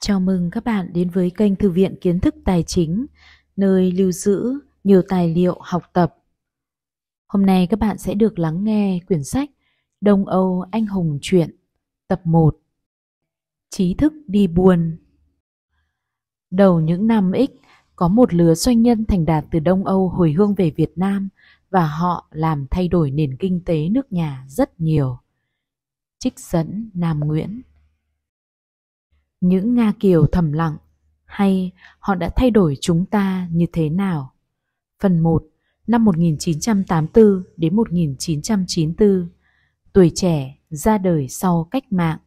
Chào mừng các bạn đến với kênh Thư viện Kiến thức Tài chính, nơi lưu giữ nhiều tài liệu học tập. Hôm nay các bạn sẽ được lắng nghe quyển sách Đông Âu Anh Hùng Truyện, tập 1. Trí thức đi buôn Đầu những năm X, có một lứa doanh nhân thành đạt từ Đông Âu hồi hương về Việt Nam và họ làm thay đổi nền kinh tế nước nhà rất nhiều. Trích dẫn Nam Nguyễn những Nga Kiều thầm lặng hay họ đã thay đổi chúng ta như thế nào? Phần 1 năm 1984 đến 1994 tuổi trẻ ra đời sau cách mạng.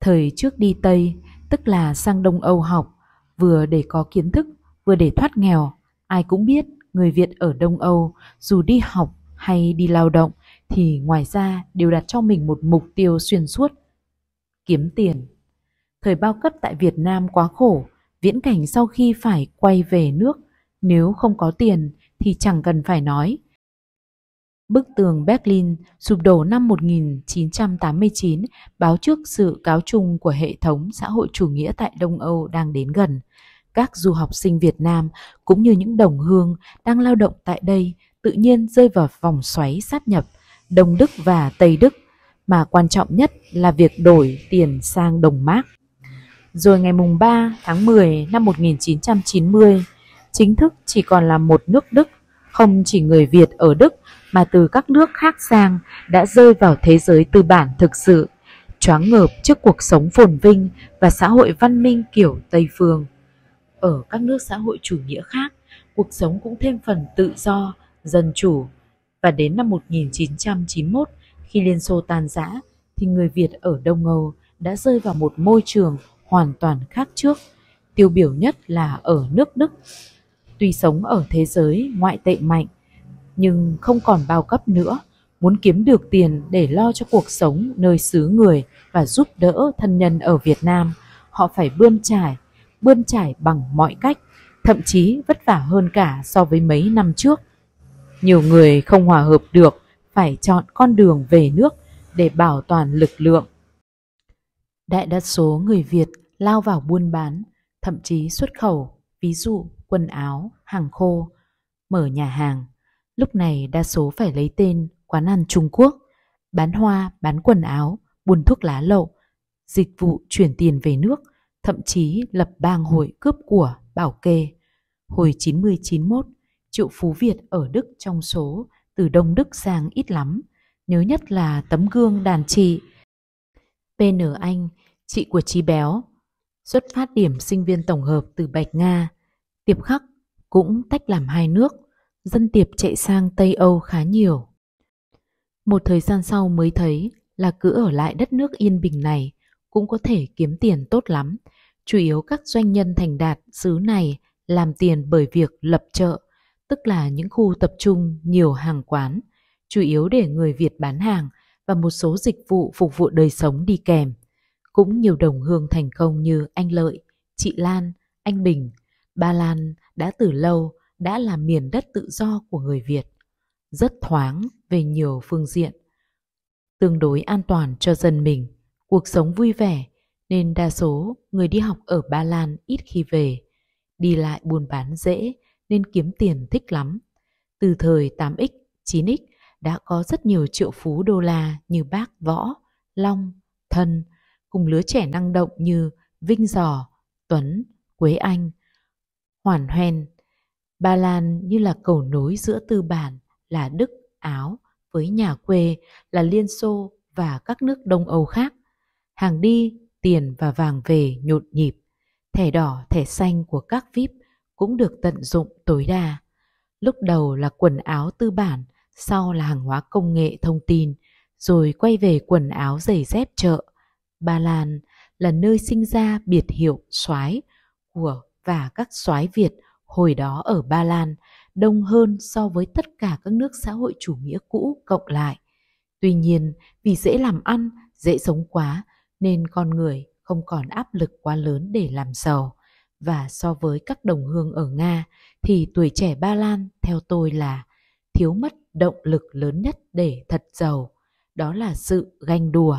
Thời trước đi Tây, tức là sang Đông Âu học, vừa để có kiến thức, vừa để thoát nghèo. Ai cũng biết người Việt ở Đông Âu, dù đi học hay đi lao động, thì ngoài ra đều đặt cho mình một mục tiêu xuyên suốt, kiếm tiền. Thời bao cấp tại Việt Nam quá khổ, viễn cảnh sau khi phải quay về nước, nếu không có tiền thì chẳng cần phải nói. Bức tường Berlin sụp đổ năm 1989 báo trước sự cáo chung của hệ thống xã hội chủ nghĩa tại Đông Âu đang đến gần. Các du học sinh Việt Nam cũng như những đồng hương đang lao động tại đây tự nhiên rơi vào vòng xoáy sát nhập Đông Đức và Tây Đức, mà quan trọng nhất là việc đổi tiền sang đồng mark. Rồi ngày mùng 3 tháng 10 năm 1990, chính thức chỉ còn là một nước Đức, không chỉ người Việt ở Đức mà từ các nước khác sang đã rơi vào thế giới tư bản thực sự, choáng ngợp trước cuộc sống phồn vinh và xã hội văn minh kiểu Tây phương. Ở các nước xã hội chủ nghĩa khác, cuộc sống cũng thêm phần tự do, dân chủ. Và đến năm 1991, khi Liên Xô tan rã, thì người Việt ở Đông Âu đã rơi vào một môi trường hoàn toàn khác trước, tiêu biểu nhất là ở nước Đức. Tuy sống ở thế giới ngoại tệ mạnh, nhưng không còn bao cấp nữa, muốn kiếm được tiền để lo cho cuộc sống nơi xứ người và giúp đỡ thân nhân ở Việt Nam, họ phải bươn trải, bươn trải bằng mọi cách, thậm chí vất vả hơn cả so với mấy năm trước. Nhiều người không hòa hợp được, phải chọn con đường về nước để bảo toàn lực lượng. Đại đa số người Việt lao vào buôn bán, thậm chí xuất khẩu, ví dụ quần áo, hàng khô, mở nhà hàng. Lúc này đa số phải lấy tên quán ăn Trung Quốc, bán hoa, bán quần áo, buôn thuốc lá lậu, dịch vụ chuyển tiền về nước, thậm chí lập bang hội cướp của, bảo kê. Hồi 90-91, triệu phú Việt ở Đức trong số từ Đông Đức sang ít lắm, nhớ nhất là tấm gương đàn chị. PN Anh, chị của Chí Béo, xuất phát điểm sinh viên tổng hợp từ Bạch Nga, Tiệp Khắc cũng tách làm hai nước, dân Tiệp chạy sang Tây Âu khá nhiều. Một thời gian sau mới thấy là cứ ở lại đất nước yên bình này cũng có thể kiếm tiền tốt lắm, chủ yếu các doanh nhân thành đạt xứ này làm tiền bởi việc lập chợ, tức là những khu tập trung nhiều hàng quán, chủ yếu để người Việt bán hàng và một số dịch vụ phục vụ đời sống đi kèm – cũng nhiều đồng hương thành công như anh Lợi, chị Lan, anh Bình. Ba Lan đã từ lâu đã là miền đất tự do của người Việt, rất thoáng về nhiều phương diện. Tương đối an toàn cho dân mình, cuộc sống vui vẻ nên đa số người đi học ở Ba Lan ít khi về. Đi lại buôn bán dễ nên kiếm tiền thích lắm. Từ thời 8X, 9X đã có rất nhiều triệu phú đô la như bác Võ, Long, Thân, cùng lứa trẻ năng động như Vinh Giỏ, Tuấn, Quế Anh, Hoàn Hoen. Ba Lan như là cầu nối giữa tư bản là Đức, Áo với nhà quê là Liên Xô và các nước Đông Âu khác. Hàng đi, tiền và vàng về nhộn nhịp. Thẻ đỏ, thẻ xanh của các VIP cũng được tận dụng tối đa. Lúc đầu là quần áo tư bản, sau là hàng hóa công nghệ thông tin, rồi quay về quần áo giày dép chợ. Ba Lan là nơi sinh ra biệt hiệu soái của và các soái Việt hồi đó ở Ba Lan đông hơn so với tất cả các nước xã hội chủ nghĩa cũ cộng lại. Tuy nhiên, vì dễ làm ăn, dễ sống quá nên con người không còn áp lực quá lớn để làm giàu và so với các đồng hương ở Nga thì tuổi trẻ Ba Lan theo tôi là thiếu mất động lực lớn nhất để thật giàu, đó là sự ganh đùa.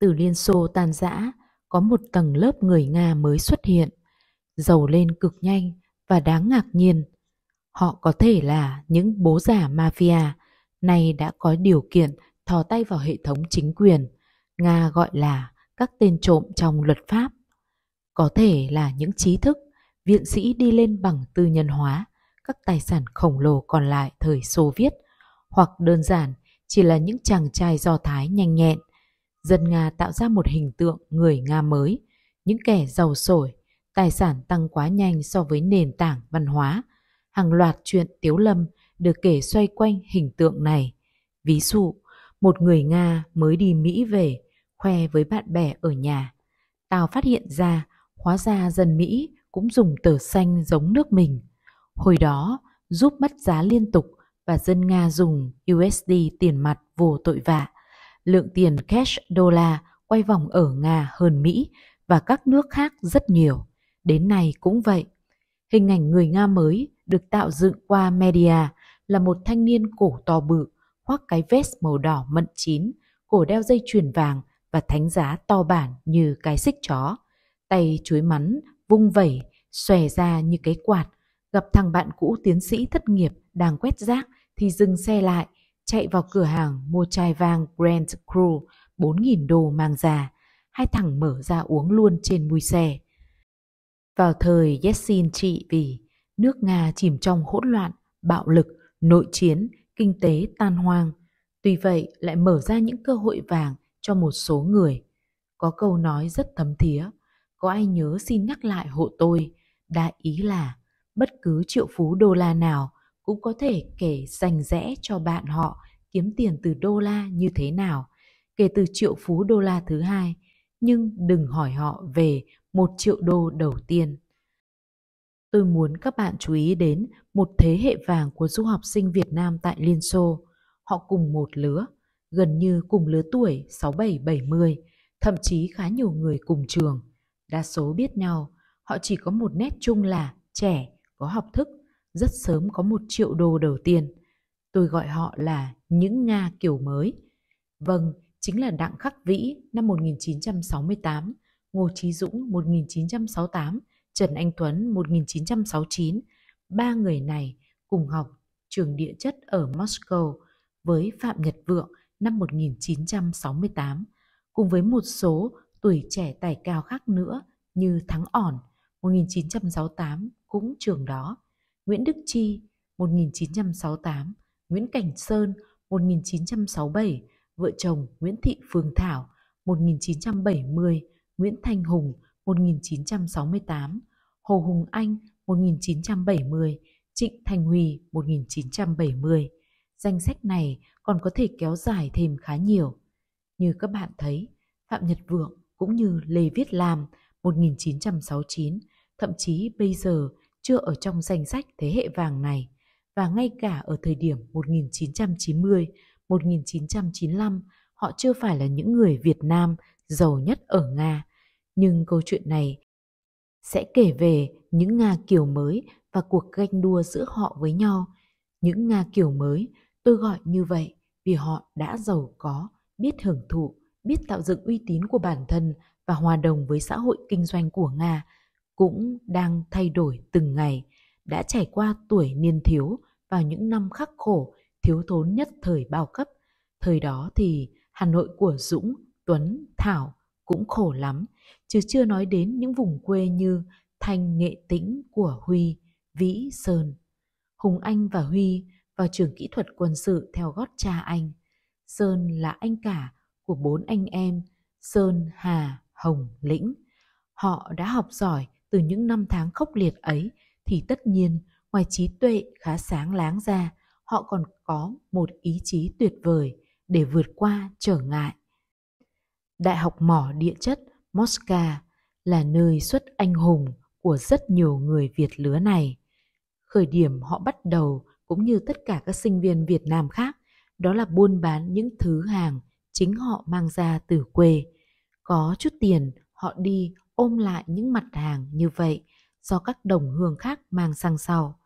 Từ Liên Xô tan rã, có một tầng lớp người Nga mới xuất hiện, giàu lên cực nhanh và đáng ngạc nhiên. Họ có thể là những bố già mafia, nay đã có điều kiện thò tay vào hệ thống chính quyền, Nga gọi là các tên trộm trong luật pháp. Có thể là những trí thức, viện sĩ đi lên bằng tư nhân hóa, các tài sản khổng lồ còn lại thời Xô Viết, hoặc đơn giản chỉ là những chàng trai do Thái nhanh nhẹn, dân Nga tạo ra một hình tượng người Nga mới, những kẻ giàu sổi, tài sản tăng quá nhanh so với nền tảng văn hóa. Hàng loạt chuyện tiếu lâm được kể xoay quanh hình tượng này. Ví dụ, một người Nga mới đi Mỹ về, khoe với bạn bè ở nhà. Tao phát hiện ra, hóa ra dân Mỹ cũng dùng tờ xanh giống nước mình. Hồi đó, giúp mất giá liên tục và dân Nga dùng USD tiền mặt vô tội vạ lượng tiền cash đô la quay vòng ở Nga hơn Mỹ và các nước khác rất nhiều. Đến nay cũng vậy. Hình ảnh người Nga mới được tạo dựng qua media là một thanh niên cổ to bự, khoác cái vest màu đỏ mận chín, cổ đeo dây chuyền vàng và thánh giá to bản như cái xích chó. Tay chuối mắn, vung vẩy, xòe ra như cái quạt. Gặp thằng bạn cũ tiến sĩ thất nghiệp đang quét rác thì dừng xe lại – chạy vào cửa hàng mua chai vang Grand Cru 4.000 đô mang ra. Hai thằng mở ra uống luôn trên mui xe. Vào thời Yeltsin trị vì nước Nga chìm trong hỗn loạn, bạo lực, nội chiến, kinh tế tan hoang. Tuy vậy lại mở ra những cơ hội vàng cho một số người. Có câu nói rất thấm thía, có ai nhớ xin nhắc lại hộ tôi, đại ý là bất cứ triệu phú đô la nào cũng có thể kể dành rẽ cho bạn họ kiếm tiền từ đô la như thế nào kể từ triệu phú đô la thứ hai nhưng đừng hỏi họ về một triệu đô đầu tiên tôi muốn các bạn chú ý đến một thế hệ vàng của du học sinh Việt Nam tại Liên Xô. Họ cùng một lứa, gần như cùng lứa tuổi 67-70, thậm chí khá nhiều người cùng trường. Đa số biết nhau, họ chỉ có một nét chung là trẻ, có học thức rất sớm có một triệu đô đầu tiên. Tôi gọi họ là những Nga kiểu mới. Vâng, chính là Đặng Khắc Vĩ năm 1968, Ngô Trí Dũng 1968, Trần Anh Tuấn 1969. Ba người này cùng học trường địa chất ở Moscow với Phạm Nhật Vượng năm 1968, cùng với một số tuổi trẻ tài cao khác nữa như Thắng Ỏn 1968 cũng trường đó. Nguyễn Đức Chi 1968, Nguyễn Cảnh Sơn 1967, vợ chồng Nguyễn Thị Phương Thảo 1970, Nguyễn Thanh Hùng 1968, Hồ Hùng Anh 1970, Trịnh Thành Huy 1970. Danh sách này còn có thể kéo dài thêm khá nhiều. Như các bạn thấy, Phạm Nhật Vượng cũng như Lê Viết Lam, 1969, thậm chí bây giờ chưa ở trong danh sách thế hệ vàng này và ngay cả ở thời điểm 1990, 1995 họ chưa phải là những người Việt Nam giàu nhất ở Nga. Nhưng câu chuyện này sẽ kể về những Nga kiểu mới và cuộc ganh đua giữa họ với nhau. Những Nga kiểu mới, tôi gọi như vậy vì họ đã giàu có, biết hưởng thụ, biết tạo dựng uy tín của bản thân và hòa đồng với xã hội kinh doanh của Nga – cũng đang thay đổi từng ngày, đã trải qua tuổi niên thiếu vào những năm khắc khổ, thiếu thốn nhất thời bao cấp. Thời đó thì Hà Nội của Dũng, Tuấn, Thảo cũng khổ lắm, chứ chưa nói đến những vùng quê như Thanh Nghệ Tĩnh của Huy, Vĩ Sơn. Hùng Anh và Huy vào trường kỹ thuật quân sự theo gót cha anh. Sơn là anh cả của bốn anh em Sơn, Hà, Hồng, Lĩnh. Họ đã học giỏi từ những năm tháng khốc liệt ấy thì tất nhiên ngoài trí tuệ khá sáng láng ra họ còn có một ý chí tuyệt vời để vượt qua trở ngại đại học mỏ địa chất moscow là nơi xuất anh hùng của rất nhiều người việt lứa này khởi điểm họ bắt đầu cũng như tất cả các sinh viên việt nam khác đó là buôn bán những thứ hàng chính họ mang ra từ quê có chút tiền họ đi ôm lại những mặt hàng như vậy do các đồng hương khác mang sang sau.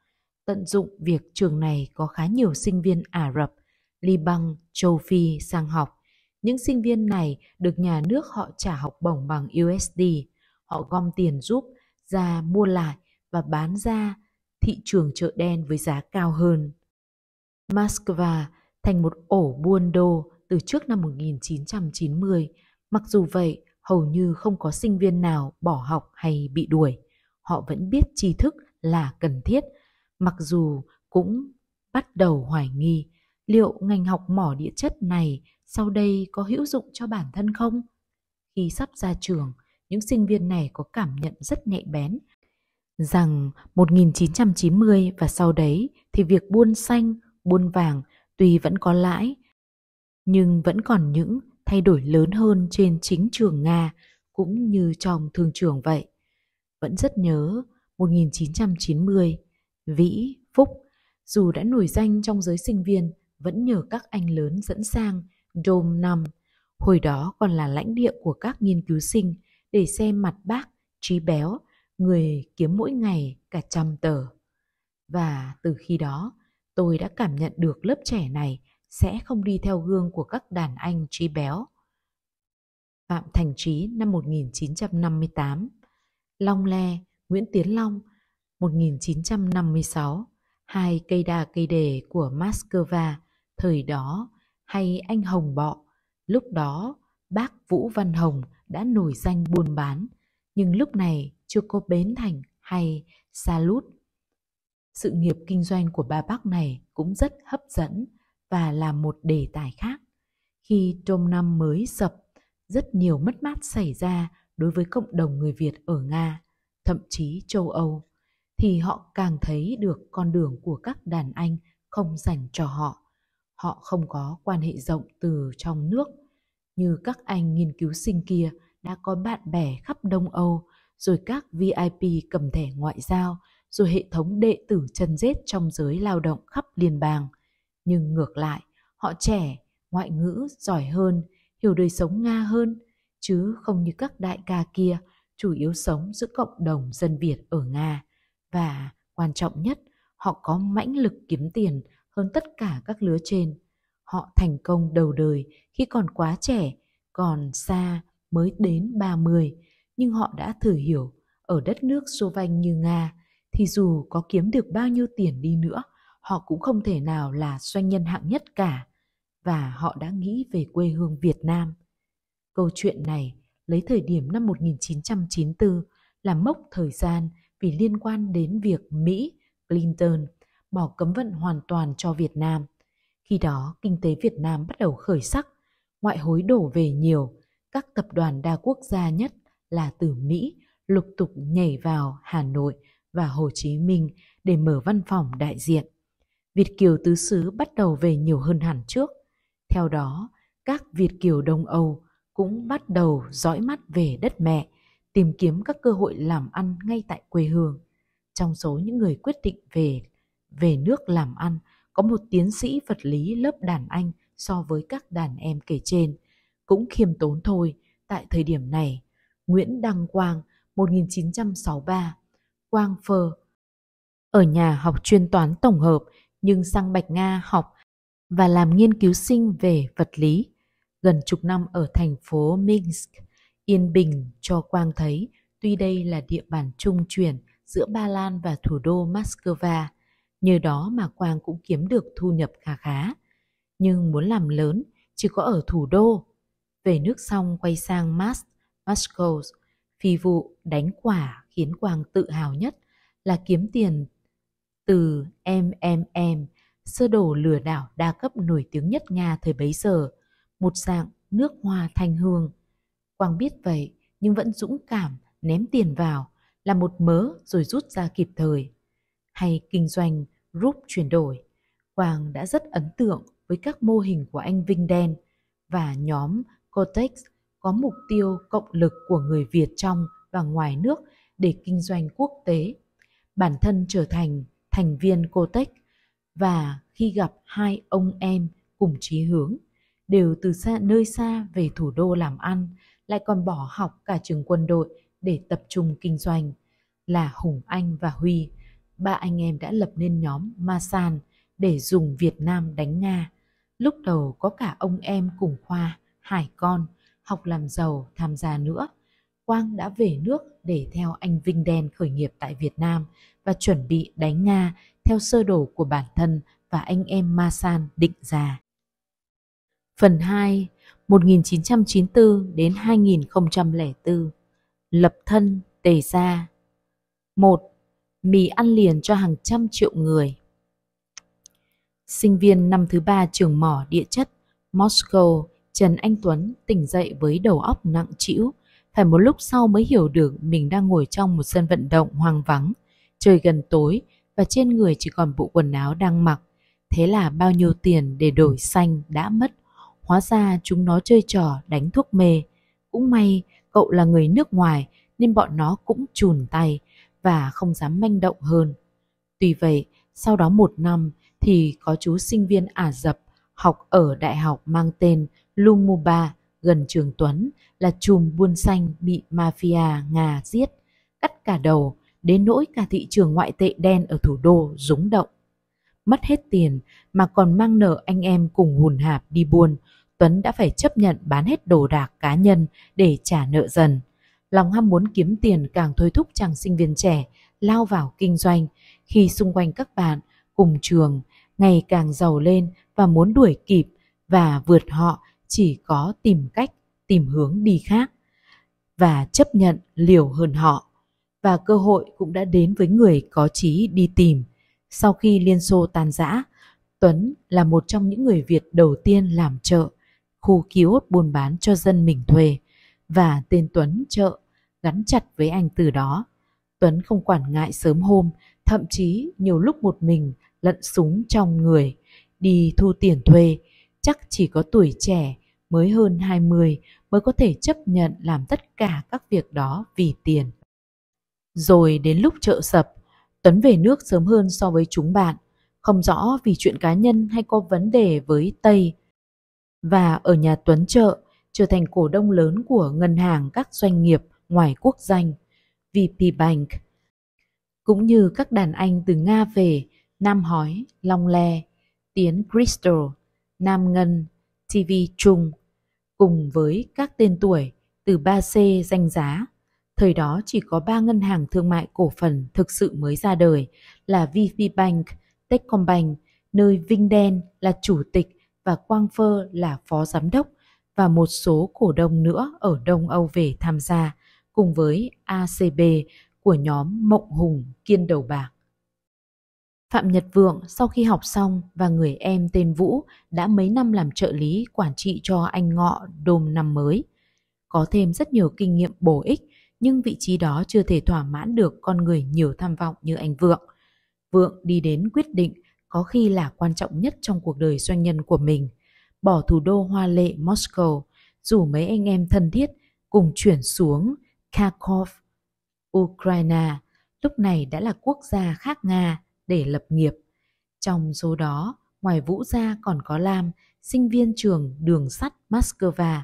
Tận dụng việc trường này có khá nhiều sinh viên Ả Rập, Liban, châu Phi sang học. Những sinh viên này được nhà nước họ trả học bổng bằng USD. Họ gom tiền giúp ra mua lại và bán ra thị trường chợ đen với giá cao hơn. Moscow thành một ổ buôn đô từ trước năm 1990. Mặc dù vậy, hầu như không có sinh viên nào bỏ học hay bị đuổi. Họ vẫn biết tri thức là cần thiết, mặc dù cũng bắt đầu hoài nghi liệu ngành học mỏ địa chất này sau đây có hữu dụng cho bản thân không? Khi sắp ra trường, những sinh viên này có cảm nhận rất nhạy bén rằng 1990 và sau đấy thì việc buôn xanh, buôn vàng tuy vẫn có lãi, nhưng vẫn còn những thay đổi lớn hơn trên chính trường Nga cũng như trong thương trường vậy. Vẫn rất nhớ 1990, Vĩ, Phúc, dù đã nổi danh trong giới sinh viên, vẫn nhờ các anh lớn dẫn sang Dome 5, hồi đó còn là lãnh địa của các nghiên cứu sinh để xem mặt bác, trí béo, người kiếm mỗi ngày cả trăm tờ. Và từ khi đó, tôi đã cảm nhận được lớp trẻ này sẽ không đi theo gương của các đàn anh trí béo. Phạm Thành Trí năm 1958 Long Le, Nguyễn Tiến Long 1956 Hai cây đa cây đề của Moscow thời đó hay anh Hồng Bọ lúc đó bác Vũ Văn Hồng đã nổi danh buôn bán nhưng lúc này chưa có Bến Thành hay Sa Lút. Sự nghiệp kinh doanh của ba bác này cũng rất hấp dẫn và là một đề tài khác. Khi trong năm mới sập, rất nhiều mất mát xảy ra đối với cộng đồng người Việt ở Nga, thậm chí châu Âu, thì họ càng thấy được con đường của các đàn anh không dành cho họ. Họ không có quan hệ rộng từ trong nước. Như các anh nghiên cứu sinh kia đã có bạn bè khắp Đông Âu, rồi các VIP cầm thẻ ngoại giao, rồi hệ thống đệ tử chân rết trong giới lao động khắp liên bang – nhưng ngược lại, họ trẻ, ngoại ngữ giỏi hơn, hiểu đời sống Nga hơn, chứ không như các đại ca kia chủ yếu sống giữa cộng đồng dân Việt ở Nga. Và quan trọng nhất, họ có mãnh lực kiếm tiền hơn tất cả các lứa trên. Họ thành công đầu đời khi còn quá trẻ, còn xa mới đến 30, nhưng họ đã thử hiểu ở đất nước xô vanh như Nga thì dù có kiếm được bao nhiêu tiền đi nữa – họ cũng không thể nào là doanh nhân hạng nhất cả và họ đã nghĩ về quê hương Việt Nam. Câu chuyện này lấy thời điểm năm 1994 là mốc thời gian vì liên quan đến việc Mỹ, Clinton bỏ cấm vận hoàn toàn cho Việt Nam. Khi đó, kinh tế Việt Nam bắt đầu khởi sắc, ngoại hối đổ về nhiều, các tập đoàn đa quốc gia nhất là từ Mỹ lục tục nhảy vào Hà Nội và Hồ Chí Minh để mở văn phòng đại diện. Việt Kiều tứ xứ bắt đầu về nhiều hơn hẳn trước. Theo đó, các Việt Kiều Đông Âu cũng bắt đầu dõi mắt về đất mẹ, tìm kiếm các cơ hội làm ăn ngay tại quê hương. Trong số những người quyết định về về nước làm ăn, có một tiến sĩ vật lý lớp đàn anh so với các đàn em kể trên. Cũng khiêm tốn thôi, tại thời điểm này, Nguyễn Đăng Quang 1963, Quang Phơ, ở nhà học chuyên toán tổng hợp nhưng sang Bạch Nga học và làm nghiên cứu sinh về vật lý. Gần chục năm ở thành phố Minsk, Yên Bình cho Quang thấy tuy đây là địa bàn trung chuyển giữa Ba Lan và thủ đô Moscow, nhờ đó mà Quang cũng kiếm được thu nhập khá khá. Nhưng muốn làm lớn chỉ có ở thủ đô. Về nước xong quay sang Mas, Moscow, phi vụ đánh quả khiến Quang tự hào nhất là kiếm tiền từ MMM, sơ đồ lừa đảo đa cấp nổi tiếng nhất Nga thời bấy giờ, một dạng nước hoa thanh hương. Quang biết vậy nhưng vẫn dũng cảm ném tiền vào, là một mớ rồi rút ra kịp thời. Hay kinh doanh rút chuyển đổi, Quang đã rất ấn tượng với các mô hình của anh Vinh Đen và nhóm Cortex có mục tiêu cộng lực của người Việt trong và ngoài nước để kinh doanh quốc tế. Bản thân trở thành thành viên Cotech và khi gặp hai ông em cùng chí hướng đều từ xa nơi xa về thủ đô làm ăn lại còn bỏ học cả trường quân đội để tập trung kinh doanh là Hùng Anh và Huy ba anh em đã lập nên nhóm Masan để dùng Việt Nam đánh Nga lúc đầu có cả ông em cùng khoa Hải Con học làm giàu tham gia nữa Quang đã về nước để theo anh Vinh Đen khởi nghiệp tại Việt Nam và chuẩn bị đánh Nga theo sơ đồ của bản thân và anh em Masan định ra. Phần 2 1994 đến 2004 Lập thân tề gia 1. Mì ăn liền cho hàng trăm triệu người Sinh viên năm thứ ba trường mỏ địa chất Moscow, Trần Anh Tuấn tỉnh dậy với đầu óc nặng trĩu, phải một lúc sau mới hiểu được mình đang ngồi trong một sân vận động hoang vắng, trời gần tối và trên người chỉ còn bộ quần áo đang mặc. Thế là bao nhiêu tiền để đổi xanh đã mất. Hóa ra chúng nó chơi trò đánh thuốc mê. Cũng may cậu là người nước ngoài nên bọn nó cũng chùn tay và không dám manh động hơn. Tuy vậy, sau đó một năm thì có chú sinh viên Ả dập học ở đại học mang tên Lumuba gần trường Tuấn là chùm buôn xanh bị mafia Nga giết, cắt cả đầu đến nỗi cả thị trường ngoại tệ đen ở thủ đô rúng động. Mất hết tiền mà còn mang nợ anh em cùng hùn hạp đi buôn, Tuấn đã phải chấp nhận bán hết đồ đạc cá nhân để trả nợ dần. Lòng ham muốn kiếm tiền càng thôi thúc chàng sinh viên trẻ lao vào kinh doanh khi xung quanh các bạn cùng trường ngày càng giàu lên và muốn đuổi kịp và vượt họ chỉ có tìm cách tìm hướng đi khác và chấp nhận liều hơn họ và cơ hội cũng đã đến với người có trí đi tìm. Sau khi Liên Xô tan rã, Tuấn là một trong những người Việt đầu tiên làm chợ, khu ký ốt buôn bán cho dân mình thuê và tên Tuấn chợ gắn chặt với anh từ đó. Tuấn không quản ngại sớm hôm, thậm chí nhiều lúc một mình lận súng trong người, đi thu tiền thuê, chắc chỉ có tuổi trẻ mới hơn 20 mới có thể chấp nhận làm tất cả các việc đó vì tiền. Rồi đến lúc chợ sập, Tuấn về nước sớm hơn so với chúng bạn, không rõ vì chuyện cá nhân hay có vấn đề với Tây. Và ở nhà Tuấn chợ, trở thành cổ đông lớn của ngân hàng các doanh nghiệp ngoài quốc danh, VP Bank. Cũng như các đàn anh từ Nga về, Nam Hói, Long Le, Tiến Crystal, Nam Ngân, TV Trung, cùng với các tên tuổi từ 3C danh giá Thời đó chỉ có 3 ngân hàng thương mại cổ phần thực sự mới ra đời là bank Techcombank, nơi Vinh Đen là chủ tịch và Quang Phơ là phó giám đốc và một số cổ đông nữa ở Đông Âu về tham gia cùng với ACB của nhóm Mộng Hùng Kiên Đầu Bạc. Phạm Nhật Vượng sau khi học xong và người em tên Vũ đã mấy năm làm trợ lý quản trị cho anh Ngọ đồm năm mới. Có thêm rất nhiều kinh nghiệm bổ ích nhưng vị trí đó chưa thể thỏa mãn được con người nhiều tham vọng như anh Vượng. Vượng đi đến quyết định có khi là quan trọng nhất trong cuộc đời doanh nhân của mình. Bỏ thủ đô hoa lệ Moscow, rủ mấy anh em thân thiết cùng chuyển xuống Kharkov, Ukraine, lúc này đã là quốc gia khác Nga để lập nghiệp. Trong số đó, ngoài Vũ ra còn có Lam, sinh viên trường đường sắt Moscow.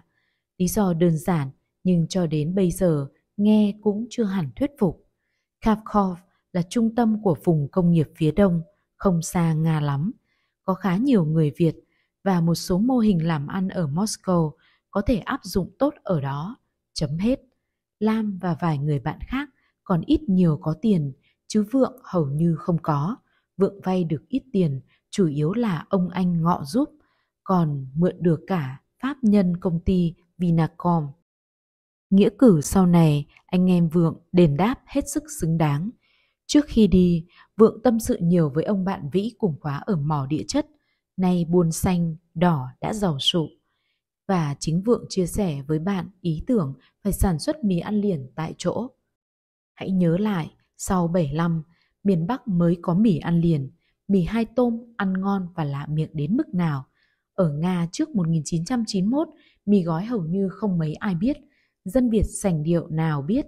Lý do đơn giản, nhưng cho đến bây giờ nghe cũng chưa hẳn thuyết phục. Kharkov là trung tâm của vùng công nghiệp phía đông, không xa Nga lắm. Có khá nhiều người Việt và một số mô hình làm ăn ở Moscow có thể áp dụng tốt ở đó. Chấm hết. Lam và vài người bạn khác còn ít nhiều có tiền, chứ Vượng hầu như không có. Vượng vay được ít tiền, chủ yếu là ông anh ngọ giúp, còn mượn được cả pháp nhân công ty Vinacom. Nghĩa cử sau này, anh em Vượng đền đáp hết sức xứng đáng. Trước khi đi, Vượng tâm sự nhiều với ông bạn Vĩ cùng khóa ở mỏ địa chất, nay buôn xanh, đỏ đã giàu sụ. Và chính Vượng chia sẻ với bạn ý tưởng phải sản xuất mì ăn liền tại chỗ. Hãy nhớ lại, sau 75, miền Bắc mới có mì ăn liền, mì hai tôm ăn ngon và lạ miệng đến mức nào. Ở Nga trước 1991, mì gói hầu như không mấy ai biết – dân Việt sành điệu nào biết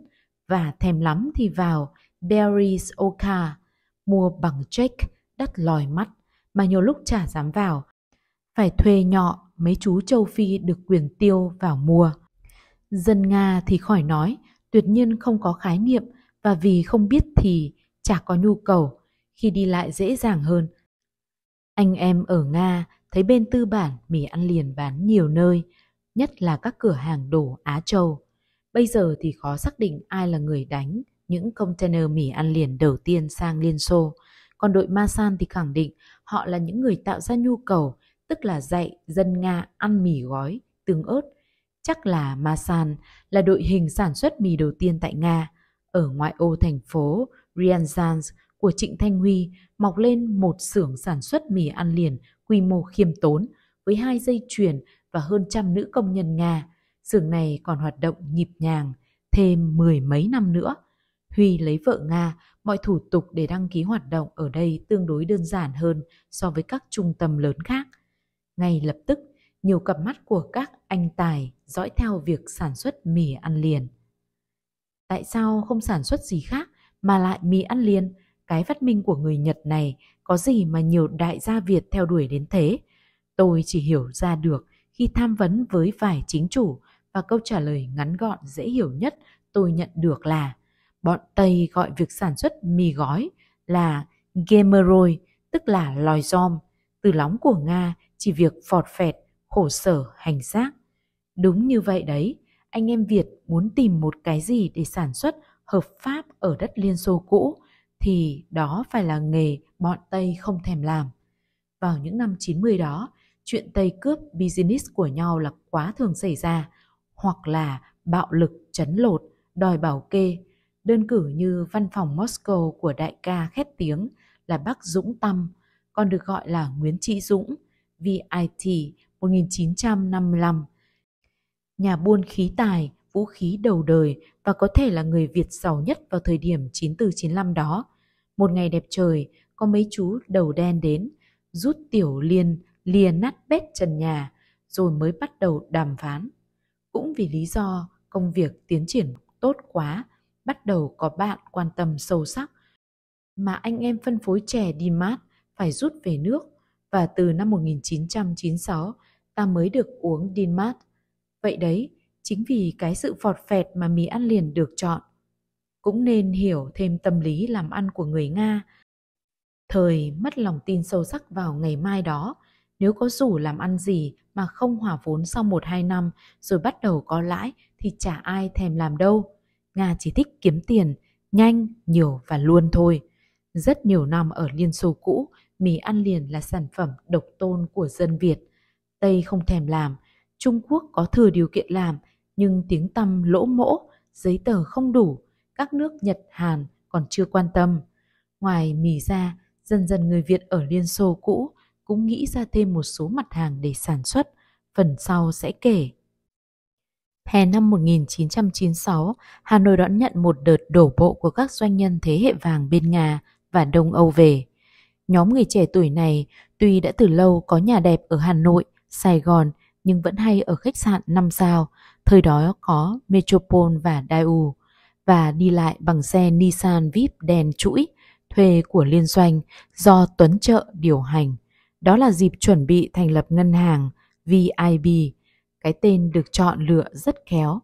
và thèm lắm thì vào Berry's Oka, mua bằng check đắt lòi mắt mà nhiều lúc chả dám vào. Phải thuê nhọ mấy chú châu Phi được quyền tiêu vào mua. Dân Nga thì khỏi nói, tuyệt nhiên không có khái niệm và vì không biết thì chả có nhu cầu, khi đi lại dễ dàng hơn. Anh em ở Nga thấy bên tư bản mì ăn liền bán nhiều nơi, nhất là các cửa hàng đồ Á Châu. Bây giờ thì khó xác định ai là người đánh những container mì ăn liền đầu tiên sang Liên Xô. Còn đội Masan thì khẳng định họ là những người tạo ra nhu cầu, tức là dạy dân Nga ăn mì gói, tương ớt. Chắc là Masan là đội hình sản xuất mì đầu tiên tại Nga. Ở ngoại ô thành phố Ryazans của Trịnh Thanh Huy mọc lên một xưởng sản xuất mì ăn liền quy mô khiêm tốn với hai dây chuyền và hơn trăm nữ công nhân Nga. Xưởng này còn hoạt động nhịp nhàng thêm mười mấy năm nữa. Huy lấy vợ Nga, mọi thủ tục để đăng ký hoạt động ở đây tương đối đơn giản hơn so với các trung tâm lớn khác. Ngay lập tức, nhiều cặp mắt của các anh tài dõi theo việc sản xuất mì ăn liền. Tại sao không sản xuất gì khác mà lại mì ăn liền? Cái phát minh của người Nhật này có gì mà nhiều đại gia Việt theo đuổi đến thế? Tôi chỉ hiểu ra được khi tham vấn với vài chính chủ và câu trả lời ngắn gọn dễ hiểu nhất tôi nhận được là bọn Tây gọi việc sản xuất mì gói là gemeroi, tức là lòi giom. Từ lóng của Nga chỉ việc phọt phẹt, khổ sở, hành xác. Đúng như vậy đấy, anh em Việt muốn tìm một cái gì để sản xuất hợp pháp ở đất Liên Xô cũ thì đó phải là nghề bọn Tây không thèm làm. Vào những năm 90 đó, chuyện tây cướp business của nhau là quá thường xảy ra hoặc là bạo lực chấn lột đòi bảo kê đơn cử như văn phòng moscow của đại ca khét tiếng là bác dũng tâm còn được gọi là nguyễn trí dũng vit 1955 nhà buôn khí tài vũ khí đầu đời và có thể là người Việt giàu nhất vào thời điểm 94-95 đó. Một ngày đẹp trời, có mấy chú đầu đen đến, rút tiểu liên lìa nát bét trần nhà rồi mới bắt đầu đàm phán. Cũng vì lý do công việc tiến triển tốt quá, bắt đầu có bạn quan tâm sâu sắc mà anh em phân phối chè đi mát phải rút về nước và từ năm 1996 ta mới được uống Dinmart. Vậy đấy, chính vì cái sự phọt phẹt mà mì ăn liền được chọn. Cũng nên hiểu thêm tâm lý làm ăn của người Nga. Thời mất lòng tin sâu sắc vào ngày mai đó, nếu có rủ làm ăn gì mà không hòa vốn sau 1-2 năm rồi bắt đầu có lãi thì chả ai thèm làm đâu. Nga chỉ thích kiếm tiền, nhanh, nhiều và luôn thôi. Rất nhiều năm ở Liên Xô cũ, mì ăn liền là sản phẩm độc tôn của dân Việt. Tây không thèm làm, Trung Quốc có thừa điều kiện làm, nhưng tiếng tăm lỗ mỗ, giấy tờ không đủ, các nước Nhật, Hàn còn chưa quan tâm. Ngoài mì ra, dần dần người Việt ở Liên Xô cũ cũng nghĩ ra thêm một số mặt hàng để sản xuất, phần sau sẽ kể. Hè năm 1996, Hà Nội đón nhận một đợt đổ bộ của các doanh nhân thế hệ vàng bên Nga và Đông Âu về. Nhóm người trẻ tuổi này tuy đã từ lâu có nhà đẹp ở Hà Nội, Sài Gòn nhưng vẫn hay ở khách sạn 5 sao, thời đó có Metropole và Daewoo và đi lại bằng xe Nissan Vip đèn chuỗi thuê của liên doanh do Tuấn Trợ điều hành. Đó là dịp chuẩn bị thành lập ngân hàng VIB, cái tên được chọn lựa rất khéo,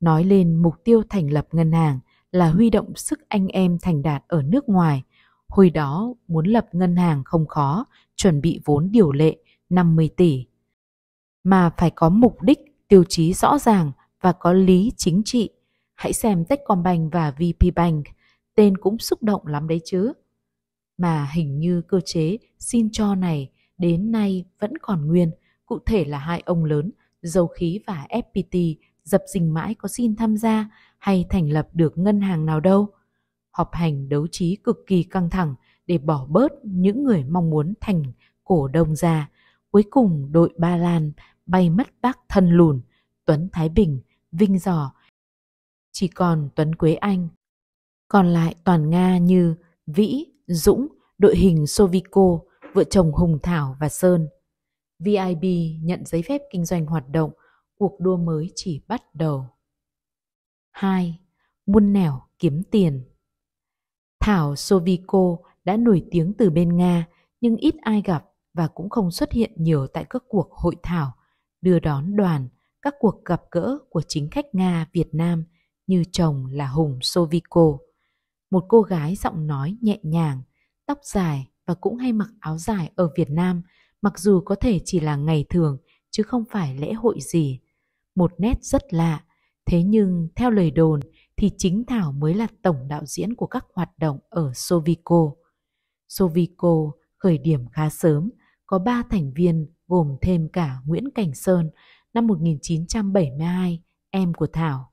nói lên mục tiêu thành lập ngân hàng là huy động sức anh em thành đạt ở nước ngoài. Hồi đó muốn lập ngân hàng không khó, chuẩn bị vốn điều lệ 50 tỷ. Mà phải có mục đích, tiêu chí rõ ràng và có lý chính trị. Hãy xem Techcombank và VPBank, tên cũng xúc động lắm đấy chứ. Mà hình như cơ chế xin cho này đến nay vẫn còn nguyên, cụ thể là hai ông lớn, dầu khí và FPT dập dình mãi có xin tham gia hay thành lập được ngân hàng nào đâu. Họp hành đấu trí cực kỳ căng thẳng để bỏ bớt những người mong muốn thành cổ đông ra. Cuối cùng đội Ba Lan bay mất bác thân lùn, Tuấn Thái Bình, Vinh Giỏ. Chỉ còn Tuấn Quế Anh. Còn lại toàn Nga như Vĩ, Dũng, đội hình Sovico, vợ chồng Hùng Thảo và Sơn. VIB nhận giấy phép kinh doanh hoạt động, cuộc đua mới chỉ bắt đầu. 2. Muôn nẻo kiếm tiền Thảo Sovico đã nổi tiếng từ bên Nga nhưng ít ai gặp và cũng không xuất hiện nhiều tại các cuộc hội thảo, đưa đón đoàn, các cuộc gặp gỡ của chính khách Nga Việt Nam như chồng là Hùng Sovico. Một cô gái giọng nói nhẹ nhàng, tóc dài, và cũng hay mặc áo dài ở Việt Nam, mặc dù có thể chỉ là ngày thường chứ không phải lễ hội gì. Một nét rất lạ, thế nhưng theo lời đồn thì chính Thảo mới là tổng đạo diễn của các hoạt động ở Sovico. Sovico khởi điểm khá sớm, có ba thành viên gồm thêm cả Nguyễn Cảnh Sơn năm 1972, em của Thảo.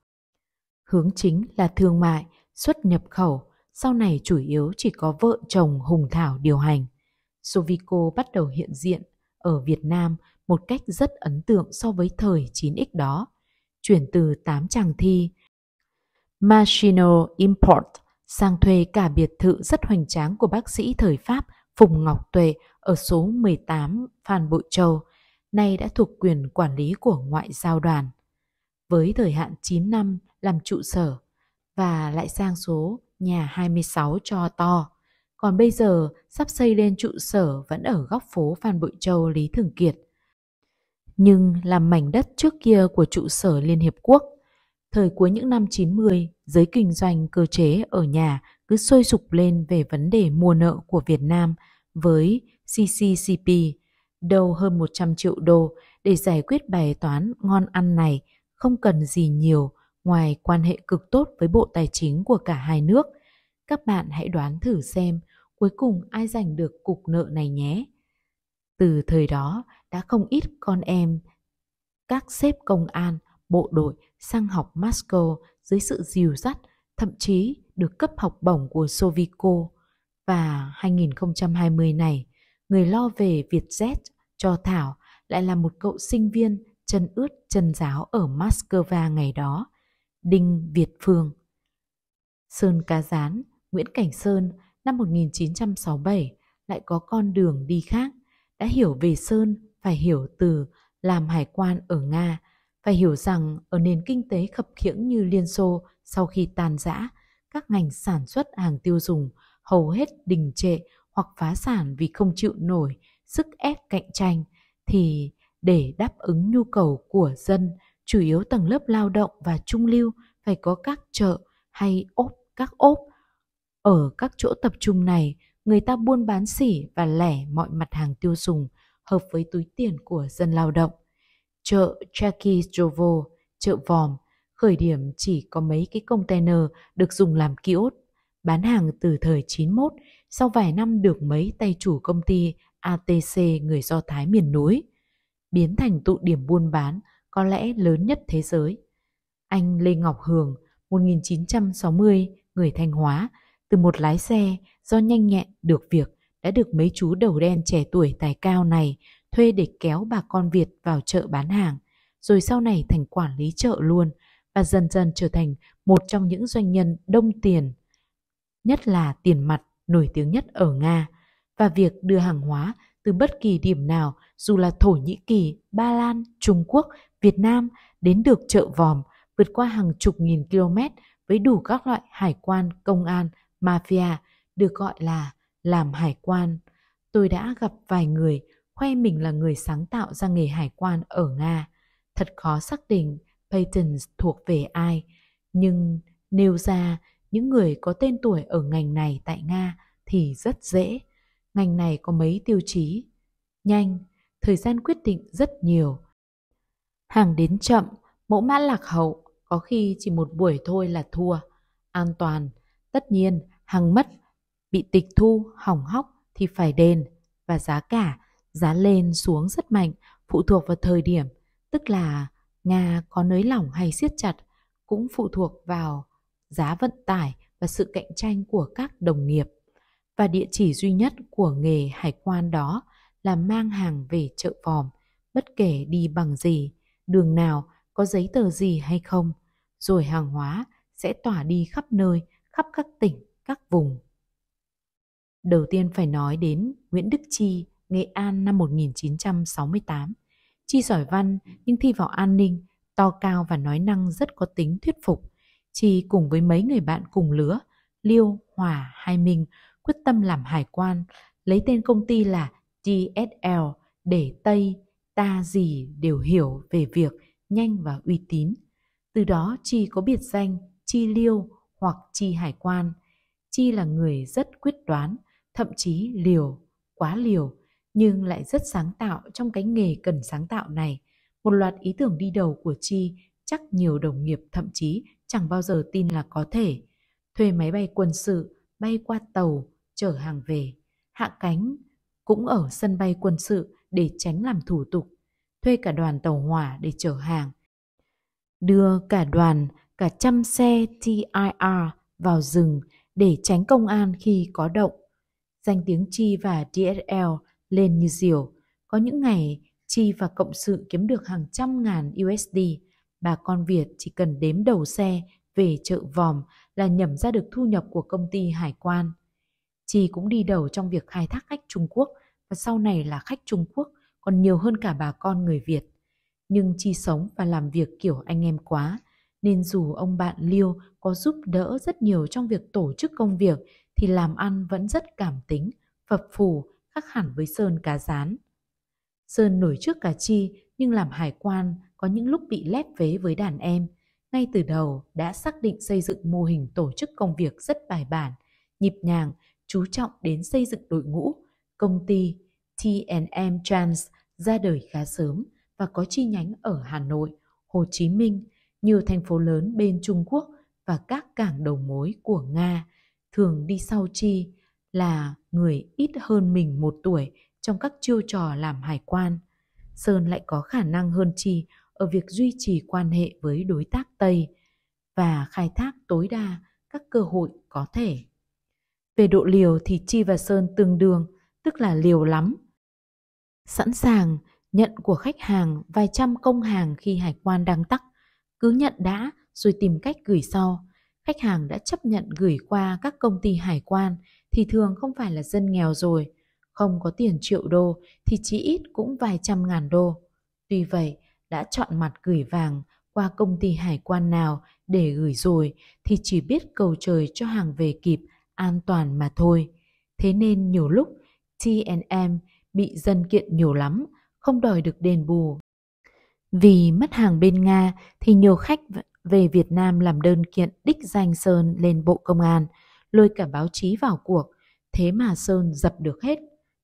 Hướng chính là thương mại, xuất nhập khẩu, sau này chủ yếu chỉ có vợ chồng Hùng Thảo điều hành. Sovico bắt đầu hiện diện ở Việt Nam một cách rất ấn tượng so với thời 9X đó, chuyển từ 8 chàng thi Machino Import sang thuê cả biệt thự rất hoành tráng của bác sĩ thời Pháp Phùng Ngọc Tuệ ở số 18 Phan Bội Châu, nay đã thuộc quyền quản lý của ngoại giao đoàn. Với thời hạn 9 năm làm trụ sở và lại sang số nhà 26 cho to. Còn bây giờ sắp xây lên trụ sở vẫn ở góc phố Phan Bội Châu Lý Thường Kiệt. Nhưng là mảnh đất trước kia của trụ sở Liên Hiệp Quốc. Thời cuối những năm 90, giới kinh doanh cơ chế ở nhà cứ sôi sục lên về vấn đề mua nợ của Việt Nam với CCCP, đâu hơn 100 triệu đô để giải quyết bài toán ngon ăn này không cần gì nhiều Ngoài quan hệ cực tốt với Bộ Tài chính của cả hai nước, các bạn hãy đoán thử xem cuối cùng ai giành được cục nợ này nhé. Từ thời đó đã không ít con em các sếp công an, bộ đội sang học Moscow dưới sự dìu dắt, thậm chí được cấp học bổng của Sovico. Và 2020 này, người lo về Vietjet cho Thảo lại là một cậu sinh viên chân ướt chân giáo ở Moscow ngày đó. Đinh Việt Phương Sơn Cá Gián, Nguyễn Cảnh Sơn năm 1967 lại có con đường đi khác, đã hiểu về Sơn phải hiểu từ làm hải quan ở Nga, phải hiểu rằng ở nền kinh tế khập khiễng như Liên Xô sau khi tàn rã, các ngành sản xuất hàng tiêu dùng hầu hết đình trệ hoặc phá sản vì không chịu nổi sức ép cạnh tranh thì để đáp ứng nhu cầu của dân chủ yếu tầng lớp lao động và trung lưu phải có các chợ hay ốp các ốp. Ở các chỗ tập trung này, người ta buôn bán xỉ và lẻ mọi mặt hàng tiêu dùng hợp với túi tiền của dân lao động. Chợ Chakijovo, chợ Vòm, khởi điểm chỉ có mấy cái container được dùng làm kiosk, bán hàng từ thời 91, sau vài năm được mấy tay chủ công ty ATC người Do Thái miền núi, biến thành tụ điểm buôn bán có lẽ lớn nhất thế giới. Anh Lê Ngọc Hường, 1960, người Thanh Hóa, từ một lái xe do nhanh nhẹn được việc đã được mấy chú đầu đen trẻ tuổi tài cao này thuê để kéo bà con Việt vào chợ bán hàng, rồi sau này thành quản lý chợ luôn và dần dần trở thành một trong những doanh nhân đông tiền, nhất là tiền mặt nổi tiếng nhất ở Nga và việc đưa hàng hóa từ bất kỳ điểm nào, dù là Thổ Nhĩ Kỳ, Ba Lan, Trung Quốc, Việt Nam, đến được chợ vòm, vượt qua hàng chục nghìn km với đủ các loại hải quan, công an, mafia, được gọi là làm hải quan. Tôi đã gặp vài người khoe mình là người sáng tạo ra nghề hải quan ở Nga. Thật khó xác định patents thuộc về ai, nhưng nêu ra những người có tên tuổi ở ngành này tại Nga thì rất dễ. Ngành này có mấy tiêu chí. Nhanh, thời gian quyết định rất nhiều. Hàng đến chậm, mẫu mã lạc hậu, có khi chỉ một buổi thôi là thua. An toàn, tất nhiên, hàng mất, bị tịch thu, hỏng hóc thì phải đền. Và giá cả, giá lên xuống rất mạnh, phụ thuộc vào thời điểm. Tức là Nga có nới lỏng hay siết chặt cũng phụ thuộc vào giá vận tải và sự cạnh tranh của các đồng nghiệp và địa chỉ duy nhất của nghề hải quan đó là mang hàng về chợ vòm, bất kể đi bằng gì, đường nào, có giấy tờ gì hay không, rồi hàng hóa sẽ tỏa đi khắp nơi, khắp các tỉnh, các vùng. Đầu tiên phải nói đến Nguyễn Đức Chi, Nghệ An năm 1968. Chi giỏi văn nhưng thi vào an ninh, to cao và nói năng rất có tính thuyết phục. Chi cùng với mấy người bạn cùng lứa, Liêu, Hòa, Hai Minh quyết tâm làm hải quan, lấy tên công ty là tsl để Tây, ta gì đều hiểu về việc nhanh và uy tín. Từ đó Chi có biệt danh Chi Liêu hoặc Chi Hải quan. Chi là người rất quyết đoán, thậm chí liều, quá liều, nhưng lại rất sáng tạo trong cái nghề cần sáng tạo này. Một loạt ý tưởng đi đầu của Chi chắc nhiều đồng nghiệp thậm chí chẳng bao giờ tin là có thể. Thuê máy bay quân sự, bay qua tàu, chở hàng về, hạ cánh cũng ở sân bay quân sự để tránh làm thủ tục, thuê cả đoàn tàu hỏa để chở hàng. Đưa cả đoàn, cả trăm xe TIR vào rừng để tránh công an khi có động. Danh tiếng Chi và DSL lên như diều. Có những ngày Chi và cộng sự kiếm được hàng trăm ngàn USD. Bà con Việt chỉ cần đếm đầu xe về chợ vòm là nhẩm ra được thu nhập của công ty hải quan. Chi cũng đi đầu trong việc khai thác khách Trung Quốc và sau này là khách Trung Quốc còn nhiều hơn cả bà con người Việt. Nhưng Chi sống và làm việc kiểu anh em quá, nên dù ông bạn Liêu có giúp đỡ rất nhiều trong việc tổ chức công việc thì làm ăn vẫn rất cảm tính, phập phù, khác hẳn với Sơn cá rán. Sơn nổi trước cả Chi nhưng làm hải quan có những lúc bị lép vế với đàn em. Ngay từ đầu đã xác định xây dựng mô hình tổ chức công việc rất bài bản, nhịp nhàng chú trọng đến xây dựng đội ngũ, công ty T&M Trans ra đời khá sớm và có chi nhánh ở Hà Nội, Hồ Chí Minh, nhiều thành phố lớn bên Trung Quốc và các cảng đầu mối của Nga thường đi sau chi là người ít hơn mình một tuổi trong các chiêu trò làm hải quan. Sơn lại có khả năng hơn chi ở việc duy trì quan hệ với đối tác Tây và khai thác tối đa các cơ hội có thể về độ liều thì Chi và Sơn tương đương, tức là liều lắm. Sẵn sàng nhận của khách hàng vài trăm công hàng khi hải quan đang tắc. Cứ nhận đã rồi tìm cách gửi sau. Khách hàng đã chấp nhận gửi qua các công ty hải quan thì thường không phải là dân nghèo rồi. Không có tiền triệu đô thì chỉ ít cũng vài trăm ngàn đô. Tuy vậy, đã chọn mặt gửi vàng qua công ty hải quan nào để gửi rồi thì chỉ biết cầu trời cho hàng về kịp an toàn mà thôi. Thế nên nhiều lúc T&M bị dân kiện nhiều lắm, không đòi được đền bù. Vì mất hàng bên Nga thì nhiều khách về Việt Nam làm đơn kiện đích danh Sơn lên Bộ Công an, lôi cả báo chí vào cuộc, thế mà Sơn dập được hết,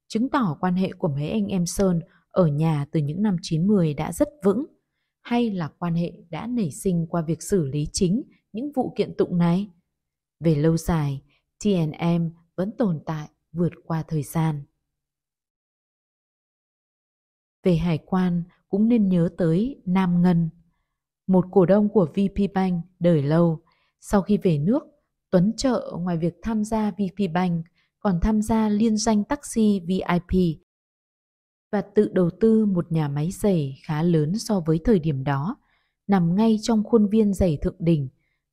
chứng tỏ quan hệ của mấy anh em Sơn ở nhà từ những năm 90 đã rất vững, hay là quan hệ đã nảy sinh qua việc xử lý chính những vụ kiện tụng này. Về lâu dài, TNM vẫn tồn tại vượt qua thời gian. Về hải quan cũng nên nhớ tới Nam Ngân, một cổ đông của VP Bank đời lâu. Sau khi về nước, Tuấn Trợ ngoài việc tham gia VP Bank còn tham gia liên danh taxi VIP và tự đầu tư một nhà máy giày khá lớn so với thời điểm đó, nằm ngay trong khuôn viên giày thượng đỉnh,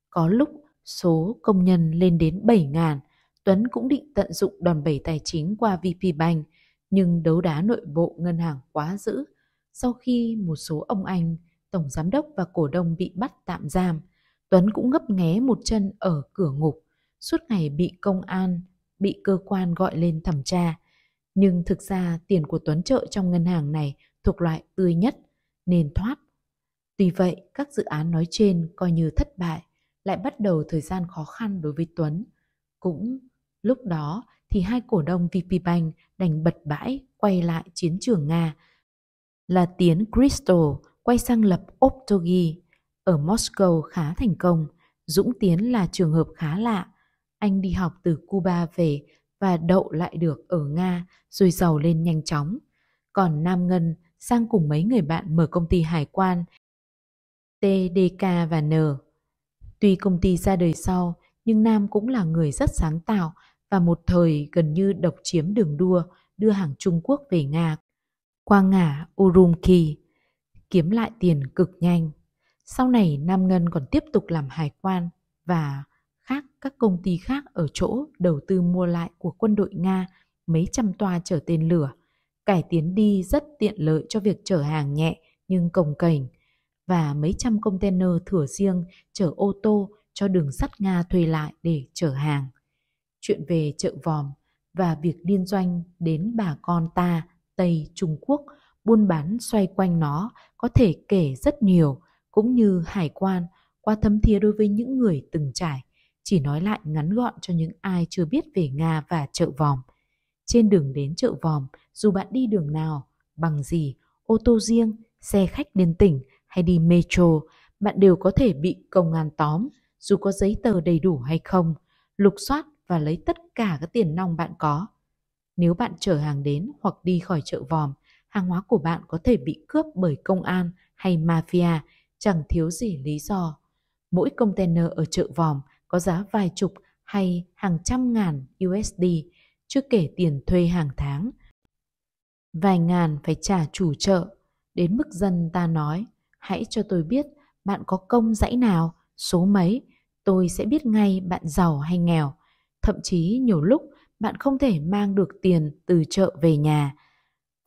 có lúc Số công nhân lên đến 7.000, Tuấn cũng định tận dụng đòn bẩy tài chính qua VP Bank, nhưng đấu đá nội bộ ngân hàng quá dữ. Sau khi một số ông anh, tổng giám đốc và cổ đông bị bắt tạm giam, Tuấn cũng ngấp nghé một chân ở cửa ngục, suốt ngày bị công an, bị cơ quan gọi lên thẩm tra. Nhưng thực ra tiền của Tuấn trợ trong ngân hàng này thuộc loại tươi nhất, nên thoát. Tuy vậy, các dự án nói trên coi như thất bại lại bắt đầu thời gian khó khăn đối với Tuấn. Cũng lúc đó thì hai cổ đông VP Bank đành bật bãi quay lại chiến trường Nga. Là Tiến Crystal quay sang lập Optogi ở Moscow khá thành công. Dũng Tiến là trường hợp khá lạ. Anh đi học từ Cuba về và đậu lại được ở Nga rồi giàu lên nhanh chóng. Còn Nam Ngân sang cùng mấy người bạn mở công ty hải quan TDK và N Tuy công ty ra đời sau, nhưng Nam cũng là người rất sáng tạo và một thời gần như độc chiếm đường đua đưa hàng Trung Quốc về Nga qua ngã Urumqi, kiếm lại tiền cực nhanh. Sau này Nam Ngân còn tiếp tục làm hải quan và khác các công ty khác ở chỗ đầu tư mua lại của quân đội Nga mấy trăm toa chở tên lửa. Cải tiến đi rất tiện lợi cho việc chở hàng nhẹ nhưng cồng cành và mấy trăm container thửa riêng chở ô tô cho đường sắt Nga thuê lại để chở hàng. Chuyện về chợ vòm và việc liên doanh đến bà con ta Tây Trung Quốc buôn bán xoay quanh nó có thể kể rất nhiều, cũng như hải quan qua thấm thía đối với những người từng trải, chỉ nói lại ngắn gọn cho những ai chưa biết về Nga và chợ vòm. Trên đường đến chợ vòm, dù bạn đi đường nào, bằng gì, ô tô riêng, xe khách liên tỉnh hay đi metro, bạn đều có thể bị công an tóm, dù có giấy tờ đầy đủ hay không, lục soát và lấy tất cả các tiền nong bạn có. Nếu bạn chở hàng đến hoặc đi khỏi chợ vòm, hàng hóa của bạn có thể bị cướp bởi công an hay mafia, chẳng thiếu gì lý do. Mỗi container ở chợ vòm có giá vài chục hay hàng trăm ngàn USD, chưa kể tiền thuê hàng tháng. Vài ngàn phải trả chủ chợ, đến mức dân ta nói – Hãy cho tôi biết bạn có công dãy nào, số mấy, tôi sẽ biết ngay bạn giàu hay nghèo. Thậm chí nhiều lúc bạn không thể mang được tiền từ chợ về nhà.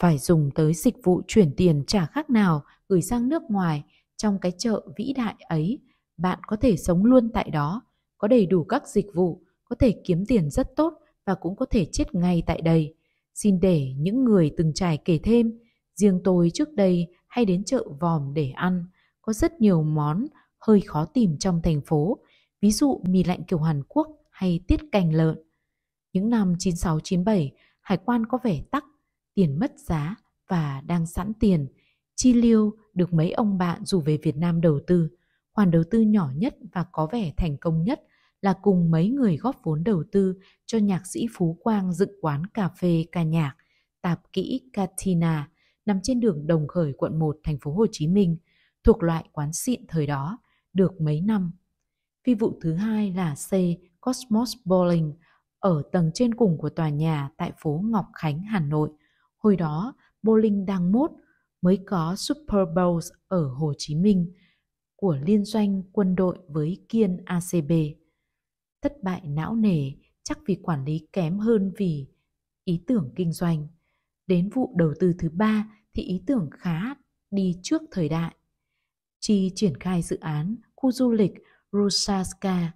Phải dùng tới dịch vụ chuyển tiền trả khác nào gửi sang nước ngoài trong cái chợ vĩ đại ấy. Bạn có thể sống luôn tại đó, có đầy đủ các dịch vụ, có thể kiếm tiền rất tốt và cũng có thể chết ngay tại đây. Xin để những người từng trải kể thêm, riêng tôi trước đây hay đến chợ vòm để ăn, có rất nhiều món hơi khó tìm trong thành phố, ví dụ mì lạnh kiểu Hàn Quốc hay tiết cành lợn. Những năm 96-97, hải quan có vẻ tắc, tiền mất giá và đang sẵn tiền. Chi Liêu được mấy ông bạn rủ về Việt Nam đầu tư. Khoản đầu tư nhỏ nhất và có vẻ thành công nhất là cùng mấy người góp vốn đầu tư cho nhạc sĩ Phú Quang dựng quán cà phê ca nhạc, tạp kỹ Katina – nằm trên đường Đồng Khởi quận 1 thành phố Hồ Chí Minh, thuộc loại quán xịn thời đó, được mấy năm. Phi vụ thứ hai là C Cosmos Bowling ở tầng trên cùng của tòa nhà tại phố Ngọc Khánh, Hà Nội. Hồi đó, bowling đang mốt mới có Super Bowl ở Hồ Chí Minh của liên doanh quân đội với Kiên ACB. Thất bại não nề chắc vì quản lý kém hơn vì ý tưởng kinh doanh – Đến vụ đầu tư thứ ba thì ý tưởng khá đi trước thời đại. Chi triển khai dự án khu du lịch Rusaska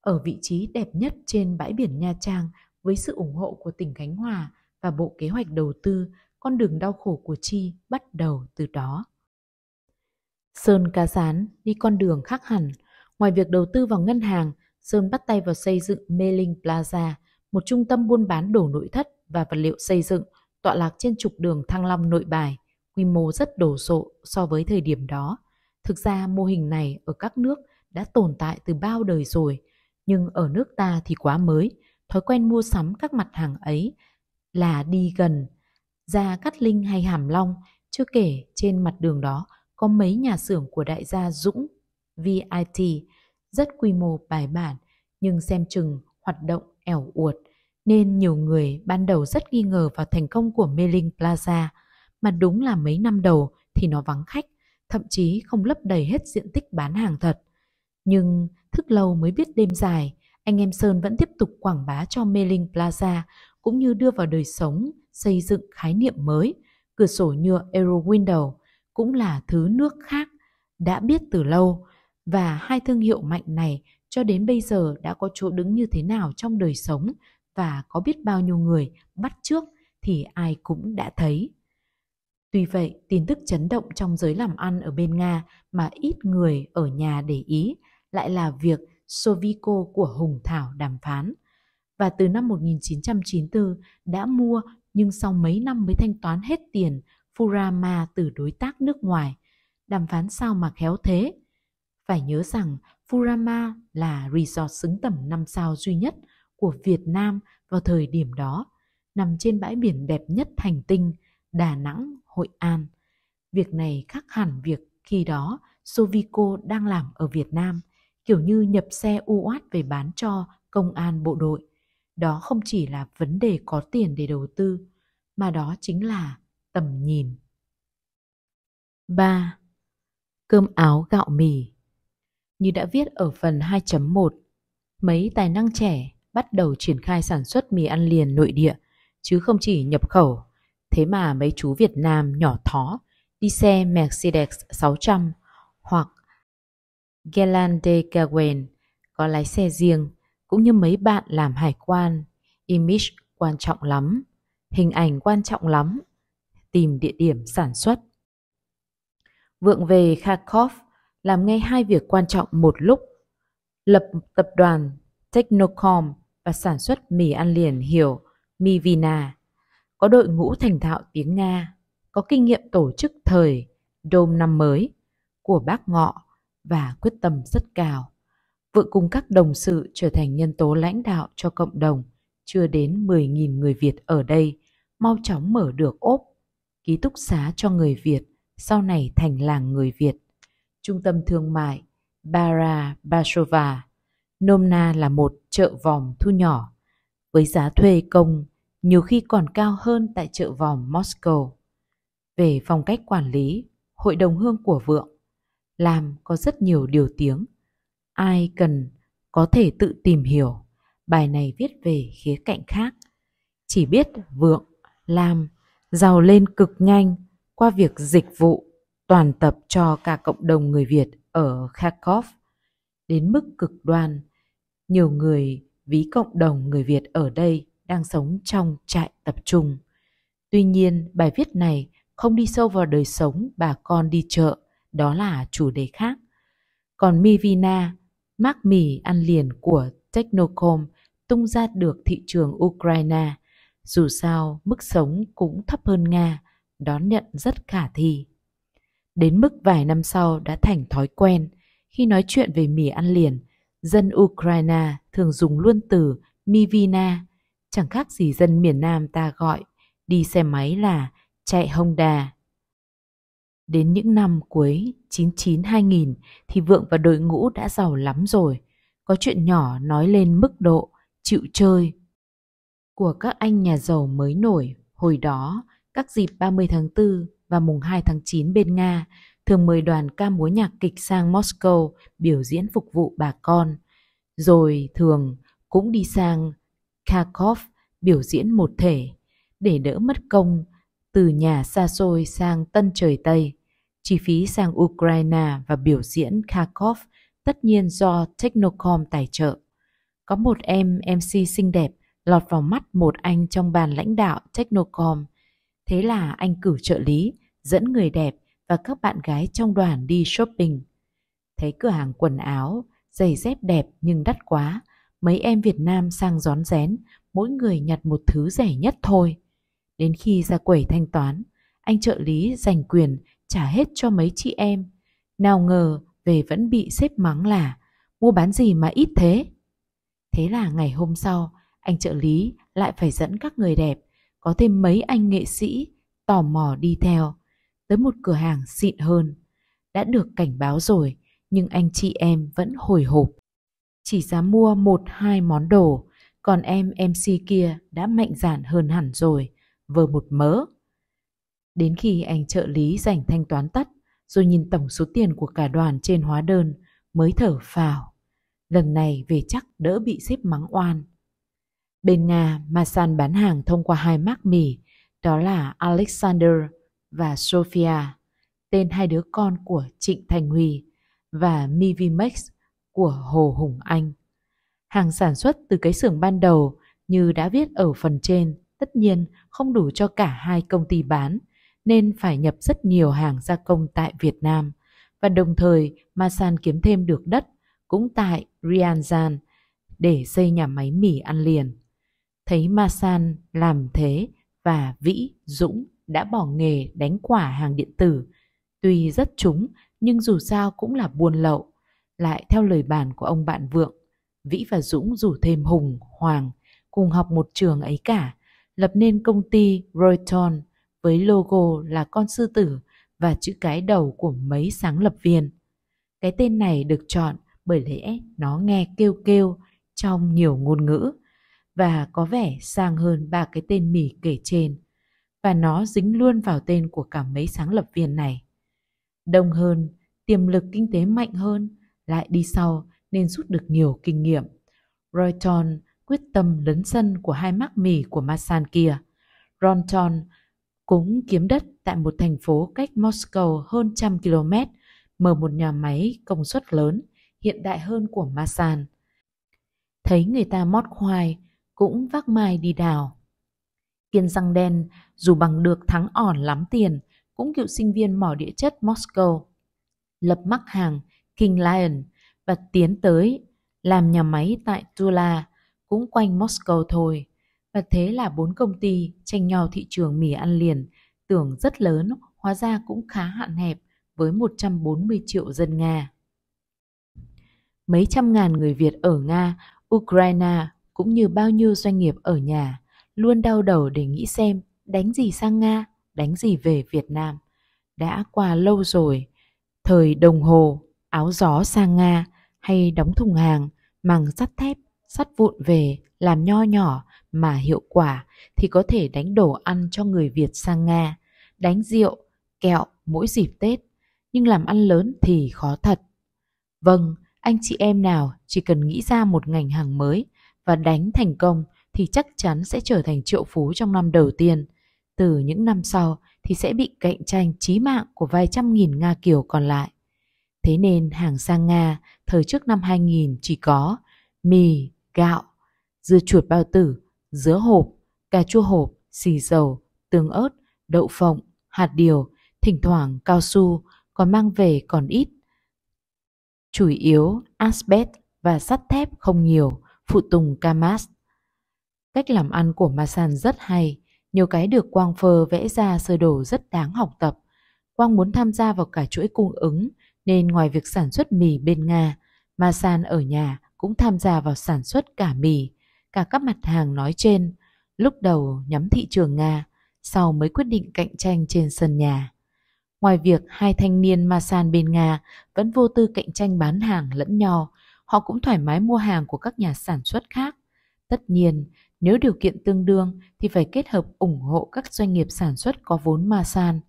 ở vị trí đẹp nhất trên bãi biển Nha Trang với sự ủng hộ của tỉnh Khánh Hòa và Bộ Kế hoạch Đầu tư, con đường đau khổ của Chi bắt đầu từ đó. Sơn Cá Sán đi con đường khác hẳn. Ngoài việc đầu tư vào ngân hàng, Sơn bắt tay vào xây dựng Mê Linh Plaza, một trung tâm buôn bán đồ nội thất và vật liệu xây dựng tọa lạc trên trục đường Thăng Long nội bài, quy mô rất đồ sộ so với thời điểm đó. Thực ra mô hình này ở các nước đã tồn tại từ bao đời rồi, nhưng ở nước ta thì quá mới, thói quen mua sắm các mặt hàng ấy là đi gần, ra Cát Linh hay Hàm Long, chưa kể trên mặt đường đó có mấy nhà xưởng của đại gia Dũng, VIT, rất quy mô bài bản, nhưng xem chừng hoạt động ẻo uột nên nhiều người ban đầu rất nghi ngờ vào thành công của Mê Plaza, mà đúng là mấy năm đầu thì nó vắng khách, thậm chí không lấp đầy hết diện tích bán hàng thật. Nhưng thức lâu mới biết đêm dài, anh em Sơn vẫn tiếp tục quảng bá cho Mê Plaza cũng như đưa vào đời sống xây dựng khái niệm mới, cửa sổ nhựa Aero Window cũng là thứ nước khác đã biết từ lâu và hai thương hiệu mạnh này cho đến bây giờ đã có chỗ đứng như thế nào trong đời sống và có biết bao nhiêu người bắt trước thì ai cũng đã thấy. Tuy vậy, tin tức chấn động trong giới làm ăn ở bên Nga mà ít người ở nhà để ý lại là việc Sovico của Hùng Thảo đàm phán. Và từ năm 1994 đã mua nhưng sau mấy năm mới thanh toán hết tiền Furama từ đối tác nước ngoài. Đàm phán sao mà khéo thế? Phải nhớ rằng Furama là resort xứng tầm 5 sao duy nhất – của Việt Nam vào thời điểm đó, nằm trên bãi biển đẹp nhất hành tinh Đà Nẵng, Hội An. Việc này khác hẳn việc khi đó Sovico đang làm ở Việt Nam, kiểu như nhập xe u oát về bán cho công an bộ đội. Đó không chỉ là vấn đề có tiền để đầu tư, mà đó chính là tầm nhìn. 3. Cơm áo gạo mì Như đã viết ở phần 2.1, mấy tài năng trẻ bắt đầu triển khai sản xuất mì ăn liền nội địa, chứ không chỉ nhập khẩu. Thế mà mấy chú Việt Nam nhỏ thó đi xe Mercedes 600 hoặc Gelande Gawain có lái xe riêng, cũng như mấy bạn làm hải quan. Image quan trọng lắm, hình ảnh quan trọng lắm, tìm địa điểm sản xuất. Vượng về Kharkov làm ngay hai việc quan trọng một lúc, lập tập đoàn Technocom và sản xuất mì ăn liền hiểu mì Vina, có đội ngũ thành thạo tiếng Nga, có kinh nghiệm tổ chức thời Đôm năm mới của bác Ngọ và quyết tâm rất cao, vượng cùng các đồng sự trở thành nhân tố lãnh đạo cho cộng đồng chưa đến 10.000 người Việt ở đây mau chóng mở được ốp, ký túc xá cho người Việt, sau này thành làng người Việt, trung tâm thương mại Bara Basova Nôm na là một chợ vòm thu nhỏ, với giá thuê công nhiều khi còn cao hơn tại chợ vòm Moscow. Về phong cách quản lý, hội đồng hương của Vượng, làm có rất nhiều điều tiếng. Ai cần có thể tự tìm hiểu. Bài này viết về khía cạnh khác. Chỉ biết Vượng, làm giàu lên cực nhanh qua việc dịch vụ toàn tập cho cả cộng đồng người Việt ở Kharkov – đến mức cực đoan. Nhiều người ví cộng đồng người Việt ở đây đang sống trong trại tập trung. Tuy nhiên, bài viết này không đi sâu vào đời sống bà con đi chợ, đó là chủ đề khác. Còn Mivina, mác mì ăn liền của Technocom tung ra được thị trường Ukraine, dù sao mức sống cũng thấp hơn Nga, đón nhận rất khả thi. Đến mức vài năm sau đã thành thói quen, khi nói chuyện về mì ăn liền, dân Ukraine thường dùng luôn từ Mivina, chẳng khác gì dân miền Nam ta gọi đi xe máy là chạy hông đà. Đến những năm cuối 99-2000 thì Vượng và đội ngũ đã giàu lắm rồi. Có chuyện nhỏ nói lên mức độ, chịu chơi của các anh nhà giàu mới nổi. Hồi đó, các dịp 30 tháng 4 và mùng 2 tháng 9 bên Nga thường mời đoàn ca múa nhạc kịch sang Moscow biểu diễn phục vụ bà con, rồi thường cũng đi sang Kharkov biểu diễn một thể để đỡ mất công từ nhà xa xôi sang tân trời Tây. Chi phí sang Ukraine và biểu diễn Kharkov tất nhiên do Technocom tài trợ. Có một em MC xinh đẹp lọt vào mắt một anh trong bàn lãnh đạo Technocom. Thế là anh cử trợ lý, dẫn người đẹp và các bạn gái trong đoàn đi shopping. Thấy cửa hàng quần áo, giày dép đẹp nhưng đắt quá, mấy em Việt Nam sang gión rén, mỗi người nhặt một thứ rẻ nhất thôi. Đến khi ra quầy thanh toán, anh trợ lý giành quyền trả hết cho mấy chị em. Nào ngờ về vẫn bị xếp mắng là mua bán gì mà ít thế. Thế là ngày hôm sau, anh trợ lý lại phải dẫn các người đẹp, có thêm mấy anh nghệ sĩ tò mò đi theo tới một cửa hàng xịn hơn. Đã được cảnh báo rồi, nhưng anh chị em vẫn hồi hộp. Chỉ dám mua một hai món đồ, còn em MC kia đã mạnh dạn hơn hẳn rồi, vừa một mớ. Đến khi anh trợ lý giành thanh toán tắt, rồi nhìn tổng số tiền của cả đoàn trên hóa đơn mới thở phào. Lần này về chắc đỡ bị xếp mắng oan. Bên Nga masan bán hàng thông qua hai mác mì, đó là Alexander và Sophia, tên hai đứa con của Trịnh Thành Huy và Mivimex của Hồ Hùng Anh. Hàng sản xuất từ cái xưởng ban đầu như đã viết ở phần trên, tất nhiên không đủ cho cả hai công ty bán, nên phải nhập rất nhiều hàng gia công tại Việt Nam và đồng thời Masan kiếm thêm được đất cũng tại Rianzan để xây nhà máy mì ăn liền. Thấy Masan làm thế và Vĩ, Dũng đã bỏ nghề đánh quả hàng điện tử. Tuy rất trúng, nhưng dù sao cũng là buôn lậu. Lại theo lời bàn của ông bạn Vượng, Vĩ và Dũng rủ thêm Hùng, Hoàng, cùng học một trường ấy cả, lập nên công ty Royton với logo là con sư tử và chữ cái đầu của mấy sáng lập viên. Cái tên này được chọn bởi lẽ nó nghe kêu kêu trong nhiều ngôn ngữ và có vẻ sang hơn ba cái tên mỉ kể trên và nó dính luôn vào tên của cả mấy sáng lập viên này. Đông hơn, tiềm lực kinh tế mạnh hơn, lại đi sau nên rút được nhiều kinh nghiệm. Royton quyết tâm lấn sân của hai mắc mì của Masan kia. Ronton cũng kiếm đất tại một thành phố cách Moscow hơn trăm km, mở một nhà máy công suất lớn, hiện đại hơn của Masan. Thấy người ta mót khoai, cũng vác mai đi đào. Kiên răng đen dù bằng được thắng ỏn lắm tiền, cũng cựu sinh viên mỏ địa chất Moscow. Lập mắc hàng King Lion và tiến tới làm nhà máy tại Tula, cũng quanh Moscow thôi. Và thế là bốn công ty tranh nhau thị trường mì ăn liền, tưởng rất lớn, hóa ra cũng khá hạn hẹp với 140 triệu dân Nga. Mấy trăm ngàn người Việt ở Nga, Ukraine cũng như bao nhiêu doanh nghiệp ở nhà luôn đau đầu để nghĩ xem đánh gì sang Nga, đánh gì về Việt Nam. Đã qua lâu rồi, thời đồng hồ, áo gió sang Nga hay đóng thùng hàng, màng sắt thép, sắt vụn về, làm nho nhỏ mà hiệu quả thì có thể đánh đồ ăn cho người Việt sang Nga, đánh rượu, kẹo mỗi dịp Tết, nhưng làm ăn lớn thì khó thật. Vâng, anh chị em nào chỉ cần nghĩ ra một ngành hàng mới và đánh thành công thì chắc chắn sẽ trở thành triệu phú trong năm đầu tiên từ những năm sau thì sẽ bị cạnh tranh chí mạng của vài trăm nghìn Nga kiều còn lại. Thế nên hàng sang Nga thời trước năm 2000 chỉ có mì, gạo, dưa chuột bao tử, dứa hộp, cà chua hộp, xì dầu, tương ớt, đậu phộng, hạt điều, thỉnh thoảng cao su, còn mang về còn ít. Chủ yếu asbest và sắt thép không nhiều, phụ tùng Kamas. Cách làm ăn của Masan rất hay, nhiều cái được Quang phờ vẽ ra sơ đồ rất đáng học tập. Quang muốn tham gia vào cả chuỗi cung ứng nên ngoài việc sản xuất mì bên Nga, Masan ở nhà cũng tham gia vào sản xuất cả mì, cả các mặt hàng nói trên, lúc đầu nhắm thị trường Nga, sau mới quyết định cạnh tranh trên sân nhà. Ngoài việc hai thanh niên Masan bên Nga vẫn vô tư cạnh tranh bán hàng lẫn nhau, họ cũng thoải mái mua hàng của các nhà sản xuất khác. Tất nhiên, nếu điều kiện tương đương thì phải kết hợp ủng hộ các doanh nghiệp sản xuất có vốn Masan.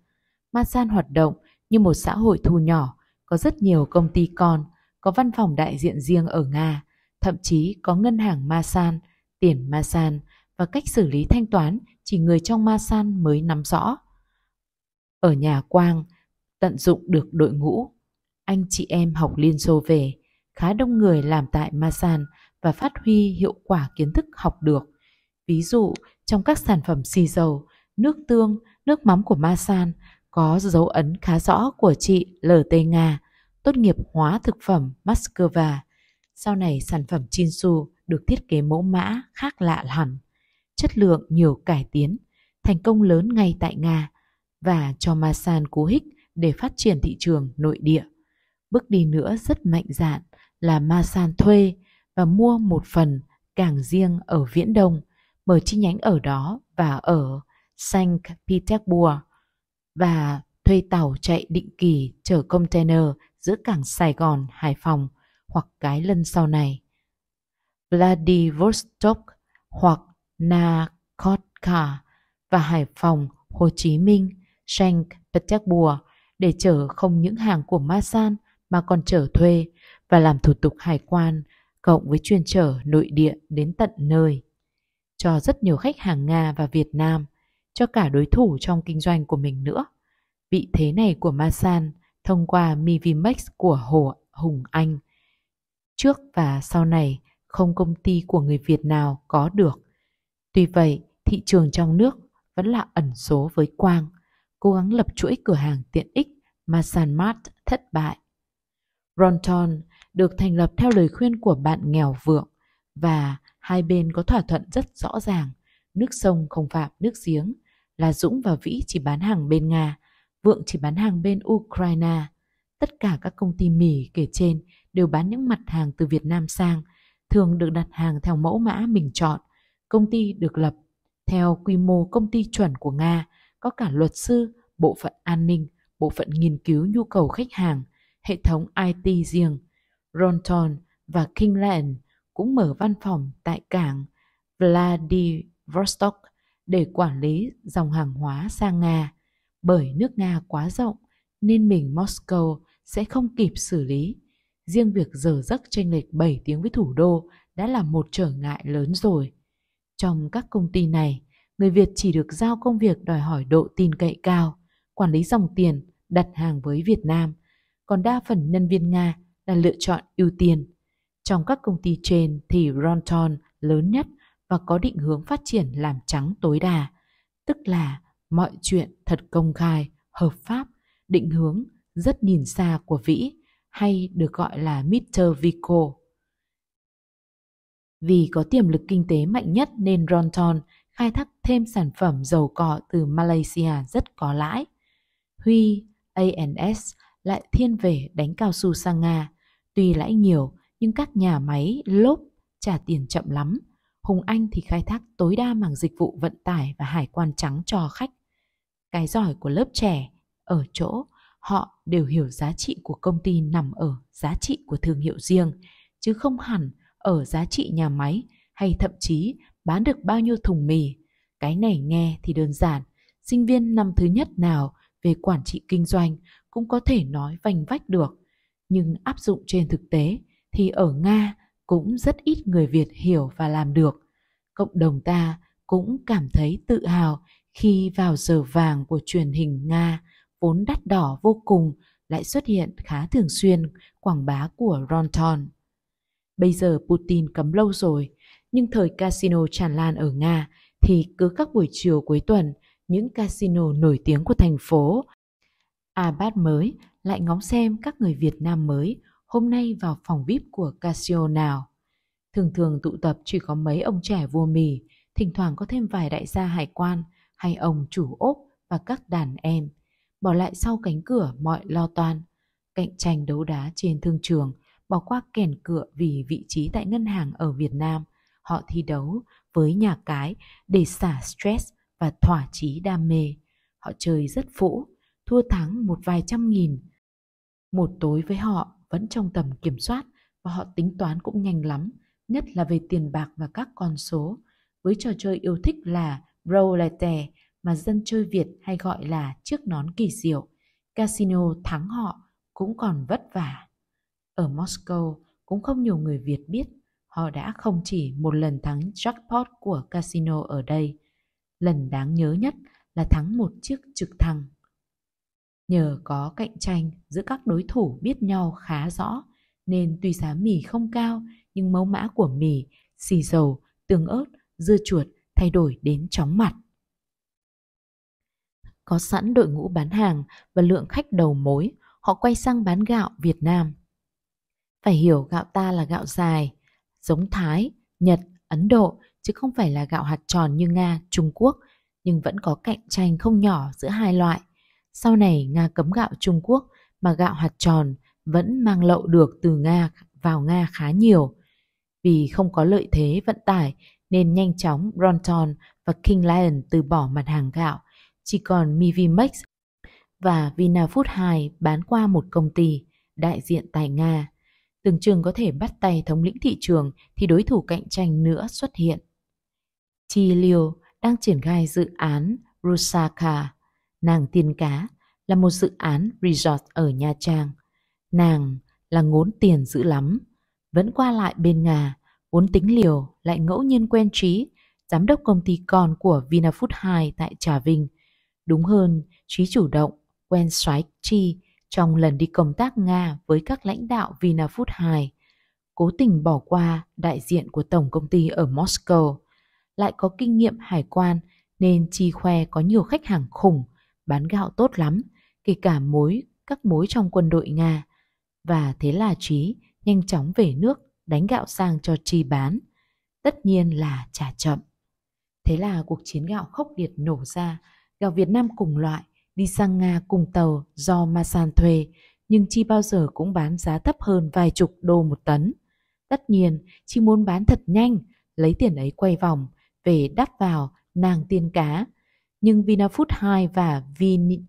Masan hoạt động như một xã hội thu nhỏ, có rất nhiều công ty con, có văn phòng đại diện riêng ở Nga, thậm chí có ngân hàng Masan, tiền Masan và cách xử lý thanh toán chỉ người trong Masan mới nắm rõ. Ở nhà Quang, tận dụng được đội ngũ, anh chị em học Liên Xô về, khá đông người làm tại Masan và phát huy hiệu quả kiến thức học được Ví dụ, trong các sản phẩm xì dầu, nước tương, nước mắm của Masan có dấu ấn khá rõ của chị LT Nga, tốt nghiệp hóa thực phẩm Moscow. Sau này sản phẩm Chinsu được thiết kế mẫu mã khác lạ hẳn, chất lượng nhiều cải tiến, thành công lớn ngay tại Nga và cho Masan cú hích để phát triển thị trường nội địa. Bước đi nữa rất mạnh dạn là Masan thuê và mua một phần cảng riêng ở Viễn Đông mở chi nhánh ở đó và ở Saint Petersburg và thuê tàu chạy định kỳ chở container giữa cảng Sài Gòn, Hải Phòng hoặc cái lân sau này. Vladivostok hoặc Nakhodka và Hải Phòng, Hồ Chí Minh, Saint Petersburg để chở không những hàng của Masan mà còn chở thuê và làm thủ tục hải quan cộng với chuyên chở nội địa đến tận nơi cho rất nhiều khách hàng Nga và Việt Nam, cho cả đối thủ trong kinh doanh của mình nữa. Vị thế này của Masan thông qua Mivimax của Hồ Hùng Anh trước và sau này không công ty của người Việt nào có được. Tuy vậy, thị trường trong nước vẫn là ẩn số với Quang, cố gắng lập chuỗi cửa hàng tiện ích Masan Mart thất bại. Ronton được thành lập theo lời khuyên của bạn nghèo vượng và hai bên có thỏa thuận rất rõ ràng, nước sông không phạm nước giếng, là Dũng và Vĩ chỉ bán hàng bên Nga, Vượng chỉ bán hàng bên Ukraine. Tất cả các công ty mì kể trên đều bán những mặt hàng từ Việt Nam sang, thường được đặt hàng theo mẫu mã mình chọn. Công ty được lập theo quy mô công ty chuẩn của Nga, có cả luật sư, bộ phận an ninh, bộ phận nghiên cứu nhu cầu khách hàng, hệ thống IT riêng. Ronton và King Lion cũng mở văn phòng tại cảng Vladivostok để quản lý dòng hàng hóa sang Nga. Bởi nước Nga quá rộng nên mình Moscow sẽ không kịp xử lý. Riêng việc giờ giấc chênh lệch 7 tiếng với thủ đô đã là một trở ngại lớn rồi. Trong các công ty này, người Việt chỉ được giao công việc đòi hỏi độ tin cậy cao, quản lý dòng tiền, đặt hàng với Việt Nam, còn đa phần nhân viên Nga là lựa chọn ưu tiên. Trong các công ty trên thì Ronton lớn nhất và có định hướng phát triển làm trắng tối đa, tức là mọi chuyện thật công khai, hợp pháp, định hướng rất nhìn xa của Vĩ hay được gọi là Mr. Vico. Vì có tiềm lực kinh tế mạnh nhất nên Ronton khai thác thêm sản phẩm dầu cọ từ Malaysia rất có lãi. Huy, ANS lại thiên về đánh cao su sang Nga, tuy lãi nhiều nhưng các nhà máy lốp trả tiền chậm lắm. Hùng Anh thì khai thác tối đa mảng dịch vụ vận tải và hải quan trắng cho khách. Cái giỏi của lớp trẻ ở chỗ họ đều hiểu giá trị của công ty nằm ở giá trị của thương hiệu riêng, chứ không hẳn ở giá trị nhà máy hay thậm chí bán được bao nhiêu thùng mì. Cái này nghe thì đơn giản, sinh viên năm thứ nhất nào về quản trị kinh doanh cũng có thể nói vành vách được, nhưng áp dụng trên thực tế thì ở Nga cũng rất ít người Việt hiểu và làm được. Cộng đồng ta cũng cảm thấy tự hào khi vào giờ vàng của truyền hình Nga vốn đắt đỏ vô cùng lại xuất hiện khá thường xuyên quảng bá của Ronton. Bây giờ Putin cấm lâu rồi, nhưng thời casino tràn lan ở Nga thì cứ các buổi chiều cuối tuần, những casino nổi tiếng của thành phố, Abad mới lại ngóng xem các người Việt Nam mới hôm nay vào phòng VIP của Casio nào. Thường thường tụ tập chỉ có mấy ông trẻ vua mì, thỉnh thoảng có thêm vài đại gia hải quan hay ông chủ ốp và các đàn em, bỏ lại sau cánh cửa mọi lo toan. Cạnh tranh đấu đá trên thương trường, bỏ qua kèn cửa vì vị trí tại ngân hàng ở Việt Nam. Họ thi đấu với nhà cái để xả stress và thỏa chí đam mê. Họ chơi rất phũ, thua thắng một vài trăm nghìn. Một tối với họ vẫn trong tầm kiểm soát và họ tính toán cũng nhanh lắm, nhất là về tiền bạc và các con số. Với trò chơi yêu thích là Bro là tè mà dân chơi Việt hay gọi là chiếc nón kỳ diệu. Casino thắng họ cũng còn vất vả. Ở Moscow cũng không nhiều người Việt biết họ đã không chỉ một lần thắng jackpot của casino ở đây. Lần đáng nhớ nhất là thắng một chiếc trực thăng. Nhờ có cạnh tranh giữa các đối thủ biết nhau khá rõ, nên tuy giá mì không cao, nhưng mẫu mã của mì, xì dầu, tương ớt, dưa chuột thay đổi đến chóng mặt. Có sẵn đội ngũ bán hàng và lượng khách đầu mối, họ quay sang bán gạo Việt Nam. Phải hiểu gạo ta là gạo dài, giống Thái, Nhật, Ấn Độ, chứ không phải là gạo hạt tròn như Nga, Trung Quốc, nhưng vẫn có cạnh tranh không nhỏ giữa hai loại. Sau này Nga cấm gạo Trung Quốc mà gạo hạt tròn vẫn mang lậu được từ Nga vào Nga khá nhiều. Vì không có lợi thế vận tải nên nhanh chóng Bronton và King Lion từ bỏ mặt hàng gạo, chỉ còn Mivimax và Vinafood 2 bán qua một công ty đại diện tại Nga. Từng trường có thể bắt tay thống lĩnh thị trường thì đối thủ cạnh tranh nữa xuất hiện. Chi Liu đang triển khai dự án Rusaka Nàng Tiên Cá là một dự án resort ở Nha Trang. Nàng là ngốn tiền dữ lắm, vẫn qua lại bên Nga, vốn tính liều, lại ngẫu nhiên quen trí, giám đốc công ty con của Vinafood 2 tại Trà Vinh. Đúng hơn, trí chủ động, quen soái chi trong lần đi công tác Nga với các lãnh đạo Vinafood 2, cố tình bỏ qua đại diện của tổng công ty ở Moscow, lại có kinh nghiệm hải quan nên chi khoe có nhiều khách hàng khủng bán gạo tốt lắm, kể cả mối, các mối trong quân đội Nga. Và thế là Trí nhanh chóng về nước đánh gạo sang cho Tri bán. Tất nhiên là trả chậm. Thế là cuộc chiến gạo khốc liệt nổ ra, gạo Việt Nam cùng loại đi sang Nga cùng tàu do Masan thuê, nhưng Chi bao giờ cũng bán giá thấp hơn vài chục đô một tấn. Tất nhiên, Chi muốn bán thật nhanh, lấy tiền ấy quay vòng, về đắp vào nàng tiên cá, nhưng Vinafood 2 và Vin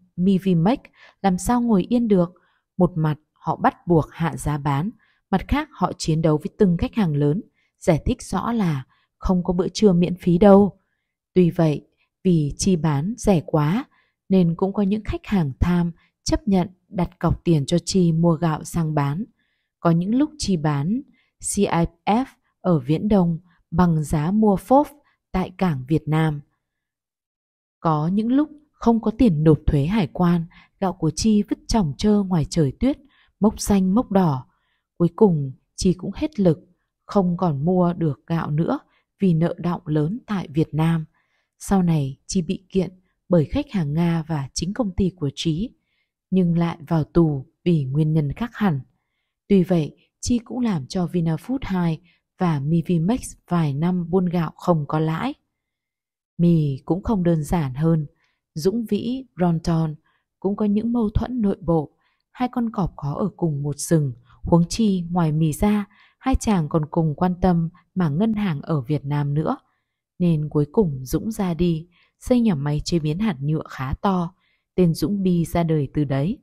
làm sao ngồi yên được? Một mặt họ bắt buộc hạ giá bán, mặt khác họ chiến đấu với từng khách hàng lớn, giải thích rõ là không có bữa trưa miễn phí đâu. Tuy vậy, vì chi bán rẻ quá nên cũng có những khách hàng tham chấp nhận đặt cọc tiền cho chi mua gạo sang bán. Có những lúc chi bán CIF ở Viễn Đông bằng giá mua phốp tại cảng Việt Nam. Có những lúc không có tiền nộp thuế hải quan, gạo của Chi vứt trỏng trơ ngoài trời tuyết, mốc xanh mốc đỏ. Cuối cùng, Chi cũng hết lực, không còn mua được gạo nữa vì nợ động lớn tại Việt Nam. Sau này, Chi bị kiện bởi khách hàng Nga và chính công ty của Trí, nhưng lại vào tù vì nguyên nhân khác hẳn. Tuy vậy, Chi cũng làm cho Vinafood 2 và Mivimax vài năm buôn gạo không có lãi. Mì cũng không đơn giản hơn. Dũng Vĩ, Ronton cũng có những mâu thuẫn nội bộ. Hai con cọp có ở cùng một rừng, huống chi ngoài mì ra, hai chàng còn cùng quan tâm mà ngân hàng ở Việt Nam nữa. Nên cuối cùng Dũng ra đi, xây nhà máy chế biến hạt nhựa khá to, tên Dũng Bi ra đời từ đấy.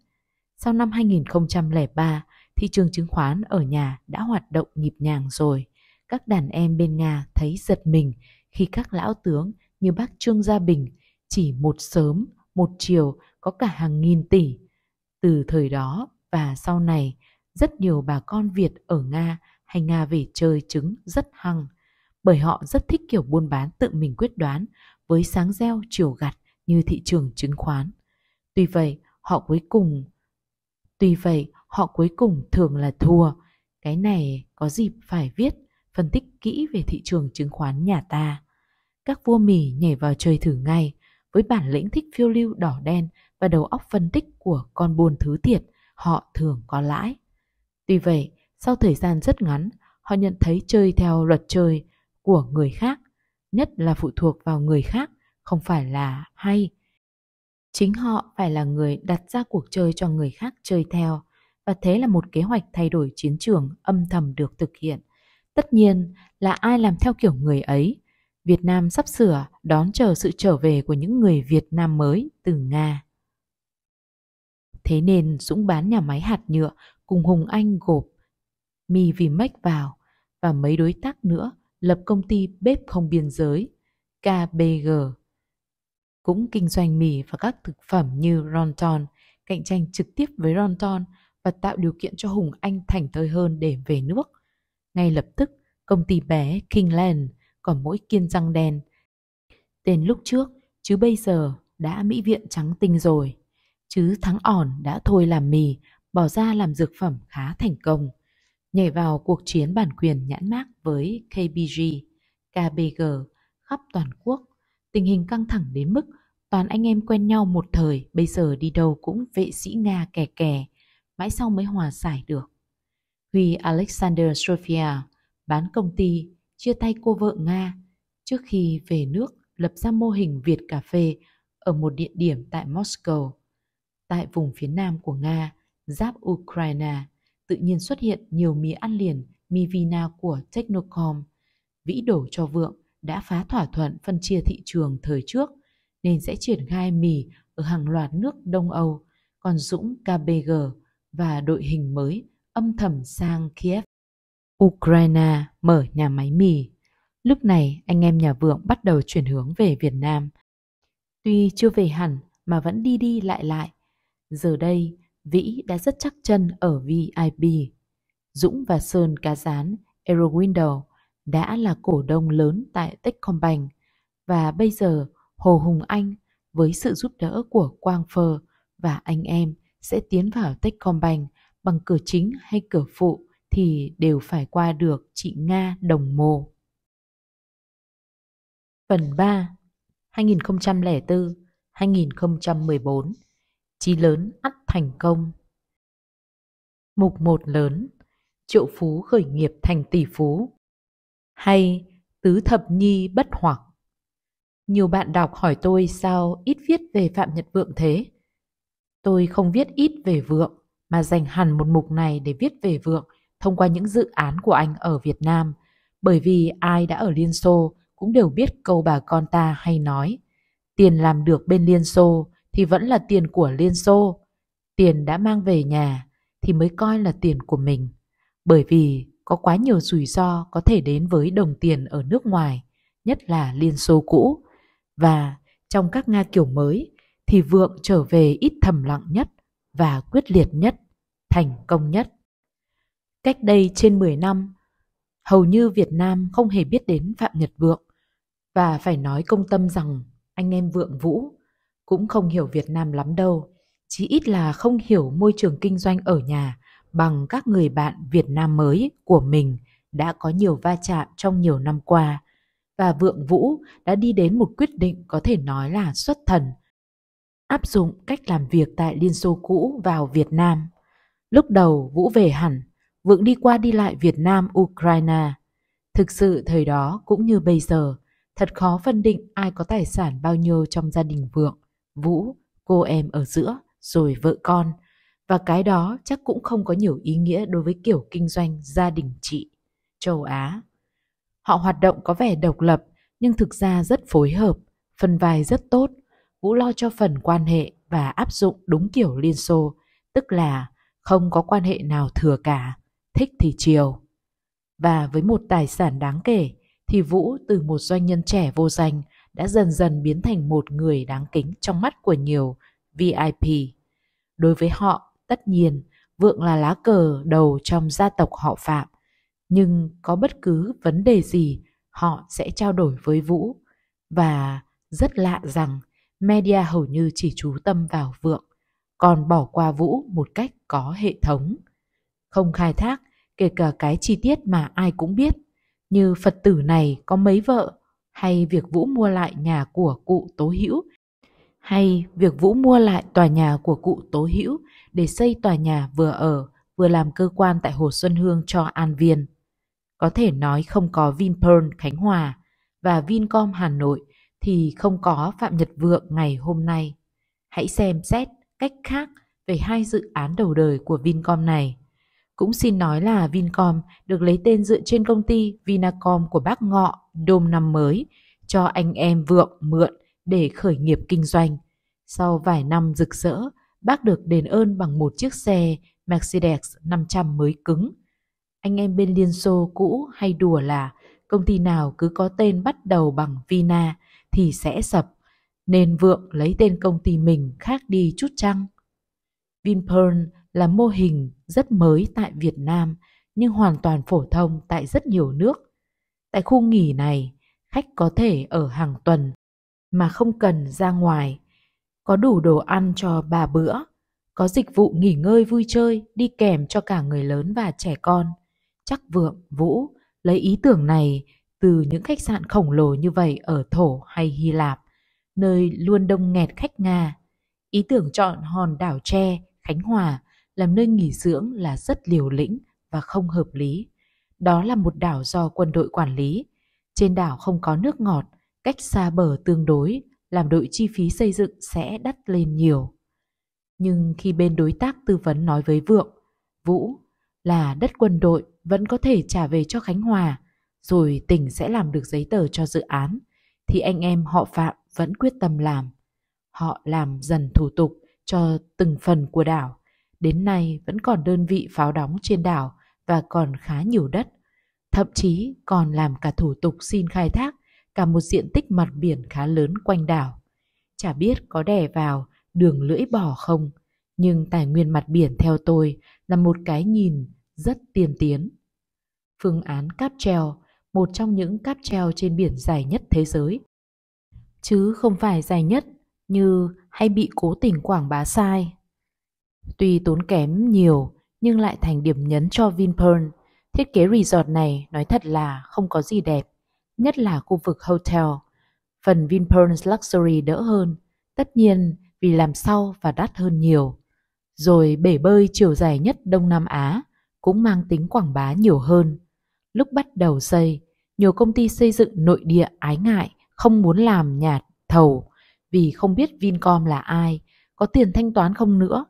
Sau năm 2003, thị trường chứng khoán ở nhà đã hoạt động nhịp nhàng rồi. Các đàn em bên Nga thấy giật mình khi các lão tướng như bác Trương Gia Bình, chỉ một sớm, một chiều có cả hàng nghìn tỷ. Từ thời đó và sau này, rất nhiều bà con Việt ở Nga hay Nga về chơi trứng rất hăng, bởi họ rất thích kiểu buôn bán tự mình quyết đoán với sáng gieo chiều gặt như thị trường chứng khoán. Tuy vậy, họ cuối cùng Tuy vậy, họ cuối cùng thường là thua. Cái này có dịp phải viết, phân tích kỹ về thị trường chứng khoán nhà ta. Các vua mỉ nhảy vào chơi thử ngay, với bản lĩnh thích phiêu lưu đỏ đen và đầu óc phân tích của con buôn thứ thiệt, họ thường có lãi. Tuy vậy, sau thời gian rất ngắn, họ nhận thấy chơi theo luật chơi của người khác, nhất là phụ thuộc vào người khác, không phải là hay. Chính họ phải là người đặt ra cuộc chơi cho người khác chơi theo, và thế là một kế hoạch thay đổi chiến trường âm thầm được thực hiện. Tất nhiên là ai làm theo kiểu người ấy Việt Nam sắp sửa đón chờ sự trở về của những người Việt Nam mới từ Nga. Thế nên Dũng bán nhà máy hạt nhựa cùng Hùng Anh gộp Mi vì Mách vào và mấy đối tác nữa lập công ty bếp không biên giới KBG cũng kinh doanh mì và các thực phẩm như Ronton, cạnh tranh trực tiếp với Ronton và tạo điều kiện cho Hùng Anh thành thơi hơn để về nước. Ngay lập tức, công ty bé Kingland còn mỗi kiên răng đen. Tên lúc trước, chứ bây giờ đã mỹ viện trắng tinh rồi. Chứ thắng ỏn đã thôi làm mì, bỏ ra làm dược phẩm khá thành công. Nhảy vào cuộc chiến bản quyền nhãn mát với KBG, KBG khắp toàn quốc. Tình hình căng thẳng đến mức toàn anh em quen nhau một thời, bây giờ đi đâu cũng vệ sĩ Nga kè kè, mãi sau mới hòa giải được. Huy Alexander Sofia bán công ty chia tay cô vợ Nga trước khi về nước lập ra mô hình Việt Cà Phê ở một địa điểm tại Moscow. Tại vùng phía nam của Nga, giáp Ukraine, tự nhiên xuất hiện nhiều mì ăn liền, mì Vina của Technocom. Vĩ đổ cho Vượng đã phá thỏa thuận phân chia thị trường thời trước, nên sẽ triển khai mì ở hàng loạt nước Đông Âu, còn Dũng KBG và đội hình mới âm thầm sang Kiev. Ukraine mở nhà máy mì. Lúc này anh em nhà Vượng bắt đầu chuyển hướng về Việt Nam. Tuy chưa về hẳn mà vẫn đi đi lại lại. Giờ đây, Vĩ đã rất chắc chân ở VIP. Dũng và Sơn cá rán Aerowindow đã là cổ đông lớn tại Techcombank và bây giờ Hồ Hùng Anh với sự giúp đỡ của Quang Phơ và anh em sẽ tiến vào Techcombank bằng cửa chính hay cửa phụ thì đều phải qua được chị Nga đồng mồ. Phần 3 2004-2014 Chí lớn ắt thành công Mục 1 lớn Triệu phú khởi nghiệp thành tỷ phú Hay Tứ thập nhi bất hoặc Nhiều bạn đọc hỏi tôi sao ít viết về Phạm Nhật Vượng thế Tôi không viết ít về Vượng mà dành hẳn một mục này để viết về Vượng thông qua những dự án của anh ở Việt Nam, bởi vì ai đã ở Liên Xô cũng đều biết câu bà con ta hay nói, tiền làm được bên Liên Xô thì vẫn là tiền của Liên Xô, tiền đã mang về nhà thì mới coi là tiền của mình, bởi vì có quá nhiều rủi ro có thể đến với đồng tiền ở nước ngoài, nhất là Liên Xô cũ. Và trong các Nga kiểu mới thì Vượng trở về ít thầm lặng nhất và quyết liệt nhất, thành công nhất. Cách đây trên 10 năm, hầu như Việt Nam không hề biết đến Phạm Nhật Vượng và phải nói công tâm rằng anh em Vượng Vũ cũng không hiểu Việt Nam lắm đâu, chí ít là không hiểu môi trường kinh doanh ở nhà bằng các người bạn Việt Nam mới của mình đã có nhiều va chạm trong nhiều năm qua và Vượng Vũ đã đi đến một quyết định có thể nói là xuất thần. Áp dụng cách làm việc tại Liên Xô cũ vào Việt Nam. Lúc đầu Vũ về hẳn vượng đi qua đi lại Việt Nam, Ukraine. Thực sự thời đó cũng như bây giờ, thật khó phân định ai có tài sản bao nhiêu trong gia đình vượng, Vũ, cô em ở giữa, rồi vợ con. Và cái đó chắc cũng không có nhiều ý nghĩa đối với kiểu kinh doanh gia đình chị, châu Á. Họ hoạt động có vẻ độc lập, nhưng thực ra rất phối hợp, phần vai rất tốt. Vũ lo cho phần quan hệ và áp dụng đúng kiểu Liên Xô, tức là không có quan hệ nào thừa cả thích thì chiều. Và với một tài sản đáng kể, thì Vũ từ một doanh nhân trẻ vô danh đã dần dần biến thành một người đáng kính trong mắt của nhiều VIP. Đối với họ, tất nhiên, Vượng là lá cờ đầu trong gia tộc họ Phạm. Nhưng có bất cứ vấn đề gì, họ sẽ trao đổi với Vũ. Và rất lạ rằng, media hầu như chỉ chú tâm vào Vượng, còn bỏ qua Vũ một cách có hệ thống. Không khai thác kể cả cái chi tiết mà ai cũng biết, như Phật tử này có mấy vợ, hay việc Vũ mua lại nhà của cụ Tố Hữu, hay việc Vũ mua lại tòa nhà của cụ Tố Hữu để xây tòa nhà vừa ở, vừa làm cơ quan tại Hồ Xuân Hương cho An Viên. Có thể nói không có Vinpearl Khánh Hòa và Vincom Hà Nội thì không có Phạm Nhật Vượng ngày hôm nay. Hãy xem xét cách khác về hai dự án đầu đời của Vincom này. Cũng xin nói là Vincom được lấy tên dựa trên công ty Vinacom của bác Ngọ, Đôm năm mới, cho anh em vượng mượn để khởi nghiệp kinh doanh. Sau vài năm rực rỡ, bác được đền ơn bằng một chiếc xe Mercedes 500 mới cứng. Anh em bên Liên Xô cũ hay đùa là công ty nào cứ có tên bắt đầu bằng Vina thì sẽ sập, nên Vượng lấy tên công ty mình khác đi chút chăng. Vinpearl là mô hình rất mới tại Việt Nam nhưng hoàn toàn phổ thông tại rất nhiều nước. Tại khu nghỉ này, khách có thể ở hàng tuần mà không cần ra ngoài, có đủ đồ ăn cho ba bữa, có dịch vụ nghỉ ngơi vui chơi đi kèm cho cả người lớn và trẻ con. Chắc Vượng, Vũ lấy ý tưởng này từ những khách sạn khổng lồ như vậy ở Thổ hay Hy Lạp, nơi luôn đông nghẹt khách Nga. Ý tưởng chọn hòn đảo tre, Khánh Hòa làm nơi nghỉ dưỡng là rất liều lĩnh và không hợp lý. Đó là một đảo do quân đội quản lý. Trên đảo không có nước ngọt, cách xa bờ tương đối, làm đội chi phí xây dựng sẽ đắt lên nhiều. Nhưng khi bên đối tác tư vấn nói với Vượng, Vũ là đất quân đội vẫn có thể trả về cho Khánh Hòa, rồi tỉnh sẽ làm được giấy tờ cho dự án, thì anh em họ Phạm vẫn quyết tâm làm. Họ làm dần thủ tục cho từng phần của đảo Đến nay vẫn còn đơn vị pháo đóng trên đảo và còn khá nhiều đất. Thậm chí còn làm cả thủ tục xin khai thác cả một diện tích mặt biển khá lớn quanh đảo. Chả biết có đè vào đường lưỡi bò không, nhưng tài nguyên mặt biển theo tôi là một cái nhìn rất tiên tiến. Phương án cáp treo, một trong những cáp treo trên biển dài nhất thế giới. Chứ không phải dài nhất như hay bị cố tình quảng bá sai Tuy tốn kém nhiều nhưng lại thành điểm nhấn cho Vinpearl. Thiết kế resort này nói thật là không có gì đẹp, nhất là khu vực hotel. Phần Vinpearl Luxury đỡ hơn, tất nhiên vì làm sau và đắt hơn nhiều. Rồi bể bơi chiều dài nhất Đông Nam Á cũng mang tính quảng bá nhiều hơn. Lúc bắt đầu xây, nhiều công ty xây dựng nội địa ái ngại không muốn làm nhà thầu vì không biết Vincom là ai, có tiền thanh toán không nữa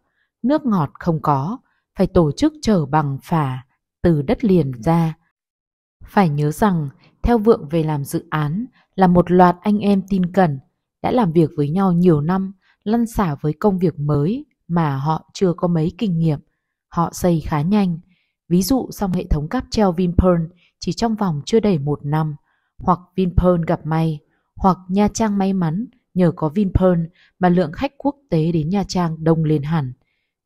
nước ngọt không có, phải tổ chức chở bằng phà từ đất liền ừ. ra. Phải nhớ rằng, theo Vượng về làm dự án là một loạt anh em tin cẩn, đã làm việc với nhau nhiều năm, lăn xả với công việc mới mà họ chưa có mấy kinh nghiệm. Họ xây khá nhanh. Ví dụ xong hệ thống cáp treo Vinpearl chỉ trong vòng chưa đầy một năm, hoặc Vinpearl gặp may, hoặc Nha Trang may mắn nhờ có Vinpearl mà lượng khách quốc tế đến Nha Trang đông lên hẳn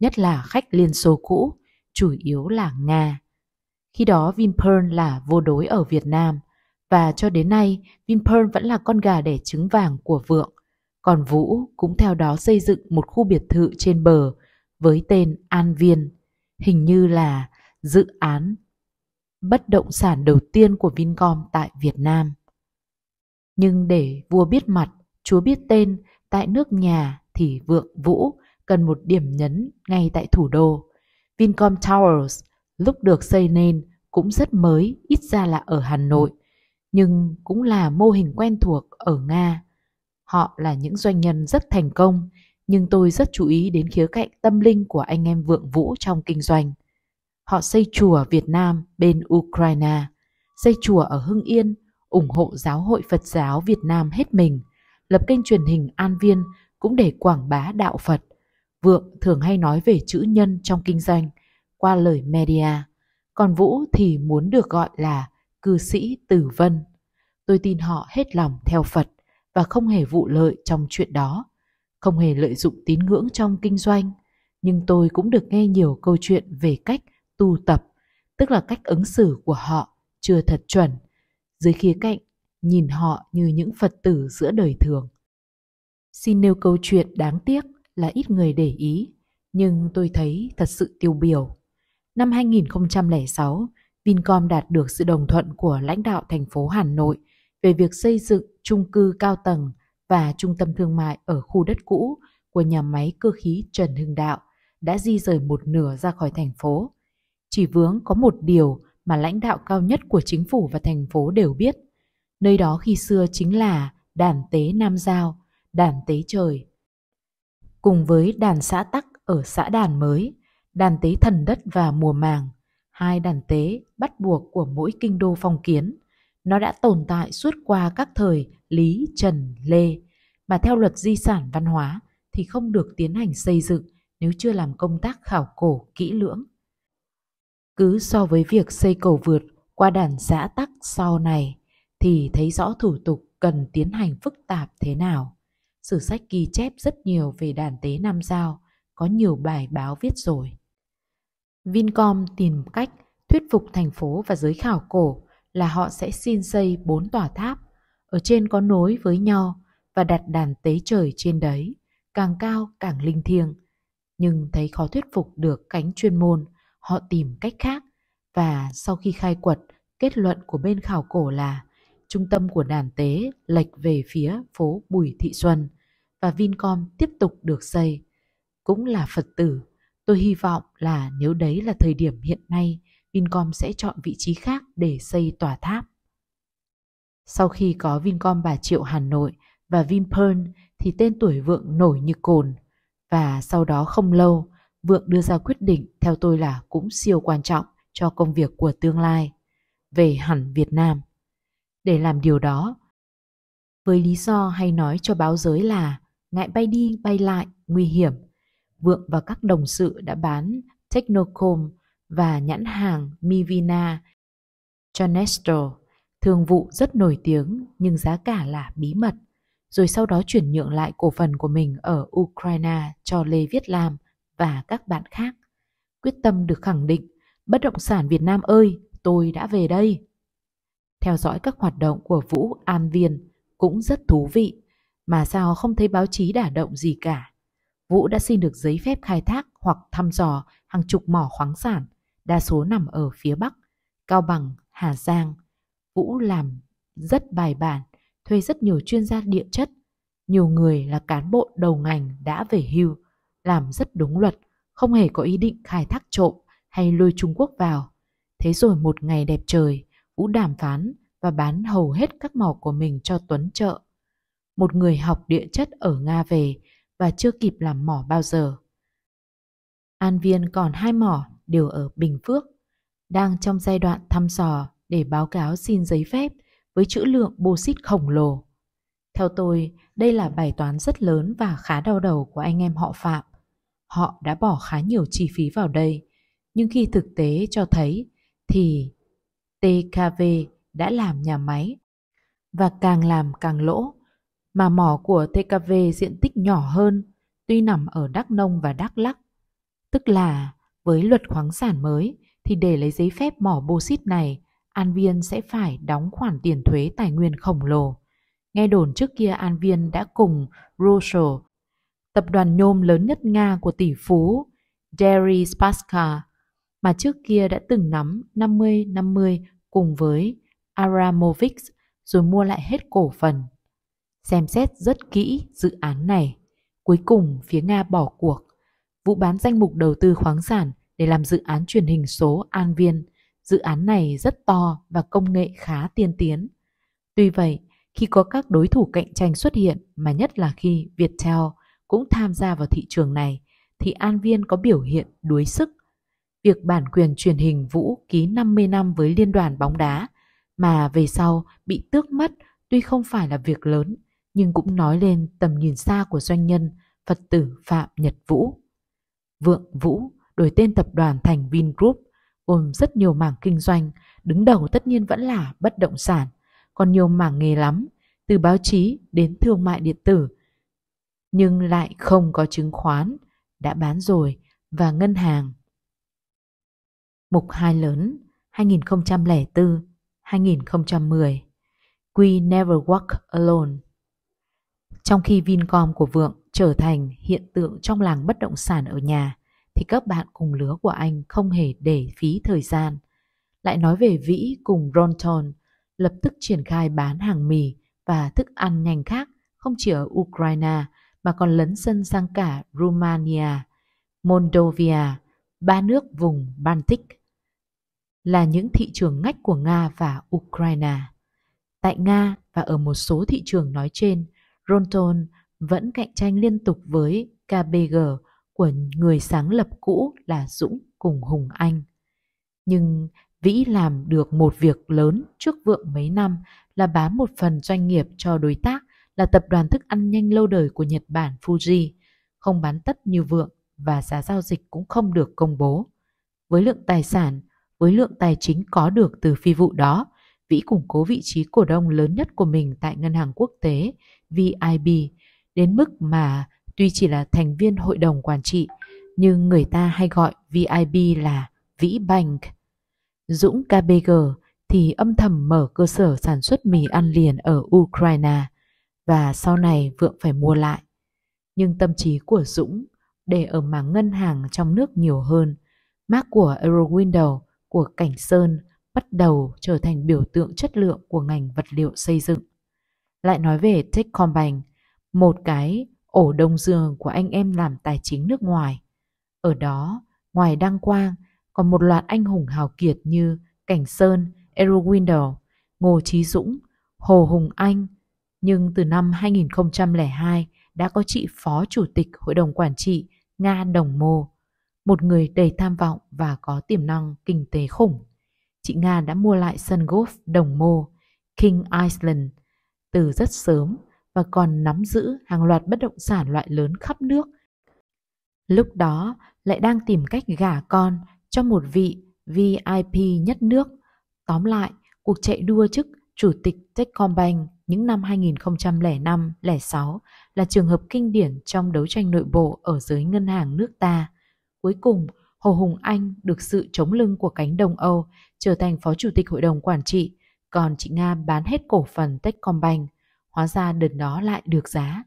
nhất là khách Liên Xô cũ, chủ yếu là Nga. Khi đó Vinpearl là vô đối ở Việt Nam và cho đến nay Vinpearl vẫn là con gà đẻ trứng vàng của Vượng. Còn Vũ cũng theo đó xây dựng một khu biệt thự trên bờ với tên An Viên, hình như là dự án bất động sản đầu tiên của Vincom tại Việt Nam. Nhưng để vua biết mặt, chúa biết tên, tại nước nhà thì Vượng Vũ cần một điểm nhấn ngay tại thủ đô. Vincom Towers lúc được xây nên cũng rất mới, ít ra là ở Hà Nội, nhưng cũng là mô hình quen thuộc ở Nga. Họ là những doanh nhân rất thành công, nhưng tôi rất chú ý đến khía cạnh tâm linh của anh em Vượng Vũ trong kinh doanh. Họ xây chùa Việt Nam bên Ukraine, xây chùa ở Hưng Yên, ủng hộ giáo hội Phật giáo Việt Nam hết mình, lập kênh truyền hình An Viên cũng để quảng bá đạo Phật. Vượng thường hay nói về chữ nhân trong kinh doanh qua lời media, còn Vũ thì muốn được gọi là cư sĩ Tử Vân. Tôi tin họ hết lòng theo Phật và không hề vụ lợi trong chuyện đó, không hề lợi dụng tín ngưỡng trong kinh doanh, nhưng tôi cũng được nghe nhiều câu chuyện về cách tu tập, tức là cách ứng xử của họ chưa thật chuẩn. Dưới khía cạnh, nhìn họ như những Phật tử giữa đời thường. Xin nêu câu chuyện đáng tiếc – là ít người để ý, nhưng tôi thấy thật sự tiêu biểu. Năm 2006, Vincom đạt được sự đồng thuận của lãnh đạo thành phố Hà Nội về việc xây dựng trung cư cao tầng và trung tâm thương mại ở khu đất cũ của nhà máy cơ khí Trần Hưng Đạo đã di rời một nửa ra khỏi thành phố. Chỉ vướng có một điều mà lãnh đạo cao nhất của chính phủ và thành phố đều biết. Nơi đó khi xưa chính là đàn tế Nam Giao, đàn tế trời, cùng với đàn xã tắc ở xã đàn mới, đàn tế thần đất và mùa màng, hai đàn tế bắt buộc của mỗi kinh đô phong kiến. Nó đã tồn tại suốt qua các thời Lý, Trần, Lê, mà theo luật di sản văn hóa thì không được tiến hành xây dựng nếu chưa làm công tác khảo cổ kỹ lưỡng. Cứ so với việc xây cầu vượt qua đàn xã tắc sau này thì thấy rõ thủ tục cần tiến hành phức tạp thế nào. Sử sách ghi chép rất nhiều về đàn tế Nam Giao, có nhiều bài báo viết rồi. Vincom tìm cách thuyết phục thành phố và giới khảo cổ là họ sẽ xin xây bốn tòa tháp, ở trên có nối với nhau và đặt đàn tế trời trên đấy, càng cao càng linh thiêng. Nhưng thấy khó thuyết phục được cánh chuyên môn, họ tìm cách khác và sau khi khai quật, kết luận của bên khảo cổ là trung tâm của đàn tế lệch về phía phố Bùi Thị Xuân và Vincom tiếp tục được xây. Cũng là Phật tử, tôi hy vọng là nếu đấy là thời điểm hiện nay, Vincom sẽ chọn vị trí khác để xây tòa tháp. Sau khi có Vincom Bà Triệu Hà Nội và Vinpearl thì tên tuổi Vượng nổi như cồn. Và sau đó không lâu, Vượng đưa ra quyết định theo tôi là cũng siêu quan trọng cho công việc của tương lai. Về hẳn Việt Nam để làm điều đó. Với lý do hay nói cho báo giới là ngại bay đi bay lại, nguy hiểm, Vượng và các đồng sự đã bán Technocom và nhãn hàng Mivina cho Nestor, thương vụ rất nổi tiếng nhưng giá cả là bí mật, rồi sau đó chuyển nhượng lại cổ phần của mình ở Ukraine cho Lê Viết Lam và các bạn khác. Quyết tâm được khẳng định, bất động sản Việt Nam ơi, tôi đã về đây theo dõi các hoạt động của Vũ An Viên cũng rất thú vị, mà sao không thấy báo chí đả động gì cả. Vũ đã xin được giấy phép khai thác hoặc thăm dò hàng chục mỏ khoáng sản, đa số nằm ở phía Bắc, Cao Bằng, Hà Giang. Vũ làm rất bài bản, thuê rất nhiều chuyên gia địa chất. Nhiều người là cán bộ đầu ngành đã về hưu, làm rất đúng luật, không hề có ý định khai thác trộm hay lôi Trung Quốc vào. Thế rồi một ngày đẹp trời, Vũ đàm phán và bán hầu hết các mỏ của mình cho Tuấn Trợ, một người học địa chất ở Nga về và chưa kịp làm mỏ bao giờ. An Viên còn hai mỏ đều ở Bình Phước, đang trong giai đoạn thăm dò để báo cáo xin giấy phép với chữ lượng bô xít khổng lồ. Theo tôi, đây là bài toán rất lớn và khá đau đầu của anh em họ Phạm. Họ đã bỏ khá nhiều chi phí vào đây, nhưng khi thực tế cho thấy thì TKV đã làm nhà máy và càng làm càng lỗ mà mỏ của TKV diện tích nhỏ hơn tuy nằm ở Đắk Nông và Đắk Lắc. Tức là với luật khoáng sản mới thì để lấy giấy phép mỏ bô xít này, An Viên sẽ phải đóng khoản tiền thuế tài nguyên khổng lồ. Nghe đồn trước kia An Viên đã cùng Russell, tập đoàn nhôm lớn nhất Nga của tỷ phú Derry Spaska mà trước kia đã từng nắm 50-50 cùng với Aramovix rồi mua lại hết cổ phần. Xem xét rất kỹ dự án này. Cuối cùng phía Nga bỏ cuộc. Vụ bán danh mục đầu tư khoáng sản để làm dự án truyền hình số An Viên. Dự án này rất to và công nghệ khá tiên tiến. Tuy vậy, khi có các đối thủ cạnh tranh xuất hiện mà nhất là khi Viettel cũng tham gia vào thị trường này thì An Viên có biểu hiện đuối sức việc bản quyền truyền hình Vũ ký 50 năm với Liên đoàn bóng đá mà về sau bị tước mất tuy không phải là việc lớn nhưng cũng nói lên tầm nhìn xa của doanh nhân Phật tử Phạm Nhật Vũ. Vượng Vũ đổi tên tập đoàn thành Vingroup gồm rất nhiều mảng kinh doanh, đứng đầu tất nhiên vẫn là bất động sản, còn nhiều mảng nghề lắm, từ báo chí đến thương mại điện tử. Nhưng lại không có chứng khoán, đã bán rồi và ngân hàng Mục 2 lớn 2004-2010 We Never Walk Alone Trong khi Vincom của Vượng trở thành hiện tượng trong làng bất động sản ở nhà thì các bạn cùng lứa của anh không hề để phí thời gian. Lại nói về Vĩ cùng Ronton lập tức triển khai bán hàng mì và thức ăn nhanh khác không chỉ ở Ukraine mà còn lấn sân sang cả Romania, moldova ba nước vùng Baltic là những thị trường ngách của Nga và Ukraine. Tại Nga và ở một số thị trường nói trên, Ronton vẫn cạnh tranh liên tục với KBG của người sáng lập cũ là Dũng cùng Hùng Anh. Nhưng Vĩ làm được một việc lớn trước vượng mấy năm là bán một phần doanh nghiệp cho đối tác là tập đoàn thức ăn nhanh lâu đời của Nhật Bản Fuji, không bán tất như vượng và giá giao dịch cũng không được công bố. Với lượng tài sản với lượng tài chính có được từ phi vụ đó, Vĩ củng cố vị trí cổ đông lớn nhất của mình tại Ngân hàng Quốc tế VIB đến mức mà tuy chỉ là thành viên hội đồng quản trị nhưng người ta hay gọi VIB là Vĩ Bank. Dũng KBG thì âm thầm mở cơ sở sản xuất mì ăn liền ở Ukraine và sau này vượng phải mua lại. Nhưng tâm trí của Dũng để ở mảng ngân hàng trong nước nhiều hơn. Mác của Eurowindow của Cảnh Sơn bắt đầu trở thành biểu tượng chất lượng của ngành vật liệu xây dựng. Lại nói về Techcombank, một cái ổ đông dương của anh em làm tài chính nước ngoài. Ở đó, ngoài Đăng Quang, còn một loạt anh hùng hào kiệt như Cảnh Sơn, Erowindel, Ngô Trí Dũng, Hồ Hùng Anh. Nhưng từ năm 2002 đã có chị Phó Chủ tịch Hội đồng Quản trị Nga Đồng Mô một người đầy tham vọng và có tiềm năng kinh tế khủng. Chị Nga đã mua lại sân golf đồng mô King Island từ rất sớm và còn nắm giữ hàng loạt bất động sản loại lớn khắp nước. Lúc đó lại đang tìm cách gả con cho một vị VIP nhất nước. Tóm lại, cuộc chạy đua chức Chủ tịch Techcombank những năm 2005-06 là trường hợp kinh điển trong đấu tranh nội bộ ở giới ngân hàng nước ta. Cuối cùng, Hồ Hùng Anh được sự chống lưng của cánh Đông Âu trở thành phó chủ tịch hội đồng quản trị, còn chị Nga bán hết cổ phần Techcombank, hóa ra đợt đó lại được giá.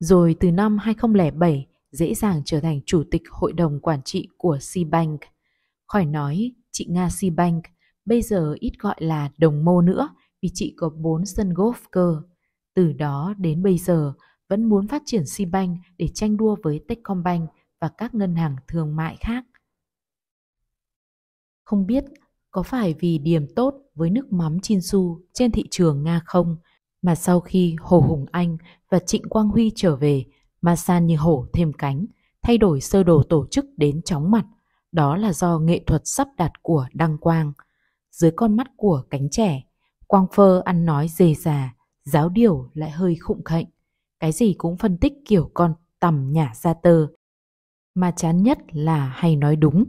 Rồi từ năm 2007 dễ dàng trở thành chủ tịch hội đồng quản trị của Seabank. Khỏi nói, chị Nga Seabank bây giờ ít gọi là đồng mô nữa vì chị có 4 sân golf cơ. Từ đó đến bây giờ vẫn muốn phát triển Seabank để tranh đua với Techcombank và các ngân hàng thương mại khác. Không biết có phải vì điểm tốt với nước mắm Chinsu trên thị trường Nga không mà sau khi Hồ Hùng Anh và Trịnh Quang Huy trở về, Masan như hổ thêm cánh, thay đổi sơ đồ tổ chức đến chóng mặt. Đó là do nghệ thuật sắp đặt của Đăng Quang. Dưới con mắt của cánh trẻ, Quang Phơ ăn nói dề già, giáo điều lại hơi khụng khệnh. Cái gì cũng phân tích kiểu con tầm nhả ra tơ, mà chán nhất là hay nói đúng.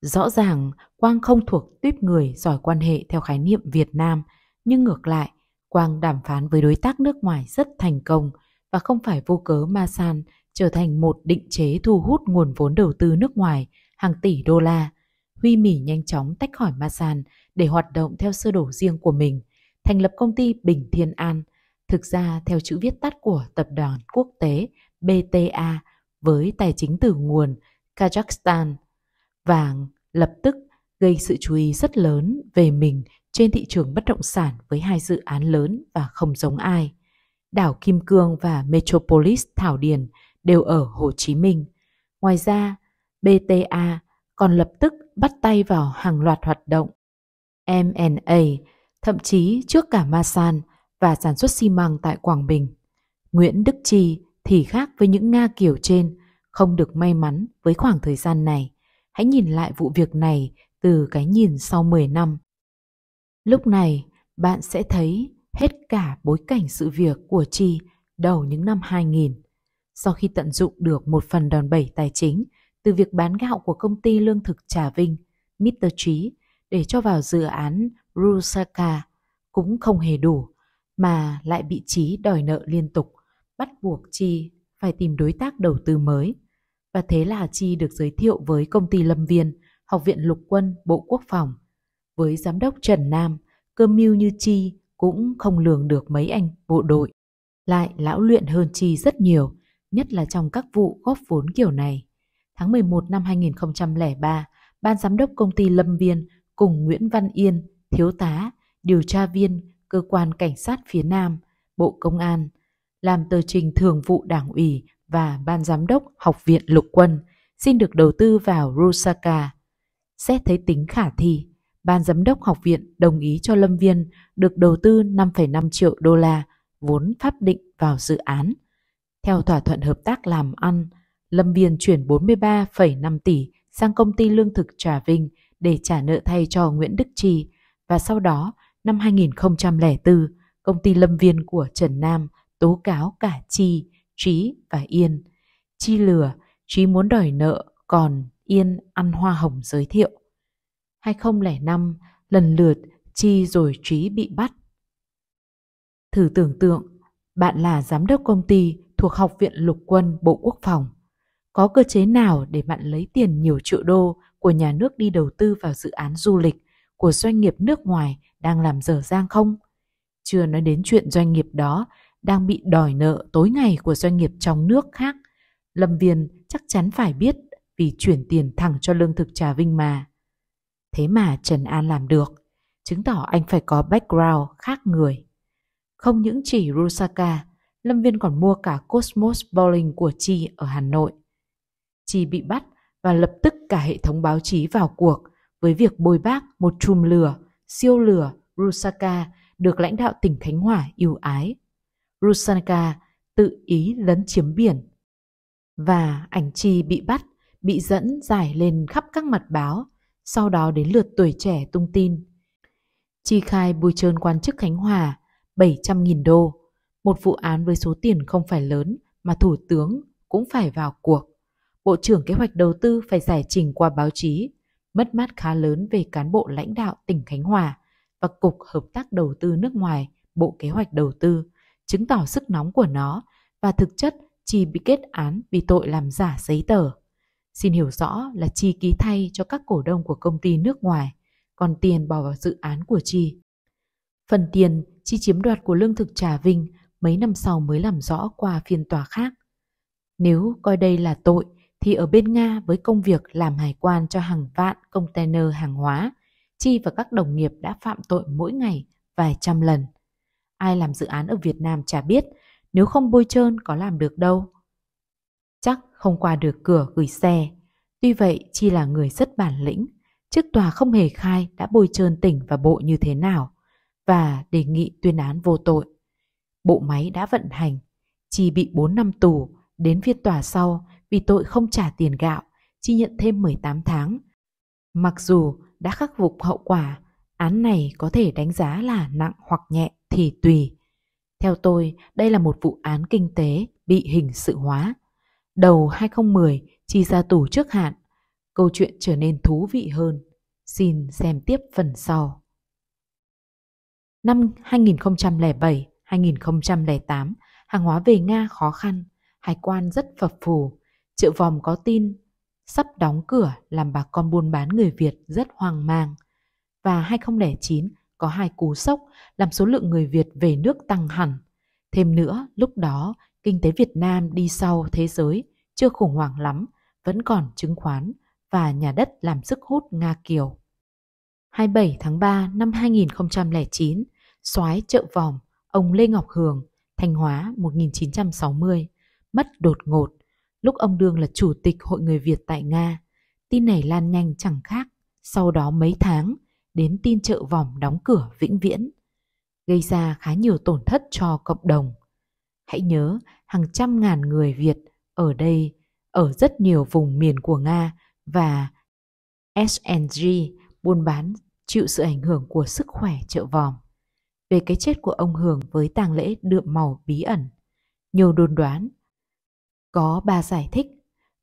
Rõ ràng Quang không thuộc tuyếp người giỏi quan hệ theo khái niệm Việt Nam, nhưng ngược lại, Quang đàm phán với đối tác nước ngoài rất thành công và không phải vô cớ ma san trở thành một định chế thu hút nguồn vốn đầu tư nước ngoài hàng tỷ đô la. Huy Mỉ nhanh chóng tách khỏi Masan để hoạt động theo sơ đồ riêng của mình, thành lập công ty Bình Thiên An, thực ra theo chữ viết tắt của Tập đoàn Quốc tế BTA với tài chính từ nguồn Kazakhstan. Vàng lập tức gây sự chú ý rất lớn về mình trên thị trường bất động sản với hai dự án lớn và không giống ai. Đảo Kim Cương và Metropolis Thảo Điền đều ở Hồ Chí Minh. Ngoài ra, BTA còn lập tức bắt tay vào hàng loạt hoạt động M&A, thậm chí trước cả Masan và sản xuất xi măng tại Quảng Bình. Nguyễn Đức Chi thì khác với những Nga kiểu trên, không được may mắn với khoảng thời gian này. Hãy nhìn lại vụ việc này từ cái nhìn sau 10 năm. Lúc này, bạn sẽ thấy hết cả bối cảnh sự việc của Chi đầu những năm 2000. Sau khi tận dụng được một phần đòn bẩy tài chính từ việc bán gạo của công ty lương thực Trà Vinh, Mr. Chí để cho vào dự án Rusaka cũng không hề đủ mà lại bị Chí đòi nợ liên tục bắt buộc Chi phải tìm đối tác đầu tư mới. Và thế là Chi được giới thiệu với công ty Lâm Viên, Học viện Lục quân, Bộ Quốc phòng. Với giám đốc Trần Nam, cơm mưu như Chi cũng không lường được mấy anh bộ đội. Lại lão luyện hơn Chi rất nhiều, nhất là trong các vụ góp vốn kiểu này. Tháng 11 năm 2003, Ban Giám đốc Công ty Lâm Viên cùng Nguyễn Văn Yên, Thiếu tá, Điều tra viên, Cơ quan Cảnh sát phía Nam, Bộ Công an làm tờ trình thường vụ đảng ủy và ban giám đốc học viện lục quân, xin được đầu tư vào Rusaka. Xét thấy tính khả thi, ban giám đốc học viện đồng ý cho Lâm Viên được đầu tư 5,5 triệu đô la vốn pháp định vào dự án. Theo thỏa thuận hợp tác làm ăn, Lâm Viên chuyển 43,5 tỷ sang công ty lương thực Trà Vinh để trả nợ thay cho Nguyễn Đức Trì và sau đó, năm 2004, công ty Lâm Viên của Trần Nam tố cáo cả Chi, Trí và Yên. Chi lừa, Trí muốn đòi nợ, còn Yên ăn hoa hồng giới thiệu. 2005, lần lượt Chi rồi Trí bị bắt. Thử tưởng tượng, bạn là giám đốc công ty thuộc Học viện Lục quân Bộ Quốc phòng. Có cơ chế nào để bạn lấy tiền nhiều triệu đô của nhà nước đi đầu tư vào dự án du lịch của doanh nghiệp nước ngoài đang làm dở dang không? Chưa nói đến chuyện doanh nghiệp đó đang bị đòi nợ tối ngày của doanh nghiệp trong nước khác. Lâm Viên chắc chắn phải biết vì chuyển tiền thẳng cho lương thực trà vinh mà. Thế mà Trần An làm được, chứng tỏ anh phải có background khác người. Không những chỉ Rusaka, Lâm Viên còn mua cả Cosmos Bowling của Chi ở Hà Nội. Chi bị bắt và lập tức cả hệ thống báo chí vào cuộc với việc bôi bác một chùm lửa, siêu lửa Rusaka được lãnh đạo tỉnh Khánh Hòa yêu ái Rusanka tự ý lấn chiếm biển. Và ảnh chi bị bắt, bị dẫn giải lên khắp các mặt báo, sau đó đến lượt tuổi trẻ tung tin. Chi khai bùi trơn quan chức Khánh Hòa 700.000 đô, một vụ án với số tiền không phải lớn mà Thủ tướng cũng phải vào cuộc. Bộ trưởng kế hoạch đầu tư phải giải trình qua báo chí, mất mát khá lớn về cán bộ lãnh đạo tỉnh Khánh Hòa và Cục Hợp tác Đầu tư nước ngoài, Bộ Kế hoạch Đầu tư chứng tỏ sức nóng của nó và thực chất Chi bị kết án vì tội làm giả giấy tờ. Xin hiểu rõ là Chi ký thay cho các cổ đông của công ty nước ngoài, còn tiền bỏ vào dự án của Chi. Phần tiền Chi chiếm đoạt của lương thực Trà Vinh mấy năm sau mới làm rõ qua phiên tòa khác. Nếu coi đây là tội thì ở bên Nga với công việc làm hải quan cho hàng vạn container hàng hóa, Chi và các đồng nghiệp đã phạm tội mỗi ngày vài trăm lần. Ai làm dự án ở Việt Nam chả biết, nếu không bôi trơn có làm được đâu. Chắc không qua được cửa gửi xe. Tuy vậy, Chi là người rất bản lĩnh, trước tòa không hề khai đã bôi trơn tỉnh và bộ như thế nào và đề nghị tuyên án vô tội. Bộ máy đã vận hành, Chi bị 4 năm tù, đến phiên tòa sau vì tội không trả tiền gạo, Chi nhận thêm 18 tháng. Mặc dù đã khắc phục hậu quả, án này có thể đánh giá là nặng hoặc nhẹ thì tùy. Theo tôi, đây là một vụ án kinh tế bị hình sự hóa. Đầu 2010, chi ra tù trước hạn. Câu chuyện trở nên thú vị hơn. Xin xem tiếp phần sau. Năm 2007-2008, hàng hóa về Nga khó khăn, hải quan rất phập phù. Triệu vòng có tin sắp đóng cửa làm bà con buôn bán người Việt rất hoang mang. Và 2009, có hai cú sốc làm số lượng người Việt về nước tăng hẳn. Thêm nữa, lúc đó, kinh tế Việt Nam đi sau thế giới, chưa khủng hoảng lắm, vẫn còn chứng khoán và nhà đất làm sức hút Nga Kiều. 27 tháng 3 năm 2009, soái chợ vòng, ông Lê Ngọc Hường, Thanh Hóa 1960, mất đột ngột, lúc ông Đương là chủ tịch Hội Người Việt tại Nga. Tin này lan nhanh chẳng khác, sau đó mấy tháng – đến tin chợ vòng đóng cửa vĩnh viễn, gây ra khá nhiều tổn thất cho cộng đồng. Hãy nhớ, hàng trăm ngàn người Việt ở đây, ở rất nhiều vùng miền của Nga và SNG buôn bán chịu sự ảnh hưởng của sức khỏe chợ vòm. Về cái chết của ông Hưởng với tang lễ đượm màu bí ẩn, nhiều đồn đoán. Có ba giải thích,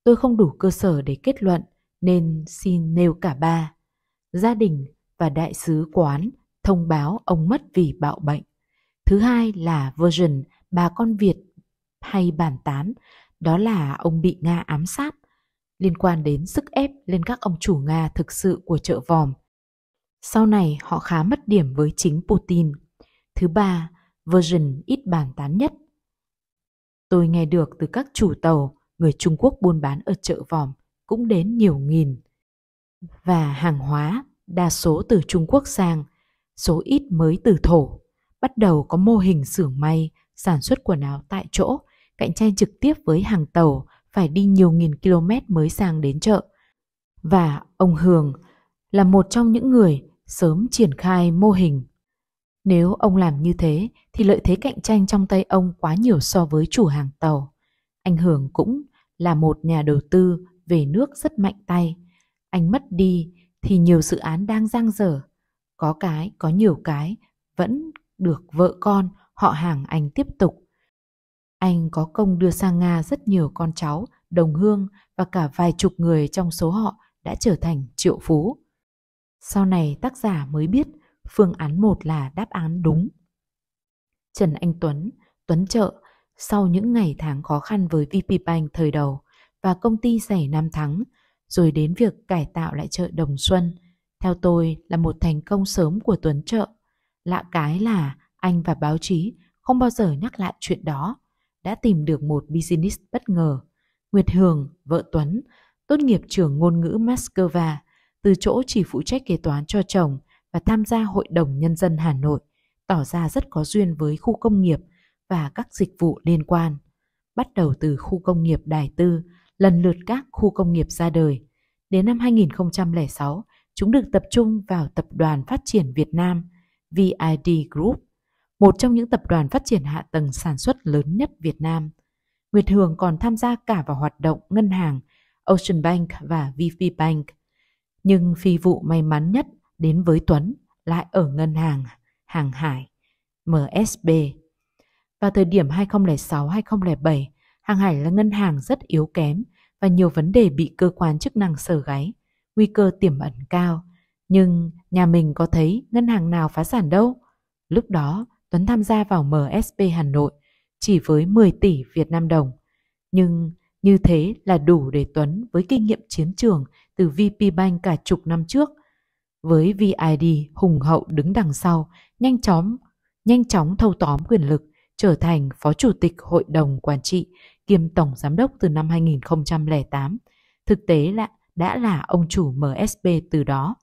tôi không đủ cơ sở để kết luận nên xin nêu cả ba. Gia đình và đại sứ quán thông báo ông mất vì bạo bệnh. Thứ hai là version bà con Việt hay bàn tán, đó là ông bị Nga ám sát liên quan đến sức ép lên các ông chủ Nga thực sự của chợ vòm. Sau này họ khá mất điểm với chính Putin. Thứ ba, version ít bàn tán nhất. Tôi nghe được từ các chủ tàu, người Trung Quốc buôn bán ở chợ vòm cũng đến nhiều nghìn. Và hàng hóa đa số từ Trung Quốc sang, số ít mới từ thổ. Bắt đầu có mô hình xưởng may, sản xuất quần áo tại chỗ, cạnh tranh trực tiếp với hàng tàu, phải đi nhiều nghìn km mới sang đến chợ. Và ông Hường là một trong những người sớm triển khai mô hình. Nếu ông làm như thế thì lợi thế cạnh tranh trong tay ông quá nhiều so với chủ hàng tàu. Anh Hưởng cũng là một nhà đầu tư về nước rất mạnh tay. Anh mất đi thì nhiều dự án đang giang dở. Có cái, có nhiều cái, vẫn được vợ con, họ hàng anh tiếp tục. Anh có công đưa sang Nga rất nhiều con cháu, đồng hương và cả vài chục người trong số họ đã trở thành triệu phú. Sau này tác giả mới biết phương án 1 là đáp án đúng. Trần Anh Tuấn, Tuấn Trợ, sau những ngày tháng khó khăn với VP Bank thời đầu và công ty rẻ Nam Thắng, rồi đến việc cải tạo lại chợ Đồng Xuân, theo tôi là một thành công sớm của Tuấn Chợ. Lạ cái là anh và báo chí không bao giờ nhắc lại chuyện đó, đã tìm được một business bất ngờ. Nguyệt Hường, vợ Tuấn, tốt nghiệp trường ngôn ngữ Moscow, từ chỗ chỉ phụ trách kế toán cho chồng và tham gia Hội đồng Nhân dân Hà Nội, tỏ ra rất có duyên với khu công nghiệp và các dịch vụ liên quan. Bắt đầu từ khu công nghiệp Đài Tư, lần lượt các khu công nghiệp ra đời. Đến năm 2006, chúng được tập trung vào Tập đoàn Phát triển Việt Nam, VID Group, một trong những tập đoàn phát triển hạ tầng sản xuất lớn nhất Việt Nam. Nguyệt Hường còn tham gia cả vào hoạt động ngân hàng Ocean Bank và VP Bank. Nhưng phi vụ may mắn nhất đến với Tuấn lại ở ngân hàng Hàng Hải MSB. Vào thời điểm 2006-2007, Hàng hải là ngân hàng rất yếu kém và nhiều vấn đề bị cơ quan chức năng sờ gáy, nguy cơ tiềm ẩn cao. Nhưng nhà mình có thấy ngân hàng nào phá sản đâu. Lúc đó, Tuấn tham gia vào MSP Hà Nội chỉ với 10 tỷ Việt Nam đồng. Nhưng như thế là đủ để Tuấn với kinh nghiệm chiến trường từ VP Bank cả chục năm trước. Với VID hùng hậu đứng đằng sau, nhanh chóng, nhanh chóng thâu tóm quyền lực, trở thành phó chủ tịch hội đồng quản trị kiêm tổng giám đốc từ năm 2008, thực tế là đã là ông chủ MSB từ đó.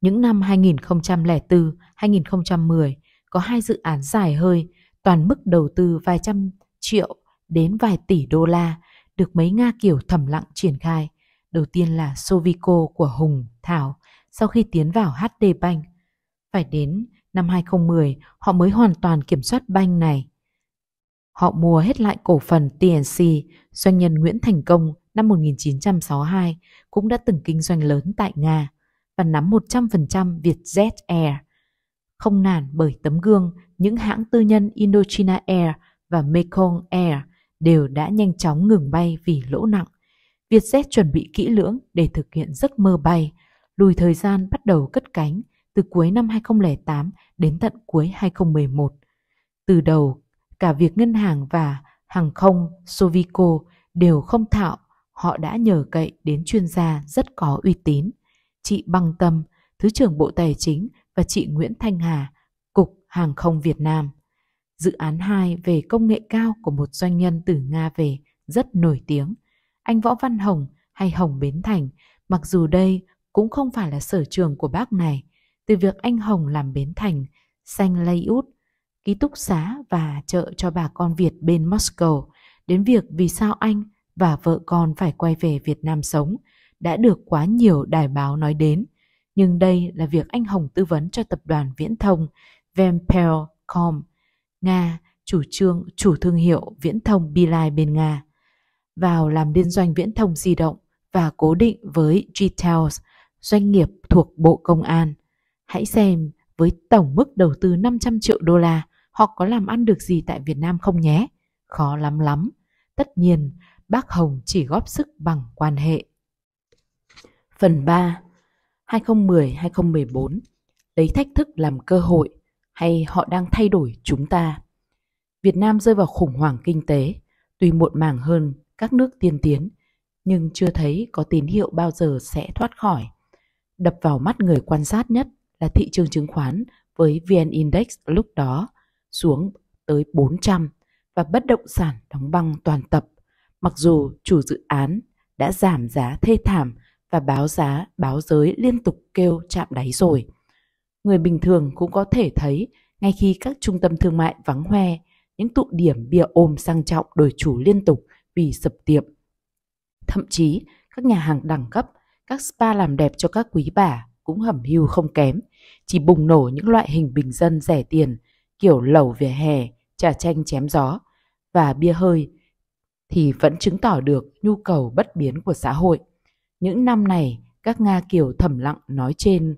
Những năm 2004, 2010 có hai dự án dài hơi, toàn mức đầu tư vài trăm triệu đến vài tỷ đô la được mấy Nga kiểu thầm lặng triển khai. Đầu tiên là Sovico của Hùng, Thảo sau khi tiến vào HD Bank. Phải đến năm 2010 họ mới hoàn toàn kiểm soát banh này. Họ mua hết lại cổ phần TNC, doanh nhân Nguyễn Thành Công năm 1962 cũng đã từng kinh doanh lớn tại Nga và nắm 100% Vietjet Air. Không nản bởi tấm gương, những hãng tư nhân Indochina Air và Mekong Air đều đã nhanh chóng ngừng bay vì lỗ nặng. Vietjet chuẩn bị kỹ lưỡng để thực hiện giấc mơ bay, lùi thời gian bắt đầu cất cánh từ cuối năm 2008 đến tận cuối 2011. Từ đầu Cả việc ngân hàng và hàng không Sovico đều không thạo, họ đã nhờ cậy đến chuyên gia rất có uy tín. Chị Băng Tâm, Thứ trưởng Bộ Tài chính và chị Nguyễn Thanh Hà, Cục Hàng không Việt Nam. Dự án 2 về công nghệ cao của một doanh nhân từ Nga về rất nổi tiếng. Anh Võ Văn Hồng hay Hồng Bến Thành, mặc dù đây cũng không phải là sở trường của bác này. Từ việc anh Hồng làm Bến Thành, xanh lay út ký túc xá và chợ cho bà con Việt bên Moscow đến việc vì sao anh và vợ con phải quay về Việt Nam sống đã được quá nhiều đài báo nói đến. Nhưng đây là việc anh Hồng tư vấn cho tập đoàn viễn thông Vempercom, Nga, chủ trương chủ thương hiệu viễn thông Beeline bên Nga, vào làm liên doanh viễn thông di động và cố định với Gtels, doanh nghiệp thuộc Bộ Công an. Hãy xem với tổng mức đầu tư 500 triệu đô la, họ có làm ăn được gì tại Việt Nam không nhé? Khó lắm lắm. Tất nhiên, bác Hồng chỉ góp sức bằng quan hệ. Phần 3 2010-2014 Lấy thách thức làm cơ hội hay họ đang thay đổi chúng ta? Việt Nam rơi vào khủng hoảng kinh tế, tuy muộn màng hơn các nước tiên tiến, nhưng chưa thấy có tín hiệu bao giờ sẽ thoát khỏi. Đập vào mắt người quan sát nhất là thị trường chứng khoán với VN Index lúc đó xuống tới 400 và bất động sản đóng băng toàn tập. Mặc dù chủ dự án đã giảm giá thê thảm và báo giá báo giới liên tục kêu chạm đáy rồi. Người bình thường cũng có thể thấy ngay khi các trung tâm thương mại vắng hoe, những tụ điểm bia ôm sang trọng đổi chủ liên tục vì sập tiệm. Thậm chí, các nhà hàng đẳng cấp, các spa làm đẹp cho các quý bà cũng hẩm hưu không kém, chỉ bùng nổ những loại hình bình dân rẻ tiền kiểu lẩu về hè, trà chanh chém gió và bia hơi thì vẫn chứng tỏ được nhu cầu bất biến của xã hội. Những năm này, các Nga kiểu thầm lặng nói trên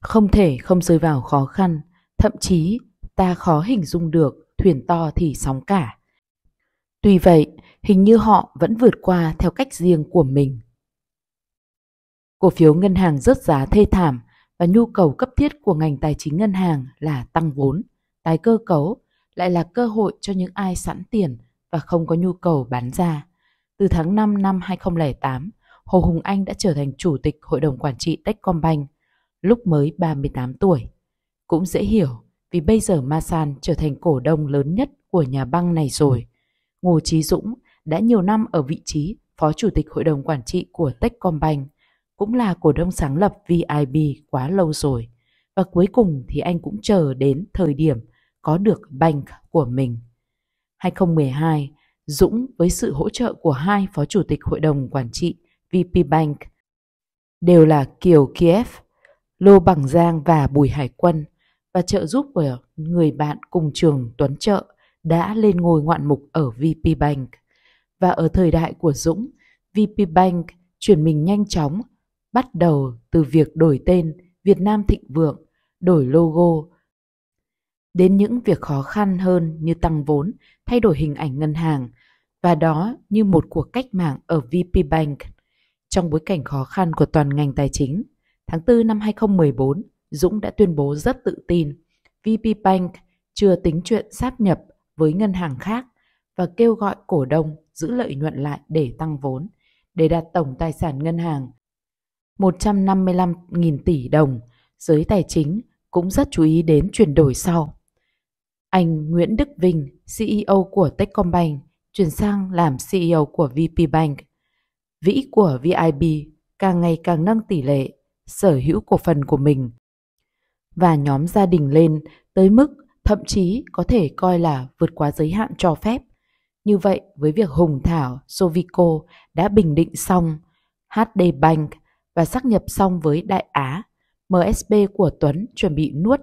không thể không rơi vào khó khăn, thậm chí ta khó hình dung được thuyền to thì sóng cả. Tuy vậy, hình như họ vẫn vượt qua theo cách riêng của mình. Cổ phiếu ngân hàng rớt giá thê thảm và nhu cầu cấp thiết của ngành tài chính ngân hàng là tăng vốn, tái cơ cấu lại là cơ hội cho những ai sẵn tiền và không có nhu cầu bán ra. Từ tháng 5 năm 2008, Hồ Hùng Anh đã trở thành chủ tịch hội đồng quản trị Techcombank lúc mới 38 tuổi. Cũng dễ hiểu vì bây giờ Masan trở thành cổ đông lớn nhất của nhà băng này rồi. Ngô Chí Dũng đã nhiều năm ở vị trí phó chủ tịch hội đồng quản trị của Techcombank – cũng là cổ đông sáng lập VIB quá lâu rồi và cuối cùng thì anh cũng chờ đến thời điểm có được bank của mình. 2012, Dũng với sự hỗ trợ của hai phó chủ tịch hội đồng quản trị VP Bank đều là Kiều Kiev, Lô Bằng Giang và Bùi Hải Quân và trợ giúp của người bạn cùng trường Tuấn Trợ đã lên ngôi ngoạn mục ở VP Bank. Và ở thời đại của Dũng, VP Bank chuyển mình nhanh chóng bắt đầu từ việc đổi tên Việt Nam Thịnh Vượng, đổi logo, đến những việc khó khăn hơn như tăng vốn, thay đổi hình ảnh ngân hàng, và đó như một cuộc cách mạng ở VP Bank. Trong bối cảnh khó khăn của toàn ngành tài chính, tháng 4 năm 2014, Dũng đã tuyên bố rất tự tin VP Bank chưa tính chuyện sáp nhập với ngân hàng khác và kêu gọi cổ đông giữ lợi nhuận lại để tăng vốn, để đạt tổng tài sản ngân hàng 155.000 tỷ đồng, giới tài chính cũng rất chú ý đến chuyển đổi sau. Anh Nguyễn Đức Vinh, CEO của Techcombank, chuyển sang làm CEO của VP Bank. Vĩ của VIB càng ngày càng nâng tỷ lệ sở hữu cổ phần của mình và nhóm gia đình lên tới mức thậm chí có thể coi là vượt quá giới hạn cho phép. Như vậy, với việc Hùng Thảo, Sovico đã bình định xong, HD Bank – và xác nhập xong với Đại Á, MSB của Tuấn chuẩn bị nuốt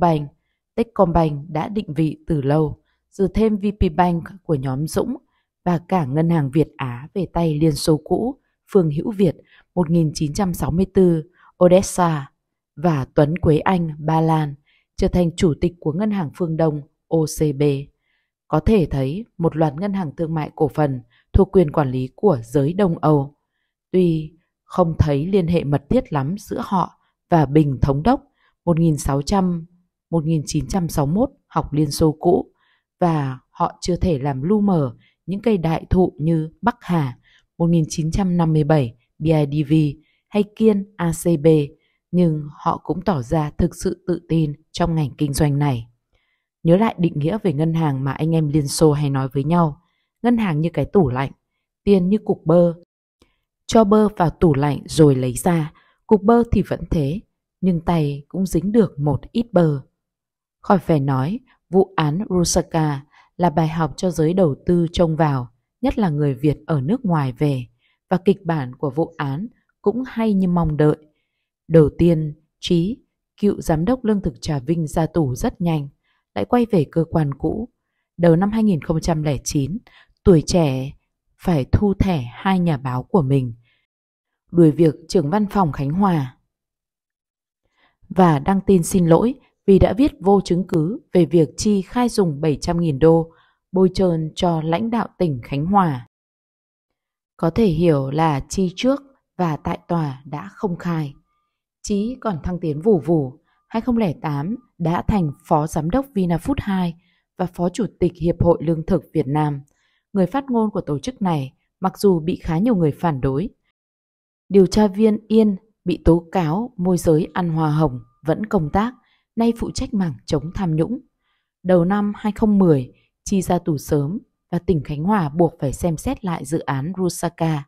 Bank, Techcombank đã định vị từ lâu, rồi thêm VPBank của nhóm Dũng và cả Ngân hàng Việt Á về tay Liên Xô cũ, Phương Hữu Việt 1964, Odessa và Tuấn Quế Anh, Ba Lan trở thành chủ tịch của Ngân hàng Phương Đông OCB. Có thể thấy một loạt ngân hàng thương mại cổ phần thuộc quyền quản lý của giới Đông Âu. Tuy không thấy liên hệ mật thiết lắm giữa họ và Bình Thống đốc 1600 1961 học Liên Xô cũ và họ chưa thể làm lu mờ những cây đại thụ như Bắc Hà 1957 BIDV hay Kiên ACB nhưng họ cũng tỏ ra thực sự tự tin trong ngành kinh doanh này. Nhớ lại định nghĩa về ngân hàng mà anh em Liên Xô hay nói với nhau. Ngân hàng như cái tủ lạnh, tiền như cục bơ, cho bơ vào tủ lạnh rồi lấy ra. Cục bơ thì vẫn thế, nhưng tay cũng dính được một ít bơ. Khỏi phải nói, vụ án Rusaka là bài học cho giới đầu tư trông vào, nhất là người Việt ở nước ngoài về, và kịch bản của vụ án cũng hay như mong đợi. Đầu tiên, Trí, cựu giám đốc lương thực Trà Vinh ra tù rất nhanh, lại quay về cơ quan cũ. Đầu năm 2009, tuổi trẻ phải thu thẻ hai nhà báo của mình, đuổi việc trưởng văn phòng Khánh Hòa. Và đăng tin xin lỗi vì đã viết vô chứng cứ về việc chi khai dùng 700.000 đô bôi trơn cho lãnh đạo tỉnh Khánh Hòa. Có thể hiểu là chi trước và tại tòa đã không khai. Chí còn thăng tiến vù vù, 2008 đã thành phó giám đốc Vinafood 2 và phó chủ tịch Hiệp hội Lương thực Việt Nam người phát ngôn của tổ chức này, mặc dù bị khá nhiều người phản đối. Điều tra viên Yên bị tố cáo môi giới ăn hoa hồng vẫn công tác, nay phụ trách mảng chống tham nhũng. Đầu năm 2010, chi ra tù sớm và tỉnh Khánh Hòa buộc phải xem xét lại dự án Rusaka.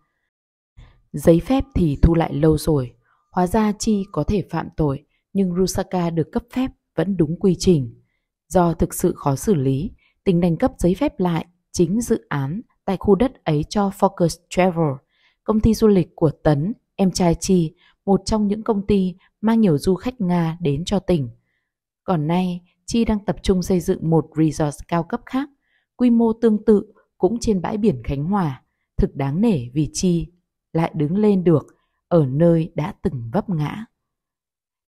Giấy phép thì thu lại lâu rồi, hóa ra chi có thể phạm tội, nhưng Rusaka được cấp phép vẫn đúng quy trình. Do thực sự khó xử lý, tỉnh đành cấp giấy phép lại chính dự án tại khu đất ấy cho Focus Travel, công ty du lịch của Tấn, em trai Chi, một trong những công ty mang nhiều du khách Nga đến cho tỉnh. Còn nay, Chi đang tập trung xây dựng một resort cao cấp khác, quy mô tương tự cũng trên bãi biển Khánh Hòa, thực đáng nể vì Chi lại đứng lên được ở nơi đã từng vấp ngã.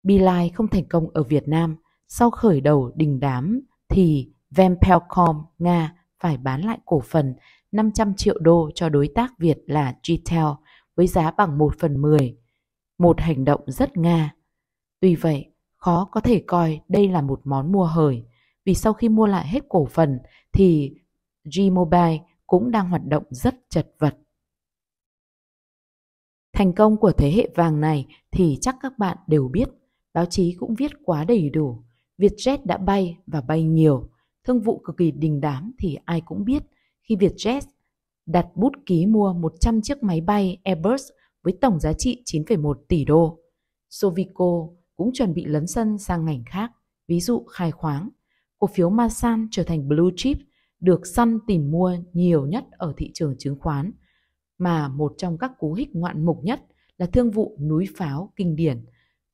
Beeline không thành công ở Việt Nam, sau khởi đầu đình đám thì Vampelcom Nga phải bán lại cổ phần 500 triệu đô cho đối tác Việt là Gtel với giá bằng 1 phần 10, một hành động rất Nga. Tuy vậy, khó có thể coi đây là một món mua hời, vì sau khi mua lại hết cổ phần thì G-Mobile cũng đang hoạt động rất chật vật. Thành công của thế hệ vàng này thì chắc các bạn đều biết, báo chí cũng viết quá đầy đủ. Vietjet đã bay và bay nhiều, thương vụ cực kỳ đình đám thì ai cũng biết khi Vietjet đặt bút ký mua 100 chiếc máy bay Airbus với tổng giá trị 9,1 tỷ đô. Sovico cũng chuẩn bị lấn sân sang ngành khác, ví dụ khai khoáng. Cổ phiếu Masan trở thành blue chip được săn tìm mua nhiều nhất ở thị trường chứng khoán, mà một trong các cú hích ngoạn mục nhất là thương vụ núi pháo kinh điển.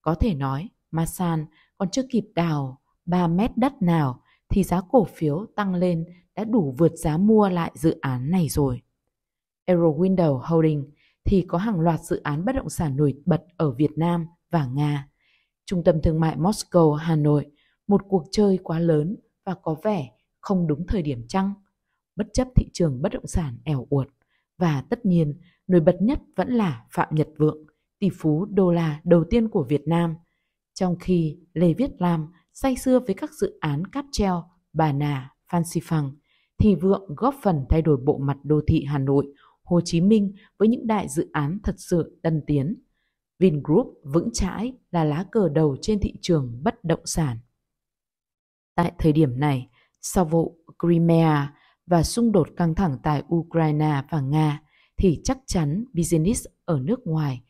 Có thể nói, Masan còn chưa kịp đào 3 mét đất nào thì giá cổ phiếu tăng lên đã đủ vượt giá mua lại dự án này rồi. Eurowindow Holding thì có hàng loạt dự án bất động sản nổi bật ở Việt Nam và Nga. Trung tâm thương mại Moscow, Hà Nội, một cuộc chơi quá lớn và có vẻ không đúng thời điểm chăng, bất chấp thị trường bất động sản ẻo uột. Và tất nhiên, nổi bật nhất vẫn là Phạm Nhật Vượng, tỷ phú đô la đầu tiên của Việt Nam, trong khi Lê Viết Lam say xưa với các dự án cáp treo, Bà Nà, Phan Xi Phăng, thì Vượng góp phần thay đổi bộ mặt đô thị Hà Nội, Hồ Chí Minh với những đại dự án thật sự tân tiến. Vingroup vững chãi là lá cờ đầu trên thị trường bất động sản. Tại thời điểm này, sau vụ Crimea và xung đột căng thẳng tại Ukraine và Nga, thì chắc chắn business ở nước ngoài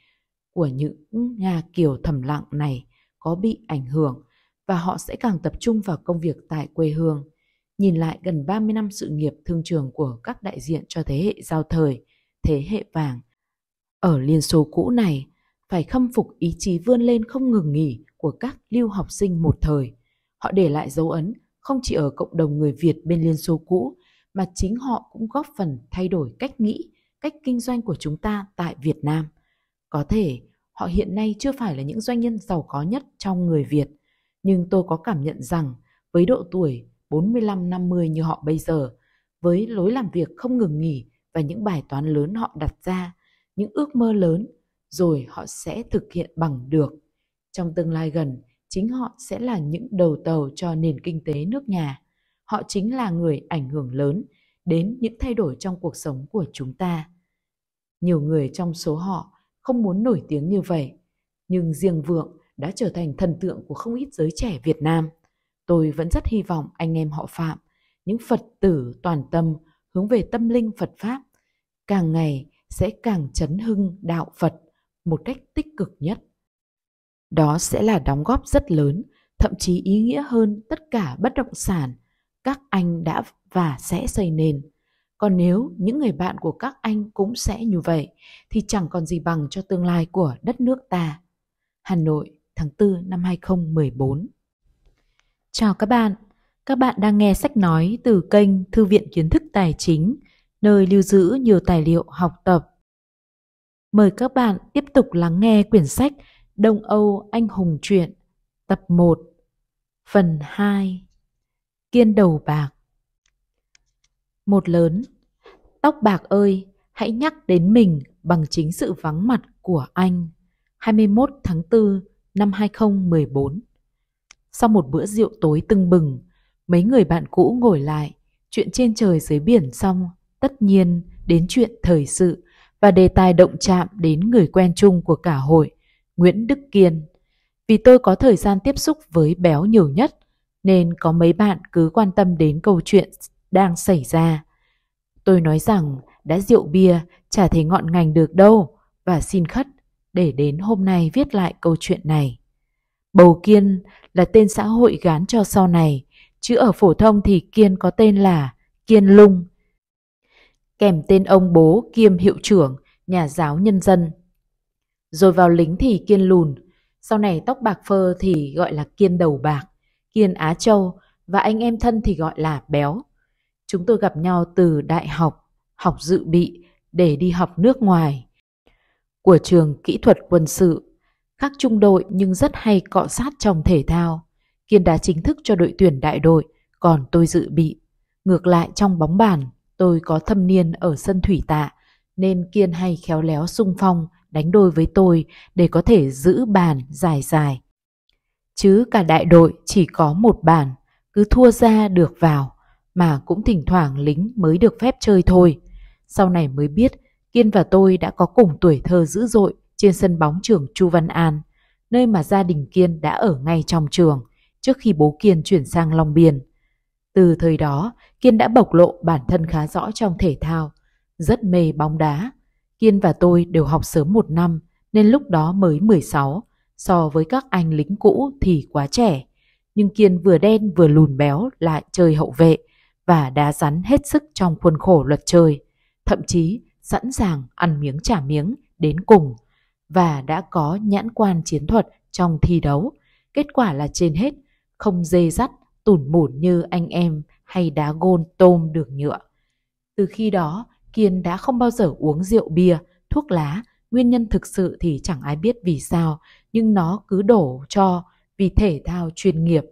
của những Nga kiều thầm lặng này có bị ảnh hưởng và họ sẽ càng tập trung vào công việc tại quê hương. Nhìn lại gần 30 năm sự nghiệp thương trường của các đại diện cho thế hệ giao thời, thế hệ vàng. Ở Liên Xô cũ này, phải khâm phục ý chí vươn lên không ngừng nghỉ của các lưu học sinh một thời. Họ để lại dấu ấn không chỉ ở cộng đồng người Việt bên Liên Xô cũ, mà chính họ cũng góp phần thay đổi cách nghĩ, cách kinh doanh của chúng ta tại Việt Nam. Có thể họ hiện nay chưa phải là những doanh nhân giàu có nhất trong người Việt – nhưng tôi có cảm nhận rằng với độ tuổi 45-50 như họ bây giờ, với lối làm việc không ngừng nghỉ và những bài toán lớn họ đặt ra, những ước mơ lớn, rồi họ sẽ thực hiện bằng được. Trong tương lai gần, chính họ sẽ là những đầu tàu cho nền kinh tế nước nhà. Họ chính là người ảnh hưởng lớn đến những thay đổi trong cuộc sống của chúng ta. Nhiều người trong số họ không muốn nổi tiếng như vậy, nhưng riêng Vượng đã trở thành thần tượng của không ít giới trẻ Việt Nam. Tôi vẫn rất hy vọng anh em họ Phạm, những Phật tử toàn tâm hướng về tâm linh Phật Pháp, càng ngày sẽ càng chấn hưng đạo Phật một cách tích cực nhất. Đó sẽ là đóng góp rất lớn, thậm chí ý nghĩa hơn tất cả bất động sản các anh đã và sẽ xây nền. Còn nếu những người bạn của các anh cũng sẽ như vậy thì chẳng còn gì bằng cho tương lai của đất nước ta. Hà Nội tháng 4 năm 2014. Chào các bạn, các bạn đang nghe sách nói từ kênh Thư viện Kiến thức Tài chính, nơi lưu giữ nhiều tài liệu học tập. Mời các bạn tiếp tục lắng nghe quyển sách Đông Âu Anh Hùng Truyện, tập 1, phần 2, Kiên Đầu Bạc. Một lớn, tóc bạc ơi, hãy nhắc đến mình bằng chính sự vắng mặt của anh. 21 tháng 4 năm 2014. Sau một bữa rượu tối tưng bừng, mấy người bạn cũ ngồi lại, chuyện trên trời dưới biển xong, tất nhiên đến chuyện thời sự và đề tài động chạm đến người quen chung của cả hội, Nguyễn Đức Kiên. Vì tôi có thời gian tiếp xúc với béo nhiều nhất, nên có mấy bạn cứ quan tâm đến câu chuyện đang xảy ra. Tôi nói rằng đã rượu bia chả thể ngọn ngành được đâu và xin khất để đến hôm nay viết lại câu chuyện này. Bầu Kiên là tên xã hội gán cho sau này, chứ ở phổ thông thì Kiên có tên là Kiên Lung. Kèm tên ông bố kiêm hiệu trưởng, nhà giáo nhân dân. Rồi vào lính thì Kiên Lùn, sau này tóc bạc phơ thì gọi là Kiên Đầu Bạc, Kiên Á Châu và anh em thân thì gọi là Béo. Chúng tôi gặp nhau từ đại học, học dự bị để đi học nước ngoài của trường kỹ thuật quân sự. Khác trung đội nhưng rất hay cọ sát trong thể thao. Kiên đá chính thức cho đội tuyển đại đội, còn tôi dự bị. Ngược lại trong bóng bàn, tôi có thâm niên ở sân thủy tạ, nên Kiên hay khéo léo sung phong, đánh đôi với tôi để có thể giữ bàn dài dài. Chứ cả đại đội chỉ có một bàn, cứ thua ra được vào, mà cũng thỉnh thoảng lính mới được phép chơi thôi. Sau này mới biết Kiên và tôi đã có cùng tuổi thơ dữ dội trên sân bóng trường Chu Văn An, nơi mà gia đình Kiên đã ở ngay trong trường trước khi bố Kiên chuyển sang Long Biên. Từ thời đó, Kiên đã bộc lộ bản thân khá rõ trong thể thao, rất mê bóng đá. Kiên và tôi đều học sớm một năm nên lúc đó mới 16, so với các anh lính cũ thì quá trẻ. Nhưng Kiên vừa đen vừa lùn béo lại chơi hậu vệ và đá rắn hết sức trong khuôn khổ luật chơi. Thậm chí, sẵn sàng ăn miếng trả miếng đến cùng và đã có nhãn quan chiến thuật trong thi đấu. Kết quả là trên hết, không dê dắt, tủn mủn như anh em hay đá gôn tôm đường nhựa. Từ khi đó, Kiên đã không bao giờ uống rượu bia, thuốc lá, nguyên nhân thực sự thì chẳng ai biết vì sao, nhưng nó cứ đổ cho vì thể thao chuyên nghiệp.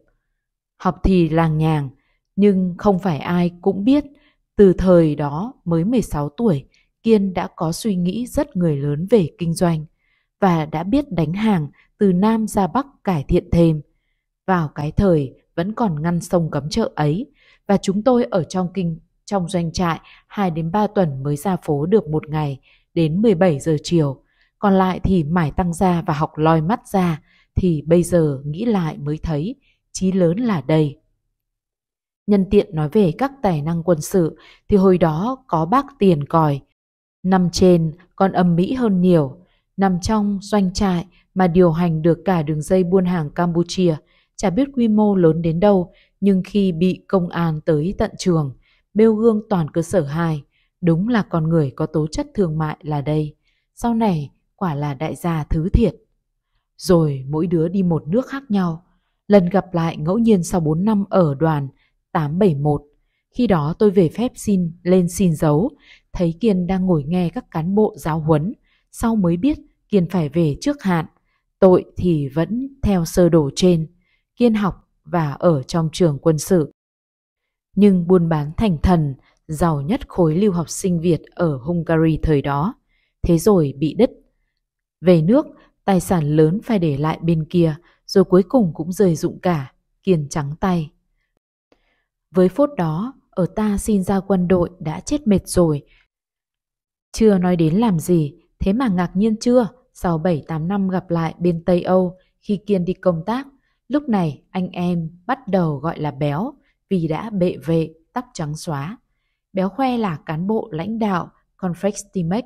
Học thì làng nhàng, nhưng không phải ai cũng biết, từ thời đó mới 16 tuổi, Kiên đã có suy nghĩ rất người lớn về kinh doanh và đã biết đánh hàng từ Nam ra Bắc cải thiện thêm. Vào cái thời vẫn còn ngăn sông cấm chợ ấy và chúng tôi ở trong kinh trong doanh trại 2 đến 3 tuần mới ra phố được một ngày đến 17 giờ chiều. Còn lại thì mải tăng ra và học lòi mắt ra thì bây giờ nghĩ lại mới thấy chí lớn là đây. Nhân tiện nói về các tài năng quân sự thì hồi đó có bác Tiền Còi, Nằm trên còn âm mỹ hơn nhiều, nằm trong doanh trại mà điều hành được cả đường dây buôn hàng Campuchia, chả biết quy mô lớn đến đâu, nhưng khi bị công an tới tận trường, bêu gương toàn cơ sở hai, đúng là con người có tố chất thương mại là đây. Sau này, quả là đại gia thứ thiệt. Rồi mỗi đứa đi một nước khác nhau, lần gặp lại ngẫu nhiên sau 4 năm ở đoàn 871. Khi đó tôi về phép xin lên xin dấu, thấy Kiên đang ngồi nghe các cán bộ giáo huấn, sau mới biết Kiên phải về trước hạn. Tội thì vẫn theo sơ đồ trên, Kiên học và ở trong trường quân sự. Nhưng buôn bán thành thần, giàu nhất khối lưu học sinh Việt ở Hungary thời đó, thế rồi bị đứt. Về nước, tài sản lớn phải để lại bên kia, rồi cuối cùng cũng rời dụng cả, Kiên trắng tay. Với phút đó, ở ta xin ra quân đội đã chết mệt rồi, chưa nói đến làm gì, thế mà ngạc nhiên chưa, sau 7-8 năm gặp lại bên Tây Âu khi Kiên đi công tác, lúc này anh em bắt đầu gọi là béo vì đã bệ vệ, tóc trắng xóa. Béo khoe là cán bộ lãnh đạo Conflex Timex,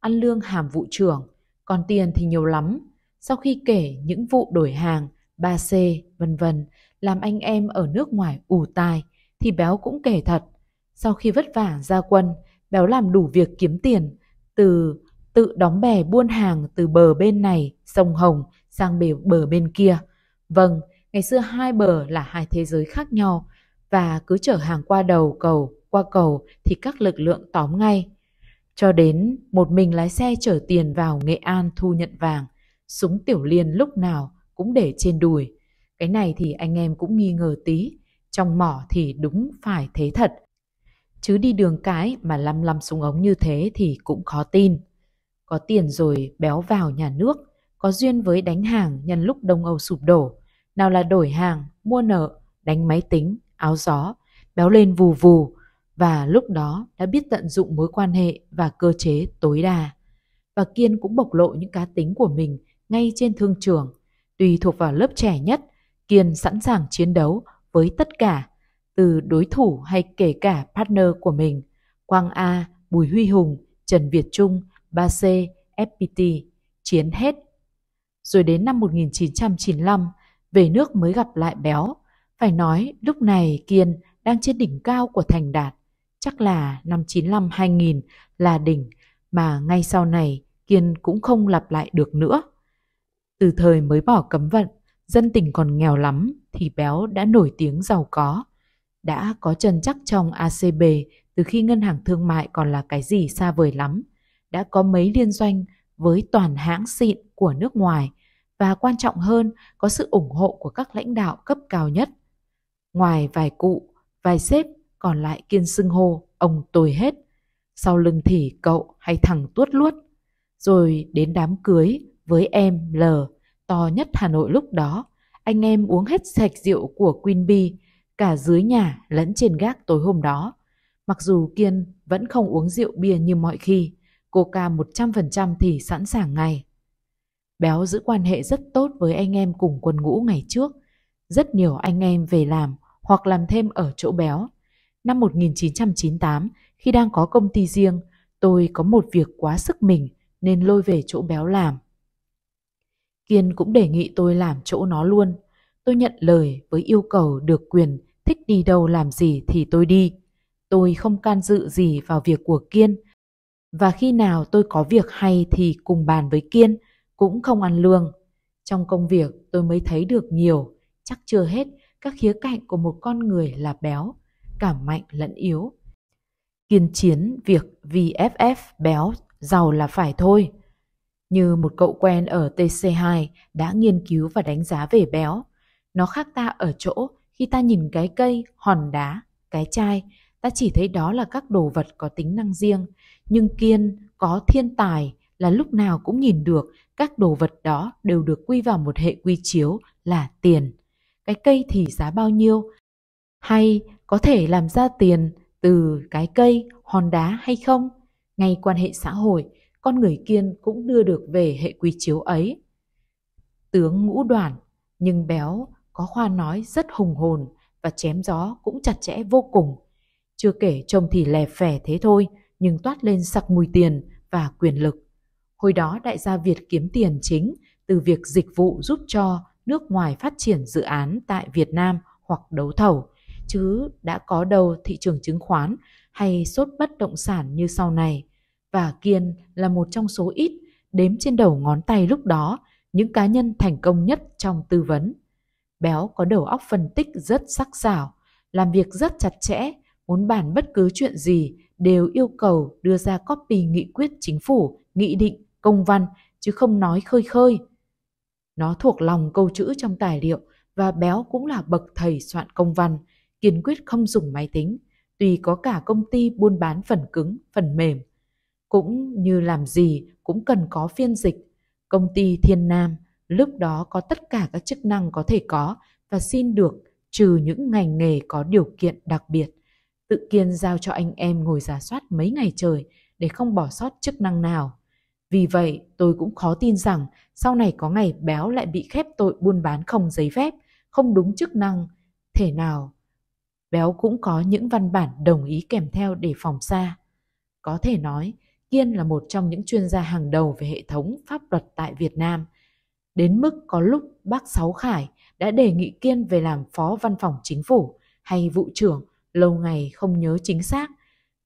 ăn lương hàm vụ trưởng, còn tiền thì nhiều lắm. Sau khi kể những vụ đổi hàng, 3C, vân vân, làm anh em ở nước ngoài ù tai, thì béo cũng kể thật. Sau khi vất vả ra quân, béo làm đủ việc kiếm tiền, từ tự đóng bè buôn hàng từ bờ bên này, sông Hồng, sang bể bờ bên kia. Vâng, ngày xưa hai bờ là hai thế giới khác nhau, và cứ chở hàng qua đầu cầu, qua cầu thì các lực lượng tóm ngay. Cho đến một mình lái xe chở tiền vào Nghệ An thu nhận vàng, súng tiểu liên lúc nào cũng để trên đùi. Cái này thì anh em cũng nghi ngờ tí, trong mỏ thì đúng phải thế thật chứ đi đường cái mà lăm lăm súng ống như thế thì cũng khó tin. Có tiền rồi béo vào nhà nước, có duyên với đánh hàng nhân lúc Đông Âu sụp đổ, nào là đổi hàng, mua nợ, đánh máy tính, áo gió, béo lên vù vù và lúc đó đã biết tận dụng mối quan hệ và cơ chế tối đa. Và Kiên cũng bộc lộ những cá tính của mình ngay trên thương trường. Tùy thuộc vào lớp trẻ nhất, Kiên sẵn sàng chiến đấu với tất cả từ đối thủ hay kể cả partner của mình, Quang A, Bùi Huy Hùng, Trần Việt Trung, 3C, FPT, chiến hết. Rồi đến năm 1995, về nước mới gặp lại béo. Phải nói lúc này Kiên đang trên đỉnh cao của thành đạt. Chắc là năm 95-2000 là đỉnh mà ngay sau này Kiên cũng không lặp lại được nữa. Từ thời mới bỏ cấm vận, dân tình còn nghèo lắm thì béo đã nổi tiếng giàu có đã có chân chắc trong ACB từ khi ngân hàng thương mại còn là cái gì xa vời lắm. Đã có mấy liên doanh với toàn hãng xịn của nước ngoài và quan trọng hơn có sự ủng hộ của các lãnh đạo cấp cao nhất. Ngoài vài cụ, vài sếp còn lại kiên xưng hô ông tôi hết. Sau lưng thì cậu hay thằng tuốt luốt. Rồi đến đám cưới với em L, to nhất Hà Nội lúc đó, anh em uống hết sạch rượu của Queen Bee cả dưới nhà lẫn trên gác tối hôm đó. Mặc dù Kiên vẫn không uống rượu bia như mọi khi, cô ca 100% thì sẵn sàng ngay. Béo giữ quan hệ rất tốt với anh em cùng quân ngũ ngày trước. Rất nhiều anh em về làm hoặc làm thêm ở chỗ Béo. Năm 1998, khi đang có công ty riêng, tôi có một việc quá sức mình nên lôi về chỗ Béo làm. Kiên cũng đề nghị tôi làm chỗ nó luôn. Tôi nhận lời với yêu cầu được quyền thích đi đâu làm gì thì tôi đi. Tôi không can dự gì vào việc của Kiên. Và khi nào tôi có việc hay thì cùng bàn với Kiên, cũng không ăn lương. Trong công việc tôi mới thấy được nhiều, chắc chưa hết các khía cạnh của một con người là béo, cả mạnh lẫn yếu. Kiên chiến việc VFF béo giàu là phải thôi. Như một cậu quen ở TC2 đã nghiên cứu và đánh giá về béo. Nó khác ta ở chỗ khi ta nhìn cái cây, hòn đá, cái chai, ta chỉ thấy đó là các đồ vật có tính năng riêng. Nhưng kiên có thiên tài là lúc nào cũng nhìn được các đồ vật đó đều được quy vào một hệ quy chiếu là tiền. Cái cây thì giá bao nhiêu? Hay có thể làm ra tiền từ cái cây, hòn đá hay không? Ngay quan hệ xã hội, con người kiên cũng đưa được về hệ quy chiếu ấy. Tướng ngũ đoàn, nhưng béo có khoa nói rất hùng hồn và chém gió cũng chặt chẽ vô cùng. Chưa kể chồng thì lè phè thế thôi, nhưng toát lên sặc mùi tiền và quyền lực. Hồi đó đại gia Việt kiếm tiền chính từ việc dịch vụ giúp cho nước ngoài phát triển dự án tại Việt Nam hoặc đấu thầu, chứ đã có đầu thị trường chứng khoán hay sốt bất động sản như sau này. Và Kiên là một trong số ít, đếm trên đầu ngón tay lúc đó, những cá nhân thành công nhất trong tư vấn. Béo có đầu óc phân tích rất sắc sảo, làm việc rất chặt chẽ, muốn bàn bất cứ chuyện gì đều yêu cầu đưa ra copy nghị quyết chính phủ, nghị định, công văn chứ không nói khơi khơi. Nó thuộc lòng câu chữ trong tài liệu và Béo cũng là bậc thầy soạn công văn, kiên quyết không dùng máy tính, Tùy có cả công ty buôn bán phần cứng, phần mềm. Cũng như làm gì cũng cần có phiên dịch. Công ty Thiên Nam – Lúc đó có tất cả các chức năng có thể có và xin được trừ những ngành nghề có điều kiện đặc biệt. Tự kiên giao cho anh em ngồi giả soát mấy ngày trời để không bỏ sót chức năng nào. Vì vậy, tôi cũng khó tin rằng sau này có ngày béo lại bị khép tội buôn bán không giấy phép, không đúng chức năng. Thể nào, béo cũng có những văn bản đồng ý kèm theo để phòng xa. Có thể nói, Kiên là một trong những chuyên gia hàng đầu về hệ thống pháp luật tại Việt Nam – Đến mức có lúc bác Sáu Khải đã đề nghị Kiên về làm phó văn phòng chính phủ hay vụ trưởng lâu ngày không nhớ chính xác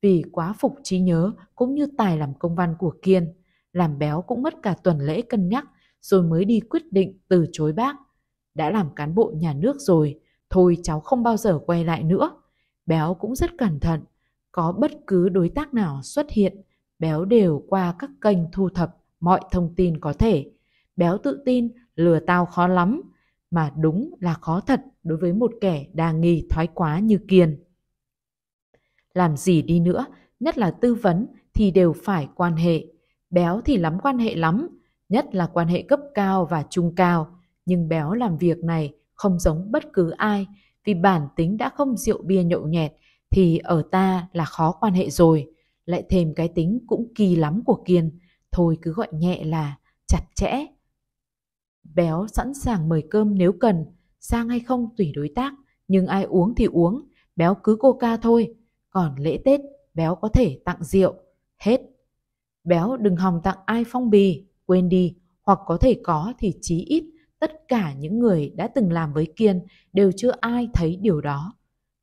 vì quá phục trí nhớ cũng như tài làm công văn của Kiên. Làm béo cũng mất cả tuần lễ cân nhắc rồi mới đi quyết định từ chối bác. Đã làm cán bộ nhà nước rồi, thôi cháu không bao giờ quay lại nữa. Béo cũng rất cẩn thận, có bất cứ đối tác nào xuất hiện, béo đều qua các kênh thu thập mọi thông tin có thể béo tự tin, lừa tao khó lắm, mà đúng là khó thật đối với một kẻ đa nghi thoái quá như Kiên. Làm gì đi nữa, nhất là tư vấn thì đều phải quan hệ. Béo thì lắm quan hệ lắm, nhất là quan hệ cấp cao và trung cao. Nhưng béo làm việc này không giống bất cứ ai, vì bản tính đã không rượu bia nhậu nhẹt thì ở ta là khó quan hệ rồi. Lại thêm cái tính cũng kỳ lắm của Kiên, thôi cứ gọi nhẹ là chặt chẽ, Béo sẵn sàng mời cơm nếu cần, sang hay không tùy đối tác, nhưng ai uống thì uống, béo cứ coca thôi. Còn lễ Tết, béo có thể tặng rượu. Hết. Béo đừng hòng tặng ai phong bì, quên đi, hoặc có thể có thì chí ít tất cả những người đã từng làm với Kiên đều chưa ai thấy điều đó.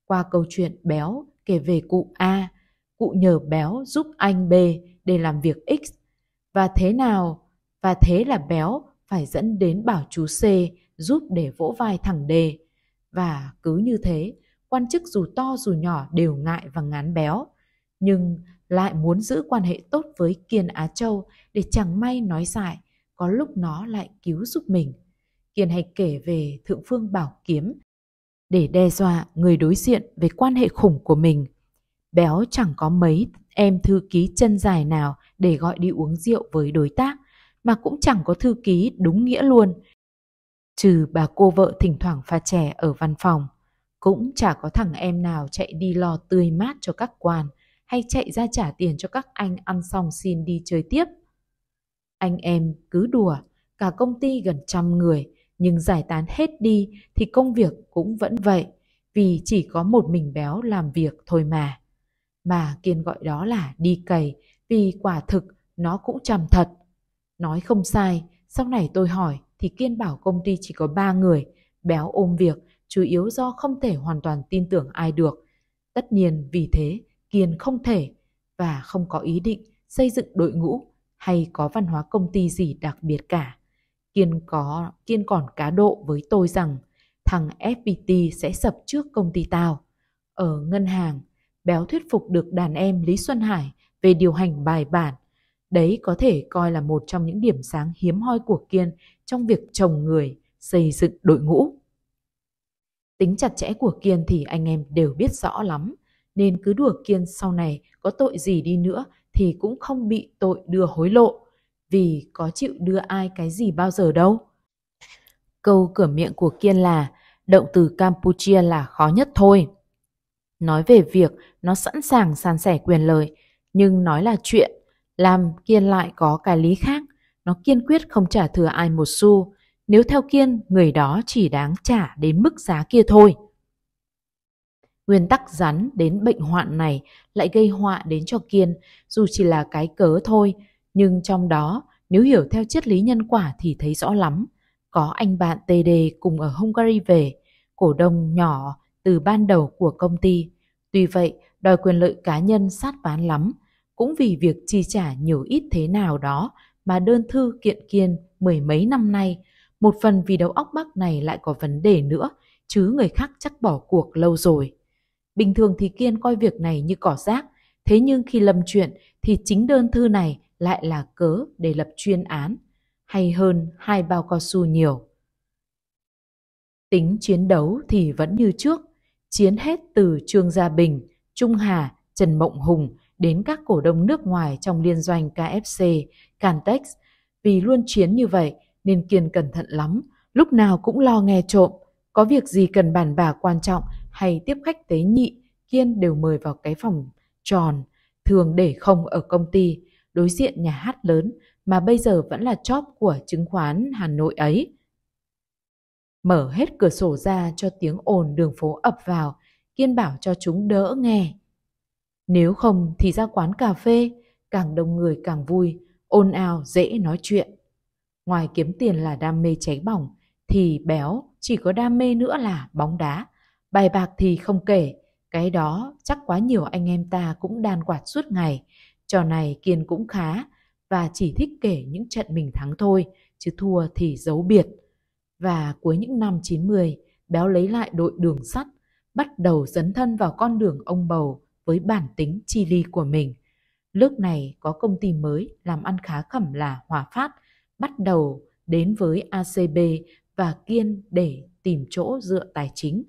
Qua câu chuyện béo kể về cụ A, cụ nhờ béo giúp anh B để làm việc X. Và thế nào? Và thế là béo phải dẫn đến bảo chú C giúp để vỗ vai thẳng đề. Và cứ như thế, quan chức dù to dù nhỏ đều ngại và ngán béo, nhưng lại muốn giữ quan hệ tốt với Kiên Á Châu để chẳng may nói dại, có lúc nó lại cứu giúp mình. Kiên hay kể về Thượng Phương Bảo Kiếm để đe dọa người đối diện về quan hệ khủng của mình. Béo chẳng có mấy em thư ký chân dài nào để gọi đi uống rượu với đối tác mà cũng chẳng có thư ký đúng nghĩa luôn. Trừ bà cô vợ thỉnh thoảng pha trẻ ở văn phòng, cũng chả có thằng em nào chạy đi lo tươi mát cho các quan hay chạy ra trả tiền cho các anh ăn xong xin đi chơi tiếp. Anh em cứ đùa, cả công ty gần trăm người, nhưng giải tán hết đi thì công việc cũng vẫn vậy, vì chỉ có một mình béo làm việc thôi mà. Mà Kiên gọi đó là đi cày, vì quả thực nó cũng chằm thật. Nói không sai, sau này tôi hỏi thì Kiên bảo công ty chỉ có 3 người, béo ôm việc, chủ yếu do không thể hoàn toàn tin tưởng ai được. Tất nhiên vì thế Kiên không thể và không có ý định xây dựng đội ngũ hay có văn hóa công ty gì đặc biệt cả. Kiên có Kiên còn cá độ với tôi rằng thằng FPT sẽ sập trước công ty tao. Ở ngân hàng, béo thuyết phục được đàn em Lý Xuân Hải về điều hành bài bản Đấy có thể coi là một trong những điểm sáng hiếm hoi của Kiên trong việc trồng người, xây dựng đội ngũ. Tính chặt chẽ của Kiên thì anh em đều biết rõ lắm, nên cứ đùa Kiên sau này có tội gì đi nữa thì cũng không bị tội đưa hối lộ, vì có chịu đưa ai cái gì bao giờ đâu. Câu cửa miệng của Kiên là động từ Campuchia là khó nhất thôi. Nói về việc nó sẵn sàng san sẻ quyền lợi, nhưng nói là chuyện làm Kiên lại có cái lý khác, nó kiên quyết không trả thừa ai một xu. Nếu theo Kiên, người đó chỉ đáng trả đến mức giá kia thôi. Nguyên tắc rắn đến bệnh hoạn này lại gây họa đến cho Kiên, dù chỉ là cái cớ thôi, nhưng trong đó nếu hiểu theo triết lý nhân quả thì thấy rõ lắm. Có anh bạn TD cùng ở Hungary về, cổ đông nhỏ từ ban đầu của công ty. Tuy vậy, đòi quyền lợi cá nhân sát ván lắm, cũng vì việc chi trả nhiều ít thế nào đó mà đơn thư kiện kiên mười mấy năm nay, một phần vì đầu óc bác này lại có vấn đề nữa, chứ người khác chắc bỏ cuộc lâu rồi. Bình thường thì Kiên coi việc này như cỏ rác, thế nhưng khi lầm chuyện thì chính đơn thư này lại là cớ để lập chuyên án, hay hơn hai bao cao su nhiều. Tính chiến đấu thì vẫn như trước, chiến hết từ Trương Gia Bình, Trung Hà, Trần Mộng Hùng, đến các cổ đông nước ngoài trong liên doanh KFC, Cantex. Vì luôn chiến như vậy nên Kiên cẩn thận lắm, lúc nào cũng lo nghe trộm. Có việc gì cần bàn bạc bà quan trọng hay tiếp khách tế nhị, Kiên đều mời vào cái phòng tròn, thường để không ở công ty, đối diện nhà hát lớn mà bây giờ vẫn là chóp của chứng khoán Hà Nội ấy. Mở hết cửa sổ ra cho tiếng ồn đường phố ập vào, Kiên bảo cho chúng đỡ nghe. Nếu không thì ra quán cà phê, càng đông người càng vui, ôn ào dễ nói chuyện. Ngoài kiếm tiền là đam mê cháy bỏng, thì béo chỉ có đam mê nữa là bóng đá. Bài bạc thì không kể, cái đó chắc quá nhiều anh em ta cũng đan quạt suốt ngày. Trò này Kiên cũng khá và chỉ thích kể những trận mình thắng thôi, chứ thua thì giấu biệt. Và cuối những năm 90, béo lấy lại đội đường sắt, bắt đầu dấn thân vào con đường ông bầu với bản tính chi ly của mình. Lúc này có công ty mới làm ăn khá khẩm là Hòa Phát bắt đầu đến với ACB và Kiên để tìm chỗ dựa tài chính.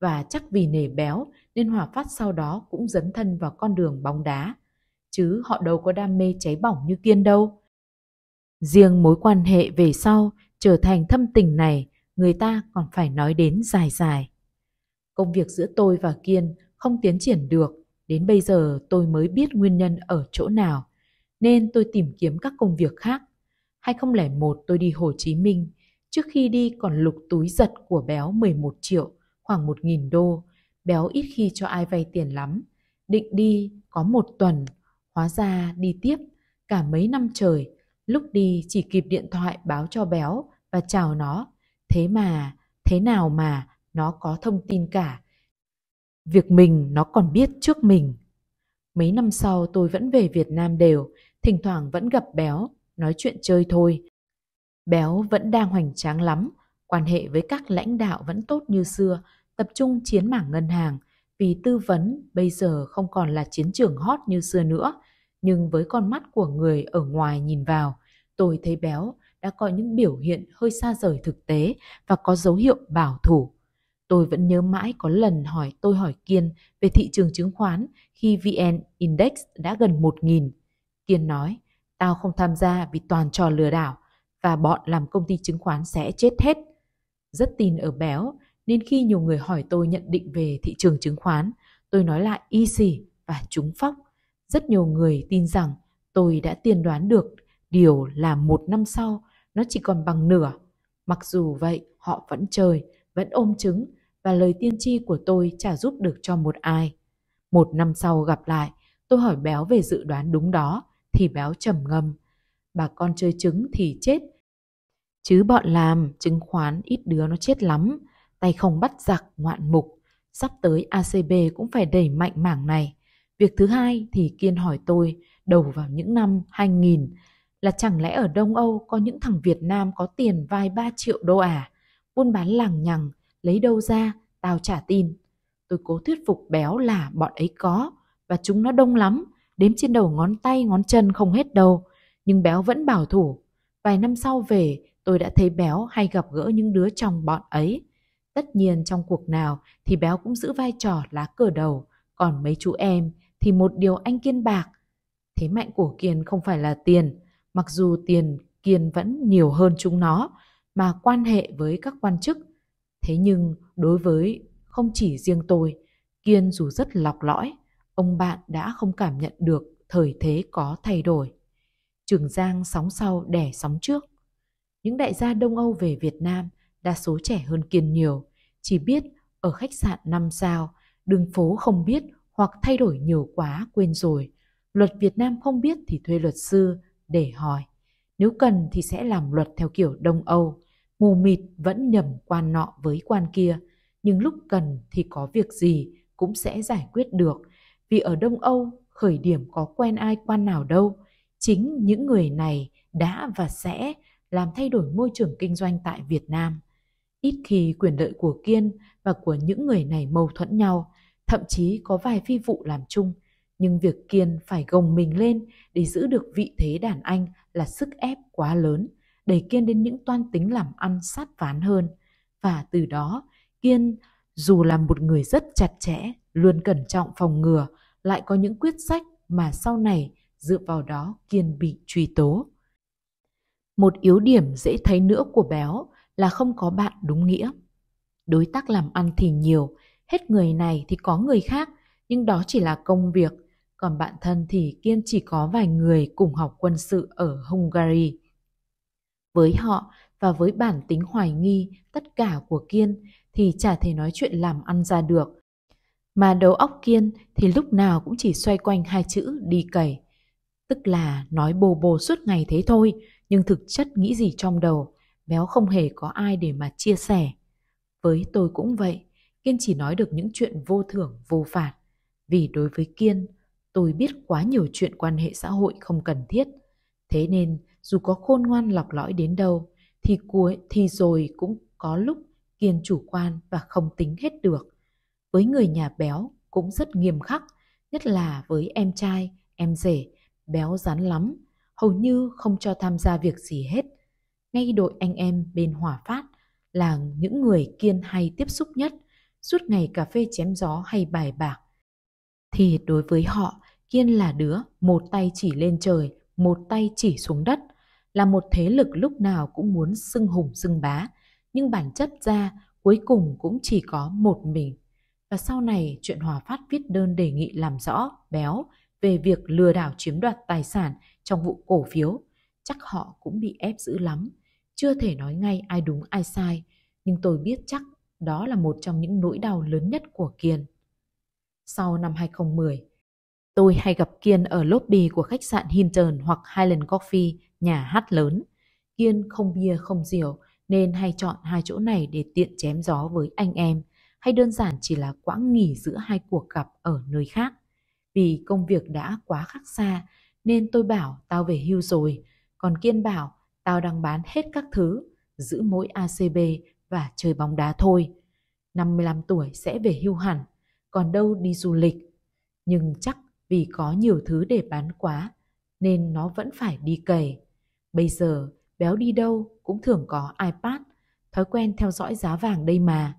Và chắc vì nề béo nên Hòa Phát sau đó cũng dấn thân vào con đường bóng đá. Chứ họ đâu có đam mê cháy bỏng như Kiên đâu. Riêng mối quan hệ về sau trở thành thâm tình này, người ta còn phải nói đến dài dài. Công việc giữa tôi và Kiên không tiến triển được Đến bây giờ tôi mới biết nguyên nhân ở chỗ nào, nên tôi tìm kiếm các công việc khác. 2001 tôi đi Hồ Chí Minh, trước khi đi còn lục túi giật của béo 11 triệu, khoảng 1.000 đô. Béo ít khi cho ai vay tiền lắm. Định đi có một tuần, hóa ra đi tiếp cả mấy năm trời. Lúc đi chỉ kịp điện thoại báo cho béo và chào nó. Thế mà, thế nào mà nó có thông tin cả. Việc mình nó còn biết trước mình. Mấy năm sau tôi vẫn về Việt Nam đều, thỉnh thoảng vẫn gặp Béo, nói chuyện chơi thôi. Béo vẫn đang hoành tráng lắm, quan hệ với các lãnh đạo vẫn tốt như xưa, tập trung chiến mảng ngân hàng, vì tư vấn bây giờ không còn là chiến trường hot như xưa nữa, nhưng với con mắt của người ở ngoài nhìn vào, tôi thấy Béo đã có những biểu hiện hơi xa rời thực tế và có dấu hiệu bảo thủ Tôi vẫn nhớ mãi có lần hỏi tôi hỏi Kiên về thị trường chứng khoán khi VN Index đã gần 1.000. Kiên nói, tao không tham gia vì toàn trò lừa đảo và bọn làm công ty chứng khoán sẽ chết hết. Rất tin ở béo nên khi nhiều người hỏi tôi nhận định về thị trường chứng khoán, tôi nói lại y xì và trúng phóc. Rất nhiều người tin rằng tôi đã tiên đoán được điều là một năm sau nó chỉ còn bằng nửa. Mặc dù vậy, họ vẫn chơi vẫn ôm trứng và lời tiên tri của tôi chả giúp được cho một ai. Một năm sau gặp lại, tôi hỏi béo về dự đoán đúng đó, thì béo trầm ngâm. Bà con chơi trứng thì chết. Chứ bọn làm, chứng khoán ít đứa nó chết lắm, tay không bắt giặc, ngoạn mục. Sắp tới ACB cũng phải đẩy mạnh mảng này. Việc thứ hai thì Kiên hỏi tôi, đầu vào những năm 2000, là chẳng lẽ ở Đông Âu có những thằng Việt Nam có tiền vài 3 triệu đô à? buôn bán lằng nhằng, lấy đâu ra, tao trả tin. Tôi cố thuyết phục béo là bọn ấy có, và chúng nó đông lắm, đếm trên đầu ngón tay ngón chân không hết đâu. Nhưng béo vẫn bảo thủ. Vài năm sau về, tôi đã thấy béo hay gặp gỡ những đứa trong bọn ấy. Tất nhiên trong cuộc nào thì béo cũng giữ vai trò lá cờ đầu, còn mấy chú em thì một điều anh Kiên bạc. Thế mạnh của Kiên không phải là tiền, mặc dù tiền Kiên vẫn nhiều hơn chúng nó, mà quan hệ với các quan chức. Thế nhưng đối với không chỉ riêng tôi, Kiên dù rất lọc lõi, ông bạn đã không cảm nhận được thời thế có thay đổi. Trường Giang sóng sau đẻ sóng trước. Những đại gia Đông Âu về Việt Nam đa số trẻ hơn Kiên nhiều, chỉ biết ở khách sạn 5 sao, đường phố không biết hoặc thay đổi nhiều quá quên rồi. Luật Việt Nam không biết thì thuê luật sư để hỏi. Nếu cần thì sẽ làm luật theo kiểu Đông Âu mù mịt vẫn nhầm quan nọ với quan kia, nhưng lúc cần thì có việc gì cũng sẽ giải quyết được, vì ở Đông Âu khởi điểm có quen ai quan nào đâu, chính những người này đã và sẽ làm thay đổi môi trường kinh doanh tại Việt Nam. Ít khi quyền lợi của Kiên và của những người này mâu thuẫn nhau, thậm chí có vài phi vụ làm chung, nhưng việc Kiên phải gồng mình lên để giữ được vị thế đàn anh là sức ép quá lớn – đẩy Kiên đến những toan tính làm ăn sát ván hơn. Và từ đó, Kiên dù là một người rất chặt chẽ, luôn cẩn trọng phòng ngừa, lại có những quyết sách mà sau này dựa vào đó Kiên bị truy tố. Một yếu điểm dễ thấy nữa của Béo là không có bạn đúng nghĩa. Đối tác làm ăn thì nhiều, hết người này thì có người khác, nhưng đó chỉ là công việc. Còn bạn thân thì Kiên chỉ có vài người cùng học quân sự ở Hungary. Với họ và với bản tính hoài nghi tất cả của Kiên thì chả thể nói chuyện làm ăn ra được. Mà đầu óc Kiên thì lúc nào cũng chỉ xoay quanh hai chữ đi cày. Tức là nói bồ bồ suốt ngày thế thôi, nhưng thực chất nghĩ gì trong đầu, béo không hề có ai để mà chia sẻ. Với tôi cũng vậy, Kiên chỉ nói được những chuyện vô thưởng, vô phạt. Vì đối với Kiên, tôi biết quá nhiều chuyện quan hệ xã hội không cần thiết. Thế nên dù có khôn ngoan lọc lõi đến đâu thì cuối thì rồi cũng có lúc kiên chủ quan và không tính hết được. Với người nhà béo cũng rất nghiêm khắc, nhất là với em trai, em rể, béo rắn lắm, hầu như không cho tham gia việc gì hết. Ngay đội anh em bên Hòa Phát là những người kiên hay tiếp xúc nhất, suốt ngày cà phê chém gió hay bài bạc. Thì đối với họ, Kiên là đứa một tay chỉ lên trời, một tay chỉ xuống đất – là một thế lực lúc nào cũng muốn xưng hùng xưng bá, nhưng bản chất ra cuối cùng cũng chỉ có một mình. Và sau này, chuyện Hòa Phát viết đơn đề nghị làm rõ, béo, về việc lừa đảo chiếm đoạt tài sản trong vụ cổ phiếu. Chắc họ cũng bị ép dữ lắm. Chưa thể nói ngay ai đúng ai sai, nhưng tôi biết chắc đó là một trong những nỗi đau lớn nhất của Kiên. Sau năm 2010, tôi hay gặp Kiên ở lobby của khách sạn Hinton hoặc Highland Coffee nhà hát lớn. Kiên không bia không rượu nên hay chọn hai chỗ này để tiện chém gió với anh em hay đơn giản chỉ là quãng nghỉ giữa hai cuộc gặp ở nơi khác. Vì công việc đã quá khác xa nên tôi bảo tao về hưu rồi, còn Kiên bảo tao đang bán hết các thứ, giữ mỗi ACB và chơi bóng đá thôi. 55 tuổi sẽ về hưu hẳn, còn đâu đi du lịch. Nhưng chắc vì có nhiều thứ để bán quá nên nó vẫn phải đi cày. Bây giờ, béo đi đâu cũng thường có iPad, thói quen theo dõi giá vàng đây mà.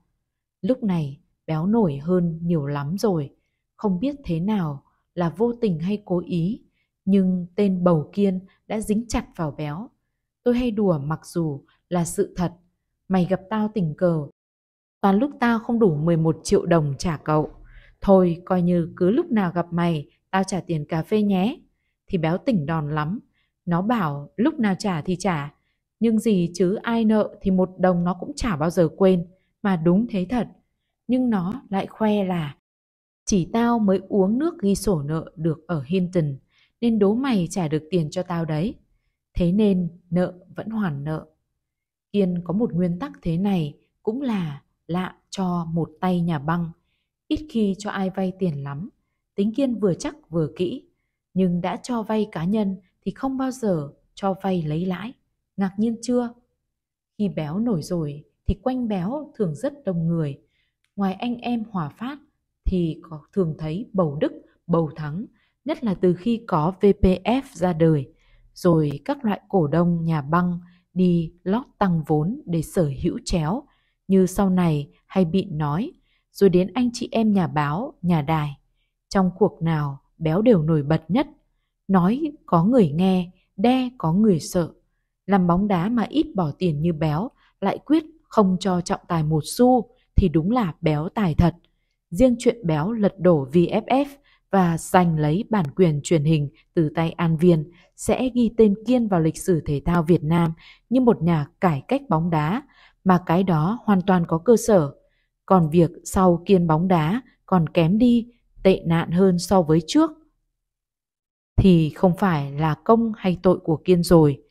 Lúc này, béo nổi hơn nhiều lắm rồi. Không biết thế nào là vô tình hay cố ý, nhưng tên bầu kiên đã dính chặt vào béo. Tôi hay đùa mặc dù là sự thật, mày gặp tao tình cờ. Toàn lúc tao không đủ 11 triệu đồng trả cậu. Thôi coi như cứ lúc nào gặp mày, tao trả tiền cà phê nhé. Thì béo tỉnh đòn lắm, nó bảo lúc nào trả thì trả, nhưng gì chứ ai nợ thì một đồng nó cũng chả bao giờ quên, mà đúng thế thật. Nhưng nó lại khoe là chỉ tao mới uống nước ghi sổ nợ được ở Hinton, nên đố mày trả được tiền cho tao đấy. Thế nên nợ vẫn hoàn nợ. Kiên có một nguyên tắc thế này cũng là lạ cho một tay nhà băng. Ít khi cho ai vay tiền lắm, tính Kiên vừa chắc vừa kỹ, nhưng đã cho vay cá nhân thì không bao giờ cho vay lấy lãi. Ngạc nhiên chưa? Khi béo nổi rồi thì quanh béo thường rất đông người. Ngoài anh em hòa phát thì có thường thấy bầu đức, bầu thắng, nhất là từ khi có VPF ra đời. Rồi các loại cổ đông nhà băng đi lót tăng vốn để sở hữu chéo, như sau này hay bị nói, rồi đến anh chị em nhà báo, nhà đài. Trong cuộc nào, béo đều nổi bật nhất Nói có người nghe, đe có người sợ. Làm bóng đá mà ít bỏ tiền như béo, lại quyết không cho trọng tài một xu thì đúng là béo tài thật. Riêng chuyện béo lật đổ VFF và giành lấy bản quyền truyền hình từ tay An Viên sẽ ghi tên Kiên vào lịch sử thể thao Việt Nam như một nhà cải cách bóng đá, mà cái đó hoàn toàn có cơ sở. Còn việc sau Kiên bóng đá còn kém đi, tệ nạn hơn so với trước – thì không phải là công hay tội của Kiên rồi.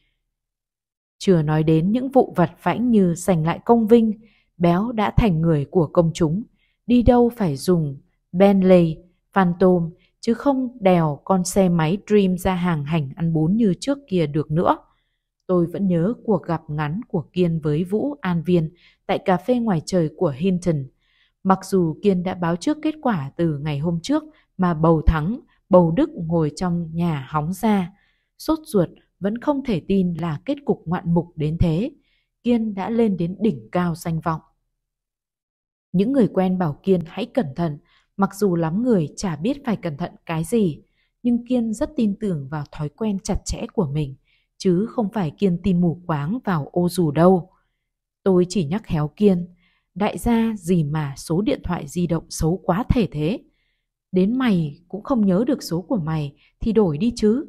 Chưa nói đến những vụ vặt vãnh như giành lại công vinh, béo đã thành người của công chúng, đi đâu phải dùng Bentley, Phantom chứ không đèo con xe máy Dream ra hàng hành ăn bún như trước kia được nữa. Tôi vẫn nhớ cuộc gặp ngắn của Kiên với Vũ An Viên tại cà phê ngoài trời của Hinton. Mặc dù Kiên đã báo trước kết quả từ ngày hôm trước mà bầu thắng, Bầu Đức ngồi trong nhà hóng ra, sốt ruột vẫn không thể tin là kết cục ngoạn mục đến thế. Kiên đã lên đến đỉnh cao danh vọng. Những người quen bảo Kiên hãy cẩn thận, mặc dù lắm người chả biết phải cẩn thận cái gì, nhưng Kiên rất tin tưởng vào thói quen chặt chẽ của mình, chứ không phải Kiên tin mù quáng vào ô dù đâu. Tôi chỉ nhắc héo Kiên, đại gia gì mà số điện thoại di động xấu quá thể thế, Đến mày cũng không nhớ được số của mày thì đổi đi chứ.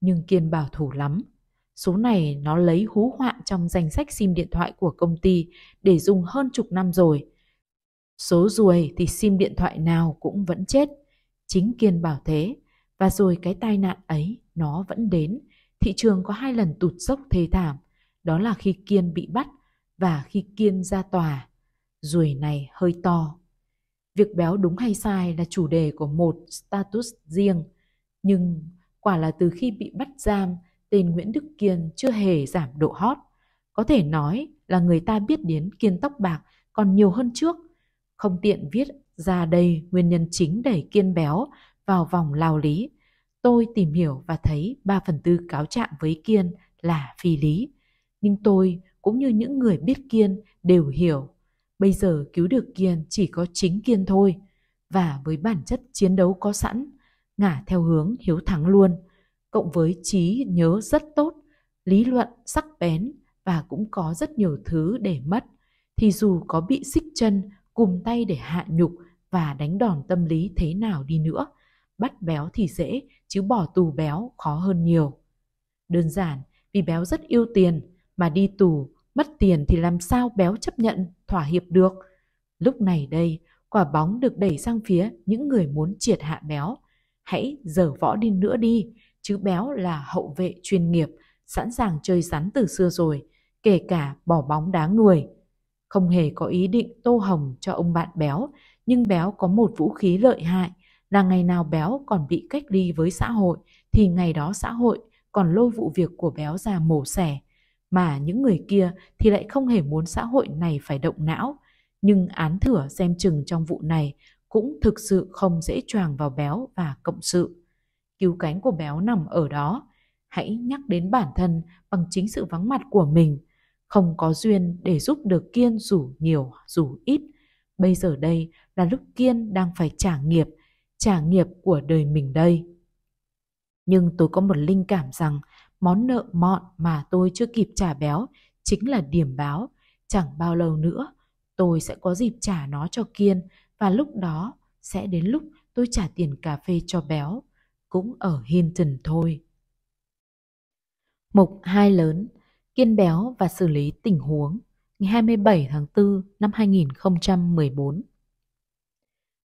Nhưng Kiên bảo thủ lắm. Số này nó lấy hú họa trong danh sách sim điện thoại của công ty để dùng hơn chục năm rồi. Số ruồi thì sim điện thoại nào cũng vẫn chết. Chính Kiên bảo thế. Và rồi cái tai nạn ấy nó vẫn đến. Thị trường có hai lần tụt dốc thê thảm. Đó là khi Kiên bị bắt và khi Kiên ra tòa. Ruồi này hơi to việc béo đúng hay sai là chủ đề của một status riêng nhưng quả là từ khi bị bắt giam tên nguyễn đức kiên chưa hề giảm độ hot có thể nói là người ta biết đến kiên tóc bạc còn nhiều hơn trước không tiện viết ra đây nguyên nhân chính đẩy kiên béo vào vòng lao lý tôi tìm hiểu và thấy 3 phần tư cáo trạng với kiên là phi lý nhưng tôi cũng như những người biết kiên đều hiểu Bây giờ cứu được Kiên chỉ có chính Kiên thôi. Và với bản chất chiến đấu có sẵn, ngả theo hướng hiếu thắng luôn. Cộng với trí nhớ rất tốt, lý luận sắc bén và cũng có rất nhiều thứ để mất. Thì dù có bị xích chân, cùng tay để hạ nhục và đánh đòn tâm lý thế nào đi nữa, bắt béo thì dễ, chứ bỏ tù béo khó hơn nhiều. Đơn giản, vì béo rất yêu tiền, mà đi tù Mất tiền thì làm sao béo chấp nhận, thỏa hiệp được. Lúc này đây, quả bóng được đẩy sang phía những người muốn triệt hạ béo. Hãy dở võ đi nữa đi, chứ béo là hậu vệ chuyên nghiệp, sẵn sàng chơi rắn từ xưa rồi, kể cả bỏ bóng đá người. Không hề có ý định tô hồng cho ông bạn béo, nhưng béo có một vũ khí lợi hại là ngày nào béo còn bị cách ly với xã hội thì ngày đó xã hội còn lôi vụ việc của béo ra mổ xẻ mà những người kia thì lại không hề muốn xã hội này phải động não nhưng án thửa xem chừng trong vụ này cũng thực sự không dễ choàng vào béo và cộng sự cứu cánh của béo nằm ở đó hãy nhắc đến bản thân bằng chính sự vắng mặt của mình không có duyên để giúp được kiên dù nhiều dù ít bây giờ đây là lúc kiên đang phải trả nghiệp trả nghiệp của đời mình đây nhưng tôi có một linh cảm rằng Món nợ mọn mà tôi chưa kịp trả béo chính là điểm báo. Chẳng bao lâu nữa, tôi sẽ có dịp trả nó cho Kiên và lúc đó sẽ đến lúc tôi trả tiền cà phê cho béo. Cũng ở Hinton thôi. Mục hai lớn, kiên béo và xử lý tình huống ngày 27 tháng 4 năm 2014.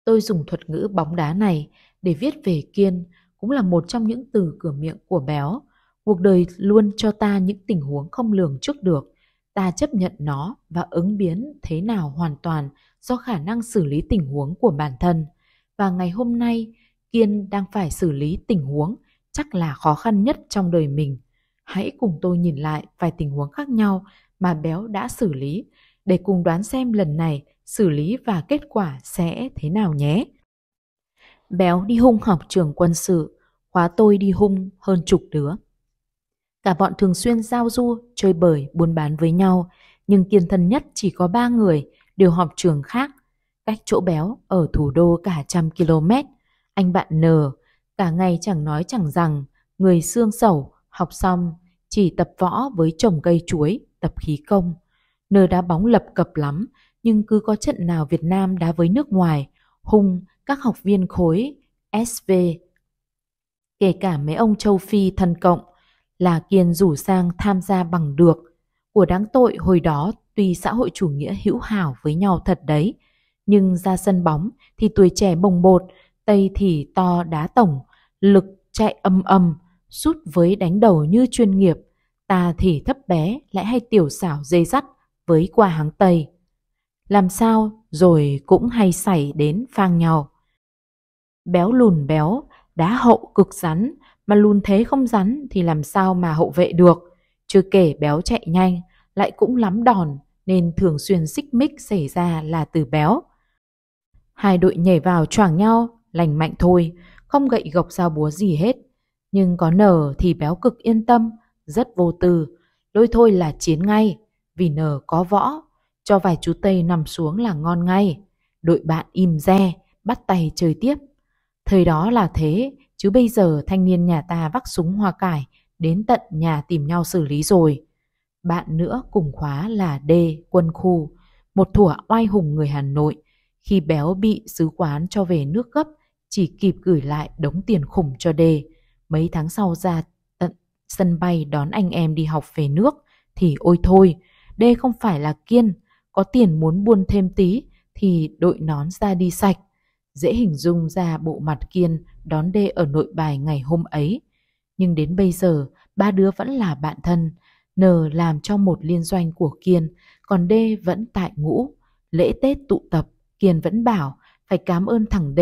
Tôi dùng thuật ngữ bóng đá này để viết về Kiên cũng là một trong những từ cửa miệng của béo Cuộc đời luôn cho ta những tình huống không lường trước được. Ta chấp nhận nó và ứng biến thế nào hoàn toàn do khả năng xử lý tình huống của bản thân. Và ngày hôm nay, Kiên đang phải xử lý tình huống chắc là khó khăn nhất trong đời mình. Hãy cùng tôi nhìn lại vài tình huống khác nhau mà Béo đã xử lý để cùng đoán xem lần này xử lý và kết quả sẽ thế nào nhé. Béo đi hung học trường quân sự, khóa tôi đi hung hơn chục đứa. Cả bọn thường xuyên giao du, chơi bời, buôn bán với nhau, nhưng kiên thân nhất chỉ có ba người, đều học trường khác. Cách chỗ béo ở thủ đô cả trăm km, anh bạn N, cả ngày chẳng nói chẳng rằng, người xương sẩu, học xong, chỉ tập võ với trồng cây chuối, tập khí công. N đá bóng lập cập lắm, nhưng cứ có trận nào Việt Nam đá với nước ngoài, hung các học viên khối SV, kể cả mấy ông châu Phi thân cộng là Kiên rủ sang tham gia bằng được. Của đáng tội hồi đó tuy xã hội chủ nghĩa hữu hảo với nhau thật đấy, nhưng ra sân bóng thì tuổi trẻ bồng bột, tây thì to đá tổng, lực chạy âm âm, sút với đánh đầu như chuyên nghiệp, ta thì thấp bé lại hay tiểu xảo dây dắt với qua hàng Tây. Làm sao rồi cũng hay xảy đến phang nhau. Béo lùn béo, đá hậu cực rắn, mà lùn thế không rắn thì làm sao mà hậu vệ được. Chưa kể béo chạy nhanh, lại cũng lắm đòn nên thường xuyên xích mích xảy ra là từ béo. Hai đội nhảy vào choảng nhau, lành mạnh thôi, không gậy gộc dao búa gì hết. Nhưng có nở thì béo cực yên tâm, rất vô tư, lôi thôi là chiến ngay, vì nở có võ, cho vài chú Tây nằm xuống là ngon ngay. Đội bạn im re, bắt tay chơi tiếp. Thời đó là thế, Chứ bây giờ thanh niên nhà ta vác súng hoa cải đến tận nhà tìm nhau xử lý rồi. Bạn nữa cùng khóa là D, quân khu, một thủa oai hùng người Hà Nội, khi béo bị sứ quán cho về nước gấp, chỉ kịp gửi lại đống tiền khủng cho D. Mấy tháng sau ra tận sân bay đón anh em đi học về nước, thì ôi thôi, D không phải là kiên, có tiền muốn buôn thêm tí thì đội nón ra đi sạch. Dễ hình dung ra bộ mặt kiên đón Đê ở nội bài ngày hôm ấy. Nhưng đến bây giờ, ba đứa vẫn là bạn thân. N làm cho một liên doanh của Kiên, còn D vẫn tại ngũ. Lễ Tết tụ tập, Kiên vẫn bảo phải cảm ơn thằng D,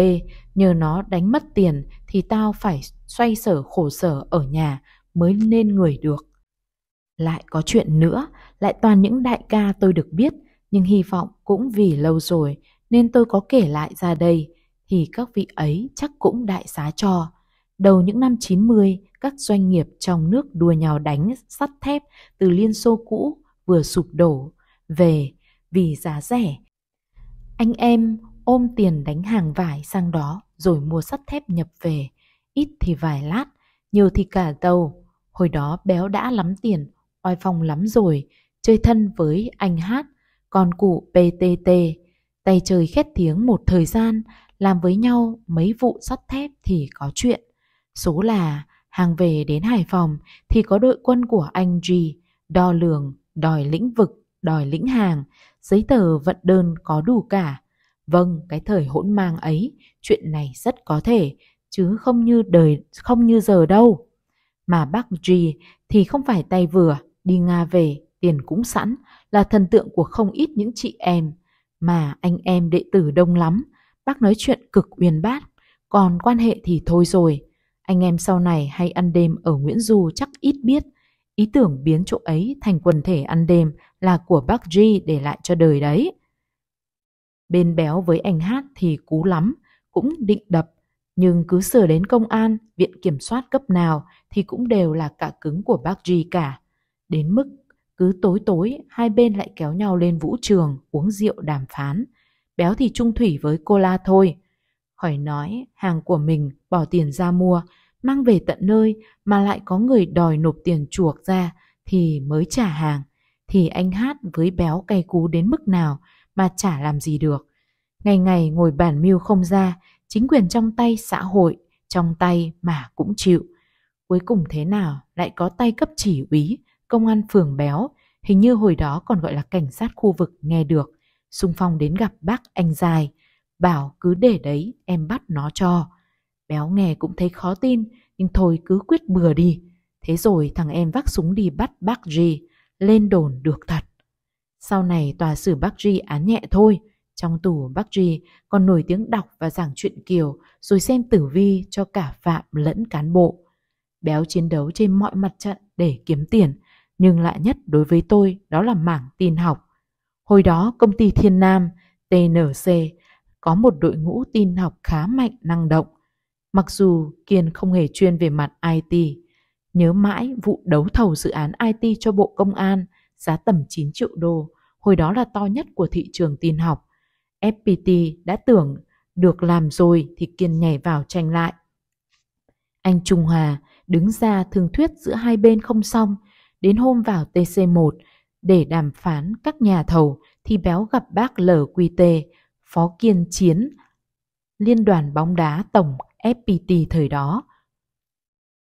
nhờ nó đánh mất tiền thì tao phải xoay sở khổ sở ở nhà mới nên người được. Lại có chuyện nữa, lại toàn những đại ca tôi được biết, nhưng hy vọng cũng vì lâu rồi nên tôi có kể lại ra đây thì các vị ấy chắc cũng đại xá cho. Đầu những năm 90, các doanh nghiệp trong nước đua nhau đánh sắt thép từ Liên Xô cũ vừa sụp đổ về vì giá rẻ. Anh em ôm tiền đánh hàng vải sang đó rồi mua sắt thép nhập về, ít thì vài lát, nhiều thì cả tàu. Hồi đó béo đã lắm tiền, oai phong lắm rồi, chơi thân với anh hát, con cụ PTT, tay chơi khét tiếng một thời gian làm với nhau mấy vụ sắt thép thì có chuyện. Số là hàng về đến Hải Phòng thì có đội quân của anh G đo lường, đòi lĩnh vực, đòi lĩnh hàng, giấy tờ vận đơn có đủ cả. Vâng, cái thời hỗn mang ấy, chuyện này rất có thể, chứ không như đời không như giờ đâu. Mà bác G thì không phải tay vừa, đi Nga về, tiền cũng sẵn, là thần tượng của không ít những chị em, mà anh em đệ tử đông lắm, Bác nói chuyện cực uyên bát, còn quan hệ thì thôi rồi. Anh em sau này hay ăn đêm ở Nguyễn Du chắc ít biết. Ý tưởng biến chỗ ấy thành quần thể ăn đêm là của bác G để lại cho đời đấy. Bên béo với anh Hát thì cú lắm, cũng định đập. Nhưng cứ sửa đến công an, viện kiểm soát cấp nào thì cũng đều là cả cứng của bác G cả. Đến mức cứ tối tối hai bên lại kéo nhau lên vũ trường uống rượu đàm phán – béo thì trung thủy với cola thôi. Khỏi nói, hàng của mình bỏ tiền ra mua, mang về tận nơi mà lại có người đòi nộp tiền chuộc ra thì mới trả hàng. Thì anh hát với béo cay cú đến mức nào mà chả làm gì được. Ngày ngày ngồi bản mưu không ra, chính quyền trong tay xã hội, trong tay mà cũng chịu. Cuối cùng thế nào lại có tay cấp chỉ úy, công an phường béo, hình như hồi đó còn gọi là cảnh sát khu vực nghe được xung phong đến gặp bác anh dài, bảo cứ để đấy em bắt nó cho. Béo nghe cũng thấy khó tin, nhưng thôi cứ quyết bừa đi. Thế rồi thằng em vác súng đi bắt bác G, lên đồn được thật. Sau này tòa xử bác G án nhẹ thôi, trong tù bác G còn nổi tiếng đọc và giảng chuyện kiều rồi xem tử vi cho cả phạm lẫn cán bộ. Béo chiến đấu trên mọi mặt trận để kiếm tiền, nhưng lạ nhất đối với tôi đó là mảng tin học. Hồi đó công ty Thiên Nam, TNC, có một đội ngũ tin học khá mạnh năng động. Mặc dù Kiên không hề chuyên về mặt IT, nhớ mãi vụ đấu thầu dự án IT cho Bộ Công an giá tầm 9 triệu đô, hồi đó là to nhất của thị trường tin học. FPT đã tưởng được làm rồi thì Kiên nhảy vào tranh lại. Anh Trung Hòa đứng ra thương thuyết giữa hai bên không xong, đến hôm vào TC1 để đàm phán các nhà thầu thì Béo gặp bác LQT, Phó Kiên Chiến, Liên đoàn bóng đá tổng FPT thời đó.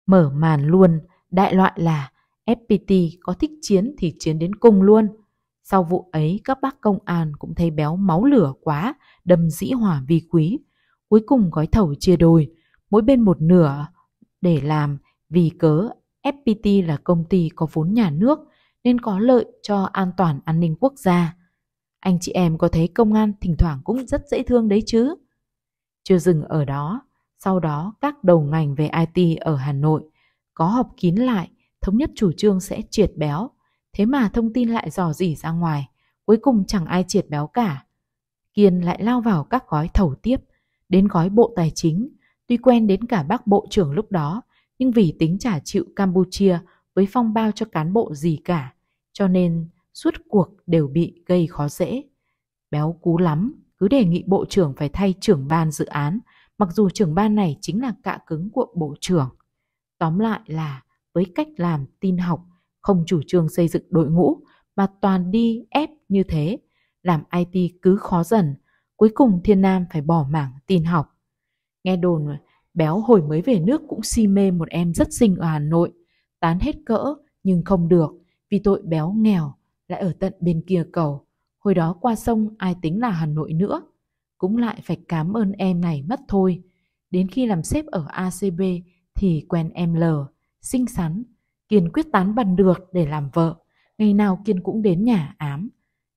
Mở màn luôn, đại loại là FPT có thích chiến thì chiến đến cùng luôn. Sau vụ ấy, các bác công an cũng thấy béo máu lửa quá, đâm dĩ hỏa vi quý. Cuối cùng gói thầu chia đôi, mỗi bên một nửa để làm vì cớ FPT là công ty có vốn nhà nước – nên có lợi cho an toàn an ninh quốc gia. Anh chị em có thấy công an thỉnh thoảng cũng rất dễ thương đấy chứ. Chưa dừng ở đó, sau đó các đầu ngành về IT ở Hà Nội có họp kín lại, thống nhất chủ trương sẽ triệt béo. Thế mà thông tin lại dò dỉ ra ngoài, cuối cùng chẳng ai triệt béo cả. Kiên lại lao vào các gói thầu tiếp, đến gói bộ tài chính, tuy quen đến cả bác bộ trưởng lúc đó, nhưng vì tính trả chịu Campuchia với phong bao cho cán bộ gì cả, cho nên suốt cuộc đều bị gây khó dễ. Béo cú lắm, cứ đề nghị bộ trưởng phải thay trưởng ban dự án, mặc dù trưởng ban này chính là cạ cứng của bộ trưởng. Tóm lại là với cách làm tin học, không chủ trương xây dựng đội ngũ mà toàn đi ép như thế, làm IT cứ khó dần, cuối cùng Thiên Nam phải bỏ mảng tin học. Nghe đồn béo hồi mới về nước cũng si mê một em rất xinh ở Hà Nội, tán hết cỡ nhưng không được, vì tội béo nghèo lại ở tận bên kia cầu. Hồi đó qua sông ai tính là Hà Nội nữa. Cũng lại phải cảm ơn em này mất thôi. Đến khi làm sếp ở ACB thì quen em L, xinh xắn, Kiên quyết tán bằng được để làm vợ. Ngày nào Kiên cũng đến nhà ám.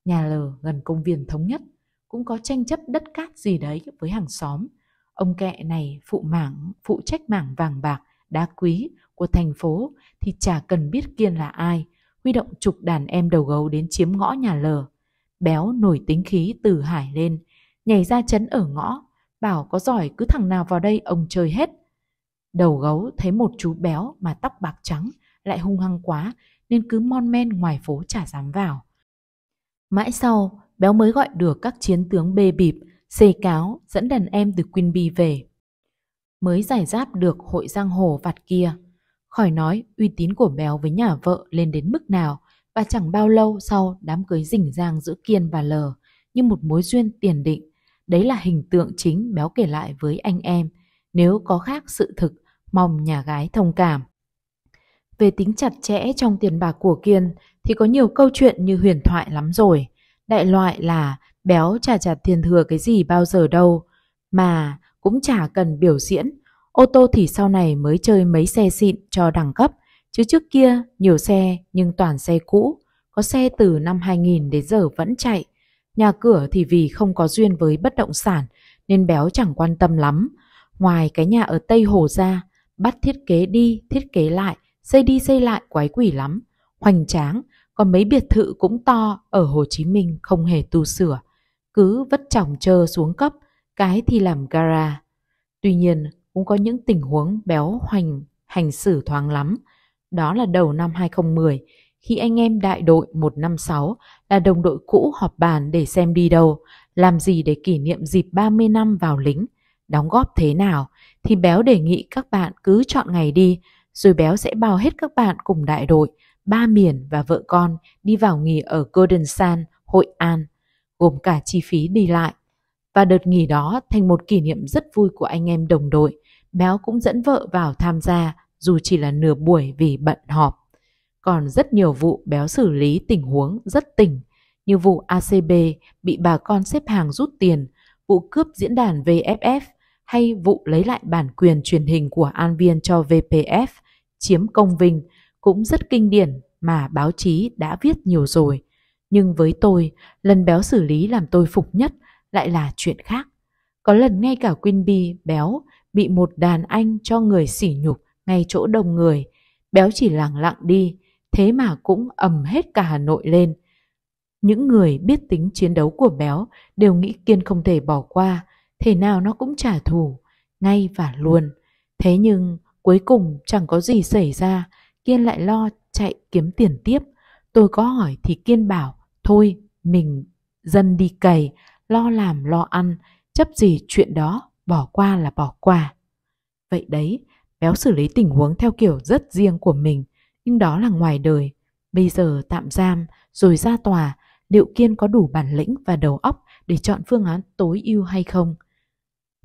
Nhà L gần công viên thống nhất, cũng có tranh chấp đất cát gì đấy với hàng xóm. Ông kẹ này phụ mảng, phụ trách mảng vàng bạc, đá quý của thành phố thì chả cần biết Kiên là ai – huy động chục đàn em đầu gấu đến chiếm ngõ nhà lờ. Béo nổi tính khí từ hải lên, nhảy ra chấn ở ngõ, bảo có giỏi cứ thằng nào vào đây ông chơi hết. Đầu gấu thấy một chú béo mà tóc bạc trắng, lại hung hăng quá nên cứ mon men ngoài phố chả dám vào. Mãi sau, béo mới gọi được các chiến tướng bê bịp, xê cáo dẫn đàn em từ Queen Bee về. Mới giải giáp được hội giang hồ vặt kia. Khỏi nói uy tín của Béo với nhà vợ lên đến mức nào và chẳng bao lâu sau đám cưới rỉnh rang giữa Kiên và lờ như một mối duyên tiền định. Đấy là hình tượng chính Béo kể lại với anh em. Nếu có khác sự thực, mong nhà gái thông cảm. Về tính chặt chẽ trong tiền bạc của Kiên thì có nhiều câu chuyện như huyền thoại lắm rồi. Đại loại là béo chả chặt tiền thừa cái gì bao giờ đâu, mà cũng chả cần biểu diễn Ô tô thì sau này mới chơi mấy xe xịn cho đẳng cấp, chứ trước kia nhiều xe nhưng toàn xe cũ, có xe từ năm 2000 đến giờ vẫn chạy. Nhà cửa thì vì không có duyên với bất động sản nên béo chẳng quan tâm lắm. Ngoài cái nhà ở Tây Hồ ra, bắt thiết kế đi, thiết kế lại, xây đi xây lại quái quỷ lắm, hoành tráng, còn mấy biệt thự cũng to ở Hồ Chí Minh không hề tu sửa. Cứ vất chồng chờ xuống cấp, cái thì làm gara. Tuy nhiên, cũng có những tình huống béo hoành hành xử thoáng lắm. Đó là đầu năm 2010, khi anh em đại đội 156 là đồng đội cũ họp bàn để xem đi đâu, làm gì để kỷ niệm dịp 30 năm vào lính, đóng góp thế nào, thì Béo đề nghị các bạn cứ chọn ngày đi, rồi Béo sẽ bao hết các bạn cùng đại đội, ba miền và vợ con đi vào nghỉ ở Golden sand Hội An, gồm cả chi phí đi lại. Và đợt nghỉ đó thành một kỷ niệm rất vui của anh em đồng đội, Béo cũng dẫn vợ vào tham gia dù chỉ là nửa buổi vì bận họp. Còn rất nhiều vụ béo xử lý tình huống rất tỉnh, như vụ ACB bị bà con xếp hàng rút tiền, vụ cướp diễn đàn VFF hay vụ lấy lại bản quyền truyền hình của An Viên cho VPF, chiếm công vinh cũng rất kinh điển mà báo chí đã viết nhiều rồi. Nhưng với tôi, lần béo xử lý làm tôi phục nhất lại là chuyện khác. Có lần ngay cả Queen Bee béo bị một đàn anh cho người sỉ nhục ngay chỗ đông người. Béo chỉ lẳng lặng đi, thế mà cũng ầm hết cả Hà Nội lên. Những người biết tính chiến đấu của Béo đều nghĩ Kiên không thể bỏ qua, thế nào nó cũng trả thù, ngay và luôn. Thế nhưng cuối cùng chẳng có gì xảy ra, Kiên lại lo chạy kiếm tiền tiếp. Tôi có hỏi thì Kiên bảo, thôi mình dân đi cày, lo làm lo ăn, chấp gì chuyện đó bỏ qua là bỏ qua. Vậy đấy, béo xử lý tình huống theo kiểu rất riêng của mình, nhưng đó là ngoài đời. Bây giờ tạm giam, rồi ra tòa, liệu Kiên có đủ bản lĩnh và đầu óc để chọn phương án tối ưu hay không?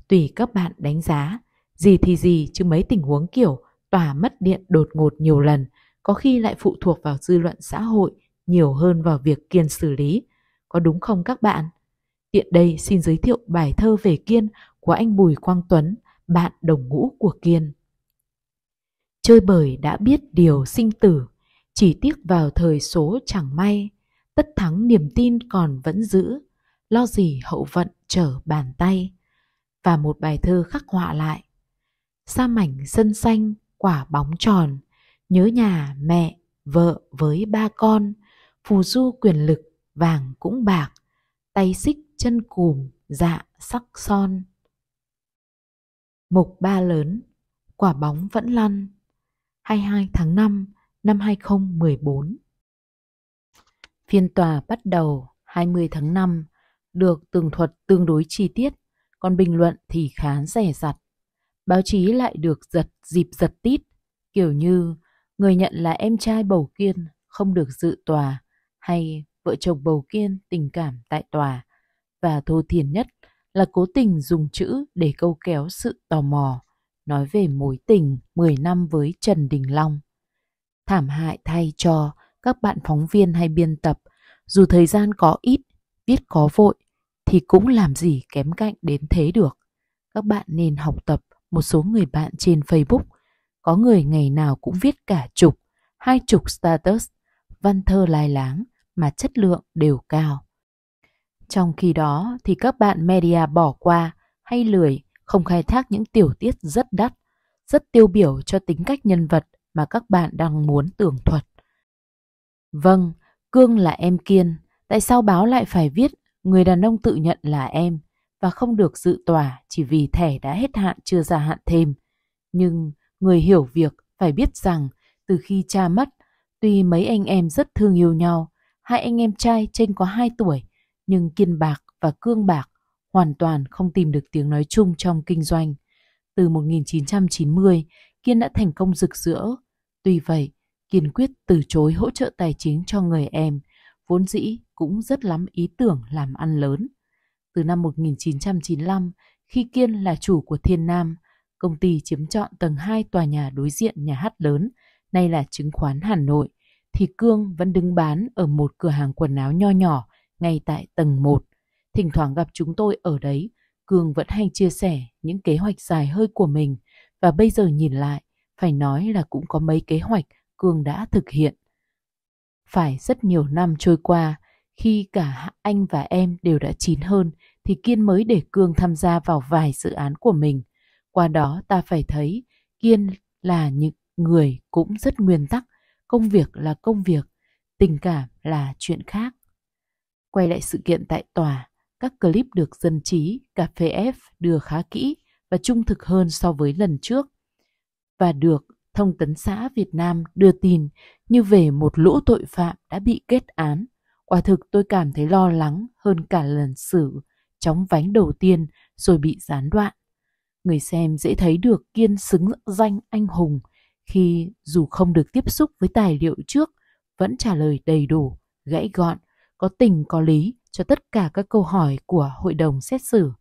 Tùy các bạn đánh giá, gì thì gì chứ mấy tình huống kiểu tòa mất điện đột ngột nhiều lần, có khi lại phụ thuộc vào dư luận xã hội nhiều hơn vào việc Kiên xử lý. Có đúng không các bạn? Tiện đây xin giới thiệu bài thơ về Kiên của anh Bùi Quang Tuấn, bạn đồng ngũ của Kiên. Chơi bời đã biết điều sinh tử, chỉ tiếc vào thời số chẳng may, tất thắng niềm tin còn vẫn giữ, lo gì hậu vận trở bàn tay. Và một bài thơ khắc họa lại. Sa mảnh sân xanh, quả bóng tròn, nhớ nhà, mẹ, vợ với ba con, phù du quyền lực, vàng cũng bạc, tay xích chân cùm, dạ sắc son. Mục ba lớn, quả bóng vẫn lăn. 22 tháng 5 năm 2014. Phiên tòa bắt đầu 20 tháng 5, được tường thuật tương đối chi tiết, còn bình luận thì khá rẻ rặt. Báo chí lại được giật dịp giật tít, kiểu như người nhận là em trai bầu kiên không được dự tòa hay vợ chồng bầu kiên tình cảm tại tòa và thô thiển nhất là cố tình dùng chữ để câu kéo sự tò mò, nói về mối tình 10 năm với Trần Đình Long. Thảm hại thay cho các bạn phóng viên hay biên tập, dù thời gian có ít, viết có vội, thì cũng làm gì kém cạnh đến thế được. Các bạn nên học tập một số người bạn trên Facebook. Có người ngày nào cũng viết cả chục, hai chục status, văn thơ lai láng mà chất lượng đều cao. Trong khi đó thì các bạn media bỏ qua hay lười không khai thác những tiểu tiết rất đắt, rất tiêu biểu cho tính cách nhân vật mà các bạn đang muốn tường thuật. Vâng, Cương là em Kiên, tại sao báo lại phải viết người đàn ông tự nhận là em và không được dự tòa chỉ vì thẻ đã hết hạn chưa gia hạn thêm. Nhưng người hiểu việc phải biết rằng từ khi cha mất, tuy mấy anh em rất thương yêu nhau, hai anh em trai trên có 2 tuổi nhưng kiên bạc và cương bạc hoàn toàn không tìm được tiếng nói chung trong kinh doanh. Từ 1990, Kiên đã thành công rực rỡ. Tuy vậy, Kiên quyết từ chối hỗ trợ tài chính cho người em, vốn dĩ cũng rất lắm ý tưởng làm ăn lớn. Từ năm 1995, khi Kiên là chủ của Thiên Nam, công ty chiếm trọn tầng 2 tòa nhà đối diện nhà hát lớn, nay là chứng khoán Hà Nội, thì Cương vẫn đứng bán ở một cửa hàng quần áo nho nhỏ ngay tại tầng 1. Thỉnh thoảng gặp chúng tôi ở đấy, Cường vẫn hay chia sẻ những kế hoạch dài hơi của mình và bây giờ nhìn lại, phải nói là cũng có mấy kế hoạch Cường đã thực hiện. Phải rất nhiều năm trôi qua, khi cả anh và em đều đã chín hơn thì Kiên mới để cường tham gia vào vài dự án của mình. Qua đó ta phải thấy Kiên là những người cũng rất nguyên tắc, công việc là công việc, tình cảm là chuyện khác. Quay lại sự kiện tại tòa, các clip được dân trí, cà phê F đưa khá kỹ và trung thực hơn so với lần trước. Và được Thông tấn xã Việt Nam đưa tin như về một lũ tội phạm đã bị kết án. Quả thực tôi cảm thấy lo lắng hơn cả lần xử chóng vánh đầu tiên rồi bị gián đoạn. Người xem dễ thấy được kiên xứng danh anh hùng khi dù không được tiếp xúc với tài liệu trước vẫn trả lời đầy đủ, gãy gọn có tình có lý cho tất cả các câu hỏi của hội đồng xét xử.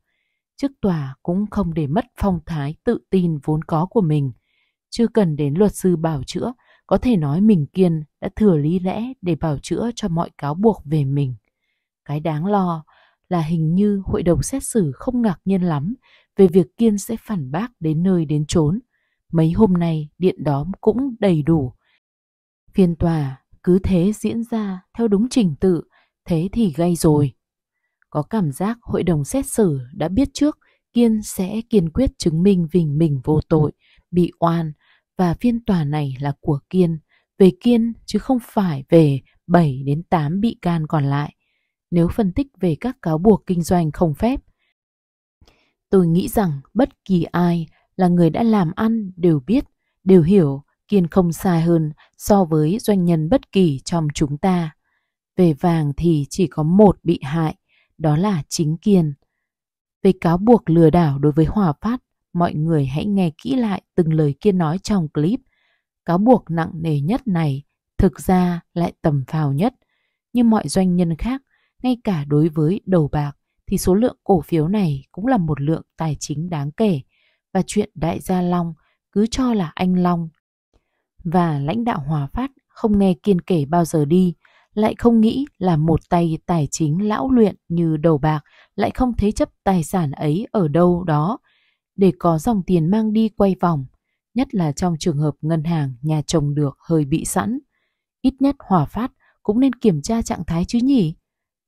Trước tòa cũng không để mất phong thái tự tin vốn có của mình. Chưa cần đến luật sư bảo chữa, có thể nói mình kiên đã thừa lý lẽ để bảo chữa cho mọi cáo buộc về mình. Cái đáng lo là hình như hội đồng xét xử không ngạc nhiên lắm về việc Kiên sẽ phản bác đến nơi đến chốn. Mấy hôm nay điện đóm cũng đầy đủ. Phiên tòa cứ thế diễn ra theo đúng trình tự thế thì gây rồi. Có cảm giác hội đồng xét xử đã biết trước Kiên sẽ kiên quyết chứng minh mình mình vô tội, bị oan và phiên tòa này là của Kiên, về Kiên chứ không phải về 7 đến 8 bị can còn lại. Nếu phân tích về các cáo buộc kinh doanh không phép, tôi nghĩ rằng bất kỳ ai là người đã làm ăn đều biết, đều hiểu Kiên không sai hơn so với doanh nhân bất kỳ trong chúng ta. Về vàng thì chỉ có một bị hại, đó là chính Kiên. Về cáo buộc lừa đảo đối với Hòa Phát, mọi người hãy nghe kỹ lại từng lời Kiên nói trong clip. Cáo buộc nặng nề nhất này thực ra lại tầm phào nhất. Như mọi doanh nhân khác, ngay cả đối với đầu bạc thì số lượng cổ phiếu này cũng là một lượng tài chính đáng kể. Và chuyện đại gia Long cứ cho là anh Long. Và lãnh đạo Hòa Phát không nghe Kiên kể bao giờ đi lại không nghĩ là một tay tài chính lão luyện như đầu bạc lại không thế chấp tài sản ấy ở đâu đó để có dòng tiền mang đi quay vòng, nhất là trong trường hợp ngân hàng nhà chồng được hơi bị sẵn. Ít nhất Hòa Phát cũng nên kiểm tra trạng thái chứ nhỉ?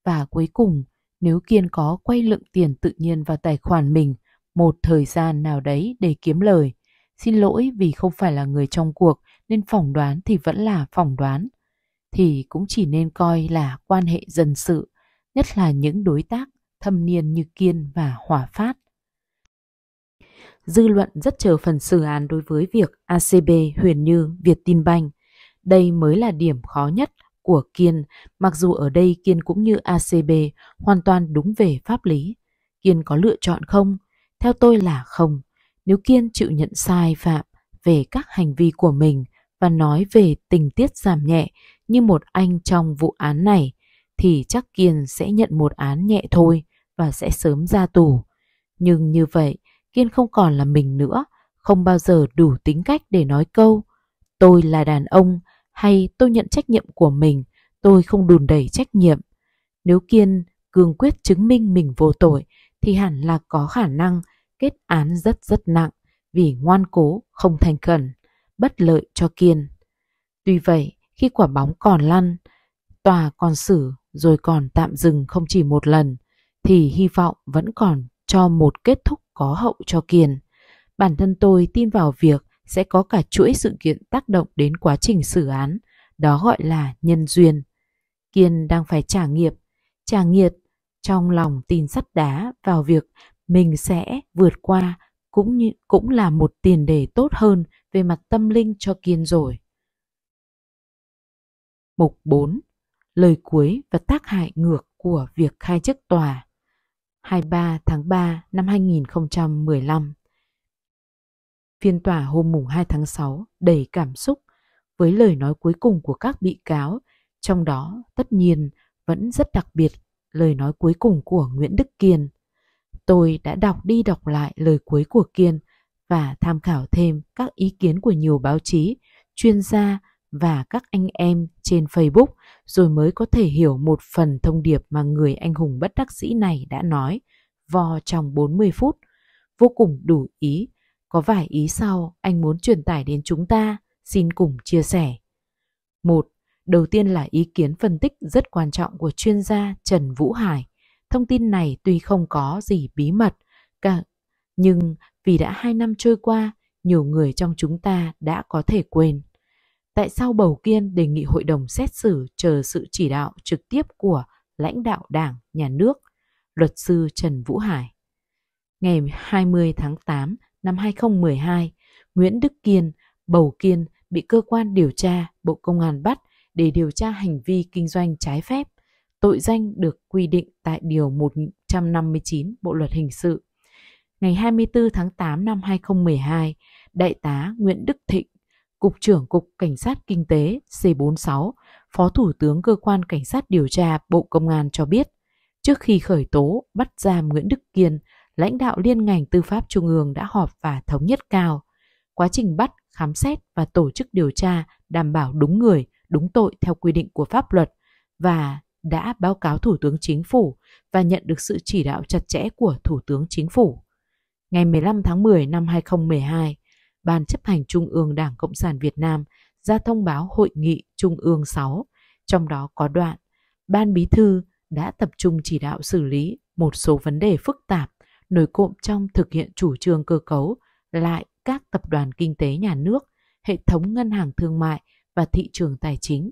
Và cuối cùng, nếu Kiên có quay lượng tiền tự nhiên vào tài khoản mình một thời gian nào đấy để kiếm lời, xin lỗi vì không phải là người trong cuộc nên phỏng đoán thì vẫn là phỏng đoán thì cũng chỉ nên coi là quan hệ dân sự, nhất là những đối tác thâm niên như Kiên và Hòa Phát. Dư luận rất chờ phần xử án đối với việc ACB, Huyền Như, Việt tin banh. Đây mới là điểm khó nhất của Kiên, mặc dù ở đây Kiên cũng như ACB hoàn toàn đúng về pháp lý. Kiên có lựa chọn không? Theo tôi là không. Nếu Kiên chịu nhận sai phạm về các hành vi của mình và nói về tình tiết giảm nhẹ như một anh trong vụ án này thì chắc Kiên sẽ nhận một án nhẹ thôi và sẽ sớm ra tù. Nhưng như vậy, Kiên không còn là mình nữa, không bao giờ đủ tính cách để nói câu tôi là đàn ông hay tôi nhận trách nhiệm của mình, tôi không đùn đẩy trách nhiệm. Nếu Kiên cương quyết chứng minh mình vô tội thì hẳn là có khả năng kết án rất rất nặng vì ngoan cố không thành khẩn, bất lợi cho Kiên. Tuy vậy, khi quả bóng còn lăn, tòa còn xử rồi còn tạm dừng không chỉ một lần, thì hy vọng vẫn còn cho một kết thúc có hậu cho kiên. Bản thân tôi tin vào việc sẽ có cả chuỗi sự kiện tác động đến quá trình xử án, đó gọi là nhân duyên. Kiên đang phải trả nghiệp, trả nghiệp trong lòng tin sắt đá vào việc mình sẽ vượt qua cũng như cũng là một tiền đề tốt hơn về mặt tâm linh cho Kiên rồi. Mục 4. Lời cuối và tác hại ngược của việc khai chức tòa 23 tháng 3 năm 2015 Phiên tòa hôm mùng 2 tháng 6 đầy cảm xúc với lời nói cuối cùng của các bị cáo, trong đó tất nhiên vẫn rất đặc biệt lời nói cuối cùng của Nguyễn Đức Kiên. Tôi đã đọc đi đọc lại lời cuối của Kiên và tham khảo thêm các ý kiến của nhiều báo chí, chuyên gia và các anh em trên Facebook rồi mới có thể hiểu một phần thông điệp mà người anh hùng bất đắc sĩ này đã nói vò trong 40 phút. Vô cùng đủ ý, có vài ý sau anh muốn truyền tải đến chúng ta, xin cùng chia sẻ. Một, Đầu tiên là ý kiến phân tích rất quan trọng của chuyên gia Trần Vũ Hải. Thông tin này tuy không có gì bí mật, cả, nhưng vì đã hai năm trôi qua, nhiều người trong chúng ta đã có thể quên tại sao Bầu Kiên đề nghị hội đồng xét xử chờ sự chỉ đạo trực tiếp của lãnh đạo đảng, nhà nước, luật sư Trần Vũ Hải. Ngày 20 tháng 8 năm 2012, Nguyễn Đức Kiên, Bầu Kiên bị cơ quan điều tra Bộ Công an bắt để điều tra hành vi kinh doanh trái phép. Tội danh được quy định tại Điều 159 Bộ Luật Hình sự. Ngày 24 tháng 8 năm 2012, Đại tá Nguyễn Đức Thịnh Cục trưởng Cục Cảnh sát Kinh tế C46, Phó Thủ tướng Cơ quan Cảnh sát Điều tra Bộ Công an cho biết, trước khi khởi tố bắt giam Nguyễn Đức Kiên, lãnh đạo liên ngành tư pháp trung ương đã họp và thống nhất cao. Quá trình bắt, khám xét và tổ chức điều tra đảm bảo đúng người, đúng tội theo quy định của pháp luật và đã báo cáo Thủ tướng Chính phủ và nhận được sự chỉ đạo chặt chẽ của Thủ tướng Chính phủ. Ngày 15 tháng 10 năm 2012, Ban chấp hành Trung ương Đảng Cộng sản Việt Nam ra thông báo Hội nghị Trung ương 6, trong đó có đoạn Ban Bí thư đã tập trung chỉ đạo xử lý một số vấn đề phức tạp nổi cộm trong thực hiện chủ trương cơ cấu lại các tập đoàn kinh tế nhà nước, hệ thống ngân hàng thương mại và thị trường tài chính,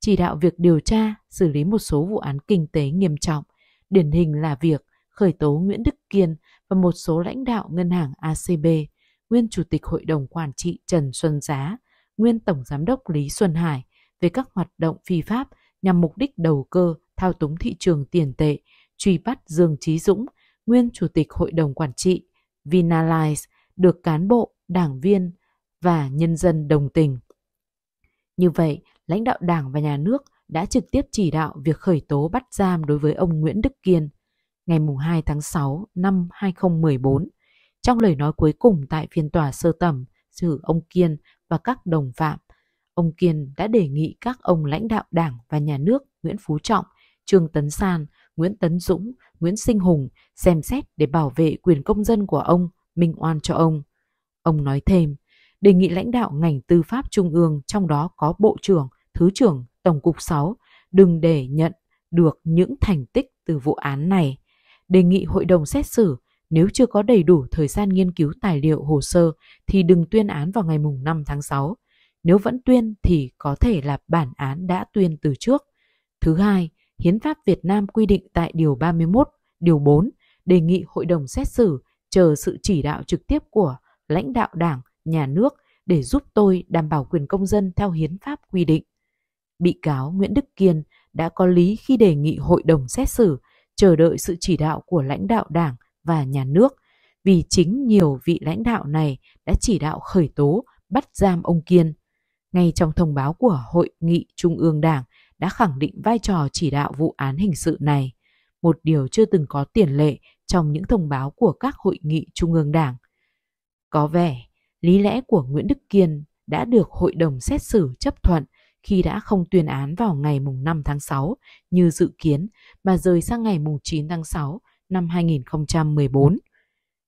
chỉ đạo việc điều tra, xử lý một số vụ án kinh tế nghiêm trọng, điển hình là việc khởi tố Nguyễn Đức Kiên và một số lãnh đạo ngân hàng ACB nguyên Chủ tịch Hội đồng Quản trị Trần Xuân Giá, nguyên Tổng Giám đốc Lý Xuân Hải về các hoạt động phi pháp nhằm mục đích đầu cơ, thao túng thị trường tiền tệ, truy bắt Dương Trí Dũng, nguyên Chủ tịch Hội đồng Quản trị Vinalize được cán bộ, đảng viên và nhân dân đồng tình. Như vậy, lãnh đạo đảng và nhà nước đã trực tiếp chỉ đạo việc khởi tố bắt giam đối với ông Nguyễn Đức Kiên ngày 2 tháng 6 năm 2014 trong lời nói cuối cùng tại phiên tòa sơ thẩm xử ông Kiên và các đồng phạm, ông Kiên đã đề nghị các ông lãnh đạo Đảng và nhà nước Nguyễn Phú Trọng, Trương Tấn San, Nguyễn Tấn Dũng, Nguyễn Sinh Hùng xem xét để bảo vệ quyền công dân của ông, minh oan cho ông. Ông nói thêm, đề nghị lãnh đạo ngành tư pháp trung ương trong đó có Bộ trưởng, Thứ trưởng, Tổng cục 6 đừng để nhận được những thành tích từ vụ án này. Đề nghị hội đồng xét xử nếu chưa có đầy đủ thời gian nghiên cứu tài liệu hồ sơ thì đừng tuyên án vào ngày mùng 5 tháng 6. Nếu vẫn tuyên thì có thể là bản án đã tuyên từ trước. Thứ hai, Hiến pháp Việt Nam quy định tại Điều 31, Điều 4 đề nghị hội đồng xét xử chờ sự chỉ đạo trực tiếp của lãnh đạo đảng, nhà nước để giúp tôi đảm bảo quyền công dân theo hiến pháp quy định. Bị cáo Nguyễn Đức Kiên đã có lý khi đề nghị hội đồng xét xử chờ đợi sự chỉ đạo của lãnh đạo đảng, và nhà nước vì chính nhiều vị lãnh đạo này đã chỉ đạo khởi tố, bắt giam ông Kiên. Ngay trong thông báo của Hội nghị Trung ương Đảng đã khẳng định vai trò chỉ đạo vụ án hình sự này, một điều chưa từng có tiền lệ trong những thông báo của các hội nghị Trung ương Đảng. Có vẻ, lý lẽ của Nguyễn Đức Kiên đã được hội đồng xét xử chấp thuận khi đã không tuyên án vào ngày mùng 5 tháng 6 như dự kiến mà rời sang ngày mùng 9 tháng 6 năm 2014.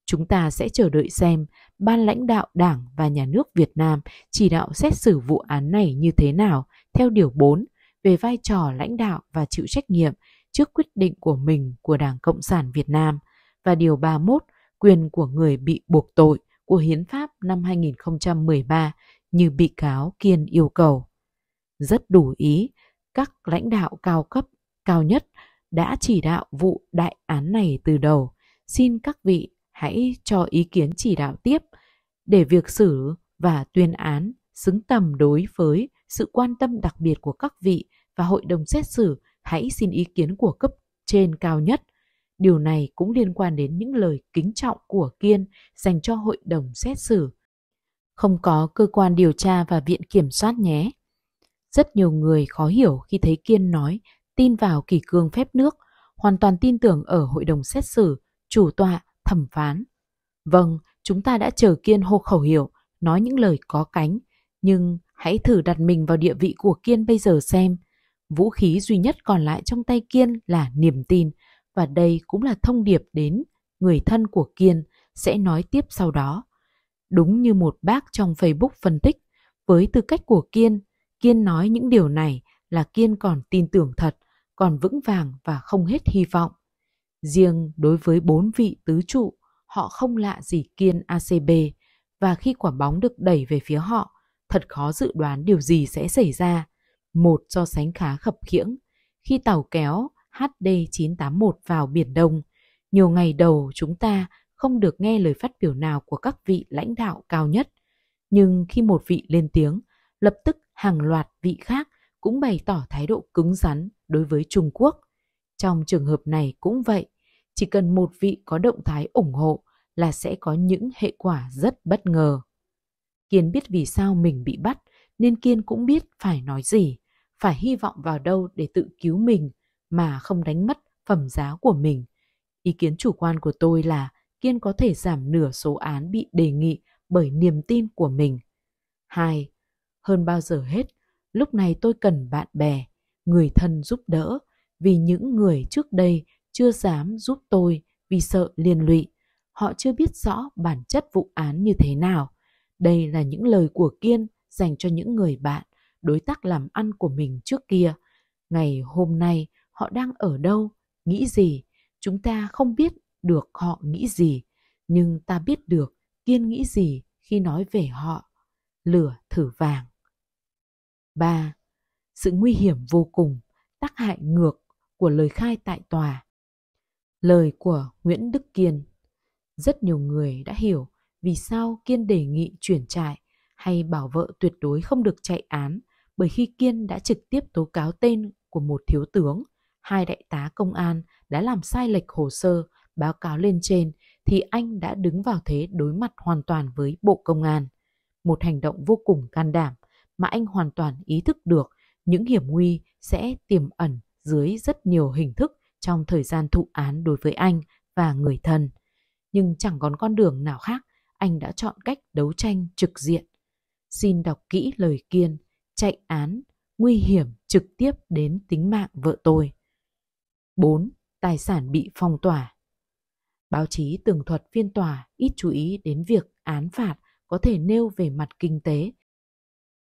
Chúng ta sẽ chờ đợi xem ban lãnh đạo Đảng và Nhà nước Việt Nam chỉ đạo xét xử vụ án này như thế nào theo Điều 4 về vai trò lãnh đạo và chịu trách nhiệm trước quyết định của mình của Đảng Cộng sản Việt Nam và Điều 31 quyền của người bị buộc tội của Hiến pháp năm 2013 như bị cáo Kiên yêu cầu. Rất đủ ý, các lãnh đạo cao cấp, cao nhất đã chỉ đạo vụ đại án này từ đầu. Xin các vị hãy cho ý kiến chỉ đạo tiếp để việc xử và tuyên án xứng tầm đối với sự quan tâm đặc biệt của các vị và hội đồng xét xử hãy xin ý kiến của cấp trên cao nhất. Điều này cũng liên quan đến những lời kính trọng của Kiên dành cho hội đồng xét xử. Không có cơ quan điều tra và viện kiểm soát nhé. Rất nhiều người khó hiểu khi thấy Kiên nói tin vào kỷ cương phép nước, hoàn toàn tin tưởng ở hội đồng xét xử, chủ tọa, thẩm phán. Vâng, chúng ta đã chờ Kiên hô khẩu hiệu, nói những lời có cánh, nhưng hãy thử đặt mình vào địa vị của Kiên bây giờ xem. Vũ khí duy nhất còn lại trong tay Kiên là niềm tin, và đây cũng là thông điệp đến người thân của Kiên sẽ nói tiếp sau đó. Đúng như một bác trong Facebook phân tích, với tư cách của Kiên, Kiên nói những điều này là Kiên còn tin tưởng thật còn vững vàng và không hết hy vọng. Riêng đối với bốn vị tứ trụ, họ không lạ gì kiên ACB và khi quả bóng được đẩy về phía họ, thật khó dự đoán điều gì sẽ xảy ra. Một so sánh khá khập khiễng. Khi tàu kéo HD981 vào Biển Đông, nhiều ngày đầu chúng ta không được nghe lời phát biểu nào của các vị lãnh đạo cao nhất. Nhưng khi một vị lên tiếng, lập tức hàng loạt vị khác cũng bày tỏ thái độ cứng rắn đối với Trung Quốc. Trong trường hợp này cũng vậy, chỉ cần một vị có động thái ủng hộ là sẽ có những hệ quả rất bất ngờ. Kiên biết vì sao mình bị bắt, nên Kiên cũng biết phải nói gì, phải hy vọng vào đâu để tự cứu mình mà không đánh mất phẩm giá của mình. Ý kiến chủ quan của tôi là Kiên có thể giảm nửa số án bị đề nghị bởi niềm tin của mình. 2. Hơn bao giờ hết, Lúc này tôi cần bạn bè, người thân giúp đỡ vì những người trước đây chưa dám giúp tôi vì sợ liên lụy. Họ chưa biết rõ bản chất vụ án như thế nào. Đây là những lời của Kiên dành cho những người bạn, đối tác làm ăn của mình trước kia. Ngày hôm nay họ đang ở đâu, nghĩ gì, chúng ta không biết được họ nghĩ gì, nhưng ta biết được Kiên nghĩ gì khi nói về họ. Lửa thử vàng. 3. Sự nguy hiểm vô cùng, tác hại ngược của lời khai tại tòa. Lời của Nguyễn Đức Kiên Rất nhiều người đã hiểu vì sao Kiên đề nghị chuyển trại hay bảo vợ tuyệt đối không được chạy án bởi khi Kiên đã trực tiếp tố cáo tên của một thiếu tướng, hai đại tá công an đã làm sai lệch hồ sơ, báo cáo lên trên thì anh đã đứng vào thế đối mặt hoàn toàn với Bộ Công an. Một hành động vô cùng can đảm mà anh hoàn toàn ý thức được những hiểm nguy sẽ tiềm ẩn dưới rất nhiều hình thức trong thời gian thụ án đối với anh và người thân. Nhưng chẳng còn con đường nào khác, anh đã chọn cách đấu tranh trực diện. Xin đọc kỹ lời Kiên, chạy án, nguy hiểm trực tiếp đến tính mạng vợ tôi. 4. Tài sản bị phong tỏa Báo chí tường thuật phiên tòa ít chú ý đến việc án phạt có thể nêu về mặt kinh tế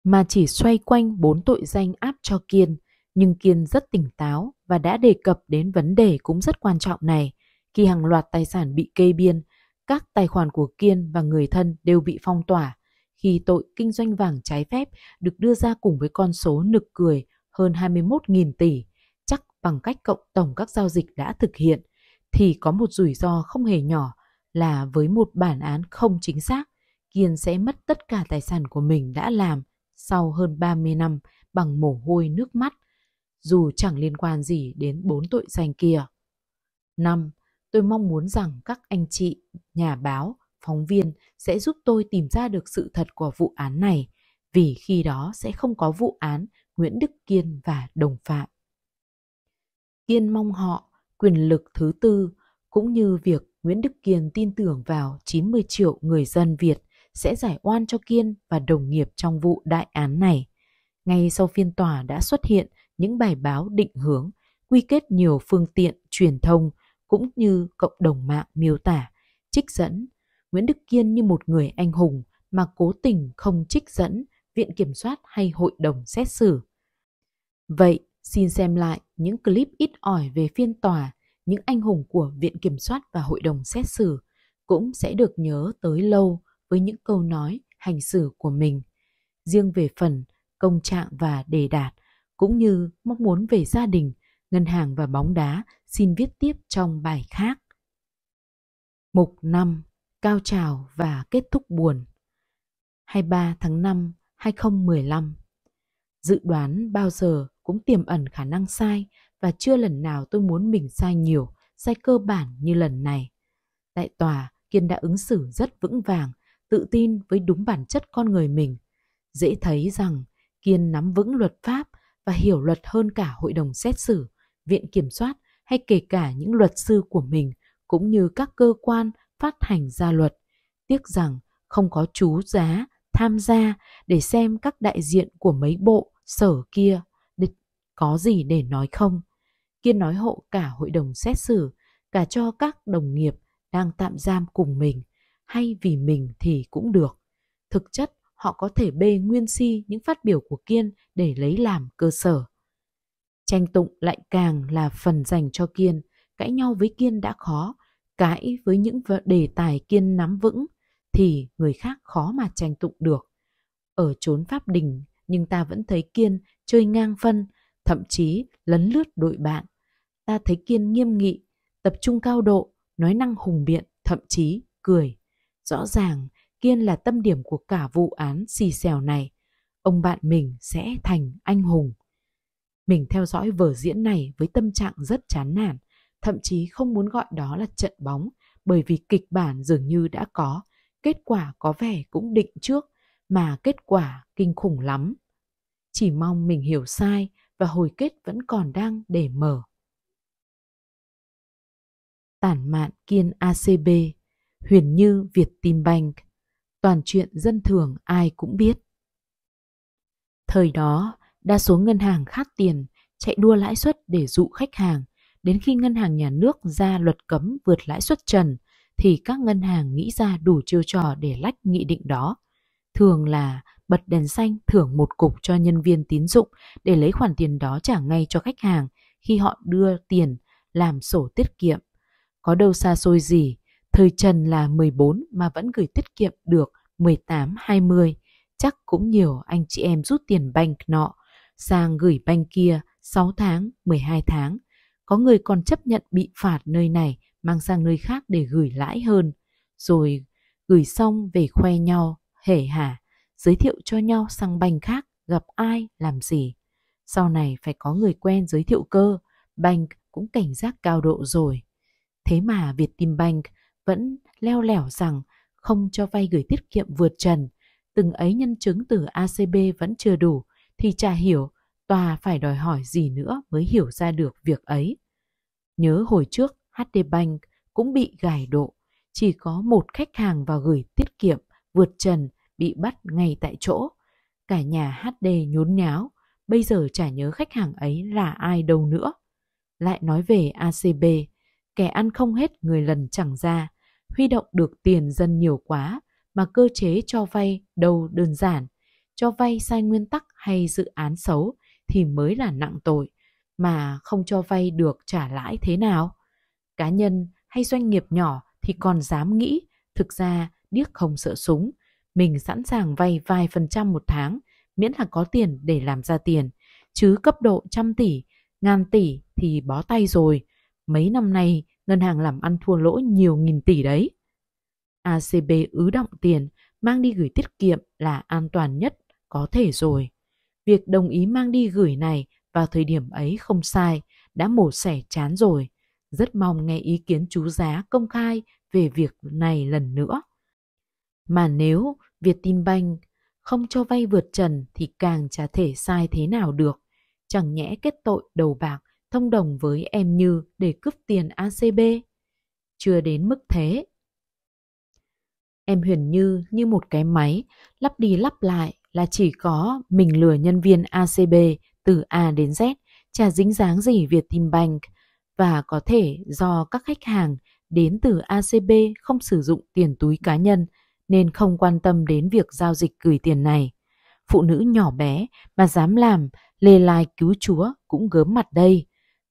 mà chỉ xoay quanh bốn tội danh áp cho Kiên, nhưng Kiên rất tỉnh táo và đã đề cập đến vấn đề cũng rất quan trọng này khi hàng loạt tài sản bị kê biên, các tài khoản của Kiên và người thân đều bị phong tỏa khi tội kinh doanh vàng trái phép được đưa ra cùng với con số nực cười hơn 21.000 tỷ, chắc bằng cách cộng tổng các giao dịch đã thực hiện, thì có một rủi ro không hề nhỏ là với một bản án không chính xác, Kiên sẽ mất tất cả tài sản của mình đã làm – sau hơn 30 năm bằng mồ hôi nước mắt, dù chẳng liên quan gì đến bốn tội danh kia. năm Tôi mong muốn rằng các anh chị, nhà báo, phóng viên sẽ giúp tôi tìm ra được sự thật của vụ án này, vì khi đó sẽ không có vụ án Nguyễn Đức Kiên và đồng phạm. Kiên mong họ quyền lực thứ tư cũng như việc Nguyễn Đức Kiên tin tưởng vào 90 triệu người dân Việt sẽ giải oan cho Kiên và đồng nghiệp trong vụ đại án này. Ngay sau phiên tòa đã xuất hiện những bài báo định hướng, quy kết nhiều phương tiện truyền thông cũng như cộng đồng mạng miêu tả, trích dẫn Nguyễn Đức Kiên như một người anh hùng mà cố tình không trích dẫn Viện Kiểm soát hay Hội đồng xét xử. Vậy, xin xem lại những clip ít ỏi về phiên tòa, những anh hùng của Viện Kiểm soát và Hội đồng xét xử cũng sẽ được nhớ tới lâu với những câu nói, hành xử của mình. Riêng về phần công trạng và đề đạt, cũng như mong muốn về gia đình, ngân hàng và bóng đá xin viết tiếp trong bài khác. Mục 5. Cao trào và kết thúc buồn 23 tháng 5, 2015 Dự đoán bao giờ cũng tiềm ẩn khả năng sai và chưa lần nào tôi muốn mình sai nhiều, sai cơ bản như lần này. Tại tòa, Kiên đã ứng xử rất vững vàng tự tin với đúng bản chất con người mình. Dễ thấy rằng Kiên nắm vững luật pháp và hiểu luật hơn cả hội đồng xét xử, viện kiểm soát hay kể cả những luật sư của mình cũng như các cơ quan phát hành ra luật. Tiếc rằng không có chú giá tham gia để xem các đại diện của mấy bộ sở kia có gì để nói không. Kiên nói hộ cả hội đồng xét xử, cả cho các đồng nghiệp đang tạm giam cùng mình hay vì mình thì cũng được. Thực chất họ có thể bê nguyên si những phát biểu của Kiên để lấy làm cơ sở. Tranh tụng lại càng là phần dành cho Kiên, cãi nhau với Kiên đã khó, cãi với những đề tài Kiên nắm vững thì người khác khó mà tranh tụng được. Ở chốn pháp đình nhưng ta vẫn thấy Kiên chơi ngang phân, thậm chí lấn lướt đội bạn. Ta thấy Kiên nghiêm nghị, tập trung cao độ, nói năng hùng biện, thậm chí cười Rõ ràng, Kiên là tâm điểm của cả vụ án xì xèo này. Ông bạn mình sẽ thành anh hùng. Mình theo dõi vở diễn này với tâm trạng rất chán nản, thậm chí không muốn gọi đó là trận bóng, bởi vì kịch bản dường như đã có, kết quả có vẻ cũng định trước, mà kết quả kinh khủng lắm. Chỉ mong mình hiểu sai và hồi kết vẫn còn đang để mở. Tản mạn Kiên ACB Huyền Như Việt Tim Bank. Toàn chuyện dân thường ai cũng biết. Thời đó, đa số ngân hàng khát tiền, chạy đua lãi suất để dụ khách hàng. Đến khi ngân hàng nhà nước ra luật cấm vượt lãi suất trần, thì các ngân hàng nghĩ ra đủ chiêu trò để lách nghị định đó. Thường là bật đèn xanh thưởng một cục cho nhân viên tín dụng để lấy khoản tiền đó trả ngay cho khách hàng khi họ đưa tiền làm sổ tiết kiệm. Có đâu xa xôi gì, Thời Trần là 14 mà vẫn gửi tiết kiệm được 18-20, chắc cũng nhiều anh chị em rút tiền bank nọ, sang gửi bank kia 6 tháng, 12 tháng. Có người còn chấp nhận bị phạt nơi này, mang sang nơi khác để gửi lãi hơn. Rồi gửi xong về khoe nhau, hể hả, giới thiệu cho nhau sang banh khác, gặp ai, làm gì. Sau này phải có người quen giới thiệu cơ, bank cũng cảnh giác cao độ rồi. Thế mà Vietinbank vẫn leo lẻo rằng không cho vay gửi tiết kiệm vượt trần, từng ấy nhân chứng từ ACB vẫn chưa đủ, thì chả hiểu tòa phải đòi hỏi gì nữa mới hiểu ra được việc ấy. Nhớ hồi trước HD Bank cũng bị gài độ, chỉ có một khách hàng vào gửi tiết kiệm vượt trần bị bắt ngay tại chỗ. Cả nhà HD nhốn nháo, bây giờ chả nhớ khách hàng ấy là ai đâu nữa. Lại nói về ACB, kẻ ăn không hết người lần chẳng ra, huy động được tiền dân nhiều quá mà cơ chế cho vay đâu đơn giản. Cho vay sai nguyên tắc hay dự án xấu thì mới là nặng tội, mà không cho vay được trả lãi thế nào. Cá nhân hay doanh nghiệp nhỏ thì còn dám nghĩ, thực ra điếc không sợ súng, mình sẵn sàng vay vài phần trăm một tháng, miễn là có tiền để làm ra tiền, chứ cấp độ trăm tỷ, ngàn tỷ thì bó tay rồi. Mấy năm nay ngân hàng làm ăn thua lỗ nhiều nghìn tỷ đấy. ACB ứ động tiền, mang đi gửi tiết kiệm là an toàn nhất có thể rồi. Việc đồng ý mang đi gửi này vào thời điểm ấy không sai, đã mổ xẻ chán rồi. Rất mong nghe ý kiến chú giá công khai về việc này lần nữa. Mà nếu tin banh không cho vay vượt trần thì càng chả thể sai thế nào được. Chẳng nhẽ kết tội đầu bạc thông đồng với em Như để cướp tiền ACB. Chưa đến mức thế. Em Huyền Như như một cái máy, lắp đi lắp lại là chỉ có mình lừa nhân viên ACB từ A đến Z, chả dính dáng gì bank và có thể do các khách hàng đến từ ACB không sử dụng tiền túi cá nhân nên không quan tâm đến việc giao dịch gửi tiền này. Phụ nữ nhỏ bé mà dám làm lê lai cứu chúa cũng gớm mặt đây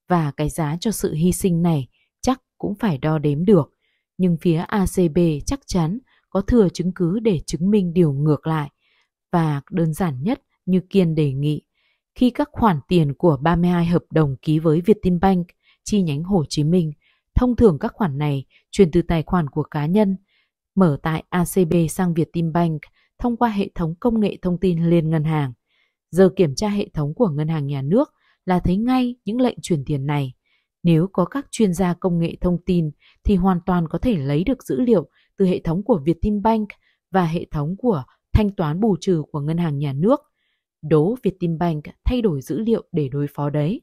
và cái giá cho sự hy sinh này chắc cũng phải đo đếm được. Nhưng phía ACB chắc chắn có thừa chứng cứ để chứng minh điều ngược lại. Và đơn giản nhất như Kiên đề nghị, khi các khoản tiền của 32 hợp đồng ký với Vietinbank chi nhánh Hồ Chí Minh, thông thường các khoản này chuyển từ tài khoản của cá nhân, mở tại ACB sang Vietinbank thông qua hệ thống công nghệ thông tin liên ngân hàng. Giờ kiểm tra hệ thống của ngân hàng nhà nước – là thấy ngay những lệnh chuyển tiền này. Nếu có các chuyên gia công nghệ thông tin thì hoàn toàn có thể lấy được dữ liệu từ hệ thống của Vietinbank và hệ thống của thanh toán bù trừ của ngân hàng nhà nước. Đố Vietinbank thay đổi dữ liệu để đối phó đấy.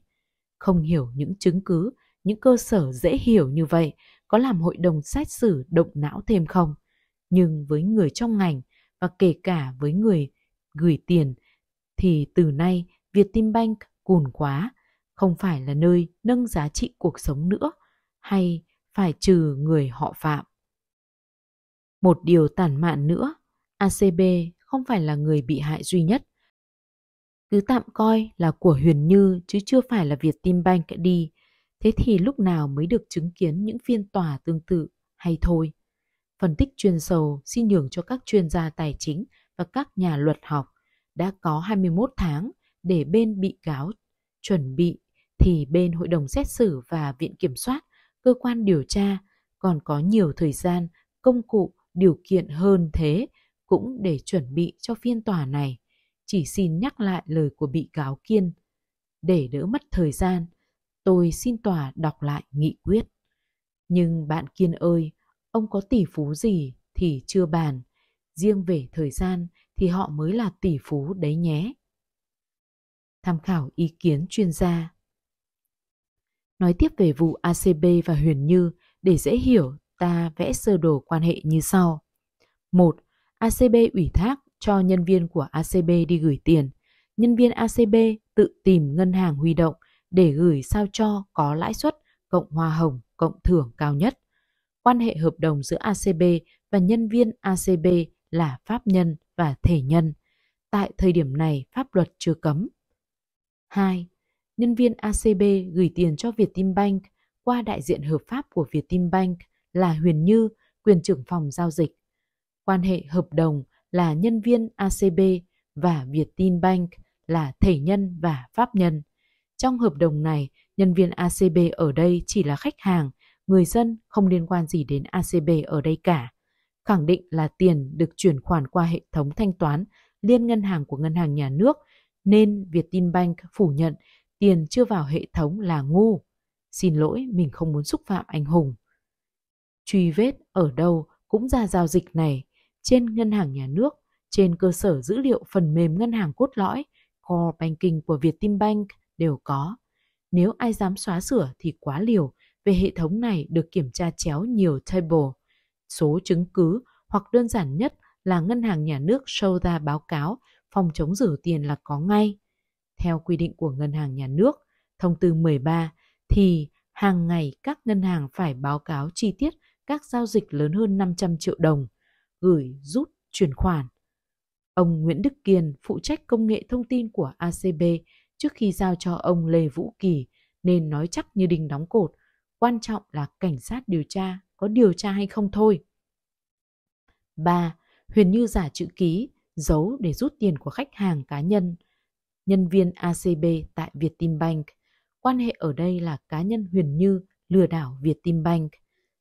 Không hiểu những chứng cứ, những cơ sở dễ hiểu như vậy có làm hội đồng xét xử động não thêm không? Nhưng với người trong ngành và kể cả với người gửi tiền thì từ nay Vietinbank cùn quá, không phải là nơi nâng giá trị cuộc sống nữa, hay phải trừ người họ phạm. Một điều tàn mạn nữa, ACB không phải là người bị hại duy nhất. Cứ tạm coi là của Huyền Như chứ chưa phải là Việt Tim Bank đi, thế thì lúc nào mới được chứng kiến những phiên tòa tương tự hay thôi. Phân tích chuyên sâu xin nhường cho các chuyên gia tài chính và các nhà luật học đã có 21 tháng – để bên bị cáo chuẩn bị thì bên hội đồng xét xử và viện kiểm soát, cơ quan điều tra còn có nhiều thời gian, công cụ, điều kiện hơn thế cũng để chuẩn bị cho phiên tòa này. Chỉ xin nhắc lại lời của bị cáo Kiên. Để đỡ mất thời gian, tôi xin tòa đọc lại nghị quyết. Nhưng bạn Kiên ơi, ông có tỷ phú gì thì chưa bàn. Riêng về thời gian thì họ mới là tỷ phú đấy nhé tham khảo ý kiến chuyên gia. Nói tiếp về vụ ACB và Huyền Như để dễ hiểu, ta vẽ sơ đồ quan hệ như sau. 1. ACB ủy thác cho nhân viên của ACB đi gửi tiền. Nhân viên ACB tự tìm ngân hàng huy động để gửi sao cho có lãi suất cộng hoa hồng cộng thưởng cao nhất. Quan hệ hợp đồng giữa ACB và nhân viên ACB là pháp nhân và thể nhân. Tại thời điểm này, pháp luật chưa cấm 2. Nhân viên ACB gửi tiền cho Vietinbank qua đại diện hợp pháp của Vietinbank là Huyền Như, quyền trưởng phòng giao dịch. Quan hệ hợp đồng là nhân viên ACB và Vietinbank là thể nhân và pháp nhân. Trong hợp đồng này, nhân viên ACB ở đây chỉ là khách hàng, người dân không liên quan gì đến ACB ở đây cả. Khẳng định là tiền được chuyển khoản qua hệ thống thanh toán liên ngân hàng của ngân hàng nhà nước – nên Vietinbank phủ nhận tiền chưa vào hệ thống là ngu. Xin lỗi, mình không muốn xúc phạm anh Hùng. Truy vết ở đâu cũng ra giao dịch này, trên ngân hàng nhà nước, trên cơ sở dữ liệu phần mềm ngân hàng cốt lõi, core banking của Vietinbank đều có. Nếu ai dám xóa sửa thì quá liều, về hệ thống này được kiểm tra chéo nhiều table. Số chứng cứ hoặc đơn giản nhất là ngân hàng nhà nước show ra báo cáo phòng chống rửa tiền là có ngay. Theo quy định của Ngân hàng Nhà nước, thông tư 13 thì hàng ngày các ngân hàng phải báo cáo chi tiết các giao dịch lớn hơn 500 triệu đồng, gửi, rút, chuyển khoản. Ông Nguyễn Đức Kiên phụ trách công nghệ thông tin của ACB trước khi giao cho ông Lê Vũ Kỳ nên nói chắc như đinh đóng cột, quan trọng là cảnh sát điều tra có điều tra hay không thôi. 3. Huyền Như giả chữ ký giấu để rút tiền của khách hàng cá nhân, nhân viên ACB tại Vietinbank. Quan hệ ở đây là cá nhân Huyền Như lừa đảo Vietinbank.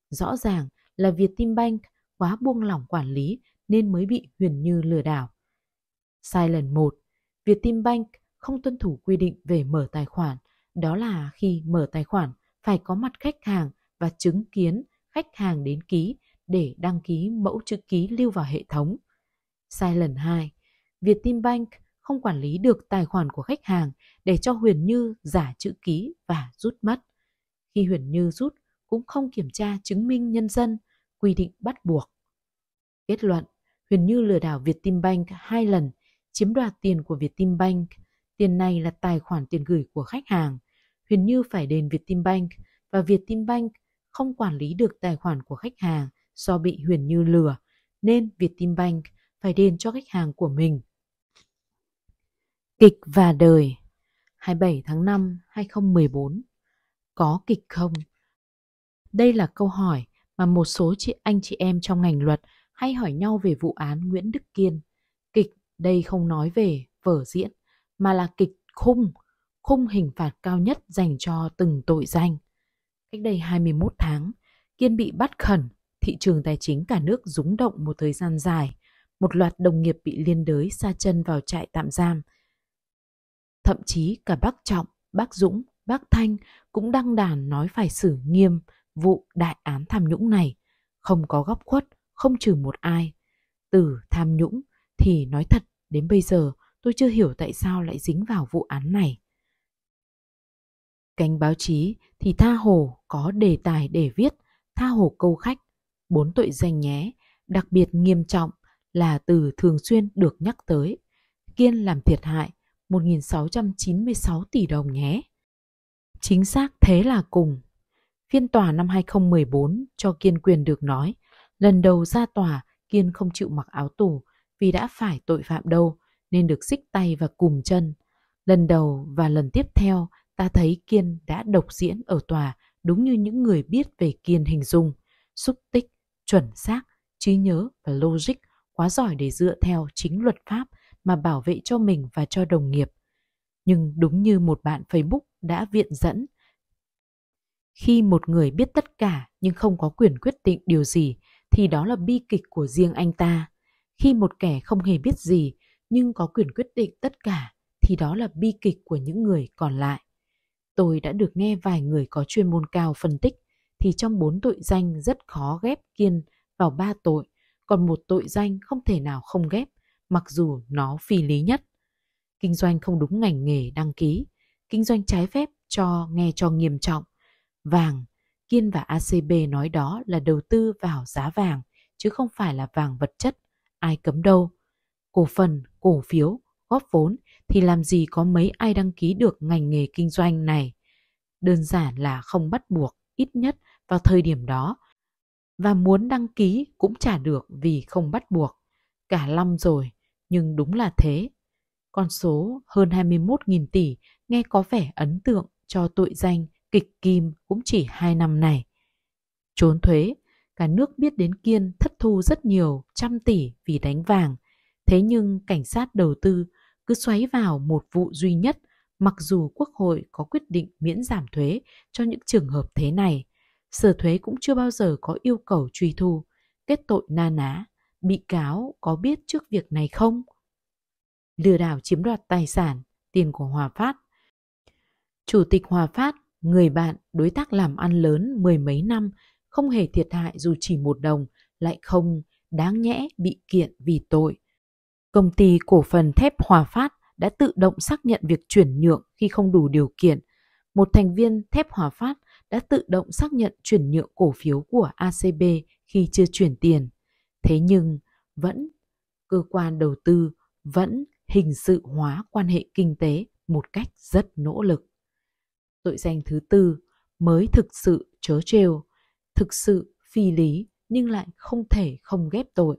Rõ ràng là Vietinbank quá buông lỏng quản lý nên mới bị Huyền Như lừa đảo. Sai lần 1, Vietinbank không tuân thủ quy định về mở tài khoản, đó là khi mở tài khoản phải có mặt khách hàng và chứng kiến khách hàng đến ký để đăng ký mẫu chữ ký lưu vào hệ thống – Sai lần 2, bank không quản lý được tài khoản của khách hàng để cho Huyền Như giả chữ ký và rút mất. Khi Huyền Như rút cũng không kiểm tra chứng minh nhân dân, quy định bắt buộc. Kết luận, Huyền Như lừa đảo việt tim bank hai lần, chiếm đoạt tiền của việt tim bank, Tiền này là tài khoản tiền gửi của khách hàng. Huyền Như phải đền bank và việt tim bank không quản lý được tài khoản của khách hàng do bị Huyền Như lừa nên việt tim bank phải đền cho khách hàng của mình. Kịch và đời 27 tháng 5 2014 Có kịch không? Đây là câu hỏi mà một số chị anh chị em trong ngành luật hay hỏi nhau về vụ án Nguyễn Đức Kiên. Kịch đây không nói về vở diễn mà là kịch khung, khung hình phạt cao nhất dành cho từng tội danh. Cách đây 21 tháng, Kiên bị bắt khẩn, thị trường tài chính cả nước rúng động một thời gian dài một loạt đồng nghiệp bị liên đới xa chân vào trại tạm giam. Thậm chí cả bác Trọng, bác Dũng, bác Thanh cũng đăng đàn nói phải xử nghiêm vụ đại án tham nhũng này. Không có góc khuất, không trừ một ai. Từ tham nhũng thì nói thật đến bây giờ tôi chưa hiểu tại sao lại dính vào vụ án này. Cánh báo chí thì tha hồ có đề tài để viết, tha hồ câu khách, bốn tội danh nhé, đặc biệt nghiêm trọng là từ thường xuyên được nhắc tới. Kiên làm thiệt hại 1.696 tỷ đồng nhé. Chính xác thế là cùng. Phiên tòa năm 2014 cho Kiên quyền được nói, lần đầu ra tòa Kiên không chịu mặc áo tù vì đã phải tội phạm đâu nên được xích tay và cùm chân. Lần đầu và lần tiếp theo ta thấy Kiên đã độc diễn ở tòa đúng như những người biết về Kiên hình dung, xúc tích, chuẩn xác, trí nhớ và logic quá giỏi để dựa theo chính luật pháp mà bảo vệ cho mình và cho đồng nghiệp. Nhưng đúng như một bạn Facebook đã viện dẫn, khi một người biết tất cả nhưng không có quyền quyết định điều gì thì đó là bi kịch của riêng anh ta. Khi một kẻ không hề biết gì nhưng có quyền quyết định tất cả thì đó là bi kịch của những người còn lại. Tôi đã được nghe vài người có chuyên môn cao phân tích thì trong bốn tội danh rất khó ghép kiên vào ba tội còn một tội danh không thể nào không ghép, mặc dù nó phi lý nhất. Kinh doanh không đúng ngành nghề đăng ký, kinh doanh trái phép cho nghe cho nghiêm trọng. Vàng, Kiên và ACB nói đó là đầu tư vào giá vàng, chứ không phải là vàng vật chất, ai cấm đâu. Cổ phần, cổ phiếu, góp vốn thì làm gì có mấy ai đăng ký được ngành nghề kinh doanh này. Đơn giản là không bắt buộc, ít nhất vào thời điểm đó và muốn đăng ký cũng trả được vì không bắt buộc. Cả năm rồi, nhưng đúng là thế. Con số hơn 21.000 tỷ nghe có vẻ ấn tượng cho tội danh kịch kim cũng chỉ 2 năm này. Trốn thuế, cả nước biết đến Kiên thất thu rất nhiều trăm tỷ vì đánh vàng. Thế nhưng cảnh sát đầu tư cứ xoáy vào một vụ duy nhất mặc dù Quốc hội có quyết định miễn giảm thuế cho những trường hợp thế này sở thuế cũng chưa bao giờ có yêu cầu truy thu, kết tội na ná, bị cáo có biết trước việc này không? Lừa đảo chiếm đoạt tài sản, tiền của Hòa Phát. Chủ tịch Hòa Phát, người bạn, đối tác làm ăn lớn mười mấy năm, không hề thiệt hại dù chỉ một đồng, lại không đáng nhẽ bị kiện vì tội. Công ty cổ phần thép Hòa Phát đã tự động xác nhận việc chuyển nhượng khi không đủ điều kiện. Một thành viên thép Hòa Phát đã tự động xác nhận chuyển nhượng cổ phiếu của ACB khi chưa chuyển tiền. Thế nhưng vẫn cơ quan đầu tư vẫn hình sự hóa quan hệ kinh tế một cách rất nỗ lực. Tội danh thứ tư mới thực sự chớ trêu, thực sự phi lý nhưng lại không thể không ghép tội,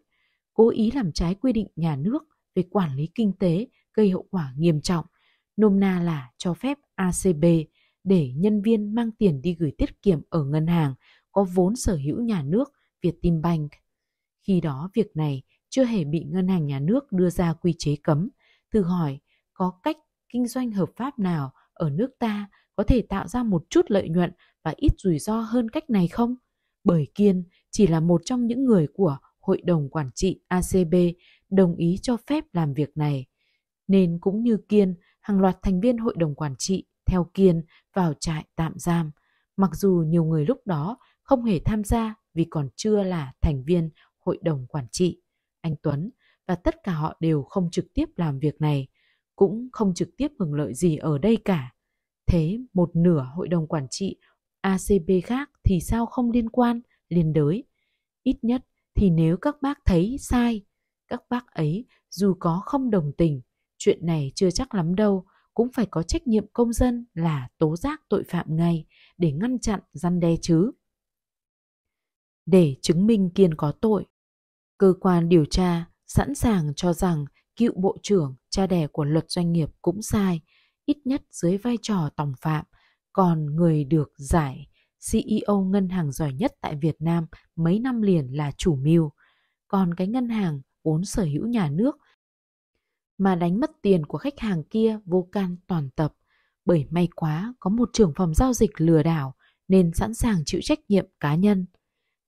cố ý làm trái quy định nhà nước về quản lý kinh tế gây hậu quả nghiêm trọng, nôm na là cho phép ACB để nhân viên mang tiền đi gửi tiết kiệm ở ngân hàng có vốn sở hữu nhà nước Vietinbank. Khi đó việc này chưa hề bị ngân hàng nhà nước đưa ra quy chế cấm. Thử hỏi có cách kinh doanh hợp pháp nào ở nước ta có thể tạo ra một chút lợi nhuận và ít rủi ro hơn cách này không? Bởi Kiên chỉ là một trong những người của Hội đồng Quản trị ACB đồng ý cho phép làm việc này. Nên cũng như Kiên, hàng loạt thành viên Hội đồng Quản trị theo Kiên vào trại tạm giam. Mặc dù nhiều người lúc đó không hề tham gia vì còn chưa là thành viên hội đồng quản trị. Anh Tuấn và tất cả họ đều không trực tiếp làm việc này, cũng không trực tiếp hưởng lợi gì ở đây cả. Thế một nửa hội đồng quản trị ACB khác thì sao không liên quan, liên đới. Ít nhất thì nếu các bác thấy sai, các bác ấy dù có không đồng tình, chuyện này chưa chắc lắm đâu, cũng phải có trách nhiệm công dân là tố giác tội phạm ngay để ngăn chặn răn đe chứ. Để chứng minh Kiên có tội, cơ quan điều tra sẵn sàng cho rằng cựu bộ trưởng cha đẻ của luật doanh nghiệp cũng sai, ít nhất dưới vai trò tổng phạm, còn người được giải CEO ngân hàng giỏi nhất tại Việt Nam mấy năm liền là chủ mưu, còn cái ngân hàng vốn sở hữu nhà nước mà đánh mất tiền của khách hàng kia vô can toàn tập. Bởi may quá có một trưởng phòng giao dịch lừa đảo nên sẵn sàng chịu trách nhiệm cá nhân.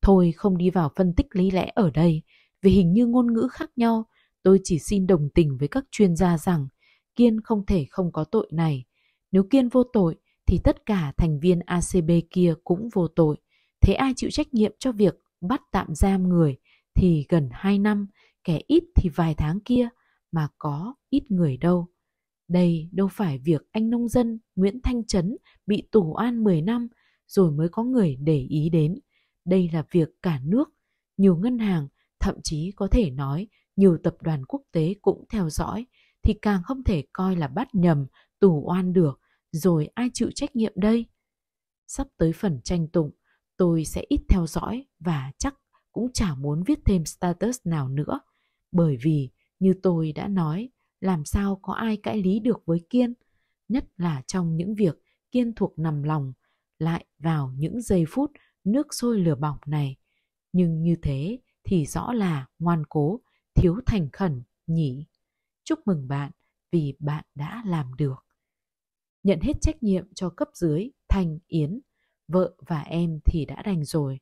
Thôi không đi vào phân tích lý lẽ ở đây, vì hình như ngôn ngữ khác nhau, tôi chỉ xin đồng tình với các chuyên gia rằng Kiên không thể không có tội này. Nếu Kiên vô tội thì tất cả thành viên ACB kia cũng vô tội. Thế ai chịu trách nhiệm cho việc bắt tạm giam người thì gần 2 năm, kẻ ít thì vài tháng kia – mà có ít người đâu. Đây đâu phải việc anh nông dân Nguyễn Thanh Trấn bị tù an 10 năm rồi mới có người để ý đến. Đây là việc cả nước, nhiều ngân hàng, thậm chí có thể nói nhiều tập đoàn quốc tế cũng theo dõi thì càng không thể coi là bắt nhầm, tù oan được, rồi ai chịu trách nhiệm đây? Sắp tới phần tranh tụng, tôi sẽ ít theo dõi và chắc cũng chả muốn viết thêm status nào nữa, bởi vì như tôi đã nói, làm sao có ai cãi lý được với Kiên, nhất là trong những việc Kiên thuộc nằm lòng, lại vào những giây phút nước sôi lửa bỏng này. Nhưng như thế thì rõ là ngoan cố, thiếu thành khẩn, nhỉ. Chúc mừng bạn vì bạn đã làm được. Nhận hết trách nhiệm cho cấp dưới, Thành, Yến, vợ và em thì đã đành rồi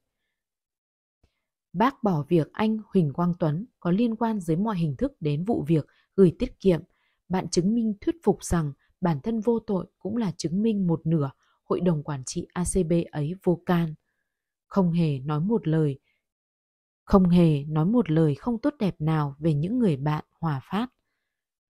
bác bỏ việc anh Huỳnh Quang Tuấn có liên quan dưới mọi hình thức đến vụ việc gửi tiết kiệm. Bạn chứng minh thuyết phục rằng bản thân vô tội cũng là chứng minh một nửa hội đồng quản trị ACB ấy vô can. Không hề nói một lời, không hề nói một lời không tốt đẹp nào về những người bạn hòa phát.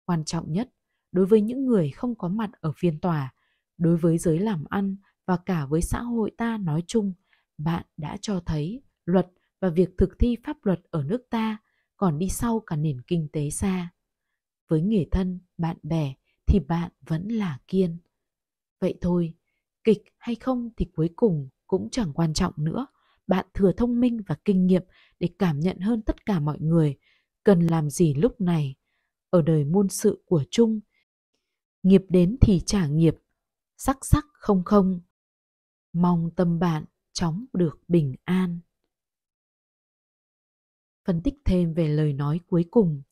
Quan trọng nhất, đối với những người không có mặt ở phiên tòa, đối với giới làm ăn và cả với xã hội ta nói chung, bạn đã cho thấy luật và việc thực thi pháp luật ở nước ta còn đi sau cả nền kinh tế xa. Với người thân, bạn bè thì bạn vẫn là kiên. Vậy thôi, kịch hay không thì cuối cùng cũng chẳng quan trọng nữa. Bạn thừa thông minh và kinh nghiệm để cảm nhận hơn tất cả mọi người cần làm gì lúc này ở đời muôn sự của chung. Nghiệp đến thì trả nghiệp, sắc sắc không không. Mong tâm bạn chóng được bình an phân tích thêm về lời nói cuối cùng.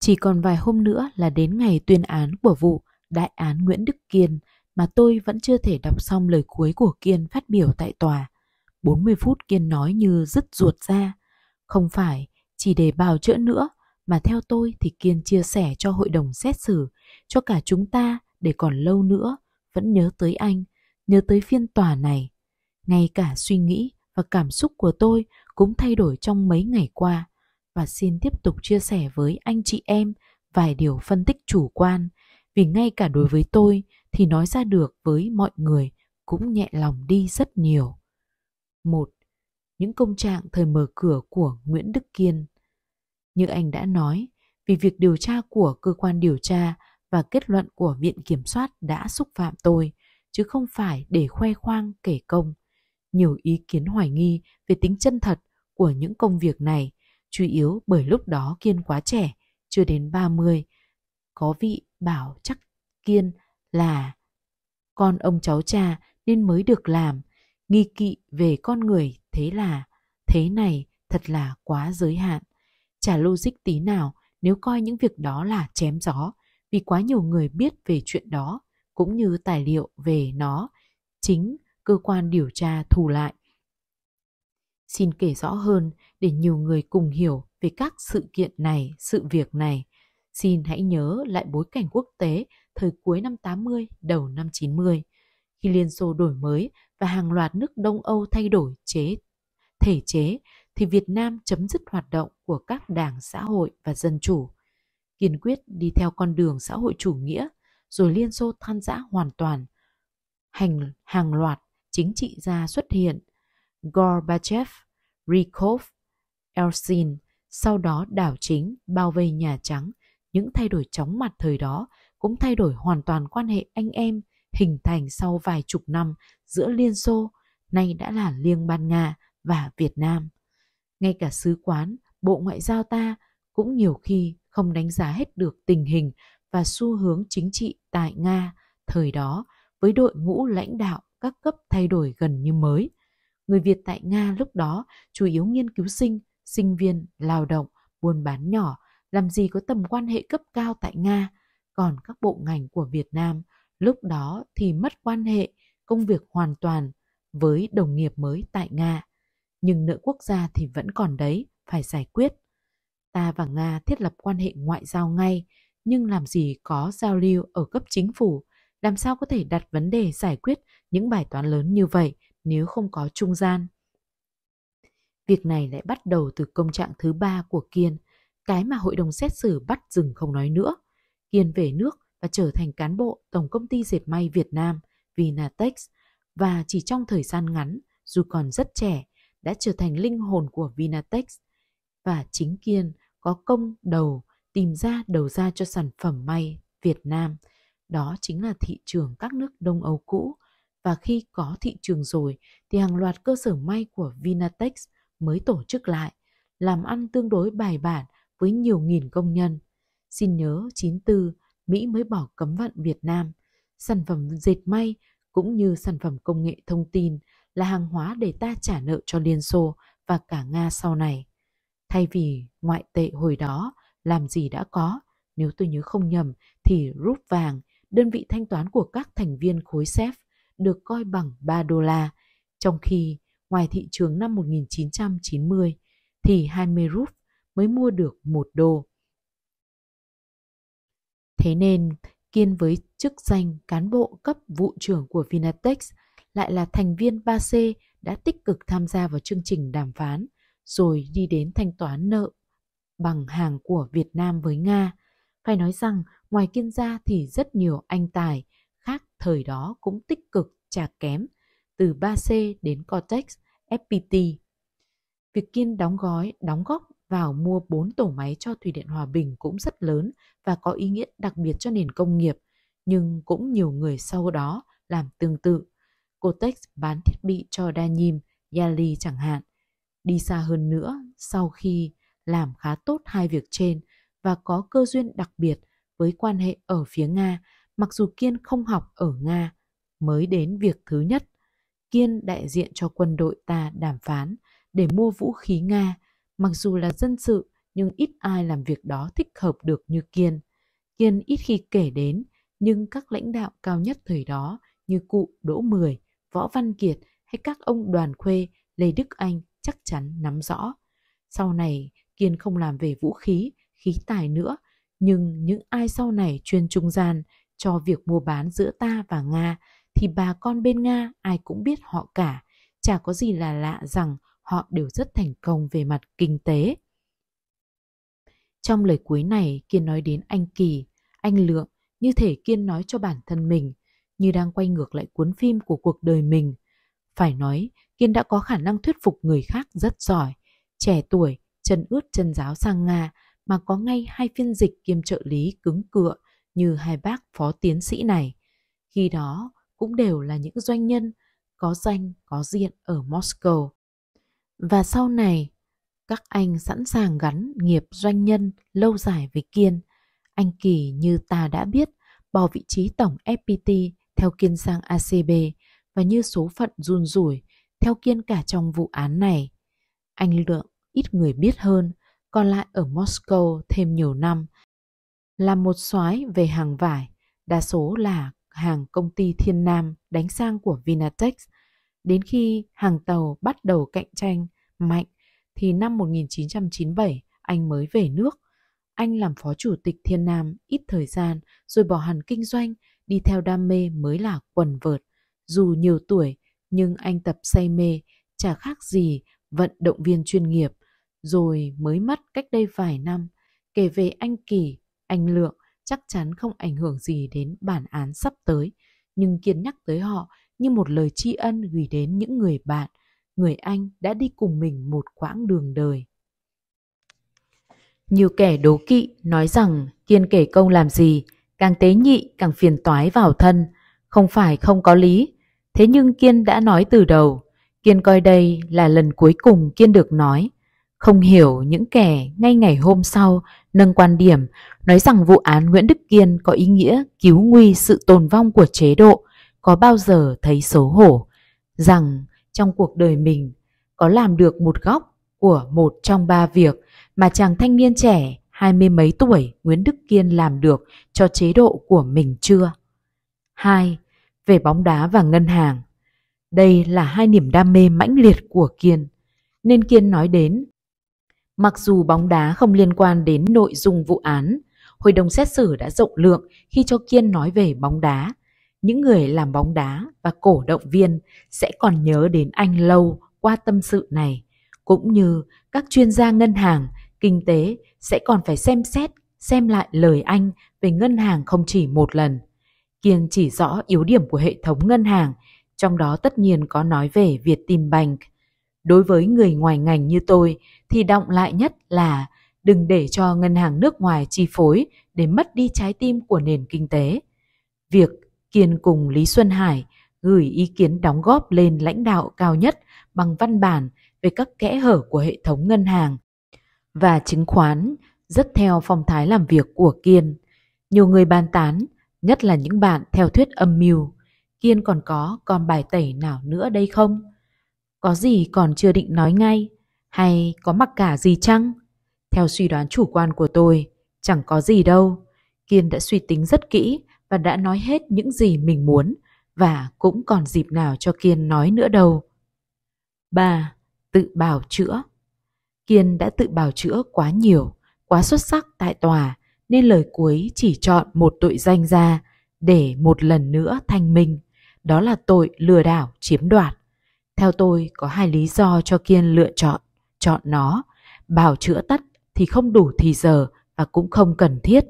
Chỉ còn vài hôm nữa là đến ngày tuyên án của vụ đại án Nguyễn Đức Kiên mà tôi vẫn chưa thể đọc xong lời cuối của Kiên phát biểu tại tòa. 40 phút Kiên nói như dứt ruột ra. Không phải chỉ để bào chữa nữa mà theo tôi thì Kiên chia sẻ cho hội đồng xét xử, cho cả chúng ta để còn lâu nữa vẫn nhớ tới anh, nhớ tới phiên tòa này. Ngay cả suy nghĩ và cảm xúc của tôi cũng thay đổi trong mấy ngày qua và xin tiếp tục chia sẻ với anh chị em vài điều phân tích chủ quan vì ngay cả đối với tôi thì nói ra được với mọi người cũng nhẹ lòng đi rất nhiều. Một, Những công trạng thời mở cửa của Nguyễn Đức Kiên. Như anh đã nói, vì việc điều tra của cơ quan điều tra và kết luận của Viện Kiểm soát đã xúc phạm tôi, chứ không phải để khoe khoang kể công. Nhiều ý kiến hoài nghi về tính chân thật của những công việc này, chủ yếu bởi lúc đó Kiên quá trẻ, chưa đến 30. Có vị bảo chắc Kiên là con ông cháu cha nên mới được làm, nghi kỵ về con người thế là, thế này thật là quá giới hạn. Chả logic tí nào nếu coi những việc đó là chém gió, vì quá nhiều người biết về chuyện đó, cũng như tài liệu về nó, chính cơ quan điều tra thù lại Xin kể rõ hơn để nhiều người cùng hiểu về các sự kiện này, sự việc này. Xin hãy nhớ lại bối cảnh quốc tế thời cuối năm 80, đầu năm 90, khi Liên Xô đổi mới và hàng loạt nước Đông Âu thay đổi chế thể chế thì Việt Nam chấm dứt hoạt động của các đảng xã hội và dân chủ, kiên quyết đi theo con đường xã hội chủ nghĩa, rồi Liên Xô than rã hoàn toàn. Hành hàng loạt chính trị gia xuất hiện Gorbachev, Rykov, Elsin, sau đó đảo chính bao vây Nhà Trắng, những thay đổi chóng mặt thời đó cũng thay đổi hoàn toàn quan hệ anh em hình thành sau vài chục năm giữa Liên Xô, nay đã là Liên bang Nga và Việt Nam. Ngay cả sứ quán, bộ ngoại giao ta cũng nhiều khi không đánh giá hết được tình hình và xu hướng chính trị tại Nga thời đó với đội ngũ lãnh đạo các cấp thay đổi gần như mới. Người Việt tại Nga lúc đó chủ yếu nghiên cứu sinh, sinh viên, lao động, buôn bán nhỏ, làm gì có tầm quan hệ cấp cao tại Nga. Còn các bộ ngành của Việt Nam lúc đó thì mất quan hệ, công việc hoàn toàn với đồng nghiệp mới tại Nga. Nhưng nợ quốc gia thì vẫn còn đấy, phải giải quyết. Ta và Nga thiết lập quan hệ ngoại giao ngay, nhưng làm gì có giao lưu ở cấp chính phủ, làm sao có thể đặt vấn đề giải quyết những bài toán lớn như vậy nếu không có trung gian. Việc này lại bắt đầu từ công trạng thứ ba của Kiên, cái mà hội đồng xét xử bắt dừng không nói nữa. Kiên về nước và trở thành cán bộ Tổng công ty dệt may Việt Nam Vinatex và chỉ trong thời gian ngắn, dù còn rất trẻ, đã trở thành linh hồn của Vinatex và chính Kiên có công đầu tìm ra đầu ra cho sản phẩm may Việt Nam. Đó chính là thị trường các nước Đông Âu cũ và khi có thị trường rồi thì hàng loạt cơ sở may của Vinatex mới tổ chức lại, làm ăn tương đối bài bản với nhiều nghìn công nhân. Xin nhớ 94, Mỹ mới bỏ cấm vận Việt Nam. Sản phẩm dệt may cũng như sản phẩm công nghệ thông tin là hàng hóa để ta trả nợ cho Liên Xô và cả Nga sau này. Thay vì ngoại tệ hồi đó làm gì đã có, nếu tôi nhớ không nhầm thì rút vàng, đơn vị thanh toán của các thành viên khối SEF được coi bằng 3 đô la, trong khi ngoài thị trường năm 1990 thì 20 rúp mới mua được 1 đô. Thế nên, Kiên với chức danh cán bộ cấp vụ trưởng của Vinatex lại là thành viên 3C đã tích cực tham gia vào chương trình đàm phán rồi đi đến thanh toán nợ bằng hàng của Việt Nam với Nga. Phải nói rằng, ngoài Kiên ra thì rất nhiều anh tài – khác thời đó cũng tích cực trà kém từ 3C đến Cortex, FPT. Việc Kiên đóng gói, đóng góp vào mua 4 tổ máy cho Thủy điện Hòa Bình cũng rất lớn và có ý nghĩa đặc biệt cho nền công nghiệp, nhưng cũng nhiều người sau đó làm tương tự. Cortex bán thiết bị cho Đa Nhim, Yali chẳng hạn. Đi xa hơn nữa, sau khi làm khá tốt hai việc trên và có cơ duyên đặc biệt với quan hệ ở phía Nga mặc dù Kiên không học ở Nga, mới đến việc thứ nhất, Kiên đại diện cho quân đội ta đàm phán để mua vũ khí Nga, mặc dù là dân sự nhưng ít ai làm việc đó thích hợp được như Kiên. Kiên ít khi kể đến, nhưng các lãnh đạo cao nhất thời đó như cụ Đỗ Mười, Võ Văn Kiệt hay các ông Đoàn Khuê, Lê Đức Anh chắc chắn nắm rõ. Sau này, Kiên không làm về vũ khí, khí tài nữa, nhưng những ai sau này chuyên trung gian cho việc mua bán giữa ta và Nga thì bà con bên Nga ai cũng biết họ cả, chả có gì là lạ rằng họ đều rất thành công về mặt kinh tế. Trong lời cuối này, Kiên nói đến anh Kỳ, anh Lượng, như thể Kiên nói cho bản thân mình, như đang quay ngược lại cuốn phim của cuộc đời mình. Phải nói, Kiên đã có khả năng thuyết phục người khác rất giỏi. Trẻ tuổi, chân ướt chân giáo sang Nga mà có ngay hai phiên dịch kiêm trợ lý cứng cựa như hai bác phó tiến sĩ này. Khi đó cũng đều là những doanh nhân có danh có diện ở Moscow. Và sau này, các anh sẵn sàng gắn nghiệp doanh nhân lâu dài với Kiên. Anh Kỳ như ta đã biết, bỏ vị trí tổng FPT theo Kiên sang ACB và như số phận run rủi theo Kiên cả trong vụ án này. Anh Lượng ít người biết hơn, còn lại ở Moscow thêm nhiều năm – là một soái về hàng vải, đa số là hàng công ty Thiên Nam đánh sang của Vinatex. Đến khi hàng tàu bắt đầu cạnh tranh mạnh thì năm 1997 anh mới về nước. Anh làm phó chủ tịch Thiên Nam ít thời gian rồi bỏ hẳn kinh doanh, đi theo đam mê mới là quần vợt. Dù nhiều tuổi nhưng anh tập say mê, chả khác gì vận động viên chuyên nghiệp. Rồi mới mất cách đây vài năm, kể về anh Kỳ anh Lượng chắc chắn không ảnh hưởng gì đến bản án sắp tới, nhưng Kiên nhắc tới họ như một lời tri ân gửi đến những người bạn, người anh đã đi cùng mình một quãng đường đời. Nhiều kẻ đố kỵ nói rằng Kiên kể công làm gì, càng tế nhị càng phiền toái vào thân, không phải không có lý. Thế nhưng Kiên đã nói từ đầu, Kiên coi đây là lần cuối cùng Kiên được nói. Không hiểu những kẻ ngay ngày hôm sau nâng quan điểm nói rằng vụ án Nguyễn Đức Kiên có ý nghĩa cứu nguy sự tồn vong của chế độ có bao giờ thấy xấu hổ rằng trong cuộc đời mình có làm được một góc của một trong ba việc mà chàng thanh niên trẻ hai mươi mấy tuổi Nguyễn Đức Kiên làm được cho chế độ của mình chưa? hai Về bóng đá và ngân hàng. Đây là hai niềm đam mê mãnh liệt của Kiên. Nên Kiên nói đến Mặc dù bóng đá không liên quan đến nội dung vụ án, hội đồng xét xử đã rộng lượng khi cho Kiên nói về bóng đá. Những người làm bóng đá và cổ động viên sẽ còn nhớ đến anh lâu qua tâm sự này, cũng như các chuyên gia ngân hàng, kinh tế sẽ còn phải xem xét, xem lại lời anh về ngân hàng không chỉ một lần. Kiên chỉ rõ yếu điểm của hệ thống ngân hàng, trong đó tất nhiên có nói về Việt Tim Bank – Đối với người ngoài ngành như tôi thì động lại nhất là đừng để cho ngân hàng nước ngoài chi phối để mất đi trái tim của nền kinh tế. Việc Kiên cùng Lý Xuân Hải gửi ý kiến đóng góp lên lãnh đạo cao nhất bằng văn bản về các kẽ hở của hệ thống ngân hàng và chứng khoán rất theo phong thái làm việc của Kiên. Nhiều người bàn tán, nhất là những bạn theo thuyết âm mưu. Kiên còn có còn bài tẩy nào nữa đây không? Có gì còn chưa định nói ngay Hay có mặc cả gì chăng Theo suy đoán chủ quan của tôi Chẳng có gì đâu Kiên đã suy tính rất kỹ Và đã nói hết những gì mình muốn Và cũng còn dịp nào cho Kiên nói nữa đâu Ba, tự bào chữa Kiên đã tự bào chữa quá nhiều Quá xuất sắc tại tòa Nên lời cuối chỉ chọn một tội danh ra Để một lần nữa thanh minh Đó là tội lừa đảo chiếm đoạt theo tôi có hai lý do cho Kiên lựa chọn, chọn nó. Bảo chữa tắt thì không đủ thì giờ và cũng không cần thiết.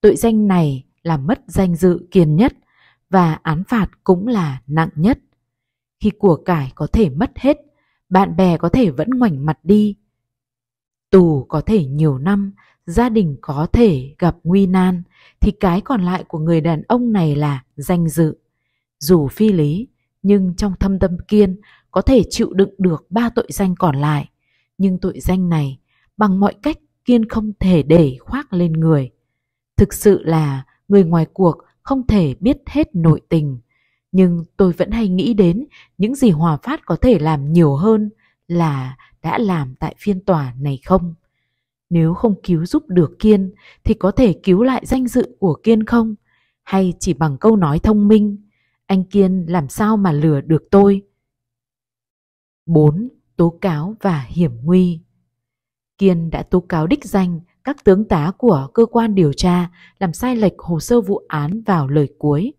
Tội danh này là mất danh dự Kiên nhất và án phạt cũng là nặng nhất. Khi của cải có thể mất hết, bạn bè có thể vẫn ngoảnh mặt đi. Tù có thể nhiều năm, gia đình có thể gặp nguy nan, thì cái còn lại của người đàn ông này là danh dự. Dù phi lý, nhưng trong thâm tâm kiên có thể chịu đựng được ba tội danh còn lại. Nhưng tội danh này bằng mọi cách Kiên không thể để khoác lên người. Thực sự là người ngoài cuộc không thể biết hết nội tình. Nhưng tôi vẫn hay nghĩ đến những gì Hòa Phát có thể làm nhiều hơn là đã làm tại phiên tòa này không. Nếu không cứu giúp được Kiên thì có thể cứu lại danh dự của Kiên không? Hay chỉ bằng câu nói thông minh? Anh Kiên làm sao mà lừa được tôi? 4. Tố cáo và hiểm nguy Kiên đã tố cáo đích danh các tướng tá của cơ quan điều tra làm sai lệch hồ sơ vụ án vào lời cuối,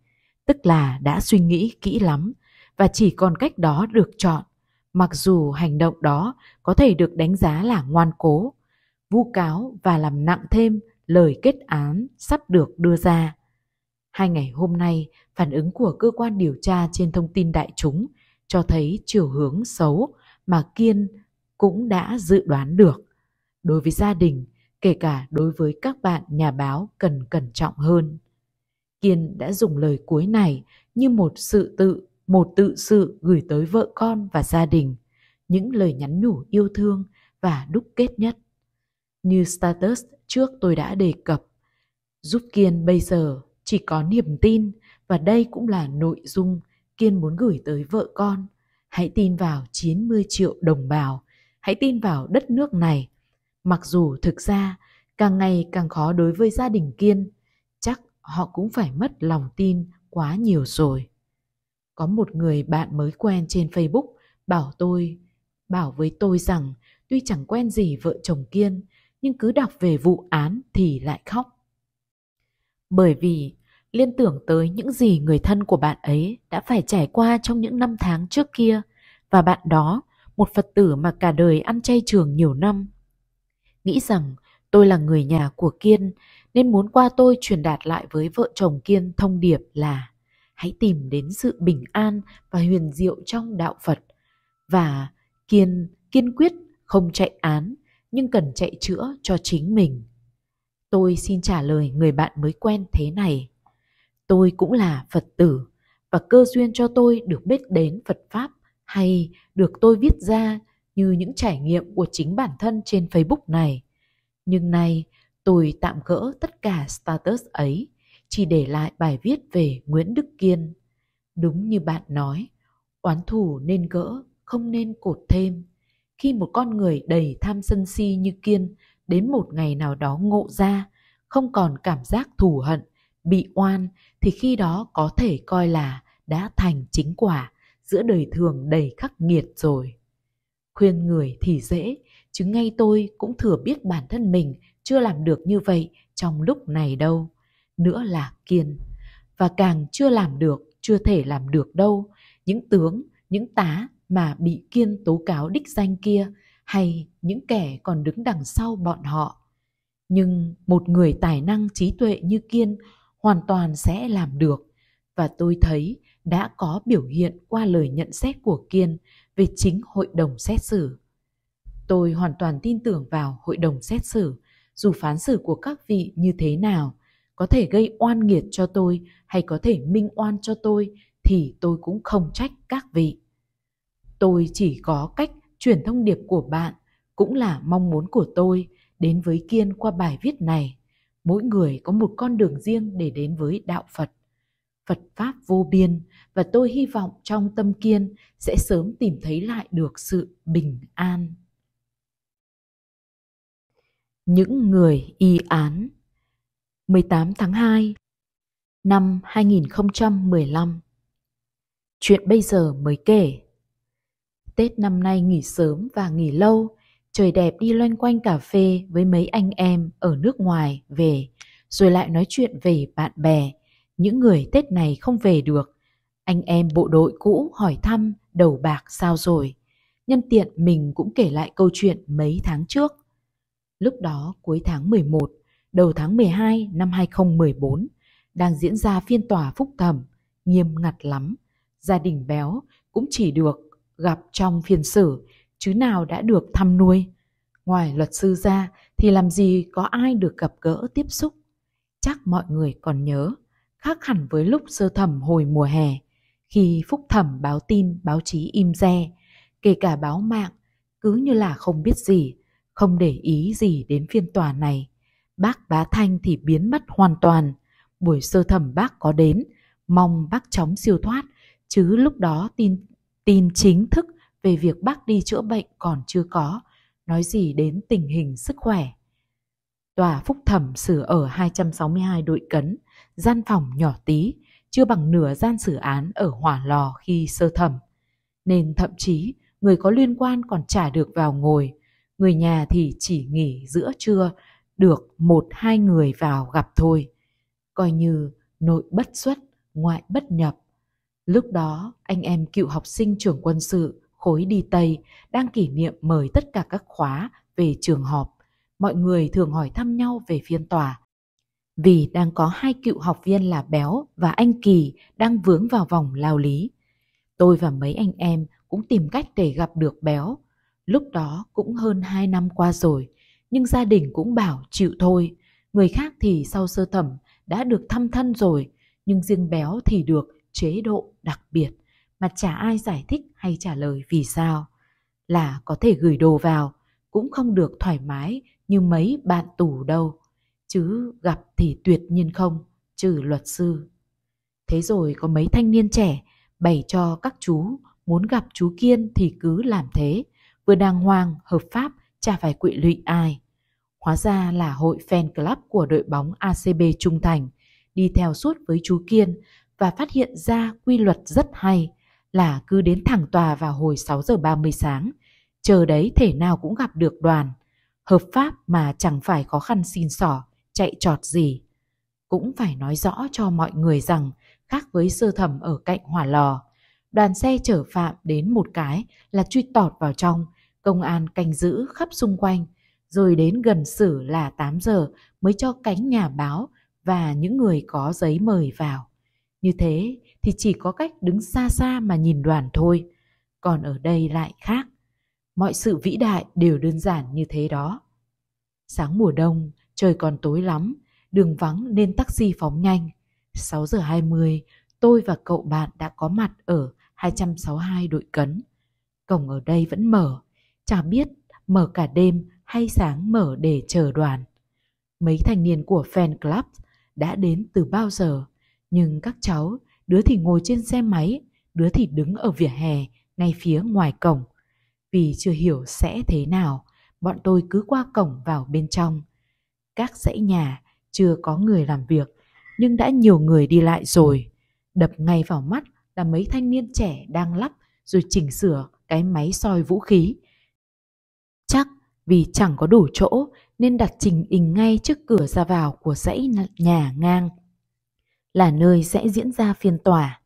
tức là đã suy nghĩ kỹ lắm và chỉ còn cách đó được chọn, mặc dù hành động đó có thể được đánh giá là ngoan cố, vu cáo và làm nặng thêm lời kết án sắp được đưa ra. Hai ngày hôm nay, phản ứng của cơ quan điều tra trên thông tin đại chúng – cho thấy chiều hướng xấu mà Kiên cũng đã dự đoán được. Đối với gia đình, kể cả đối với các bạn nhà báo cần cẩn trọng hơn. Kiên đã dùng lời cuối này như một sự tự, một tự sự gửi tới vợ con và gia đình, những lời nhắn nhủ yêu thương và đúc kết nhất. Như status trước tôi đã đề cập, giúp Kiên bây giờ chỉ có niềm tin và đây cũng là nội dung Kiên muốn gửi tới vợ con, hãy tin vào 90 triệu đồng bào, hãy tin vào đất nước này. Mặc dù thực ra càng ngày càng khó đối với gia đình Kiên, chắc họ cũng phải mất lòng tin quá nhiều rồi. Có một người bạn mới quen trên Facebook bảo tôi, bảo với tôi rằng tuy chẳng quen gì vợ chồng Kiên, nhưng cứ đọc về vụ án thì lại khóc. Bởi vì liên tưởng tới những gì người thân của bạn ấy đã phải trải qua trong những năm tháng trước kia và bạn đó, một Phật tử mà cả đời ăn chay trường nhiều năm. Nghĩ rằng tôi là người nhà của Kiên nên muốn qua tôi truyền đạt lại với vợ chồng Kiên thông điệp là hãy tìm đến sự bình an và huyền diệu trong đạo Phật và Kiên kiên quyết không chạy án nhưng cần chạy chữa cho chính mình. Tôi xin trả lời người bạn mới quen thế này. Tôi cũng là Phật tử và cơ duyên cho tôi được biết đến Phật Pháp hay được tôi viết ra như những trải nghiệm của chính bản thân trên Facebook này. Nhưng nay, tôi tạm gỡ tất cả status ấy, chỉ để lại bài viết về Nguyễn Đức Kiên. Đúng như bạn nói, oán thù nên gỡ, không nên cột thêm. Khi một con người đầy tham sân si như Kiên đến một ngày nào đó ngộ ra, không còn cảm giác thù hận, bị oan thì khi đó có thể coi là đã thành chính quả giữa đời thường đầy khắc nghiệt rồi. Khuyên người thì dễ, chứ ngay tôi cũng thừa biết bản thân mình chưa làm được như vậy trong lúc này đâu. Nữa là kiên. Và càng chưa làm được, chưa thể làm được đâu. Những tướng, những tá mà bị kiên tố cáo đích danh kia hay những kẻ còn đứng đằng sau bọn họ. Nhưng một người tài năng trí tuệ như Kiên hoàn toàn sẽ làm được và tôi thấy đã có biểu hiện qua lời nhận xét của Kiên về chính hội đồng xét xử. Tôi hoàn toàn tin tưởng vào hội đồng xét xử, dù phán xử của các vị như thế nào, có thể gây oan nghiệt cho tôi hay có thể minh oan cho tôi thì tôi cũng không trách các vị. Tôi chỉ có cách truyền thông điệp của bạn cũng là mong muốn của tôi đến với Kiên qua bài viết này mỗi người có một con đường riêng để đến với đạo Phật. Phật Pháp vô biên và tôi hy vọng trong tâm kiên sẽ sớm tìm thấy lại được sự bình an. Những người y án 18 tháng 2 năm 2015 Chuyện bây giờ mới kể Tết năm nay nghỉ sớm và nghỉ lâu trời đẹp đi loanh quanh cà phê với mấy anh em ở nước ngoài về, rồi lại nói chuyện về bạn bè, những người Tết này không về được. Anh em bộ đội cũ hỏi thăm đầu bạc sao rồi. Nhân tiện mình cũng kể lại câu chuyện mấy tháng trước. Lúc đó cuối tháng 11, đầu tháng 12 năm 2014, đang diễn ra phiên tòa phúc thẩm, nghiêm ngặt lắm. Gia đình béo cũng chỉ được gặp trong phiên xử chứ nào đã được thăm nuôi. Ngoài luật sư ra thì làm gì có ai được gặp gỡ tiếp xúc. Chắc mọi người còn nhớ, khác hẳn với lúc sơ thẩm hồi mùa hè, khi phúc thẩm báo tin báo chí im re, kể cả báo mạng, cứ như là không biết gì, không để ý gì đến phiên tòa này. Bác Bá Thanh thì biến mất hoàn toàn. Buổi sơ thẩm bác có đến, mong bác chóng siêu thoát, chứ lúc đó tin tin chính thức về việc bác đi chữa bệnh còn chưa có, nói gì đến tình hình sức khỏe. Tòa phúc thẩm xử ở 262 đội cấn, gian phòng nhỏ tí, chưa bằng nửa gian xử án ở hỏa lò khi sơ thẩm. Nên thậm chí người có liên quan còn trả được vào ngồi, người nhà thì chỉ nghỉ giữa trưa, được một hai người vào gặp thôi. Coi như nội bất xuất, ngoại bất nhập. Lúc đó, anh em cựu học sinh trưởng quân sự khối đi Tây đang kỷ niệm mời tất cả các khóa về trường họp. Mọi người thường hỏi thăm nhau về phiên tòa. Vì đang có hai cựu học viên là Béo và anh Kỳ đang vướng vào vòng lao lý. Tôi và mấy anh em cũng tìm cách để gặp được Béo. Lúc đó cũng hơn hai năm qua rồi, nhưng gia đình cũng bảo chịu thôi. Người khác thì sau sơ thẩm đã được thăm thân rồi, nhưng riêng Béo thì được chế độ đặc biệt mà chả ai giải thích hay trả lời vì sao là có thể gửi đồ vào cũng không được thoải mái như mấy bạn tù đâu chứ gặp thì tuyệt nhiên không trừ luật sư thế rồi có mấy thanh niên trẻ bày cho các chú muốn gặp chú kiên thì cứ làm thế vừa đàng hoàng hợp pháp chả phải quỵ lụy ai hóa ra là hội fan club của đội bóng acb trung thành đi theo suốt với chú kiên và phát hiện ra quy luật rất hay là cứ đến thẳng tòa vào hồi 6 giờ 30 sáng, chờ đấy thể nào cũng gặp được đoàn. Hợp pháp mà chẳng phải khó khăn xin sỏ, chạy trọt gì. Cũng phải nói rõ cho mọi người rằng khác với sơ thẩm ở cạnh hỏa lò, đoàn xe chở phạm đến một cái là truy tọt vào trong, công an canh giữ khắp xung quanh, rồi đến gần xử là 8 giờ mới cho cánh nhà báo và những người có giấy mời vào. Như thế, thì chỉ có cách đứng xa xa mà nhìn đoàn thôi còn ở đây lại khác mọi sự vĩ đại đều đơn giản như thế đó sáng mùa đông trời còn tối lắm đường vắng nên taxi phóng nhanh 6 giờ 20 tôi và cậu bạn đã có mặt ở 262 đội cấn cổng ở đây vẫn mở chả biết mở cả đêm hay sáng mở để chờ đoàn mấy thanh niên của fan club đã đến từ bao giờ nhưng các cháu đứa thì ngồi trên xe máy, đứa thì đứng ở vỉa hè ngay phía ngoài cổng. Vì chưa hiểu sẽ thế nào, bọn tôi cứ qua cổng vào bên trong. Các dãy nhà chưa có người làm việc, nhưng đã nhiều người đi lại rồi. Đập ngay vào mắt là mấy thanh niên trẻ đang lắp rồi chỉnh sửa cái máy soi vũ khí. Chắc vì chẳng có đủ chỗ nên đặt trình ình ngay trước cửa ra vào của dãy nhà ngang là nơi sẽ diễn ra phiên tòa.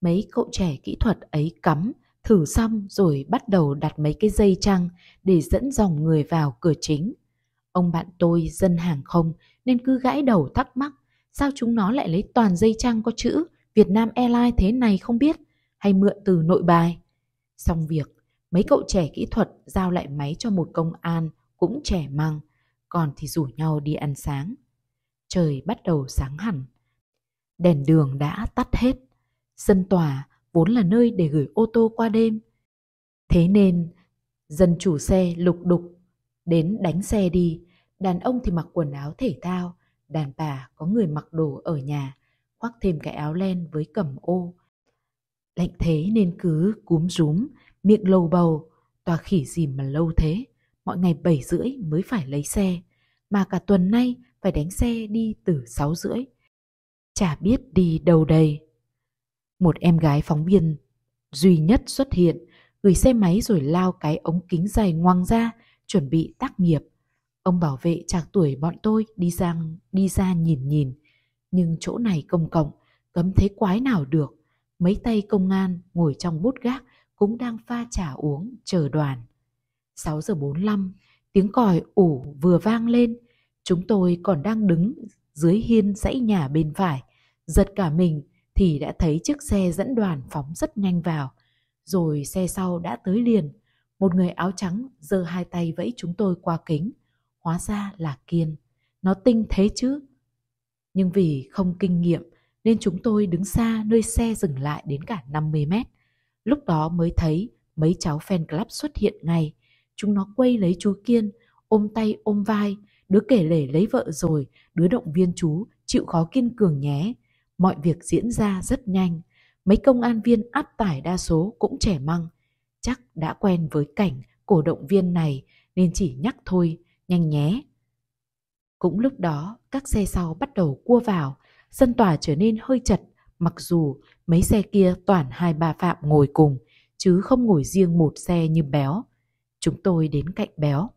Mấy cậu trẻ kỹ thuật ấy cắm, thử xong rồi bắt đầu đặt mấy cái dây trăng để dẫn dòng người vào cửa chính. Ông bạn tôi dân hàng không nên cứ gãi đầu thắc mắc sao chúng nó lại lấy toàn dây trăng có chữ Việt Nam Airlines thế này không biết hay mượn từ nội bài. Xong việc, mấy cậu trẻ kỹ thuật giao lại máy cho một công an cũng trẻ măng, còn thì rủ nhau đi ăn sáng. Trời bắt đầu sáng hẳn, Đèn đường đã tắt hết. Sân tòa vốn là nơi để gửi ô tô qua đêm. Thế nên, dân chủ xe lục đục, đến đánh xe đi. Đàn ông thì mặc quần áo thể thao, đàn bà có người mặc đồ ở nhà, khoác thêm cái áo len với cẩm ô. Lạnh thế nên cứ cúm rúm, miệng lâu bầu, tòa khỉ gì mà lâu thế, mọi ngày 7 rưỡi mới phải lấy xe, mà cả tuần nay phải đánh xe đi từ 6 rưỡi chả biết đi đâu đây. Một em gái phóng viên duy nhất xuất hiện, gửi xe máy rồi lao cái ống kính dài ngoang ra, chuẩn bị tác nghiệp. Ông bảo vệ trạc tuổi bọn tôi đi ra, đi ra nhìn nhìn. Nhưng chỗ này công cộng, cấm thế quái nào được. Mấy tay công an ngồi trong bút gác cũng đang pha trà uống chờ đoàn. 6 giờ 45, tiếng còi ủ vừa vang lên. Chúng tôi còn đang đứng dưới hiên dãy nhà bên phải. Giật cả mình thì đã thấy chiếc xe dẫn đoàn phóng rất nhanh vào. Rồi xe sau đã tới liền. Một người áo trắng giơ hai tay vẫy chúng tôi qua kính. Hóa ra là Kiên. Nó tinh thế chứ. Nhưng vì không kinh nghiệm nên chúng tôi đứng xa nơi xe dừng lại đến cả 50 mét. Lúc đó mới thấy mấy cháu fan club xuất hiện ngay. Chúng nó quay lấy chú Kiên, ôm tay ôm vai, đứa kể lể lấy vợ rồi, đứa động viên chú, chịu khó kiên cường nhé mọi việc diễn ra rất nhanh. Mấy công an viên áp tải đa số cũng trẻ măng. Chắc đã quen với cảnh cổ động viên này nên chỉ nhắc thôi, nhanh nhé. Cũng lúc đó, các xe sau bắt đầu cua vào, sân tòa trở nên hơi chật, mặc dù mấy xe kia toàn hai ba Phạm ngồi cùng, chứ không ngồi riêng một xe như Béo. Chúng tôi đến cạnh Béo.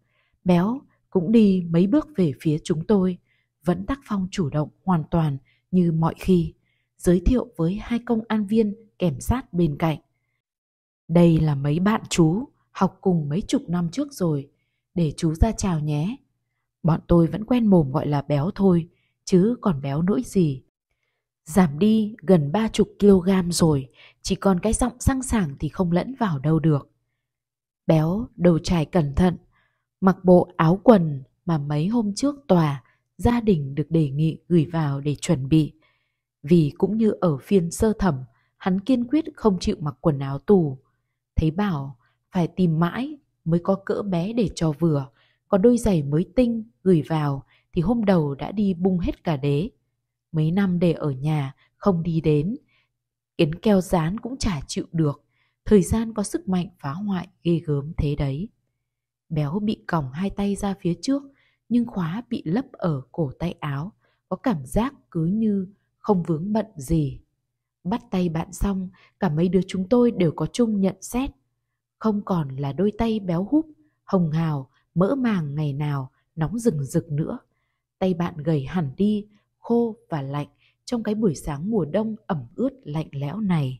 Béo cũng đi mấy bước về phía chúng tôi, vẫn tác phong chủ động hoàn toàn, như mọi khi, giới thiệu với hai công an viên kèm sát bên cạnh. Đây là mấy bạn chú, học cùng mấy chục năm trước rồi, để chú ra chào nhé. Bọn tôi vẫn quen mồm gọi là béo thôi, chứ còn béo nỗi gì. Giảm đi gần ba chục kg rồi, chỉ còn cái giọng sang sảng thì không lẫn vào đâu được. Béo đầu trải cẩn thận, mặc bộ áo quần mà mấy hôm trước tòa gia đình được đề nghị gửi vào để chuẩn bị. Vì cũng như ở phiên sơ thẩm, hắn kiên quyết không chịu mặc quần áo tù. Thấy bảo phải tìm mãi mới có cỡ bé để cho vừa, còn đôi giày mới tinh gửi vào thì hôm đầu đã đi bung hết cả đế. Mấy năm để ở nhà không đi đến, yến keo dán cũng chả chịu được, thời gian có sức mạnh phá hoại ghê gớm thế đấy. Béo bị còng hai tay ra phía trước, nhưng khóa bị lấp ở cổ tay áo, có cảm giác cứ như không vướng bận gì. Bắt tay bạn xong, cả mấy đứa chúng tôi đều có chung nhận xét. Không còn là đôi tay béo húp, hồng hào, mỡ màng ngày nào, nóng rừng rực nữa. Tay bạn gầy hẳn đi, khô và lạnh trong cái buổi sáng mùa đông ẩm ướt lạnh lẽo này.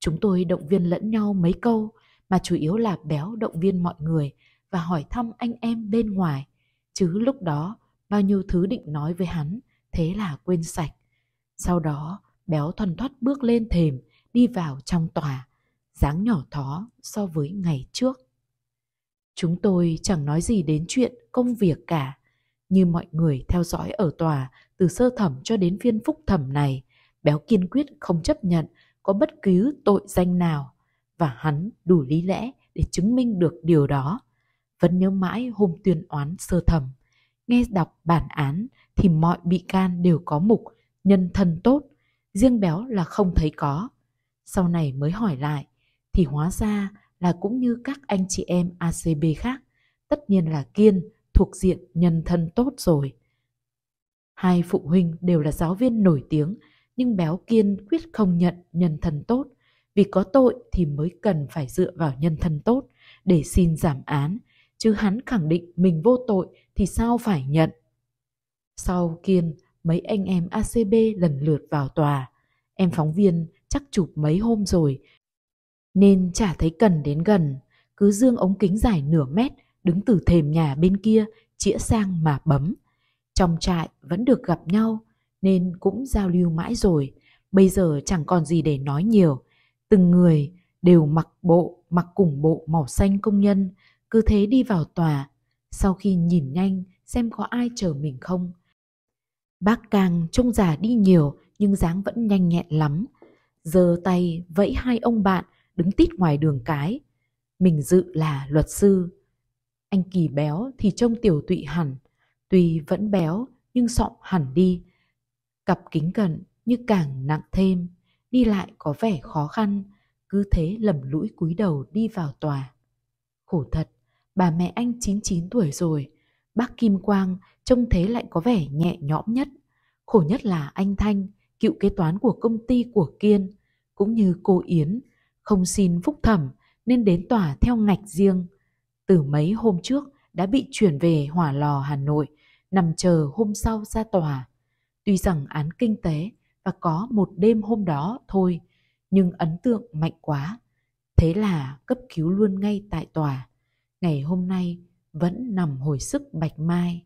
Chúng tôi động viên lẫn nhau mấy câu, mà chủ yếu là béo động viên mọi người và hỏi thăm anh em bên ngoài chứ lúc đó bao nhiêu thứ định nói với hắn thế là quên sạch sau đó béo thuần thoát bước lên thềm đi vào trong tòa dáng nhỏ thó so với ngày trước chúng tôi chẳng nói gì đến chuyện công việc cả như mọi người theo dõi ở tòa từ sơ thẩm cho đến phiên phúc thẩm này béo kiên quyết không chấp nhận có bất cứ tội danh nào và hắn đủ lý lẽ để chứng minh được điều đó vẫn nhớ mãi hôm tuyên oán sơ thẩm. Nghe đọc bản án thì mọi bị can đều có mục nhân thân tốt, riêng béo là không thấy có. Sau này mới hỏi lại thì hóa ra là cũng như các anh chị em ACB khác, tất nhiên là Kiên thuộc diện nhân thân tốt rồi. Hai phụ huynh đều là giáo viên nổi tiếng, nhưng béo Kiên quyết không nhận nhân thân tốt, vì có tội thì mới cần phải dựa vào nhân thân tốt để xin giảm án, chứ hắn khẳng định mình vô tội thì sao phải nhận. Sau Kiên, mấy anh em ACB lần lượt vào tòa. Em phóng viên chắc chụp mấy hôm rồi, nên chả thấy cần đến gần. Cứ dương ống kính dài nửa mét, đứng từ thềm nhà bên kia, chĩa sang mà bấm. Trong trại vẫn được gặp nhau, nên cũng giao lưu mãi rồi. Bây giờ chẳng còn gì để nói nhiều. Từng người đều mặc bộ, mặc cùng bộ màu xanh công nhân, cứ thế đi vào tòa, sau khi nhìn nhanh xem có ai chờ mình không. Bác Càng trông già đi nhiều nhưng dáng vẫn nhanh nhẹn lắm, giơ tay vẫy hai ông bạn đứng tít ngoài đường cái. Mình dự là luật sư. Anh Kỳ béo thì trông tiểu tụy hẳn, tuy vẫn béo nhưng sọm hẳn đi. Cặp kính cận như càng nặng thêm, đi lại có vẻ khó khăn, cứ thế lầm lũi cúi đầu đi vào tòa. Khổ thật, bà mẹ anh 99 tuổi rồi. Bác Kim Quang trông thế lại có vẻ nhẹ nhõm nhất. Khổ nhất là anh Thanh, cựu kế toán của công ty của Kiên, cũng như cô Yến, không xin phúc thẩm nên đến tòa theo ngạch riêng. Từ mấy hôm trước đã bị chuyển về hỏa lò Hà Nội, nằm chờ hôm sau ra tòa. Tuy rằng án kinh tế và có một đêm hôm đó thôi, nhưng ấn tượng mạnh quá. Thế là cấp cứu luôn ngay tại tòa ngày hôm nay vẫn nằm hồi sức bạch mai.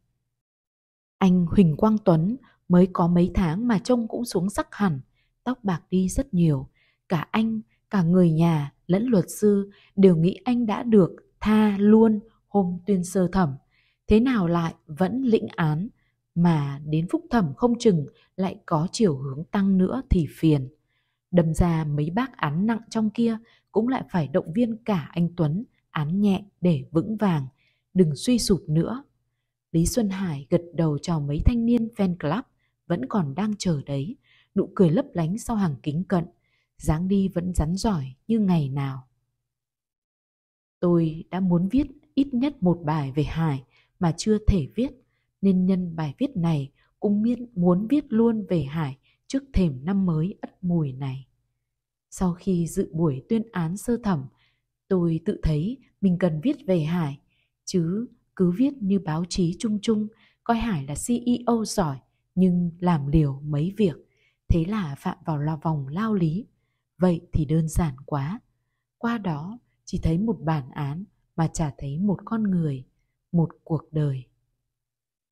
Anh Huỳnh Quang Tuấn mới có mấy tháng mà trông cũng xuống sắc hẳn, tóc bạc đi rất nhiều. Cả anh, cả người nhà, lẫn luật sư đều nghĩ anh đã được tha luôn hôm tuyên sơ thẩm. Thế nào lại vẫn lĩnh án, mà đến phúc thẩm không chừng lại có chiều hướng tăng nữa thì phiền. Đâm ra mấy bác án nặng trong kia cũng lại phải động viên cả anh Tuấn – án nhẹ để vững vàng, đừng suy sụp nữa. Lý Xuân Hải gật đầu chào mấy thanh niên fan club vẫn còn đang chờ đấy, nụ cười lấp lánh sau hàng kính cận, dáng đi vẫn rắn giỏi như ngày nào. Tôi đã muốn viết ít nhất một bài về Hải mà chưa thể viết, nên nhân bài viết này cũng muốn viết luôn về Hải trước thềm năm mới ất mùi này. Sau khi dự buổi tuyên án sơ thẩm, Tôi tự thấy mình cần viết về Hải, chứ cứ viết như báo chí chung chung, coi Hải là CEO giỏi nhưng làm liều mấy việc. Thế là phạm vào là vòng lao lý. Vậy thì đơn giản quá. Qua đó chỉ thấy một bản án mà chả thấy một con người, một cuộc đời.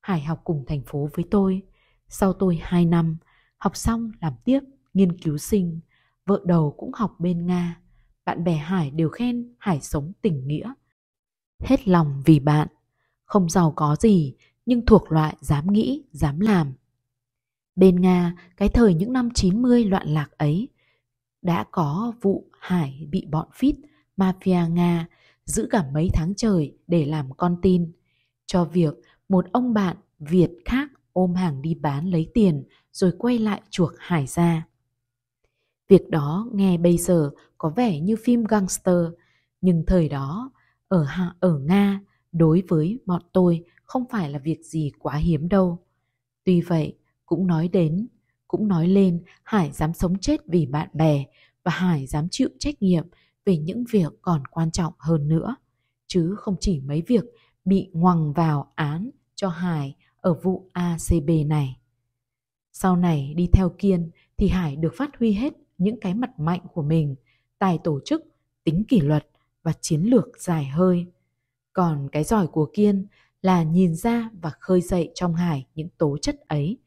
Hải học cùng thành phố với tôi. Sau tôi hai năm, học xong làm tiếp nghiên cứu sinh, vợ đầu cũng học bên Nga bạn bè Hải đều khen Hải sống tình nghĩa. Hết lòng vì bạn, không giàu có gì nhưng thuộc loại dám nghĩ, dám làm. Bên Nga, cái thời những năm 90 loạn lạc ấy, đã có vụ Hải bị bọn phít mafia Nga giữ cả mấy tháng trời để làm con tin cho việc một ông bạn Việt khác ôm hàng đi bán lấy tiền rồi quay lại chuộc Hải ra. Việc đó nghe bây giờ có vẻ như phim gangster, nhưng thời đó ở Hạ ở Nga đối với bọn tôi không phải là việc gì quá hiếm đâu. Tuy vậy, cũng nói đến, cũng nói lên Hải dám sống chết vì bạn bè và Hải dám chịu trách nhiệm về những việc còn quan trọng hơn nữa, chứ không chỉ mấy việc bị ngoằng vào án cho Hải ở vụ ACB này. Sau này đi theo Kiên thì Hải được phát huy hết những cái mặt mạnh của mình, tài tổ chức, tính kỷ luật và chiến lược dài hơi. Còn cái giỏi của Kiên là nhìn ra và khơi dậy trong Hải những tố chất ấy.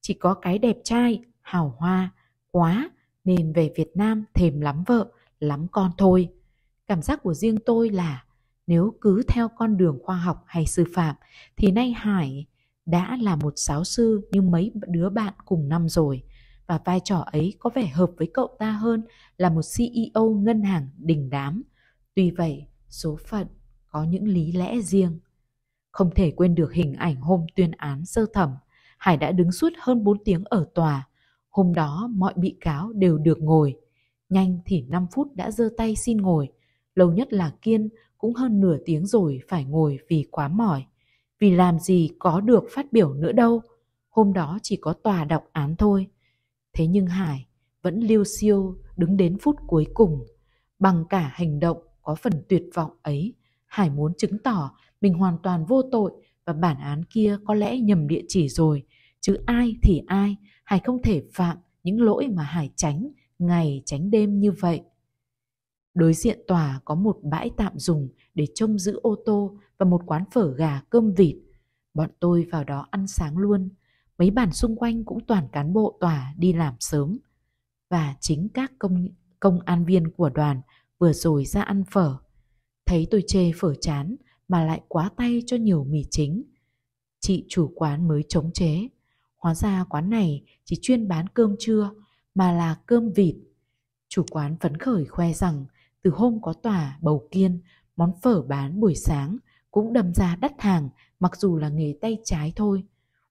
Chỉ có cái đẹp trai, hào hoa, quá nên về Việt Nam thèm lắm vợ, lắm con thôi. Cảm giác của riêng tôi là nếu cứ theo con đường khoa học hay sư phạm thì nay Hải đã là một giáo sư như mấy đứa bạn cùng năm rồi và vai trò ấy có vẻ hợp với cậu ta hơn là một CEO ngân hàng đình đám. Tuy vậy, số phận có những lý lẽ riêng. Không thể quên được hình ảnh hôm tuyên án sơ thẩm, Hải đã đứng suốt hơn 4 tiếng ở tòa. Hôm đó mọi bị cáo đều được ngồi. Nhanh thì 5 phút đã giơ tay xin ngồi. Lâu nhất là Kiên cũng hơn nửa tiếng rồi phải ngồi vì quá mỏi. Vì làm gì có được phát biểu nữa đâu. Hôm đó chỉ có tòa đọc án thôi Thế nhưng Hải vẫn liêu siêu đứng đến phút cuối cùng. Bằng cả hành động có phần tuyệt vọng ấy, Hải muốn chứng tỏ mình hoàn toàn vô tội và bản án kia có lẽ nhầm địa chỉ rồi. Chứ ai thì ai, Hải không thể phạm những lỗi mà Hải tránh ngày tránh đêm như vậy. Đối diện tòa có một bãi tạm dùng để trông giữ ô tô và một quán phở gà cơm vịt. Bọn tôi vào đó ăn sáng luôn mấy bản xung quanh cũng toàn cán bộ tòa đi làm sớm. Và chính các công, công an viên của đoàn vừa rồi ra ăn phở. Thấy tôi chê phở chán mà lại quá tay cho nhiều mì chính. Chị chủ quán mới chống chế. Hóa ra quán này chỉ chuyên bán cơm trưa mà là cơm vịt. Chủ quán phấn khởi khoe rằng từ hôm có tòa bầu kiên, món phở bán buổi sáng cũng đâm ra đắt hàng mặc dù là nghề tay trái thôi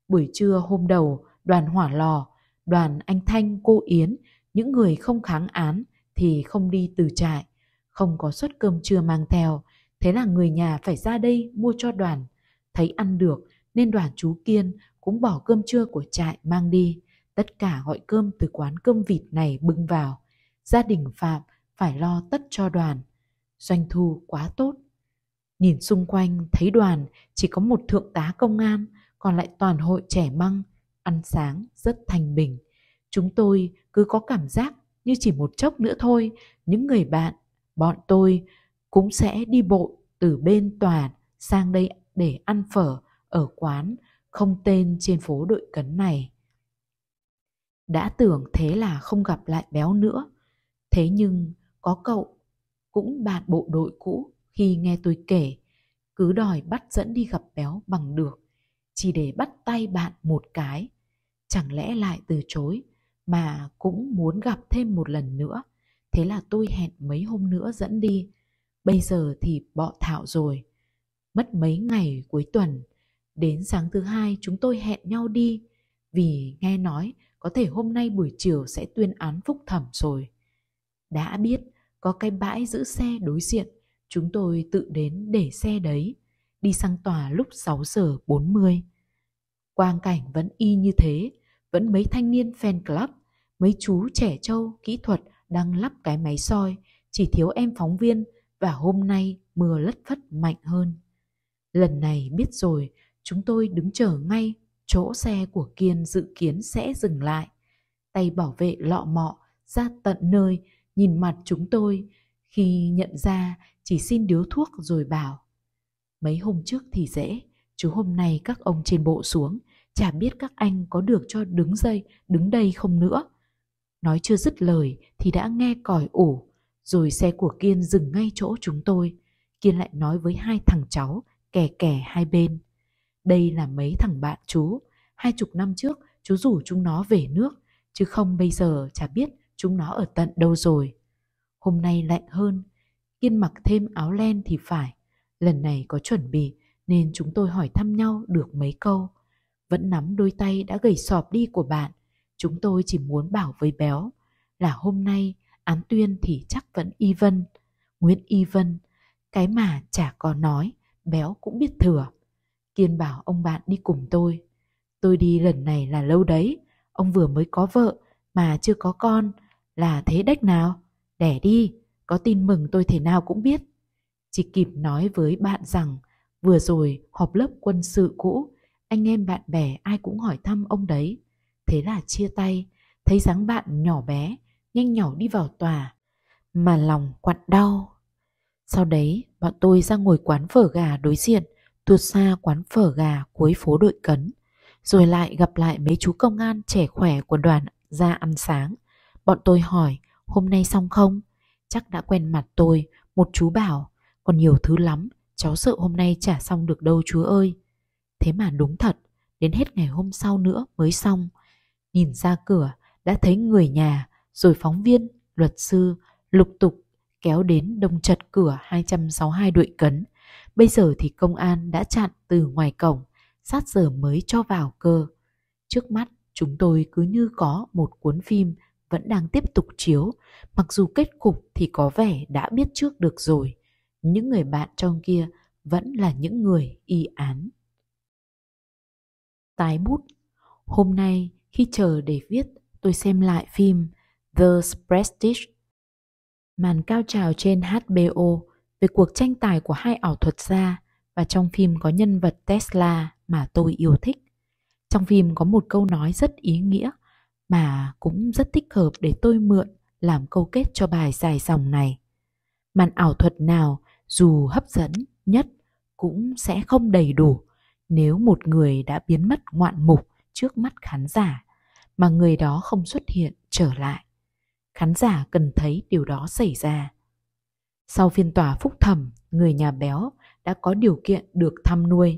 Buổi trưa hôm đầu, đoàn hỏa lò, đoàn anh Thanh, cô Yến, những người không kháng án thì không đi từ trại, không có suất cơm trưa mang theo, thế là người nhà phải ra đây mua cho đoàn. Thấy ăn được nên đoàn chú Kiên cũng bỏ cơm trưa của trại mang đi, tất cả gọi cơm từ quán cơm vịt này bưng vào. Gia đình Phạm phải lo tất cho đoàn. Doanh thu quá tốt. Nhìn xung quanh thấy đoàn chỉ có một thượng tá công an, còn lại toàn hội trẻ măng, ăn sáng rất thanh bình. Chúng tôi cứ có cảm giác như chỉ một chốc nữa thôi, những người bạn, bọn tôi cũng sẽ đi bộ từ bên tòa sang đây để ăn phở ở quán không tên trên phố đội cấn này. Đã tưởng thế là không gặp lại béo nữa, thế nhưng có cậu cũng bạn bộ đội cũ khi nghe tôi kể cứ đòi bắt dẫn đi gặp béo bằng được chỉ để bắt tay bạn một cái chẳng lẽ lại từ chối mà cũng muốn gặp thêm một lần nữa thế là tôi hẹn mấy hôm nữa dẫn đi bây giờ thì bọ thạo rồi mất mấy ngày cuối tuần đến sáng thứ hai chúng tôi hẹn nhau đi vì nghe nói có thể hôm nay buổi chiều sẽ tuyên án phúc thẩm rồi đã biết có cái bãi giữ xe đối diện chúng tôi tự đến để xe đấy đi sang tòa lúc 6 giờ 40. Quang cảnh vẫn y như thế, vẫn mấy thanh niên fan club, mấy chú trẻ trâu kỹ thuật đang lắp cái máy soi, chỉ thiếu em phóng viên và hôm nay mưa lất phất mạnh hơn. Lần này biết rồi, chúng tôi đứng chờ ngay chỗ xe của Kiên dự kiến sẽ dừng lại. Tay bảo vệ lọ mọ ra tận nơi nhìn mặt chúng tôi khi nhận ra chỉ xin điếu thuốc rồi bảo Mấy hôm trước thì dễ, chú hôm nay các ông trên bộ xuống, chả biết các anh có được cho đứng dây, đứng đây không nữa. Nói chưa dứt lời thì đã nghe còi ủ, rồi xe của Kiên dừng ngay chỗ chúng tôi. Kiên lại nói với hai thằng cháu, kẻ kẻ hai bên. Đây là mấy thằng bạn chú, hai chục năm trước chú rủ chúng nó về nước, chứ không bây giờ chả biết chúng nó ở tận đâu rồi. Hôm nay lạnh hơn, Kiên mặc thêm áo len thì phải, Lần này có chuẩn bị nên chúng tôi hỏi thăm nhau được mấy câu. Vẫn nắm đôi tay đã gầy sọp đi của bạn, chúng tôi chỉ muốn bảo với béo là hôm nay án tuyên thì chắc vẫn y vân. Nguyễn y vân, cái mà chả có nói, béo cũng biết thừa. Kiên bảo ông bạn đi cùng tôi. Tôi đi lần này là lâu đấy, ông vừa mới có vợ mà chưa có con, là thế đách nào? Đẻ đi, có tin mừng tôi thế nào cũng biết. Chỉ kịp nói với bạn rằng vừa rồi họp lớp quân sự cũ, anh em bạn bè ai cũng hỏi thăm ông đấy. Thế là chia tay, thấy dáng bạn nhỏ bé, nhanh nhỏ đi vào tòa, mà lòng quặn đau. Sau đấy, bọn tôi ra ngồi quán phở gà đối diện, tuột xa quán phở gà cuối phố đội cấn. Rồi lại gặp lại mấy chú công an trẻ khỏe của đoàn ra ăn sáng. Bọn tôi hỏi, hôm nay xong không? Chắc đã quen mặt tôi, một chú bảo, còn nhiều thứ lắm, cháu sợ hôm nay trả xong được đâu chú ơi. Thế mà đúng thật, đến hết ngày hôm sau nữa mới xong. Nhìn ra cửa, đã thấy người nhà, rồi phóng viên, luật sư, lục tục kéo đến đông chật cửa 262 đội cấn. Bây giờ thì công an đã chặn từ ngoài cổng, sát giờ mới cho vào cơ. Trước mắt, chúng tôi cứ như có một cuốn phim vẫn đang tiếp tục chiếu, mặc dù kết cục thì có vẻ đã biết trước được rồi những người bạn trong kia vẫn là những người y án. Tái bút Hôm nay khi chờ để viết, tôi xem lại phim The Prestige. Màn cao trào trên HBO về cuộc tranh tài của hai ảo thuật gia và trong phim có nhân vật Tesla mà tôi yêu thích. Trong phim có một câu nói rất ý nghĩa mà cũng rất thích hợp để tôi mượn làm câu kết cho bài dài dòng này. Màn ảo thuật nào dù hấp dẫn nhất cũng sẽ không đầy đủ nếu một người đã biến mất ngoạn mục trước mắt khán giả mà người đó không xuất hiện trở lại khán giả cần thấy điều đó xảy ra sau phiên tòa phúc thẩm người nhà béo đã có điều kiện được thăm nuôi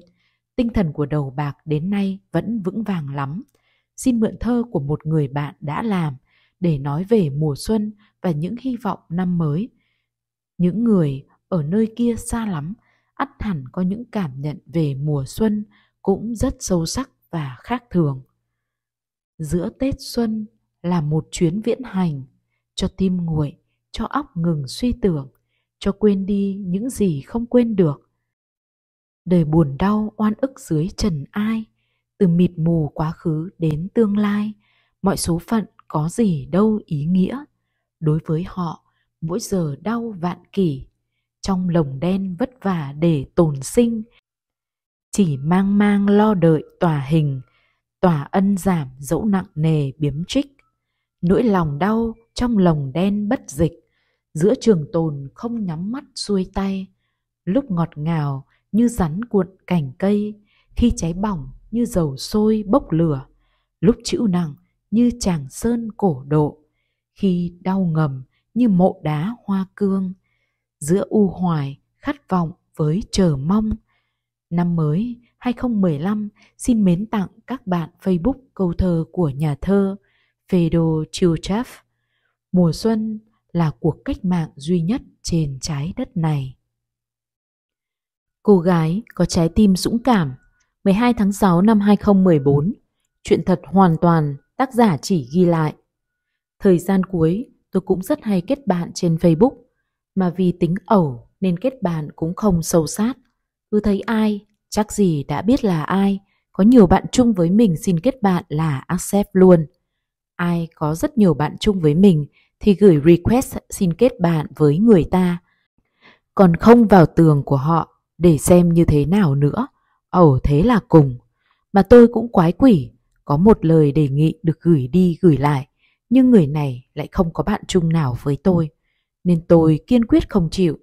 tinh thần của đầu bạc đến nay vẫn vững vàng lắm xin mượn thơ của một người bạn đã làm để nói về mùa xuân và những hy vọng năm mới những người ở nơi kia xa lắm, ắt hẳn có những cảm nhận về mùa xuân cũng rất sâu sắc và khác thường. Giữa Tết xuân là một chuyến viễn hành, cho tim nguội, cho óc ngừng suy tưởng, cho quên đi những gì không quên được. Đời buồn đau oan ức dưới trần ai, từ mịt mù quá khứ đến tương lai, mọi số phận có gì đâu ý nghĩa. Đối với họ, mỗi giờ đau vạn kỷ, trong lồng đen vất vả để tồn sinh chỉ mang mang lo đợi tòa hình tòa ân giảm dẫu nặng nề biếm trích nỗi lòng đau trong lồng đen bất dịch giữa trường tồn không nhắm mắt xuôi tay lúc ngọt ngào như rắn cuộn cành cây khi cháy bỏng như dầu sôi bốc lửa lúc chịu nặng như tràng sơn cổ độ khi đau ngầm như mộ đá hoa cương giữa u hoài, khát vọng với chờ mong. Năm mới 2015 xin mến tặng các bạn Facebook câu thơ của nhà thơ Fedor Chilchev. Mùa xuân là cuộc cách mạng duy nhất trên trái đất này. Cô gái có trái tim dũng cảm 12 tháng 6 năm 2014 Chuyện thật hoàn toàn tác giả chỉ ghi lại Thời gian cuối tôi cũng rất hay kết bạn trên Facebook mà vì tính ẩu nên kết bạn cũng không sâu sát. Cứ thấy ai, chắc gì đã biết là ai, có nhiều bạn chung với mình xin kết bạn là accept luôn. Ai có rất nhiều bạn chung với mình thì gửi request xin kết bạn với người ta. Còn không vào tường của họ để xem như thế nào nữa. Ẩu thế là cùng. Mà tôi cũng quái quỷ, có một lời đề nghị được gửi đi gửi lại, nhưng người này lại không có bạn chung nào với tôi nên tôi kiên quyết không chịu.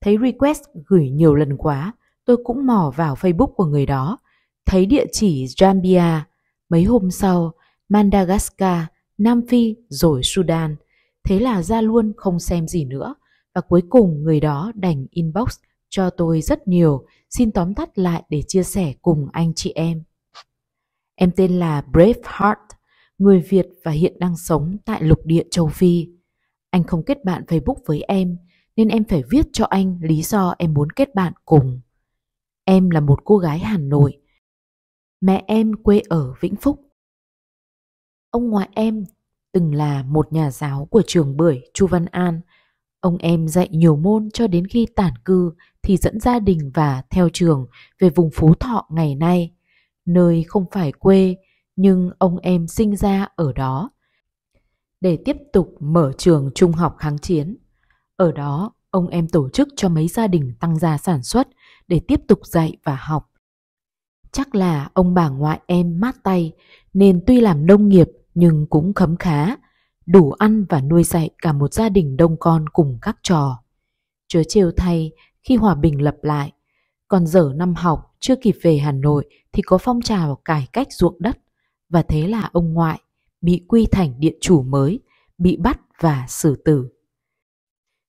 Thấy request gửi nhiều lần quá, tôi cũng mò vào Facebook của người đó, thấy địa chỉ Zambia, mấy hôm sau Madagascar, Nam Phi rồi Sudan. Thế là ra luôn không xem gì nữa và cuối cùng người đó đành inbox cho tôi rất nhiều, xin tóm tắt lại để chia sẻ cùng anh chị em. Em tên là Braveheart, người Việt và hiện đang sống tại lục địa châu Phi. Anh không kết bạn Facebook với em, nên em phải viết cho anh lý do em muốn kết bạn cùng. Em là một cô gái Hà Nội. Mẹ em quê ở Vĩnh Phúc. Ông ngoại em từng là một nhà giáo của trường Bưởi Chu Văn An. Ông em dạy nhiều môn cho đến khi tản cư thì dẫn gia đình và theo trường về vùng Phú Thọ ngày nay, nơi không phải quê nhưng ông em sinh ra ở đó để tiếp tục mở trường trung học kháng chiến. Ở đó, ông em tổ chức cho mấy gia đình tăng gia sản xuất để tiếp tục dạy và học. Chắc là ông bà ngoại em mát tay nên tuy làm nông nghiệp nhưng cũng khấm khá, đủ ăn và nuôi dạy cả một gia đình đông con cùng các trò. Chớ trêu thay, khi hòa bình lập lại, còn dở năm học chưa kịp về Hà Nội thì có phong trào cải cách ruộng đất và thế là ông ngoại bị quy thành điện chủ mới, bị bắt và xử tử.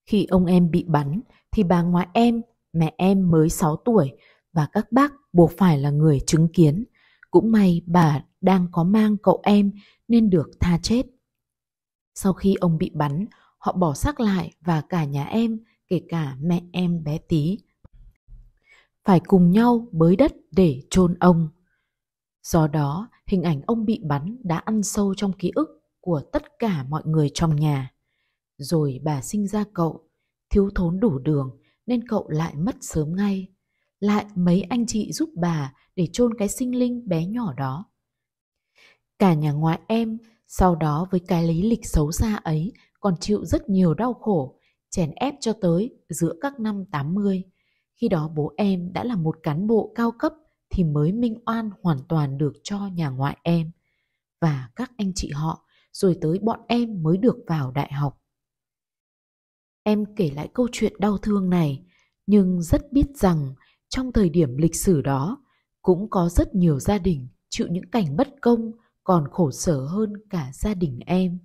Khi ông em bị bắn thì bà ngoại em, mẹ em mới 6 tuổi và các bác buộc phải là người chứng kiến. Cũng may bà đang có mang cậu em nên được tha chết. Sau khi ông bị bắn, họ bỏ xác lại và cả nhà em, kể cả mẹ em bé tí, phải cùng nhau bới đất để chôn ông. Do đó, hình ảnh ông bị bắn đã ăn sâu trong ký ức của tất cả mọi người trong nhà. Rồi bà sinh ra cậu, thiếu thốn đủ đường nên cậu lại mất sớm ngay. Lại mấy anh chị giúp bà để chôn cái sinh linh bé nhỏ đó. Cả nhà ngoại em sau đó với cái lý lịch xấu xa ấy còn chịu rất nhiều đau khổ, chèn ép cho tới giữa các năm 80. Khi đó bố em đã là một cán bộ cao cấp thì mới minh oan hoàn toàn được cho nhà ngoại em và các anh chị họ rồi tới bọn em mới được vào đại học. Em kể lại câu chuyện đau thương này nhưng rất biết rằng trong thời điểm lịch sử đó cũng có rất nhiều gia đình chịu những cảnh bất công còn khổ sở hơn cả gia đình em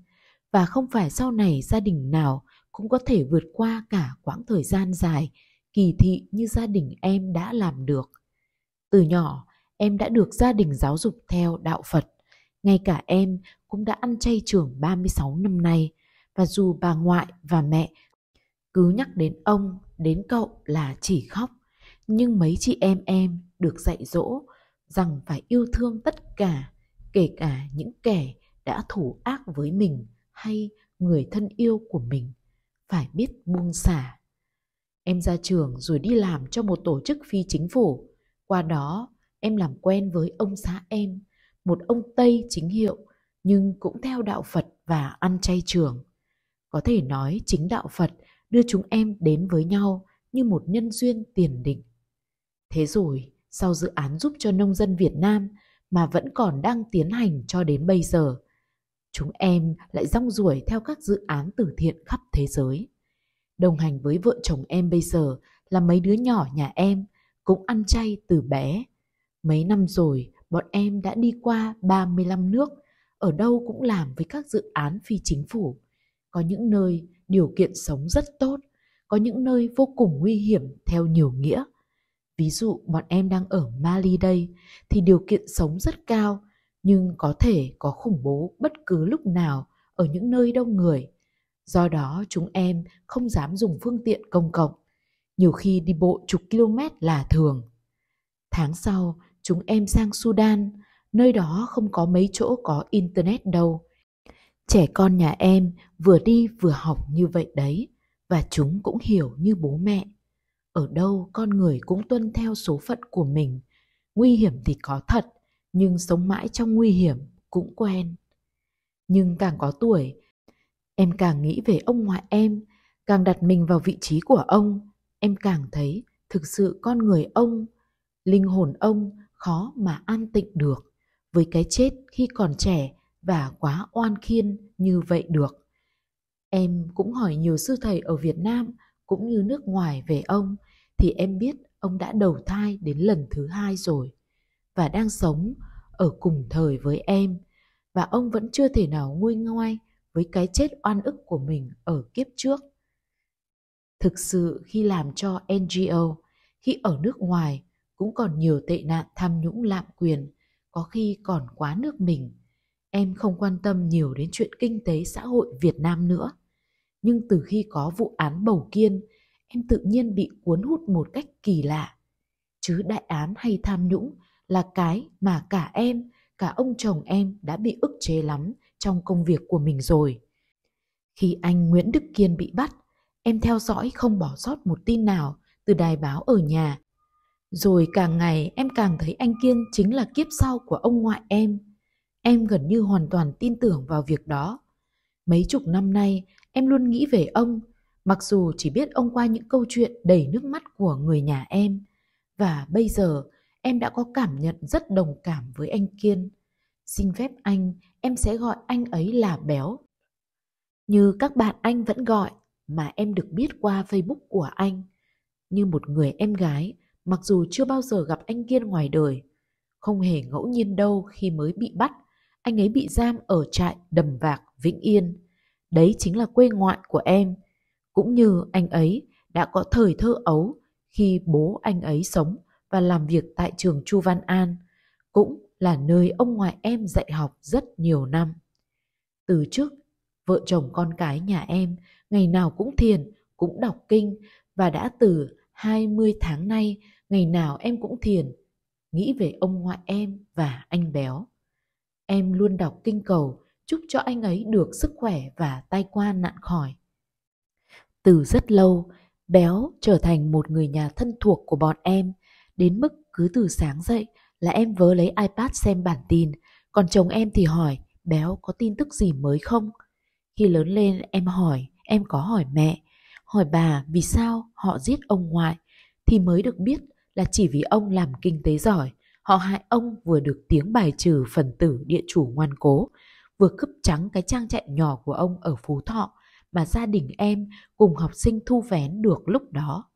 và không phải sau này gia đình nào cũng có thể vượt qua cả quãng thời gian dài kỳ thị như gia đình em đã làm được từ nhỏ, em đã được gia đình giáo dục theo đạo Phật. Ngay cả em cũng đã ăn chay trường 36 năm nay. Và dù bà ngoại và mẹ cứ nhắc đến ông, đến cậu là chỉ khóc. Nhưng mấy chị em em được dạy dỗ rằng phải yêu thương tất cả, kể cả những kẻ đã thủ ác với mình hay người thân yêu của mình. Phải biết buông xả. Em ra trường rồi đi làm cho một tổ chức phi chính phủ. Qua đó, em làm quen với ông xã em, một ông Tây chính hiệu, nhưng cũng theo đạo Phật và ăn chay trường. Có thể nói chính đạo Phật đưa chúng em đến với nhau như một nhân duyên tiền định. Thế rồi, sau dự án giúp cho nông dân Việt Nam mà vẫn còn đang tiến hành cho đến bây giờ, chúng em lại rong ruổi theo các dự án từ thiện khắp thế giới. Đồng hành với vợ chồng em bây giờ là mấy đứa nhỏ nhà em – cũng ăn chay từ bé. Mấy năm rồi, bọn em đã đi qua 35 nước, ở đâu cũng làm với các dự án phi chính phủ. Có những nơi điều kiện sống rất tốt, có những nơi vô cùng nguy hiểm theo nhiều nghĩa. Ví dụ bọn em đang ở Mali đây thì điều kiện sống rất cao, nhưng có thể có khủng bố bất cứ lúc nào ở những nơi đông người. Do đó chúng em không dám dùng phương tiện công cộng nhiều khi đi bộ chục km là thường. Tháng sau, chúng em sang Sudan, nơi đó không có mấy chỗ có internet đâu. Trẻ con nhà em vừa đi vừa học như vậy đấy, và chúng cũng hiểu như bố mẹ. Ở đâu con người cũng tuân theo số phận của mình. Nguy hiểm thì có thật, nhưng sống mãi trong nguy hiểm cũng quen. Nhưng càng có tuổi, em càng nghĩ về ông ngoại em, càng đặt mình vào vị trí của ông em càng thấy thực sự con người ông, linh hồn ông khó mà an tịnh được với cái chết khi còn trẻ và quá oan khiên như vậy được. Em cũng hỏi nhiều sư thầy ở Việt Nam cũng như nước ngoài về ông thì em biết ông đã đầu thai đến lần thứ hai rồi và đang sống ở cùng thời với em và ông vẫn chưa thể nào nguôi ngoai với cái chết oan ức của mình ở kiếp trước thực sự khi làm cho ngo khi ở nước ngoài cũng còn nhiều tệ nạn tham nhũng lạm quyền có khi còn quá nước mình em không quan tâm nhiều đến chuyện kinh tế xã hội việt nam nữa nhưng từ khi có vụ án bầu kiên em tự nhiên bị cuốn hút một cách kỳ lạ chứ đại án hay tham nhũng là cái mà cả em cả ông chồng em đã bị ức chế lắm trong công việc của mình rồi khi anh nguyễn đức kiên bị bắt em theo dõi không bỏ sót một tin nào từ đài báo ở nhà. Rồi càng ngày em càng thấy anh Kiên chính là kiếp sau của ông ngoại em. Em gần như hoàn toàn tin tưởng vào việc đó. Mấy chục năm nay, em luôn nghĩ về ông, mặc dù chỉ biết ông qua những câu chuyện đầy nước mắt của người nhà em. Và bây giờ, em đã có cảm nhận rất đồng cảm với anh Kiên. Xin phép anh, em sẽ gọi anh ấy là Béo. Như các bạn anh vẫn gọi, mà em được biết qua Facebook của anh, như một người em gái mặc dù chưa bao giờ gặp anh Kiên ngoài đời. Không hề ngẫu nhiên đâu khi mới bị bắt, anh ấy bị giam ở trại Đầm Vạc, Vĩnh Yên. Đấy chính là quê ngoại của em, cũng như anh ấy đã có thời thơ ấu khi bố anh ấy sống và làm việc tại trường Chu Văn An, cũng là nơi ông ngoại em dạy học rất nhiều năm. Từ trước Vợ chồng con cái nhà em ngày nào cũng thiền, cũng đọc kinh và đã từ 20 tháng nay ngày nào em cũng thiền, nghĩ về ông ngoại em và anh béo. Em luôn đọc kinh cầu chúc cho anh ấy được sức khỏe và tai qua nạn khỏi. Từ rất lâu, béo trở thành một người nhà thân thuộc của bọn em, đến mức cứ từ sáng dậy là em vớ lấy iPad xem bản tin, còn chồng em thì hỏi béo có tin tức gì mới không? Khi lớn lên em hỏi, em có hỏi mẹ, hỏi bà vì sao họ giết ông ngoại thì mới được biết là chỉ vì ông làm kinh tế giỏi, họ hại ông vừa được tiếng bài trừ phần tử địa chủ ngoan cố, vừa cướp trắng cái trang trại nhỏ của ông ở Phú Thọ mà gia đình em cùng học sinh thu vén được lúc đó.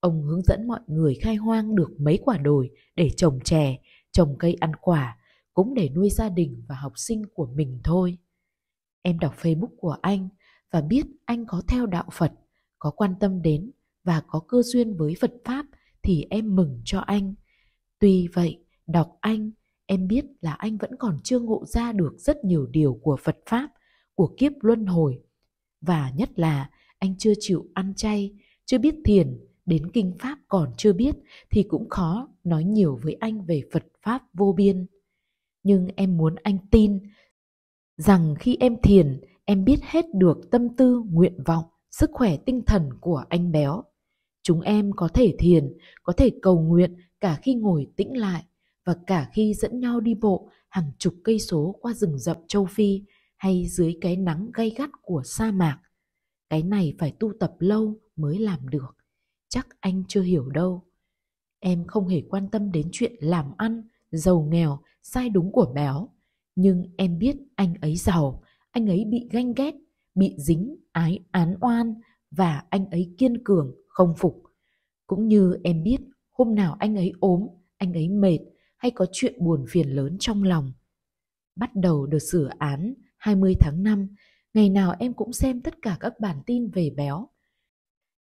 Ông hướng dẫn mọi người khai hoang được mấy quả đồi để trồng chè, trồng cây ăn quả, cũng để nuôi gia đình và học sinh của mình thôi. Em đọc Facebook của anh và biết anh có theo đạo Phật, có quan tâm đến và có cơ duyên với Phật Pháp thì em mừng cho anh. Tuy vậy, đọc anh, em biết là anh vẫn còn chưa ngộ ra được rất nhiều điều của Phật Pháp, của kiếp luân hồi. Và nhất là anh chưa chịu ăn chay, chưa biết thiền, đến kinh Pháp còn chưa biết thì cũng khó nói nhiều với anh về Phật Pháp vô biên. Nhưng em muốn anh tin rằng khi em thiền, em biết hết được tâm tư, nguyện vọng, sức khỏe tinh thần của anh béo. Chúng em có thể thiền, có thể cầu nguyện cả khi ngồi tĩnh lại và cả khi dẫn nhau đi bộ hàng chục cây số qua rừng rậm châu Phi hay dưới cái nắng gay gắt của sa mạc. Cái này phải tu tập lâu mới làm được. Chắc anh chưa hiểu đâu. Em không hề quan tâm đến chuyện làm ăn, giàu nghèo, sai đúng của béo nhưng em biết anh ấy giàu, anh ấy bị ganh ghét, bị dính, ái, án oan và anh ấy kiên cường, không phục. Cũng như em biết hôm nào anh ấy ốm, anh ấy mệt hay có chuyện buồn phiền lớn trong lòng. Bắt đầu được sửa án 20 tháng 5, ngày nào em cũng xem tất cả các bản tin về béo.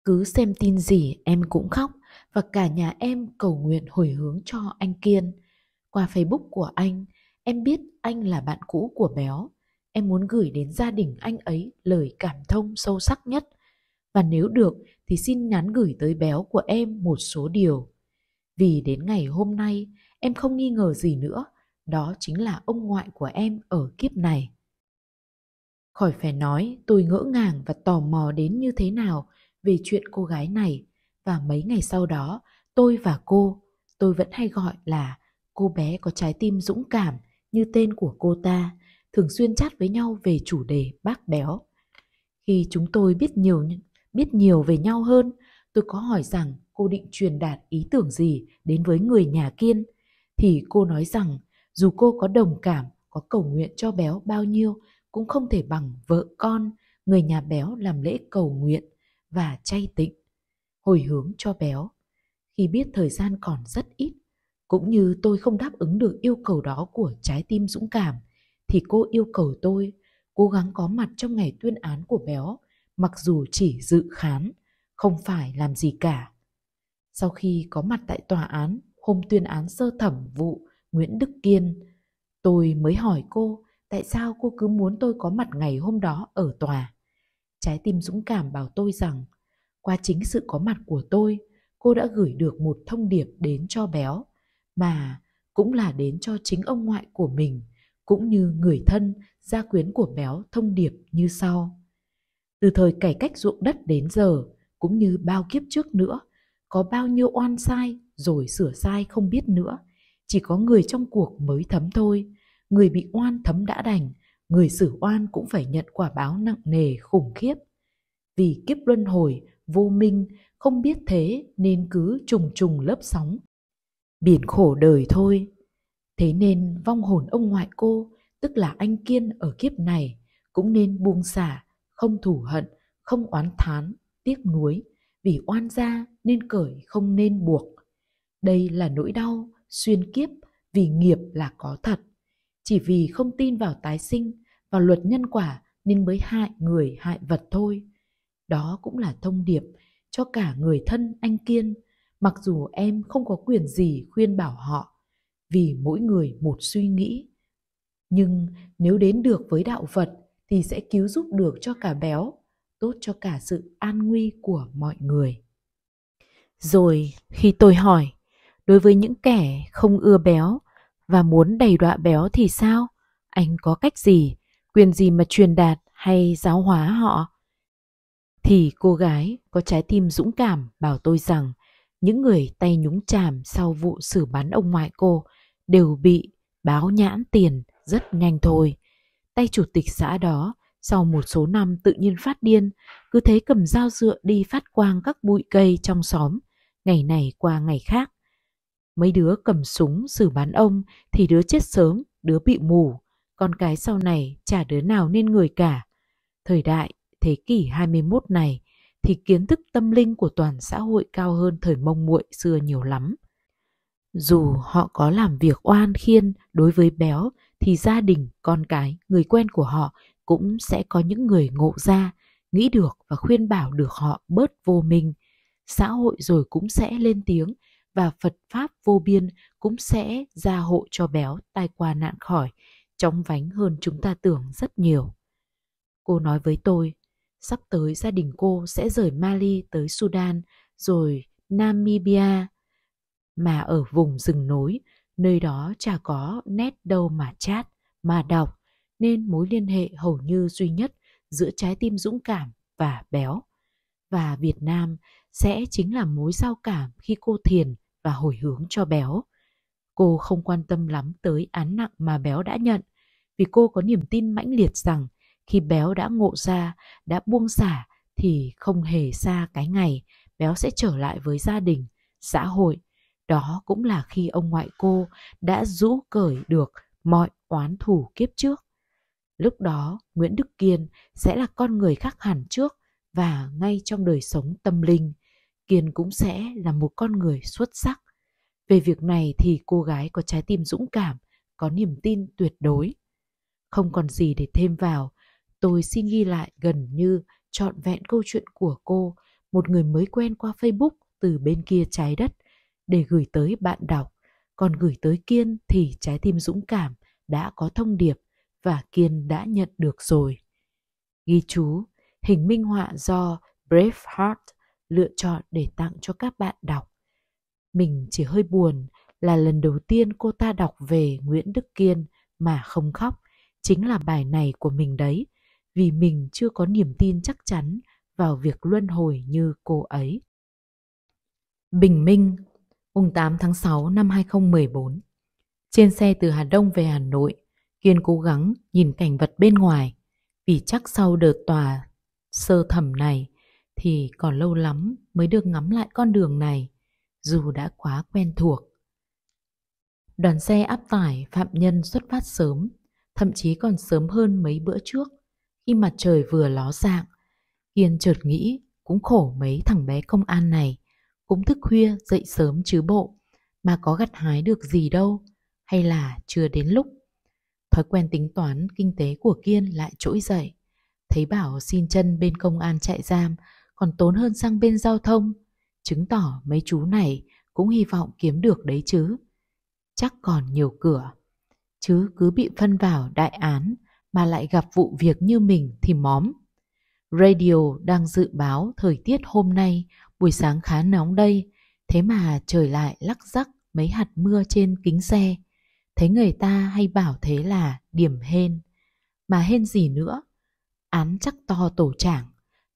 Cứ xem tin gì em cũng khóc và cả nhà em cầu nguyện hồi hướng cho anh Kiên. Qua Facebook của anh, Em biết anh là bạn cũ của béo. Em muốn gửi đến gia đình anh ấy lời cảm thông sâu sắc nhất. Và nếu được thì xin nhắn gửi tới béo của em một số điều. Vì đến ngày hôm nay, em không nghi ngờ gì nữa. Đó chính là ông ngoại của em ở kiếp này. Khỏi phải nói, tôi ngỡ ngàng và tò mò đến như thế nào về chuyện cô gái này. Và mấy ngày sau đó, tôi và cô, tôi vẫn hay gọi là cô bé có trái tim dũng cảm như tên của cô ta, thường xuyên chat với nhau về chủ đề bác béo. Khi chúng tôi biết nhiều biết nhiều về nhau hơn, tôi có hỏi rằng cô định truyền đạt ý tưởng gì đến với người nhà Kiên thì cô nói rằng dù cô có đồng cảm, có cầu nguyện cho béo bao nhiêu cũng không thể bằng vợ con, người nhà béo làm lễ cầu nguyện và chay tịnh, hồi hướng cho béo. Khi biết thời gian còn rất ít, cũng như tôi không đáp ứng được yêu cầu đó của trái tim dũng cảm thì cô yêu cầu tôi cố gắng có mặt trong ngày tuyên án của béo mặc dù chỉ dự khán không phải làm gì cả sau khi có mặt tại tòa án hôm tuyên án sơ thẩm vụ nguyễn đức kiên tôi mới hỏi cô tại sao cô cứ muốn tôi có mặt ngày hôm đó ở tòa trái tim dũng cảm bảo tôi rằng qua chính sự có mặt của tôi cô đã gửi được một thông điệp đến cho béo mà cũng là đến cho chính ông ngoại của mình cũng như người thân gia quyến của béo thông điệp như sau từ thời cải cách ruộng đất đến giờ cũng như bao kiếp trước nữa có bao nhiêu oan sai rồi sửa sai không biết nữa chỉ có người trong cuộc mới thấm thôi người bị oan thấm đã đành người xử oan cũng phải nhận quả báo nặng nề khủng khiếp vì kiếp luân hồi vô minh không biết thế nên cứ trùng trùng lớp sóng biển khổ đời thôi. Thế nên vong hồn ông ngoại cô, tức là anh Kiên ở kiếp này, cũng nên buông xả, không thủ hận, không oán thán, tiếc nuối, vì oan gia nên cởi không nên buộc. Đây là nỗi đau, xuyên kiếp, vì nghiệp là có thật. Chỉ vì không tin vào tái sinh, vào luật nhân quả nên mới hại người hại vật thôi. Đó cũng là thông điệp cho cả người thân anh Kiên, mặc dù em không có quyền gì khuyên bảo họ vì mỗi người một suy nghĩ nhưng nếu đến được với đạo phật thì sẽ cứu giúp được cho cả béo tốt cho cả sự an nguy của mọi người rồi khi tôi hỏi đối với những kẻ không ưa béo và muốn đầy đọa béo thì sao anh có cách gì quyền gì mà truyền đạt hay giáo hóa họ thì cô gái có trái tim dũng cảm bảo tôi rằng những người tay nhúng chàm sau vụ xử bắn ông ngoại cô đều bị báo nhãn tiền rất nhanh thôi. Tay chủ tịch xã đó sau một số năm tự nhiên phát điên, cứ thế cầm dao dựa đi phát quang các bụi cây trong xóm, ngày này qua ngày khác. Mấy đứa cầm súng xử bắn ông thì đứa chết sớm, đứa bị mù, con cái sau này chả đứa nào nên người cả. Thời đại, thế kỷ 21 này, thì kiến thức tâm linh của toàn xã hội cao hơn thời mông muội xưa nhiều lắm. Dù họ có làm việc oan khiên đối với béo thì gia đình, con cái, người quen của họ cũng sẽ có những người ngộ ra, nghĩ được và khuyên bảo được họ bớt vô minh. Xã hội rồi cũng sẽ lên tiếng và Phật Pháp vô biên cũng sẽ gia hộ cho béo tai qua nạn khỏi, chóng vánh hơn chúng ta tưởng rất nhiều. Cô nói với tôi, Sắp tới gia đình cô sẽ rời Mali tới Sudan, rồi Namibia. Mà ở vùng rừng núi, nơi đó chả có nét đâu mà chat, mà đọc, nên mối liên hệ hầu như duy nhất giữa trái tim dũng cảm và béo. Và Việt Nam sẽ chính là mối giao cảm khi cô thiền và hồi hướng cho béo. Cô không quan tâm lắm tới án nặng mà béo đã nhận, vì cô có niềm tin mãnh liệt rằng – khi béo đã ngộ ra, đã buông xả thì không hề xa cái ngày béo sẽ trở lại với gia đình, xã hội. Đó cũng là khi ông ngoại cô đã rũ cởi được mọi oán thù kiếp trước. Lúc đó, Nguyễn Đức Kiên sẽ là con người khác hẳn trước và ngay trong đời sống tâm linh, Kiên cũng sẽ là một con người xuất sắc. Về việc này thì cô gái có trái tim dũng cảm, có niềm tin tuyệt đối. Không còn gì để thêm vào, Tôi xin ghi lại gần như trọn vẹn câu chuyện của cô, một người mới quen qua Facebook từ bên kia trái đất để gửi tới bạn đọc. Còn gửi tới Kiên thì trái tim dũng cảm đã có thông điệp và Kiên đã nhận được rồi. Ghi chú, hình minh họa do Braveheart lựa chọn để tặng cho các bạn đọc. Mình chỉ hơi buồn là lần đầu tiên cô ta đọc về Nguyễn Đức Kiên mà không khóc, chính là bài này của mình đấy vì mình chưa có niềm tin chắc chắn vào việc luân hồi như cô ấy. Bình Minh, mùng 8 tháng 6 năm 2014. Trên xe từ Hà Đông về Hà Nội, Kiên cố gắng nhìn cảnh vật bên ngoài, vì chắc sau đợt tòa sơ thẩm này thì còn lâu lắm mới được ngắm lại con đường này, dù đã quá quen thuộc. Đoàn xe áp tải phạm nhân xuất phát sớm, thậm chí còn sớm hơn mấy bữa trước khi mặt trời vừa ló dạng. Kiên chợt nghĩ cũng khổ mấy thằng bé công an này, cũng thức khuya dậy sớm chứ bộ, mà có gặt hái được gì đâu, hay là chưa đến lúc. Thói quen tính toán kinh tế của Kiên lại trỗi dậy. Thấy bảo xin chân bên công an trại giam còn tốn hơn sang bên giao thông, chứng tỏ mấy chú này cũng hy vọng kiếm được đấy chứ. Chắc còn nhiều cửa. Chứ cứ bị phân vào đại án mà lại gặp vụ việc như mình thì móm. Radio đang dự báo thời tiết hôm nay, buổi sáng khá nóng đây, thế mà trời lại lắc rắc mấy hạt mưa trên kính xe. Thấy người ta hay bảo thế là điểm hên. Mà hên gì nữa? Án chắc to tổ trảng,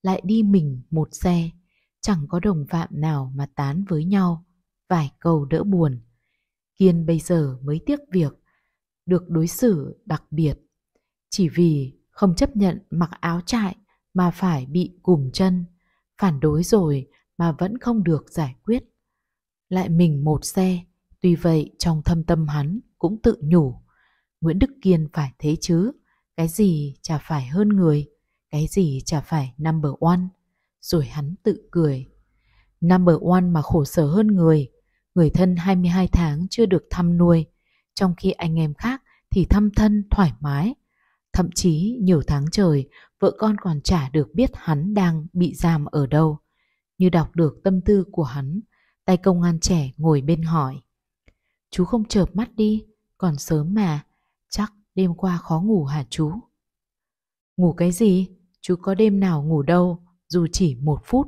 lại đi mình một xe, chẳng có đồng phạm nào mà tán với nhau, vài câu đỡ buồn. Kiên bây giờ mới tiếc việc, được đối xử đặc biệt chỉ vì không chấp nhận mặc áo trại mà phải bị gùm chân, phản đối rồi mà vẫn không được giải quyết. Lại mình một xe, tuy vậy trong thâm tâm hắn cũng tự nhủ. Nguyễn Đức Kiên phải thế chứ, cái gì chả phải hơn người, cái gì chả phải number one. Rồi hắn tự cười. Number one mà khổ sở hơn người, người thân 22 tháng chưa được thăm nuôi, trong khi anh em khác thì thăm thân thoải mái, Thậm chí nhiều tháng trời, vợ con còn chả được biết hắn đang bị giam ở đâu. Như đọc được tâm tư của hắn, tay công an trẻ ngồi bên hỏi. Chú không chợp mắt đi, còn sớm mà, chắc đêm qua khó ngủ hả chú? Ngủ cái gì? Chú có đêm nào ngủ đâu, dù chỉ một phút.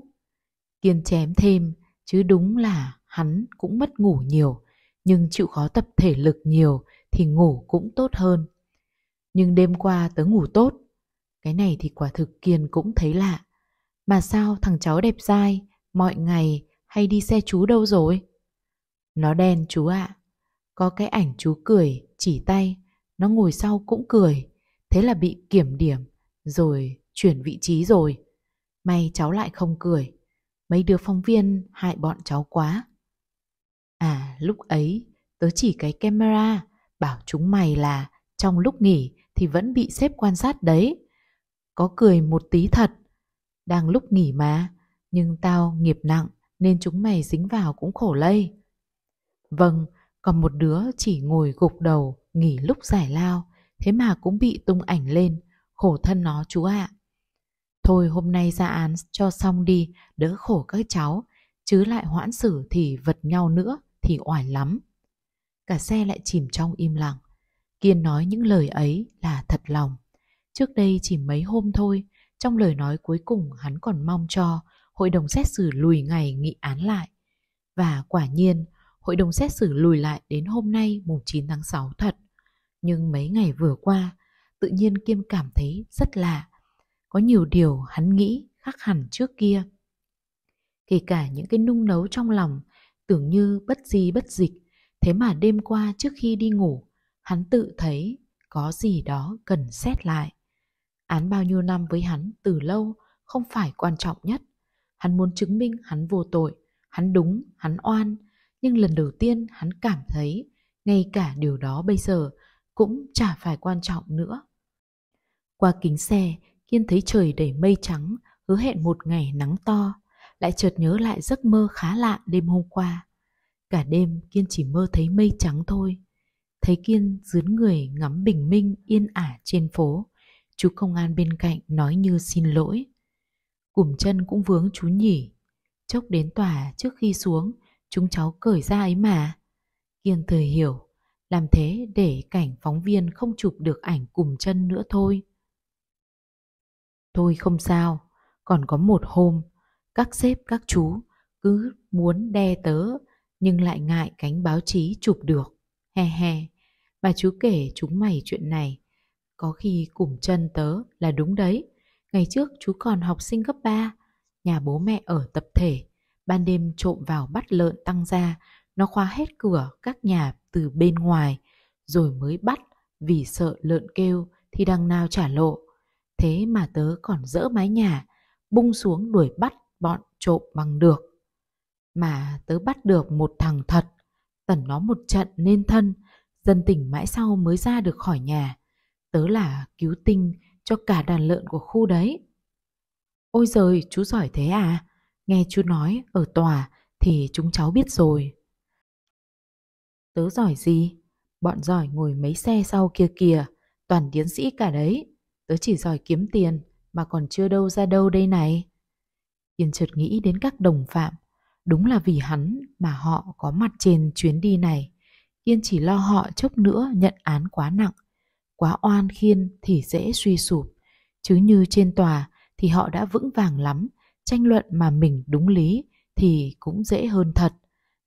Kiên chém thêm, chứ đúng là hắn cũng mất ngủ nhiều, nhưng chịu khó tập thể lực nhiều thì ngủ cũng tốt hơn nhưng đêm qua tớ ngủ tốt. Cái này thì quả thực Kiên cũng thấy lạ. Mà sao thằng cháu đẹp dai, mọi ngày hay đi xe chú đâu rồi? Nó đen chú ạ. À. Có cái ảnh chú cười, chỉ tay, nó ngồi sau cũng cười. Thế là bị kiểm điểm, rồi chuyển vị trí rồi. May cháu lại không cười. Mấy đứa phóng viên hại bọn cháu quá. À, lúc ấy, tớ chỉ cái camera, bảo chúng mày là trong lúc nghỉ thì vẫn bị xếp quan sát đấy. Có cười một tí thật. Đang lúc nghỉ mà, nhưng tao nghiệp nặng nên chúng mày dính vào cũng khổ lây. Vâng, còn một đứa chỉ ngồi gục đầu nghỉ lúc giải lao, thế mà cũng bị tung ảnh lên, khổ thân nó chú ạ. À. Thôi hôm nay ra án cho xong đi, đỡ khổ các cháu, chứ lại hoãn xử thì vật nhau nữa thì oải lắm. Cả xe lại chìm trong im lặng. Kiên nói những lời ấy là thật lòng. Trước đây chỉ mấy hôm thôi, trong lời nói cuối cùng hắn còn mong cho hội đồng xét xử lùi ngày nghị án lại. Và quả nhiên, hội đồng xét xử lùi lại đến hôm nay mùng 9 tháng 6 thật. Nhưng mấy ngày vừa qua, tự nhiên Kiên cảm thấy rất lạ. Có nhiều điều hắn nghĩ khác hẳn trước kia. Kể cả những cái nung nấu trong lòng, tưởng như bất di bất dịch. Thế mà đêm qua trước khi đi ngủ, hắn tự thấy có gì đó cần xét lại. Án bao nhiêu năm với hắn từ lâu không phải quan trọng nhất. Hắn muốn chứng minh hắn vô tội, hắn đúng, hắn oan. Nhưng lần đầu tiên hắn cảm thấy ngay cả điều đó bây giờ cũng chả phải quan trọng nữa. Qua kính xe, Kiên thấy trời đầy mây trắng, hứa hẹn một ngày nắng to, lại chợt nhớ lại giấc mơ khá lạ đêm hôm qua. Cả đêm Kiên chỉ mơ thấy mây trắng thôi thấy Kiên dướn người ngắm bình minh yên ả trên phố. Chú công an bên cạnh nói như xin lỗi. Cùm chân cũng vướng chú nhỉ. Chốc đến tòa trước khi xuống, chúng cháu cởi ra ấy mà. Kiên thời hiểu, làm thế để cảnh phóng viên không chụp được ảnh cùm chân nữa thôi. Thôi không sao, còn có một hôm, các sếp các chú cứ muốn đe tớ nhưng lại ngại cánh báo chí chụp được. He he mà chú kể chúng mày chuyện này. Có khi cùng chân tớ là đúng đấy. Ngày trước chú còn học sinh cấp 3, nhà bố mẹ ở tập thể. Ban đêm trộm vào bắt lợn tăng ra, nó khóa hết cửa các nhà từ bên ngoài, rồi mới bắt vì sợ lợn kêu thì đằng nào trả lộ. Thế mà tớ còn dỡ mái nhà, bung xuống đuổi bắt bọn trộm bằng được. Mà tớ bắt được một thằng thật, tẩn nó một trận nên thân, dần tỉnh mãi sau mới ra được khỏi nhà. Tớ là cứu tinh cho cả đàn lợn của khu đấy. Ôi giời, chú giỏi thế à? Nghe chú nói ở tòa thì chúng cháu biết rồi. Tớ giỏi gì? Bọn giỏi ngồi mấy xe sau kia kìa, toàn tiến sĩ cả đấy. Tớ chỉ giỏi kiếm tiền mà còn chưa đâu ra đâu đây này. Yên chợt nghĩ đến các đồng phạm, đúng là vì hắn mà họ có mặt trên chuyến đi này. Yên chỉ lo họ chốc nữa nhận án quá nặng, quá oan khiên thì dễ suy sụp. Chứ như trên tòa thì họ đã vững vàng lắm, tranh luận mà mình đúng lý thì cũng dễ hơn thật.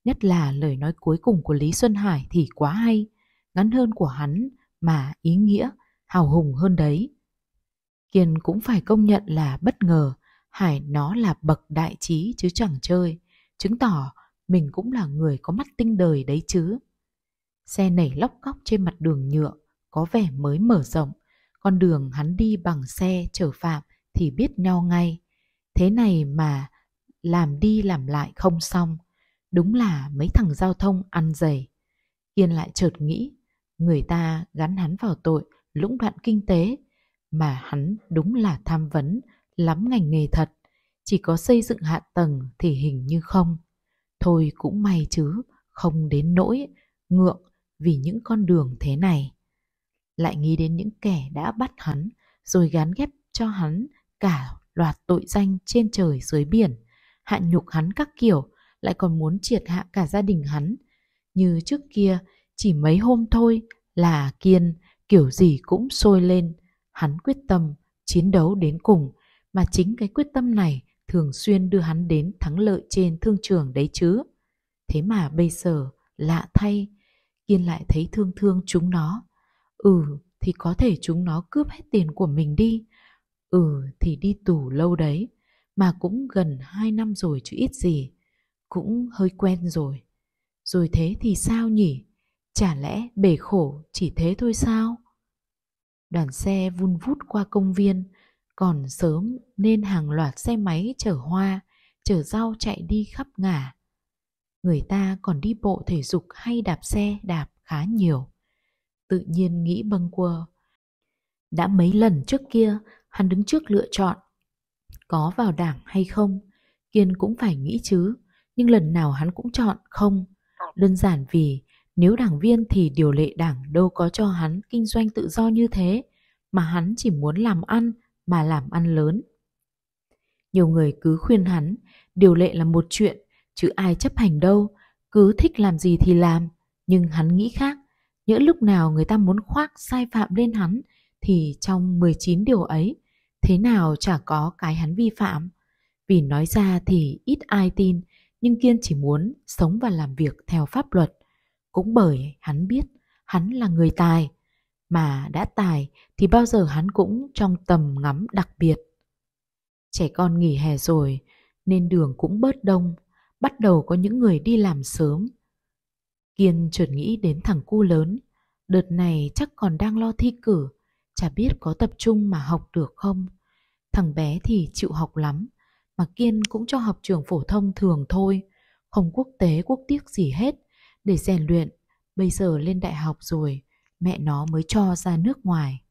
Nhất là lời nói cuối cùng của Lý Xuân Hải thì quá hay, ngắn hơn của hắn mà ý nghĩa, hào hùng hơn đấy. Kiên cũng phải công nhận là bất ngờ, Hải nó là bậc đại trí chứ chẳng chơi, chứng tỏ mình cũng là người có mắt tinh đời đấy chứ. Xe nảy lóc góc trên mặt đường nhựa, có vẻ mới mở rộng. Con đường hắn đi bằng xe chở phạm thì biết nhau ngay. Thế này mà làm đi làm lại không xong. Đúng là mấy thằng giao thông ăn dày. Kiên lại chợt nghĩ, người ta gắn hắn vào tội lũng đoạn kinh tế, mà hắn đúng là tham vấn, lắm ngành nghề thật. Chỉ có xây dựng hạ tầng thì hình như không. Thôi cũng may chứ, không đến nỗi, ngượng vì những con đường thế này. Lại nghĩ đến những kẻ đã bắt hắn rồi gán ghép cho hắn cả loạt tội danh trên trời dưới biển, hạ nhục hắn các kiểu, lại còn muốn triệt hạ cả gia đình hắn. Như trước kia, chỉ mấy hôm thôi là Kiên kiểu gì cũng sôi lên. Hắn quyết tâm chiến đấu đến cùng, mà chính cái quyết tâm này thường xuyên đưa hắn đến thắng lợi trên thương trường đấy chứ. Thế mà bây giờ, lạ thay, Yên lại thấy thương thương chúng nó. Ừ, thì có thể chúng nó cướp hết tiền của mình đi. Ừ, thì đi tù lâu đấy. Mà cũng gần hai năm rồi chứ ít gì. Cũng hơi quen rồi. Rồi thế thì sao nhỉ? Chả lẽ bể khổ chỉ thế thôi sao? Đoàn xe vun vút qua công viên, còn sớm nên hàng loạt xe máy chở hoa, chở rau chạy đi khắp ngả người ta còn đi bộ thể dục hay đạp xe đạp khá nhiều. Tự nhiên nghĩ bâng quơ. Đã mấy lần trước kia, hắn đứng trước lựa chọn. Có vào đảng hay không? Kiên cũng phải nghĩ chứ, nhưng lần nào hắn cũng chọn không. Đơn giản vì nếu đảng viên thì điều lệ đảng đâu có cho hắn kinh doanh tự do như thế, mà hắn chỉ muốn làm ăn mà làm ăn lớn. Nhiều người cứ khuyên hắn, điều lệ là một chuyện, chứ ai chấp hành đâu, cứ thích làm gì thì làm. Nhưng hắn nghĩ khác, nhỡ lúc nào người ta muốn khoác sai phạm lên hắn thì trong 19 điều ấy, thế nào chả có cái hắn vi phạm. Vì nói ra thì ít ai tin, nhưng Kiên chỉ muốn sống và làm việc theo pháp luật. Cũng bởi hắn biết hắn là người tài, mà đã tài thì bao giờ hắn cũng trong tầm ngắm đặc biệt. Trẻ con nghỉ hè rồi nên đường cũng bớt đông, bắt đầu có những người đi làm sớm. Kiên chợt nghĩ đến thằng cu lớn, đợt này chắc còn đang lo thi cử, chả biết có tập trung mà học được không. Thằng bé thì chịu học lắm, mà Kiên cũng cho học trường phổ thông thường thôi, không quốc tế quốc tiếc gì hết, để rèn luyện. Bây giờ lên đại học rồi, mẹ nó mới cho ra nước ngoài.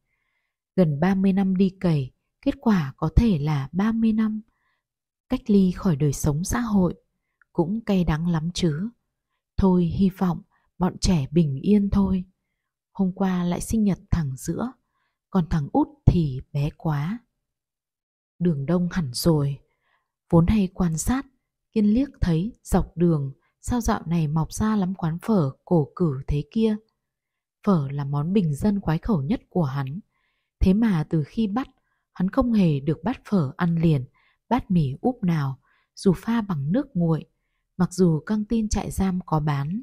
Gần 30 năm đi cày, kết quả có thể là 30 năm cách ly khỏi đời sống xã hội cũng cay đắng lắm chứ. Thôi hy vọng bọn trẻ bình yên thôi. Hôm qua lại sinh nhật thằng giữa, còn thằng út thì bé quá. Đường đông hẳn rồi, vốn hay quan sát, kiên liếc thấy dọc đường sao dạo này mọc ra lắm quán phở cổ cử thế kia. Phở là món bình dân quái khẩu nhất của hắn. Thế mà từ khi bắt, hắn không hề được bát phở ăn liền, bát mì úp nào, dù pha bằng nước nguội, Mặc dù căng tin trại giam có bán,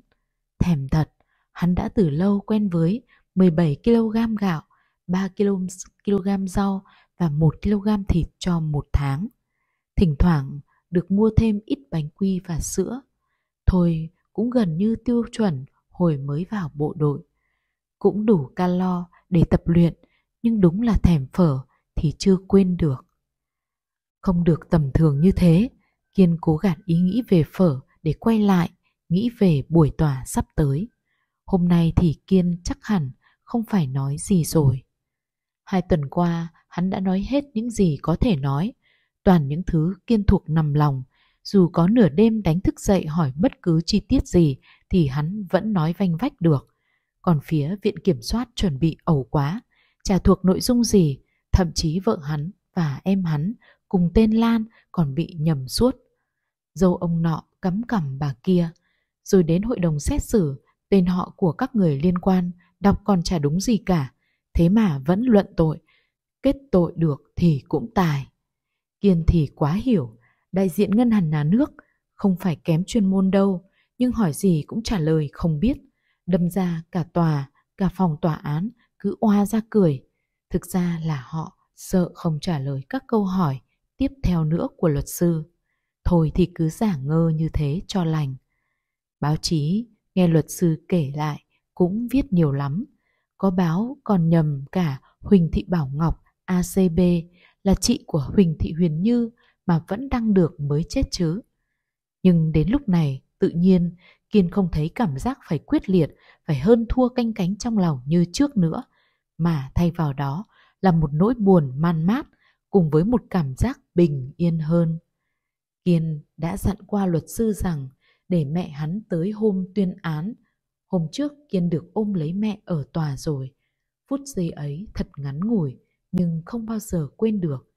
thèm thật, hắn đã từ lâu quen với 17 kg gạo, 3 kg rau và 1 kg thịt cho một tháng. Thỉnh thoảng được mua thêm ít bánh quy và sữa. Thôi cũng gần như tiêu chuẩn hồi mới vào bộ đội. Cũng đủ calo để tập luyện, nhưng đúng là thèm phở thì chưa quên được. Không được tầm thường như thế, Kiên cố gạt ý nghĩ về phở để quay lại nghĩ về buổi tòa sắp tới. Hôm nay thì Kiên chắc hẳn không phải nói gì rồi. Hai tuần qua, hắn đã nói hết những gì có thể nói, toàn những thứ Kiên thuộc nằm lòng. Dù có nửa đêm đánh thức dậy hỏi bất cứ chi tiết gì thì hắn vẫn nói vanh vách được. Còn phía viện kiểm soát chuẩn bị ẩu quá, chả thuộc nội dung gì, thậm chí vợ hắn và em hắn cùng tên Lan còn bị nhầm suốt. Dâu ông nọ cắm cẩm bà kia, rồi đến hội đồng xét xử, tên họ của các người liên quan đọc còn chả đúng gì cả, thế mà vẫn luận tội, kết tội được thì cũng tài. Kiên thì quá hiểu, đại diện ngân hàng nhà nước không phải kém chuyên môn đâu, nhưng hỏi gì cũng trả lời không biết, đâm ra cả tòa, cả phòng tòa án cứ oa ra cười. Thực ra là họ sợ không trả lời các câu hỏi tiếp theo nữa của luật sư. Thôi thì cứ giả ngơ như thế cho lành. Báo chí, nghe luật sư kể lại, cũng viết nhiều lắm. Có báo còn nhầm cả Huỳnh Thị Bảo Ngọc, ACB, là chị của Huỳnh Thị Huyền Như mà vẫn đang được mới chết chứ. Nhưng đến lúc này, tự nhiên, Kiên không thấy cảm giác phải quyết liệt, phải hơn thua canh cánh trong lòng như trước nữa, mà thay vào đó là một nỗi buồn man mát cùng với một cảm giác bình yên hơn. Kiên đã dặn qua luật sư rằng để mẹ hắn tới hôm tuyên án. Hôm trước Kiên được ôm lấy mẹ ở tòa rồi. Phút giây ấy thật ngắn ngủi nhưng không bao giờ quên được.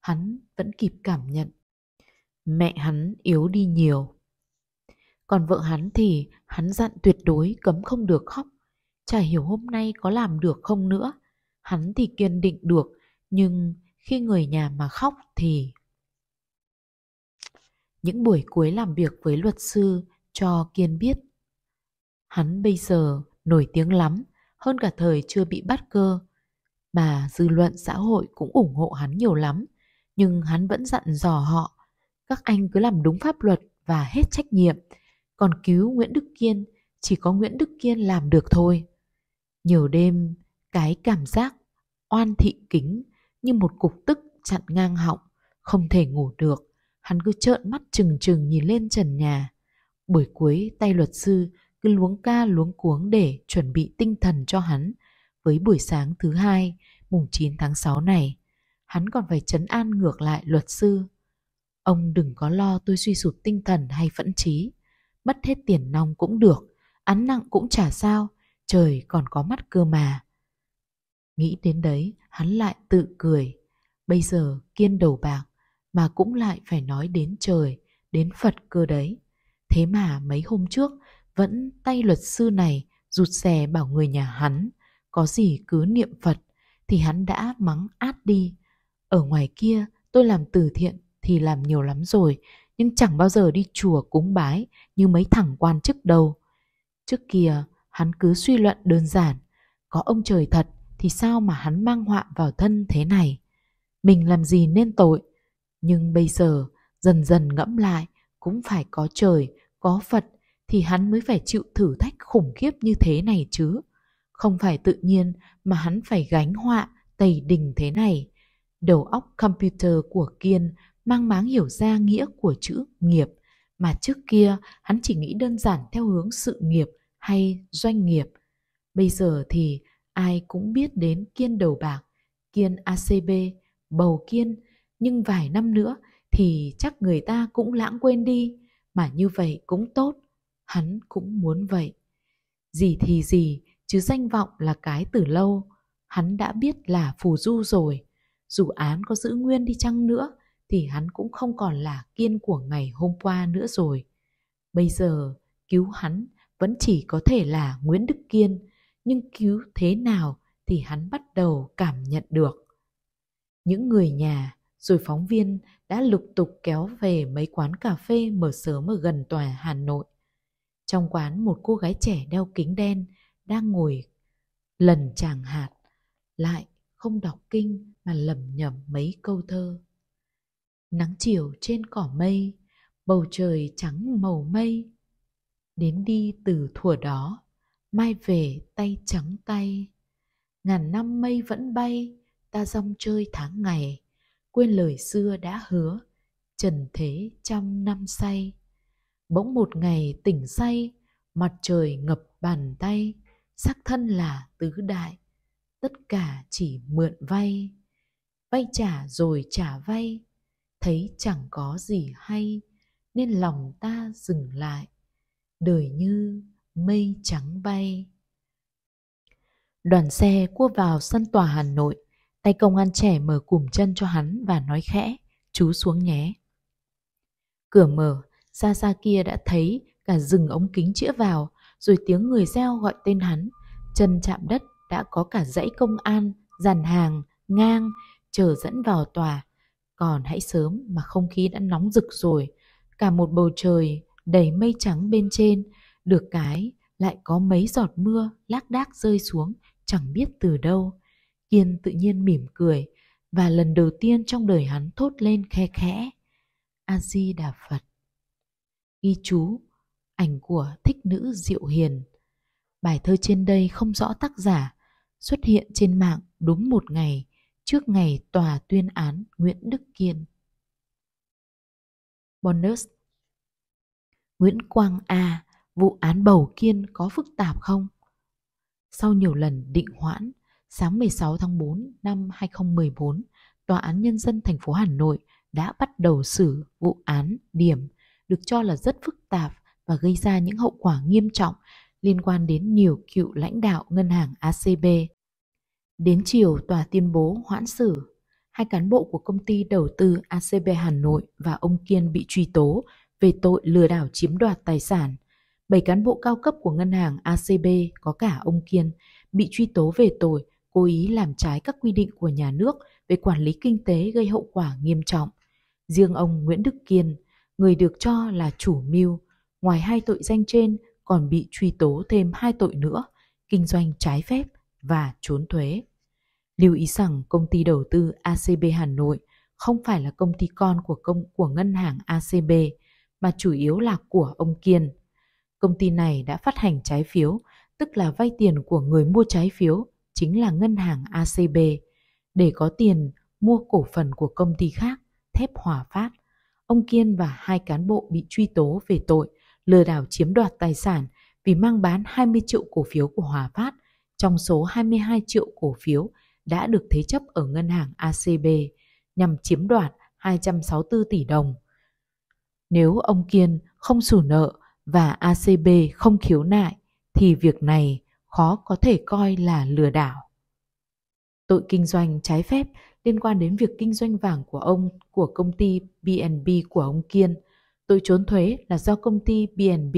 Hắn vẫn kịp cảm nhận. Mẹ hắn yếu đi nhiều. Còn vợ hắn thì hắn dặn tuyệt đối cấm không được khóc. Chả hiểu hôm nay có làm được không nữa. Hắn thì kiên định được, nhưng khi người nhà mà khóc thì những buổi cuối làm việc với luật sư cho Kiên biết. Hắn bây giờ nổi tiếng lắm, hơn cả thời chưa bị bắt cơ, mà dư luận xã hội cũng ủng hộ hắn nhiều lắm, nhưng hắn vẫn dặn dò họ, các anh cứ làm đúng pháp luật và hết trách nhiệm, còn cứu Nguyễn Đức Kiên chỉ có Nguyễn Đức Kiên làm được thôi. Nhiều đêm, cái cảm giác oan thị kính như một cục tức chặn ngang họng, không thể ngủ được Hắn cứ trợn mắt trừng trừng nhìn lên trần nhà. Buổi cuối tay luật sư cứ luống ca luống cuống để chuẩn bị tinh thần cho hắn. Với buổi sáng thứ hai, mùng 9 tháng 6 này, hắn còn phải chấn an ngược lại luật sư. Ông đừng có lo tôi suy sụp tinh thần hay phẫn trí. Mất hết tiền nong cũng được, án nặng cũng chả sao, trời còn có mắt cơ mà. Nghĩ đến đấy, hắn lại tự cười. Bây giờ kiên đầu bạc mà cũng lại phải nói đến trời, đến Phật cơ đấy. Thế mà mấy hôm trước vẫn tay luật sư này rụt rè bảo người nhà hắn có gì cứ niệm Phật thì hắn đã mắng át đi. Ở ngoài kia tôi làm từ thiện thì làm nhiều lắm rồi nhưng chẳng bao giờ đi chùa cúng bái như mấy thằng quan chức đâu. Trước kia hắn cứ suy luận đơn giản có ông trời thật thì sao mà hắn mang họa vào thân thế này. Mình làm gì nên tội, nhưng bây giờ, dần dần ngẫm lại, cũng phải có trời, có Phật thì hắn mới phải chịu thử thách khủng khiếp như thế này chứ. Không phải tự nhiên mà hắn phải gánh họa tày đình thế này. Đầu óc computer của Kiên mang máng hiểu ra nghĩa của chữ nghiệp, mà trước kia hắn chỉ nghĩ đơn giản theo hướng sự nghiệp hay doanh nghiệp. Bây giờ thì ai cũng biết đến Kiên đầu bạc, Kiên ACB, bầu Kiên, nhưng vài năm nữa thì chắc người ta cũng lãng quên đi, mà như vậy cũng tốt, hắn cũng muốn vậy. Gì thì gì, chứ danh vọng là cái từ lâu, hắn đã biết là phù du rồi, dù án có giữ nguyên đi chăng nữa thì hắn cũng không còn là kiên của ngày hôm qua nữa rồi. Bây giờ, cứu hắn vẫn chỉ có thể là Nguyễn Đức Kiên, nhưng cứu thế nào thì hắn bắt đầu cảm nhận được. Những người nhà rồi phóng viên đã lục tục kéo về mấy quán cà phê mở sớm ở gần tòa Hà Nội. Trong quán một cô gái trẻ đeo kính đen đang ngồi lần chàng hạt, lại không đọc kinh mà lầm nhầm mấy câu thơ. Nắng chiều trên cỏ mây, bầu trời trắng màu mây. Đến đi từ thuở đó, mai về tay trắng tay. Ngàn năm mây vẫn bay, ta rong chơi tháng ngày quên lời xưa đã hứa trần thế trăm năm say bỗng một ngày tỉnh say mặt trời ngập bàn tay sắc thân là tứ đại tất cả chỉ mượn vay vay trả rồi trả vay thấy chẳng có gì hay nên lòng ta dừng lại đời như mây trắng bay đoàn xe cua vào sân tòa hà nội Tay công an trẻ mở cùm chân cho hắn và nói khẽ, chú xuống nhé. Cửa mở, xa xa kia đã thấy cả rừng ống kính chĩa vào, rồi tiếng người reo gọi tên hắn. Chân chạm đất đã có cả dãy công an, dàn hàng, ngang, chờ dẫn vào tòa. Còn hãy sớm mà không khí đã nóng rực rồi, cả một bầu trời đầy mây trắng bên trên, được cái lại có mấy giọt mưa lác đác rơi xuống chẳng biết từ đâu Yên tự nhiên mỉm cười và lần đầu tiên trong đời hắn thốt lên khe khẽ. A-di-đà Phật Ghi chú Ảnh của thích nữ Diệu Hiền Bài thơ trên đây không rõ tác giả, xuất hiện trên mạng đúng một ngày trước ngày tòa tuyên án Nguyễn Đức Kiên. Bonus Nguyễn Quang A, vụ án bầu Kiên có phức tạp không? Sau nhiều lần định hoãn, sáng 16 tháng 4 năm 2014, Tòa án Nhân dân thành phố Hà Nội đã bắt đầu xử vụ án điểm được cho là rất phức tạp và gây ra những hậu quả nghiêm trọng liên quan đến nhiều cựu lãnh đạo ngân hàng ACB. Đến chiều, tòa tuyên bố hoãn xử. Hai cán bộ của công ty đầu tư ACB Hà Nội và ông Kiên bị truy tố về tội lừa đảo chiếm đoạt tài sản. Bảy cán bộ cao cấp của ngân hàng ACB có cả ông Kiên bị truy tố về tội cố ý làm trái các quy định của nhà nước về quản lý kinh tế gây hậu quả nghiêm trọng. Riêng ông Nguyễn Đức Kiên, người được cho là chủ mưu, ngoài hai tội danh trên còn bị truy tố thêm hai tội nữa, kinh doanh trái phép và trốn thuế. Lưu ý rằng công ty đầu tư ACB Hà Nội không phải là công ty con của công của ngân hàng ACB mà chủ yếu là của ông Kiên. Công ty này đã phát hành trái phiếu, tức là vay tiền của người mua trái phiếu chính là ngân hàng ACB để có tiền mua cổ phần của công ty khác thép Hòa Phát. Ông Kiên và hai cán bộ bị truy tố về tội lừa đảo chiếm đoạt tài sản vì mang bán 20 triệu cổ phiếu của Hòa Phát trong số 22 triệu cổ phiếu đã được thế chấp ở ngân hàng ACB nhằm chiếm đoạt 264 tỷ đồng. Nếu ông Kiên không sủ nợ và ACB không khiếu nại thì việc này khó có thể coi là lừa đảo. Tội kinh doanh trái phép liên quan đến việc kinh doanh vàng của ông của công ty BNB của ông Kiên. Tội trốn thuế là do công ty BNB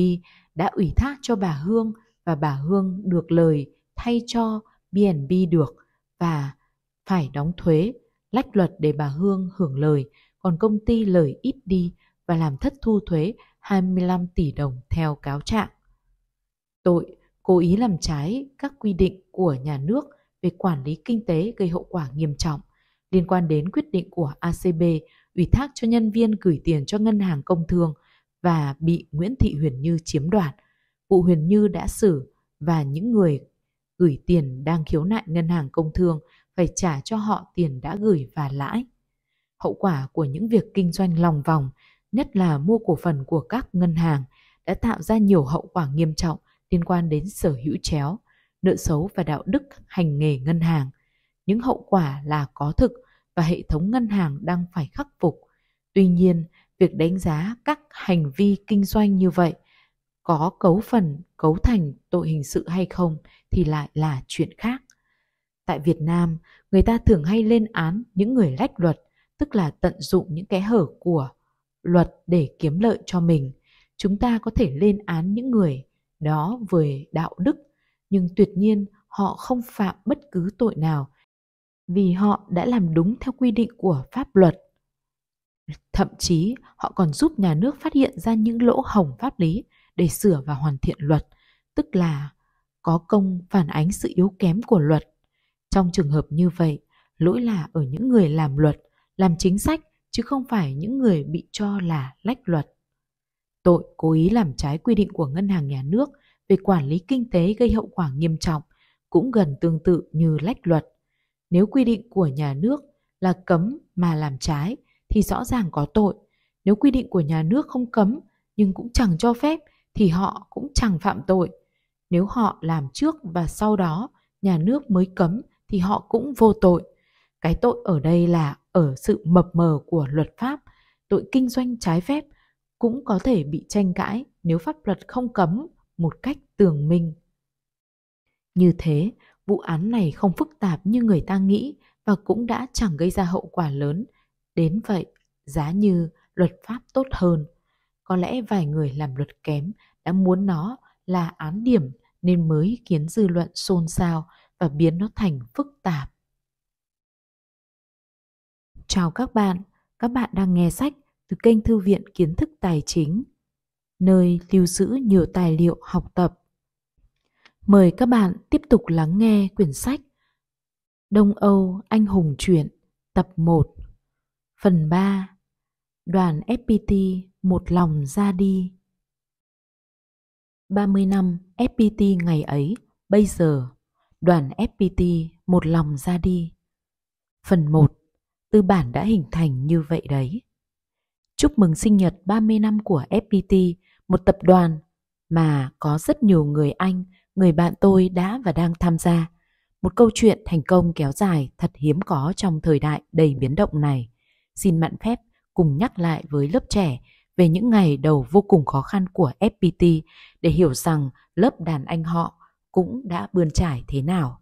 đã ủy thác cho bà Hương và bà Hương được lời thay cho BNB được và phải đóng thuế, lách luật để bà Hương hưởng lời, còn công ty lời ít đi và làm thất thu thuế 25 tỷ đồng theo cáo trạng. Tội cố ý làm trái các quy định của nhà nước về quản lý kinh tế gây hậu quả nghiêm trọng liên quan đến quyết định của ACB ủy thác cho nhân viên gửi tiền cho ngân hàng công thương và bị Nguyễn Thị Huyền Như chiếm đoạt. Vụ Huyền Như đã xử và những người gửi tiền đang khiếu nại ngân hàng công thương phải trả cho họ tiền đã gửi và lãi. Hậu quả của những việc kinh doanh lòng vòng, nhất là mua cổ phần của các ngân hàng, đã tạo ra nhiều hậu quả nghiêm trọng liên quan đến sở hữu chéo, nợ xấu và đạo đức hành nghề ngân hàng. Những hậu quả là có thực và hệ thống ngân hàng đang phải khắc phục. Tuy nhiên, việc đánh giá các hành vi kinh doanh như vậy có cấu phần cấu thành tội hình sự hay không thì lại là chuyện khác. Tại Việt Nam, người ta thường hay lên án những người lách luật, tức là tận dụng những cái hở của luật để kiếm lợi cho mình. Chúng ta có thể lên án những người đó về đạo đức nhưng tuyệt nhiên họ không phạm bất cứ tội nào vì họ đã làm đúng theo quy định của pháp luật thậm chí họ còn giúp nhà nước phát hiện ra những lỗ hổng pháp lý để sửa và hoàn thiện luật tức là có công phản ánh sự yếu kém của luật trong trường hợp như vậy lỗi là ở những người làm luật làm chính sách chứ không phải những người bị cho là lách luật tội cố ý làm trái quy định của Ngân hàng Nhà nước về quản lý kinh tế gây hậu quả nghiêm trọng, cũng gần tương tự như lách luật. Nếu quy định của nhà nước là cấm mà làm trái thì rõ ràng có tội. Nếu quy định của nhà nước không cấm nhưng cũng chẳng cho phép thì họ cũng chẳng phạm tội. Nếu họ làm trước và sau đó nhà nước mới cấm thì họ cũng vô tội. Cái tội ở đây là ở sự mập mờ của luật pháp, tội kinh doanh trái phép cũng có thể bị tranh cãi nếu pháp luật không cấm một cách tường minh. Như thế, vụ án này không phức tạp như người ta nghĩ và cũng đã chẳng gây ra hậu quả lớn. Đến vậy, giá như luật pháp tốt hơn. Có lẽ vài người làm luật kém đã muốn nó là án điểm nên mới khiến dư luận xôn xao và biến nó thành phức tạp. Chào các bạn, các bạn đang nghe sách từ kênh Thư viện Kiến thức Tài chính, nơi lưu giữ nhiều tài liệu học tập. Mời các bạn tiếp tục lắng nghe quyển sách Đông Âu Anh Hùng Truyện tập 1 Phần 3 Đoàn FPT một lòng ra đi 30 năm FPT ngày ấy, bây giờ, đoàn FPT một lòng ra đi. Phần 1. Tư bản đã hình thành như vậy đấy chúc mừng sinh nhật 30 năm của FPT, một tập đoàn mà có rất nhiều người anh, người bạn tôi đã và đang tham gia. Một câu chuyện thành công kéo dài thật hiếm có trong thời đại đầy biến động này. Xin mạn phép cùng nhắc lại với lớp trẻ về những ngày đầu vô cùng khó khăn của FPT để hiểu rằng lớp đàn anh họ cũng đã bươn trải thế nào.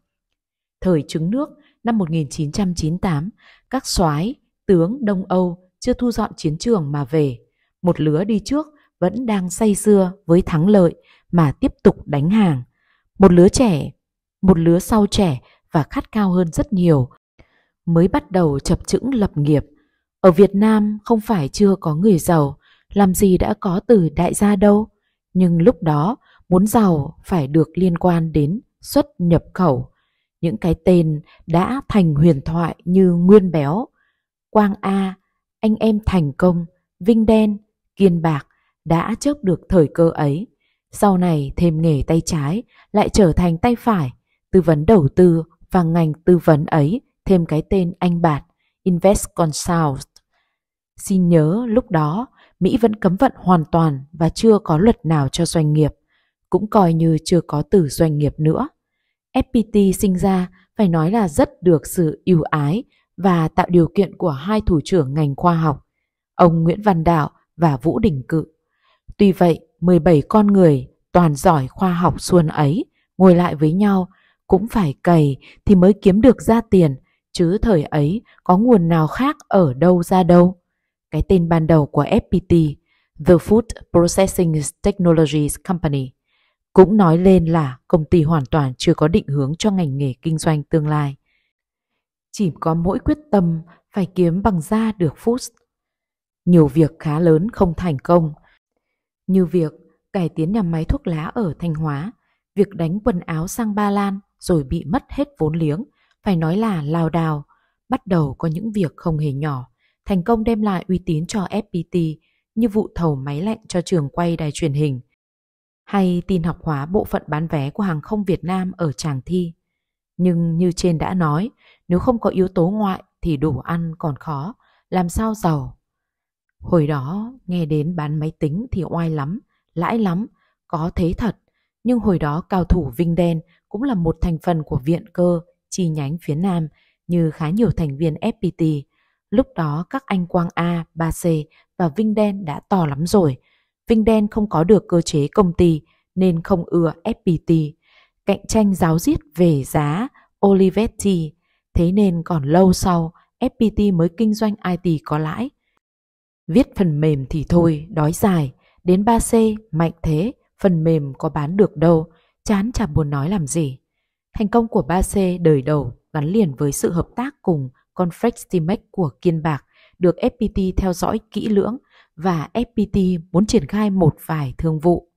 Thời trứng nước năm 1998, các soái, tướng Đông Âu chưa thu dọn chiến trường mà về. Một lứa đi trước vẫn đang say sưa với thắng lợi mà tiếp tục đánh hàng. Một lứa trẻ, một lứa sau trẻ và khát cao hơn rất nhiều mới bắt đầu chập chững lập nghiệp. Ở Việt Nam không phải chưa có người giàu, làm gì đã có từ đại gia đâu. Nhưng lúc đó muốn giàu phải được liên quan đến xuất nhập khẩu. Những cái tên đã thành huyền thoại như Nguyên Béo, Quang A anh em thành công, vinh đen, kiên bạc đã chớp được thời cơ ấy. Sau này thêm nghề tay trái lại trở thành tay phải, tư vấn đầu tư và ngành tư vấn ấy thêm cái tên anh bạt Invest Consult. Xin nhớ lúc đó Mỹ vẫn cấm vận hoàn toàn và chưa có luật nào cho doanh nghiệp, cũng coi như chưa có từ doanh nghiệp nữa. FPT sinh ra phải nói là rất được sự ưu ái và tạo điều kiện của hai thủ trưởng ngành khoa học, ông Nguyễn Văn Đạo và Vũ Đình Cự. Tuy vậy, 17 con người toàn giỏi khoa học xuân ấy ngồi lại với nhau cũng phải cày thì mới kiếm được ra tiền, chứ thời ấy có nguồn nào khác ở đâu ra đâu. Cái tên ban đầu của FPT, The Food Processing Technologies Company, cũng nói lên là công ty hoàn toàn chưa có định hướng cho ngành nghề kinh doanh tương lai chỉ có mỗi quyết tâm phải kiếm bằng da được phút. Nhiều việc khá lớn không thành công, như việc cải tiến nhà máy thuốc lá ở Thanh Hóa, việc đánh quần áo sang Ba Lan rồi bị mất hết vốn liếng, phải nói là lao đào, bắt đầu có những việc không hề nhỏ, thành công đem lại uy tín cho FPT như vụ thầu máy lạnh cho trường quay đài truyền hình, hay tin học hóa bộ phận bán vé của hàng không Việt Nam ở Tràng Thi. Nhưng như trên đã nói, nếu không có yếu tố ngoại thì đủ ăn còn khó, làm sao giàu. Hồi đó nghe đến bán máy tính thì oai lắm, lãi lắm, có thế thật. Nhưng hồi đó cao thủ Vinh Đen cũng là một thành phần của viện cơ, chi nhánh phía Nam như khá nhiều thành viên FPT. Lúc đó các anh Quang A, 3C và Vinh Đen đã to lắm rồi. Vinh Đen không có được cơ chế công ty nên không ưa FPT. Cạnh tranh giáo diết về giá Olivetti Thế nên còn lâu sau, FPT mới kinh doanh IT có lãi. Viết phần mềm thì thôi, đói dài, đến 3C, mạnh thế, phần mềm có bán được đâu, chán chả buồn nói làm gì. Thành công của 3C đời đầu gắn liền với sự hợp tác cùng Conflex Timex của Kiên Bạc được FPT theo dõi kỹ lưỡng và FPT muốn triển khai một vài thương vụ.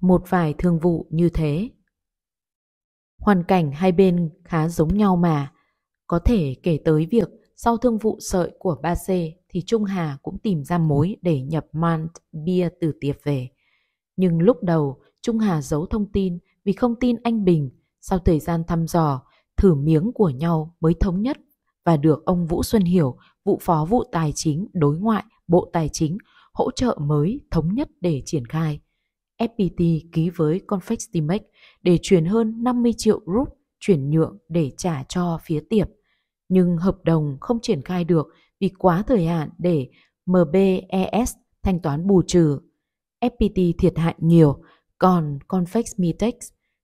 Một vài thương vụ như thế Hoàn cảnh hai bên khá giống nhau mà. Có thể kể tới việc sau thương vụ sợi của Ba C thì Trung Hà cũng tìm ra mối để nhập malt bia từ tiệp về. Nhưng lúc đầu Trung Hà giấu thông tin vì không tin anh Bình. Sau thời gian thăm dò, thử miếng của nhau mới thống nhất và được ông Vũ Xuân Hiểu, vụ phó vụ tài chính đối ngoại Bộ Tài chính hỗ trợ mới thống nhất để triển khai. FPT ký với Confex để chuyển hơn 50 triệu rúp chuyển nhượng để trả cho phía tiệp. Nhưng hợp đồng không triển khai được vì quá thời hạn để MBES thanh toán bù trừ. FPT thiệt hại nhiều, còn Confex Mitex,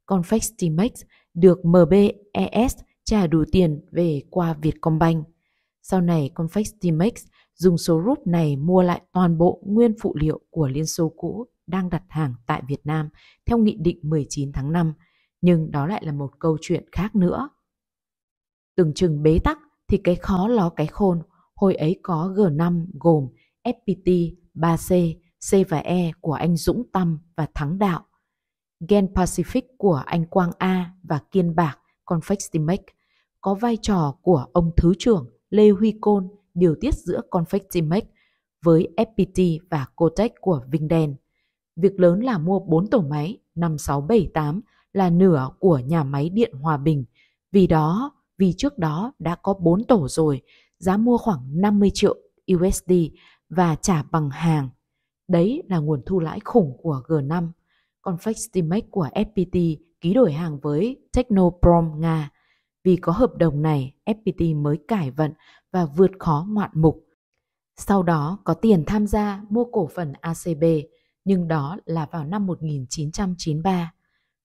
Confex Timex được MBES trả đủ tiền về qua Vietcombank. Sau này Confex Timex dùng số rúp này mua lại toàn bộ nguyên phụ liệu của Liên Xô cũ đang đặt hàng tại Việt Nam theo Nghị định 19 tháng 5, nhưng đó lại là một câu chuyện khác nữa. Từng chừng bế tắc thì cái khó ló cái khôn, hồi ấy có G5 gồm FPT, 3C, C và E của anh Dũng Tâm và Thắng Đạo, Gen Pacific của anh Quang A và Kiên Bạc, còn Confectimex, có vai trò của ông Thứ trưởng Lê Huy Côn điều tiết giữa Confectimex với FPT và Cotech của Vinh Vingden. Việc lớn là mua 4 tổ máy 5678 là nửa của nhà máy điện Hòa Bình. Vì đó, vì trước đó đã có 4 tổ rồi, giá mua khoảng 50 triệu USD và trả bằng hàng. Đấy là nguồn thu lãi khủng của G5. Còn Fleximax của FPT ký đổi hàng với Technoprom Nga. Vì có hợp đồng này, FPT mới cải vận và vượt khó ngoạn mục. Sau đó có tiền tham gia mua cổ phần ACB nhưng đó là vào năm 1993.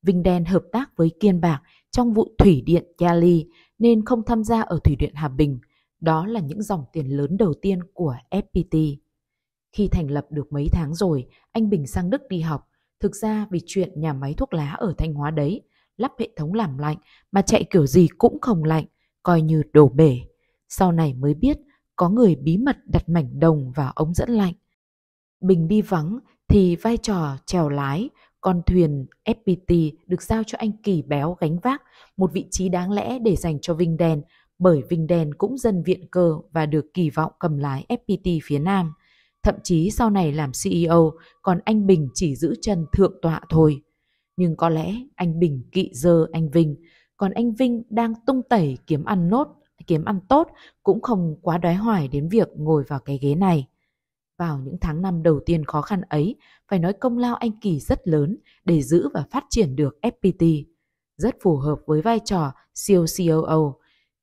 Vinh Đen hợp tác với Kiên Bạc trong vụ thủy điện Yali nên không tham gia ở thủy điện Hà Bình. Đó là những dòng tiền lớn đầu tiên của FPT. Khi thành lập được mấy tháng rồi, anh Bình sang Đức đi học. Thực ra vì chuyện nhà máy thuốc lá ở Thanh Hóa đấy, lắp hệ thống làm lạnh mà chạy kiểu gì cũng không lạnh, coi như đổ bể. Sau này mới biết có người bí mật đặt mảnh đồng vào ống dẫn lạnh. Bình đi vắng thì vai trò chèo lái con thuyền FPT được giao cho anh Kỳ Béo gánh vác, một vị trí đáng lẽ để dành cho Vinh Đen, bởi Vinh Đen cũng dần viện cơ và được kỳ vọng cầm lái FPT phía Nam. Thậm chí sau này làm CEO, còn anh Bình chỉ giữ chân thượng tọa thôi. Nhưng có lẽ anh Bình kỵ dơ anh Vinh, còn anh Vinh đang tung tẩy kiếm ăn nốt, kiếm ăn tốt cũng không quá đói hoài đến việc ngồi vào cái ghế này. Vào những tháng năm đầu tiên khó khăn ấy, phải nói công lao anh Kỳ rất lớn để giữ và phát triển được FPT. Rất phù hợp với vai trò COCOO,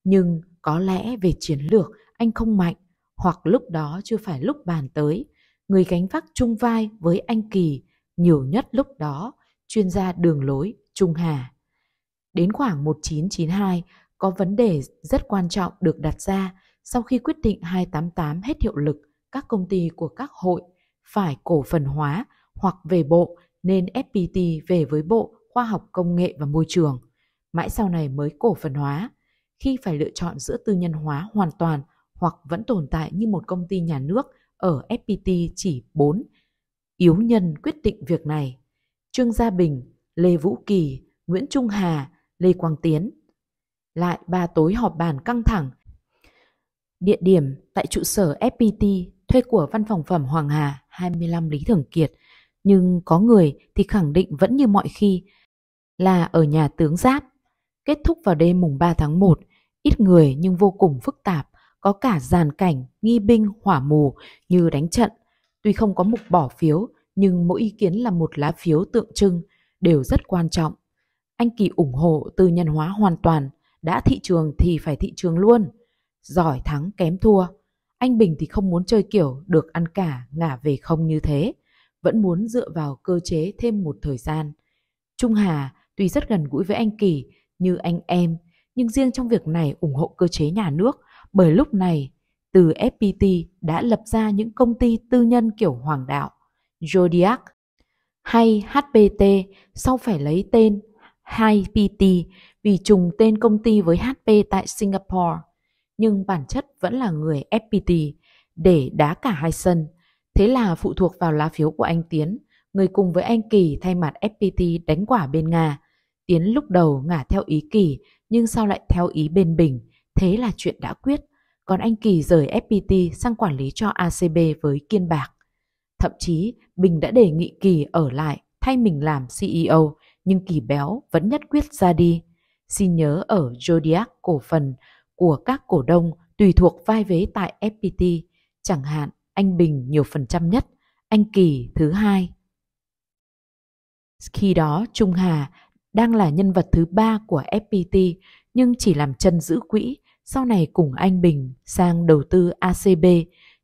nhưng có lẽ về chiến lược anh không mạnh hoặc lúc đó chưa phải lúc bàn tới. Người gánh vác chung vai với anh Kỳ nhiều nhất lúc đó, chuyên gia đường lối Trung Hà. Đến khoảng 1992, có vấn đề rất quan trọng được đặt ra sau khi quyết định 288 hết hiệu lực – các công ty của các hội phải cổ phần hóa hoặc về bộ nên FPT về với Bộ Khoa học Công nghệ và Môi trường. Mãi sau này mới cổ phần hóa. Khi phải lựa chọn giữa tư nhân hóa hoàn toàn hoặc vẫn tồn tại như một công ty nhà nước ở FPT chỉ 4. Yếu nhân quyết định việc này. Trương Gia Bình, Lê Vũ Kỳ, Nguyễn Trung Hà, Lê Quang Tiến. Lại ba tối họp bàn căng thẳng. Địa điểm tại trụ sở FPT thuê của văn phòng phẩm Hoàng Hà 25 Lý Thường Kiệt, nhưng có người thì khẳng định vẫn như mọi khi là ở nhà tướng Giáp. Kết thúc vào đêm mùng 3 tháng 1, ít người nhưng vô cùng phức tạp, có cả giàn cảnh, nghi binh, hỏa mù như đánh trận. Tuy không có mục bỏ phiếu, nhưng mỗi ý kiến là một lá phiếu tượng trưng, đều rất quan trọng. Anh Kỳ ủng hộ tư nhân hóa hoàn toàn, đã thị trường thì phải thị trường luôn. Giỏi thắng kém thua. Anh Bình thì không muốn chơi kiểu được ăn cả, ngả về không như thế, vẫn muốn dựa vào cơ chế thêm một thời gian. Trung Hà tuy rất gần gũi với anh Kỳ như anh em, nhưng riêng trong việc này ủng hộ cơ chế nhà nước bởi lúc này từ FPT đã lập ra những công ty tư nhân kiểu hoàng đạo, Zodiac hay HPT sau phải lấy tên 2PT vì trùng tên công ty với HP tại Singapore nhưng bản chất vẫn là người FPT để đá cả hai sân. Thế là phụ thuộc vào lá phiếu của anh Tiến, người cùng với anh Kỳ thay mặt FPT đánh quả bên Nga. Tiến lúc đầu ngả theo ý Kỳ nhưng sau lại theo ý bên Bình, thế là chuyện đã quyết. Còn anh Kỳ rời FPT sang quản lý cho ACB với Kiên Bạc. Thậm chí Bình đã đề nghị Kỳ ở lại thay mình làm CEO nhưng Kỳ béo vẫn nhất quyết ra đi. Xin nhớ ở Zodiac cổ phần của các cổ đông tùy thuộc vai vế tại FPT, chẳng hạn anh Bình nhiều phần trăm nhất, anh Kỳ thứ hai. Khi đó Trung Hà đang là nhân vật thứ ba của FPT nhưng chỉ làm chân giữ quỹ, sau này cùng anh Bình sang đầu tư ACB.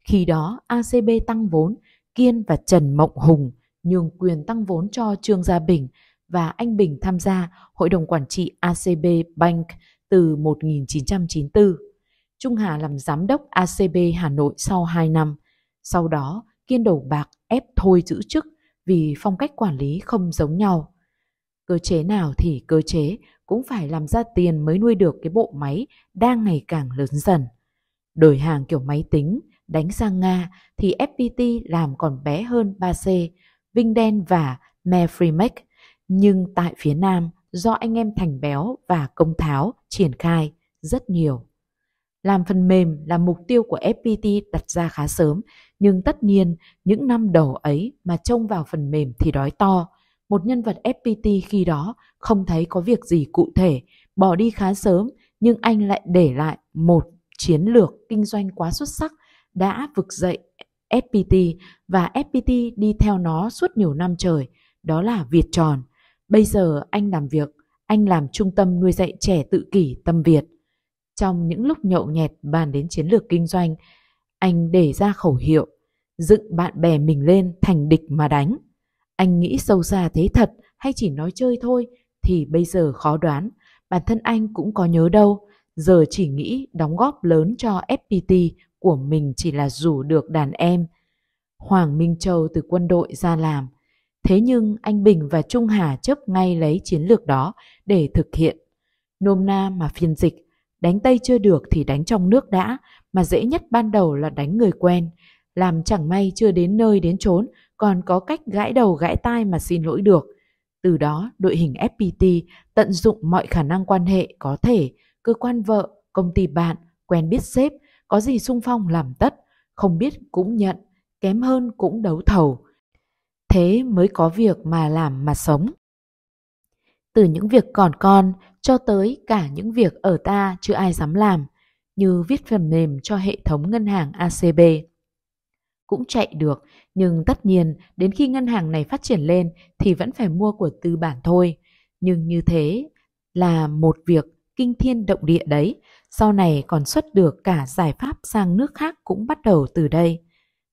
Khi đó ACB tăng vốn, Kiên và Trần Mộng Hùng nhường quyền tăng vốn cho Trương Gia Bình và anh Bình tham gia hội đồng quản trị ACB Bank – từ 1994. Trung Hà làm giám đốc ACB Hà Nội sau 2 năm. Sau đó, Kiên đầu bạc ép thôi giữ chức vì phong cách quản lý không giống nhau. Cơ chế nào thì cơ chế cũng phải làm ra tiền mới nuôi được cái bộ máy đang ngày càng lớn dần. Đổi hàng kiểu máy tính, đánh sang Nga thì FPT làm còn bé hơn 3C, đen và Mefrimax. Nhưng tại phía Nam, do anh em Thành Béo và Công Tháo triển khai rất nhiều. Làm phần mềm là mục tiêu của FPT đặt ra khá sớm, nhưng tất nhiên những năm đầu ấy mà trông vào phần mềm thì đói to. Một nhân vật FPT khi đó không thấy có việc gì cụ thể, bỏ đi khá sớm nhưng anh lại để lại một chiến lược kinh doanh quá xuất sắc đã vực dậy FPT và FPT đi theo nó suốt nhiều năm trời, đó là Việt tròn. Bây giờ anh làm việc, anh làm trung tâm nuôi dạy trẻ tự kỷ tâm Việt. Trong những lúc nhậu nhẹt bàn đến chiến lược kinh doanh, anh để ra khẩu hiệu, dựng bạn bè mình lên thành địch mà đánh. Anh nghĩ sâu xa thế thật hay chỉ nói chơi thôi thì bây giờ khó đoán, bản thân anh cũng có nhớ đâu, giờ chỉ nghĩ đóng góp lớn cho FPT của mình chỉ là rủ được đàn em. Hoàng Minh Châu từ quân đội ra làm, Thế nhưng anh Bình và Trung Hà chấp ngay lấy chiến lược đó để thực hiện. Nôm na mà phiên dịch, đánh Tây chưa được thì đánh trong nước đã, mà dễ nhất ban đầu là đánh người quen. Làm chẳng may chưa đến nơi đến chốn, còn có cách gãi đầu gãi tai mà xin lỗi được. Từ đó, đội hình FPT tận dụng mọi khả năng quan hệ có thể, cơ quan vợ, công ty bạn, quen biết sếp, có gì sung phong làm tất, không biết cũng nhận, kém hơn cũng đấu thầu thế mới có việc mà làm mà sống. Từ những việc còn con cho tới cả những việc ở ta chưa ai dám làm, như viết phần mềm cho hệ thống ngân hàng ACB. Cũng chạy được, nhưng tất nhiên đến khi ngân hàng này phát triển lên thì vẫn phải mua của tư bản thôi. Nhưng như thế là một việc kinh thiên động địa đấy, sau này còn xuất được cả giải pháp sang nước khác cũng bắt đầu từ đây.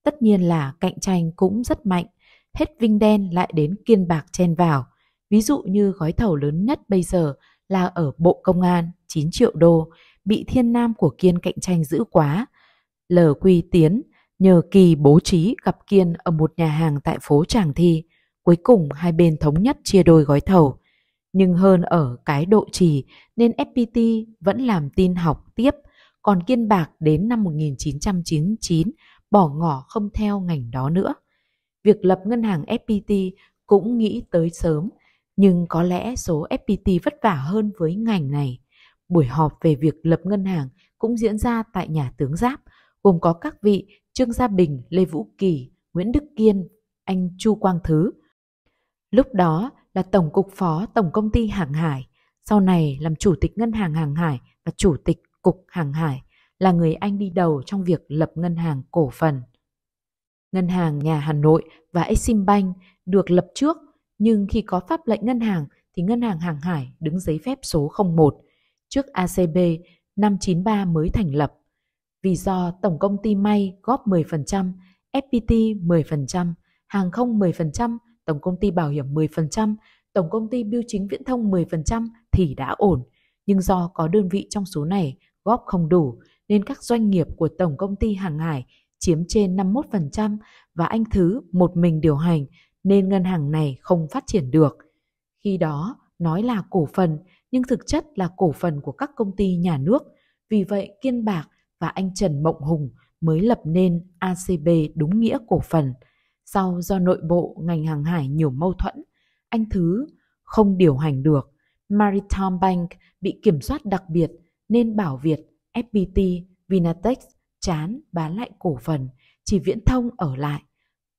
Tất nhiên là cạnh tranh cũng rất mạnh, hết vinh đen lại đến kiên bạc chen vào. Ví dụ như gói thầu lớn nhất bây giờ là ở Bộ Công an 9 triệu đô, bị thiên nam của Kiên cạnh tranh dữ quá. Lờ quy tiến, nhờ kỳ bố trí gặp Kiên ở một nhà hàng tại phố Tràng Thi. Cuối cùng hai bên thống nhất chia đôi gói thầu. Nhưng hơn ở cái độ trì nên FPT vẫn làm tin học tiếp, còn Kiên Bạc đến năm 1999 bỏ ngỏ không theo ngành đó nữa việc lập ngân hàng FPT cũng nghĩ tới sớm, nhưng có lẽ số FPT vất vả hơn với ngành này. Buổi họp về việc lập ngân hàng cũng diễn ra tại nhà tướng Giáp, gồm có các vị Trương Gia Bình, Lê Vũ Kỳ, Nguyễn Đức Kiên, anh Chu Quang Thứ. Lúc đó là Tổng cục Phó Tổng Công ty Hàng Hải, sau này làm Chủ tịch Ngân hàng Hàng Hải và Chủ tịch Cục Hàng Hải, là người anh đi đầu trong việc lập ngân hàng cổ phần. Ngân hàng nhà Hà Nội và Exim Bank được lập trước, nhưng khi có pháp lệnh ngân hàng thì ngân hàng hàng hải đứng giấy phép số 01, trước ACB năm 93 mới thành lập. Vì do Tổng Công ty May góp 10%, FPT 10%, Hàng không 10%, Tổng Công ty Bảo hiểm 10%, Tổng Công ty Bưu chính Viễn thông 10% thì đã ổn. Nhưng do có đơn vị trong số này góp không đủ, nên các doanh nghiệp của Tổng Công ty Hàng hải chiếm trên 51% và anh Thứ một mình điều hành nên ngân hàng này không phát triển được. Khi đó, nói là cổ phần nhưng thực chất là cổ phần của các công ty nhà nước. Vì vậy, Kiên Bạc và anh Trần Mộng Hùng mới lập nên ACB đúng nghĩa cổ phần. Sau do nội bộ ngành hàng hải nhiều mâu thuẫn, anh Thứ không điều hành được. Maritime Bank bị kiểm soát đặc biệt nên Bảo Việt, FPT, Vinatex chán bán lại cổ phần, chỉ viễn thông ở lại.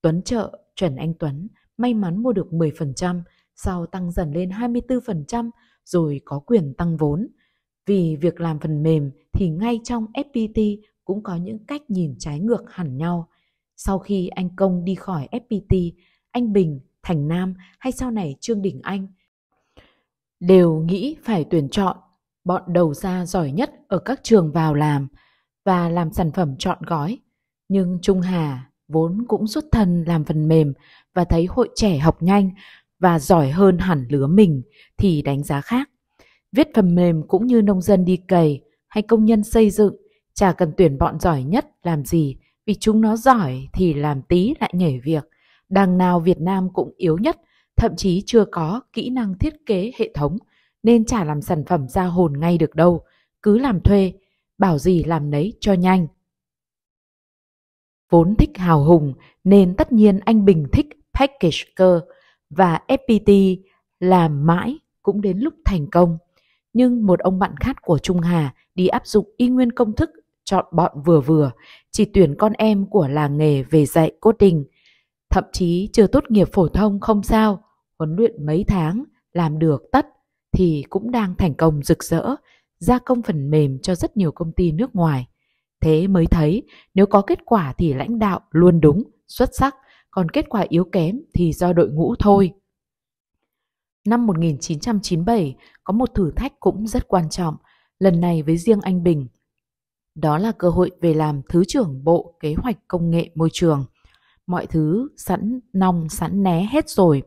Tuấn trợ, Trần Anh Tuấn may mắn mua được 10%, sau tăng dần lên 24% rồi có quyền tăng vốn. Vì việc làm phần mềm thì ngay trong FPT cũng có những cách nhìn trái ngược hẳn nhau. Sau khi anh Công đi khỏi FPT, anh Bình, Thành Nam hay sau này Trương Đình Anh đều nghĩ phải tuyển chọn bọn đầu ra giỏi nhất ở các trường vào làm – và làm sản phẩm trọn gói. Nhưng Trung Hà vốn cũng xuất thân làm phần mềm và thấy hội trẻ học nhanh và giỏi hơn hẳn lứa mình thì đánh giá khác. Viết phần mềm cũng như nông dân đi cày hay công nhân xây dựng, chả cần tuyển bọn giỏi nhất làm gì vì chúng nó giỏi thì làm tí lại nhảy việc. Đằng nào Việt Nam cũng yếu nhất, thậm chí chưa có kỹ năng thiết kế hệ thống nên chả làm sản phẩm ra hồn ngay được đâu. Cứ làm thuê bảo gì làm nấy cho nhanh. Vốn thích hào hùng nên tất nhiên anh Bình thích package cơ và FPT làm mãi cũng đến lúc thành công. Nhưng một ông bạn khác của Trung Hà đi áp dụng y nguyên công thức chọn bọn vừa vừa, chỉ tuyển con em của làng nghề về dạy coding. Thậm chí chưa tốt nghiệp phổ thông không sao, huấn luyện mấy tháng, làm được tất thì cũng đang thành công rực rỡ gia công phần mềm cho rất nhiều công ty nước ngoài. Thế mới thấy nếu có kết quả thì lãnh đạo luôn đúng, xuất sắc, còn kết quả yếu kém thì do đội ngũ thôi. Năm 1997 có một thử thách cũng rất quan trọng, lần này với riêng anh Bình. Đó là cơ hội về làm Thứ trưởng Bộ Kế hoạch Công nghệ Môi trường. Mọi thứ sẵn nong sẵn né hết rồi.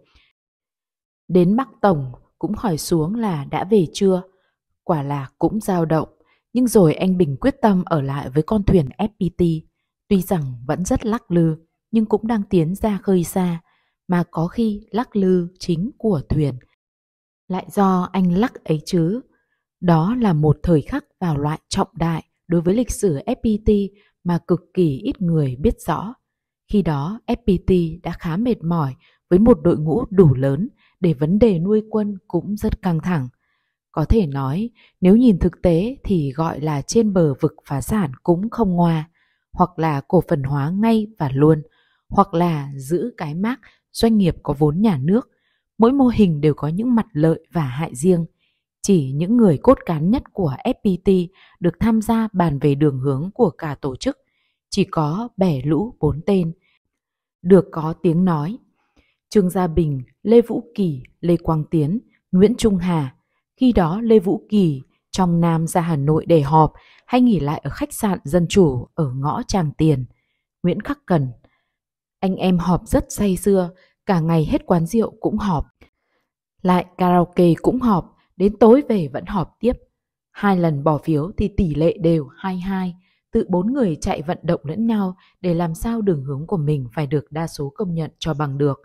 Đến Bắc Tổng cũng hỏi xuống là đã về chưa. Quả là cũng dao động, nhưng rồi anh Bình quyết tâm ở lại với con thuyền FPT. Tuy rằng vẫn rất lắc lư, nhưng cũng đang tiến ra khơi xa, mà có khi lắc lư chính của thuyền. Lại do anh lắc ấy chứ. Đó là một thời khắc vào loại trọng đại đối với lịch sử FPT mà cực kỳ ít người biết rõ. Khi đó, FPT đã khá mệt mỏi với một đội ngũ đủ lớn để vấn đề nuôi quân cũng rất căng thẳng. Có thể nói, nếu nhìn thực tế thì gọi là trên bờ vực phá sản cũng không ngoa, hoặc là cổ phần hóa ngay và luôn, hoặc là giữ cái mác doanh nghiệp có vốn nhà nước. Mỗi mô hình đều có những mặt lợi và hại riêng. Chỉ những người cốt cán nhất của FPT được tham gia bàn về đường hướng của cả tổ chức. Chỉ có bẻ lũ bốn tên. Được có tiếng nói. Trương Gia Bình, Lê Vũ Kỳ, Lê Quang Tiến, Nguyễn Trung Hà – khi đó Lê Vũ Kỳ trong Nam ra Hà Nội để họp hay nghỉ lại ở khách sạn Dân Chủ ở ngõ Tràng Tiền. Nguyễn Khắc Cần Anh em họp rất say xưa, cả ngày hết quán rượu cũng họp. Lại karaoke cũng họp, đến tối về vẫn họp tiếp. Hai lần bỏ phiếu thì tỷ lệ đều 22, tự bốn người chạy vận động lẫn nhau để làm sao đường hướng của mình phải được đa số công nhận cho bằng được.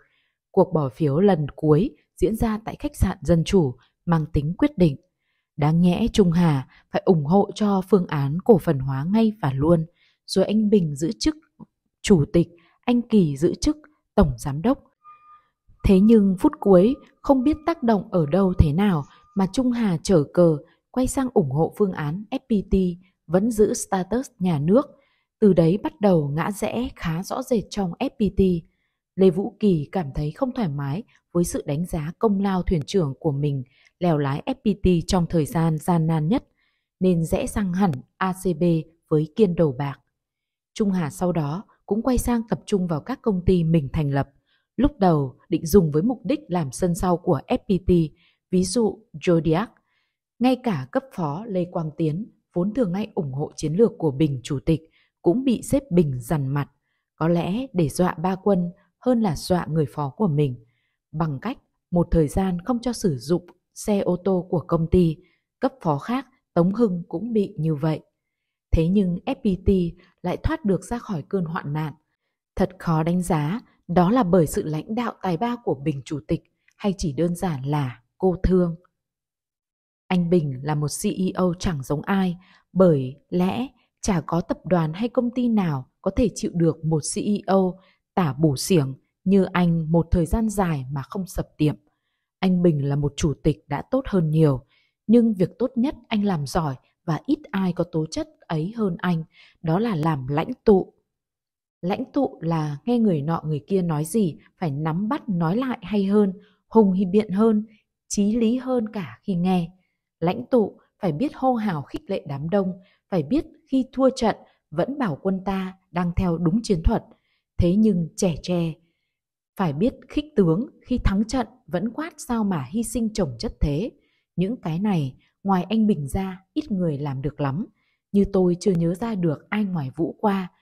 Cuộc bỏ phiếu lần cuối diễn ra tại khách sạn Dân Chủ mang tính quyết định. Đáng nhẽ Trung Hà phải ủng hộ cho phương án cổ phần hóa ngay và luôn, rồi anh Bình giữ chức chủ tịch, anh Kỳ giữ chức tổng giám đốc. Thế nhưng phút cuối, không biết tác động ở đâu thế nào mà Trung Hà trở cờ quay sang ủng hộ phương án FPT vẫn giữ status nhà nước. Từ đấy bắt đầu ngã rẽ khá rõ rệt trong FPT. Lê Vũ Kỳ cảm thấy không thoải mái với sự đánh giá công lao thuyền trưởng của mình – lèo lái FPT trong thời gian gian nan nhất, nên rẽ sang hẳn ACB với kiên đầu bạc. Trung Hà sau đó cũng quay sang tập trung vào các công ty mình thành lập. Lúc đầu định dùng với mục đích làm sân sau của FPT, ví dụ Zodiac. Ngay cả cấp phó Lê Quang Tiến, vốn thường ngay ủng hộ chiến lược của Bình chủ tịch, cũng bị xếp Bình dằn mặt. Có lẽ để dọa ba quân hơn là dọa người phó của mình, bằng cách một thời gian không cho sử dụng xe ô tô của công ty, cấp phó khác Tống Hưng cũng bị như vậy. Thế nhưng FPT lại thoát được ra khỏi cơn hoạn nạn. Thật khó đánh giá, đó là bởi sự lãnh đạo tài ba của Bình Chủ tịch hay chỉ đơn giản là cô thương. Anh Bình là một CEO chẳng giống ai, bởi lẽ chả có tập đoàn hay công ty nào có thể chịu được một CEO tả bù xiểng như anh một thời gian dài mà không sập tiệm. Anh Bình là một chủ tịch đã tốt hơn nhiều, nhưng việc tốt nhất anh làm giỏi và ít ai có tố chất ấy hơn anh, đó là làm lãnh tụ. Lãnh tụ là nghe người nọ người kia nói gì phải nắm bắt nói lại hay hơn, hùng hi biện hơn, trí lý hơn cả khi nghe. Lãnh tụ phải biết hô hào khích lệ đám đông, phải biết khi thua trận vẫn bảo quân ta đang theo đúng chiến thuật. Thế nhưng trẻ tre, phải biết khích tướng khi thắng trận vẫn quát sao mà hy sinh chồng chất thế. Những cái này ngoài anh Bình ra ít người làm được lắm. Như tôi chưa nhớ ra được ai ngoài Vũ qua.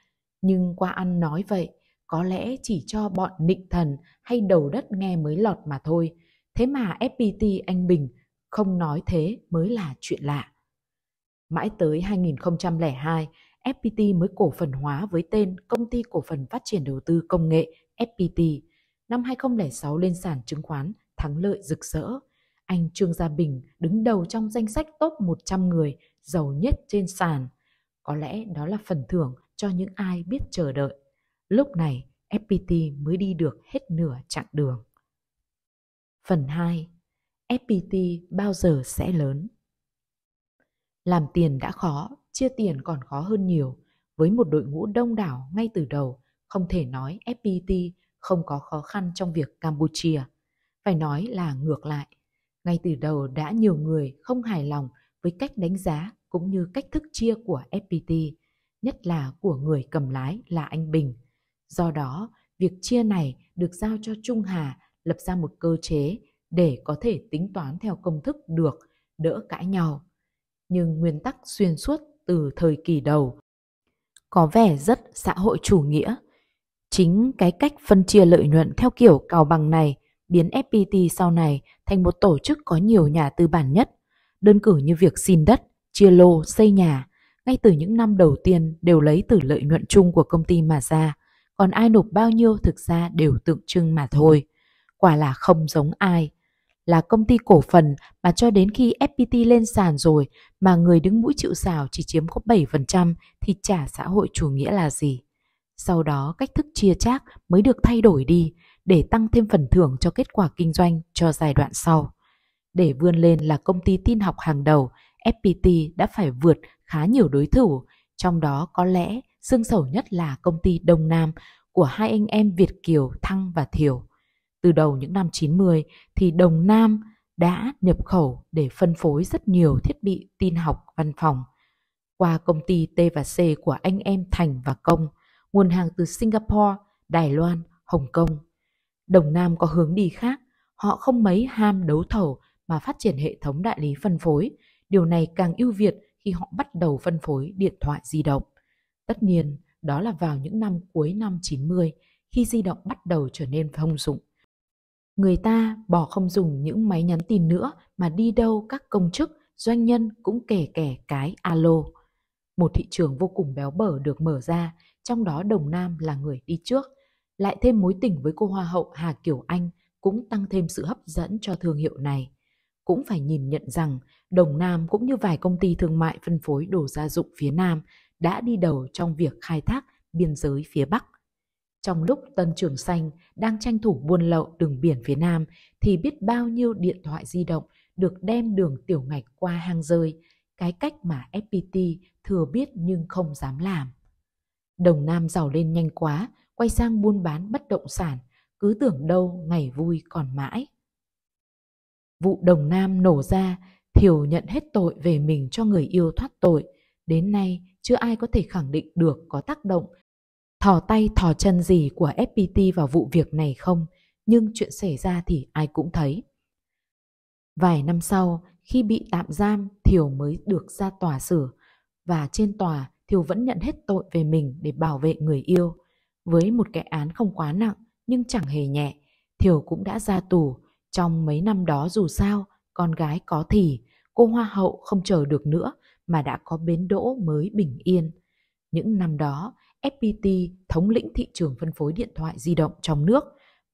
Nhưng qua ăn nói vậy có lẽ chỉ cho bọn nịnh thần hay đầu đất nghe mới lọt mà thôi. Thế mà FPT anh Bình không nói thế mới là chuyện lạ. Mãi tới 2002, FPT mới cổ phần hóa với tên Công ty Cổ phần Phát triển Đầu tư Công nghệ FPT năm 2006 lên sàn chứng khoán, thắng lợi rực rỡ. Anh Trương Gia Bình đứng đầu trong danh sách top 100 người giàu nhất trên sàn. Có lẽ đó là phần thưởng cho những ai biết chờ đợi. Lúc này, FPT mới đi được hết nửa chặng đường. Phần 2. FPT bao giờ sẽ lớn? Làm tiền đã khó, chia tiền còn khó hơn nhiều. Với một đội ngũ đông đảo ngay từ đầu, không thể nói FPT không có khó khăn trong việc Campuchia. Phải nói là ngược lại, ngay từ đầu đã nhiều người không hài lòng với cách đánh giá cũng như cách thức chia của FPT, nhất là của người cầm lái là anh Bình. Do đó, việc chia này được giao cho Trung Hà lập ra một cơ chế để có thể tính toán theo công thức được, đỡ cãi nhau. Nhưng nguyên tắc xuyên suốt từ thời kỳ đầu có vẻ rất xã hội chủ nghĩa Chính cái cách phân chia lợi nhuận theo kiểu cào bằng này biến FPT sau này thành một tổ chức có nhiều nhà tư bản nhất, đơn cử như việc xin đất, chia lô, xây nhà, ngay từ những năm đầu tiên đều lấy từ lợi nhuận chung của công ty mà ra, còn ai nộp bao nhiêu thực ra đều tượng trưng mà thôi. Quả là không giống ai. Là công ty cổ phần mà cho đến khi FPT lên sàn rồi mà người đứng mũi chịu xào chỉ chiếm có 7% thì trả xã hội chủ nghĩa là gì? Sau đó cách thức chia chác mới được thay đổi đi để tăng thêm phần thưởng cho kết quả kinh doanh cho giai đoạn sau. Để vươn lên là công ty tin học hàng đầu, FPT đã phải vượt khá nhiều đối thủ, trong đó có lẽ xương sầu nhất là công ty Đông Nam của hai anh em Việt Kiều Thăng và Thiều. Từ đầu những năm 90 thì Đồng Nam đã nhập khẩu để phân phối rất nhiều thiết bị tin học văn phòng. Qua công ty T và C của anh em Thành và Công, nguồn hàng từ Singapore, Đài Loan, Hồng Kông. Đồng Nam có hướng đi khác, họ không mấy ham đấu thầu mà phát triển hệ thống đại lý phân phối. Điều này càng ưu việt khi họ bắt đầu phân phối điện thoại di động. Tất nhiên, đó là vào những năm cuối năm 90 khi di động bắt đầu trở nên thông dụng. Người ta bỏ không dùng những máy nhắn tin nữa mà đi đâu các công chức, doanh nhân cũng kể kẻ cái alo. Một thị trường vô cùng béo bở được mở ra trong đó Đồng Nam là người đi trước. Lại thêm mối tình với cô Hoa hậu Hà Kiều Anh cũng tăng thêm sự hấp dẫn cho thương hiệu này. Cũng phải nhìn nhận rằng Đồng Nam cũng như vài công ty thương mại phân phối đồ gia dụng phía Nam đã đi đầu trong việc khai thác biên giới phía Bắc. Trong lúc Tân Trường Xanh đang tranh thủ buôn lậu đường biển phía Nam thì biết bao nhiêu điện thoại di động được đem đường tiểu ngạch qua hang rơi, cái cách mà FPT thừa biết nhưng không dám làm. Đồng Nam giàu lên nhanh quá, quay sang buôn bán bất động sản, cứ tưởng đâu ngày vui còn mãi. Vụ Đồng Nam nổ ra, Thiều nhận hết tội về mình cho người yêu thoát tội. Đến nay, chưa ai có thể khẳng định được có tác động thò tay thò chân gì của FPT vào vụ việc này không, nhưng chuyện xảy ra thì ai cũng thấy. Vài năm sau, khi bị tạm giam, Thiều mới được ra tòa xử và trên tòa Thiều vẫn nhận hết tội về mình để bảo vệ người yêu. Với một cái án không quá nặng nhưng chẳng hề nhẹ, Thiều cũng đã ra tù. Trong mấy năm đó dù sao, con gái có thì, cô hoa hậu không chờ được nữa mà đã có bến đỗ mới bình yên. Những năm đó, FPT thống lĩnh thị trường phân phối điện thoại di động trong nước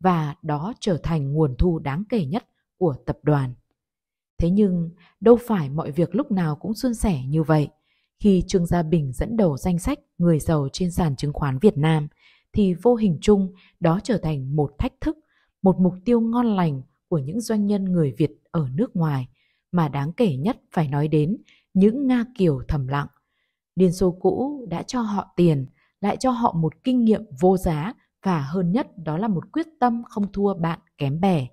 và đó trở thành nguồn thu đáng kể nhất của tập đoàn. Thế nhưng, đâu phải mọi việc lúc nào cũng suôn sẻ như vậy – khi Trương Gia Bình dẫn đầu danh sách người giàu trên sàn chứng khoán Việt Nam, thì vô hình chung đó trở thành một thách thức, một mục tiêu ngon lành của những doanh nhân người Việt ở nước ngoài, mà đáng kể nhất phải nói đến những Nga Kiều thầm lặng. Liên Xô cũ đã cho họ tiền, lại cho họ một kinh nghiệm vô giá và hơn nhất đó là một quyết tâm không thua bạn kém bè.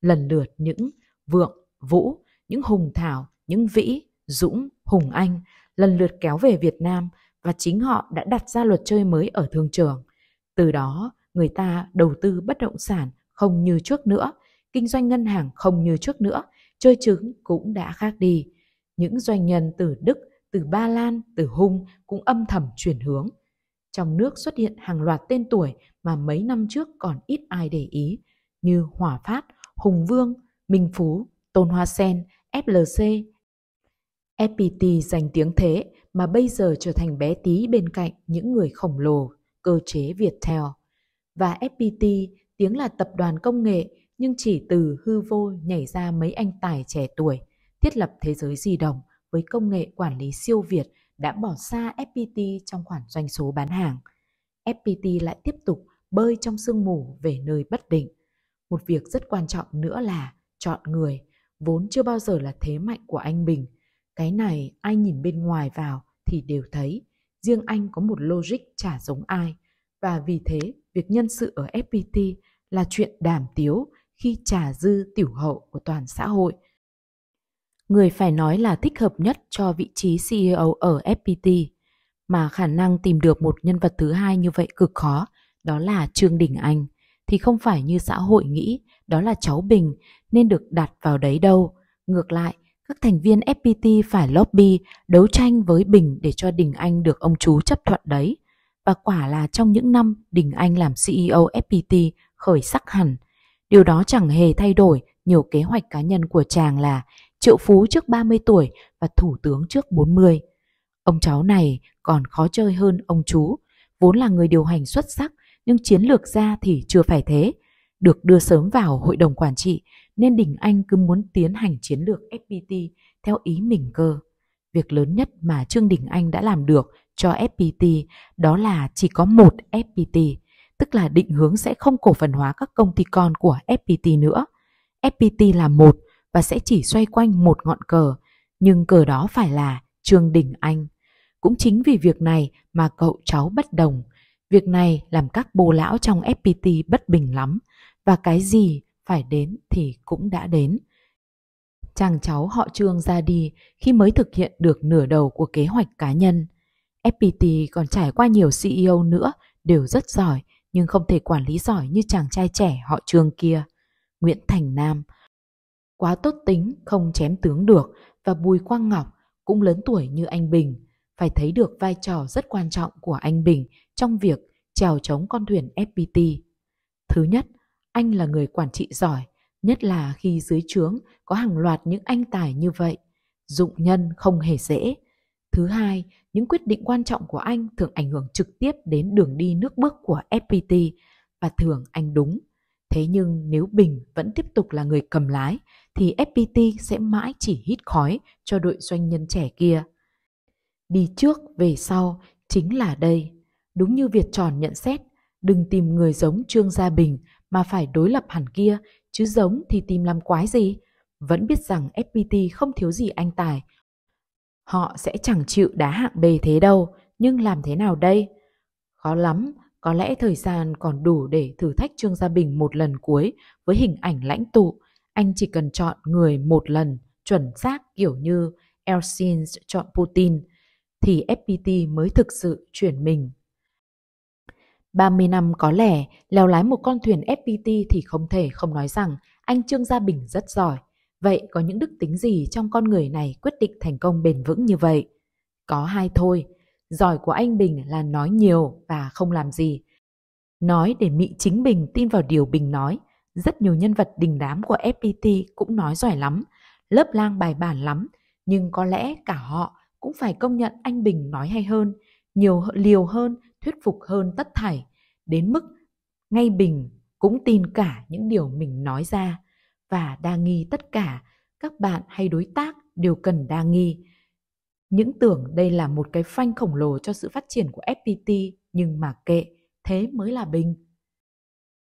Lần lượt những Vượng, Vũ, những Hùng Thảo, những Vĩ, Dũng, Hùng Anh lần lượt kéo về Việt Nam và chính họ đã đặt ra luật chơi mới ở thương trường. Từ đó, người ta đầu tư bất động sản không như trước nữa, kinh doanh ngân hàng không như trước nữa, chơi chứng cũng đã khác đi. Những doanh nhân từ Đức, từ Ba Lan, từ Hung cũng âm thầm chuyển hướng. Trong nước xuất hiện hàng loạt tên tuổi mà mấy năm trước còn ít ai để ý như Hòa Phát, Hùng Vương, Minh Phú, Tôn Hoa Sen, FLC, FPT giành tiếng thế mà bây giờ trở thành bé tí bên cạnh những người khổng lồ, cơ chế Viettel. Và FPT tiếng là tập đoàn công nghệ nhưng chỉ từ hư vô nhảy ra mấy anh tài trẻ tuổi, thiết lập thế giới di động với công nghệ quản lý siêu việt đã bỏ xa FPT trong khoản doanh số bán hàng. FPT lại tiếp tục bơi trong sương mù về nơi bất định. Một việc rất quan trọng nữa là chọn người, vốn chưa bao giờ là thế mạnh của anh Bình – cái này ai nhìn bên ngoài vào thì đều thấy, riêng anh có một logic chả giống ai. Và vì thế, việc nhân sự ở FPT là chuyện đàm tiếu khi trả dư tiểu hậu của toàn xã hội. Người phải nói là thích hợp nhất cho vị trí CEO ở FPT, mà khả năng tìm được một nhân vật thứ hai như vậy cực khó, đó là Trương Đình Anh, thì không phải như xã hội nghĩ đó là cháu Bình nên được đặt vào đấy đâu. Ngược lại, các thành viên FPT phải lobby đấu tranh với Bình để cho Đình Anh được ông chú chấp thuận đấy. Và quả là trong những năm Đình Anh làm CEO FPT khởi sắc hẳn. Điều đó chẳng hề thay đổi nhiều kế hoạch cá nhân của chàng là triệu phú trước 30 tuổi và thủ tướng trước 40. Ông cháu này còn khó chơi hơn ông chú, vốn là người điều hành xuất sắc nhưng chiến lược ra thì chưa phải thế. Được đưa sớm vào hội đồng quản trị nên Đình Anh cứ muốn tiến hành chiến lược FPT theo ý mình cơ. Việc lớn nhất mà Trương Đình Anh đã làm được cho FPT đó là chỉ có một FPT, tức là định hướng sẽ không cổ phần hóa các công ty con của FPT nữa. FPT là một và sẽ chỉ xoay quanh một ngọn cờ, nhưng cờ đó phải là Trương Đình Anh. Cũng chính vì việc này mà cậu cháu bất đồng. Việc này làm các bố lão trong FPT bất bình lắm và cái gì phải đến thì cũng đã đến. Chàng cháu họ Trương ra đi khi mới thực hiện được nửa đầu của kế hoạch cá nhân. FPT còn trải qua nhiều CEO nữa đều rất giỏi nhưng không thể quản lý giỏi như chàng trai trẻ họ Trương kia. Nguyễn Thành Nam quá tốt tính không chém tướng được và Bùi Quang Ngọc cũng lớn tuổi như anh Bình. Phải thấy được vai trò rất quan trọng của anh Bình trong việc trèo chống con thuyền FPT. Thứ nhất, anh là người quản trị giỏi, nhất là khi dưới trướng có hàng loạt những anh tài như vậy. Dụng nhân không hề dễ. Thứ hai, những quyết định quan trọng của anh thường ảnh hưởng trực tiếp đến đường đi nước bước của FPT và thường anh đúng. Thế nhưng nếu Bình vẫn tiếp tục là người cầm lái thì FPT sẽ mãi chỉ hít khói cho đội doanh nhân trẻ kia. Đi trước về sau chính là đây. Đúng như Việt Tròn nhận xét, đừng tìm người giống Trương Gia Bình mà phải đối lập hẳn kia, chứ giống thì tìm làm quái gì. Vẫn biết rằng FPT không thiếu gì anh Tài. Họ sẽ chẳng chịu đá hạng bề thế đâu, nhưng làm thế nào đây? Khó lắm, có lẽ thời gian còn đủ để thử thách Trương Gia Bình một lần cuối với hình ảnh lãnh tụ. Anh chỉ cần chọn người một lần, chuẩn xác kiểu như Elsin chọn Putin, thì FPT mới thực sự chuyển mình 30 năm có lẽ leo lái một con thuyền FPT thì không thể không nói rằng anh Trương Gia Bình rất giỏi. Vậy có những đức tính gì trong con người này quyết định thành công bền vững như vậy? Có hai thôi. Giỏi của anh Bình là nói nhiều và không làm gì. Nói để Mỹ chính Bình tin vào điều Bình nói. Rất nhiều nhân vật đình đám của FPT cũng nói giỏi lắm, lớp lang bài bản lắm, nhưng có lẽ cả họ cũng phải công nhận anh Bình nói hay hơn, nhiều liều hơn thuyết phục hơn tất thảy, đến mức ngay Bình cũng tin cả những điều mình nói ra và đa nghi tất cả các bạn hay đối tác đều cần đa nghi. Những tưởng đây là một cái phanh khổng lồ cho sự phát triển của FPT nhưng mà kệ, thế mới là Bình.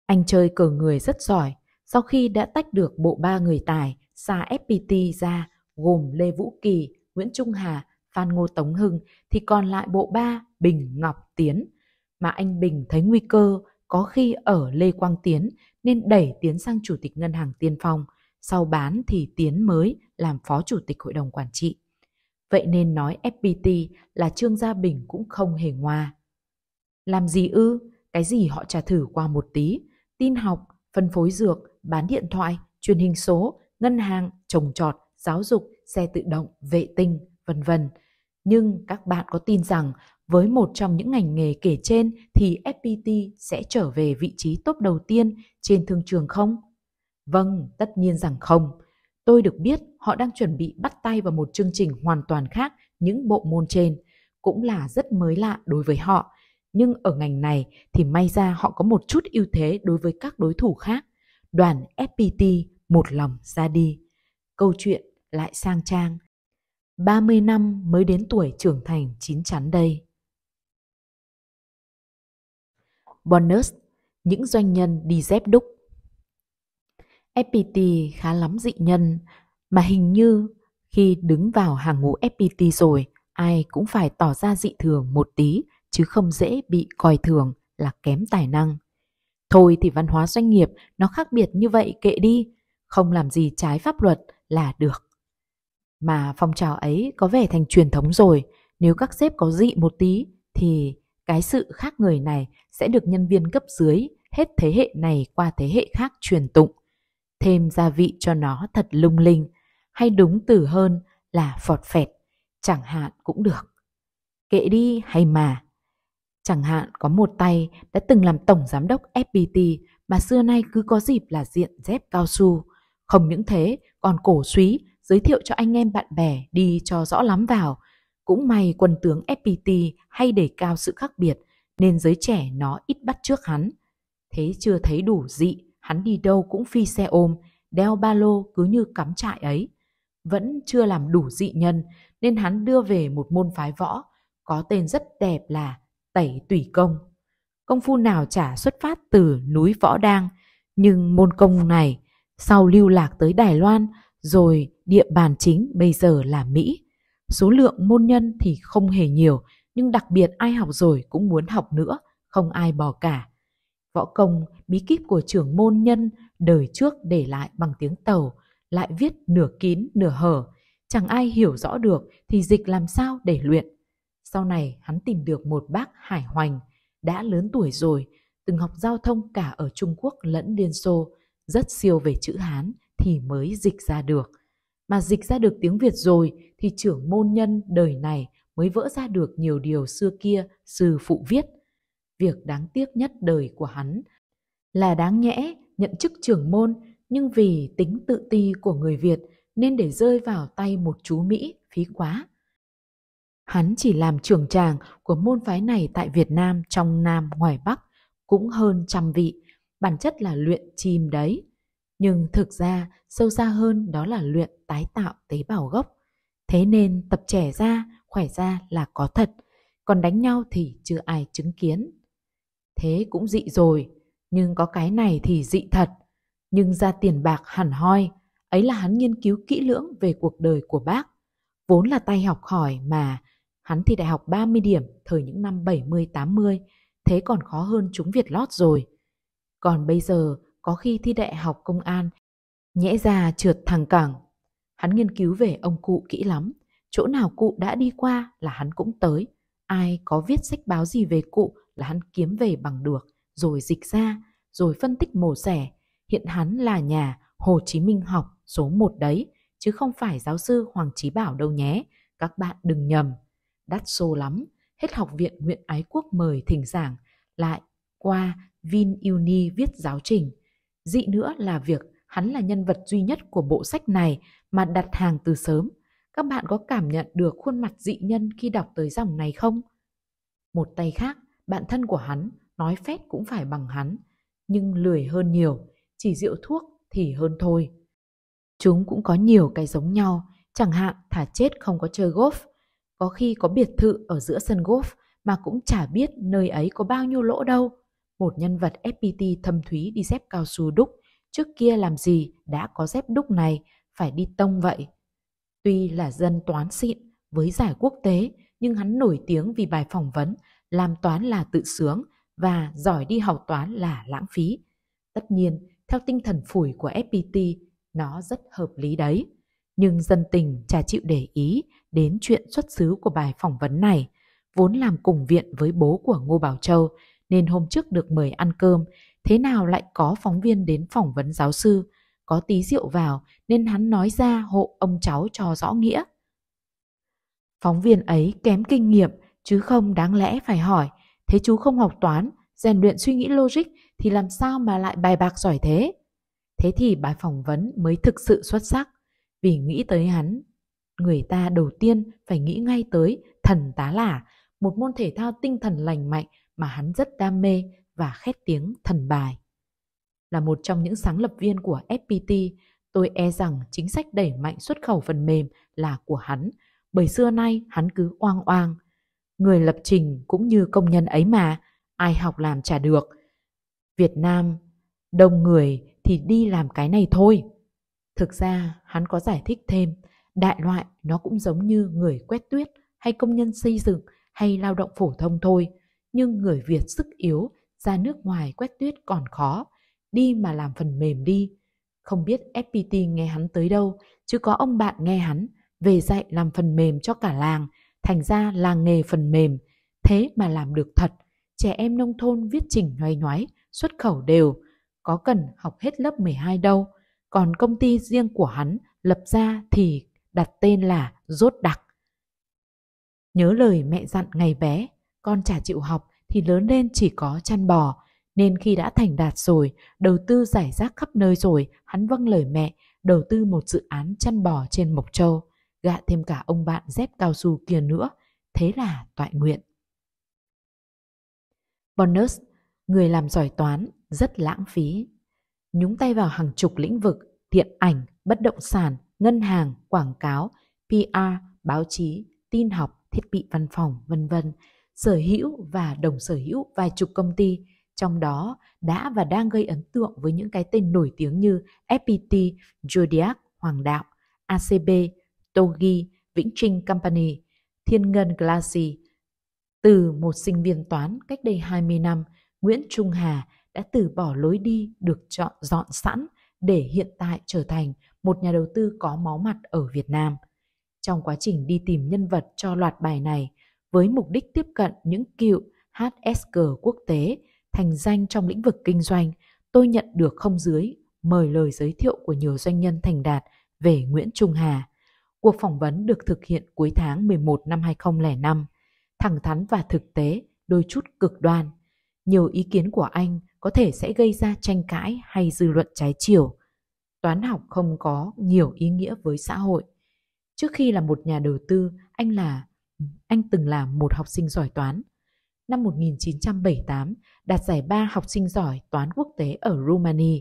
Anh chơi cờ người rất giỏi, sau khi đã tách được bộ ba người tài xa FPT ra gồm Lê Vũ Kỳ, Nguyễn Trung Hà Phan Ngô Tống Hưng thì còn lại bộ ba Bình Ngọc Tiến. Mà anh Bình thấy nguy cơ có khi ở Lê Quang Tiến nên đẩy Tiến sang Chủ tịch Ngân hàng Tiên Phong. Sau bán thì Tiến mới làm Phó Chủ tịch Hội đồng Quản trị. Vậy nên nói FPT là Trương Gia Bình cũng không hề ngoa. Làm gì ư? Cái gì họ trả thử qua một tí? Tin học, phân phối dược, bán điện thoại, truyền hình số, ngân hàng, trồng trọt, giáo dục, xe tự động, vệ tinh, vân vân nhưng các bạn có tin rằng với một trong những ngành nghề kể trên thì FPT sẽ trở về vị trí top đầu tiên trên thương trường không? Vâng, tất nhiên rằng không. Tôi được biết họ đang chuẩn bị bắt tay vào một chương trình hoàn toàn khác những bộ môn trên, cũng là rất mới lạ đối với họ. Nhưng ở ngành này thì may ra họ có một chút ưu thế đối với các đối thủ khác. Đoàn FPT một lòng ra đi. Câu chuyện lại sang trang 30 năm mới đến tuổi trưởng thành chín chắn đây. Bonus, những doanh nhân đi dép đúc. FPT khá lắm dị nhân, mà hình như khi đứng vào hàng ngũ FPT rồi, ai cũng phải tỏ ra dị thường một tí, chứ không dễ bị coi thường là kém tài năng. Thôi thì văn hóa doanh nghiệp nó khác biệt như vậy kệ đi, không làm gì trái pháp luật là được. Mà phong trào ấy có vẻ thành truyền thống rồi, nếu các sếp có dị một tí thì cái sự khác người này sẽ được nhân viên cấp dưới hết thế hệ này qua thế hệ khác truyền tụng, thêm gia vị cho nó thật lung linh, hay đúng từ hơn là phọt phẹt, chẳng hạn cũng được. Kệ đi hay mà. Chẳng hạn có một tay đã từng làm tổng giám đốc FPT mà xưa nay cứ có dịp là diện dép cao su. Không những thế, còn cổ suý giới thiệu cho anh em bạn bè đi cho rõ lắm vào. Cũng may quân tướng FPT hay đề cao sự khác biệt nên giới trẻ nó ít bắt trước hắn. Thế chưa thấy đủ dị, hắn đi đâu cũng phi xe ôm, đeo ba lô cứ như cắm trại ấy. Vẫn chưa làm đủ dị nhân nên hắn đưa về một môn phái võ có tên rất đẹp là Tẩy Tủy Công. Công phu nào chả xuất phát từ núi Võ Đang, nhưng môn công này sau lưu lạc tới Đài Loan – rồi địa bàn chính bây giờ là Mỹ. Số lượng môn nhân thì không hề nhiều, nhưng đặc biệt ai học rồi cũng muốn học nữa, không ai bỏ cả. Võ công, bí kíp của trưởng môn nhân đời trước để lại bằng tiếng tàu, lại viết nửa kín nửa hở, chẳng ai hiểu rõ được thì dịch làm sao để luyện. Sau này hắn tìm được một bác Hải Hoành, đã lớn tuổi rồi, từng học giao thông cả ở Trung Quốc lẫn Liên Xô, rất siêu về chữ Hán, thì mới dịch ra được. Mà dịch ra được tiếng Việt rồi thì trưởng môn nhân đời này mới vỡ ra được nhiều điều xưa kia sư phụ viết. Việc đáng tiếc nhất đời của hắn là đáng nhẽ nhận chức trưởng môn nhưng vì tính tự ti của người Việt nên để rơi vào tay một chú Mỹ phí quá. Hắn chỉ làm trưởng tràng của môn phái này tại Việt Nam trong Nam ngoài Bắc cũng hơn trăm vị, bản chất là luyện chim đấy nhưng thực ra sâu xa hơn đó là luyện tái tạo tế bào gốc. Thế nên tập trẻ ra, khỏe ra là có thật, còn đánh nhau thì chưa ai chứng kiến. Thế cũng dị rồi, nhưng có cái này thì dị thật. Nhưng ra tiền bạc hẳn hoi, ấy là hắn nghiên cứu kỹ lưỡng về cuộc đời của bác. Vốn là tay học hỏi mà, hắn thi đại học 30 điểm thời những năm 70-80, thế còn khó hơn chúng Việt lót rồi. Còn bây giờ có khi thi đại học công an, nhẽ ra trượt thẳng cẳng. Hắn nghiên cứu về ông cụ kỹ lắm, chỗ nào cụ đã đi qua là hắn cũng tới. Ai có viết sách báo gì về cụ là hắn kiếm về bằng được, rồi dịch ra, rồi phân tích mổ xẻ. Hiện hắn là nhà Hồ Chí Minh học số 1 đấy, chứ không phải giáo sư Hoàng Chí Bảo đâu nhé. Các bạn đừng nhầm. Đắt xô lắm, hết học viện Nguyễn Ái Quốc mời thỉnh giảng, lại qua VinUni viết giáo trình – Dị nữa là việc hắn là nhân vật duy nhất của bộ sách này mà đặt hàng từ sớm. Các bạn có cảm nhận được khuôn mặt dị nhân khi đọc tới dòng này không? Một tay khác, bạn thân của hắn nói phét cũng phải bằng hắn, nhưng lười hơn nhiều, chỉ rượu thuốc thì hơn thôi. Chúng cũng có nhiều cái giống nhau, chẳng hạn thả chết không có chơi golf, có khi có biệt thự ở giữa sân golf mà cũng chả biết nơi ấy có bao nhiêu lỗ đâu. Một nhân vật FPT thâm thúy đi dép cao su đúc, trước kia làm gì đã có dép đúc này, phải đi tông vậy. Tuy là dân toán xịn với giải quốc tế, nhưng hắn nổi tiếng vì bài phỏng vấn, làm toán là tự sướng và giỏi đi học toán là lãng phí. Tất nhiên, theo tinh thần phủi của FPT, nó rất hợp lý đấy. Nhưng dân tình chả chịu để ý đến chuyện xuất xứ của bài phỏng vấn này, vốn làm cùng viện với bố của Ngô Bảo Châu, nên hôm trước được mời ăn cơm, thế nào lại có phóng viên đến phỏng vấn giáo sư, có tí rượu vào nên hắn nói ra hộ ông cháu cho rõ nghĩa. Phóng viên ấy kém kinh nghiệm chứ không đáng lẽ phải hỏi, thế chú không học toán, rèn luyện suy nghĩ logic thì làm sao mà lại bài bạc giỏi thế? Thế thì bài phỏng vấn mới thực sự xuất sắc, vì nghĩ tới hắn, người ta đầu tiên phải nghĩ ngay tới thần tá lả, một môn thể thao tinh thần lành mạnh mà hắn rất đam mê và khét tiếng thần bài. Là một trong những sáng lập viên của FPT, tôi e rằng chính sách đẩy mạnh xuất khẩu phần mềm là của hắn, bởi xưa nay hắn cứ oang oang. Người lập trình cũng như công nhân ấy mà, ai học làm trả được. Việt Nam, đông người thì đi làm cái này thôi. Thực ra, hắn có giải thích thêm, đại loại nó cũng giống như người quét tuyết hay công nhân xây dựng hay lao động phổ thông thôi – nhưng người Việt sức yếu, ra nước ngoài quét tuyết còn khó, đi mà làm phần mềm đi. Không biết FPT nghe hắn tới đâu, chứ có ông bạn nghe hắn, về dạy làm phần mềm cho cả làng, thành ra làng nghề phần mềm, thế mà làm được thật. Trẻ em nông thôn viết chỉnh nhoay nhoái, xuất khẩu đều, có cần học hết lớp 12 đâu. Còn công ty riêng của hắn lập ra thì đặt tên là Rốt Đặc. Nhớ lời mẹ dặn ngày bé, con chả chịu học thì lớn lên chỉ có chăn bò. Nên khi đã thành đạt rồi, đầu tư giải rác khắp nơi rồi, hắn vâng lời mẹ, đầu tư một dự án chăn bò trên Mộc Châu, gạ thêm cả ông bạn dép cao su kia nữa. Thế là toại nguyện. Bonus, người làm giỏi toán, rất lãng phí. Nhúng tay vào hàng chục lĩnh vực, điện ảnh, bất động sản, ngân hàng, quảng cáo, PR, báo chí, tin học, thiết bị văn phòng, vân vân sở hữu và đồng sở hữu vài chục công ty, trong đó đã và đang gây ấn tượng với những cái tên nổi tiếng như FPT, Zodiac, Hoàng Đạo, ACB, Togi, Vĩnh Trinh Company, Thiên Ngân Glassy. Từ một sinh viên toán cách đây 20 năm, Nguyễn Trung Hà đã từ bỏ lối đi được chọn dọn sẵn để hiện tại trở thành một nhà đầu tư có máu mặt ở Việt Nam. Trong quá trình đi tìm nhân vật cho loạt bài này, với mục đích tiếp cận những cựu HSG quốc tế thành danh trong lĩnh vực kinh doanh, tôi nhận được không dưới mời lời giới thiệu của nhiều doanh nhân thành đạt về Nguyễn Trung Hà. Cuộc phỏng vấn được thực hiện cuối tháng 11 năm 2005, thẳng thắn và thực tế, đôi chút cực đoan. Nhiều ý kiến của anh có thể sẽ gây ra tranh cãi hay dư luận trái chiều. Toán học không có nhiều ý nghĩa với xã hội. Trước khi là một nhà đầu tư, anh là anh từng là một học sinh giỏi toán. Năm 1978, đạt giải ba học sinh giỏi toán quốc tế ở Romania,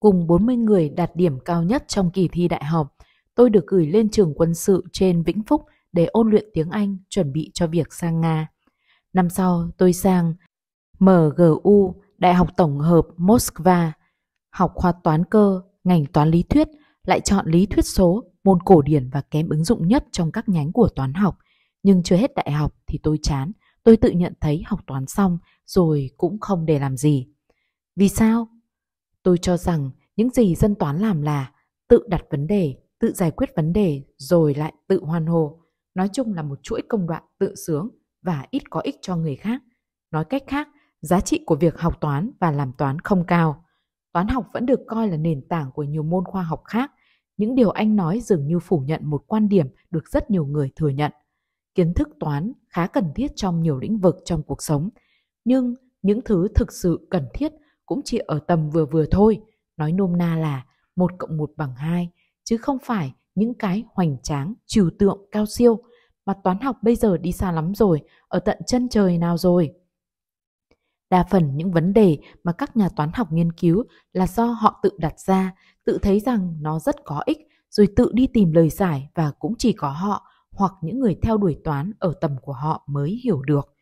Cùng 40 người đạt điểm cao nhất trong kỳ thi đại học, tôi được gửi lên trường quân sự trên Vĩnh Phúc để ôn luyện tiếng Anh chuẩn bị cho việc sang Nga. Năm sau, tôi sang MGU, Đại học Tổng hợp Moscow, học khoa toán cơ, ngành toán lý thuyết, lại chọn lý thuyết số môn cổ điển và kém ứng dụng nhất trong các nhánh của toán học. Nhưng chưa hết đại học thì tôi chán, tôi tự nhận thấy học toán xong rồi cũng không để làm gì. Vì sao? Tôi cho rằng những gì dân toán làm là tự đặt vấn đề, tự giải quyết vấn đề rồi lại tự hoàn hồ. Nói chung là một chuỗi công đoạn tự sướng và ít có ích cho người khác. Nói cách khác, giá trị của việc học toán và làm toán không cao. Toán học vẫn được coi là nền tảng của nhiều môn khoa học khác, những điều anh nói dường như phủ nhận một quan điểm được rất nhiều người thừa nhận. Kiến thức toán khá cần thiết trong nhiều lĩnh vực trong cuộc sống, nhưng những thứ thực sự cần thiết cũng chỉ ở tầm vừa vừa thôi, nói nôm na là một cộng một bằng hai chứ không phải những cái hoành tráng, trừu tượng, cao siêu mà toán học bây giờ đi xa lắm rồi, ở tận chân trời nào rồi. Đa phần những vấn đề mà các nhà toán học nghiên cứu là do họ tự đặt ra tự thấy rằng nó rất có ích rồi tự đi tìm lời giải và cũng chỉ có họ hoặc những người theo đuổi toán ở tầm của họ mới hiểu được.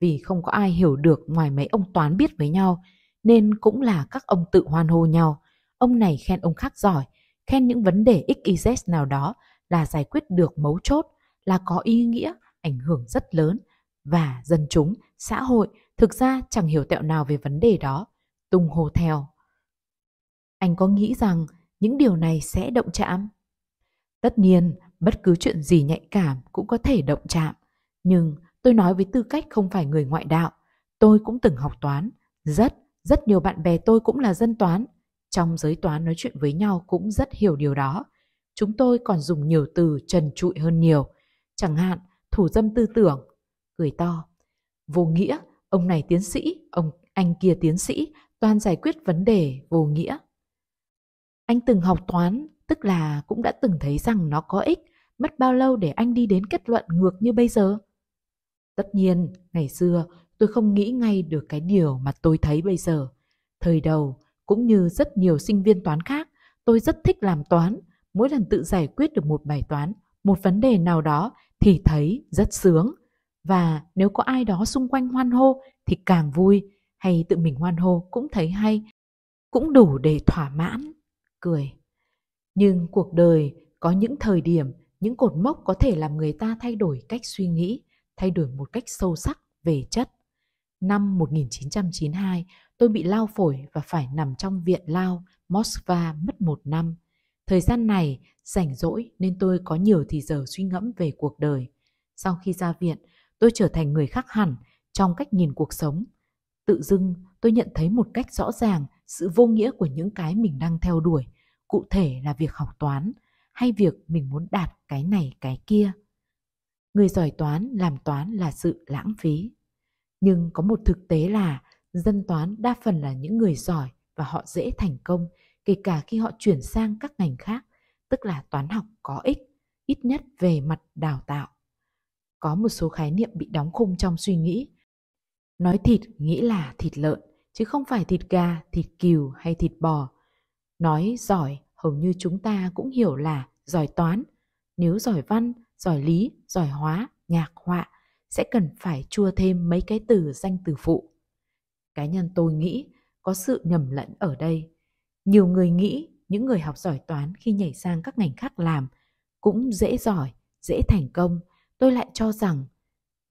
Vì không có ai hiểu được ngoài mấy ông toán biết với nhau, nên cũng là các ông tự hoan hô nhau. Ông này khen ông khác giỏi, khen những vấn đề XYZ nào đó là giải quyết được mấu chốt, là có ý nghĩa, ảnh hưởng rất lớn. Và dân chúng, xã hội thực ra chẳng hiểu tẹo nào về vấn đề đó, tung hô theo. Anh có nghĩ rằng những điều này sẽ động chạm? Tất nhiên, bất cứ chuyện gì nhạy cảm cũng có thể động chạm. Nhưng tôi nói với tư cách không phải người ngoại đạo, tôi cũng từng học toán. Rất, rất nhiều bạn bè tôi cũng là dân toán. Trong giới toán nói chuyện với nhau cũng rất hiểu điều đó. Chúng tôi còn dùng nhiều từ trần trụi hơn nhiều. Chẳng hạn, thủ dâm tư tưởng. Cười to. Vô nghĩa, ông này tiến sĩ, ông anh kia tiến sĩ, toàn giải quyết vấn đề vô nghĩa. Anh từng học toán, tức là cũng đã từng thấy rằng nó có ích, mất bao lâu để anh đi đến kết luận ngược như bây giờ? Tất nhiên, ngày xưa tôi không nghĩ ngay được cái điều mà tôi thấy bây giờ. Thời đầu, cũng như rất nhiều sinh viên toán khác, tôi rất thích làm toán. Mỗi lần tự giải quyết được một bài toán, một vấn đề nào đó thì thấy rất sướng. Và nếu có ai đó xung quanh hoan hô thì càng vui, hay tự mình hoan hô cũng thấy hay, cũng đủ để thỏa mãn cười. Nhưng cuộc đời có những thời điểm, những cột mốc có thể làm người ta thay đổi cách suy nghĩ, thay đổi một cách sâu sắc về chất. Năm 1992, tôi bị lao phổi và phải nằm trong viện lao Moscow mất một năm. Thời gian này, rảnh rỗi nên tôi có nhiều thì giờ suy ngẫm về cuộc đời. Sau khi ra viện, tôi trở thành người khác hẳn trong cách nhìn cuộc sống. Tự dưng, tôi nhận thấy một cách rõ ràng sự vô nghĩa của những cái mình đang theo đuổi, cụ thể là việc học toán hay việc mình muốn đạt cái này cái kia. Người giỏi toán làm toán là sự lãng phí. Nhưng có một thực tế là dân toán đa phần là những người giỏi và họ dễ thành công kể cả khi họ chuyển sang các ngành khác, tức là toán học có ích, ít nhất về mặt đào tạo. Có một số khái niệm bị đóng khung trong suy nghĩ. Nói thịt nghĩ là thịt lợn, chứ không phải thịt gà, thịt cừu hay thịt bò. Nói giỏi, hầu như chúng ta cũng hiểu là giỏi toán. Nếu giỏi văn, giỏi lý, giỏi hóa, nhạc họa sẽ cần phải chua thêm mấy cái từ danh từ phụ. Cá nhân tôi nghĩ có sự nhầm lẫn ở đây. Nhiều người nghĩ những người học giỏi toán khi nhảy sang các ngành khác làm cũng dễ giỏi, dễ thành công. Tôi lại cho rằng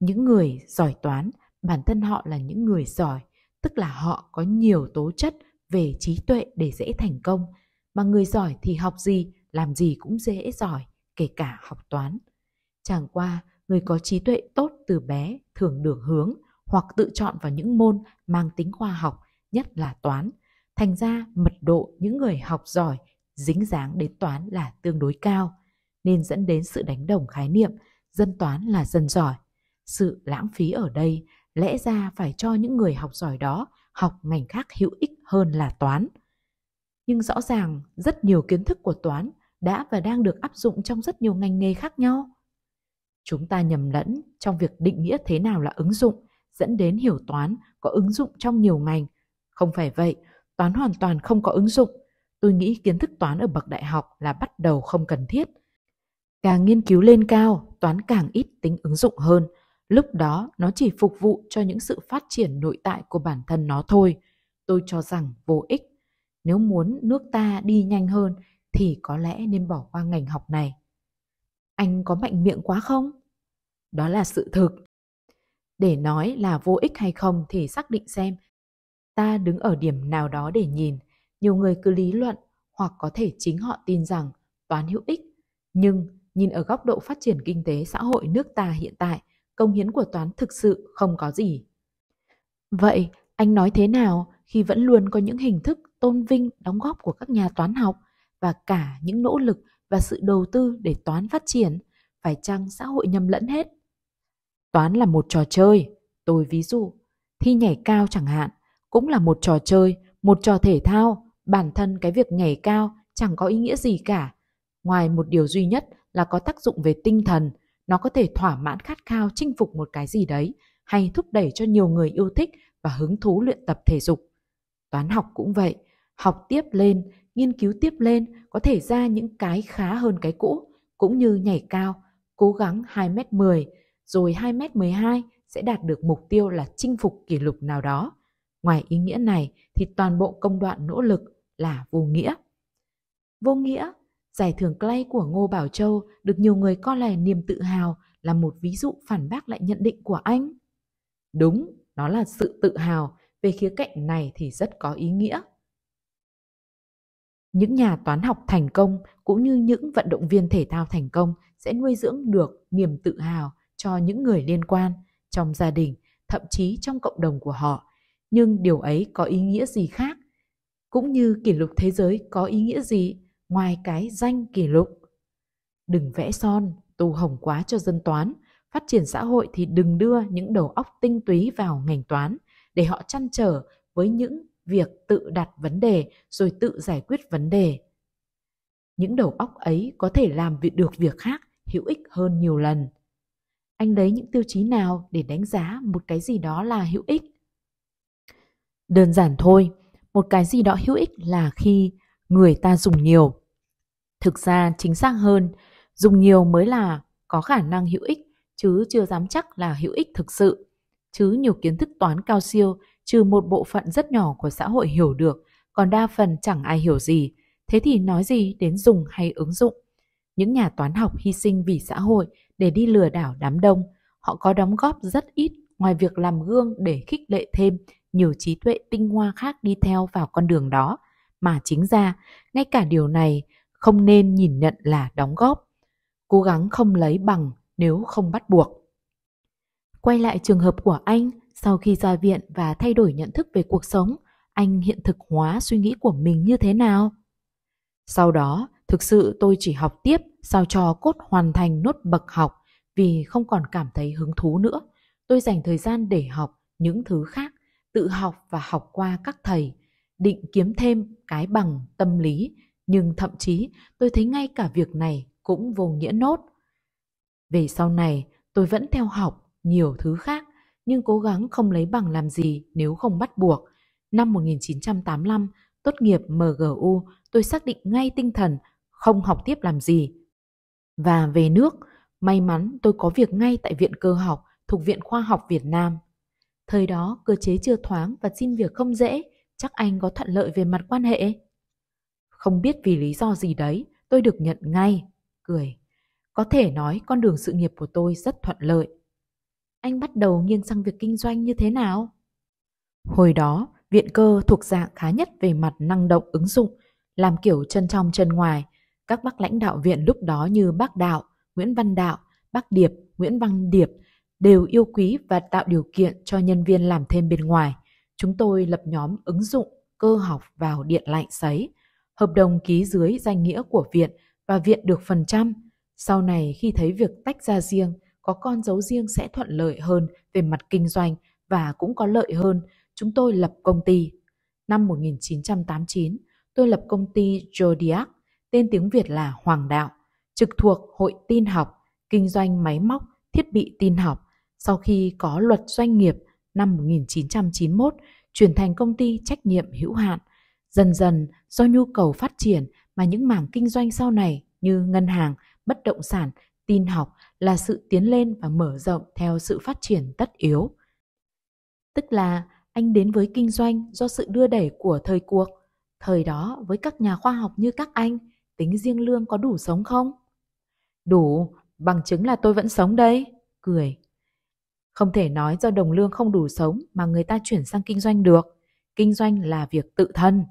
những người giỏi toán bản thân họ là những người giỏi tức là họ có nhiều tố chất về trí tuệ để dễ thành công mà người giỏi thì học gì làm gì cũng dễ giỏi kể cả học toán chẳng qua người có trí tuệ tốt từ bé thường được hướng hoặc tự chọn vào những môn mang tính khoa học nhất là toán thành ra mật độ những người học giỏi dính dáng đến toán là tương đối cao nên dẫn đến sự đánh đồng khái niệm dân toán là dân giỏi sự lãng phí ở đây lẽ ra phải cho những người học giỏi đó học ngành khác hữu ích hơn là toán. Nhưng rõ ràng rất nhiều kiến thức của toán đã và đang được áp dụng trong rất nhiều ngành nghề khác nhau. Chúng ta nhầm lẫn trong việc định nghĩa thế nào là ứng dụng, dẫn đến hiểu toán có ứng dụng trong nhiều ngành. Không phải vậy, toán hoàn toàn không có ứng dụng. Tôi nghĩ kiến thức toán ở bậc đại học là bắt đầu không cần thiết. Càng nghiên cứu lên cao, toán càng ít tính ứng dụng hơn – Lúc đó nó chỉ phục vụ cho những sự phát triển nội tại của bản thân nó thôi. Tôi cho rằng vô ích. Nếu muốn nước ta đi nhanh hơn thì có lẽ nên bỏ qua ngành học này. Anh có mạnh miệng quá không? Đó là sự thực. Để nói là vô ích hay không thì xác định xem. Ta đứng ở điểm nào đó để nhìn. Nhiều người cứ lý luận hoặc có thể chính họ tin rằng toán hữu ích. Nhưng nhìn ở góc độ phát triển kinh tế xã hội nước ta hiện tại công hiến của Toán thực sự không có gì. Vậy, anh nói thế nào khi vẫn luôn có những hình thức tôn vinh đóng góp của các nhà toán học và cả những nỗ lực và sự đầu tư để toán phát triển, phải chăng xã hội nhầm lẫn hết? Toán là một trò chơi, tôi ví dụ, thi nhảy cao chẳng hạn, cũng là một trò chơi, một trò thể thao, bản thân cái việc nhảy cao chẳng có ý nghĩa gì cả, ngoài một điều duy nhất là có tác dụng về tinh thần nó có thể thỏa mãn khát khao chinh phục một cái gì đấy hay thúc đẩy cho nhiều người yêu thích và hứng thú luyện tập thể dục. Toán học cũng vậy, học tiếp lên, nghiên cứu tiếp lên có thể ra những cái khá hơn cái cũ, cũng như nhảy cao, cố gắng 2m10, rồi 2m12 sẽ đạt được mục tiêu là chinh phục kỷ lục nào đó. Ngoài ý nghĩa này thì toàn bộ công đoạn nỗ lực là vô nghĩa. Vô nghĩa Giải thưởng Clay của Ngô Bảo Châu được nhiều người coi là niềm tự hào là một ví dụ phản bác lại nhận định của anh. Đúng, đó là sự tự hào, về khía cạnh này thì rất có ý nghĩa. Những nhà toán học thành công cũng như những vận động viên thể thao thành công sẽ nuôi dưỡng được niềm tự hào cho những người liên quan trong gia đình, thậm chí trong cộng đồng của họ. Nhưng điều ấy có ý nghĩa gì khác? Cũng như kỷ lục thế giới có ý nghĩa gì ngoài cái danh kỷ lục. Đừng vẽ son, tu hồng quá cho dân toán, phát triển xã hội thì đừng đưa những đầu óc tinh túy vào ngành toán để họ chăn trở với những việc tự đặt vấn đề rồi tự giải quyết vấn đề. Những đầu óc ấy có thể làm việc được việc khác hữu ích hơn nhiều lần. Anh lấy những tiêu chí nào để đánh giá một cái gì đó là hữu ích? Đơn giản thôi, một cái gì đó hữu ích là khi người ta dùng nhiều. Thực ra chính xác hơn, dùng nhiều mới là có khả năng hữu ích chứ chưa dám chắc là hữu ích thực sự. Chứ nhiều kiến thức toán cao siêu trừ một bộ phận rất nhỏ của xã hội hiểu được, còn đa phần chẳng ai hiểu gì. Thế thì nói gì đến dùng hay ứng dụng? Những nhà toán học hy sinh vì xã hội để đi lừa đảo đám đông, họ có đóng góp rất ít ngoài việc làm gương để khích lệ thêm nhiều trí tuệ tinh hoa khác đi theo vào con đường đó mà chính ra ngay cả điều này không nên nhìn nhận là đóng góp cố gắng không lấy bằng nếu không bắt buộc quay lại trường hợp của anh sau khi ra viện và thay đổi nhận thức về cuộc sống anh hiện thực hóa suy nghĩ của mình như thế nào sau đó thực sự tôi chỉ học tiếp sao cho cốt hoàn thành nốt bậc học vì không còn cảm thấy hứng thú nữa tôi dành thời gian để học những thứ khác tự học và học qua các thầy định kiếm thêm cái bằng tâm lý, nhưng thậm chí tôi thấy ngay cả việc này cũng vô nghĩa nốt. Về sau này, tôi vẫn theo học nhiều thứ khác, nhưng cố gắng không lấy bằng làm gì nếu không bắt buộc. Năm 1985, tốt nghiệp MGU, tôi xác định ngay tinh thần không học tiếp làm gì. Và về nước, may mắn tôi có việc ngay tại Viện Cơ học thuộc Viện Khoa học Việt Nam. Thời đó, cơ chế chưa thoáng và xin việc không dễ, chắc anh có thuận lợi về mặt quan hệ. Không biết vì lý do gì đấy, tôi được nhận ngay, cười. Có thể nói con đường sự nghiệp của tôi rất thuận lợi. Anh bắt đầu nghiêng sang việc kinh doanh như thế nào? Hồi đó, viện cơ thuộc dạng khá nhất về mặt năng động ứng dụng, làm kiểu chân trong chân ngoài. Các bác lãnh đạo viện lúc đó như bác Đạo, Nguyễn Văn Đạo, bác Điệp, Nguyễn Văn Điệp đều yêu quý và tạo điều kiện cho nhân viên làm thêm bên ngoài – Chúng tôi lập nhóm ứng dụng cơ học vào điện lạnh sấy, hợp đồng ký dưới danh nghĩa của viện và viện được phần trăm. Sau này khi thấy việc tách ra riêng, có con dấu riêng sẽ thuận lợi hơn về mặt kinh doanh và cũng có lợi hơn, chúng tôi lập công ty. Năm 1989, tôi lập công ty Zodiac, tên tiếng Việt là Hoàng Đạo, trực thuộc Hội Tin học, kinh doanh máy móc, thiết bị tin học. Sau khi có luật doanh nghiệp năm 1991 chuyển thành công ty trách nhiệm hữu hạn. Dần dần, do nhu cầu phát triển mà những mảng kinh doanh sau này như ngân hàng, bất động sản, tin học là sự tiến lên và mở rộng theo sự phát triển tất yếu. Tức là anh đến với kinh doanh do sự đưa đẩy của thời cuộc. Thời đó với các nhà khoa học như các anh, tính riêng lương có đủ sống không? Đủ, bằng chứng là tôi vẫn sống đây, cười không thể nói do đồng lương không đủ sống mà người ta chuyển sang kinh doanh được. Kinh doanh là việc tự thân.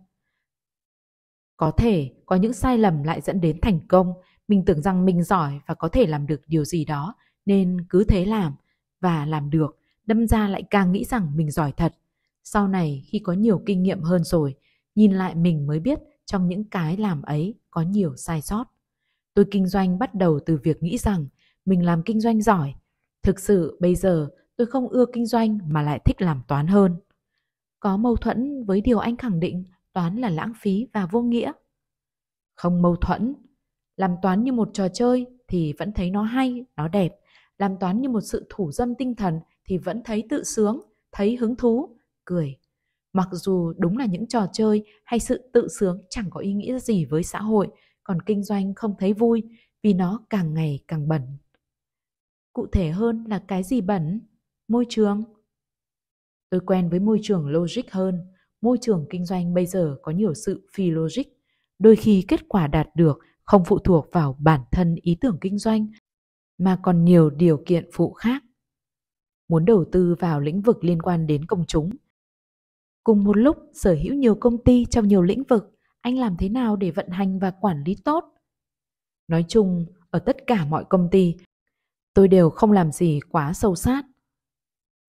Có thể có những sai lầm lại dẫn đến thành công, mình tưởng rằng mình giỏi và có thể làm được điều gì đó nên cứ thế làm và làm được, đâm ra lại càng nghĩ rằng mình giỏi thật. Sau này khi có nhiều kinh nghiệm hơn rồi, nhìn lại mình mới biết trong những cái làm ấy có nhiều sai sót. Tôi kinh doanh bắt đầu từ việc nghĩ rằng mình làm kinh doanh giỏi Thực sự bây giờ tôi không ưa kinh doanh mà lại thích làm toán hơn. Có mâu thuẫn với điều anh khẳng định toán là lãng phí và vô nghĩa. Không mâu thuẫn. Làm toán như một trò chơi thì vẫn thấy nó hay, nó đẹp. Làm toán như một sự thủ dâm tinh thần thì vẫn thấy tự sướng, thấy hứng thú, cười. Mặc dù đúng là những trò chơi hay sự tự sướng chẳng có ý nghĩa gì với xã hội, còn kinh doanh không thấy vui vì nó càng ngày càng bẩn cụ thể hơn là cái gì bẩn? Môi trường. Tôi quen với môi trường logic hơn. Môi trường kinh doanh bây giờ có nhiều sự phi logic. Đôi khi kết quả đạt được không phụ thuộc vào bản thân ý tưởng kinh doanh mà còn nhiều điều kiện phụ khác. Muốn đầu tư vào lĩnh vực liên quan đến công chúng. Cùng một lúc sở hữu nhiều công ty trong nhiều lĩnh vực, anh làm thế nào để vận hành và quản lý tốt? Nói chung, ở tất cả mọi công ty, tôi đều không làm gì quá sâu sát.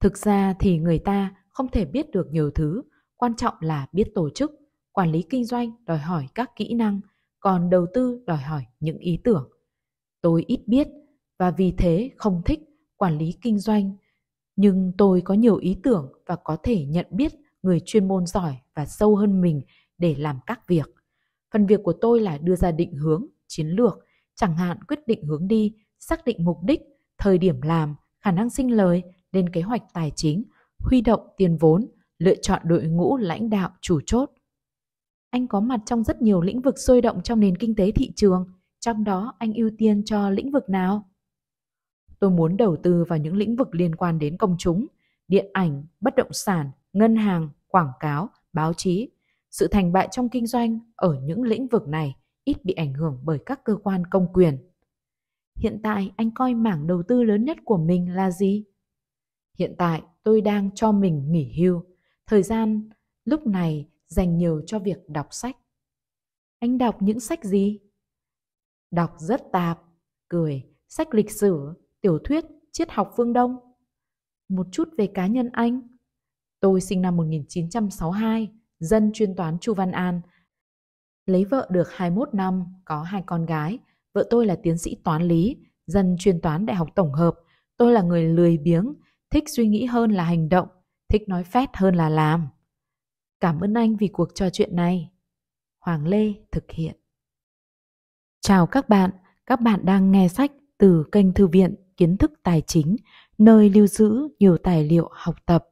Thực ra thì người ta không thể biết được nhiều thứ, quan trọng là biết tổ chức, quản lý kinh doanh đòi hỏi các kỹ năng, còn đầu tư đòi hỏi những ý tưởng. Tôi ít biết và vì thế không thích quản lý kinh doanh, nhưng tôi có nhiều ý tưởng và có thể nhận biết người chuyên môn giỏi và sâu hơn mình để làm các việc. Phần việc của tôi là đưa ra định hướng, chiến lược, chẳng hạn quyết định hướng đi, xác định mục đích, thời điểm làm, khả năng sinh lời, lên kế hoạch tài chính, huy động tiền vốn, lựa chọn đội ngũ lãnh đạo chủ chốt. Anh có mặt trong rất nhiều lĩnh vực sôi động trong nền kinh tế thị trường, trong đó anh ưu tiên cho lĩnh vực nào? Tôi muốn đầu tư vào những lĩnh vực liên quan đến công chúng, điện ảnh, bất động sản, ngân hàng, quảng cáo, báo chí. Sự thành bại trong kinh doanh ở những lĩnh vực này ít bị ảnh hưởng bởi các cơ quan công quyền hiện tại anh coi mảng đầu tư lớn nhất của mình là gì? Hiện tại tôi đang cho mình nghỉ hưu, thời gian lúc này dành nhiều cho việc đọc sách. Anh đọc những sách gì? Đọc rất tạp, cười, sách lịch sử, tiểu thuyết, triết học phương Đông. Một chút về cá nhân anh. Tôi sinh năm 1962, dân chuyên toán Chu Văn An, lấy vợ được 21 năm, có hai con gái, Vợ tôi là tiến sĩ toán lý, dân chuyên toán đại học tổng hợp. Tôi là người lười biếng, thích suy nghĩ hơn là hành động, thích nói phét hơn là làm. Cảm ơn anh vì cuộc trò chuyện này. Hoàng Lê thực hiện. Chào các bạn, các bạn đang nghe sách từ kênh Thư viện Kiến thức Tài chính, nơi lưu giữ nhiều tài liệu học tập.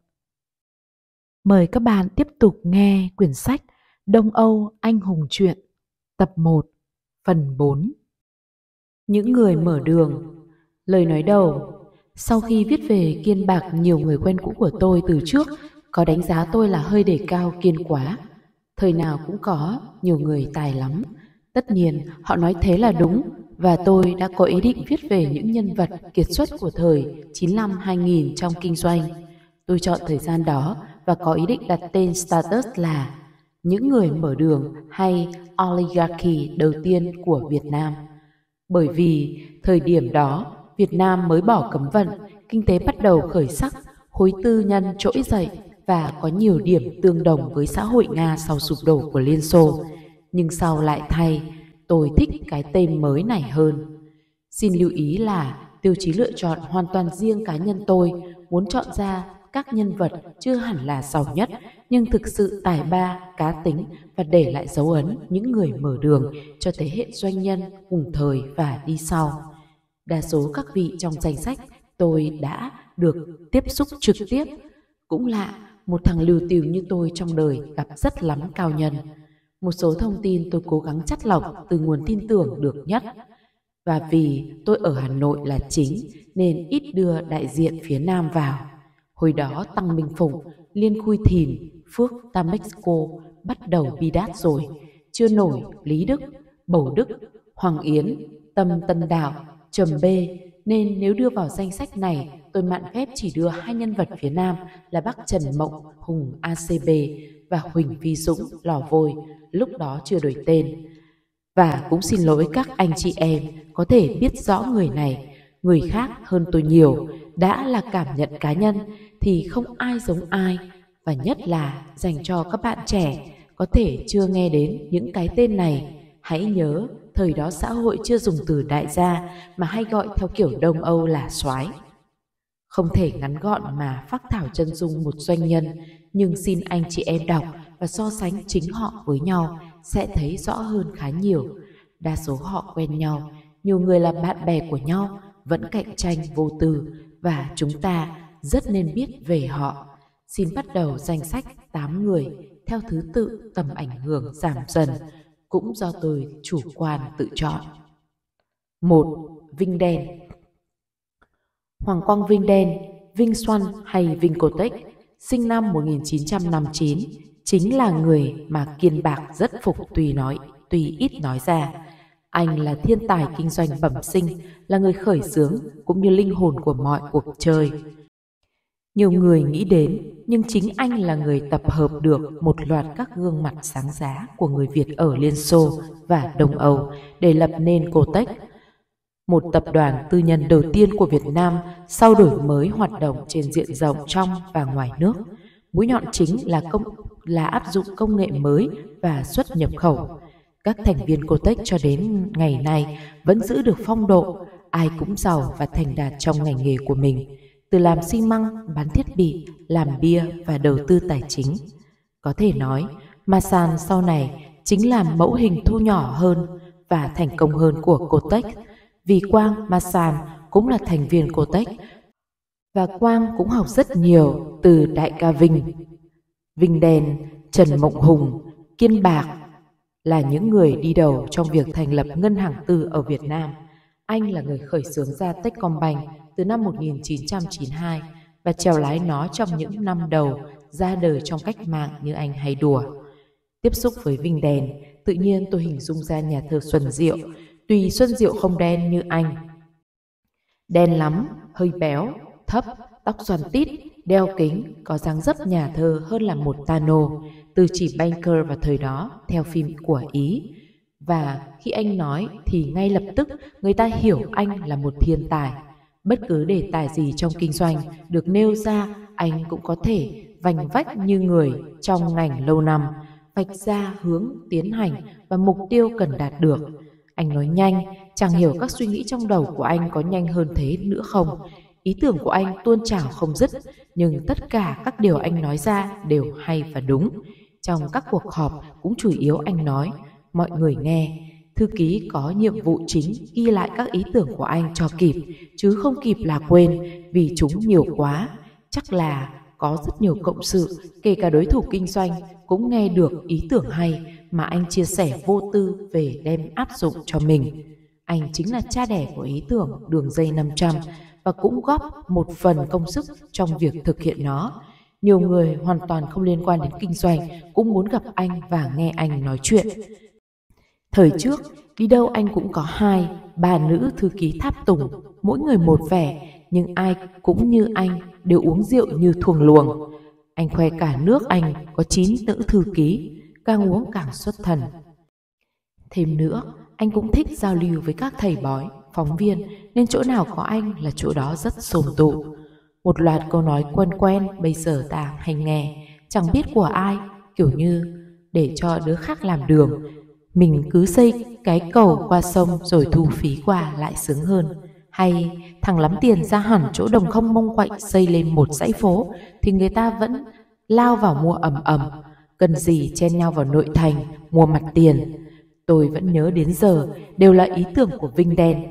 Mời các bạn tiếp tục nghe quyển sách Đông Âu Anh Hùng Truyện, tập 1, phần 4. Những người mở đường Lời nói đầu Sau khi viết về kiên bạc nhiều người quen cũ của tôi từ trước có đánh giá tôi là hơi đề cao kiên quá. Thời nào cũng có, nhiều người tài lắm. Tất nhiên, họ nói thế là đúng, và tôi đã có ý định viết về những nhân vật kiệt xuất của thời 95-2000 trong kinh doanh. Tôi chọn thời gian đó và có ý định đặt tên status là Những người mở đường hay Oligarchy đầu tiên của Việt Nam. Bởi vì thời điểm đó, Việt Nam mới bỏ cấm vận, kinh tế bắt đầu khởi sắc, khối tư nhân trỗi dậy và có nhiều điểm tương đồng với xã hội Nga sau sụp đổ của Liên Xô. Nhưng sau lại thay, tôi thích cái tên mới này hơn. Xin lưu ý là tiêu chí lựa chọn hoàn toàn riêng cá nhân tôi muốn chọn ra các nhân vật chưa hẳn là giàu nhất nhưng thực sự tài ba, cá tính và để lại dấu ấn những người mở đường cho thế hệ doanh nhân cùng thời và đi sau. Đa số các vị trong danh sách tôi đã được tiếp xúc trực tiếp. Cũng lạ, một thằng lưu tiều như tôi trong đời gặp rất lắm cao nhân. Một số thông tin tôi cố gắng chắt lọc từ nguồn tin tưởng được nhất. Và vì tôi ở Hà Nội là chính nên ít đưa đại diện phía Nam vào. Hồi đó Tăng Minh Phụng, Liên Khui Thìn, Phước Tamexco bắt đầu bi đát rồi. Chưa nổi Lý Đức, Bầu Đức, Hoàng Yến, Tâm Tân Đạo, Trầm b nên nếu đưa vào danh sách này, tôi mạn phép chỉ đưa hai nhân vật phía Nam là bác Trần Mộng, Hùng ACB và Huỳnh Phi Dũng, Lò Vôi, lúc đó chưa đổi tên. Và cũng xin lỗi các anh chị em có thể biết rõ người này, người khác hơn tôi nhiều, đã là cảm nhận cá nhân thì không ai giống ai và nhất là dành cho các bạn trẻ có thể chưa nghe đến những cái tên này hãy nhớ thời đó xã hội chưa dùng từ đại gia mà hay gọi theo kiểu đông âu là soái không thể ngắn gọn mà phác thảo chân dung một doanh nhân nhưng xin anh chị em đọc và so sánh chính họ với nhau sẽ thấy rõ hơn khá nhiều đa số họ quen nhau nhiều người là bạn bè của nhau vẫn cạnh tranh vô tư và chúng ta rất nên biết về họ. Xin bắt đầu danh sách 8 người theo thứ tự tầm ảnh hưởng giảm dần, cũng do tôi chủ quan tự chọn. 1. Vinh đen Hoàng Quang Vinh đen, Vinh Xuân hay Vinh Cổ Tích, sinh năm 1959, chính là người mà Kiên Bạc rất phục tùy nói, tùy ít nói ra. Anh là thiên tài kinh doanh bẩm sinh, là người khởi xướng cũng như linh hồn của mọi cuộc chơi. Nhiều người nghĩ đến, nhưng chính anh là người tập hợp được một loạt các gương mặt sáng giá của người Việt ở Liên Xô và Đông Âu để lập nên Cotech, một tập đoàn tư nhân đầu tiên của Việt Nam sau đổi mới hoạt động trên diện rộng trong và ngoài nước. Mũi nhọn chính là công là áp dụng công nghệ mới và xuất nhập khẩu. Các thành viên Cotech cho đến ngày nay vẫn giữ được phong độ, ai cũng giàu và thành đạt trong ngành nghề của mình từ làm xi măng, bán thiết bị, làm bia và đầu tư tài chính. Có thể nói, Masan sau này chính là mẫu hình thu nhỏ hơn và thành công hơn của Cotech, vì Quang Masan cũng là thành viên Cotech và Quang cũng học rất nhiều từ Đại ca Vinh. Vinh Đèn, Trần Mộng Hùng, Kiên Bạc là những người đi đầu trong việc thành lập ngân hàng tư ở Việt Nam. Anh là người khởi xướng ra Techcombank từ năm 1992 và trèo lái nó trong những năm đầu ra đời trong cách mạng như anh hay đùa. Tiếp xúc với Vinh Đèn, tự nhiên tôi hình dung ra nhà thơ Xuân Diệu, tuy Xuân Diệu không đen như anh. Đen lắm, hơi béo, thấp, tóc xoăn tít, đeo kính, có dáng dấp nhà thơ hơn là một Tano, từ chỉ banker vào thời đó, theo phim của Ý. Và khi anh nói thì ngay lập tức người ta hiểu anh là một thiên tài. Bất cứ đề tài gì trong kinh doanh được nêu ra, anh cũng có thể vành vách như người trong ngành lâu năm, vạch ra hướng tiến hành và mục tiêu cần đạt được. Anh nói nhanh, chẳng hiểu các suy nghĩ trong đầu của anh có nhanh hơn thế nữa không. Ý tưởng của anh tuôn trào không dứt, nhưng tất cả các điều anh nói ra đều hay và đúng. Trong các cuộc họp cũng chủ yếu anh nói, mọi người nghe, Thư ký có nhiệm vụ chính ghi lại các ý tưởng của anh cho kịp, chứ không kịp là quên vì chúng nhiều quá. Chắc là có rất nhiều cộng sự, kể cả đối thủ kinh doanh cũng nghe được ý tưởng hay mà anh chia sẻ vô tư về đem áp dụng cho mình. Anh chính là cha đẻ của ý tưởng đường dây 500 và cũng góp một phần công sức trong việc thực hiện nó. Nhiều người hoàn toàn không liên quan đến kinh doanh cũng muốn gặp anh và nghe anh nói chuyện. Thời trước, đi đâu anh cũng có hai, ba nữ thư ký tháp tùng, mỗi người một vẻ, nhưng ai cũng như anh đều uống rượu như thuồng luồng. Anh khoe cả nước anh có chín nữ thư ký, càng uống càng xuất thần. Thêm nữa, anh cũng thích giao lưu với các thầy bói, phóng viên, nên chỗ nào có anh là chỗ đó rất sồn tụ. Một loạt câu nói quen quen bây giờ tàng hành nghề, chẳng biết của ai, kiểu như để cho đứa khác làm đường, mình cứ xây cái cầu qua sông rồi thu phí qua lại sướng hơn. Hay thằng lắm tiền ra hẳn chỗ đồng không mông quạnh xây lên một dãy phố thì người ta vẫn lao vào mua ầm ầm. Cần gì chen nhau vào nội thành, mua mặt tiền. Tôi vẫn nhớ đến giờ đều là ý tưởng của Vinh Đen.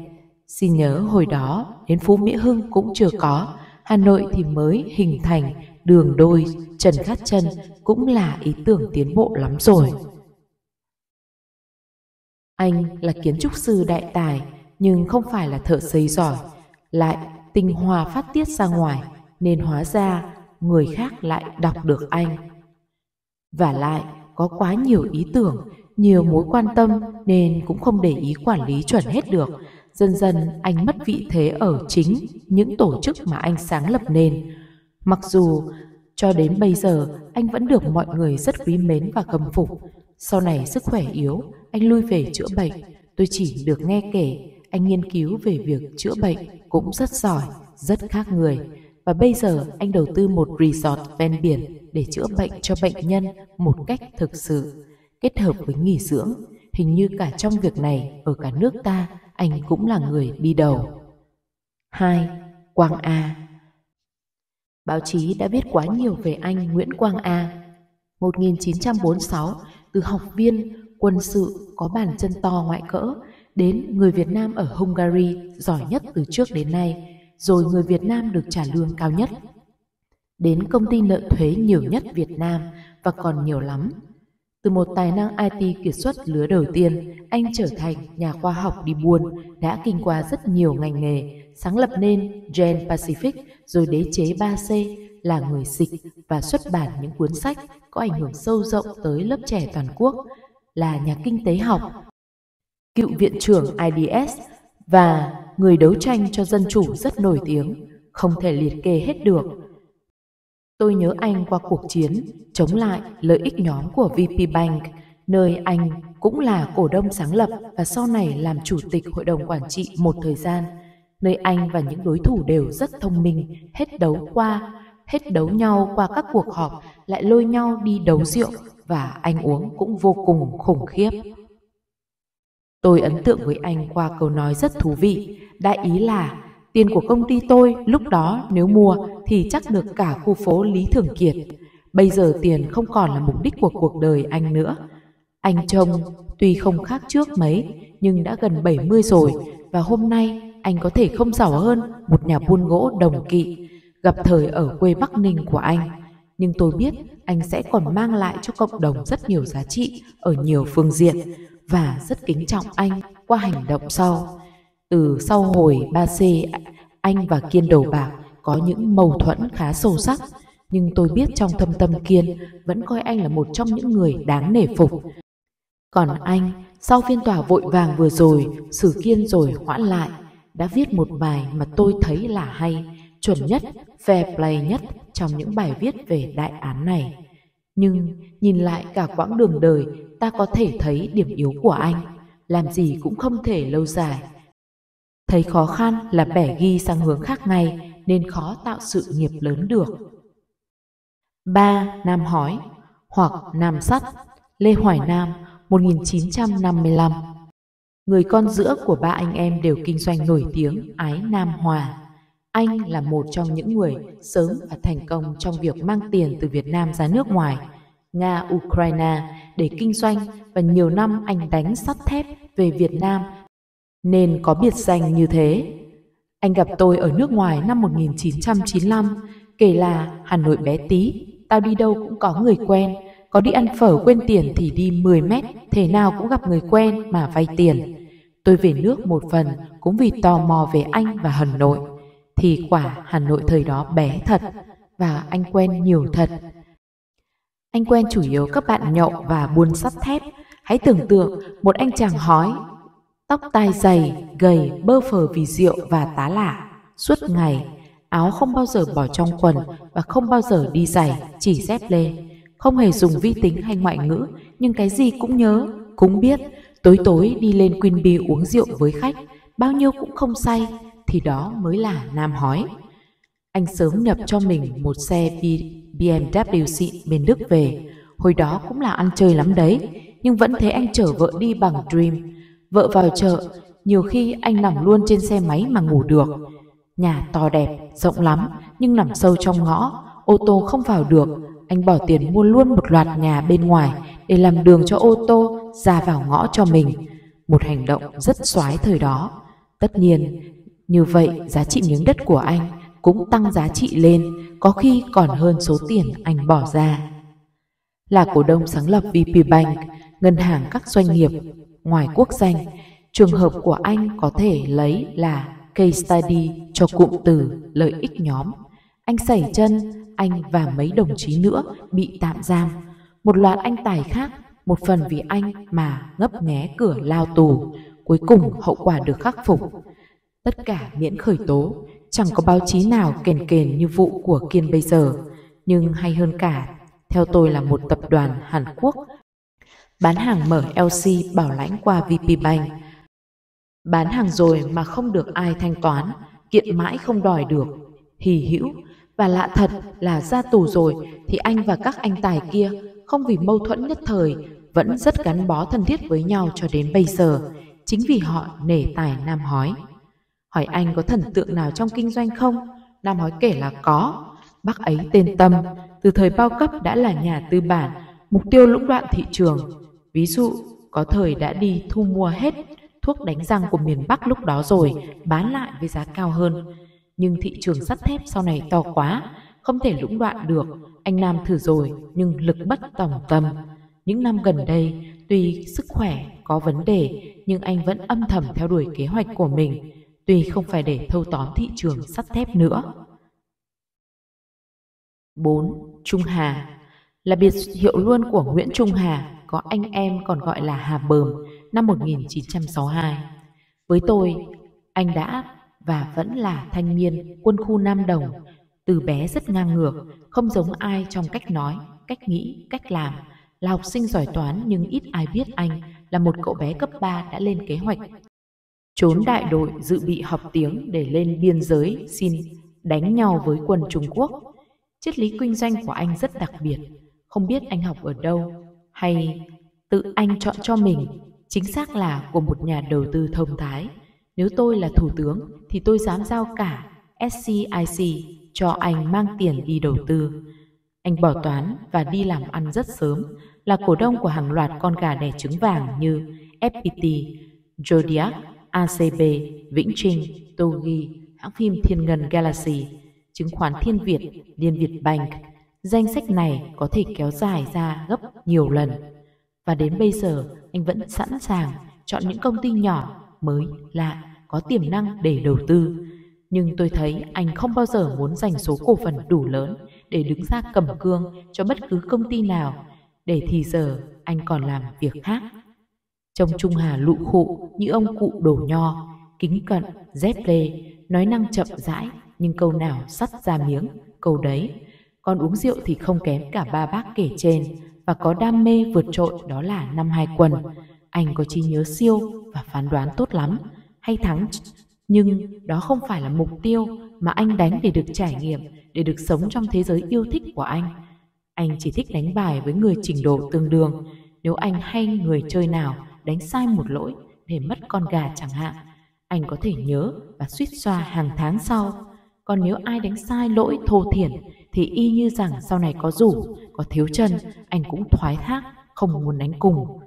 Xin nhớ hồi đó đến Phú Mỹ Hưng cũng chưa có, Hà Nội thì mới hình thành, đường đôi, trần khát chân cũng là ý tưởng tiến bộ lắm rồi. Anh là kiến trúc sư đại tài, nhưng không phải là thợ xây giỏi. Lại tinh hoa phát tiết ra ngoài, nên hóa ra người khác lại đọc được anh. Và lại, có quá nhiều ý tưởng, nhiều mối quan tâm nên cũng không để ý quản lý chuẩn hết được. Dần dần anh mất vị thế ở chính những tổ chức mà anh sáng lập nên. Mặc dù cho đến bây giờ anh vẫn được mọi người rất quý mến và khâm phục. Sau này sức khỏe yếu, anh lui về chữa bệnh, tôi chỉ được nghe kể anh nghiên cứu về việc chữa bệnh cũng rất giỏi, rất khác người. Và bây giờ anh đầu tư một resort ven biển để chữa bệnh cho bệnh nhân một cách thực sự, kết hợp với nghỉ dưỡng. Hình như cả trong việc này, ở cả nước ta, anh cũng là người đi đầu. 2. Quang A Báo chí đã viết quá nhiều về anh Nguyễn Quang A. 1946, từ học viên quân sự có bàn chân to ngoại cỡ, đến người Việt Nam ở Hungary giỏi nhất từ trước đến nay, rồi người Việt Nam được trả lương cao nhất. Đến công ty nợ thuế nhiều nhất Việt Nam và còn nhiều lắm. Từ một tài năng IT kiệt xuất lứa đầu tiên, anh trở thành nhà khoa học đi buôn, đã kinh qua rất nhiều ngành nghề, sáng lập nên Gen Pacific, rồi đế chế 3C, là người dịch và xuất bản những cuốn sách có ảnh hưởng sâu rộng tới lớp trẻ toàn quốc, là nhà kinh tế học, cựu viện trưởng IDS và người đấu tranh cho dân chủ rất nổi tiếng, không thể liệt kê hết được. Tôi nhớ anh qua cuộc chiến chống lại lợi ích nhóm của VP Bank, nơi anh cũng là cổ đông sáng lập và sau này làm chủ tịch hội đồng quản trị một thời gian, nơi anh và những đối thủ đều rất thông minh, hết đấu qua, hết đấu nhau qua các cuộc họp, lại lôi nhau đi đấu rượu và anh uống cũng vô cùng khủng khiếp. Tôi ấn tượng với anh qua câu nói rất thú vị, đại ý là tiền của công ty tôi lúc đó nếu mua thì chắc được cả khu phố Lý Thường Kiệt. Bây giờ tiền không còn là mục đích của cuộc đời anh nữa. Anh trông tuy không khác trước mấy nhưng đã gần 70 rồi và hôm nay anh có thể không giàu hơn một nhà buôn gỗ đồng kỵ gặp thời ở quê Bắc Ninh của anh. Nhưng tôi biết anh sẽ còn mang lại cho cộng đồng rất nhiều giá trị ở nhiều phương diện và rất kính trọng anh qua hành động sau. Từ sau hồi 3C, anh và Kiên đầu bạc có những mâu thuẫn khá sâu sắc, nhưng tôi biết trong thâm tâm Kiên vẫn coi anh là một trong những người đáng nể phục. Còn anh, sau phiên tòa vội vàng vừa rồi, xử Kiên rồi hoãn lại, đã viết một bài mà tôi thấy là hay, chuẩn nhất fair play nhất trong những bài viết về đại án này. Nhưng nhìn lại cả quãng đường đời, ta có thể thấy điểm yếu của anh, làm gì cũng không thể lâu dài. Thấy khó khăn là bẻ ghi sang hướng khác ngay nên khó tạo sự nghiệp lớn được. 3. Nam hỏi hoặc Nam Sắt Lê Hoài Nam 1955 Người con giữa của ba anh em đều kinh doanh nổi tiếng Ái Nam Hòa anh là một trong những người sớm và thành công trong việc mang tiền từ Việt Nam ra nước ngoài, Nga, Ukraine để kinh doanh và nhiều năm anh đánh sắt thép về Việt Nam nên có biệt danh như thế. Anh gặp tôi ở nước ngoài năm 1995, kể là Hà Nội bé tí, tao đi đâu cũng có người quen, có đi ăn phở quên tiền thì đi 10 mét, thế nào cũng gặp người quen mà vay tiền. Tôi về nước một phần cũng vì tò mò về anh và Hà Nội thì quả Hà Nội thời đó bé thật và anh quen nhiều thật. Anh quen chủ yếu các bạn nhậu và buôn sắt thép. Hãy tưởng tượng một anh chàng hói, tóc tai dày, gầy, bơ phờ vì rượu và tá lả, suốt ngày, áo không bao giờ bỏ trong quần và không bao giờ đi giày, chỉ dép lê, Không hề dùng vi tính hay ngoại ngữ, nhưng cái gì cũng nhớ, cũng biết. Tối tối đi lên Queen Bee uống rượu với khách, bao nhiêu cũng không say, thì đó mới là nam hói. Anh sớm nhập cho mình một xe BMW xịn bên Đức về. Hồi đó cũng là ăn chơi lắm đấy, nhưng vẫn thấy anh chở vợ đi bằng Dream. Vợ vào chợ, nhiều khi anh nằm luôn trên xe máy mà ngủ được. Nhà to đẹp, rộng lắm, nhưng nằm sâu trong ngõ, ô tô không vào được. Anh bỏ tiền mua luôn một loạt nhà bên ngoài để làm đường cho ô tô ra vào ngõ cho mình. Một hành động rất xoái thời đó. Tất nhiên, như vậy, giá trị miếng đất của anh cũng tăng giá trị lên, có khi còn hơn số tiền anh bỏ ra. Là cổ đông sáng lập VP Bank, ngân hàng các doanh nghiệp, ngoài quốc danh, trường hợp của anh có thể lấy là case study cho cụm từ lợi ích nhóm. Anh sẩy chân, anh và mấy đồng chí nữa bị tạm giam. Một loạt anh tài khác, một phần vì anh mà ngấp nghé cửa lao tù. Cuối cùng hậu quả được khắc phục. Tất cả miễn khởi tố, chẳng có báo chí nào kền kền như vụ của Kiên bây giờ. Nhưng hay hơn cả, theo tôi là một tập đoàn Hàn Quốc bán hàng mở LC bảo lãnh qua VP Bank. Bán hàng rồi mà không được ai thanh toán, kiện mãi không đòi được. Hì hữu và lạ thật là ra tù rồi thì anh và các anh tài kia không vì mâu thuẫn nhất thời vẫn rất gắn bó thân thiết với nhau cho đến bây giờ, chính vì họ nể tài nam hói. Hỏi anh có thần tượng nào trong kinh doanh không? Nam hói kể là có. Bác ấy tên Tâm, từ thời bao cấp đã là nhà tư bản, mục tiêu lũng đoạn thị trường. Ví dụ, có thời đã đi thu mua hết thuốc đánh răng của miền Bắc lúc đó rồi, bán lại với giá cao hơn. Nhưng thị trường sắt thép sau này to quá, không thể lũng đoạn được. Anh Nam thử rồi, nhưng lực bất tòng tâm. Những năm gần đây, tuy sức khỏe có vấn đề, nhưng anh vẫn âm thầm theo đuổi kế hoạch của mình tuy không phải để thâu tóm thị trường sắt thép nữa. 4. Trung Hà Là biệt hiệu luôn của Nguyễn Trung Hà, có anh em còn gọi là Hà Bờm, năm 1962. Với tôi, anh đã và vẫn là thanh niên quân khu Nam Đồng, từ bé rất ngang ngược, không giống ai trong cách nói, cách nghĩ, cách làm. Là học sinh giỏi toán nhưng ít ai biết anh là một cậu bé cấp 3 đã lên kế hoạch trốn đại đội dự bị học tiếng để lên biên giới xin đánh nhau với quân Trung Quốc. Triết lý kinh doanh của anh rất đặc biệt, không biết anh học ở đâu hay tự anh chọn cho mình, chính xác là của một nhà đầu tư thông thái. Nếu tôi là thủ tướng thì tôi dám giao cả SCIC cho anh mang tiền đi đầu tư. Anh bỏ toán và đi làm ăn rất sớm, là cổ đông của hàng loạt con gà đẻ trứng vàng như FPT, Zodiac, ACB, Vĩnh Trinh, Togi, hãng phim Thiên Ngân Galaxy, chứng khoán Thiên Việt, Liên Việt Bank. Danh sách này có thể kéo dài ra gấp nhiều lần. Và đến bây giờ, anh vẫn sẵn sàng chọn những công ty nhỏ, mới, lạ, có tiềm năng để đầu tư. Nhưng tôi thấy anh không bao giờ muốn dành số cổ phần đủ lớn để đứng ra cầm cương cho bất cứ công ty nào. Để thì giờ anh còn làm việc khác. Trong Trung Hà lụ khụ như ông cụ đổ nho, kính cận, dép lê, nói năng chậm rãi, nhưng câu nào sắt ra miếng, câu đấy. Còn uống rượu thì không kém cả ba bác kể trên, và có đam mê vượt trội đó là năm hai quần. Anh có trí nhớ siêu và phán đoán tốt lắm, hay thắng. Nhưng đó không phải là mục tiêu mà anh đánh để được trải nghiệm, để được sống trong thế giới yêu thích của anh. Anh chỉ thích đánh bài với người trình độ tương đương. Nếu anh hay người chơi nào đánh sai một lỗi để mất con gà chẳng hạn. Anh có thể nhớ và suýt xoa hàng tháng sau. Còn nếu ai đánh sai lỗi thô thiển thì y như rằng sau này có rủ, có thiếu chân, anh cũng thoái thác, không muốn đánh cùng.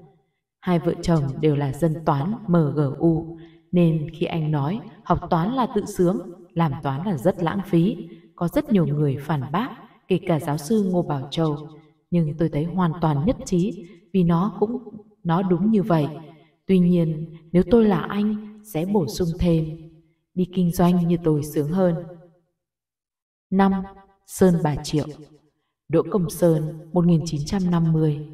Hai vợ chồng đều là dân toán MGU, nên khi anh nói học toán là tự sướng, làm toán là rất lãng phí, có rất nhiều người phản bác, kể cả giáo sư Ngô Bảo Châu. Nhưng tôi thấy hoàn toàn nhất trí vì nó cũng nó đúng như vậy. Tuy nhiên, nếu tôi là anh, sẽ bổ sung thêm. Đi kinh doanh như tôi sướng hơn. 5. Sơn Bà Triệu Đỗ Công Sơn, 1950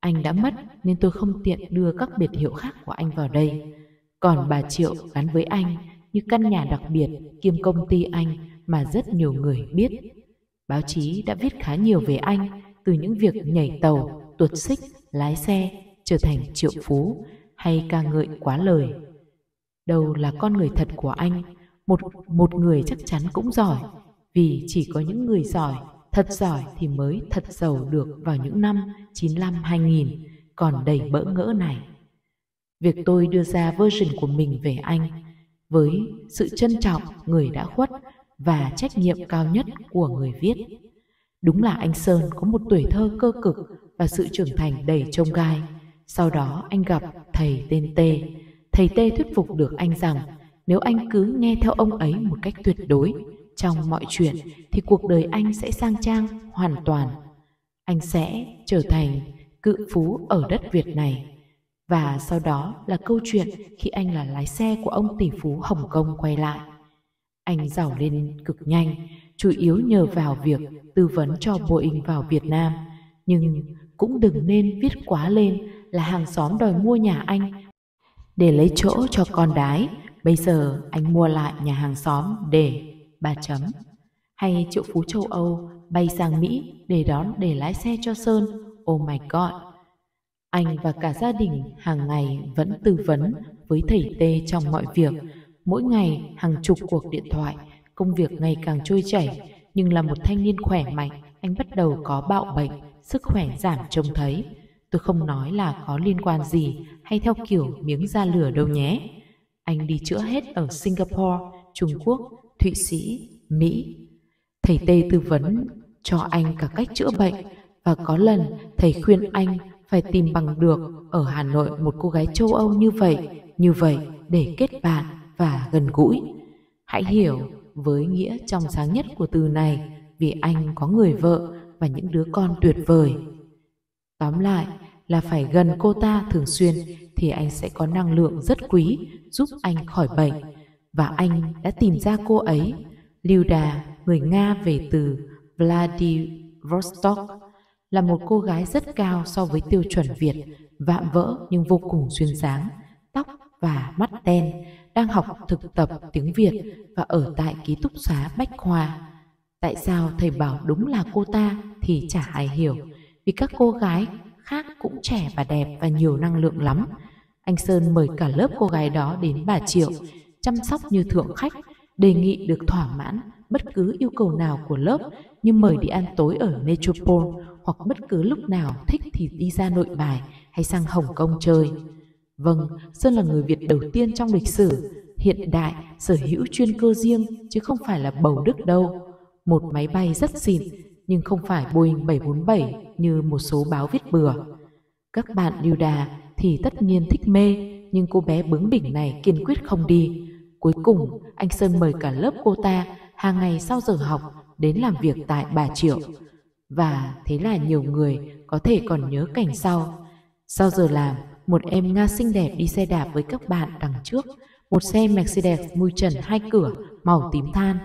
Anh đã mất nên tôi không tiện đưa các biệt hiệu khác của anh vào đây. Còn bà Triệu gắn với anh như căn nhà đặc biệt kiêm công ty anh mà rất nhiều người biết. Báo chí đã viết khá nhiều về anh từ những việc nhảy tàu, tuột xích, lái xe trở thành triệu phú hay ca ngợi quá lời. Đâu là con người thật của anh, một, một người chắc chắn cũng giỏi, vì chỉ có những người giỏi, thật giỏi thì mới thật giàu được vào những năm 95-2000, còn đầy bỡ ngỡ này. Việc tôi đưa ra version của mình về anh, với sự trân trọng người đã khuất và trách nhiệm cao nhất của người viết. Đúng là anh Sơn có một tuổi thơ cơ cực và sự trưởng thành đầy trông gai, sau đó anh gặp thầy tên tê Thầy tê thuyết phục được anh rằng nếu anh cứ nghe theo ông ấy một cách tuyệt đối trong mọi chuyện thì cuộc đời anh sẽ sang trang hoàn toàn. Anh sẽ trở thành cự phú ở đất Việt này. Và sau đó là câu chuyện khi anh là lái xe của ông tỷ phú Hồng Kông quay lại. Anh giàu lên cực nhanh, chủ yếu nhờ vào việc tư vấn cho Boeing vào Việt Nam. Nhưng cũng đừng nên viết quá lên là hàng xóm đòi mua nhà anh để lấy chỗ cho con đái bây giờ anh mua lại nhà hàng xóm để bà chấm hay triệu phú châu âu bay sang mỹ để đón để lái xe cho sơn oh my god anh và cả gia đình hàng ngày vẫn tư vấn với thầy tê trong mọi việc mỗi ngày hàng chục cuộc điện thoại công việc ngày càng trôi chảy nhưng là một thanh niên khỏe mạnh anh bắt đầu có bạo bệnh sức khỏe giảm trông thấy Tôi không nói là có liên quan gì hay theo kiểu miếng da lửa đâu nhé. Anh đi chữa hết ở Singapore, Trung Quốc, Thụy Sĩ, Mỹ. Thầy Tê tư vấn cho anh cả cách chữa bệnh và có lần thầy khuyên anh phải tìm bằng được ở Hà Nội một cô gái châu Âu như vậy, như vậy để kết bạn và gần gũi. Hãy hiểu với nghĩa trong sáng nhất của từ này vì anh có người vợ và những đứa con tuyệt vời. Tóm lại, là phải gần cô ta thường xuyên thì anh sẽ có năng lượng rất quý giúp anh khỏi bệnh. Và anh đã tìm ra cô ấy, Lưu Đà, người Nga về từ Vladivostok, là một cô gái rất cao so với tiêu chuẩn Việt, vạm vỡ nhưng vô cùng duyên dáng, tóc và mắt đen, đang học thực tập tiếng Việt và ở tại ký túc xá Bách Khoa. Tại sao thầy bảo đúng là cô ta thì chả ai hiểu, vì các cô gái khác cũng trẻ và đẹp và nhiều năng lượng lắm. Anh Sơn mời cả lớp cô gái đó đến bà Triệu, chăm sóc như thượng khách, đề nghị được thỏa mãn bất cứ yêu cầu nào của lớp như mời đi ăn tối ở Metropole hoặc bất cứ lúc nào thích thì đi ra nội bài hay sang Hồng Kông chơi. Vâng, Sơn là người Việt đầu tiên trong lịch sử, hiện đại, sở hữu chuyên cơ riêng chứ không phải là bầu đức đâu. Một máy bay rất xịn, nhưng không phải Boeing 747 như một số báo viết bừa. Các bạn điêu đà thì tất nhiên thích mê, nhưng cô bé bướng bỉnh này kiên quyết không đi. Cuối cùng, anh Sơn mời cả lớp cô ta hàng ngày sau giờ học đến làm việc tại Bà Triệu. Và thế là nhiều người có thể còn nhớ cảnh sau. Sau giờ làm, một em Nga xinh đẹp đi xe đạp với các bạn đằng trước, một xe Mercedes mui trần hai cửa màu tím than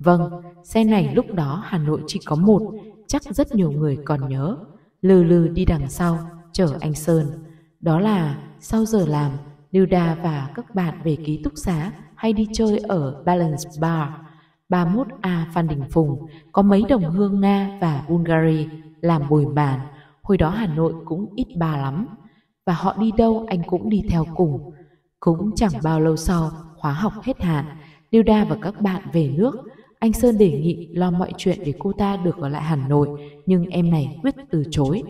Vâng, xe này lúc đó Hà Nội chỉ có một, chắc rất nhiều người còn nhớ. Lừ lừ đi đằng sau, chở anh Sơn. Đó là sau giờ làm, Lưu Đa và các bạn về ký túc xá hay đi chơi ở Balance Bar, 31A Phan Đình Phùng, có mấy đồng hương Nga và Bulgari làm bồi bàn. Hồi đó Hà Nội cũng ít bà lắm. Và họ đi đâu anh cũng đi theo cùng. Cũng chẳng bao lâu sau, khóa học hết hạn, Lưu Đa và các bạn về nước, anh Sơn đề nghị lo mọi chuyện để cô ta được ở lại Hà Nội, nhưng em này quyết từ chối.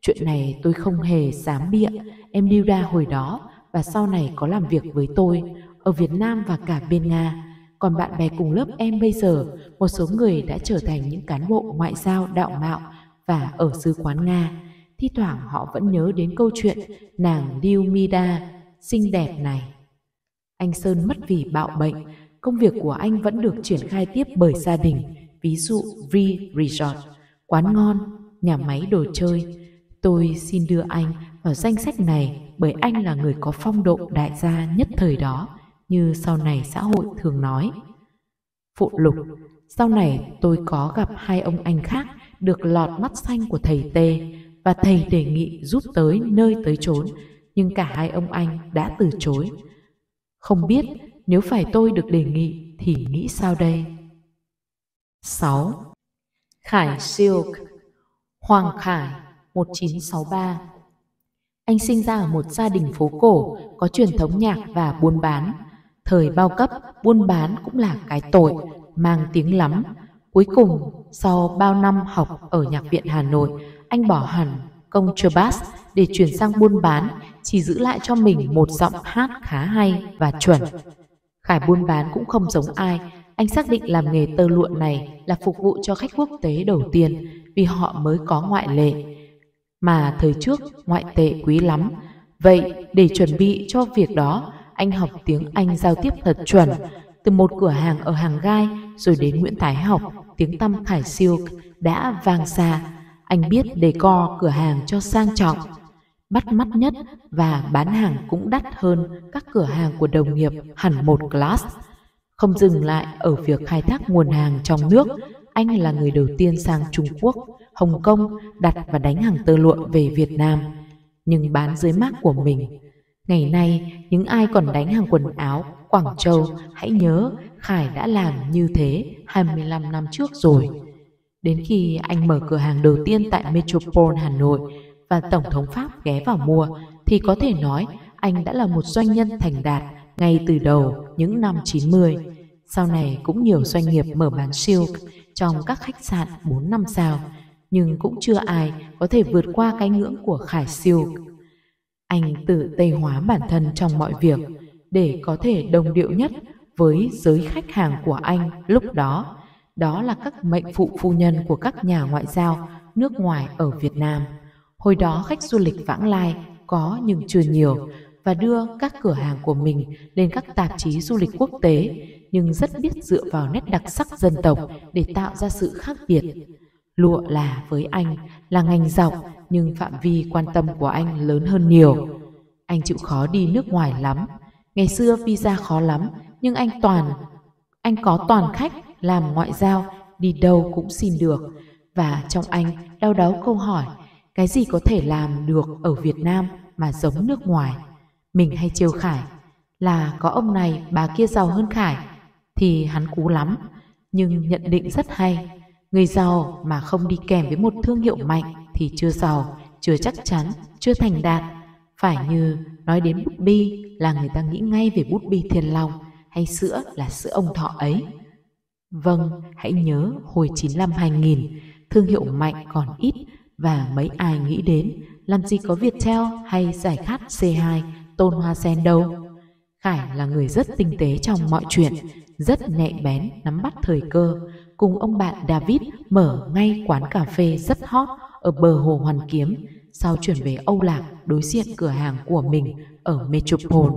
Chuyện này tôi không hề dám bịa, em điêu đa hồi đó và sau này có làm việc với tôi ở Việt Nam và cả bên Nga. Còn bạn bè cùng lớp em bây giờ, một số người đã trở thành những cán bộ ngoại giao đạo mạo và ở sứ quán Nga. Thi thoảng họ vẫn nhớ đến câu chuyện nàng Diomida xinh đẹp này. Anh Sơn mất vì bạo bệnh công việc của anh vẫn được triển khai tiếp bởi gia đình, ví dụ V Resort, quán ngon, nhà máy đồ chơi. Tôi xin đưa anh vào danh sách này bởi anh là người có phong độ đại gia nhất thời đó, như sau này xã hội thường nói. Phụ lục, sau này tôi có gặp hai ông anh khác được lọt mắt xanh của thầy Tê và thầy đề nghị giúp tới nơi tới chốn, nhưng cả hai ông anh đã từ chối. Không biết nếu phải tôi được đề nghị thì nghĩ sao đây? 6. Khải Silk Hoàng Khải 1963 Anh sinh ra ở một gia đình phố cổ, có truyền thống nhạc và buôn bán. Thời bao cấp, buôn bán cũng là cái tội, mang tiếng lắm. Cuối cùng, sau bao năm học ở Nhạc viện Hà Nội, anh bỏ hẳn công bass để chuyển sang buôn bán, chỉ giữ lại cho mình một giọng hát khá hay và chuẩn. Khải buôn bán cũng không giống ai, anh xác định làm nghề tơ lụa này là phục vụ cho khách quốc tế đầu tiên vì họ mới có ngoại lệ. Mà thời trước ngoại tệ quý lắm, vậy để chuẩn bị cho việc đó, anh học tiếng Anh giao tiếp thật chuẩn, từ một cửa hàng ở hàng gai rồi đến Nguyễn Thái học, tiếng tăm Khải Siêu đã vang xa. Anh biết đề co cửa hàng cho sang trọng, bắt mắt nhất và bán hàng cũng đắt hơn các cửa hàng của đồng nghiệp hẳn một class. Không dừng lại ở việc khai thác nguồn hàng trong nước, anh là người đầu tiên sang Trung Quốc, Hồng Kông đặt và đánh hàng tơ lụa về Việt Nam, nhưng bán dưới mác của mình. Ngày nay, những ai còn đánh hàng quần áo Quảng Châu hãy nhớ Khải đã làm như thế 25 năm trước rồi. Đến khi anh mở cửa hàng đầu tiên tại Metropole Hà Nội, và Tổng thống Pháp ghé vào mua thì có thể nói anh đã là một doanh nhân thành đạt ngay từ đầu những năm 90. Sau này cũng nhiều doanh nghiệp mở bán siêu trong các khách sạn 4 năm sao, nhưng cũng chưa ai có thể vượt qua cái ngưỡng của Khải siêu. Anh tự tây hóa bản thân trong mọi việc để có thể đồng điệu nhất với giới khách hàng của anh lúc đó. Đó là các mệnh phụ phu nhân của các nhà ngoại giao nước ngoài ở Việt Nam. Hồi đó khách du lịch vãng lai có nhưng chưa nhiều và đưa các cửa hàng của mình lên các tạp chí du lịch quốc tế nhưng rất biết dựa vào nét đặc sắc dân tộc để tạo ra sự khác biệt. Lụa là với anh là ngành dọc nhưng phạm vi quan tâm của anh lớn hơn nhiều. Anh chịu khó đi nước ngoài lắm. Ngày xưa visa khó lắm nhưng anh toàn anh có toàn khách làm ngoại giao đi đâu cũng xin được và trong anh đau đáu câu hỏi cái gì có thể làm được ở Việt Nam mà giống nước ngoài. Mình hay trêu Khải là có ông này bà kia giàu hơn Khải thì hắn cú lắm, nhưng nhận định rất hay. Người giàu mà không đi kèm với một thương hiệu mạnh thì chưa giàu, chưa chắc chắn, chưa thành đạt. Phải như nói đến bút bi là người ta nghĩ ngay về bút bi thiên long hay sữa là sữa ông thọ ấy. Vâng, hãy nhớ hồi 95-2000, thương hiệu mạnh còn ít và mấy ai nghĩ đến làm gì có Viettel hay giải khát C2 tôn hoa sen đâu. Khải là người rất tinh tế trong mọi chuyện, rất nhạy bén nắm bắt thời cơ. Cùng ông bạn David mở ngay quán cà phê rất hot ở bờ hồ Hoàn Kiếm, sau chuyển về Âu Lạc đối diện cửa hàng của mình ở Metropole.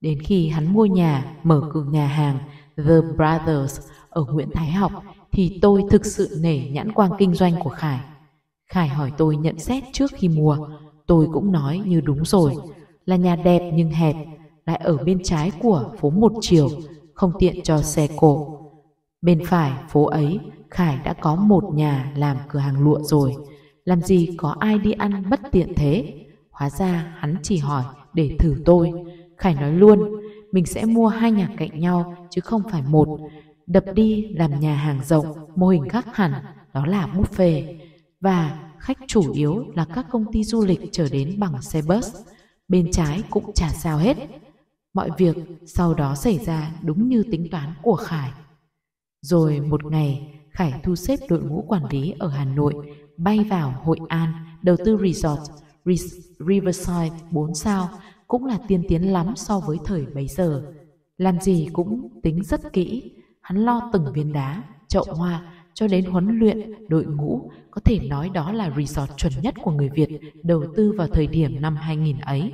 Đến khi hắn mua nhà, mở cửa nhà hàng The Brothers ở Nguyễn Thái Học thì tôi thực sự nể nhãn quang kinh doanh của Khải Khải hỏi tôi nhận xét trước khi mua, tôi cũng nói như đúng rồi, là nhà đẹp nhưng hẹp, lại ở bên trái của phố một chiều, không tiện cho xe cộ. Bên phải phố ấy, Khải đã có một nhà làm cửa hàng lụa rồi, làm gì có ai đi ăn bất tiện thế. Hóa ra hắn chỉ hỏi để thử tôi. Khải nói luôn, mình sẽ mua hai nhà cạnh nhau chứ không phải một. Đập đi làm nhà hàng rộng, mô hình khác hẳn, đó là buffet và khách chủ yếu là các công ty du lịch trở đến bằng xe bus. Bên trái cũng chả sao hết. Mọi việc sau đó xảy ra đúng như tính toán của Khải. Rồi một ngày, Khải thu xếp đội ngũ quản lý ở Hà Nội, bay vào Hội An, đầu tư resort Riverside 4 sao, cũng là tiên tiến lắm so với thời bấy giờ. Làm gì cũng tính rất kỹ, hắn lo từng viên đá, chậu hoa, cho đến huấn luyện, đội ngũ, có thể nói đó là resort chuẩn nhất của người Việt đầu tư vào thời điểm năm 2000 ấy.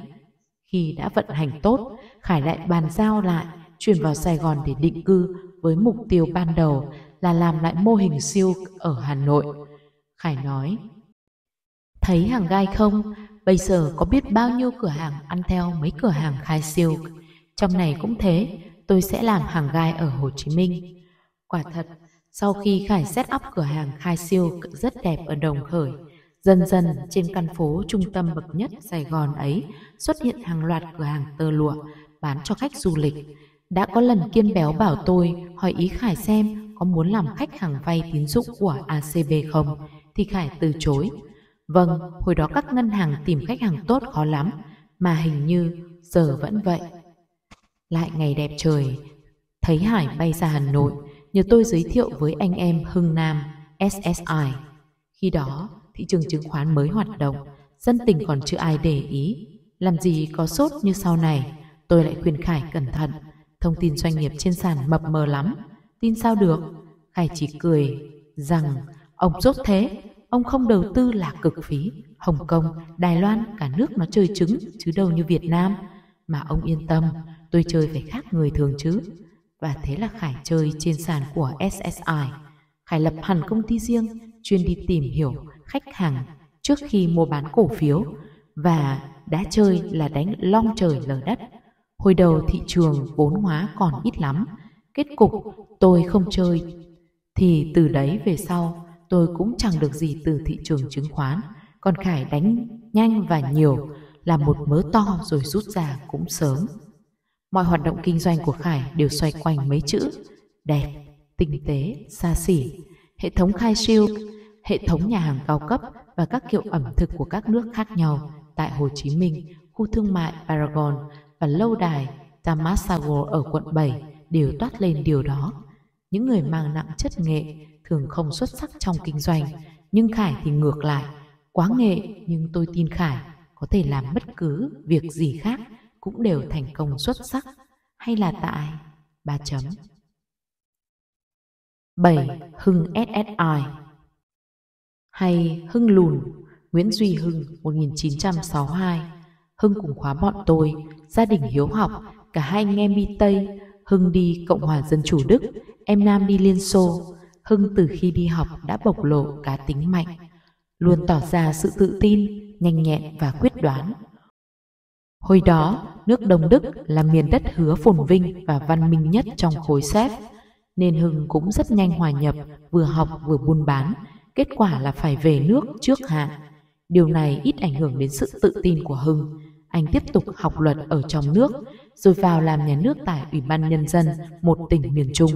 Khi đã vận hành tốt, Khải lại bàn giao lại, chuyển vào Sài Gòn để định cư với mục tiêu ban đầu là làm lại mô hình siêu ở Hà Nội. Khải nói, Thấy hàng gai không? Bây giờ có biết bao nhiêu cửa hàng ăn theo mấy cửa hàng khai siêu. Trong này cũng thế, tôi sẽ làm hàng gai ở Hồ Chí Minh. Quả thật, sau khi Khải set up cửa hàng khai siêu rất đẹp ở Đồng Khởi, dần dần trên căn phố trung tâm bậc nhất Sài Gòn ấy xuất hiện hàng loạt cửa hàng tơ lụa bán cho khách du lịch. Đã có lần Kiên Béo bảo tôi hỏi ý Khải xem có muốn làm khách hàng vay tín dụng của ACB không, thì Khải từ chối. Vâng, hồi đó các ngân hàng tìm khách hàng tốt khó lắm, mà hình như giờ vẫn vậy. Lại ngày đẹp trời, thấy Hải bay ra Hà Nội, nhờ tôi giới thiệu với anh em Hưng Nam, SSI. Khi đó, thị trường chứng khoán mới hoạt động, dân tình còn chưa ai để ý. Làm gì có sốt như sau này, tôi lại khuyên Khải cẩn thận. Thông tin doanh nghiệp trên sàn mập mờ lắm, tin sao được. Khải chỉ cười rằng ông rốt thế, ông không đầu tư là cực phí. Hồng Kông, Đài Loan, cả nước nó chơi trứng chứ đâu như Việt Nam. Mà ông yên tâm, tôi chơi phải khác người thường chứ và thế là Khải chơi trên sàn của SSI. Khải lập hẳn công ty riêng chuyên đi tìm hiểu khách hàng trước khi mua bán cổ phiếu và đá chơi là đánh long trời lở đất. Hồi đầu thị trường vốn hóa còn ít lắm, kết cục tôi không chơi thì từ đấy về sau tôi cũng chẳng được gì từ thị trường chứng khoán, còn Khải đánh nhanh và nhiều là một mớ to rồi rút ra cũng sớm. Mọi hoạt động kinh doanh của Khải đều xoay quanh mấy chữ đẹp, tinh tế, xa xỉ, hệ thống khai siêu, hệ thống nhà hàng cao cấp và các kiểu ẩm thực của các nước khác nhau tại Hồ Chí Minh, khu thương mại Paragon và lâu đài Tamasago ở quận 7 đều toát lên điều đó. Những người mang nặng chất nghệ thường không xuất sắc trong kinh doanh, nhưng Khải thì ngược lại, quá nghệ nhưng tôi tin Khải có thể làm bất cứ việc gì khác cũng đều thành công xuất sắc hay là tại ba chấm 7. Hưng SSI hay Hưng Lùn Nguyễn Duy Hưng 1962 Hưng cùng khóa bọn tôi gia đình hiếu học cả hai anh em đi Tây Hưng đi Cộng hòa Dân chủ Đức em Nam đi Liên Xô Hưng từ khi đi học đã bộc lộ cá tính mạnh luôn tỏ ra sự tự tin nhanh nhẹn và quyết đoán Hồi đó, nước Đông Đức là miền đất hứa phồn vinh và văn minh nhất trong khối xếp, nên Hưng cũng rất nhanh hòa nhập, vừa học vừa buôn bán, kết quả là phải về nước trước hạn. Điều này ít ảnh hưởng đến sự tự tin của Hưng. Anh tiếp tục học luật ở trong nước, rồi vào làm nhà nước tại Ủy ban Nhân dân một tỉnh miền Trung.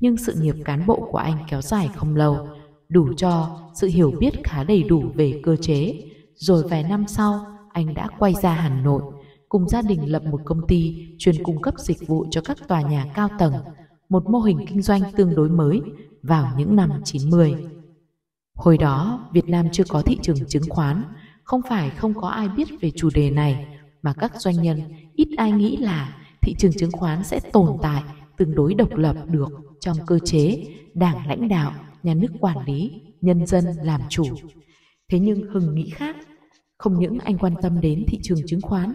Nhưng sự nghiệp cán bộ của anh kéo dài không lâu, đủ cho sự hiểu biết khá đầy đủ về cơ chế. Rồi vài năm sau, anh đã quay ra Hà Nội cùng gia đình lập một công ty chuyên cung cấp dịch vụ cho các tòa nhà cao tầng, một mô hình kinh doanh tương đối mới vào những năm 90. Hồi đó, Việt Nam chưa có thị trường chứng khoán, không phải không có ai biết về chủ đề này mà các doanh nhân ít ai nghĩ là thị trường chứng khoán sẽ tồn tại tương đối độc lập được trong cơ chế đảng lãnh đạo, nhà nước quản lý, nhân dân làm chủ. Thế nhưng Hưng nghĩ khác, không những anh quan tâm đến thị trường chứng khoán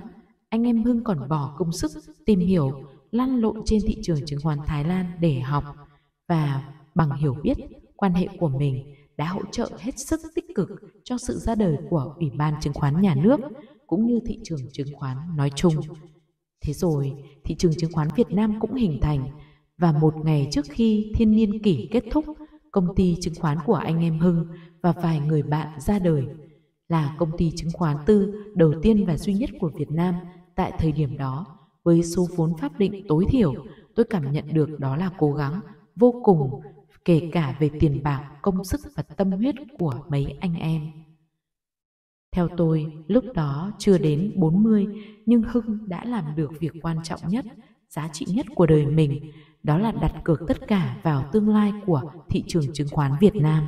anh em Hưng còn bỏ công sức tìm hiểu, lăn lộn trên thị trường chứng khoán Thái Lan để học và bằng hiểu biết, quan hệ của mình đã hỗ trợ hết sức tích cực cho sự ra đời của Ủy ban chứng khoán nhà nước cũng như thị trường chứng khoán nói chung. Thế rồi, thị trường chứng khoán Việt Nam cũng hình thành và một ngày trước khi thiên niên kỷ kết thúc, công ty chứng khoán của anh em Hưng và vài người bạn ra đời là công ty chứng khoán tư đầu tiên và duy nhất của Việt Nam tại thời điểm đó, với số vốn pháp định tối thiểu, tôi cảm nhận được đó là cố gắng vô cùng, kể cả về tiền bạc, công sức và tâm huyết của mấy anh em. Theo tôi, lúc đó chưa đến 40, nhưng Hưng đã làm được việc quan trọng nhất, giá trị nhất của đời mình, đó là đặt cược tất cả vào tương lai của thị trường chứng khoán Việt Nam.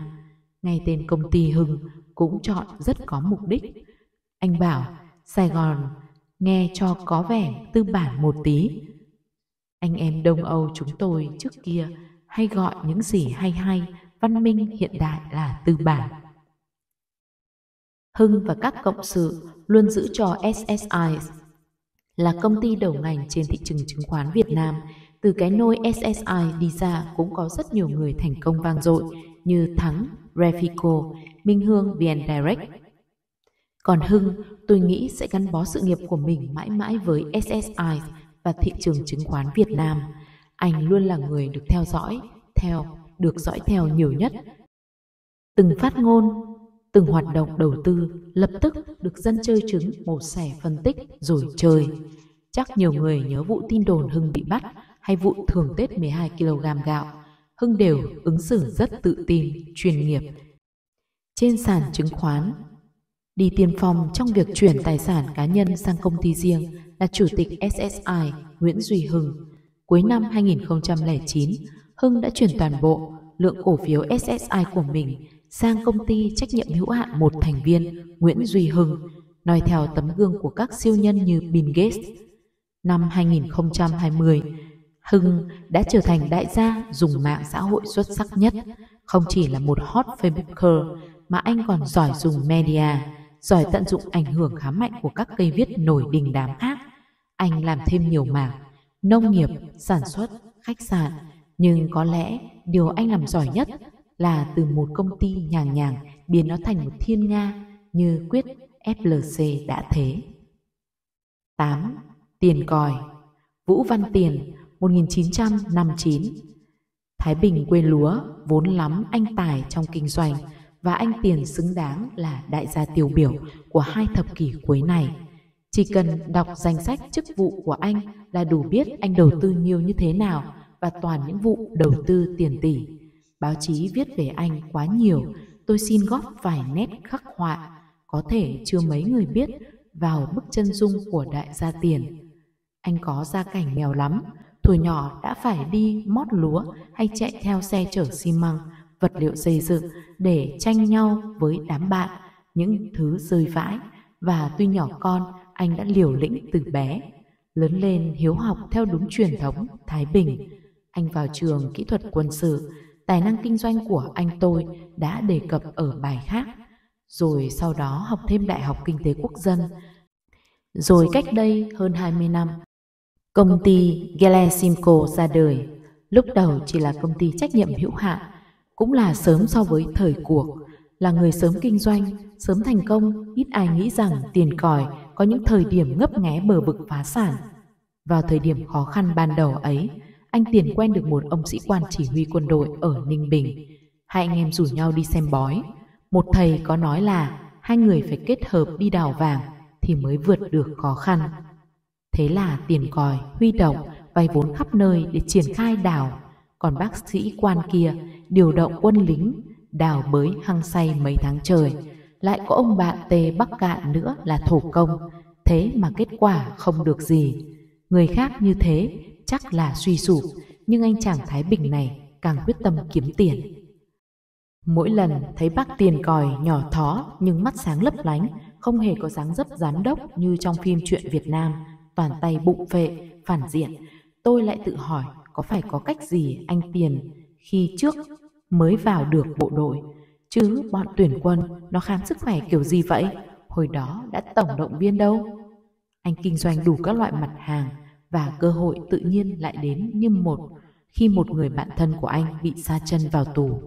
Ngay tên công ty Hưng cũng chọn rất có mục đích. Anh bảo Sài Gòn nghe cho có vẻ tư bản một tí. Anh em Đông Âu chúng tôi trước kia hay gọi những gì hay hay, văn minh hiện đại là tư bản. Hưng và các cộng sự luôn giữ cho SSI là công ty đầu ngành trên thị trường chứng khoán Việt Nam. Từ cái nôi SSI đi ra cũng có rất nhiều người thành công vang dội như Thắng, Refico, Minh Hương, VN Direct, còn Hưng, tôi nghĩ sẽ gắn bó sự nghiệp của mình mãi mãi với SSI và thị trường chứng khoán Việt Nam. Anh luôn là người được theo dõi, theo, được dõi theo nhiều nhất. Từng phát ngôn, từng hoạt động đầu tư lập tức được dân chơi chứng mổ xẻ phân tích rồi chơi. Chắc nhiều người nhớ vụ tin đồn Hưng bị bắt hay vụ thường Tết 12kg gạo. Hưng đều ứng xử rất tự tin, chuyên nghiệp. Trên sàn chứng khoán, Đi tiên phong trong việc chuyển tài sản cá nhân sang công ty riêng là Chủ tịch SSI Nguyễn Duy Hưng. Cuối năm 2009, Hưng đã chuyển toàn bộ lượng cổ phiếu SSI của mình sang công ty trách nhiệm hữu hạn một thành viên Nguyễn Duy Hưng, noi theo tấm gương của các siêu nhân như Bill Gates. Năm 2020, Hưng đã trở thành đại gia dùng mạng xã hội xuất sắc nhất, không chỉ là một hot Facebooker mà anh còn giỏi dùng media giỏi tận dụng ảnh hưởng khá mạnh của các cây viết nổi đình đám khác, Anh làm thêm nhiều mảng, nông nghiệp, sản xuất, khách sạn. Nhưng có lẽ điều anh làm giỏi nhất là từ một công ty nhàng nhàng biến nó thành một thiên nga như quyết FLC đã thế. 8. Tiền còi Vũ Văn Tiền 1959 Thái Bình quê lúa, vốn lắm anh tài trong kinh doanh – và anh Tiền xứng đáng là đại gia tiêu biểu của hai thập kỷ cuối này. Chỉ cần đọc danh sách chức vụ của anh là đủ biết anh đầu tư nhiều như thế nào và toàn những vụ đầu tư tiền tỷ. Báo chí viết về anh quá nhiều, tôi xin góp vài nét khắc họa, có thể chưa mấy người biết vào bức chân dung của đại gia tiền. Anh có gia cảnh nghèo lắm, tuổi nhỏ đã phải đi mót lúa hay chạy theo xe chở xi măng – vật liệu xây dựng để tranh nhau với đám bạn những thứ rơi vãi và tuy nhỏ con anh đã liều lĩnh từ bé lớn lên hiếu học theo đúng truyền thống thái bình anh vào trường kỹ thuật quân sự tài năng kinh doanh của anh tôi đã đề cập ở bài khác rồi sau đó học thêm đại học kinh tế quốc dân rồi cách đây hơn 20 năm công ty Gelesimco ra đời lúc đầu chỉ là công ty trách nhiệm hữu hạn cũng là sớm so với thời cuộc. Là người sớm kinh doanh, sớm thành công, ít ai nghĩ rằng tiền còi có những thời điểm ngấp nghé bờ vực phá sản. Vào thời điểm khó khăn ban đầu ấy, anh Tiền quen được một ông sĩ quan chỉ huy quân đội ở Ninh Bình. Hai anh em rủ nhau đi xem bói. Một thầy có nói là hai người phải kết hợp đi đào vàng thì mới vượt được khó khăn. Thế là tiền còi, huy động, vay vốn khắp nơi để triển khai đào. Còn bác sĩ quan kia điều động quân lính, đào bới hăng say mấy tháng trời. Lại có ông bạn Tề Bắc Cạn nữa là thủ công, thế mà kết quả không được gì. Người khác như thế chắc là suy sụp, nhưng anh chàng Thái Bình này càng quyết tâm kiếm tiền. Mỗi lần thấy bác tiền còi nhỏ thó nhưng mắt sáng lấp lánh, không hề có dáng dấp giám đốc như trong phim truyện Việt Nam, toàn tay bụng vệ, phản diện. Tôi lại tự hỏi có phải có cách gì anh tiền khi trước mới vào được bộ đội. Chứ bọn tuyển quân nó khám sức khỏe kiểu gì vậy? Hồi đó đã tổng động viên đâu. Anh kinh doanh đủ các loại mặt hàng và cơ hội tự nhiên lại đến như một khi một người bạn thân của anh bị sa chân vào tù.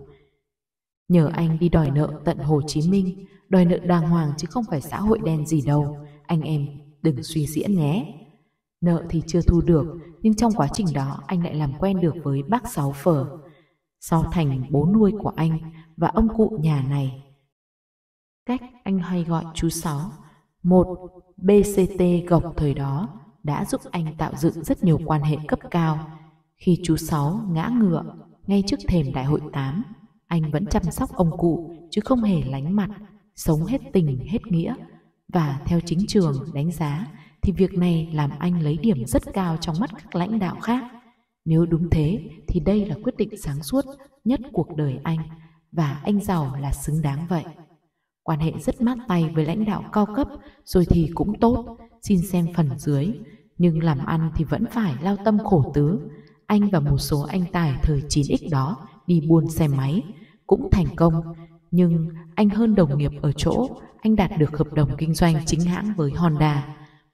Nhờ anh đi đòi nợ tận Hồ Chí Minh, đòi nợ đàng hoàng chứ không phải xã hội đen gì đâu. Anh em đừng suy diễn nhé. Nợ thì chưa thu được, nhưng trong quá trình đó anh lại làm quen được với bác Sáu Phở, sau thành bố nuôi của anh và ông cụ nhà này. Cách anh hay gọi chú Sáu, một BCT gọc thời đó đã giúp anh tạo dựng rất nhiều quan hệ cấp cao. Khi chú Sáu ngã ngựa, ngay trước thềm đại hội 8, anh vẫn chăm sóc ông cụ chứ không hề lánh mặt, sống hết tình, hết nghĩa. Và theo chính trường đánh giá thì việc này làm anh lấy điểm rất cao trong mắt các lãnh đạo khác. Nếu đúng thế thì đây là quyết định sáng suốt nhất cuộc đời anh và anh giàu là xứng đáng vậy. Quan hệ rất mát tay với lãnh đạo cao cấp rồi thì cũng tốt, xin xem phần dưới. Nhưng làm ăn thì vẫn phải lao tâm khổ tứ. Anh và một số anh tài thời 9X đó đi buôn xe máy, cũng thành công. Nhưng anh hơn đồng nghiệp ở chỗ anh đạt được hợp đồng kinh doanh chính hãng với Honda.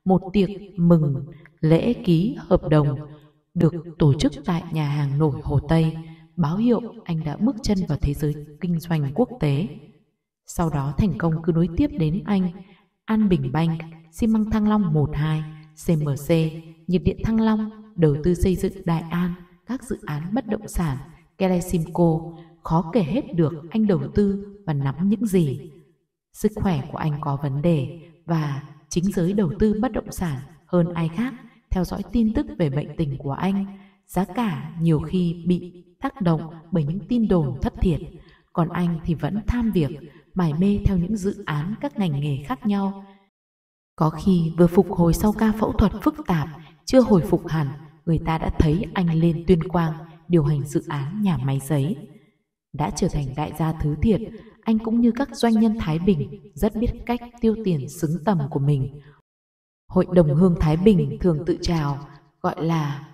Một tiệc mừng, lễ ký hợp đồng được tổ chức tại nhà hàng nổi Hồ Tây, báo hiệu anh đã bước chân vào thế giới kinh doanh quốc tế. Sau đó thành công cứ nối tiếp đến anh, An Bình Bank, xi măng Thăng Long 12, CMC, nhiệt điện Thăng Long, đầu tư xây dựng Đại An, các dự án bất động sản, Kelesimco, khó kể hết được anh đầu tư và nắm những gì. Sức khỏe của anh có vấn đề và chính giới đầu tư bất động sản hơn ai khác theo dõi tin tức về bệnh tình của anh. Giá cả nhiều khi bị tác động bởi những tin đồn thất thiệt, còn anh thì vẫn tham việc, mải mê theo những dự án các ngành nghề khác nhau. Có khi vừa phục hồi sau ca phẫu thuật phức tạp, chưa hồi phục hẳn, người ta đã thấy anh lên tuyên quang điều hành dự án nhà máy giấy. Đã trở thành đại gia thứ thiệt, anh cũng như các doanh nhân Thái Bình rất biết cách tiêu tiền xứng tầm của mình, Hội đồng Hương Thái Bình thường tự trào, gọi là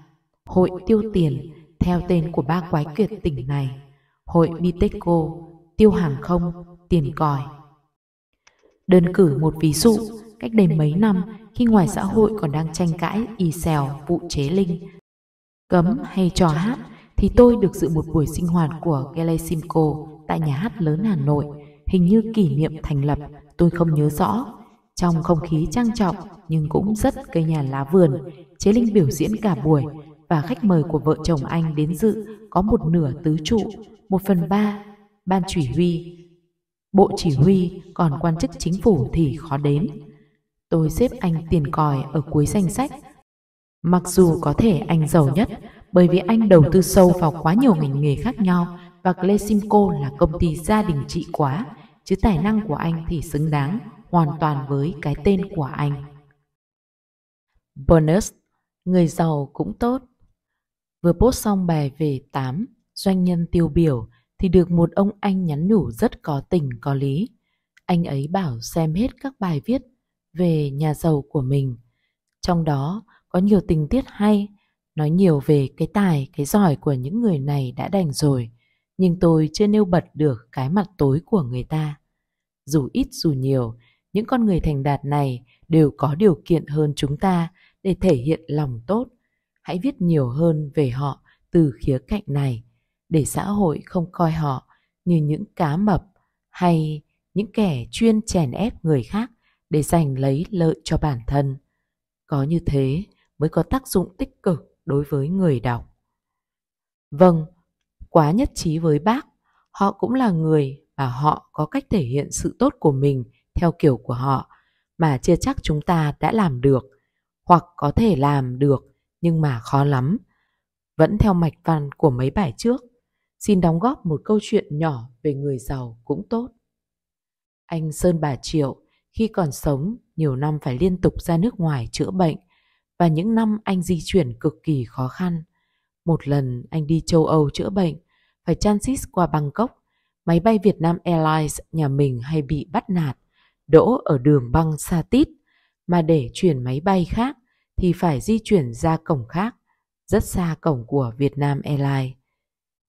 Hội Tiêu Tiền, theo tên của ba quái kiệt tỉnh này, Hội Biteco Tiêu Hàng Không, Tiền Còi. Đơn cử một ví dụ, cách đây mấy năm, khi ngoài xã hội còn đang tranh cãi y xèo vụ chế linh, cấm hay trò hát, thì tôi được dự một buổi sinh hoạt của Gelesimco tại nhà hát lớn Hà Nội, hình như kỷ niệm thành lập, tôi không nhớ rõ. Trong không khí trang trọng nhưng cũng rất cây nhà lá vườn, Chế Linh biểu diễn cả buổi và khách mời của vợ chồng anh đến dự có một nửa tứ trụ, một phần ba, ban chỉ huy. Bộ chỉ huy còn quan chức chính phủ thì khó đến. Tôi xếp anh tiền còi ở cuối danh sách. Mặc dù có thể anh giàu nhất, bởi vì anh đầu tư sâu vào quá nhiều ngành nghề khác nhau và Clesimco là công ty gia đình trị quá, chứ tài năng của anh thì xứng đáng hoàn toàn với cái tên của anh. Bonus, người giàu cũng tốt. Vừa post xong bài về 8, doanh nhân tiêu biểu thì được một ông anh nhắn nhủ rất có tình có lý. Anh ấy bảo xem hết các bài viết về nhà giàu của mình. Trong đó có nhiều tình tiết hay, nói nhiều về cái tài, cái giỏi của những người này đã đành rồi, nhưng tôi chưa nêu bật được cái mặt tối của người ta. Dù ít dù nhiều những con người thành đạt này đều có điều kiện hơn chúng ta để thể hiện lòng tốt hãy viết nhiều hơn về họ từ khía cạnh này để xã hội không coi họ như những cá mập hay những kẻ chuyên chèn ép người khác để giành lấy lợi cho bản thân có như thế mới có tác dụng tích cực đối với người đọc vâng quá nhất trí với bác họ cũng là người và họ có cách thể hiện sự tốt của mình theo kiểu của họ mà chưa chắc chúng ta đã làm được hoặc có thể làm được nhưng mà khó lắm vẫn theo mạch văn của mấy bài trước xin đóng góp một câu chuyện nhỏ về người giàu cũng tốt anh sơn bà triệu khi còn sống nhiều năm phải liên tục ra nước ngoài chữa bệnh và những năm anh di chuyển cực kỳ khó khăn một lần anh đi châu âu chữa bệnh phải transit qua bangkok máy bay Việt Nam Airlines nhà mình hay bị bắt nạt đỗ ở đường băng xa tít, mà để chuyển máy bay khác thì phải di chuyển ra cổng khác, rất xa cổng của Vietnam Airlines.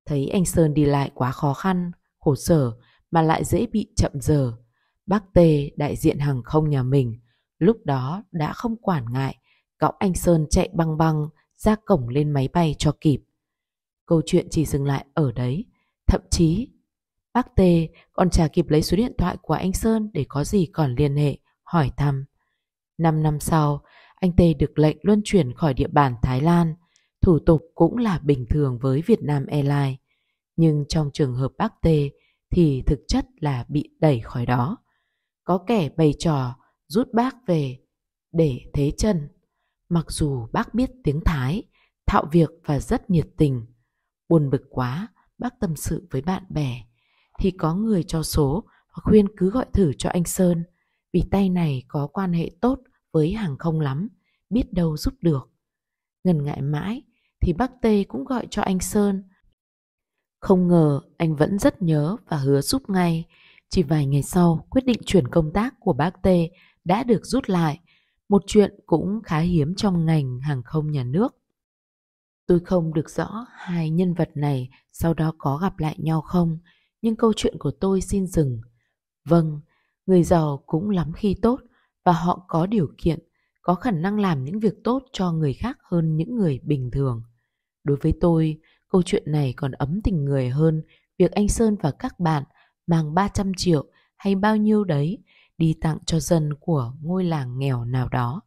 Thấy anh Sơn đi lại quá khó khăn, khổ sở mà lại dễ bị chậm giờ, bác Tê đại diện hàng không nhà mình lúc đó đã không quản ngại cõng anh Sơn chạy băng băng ra cổng lên máy bay cho kịp. Câu chuyện chỉ dừng lại ở đấy, thậm chí Bác Tề còn chả kịp lấy số điện thoại của anh Sơn để có gì còn liên hệ, hỏi thăm. Năm năm sau, anh Tề được lệnh luân chuyển khỏi địa bàn Thái Lan. Thủ tục cũng là bình thường với Việt Nam Airlines. Nhưng trong trường hợp bác Tề thì thực chất là bị đẩy khỏi đó. Có kẻ bày trò rút bác về để thế chân. Mặc dù bác biết tiếng Thái, thạo việc và rất nhiệt tình. Buồn bực quá, bác tâm sự với bạn bè thì có người cho số và khuyên cứ gọi thử cho anh Sơn vì tay này có quan hệ tốt với hàng không lắm, biết đâu giúp được. Ngần ngại mãi thì bác Tê cũng gọi cho anh Sơn. Không ngờ anh vẫn rất nhớ và hứa giúp ngay. Chỉ vài ngày sau, quyết định chuyển công tác của bác Tê đã được rút lại, một chuyện cũng khá hiếm trong ngành hàng không nhà nước. Tôi không được rõ hai nhân vật này sau đó có gặp lại nhau không, nhưng câu chuyện của tôi xin dừng. Vâng, người giàu cũng lắm khi tốt và họ có điều kiện, có khả năng làm những việc tốt cho người khác hơn những người bình thường. Đối với tôi, câu chuyện này còn ấm tình người hơn việc anh Sơn và các bạn mang 300 triệu hay bao nhiêu đấy đi tặng cho dân của ngôi làng nghèo nào đó.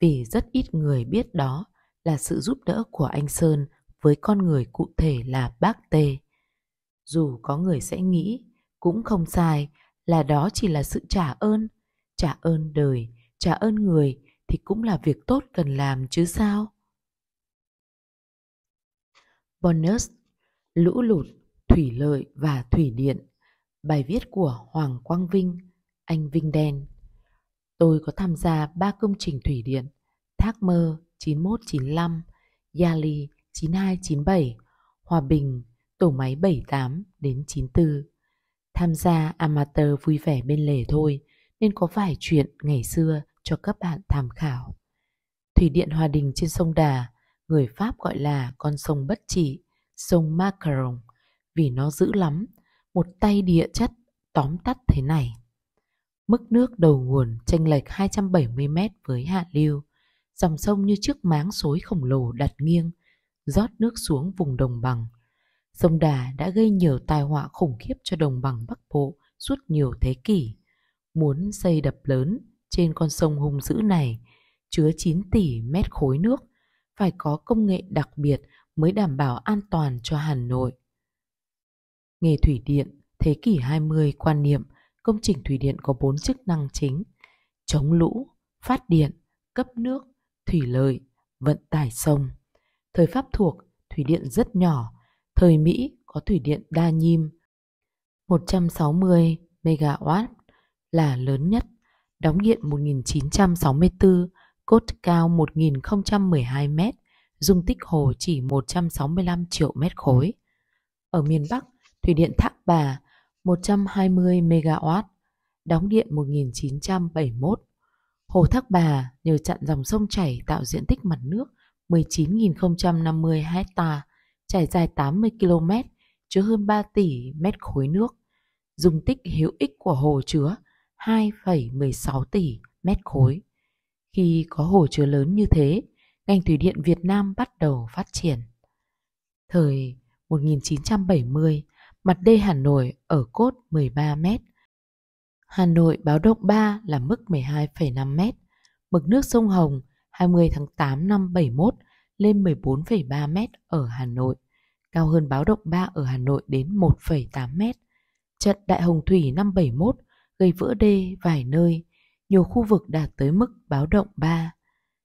Vì rất ít người biết đó là sự giúp đỡ của anh Sơn với con người cụ thể là bác Tê. Dù có người sẽ nghĩ, cũng không sai là đó chỉ là sự trả ơn. Trả ơn đời, trả ơn người thì cũng là việc tốt cần làm chứ sao. Bonus, lũ lụt, thủy lợi và thủy điện. Bài viết của Hoàng Quang Vinh, anh Vinh Đen. Tôi có tham gia ba công trình thủy điện, Thác Mơ 9195, Yali 9297, Hòa Bình tổ máy 78 đến 94. Tham gia amateur vui vẻ bên lề thôi, nên có vài chuyện ngày xưa cho các bạn tham khảo. Thủy điện Hòa Đình trên sông Đà, người Pháp gọi là con sông bất trị, sông Macaron, vì nó dữ lắm, một tay địa chất tóm tắt thế này. Mức nước đầu nguồn chênh lệch 270 mét với hạ lưu, dòng sông như chiếc máng xối khổng lồ đặt nghiêng, rót nước xuống vùng đồng bằng – Sông Đà đã gây nhiều tai họa khủng khiếp cho đồng bằng Bắc Bộ suốt nhiều thế kỷ. Muốn xây đập lớn trên con sông hung dữ này chứa 9 tỷ mét khối nước phải có công nghệ đặc biệt mới đảm bảo an toàn cho Hà Nội. Nghề thủy điện, thế kỷ 20 quan niệm công trình thủy điện có 4 chức năng chính: chống lũ, phát điện, cấp nước, thủy lợi, vận tải sông. Thời Pháp thuộc, thủy điện rất nhỏ, Thời Mỹ có thủy điện đa nhim 160 MW là lớn nhất, đóng điện 1964, cốt cao 1012 m, dung tích hồ chỉ 165 triệu mét khối. Ở miền Bắc, thủy điện Thác Bà 120 MW, đóng điện 1971. Hồ Thác Bà nhờ chặn dòng sông chảy tạo diện tích mặt nước 19.050 hectare trải dài 80 km, chứa hơn 3 tỷ mét khối nước. Dung tích hữu ích của hồ chứa 2,16 tỷ mét khối. Khi có hồ chứa lớn như thế, ngành thủy điện Việt Nam bắt đầu phát triển. Thời 1970, mặt đê Hà Nội ở cốt 13 mét Hà Nội báo động 3 là mức 12,5 mét Mực nước sông Hồng 20 tháng 8 năm 71 lên 14,3 mét ở Hà Nội, cao hơn báo động 3 ở Hà Nội đến 1,8 mét. Trận Đại Hồng Thủy năm 71 gây vỡ đê vài nơi, nhiều khu vực đạt tới mức báo động 3.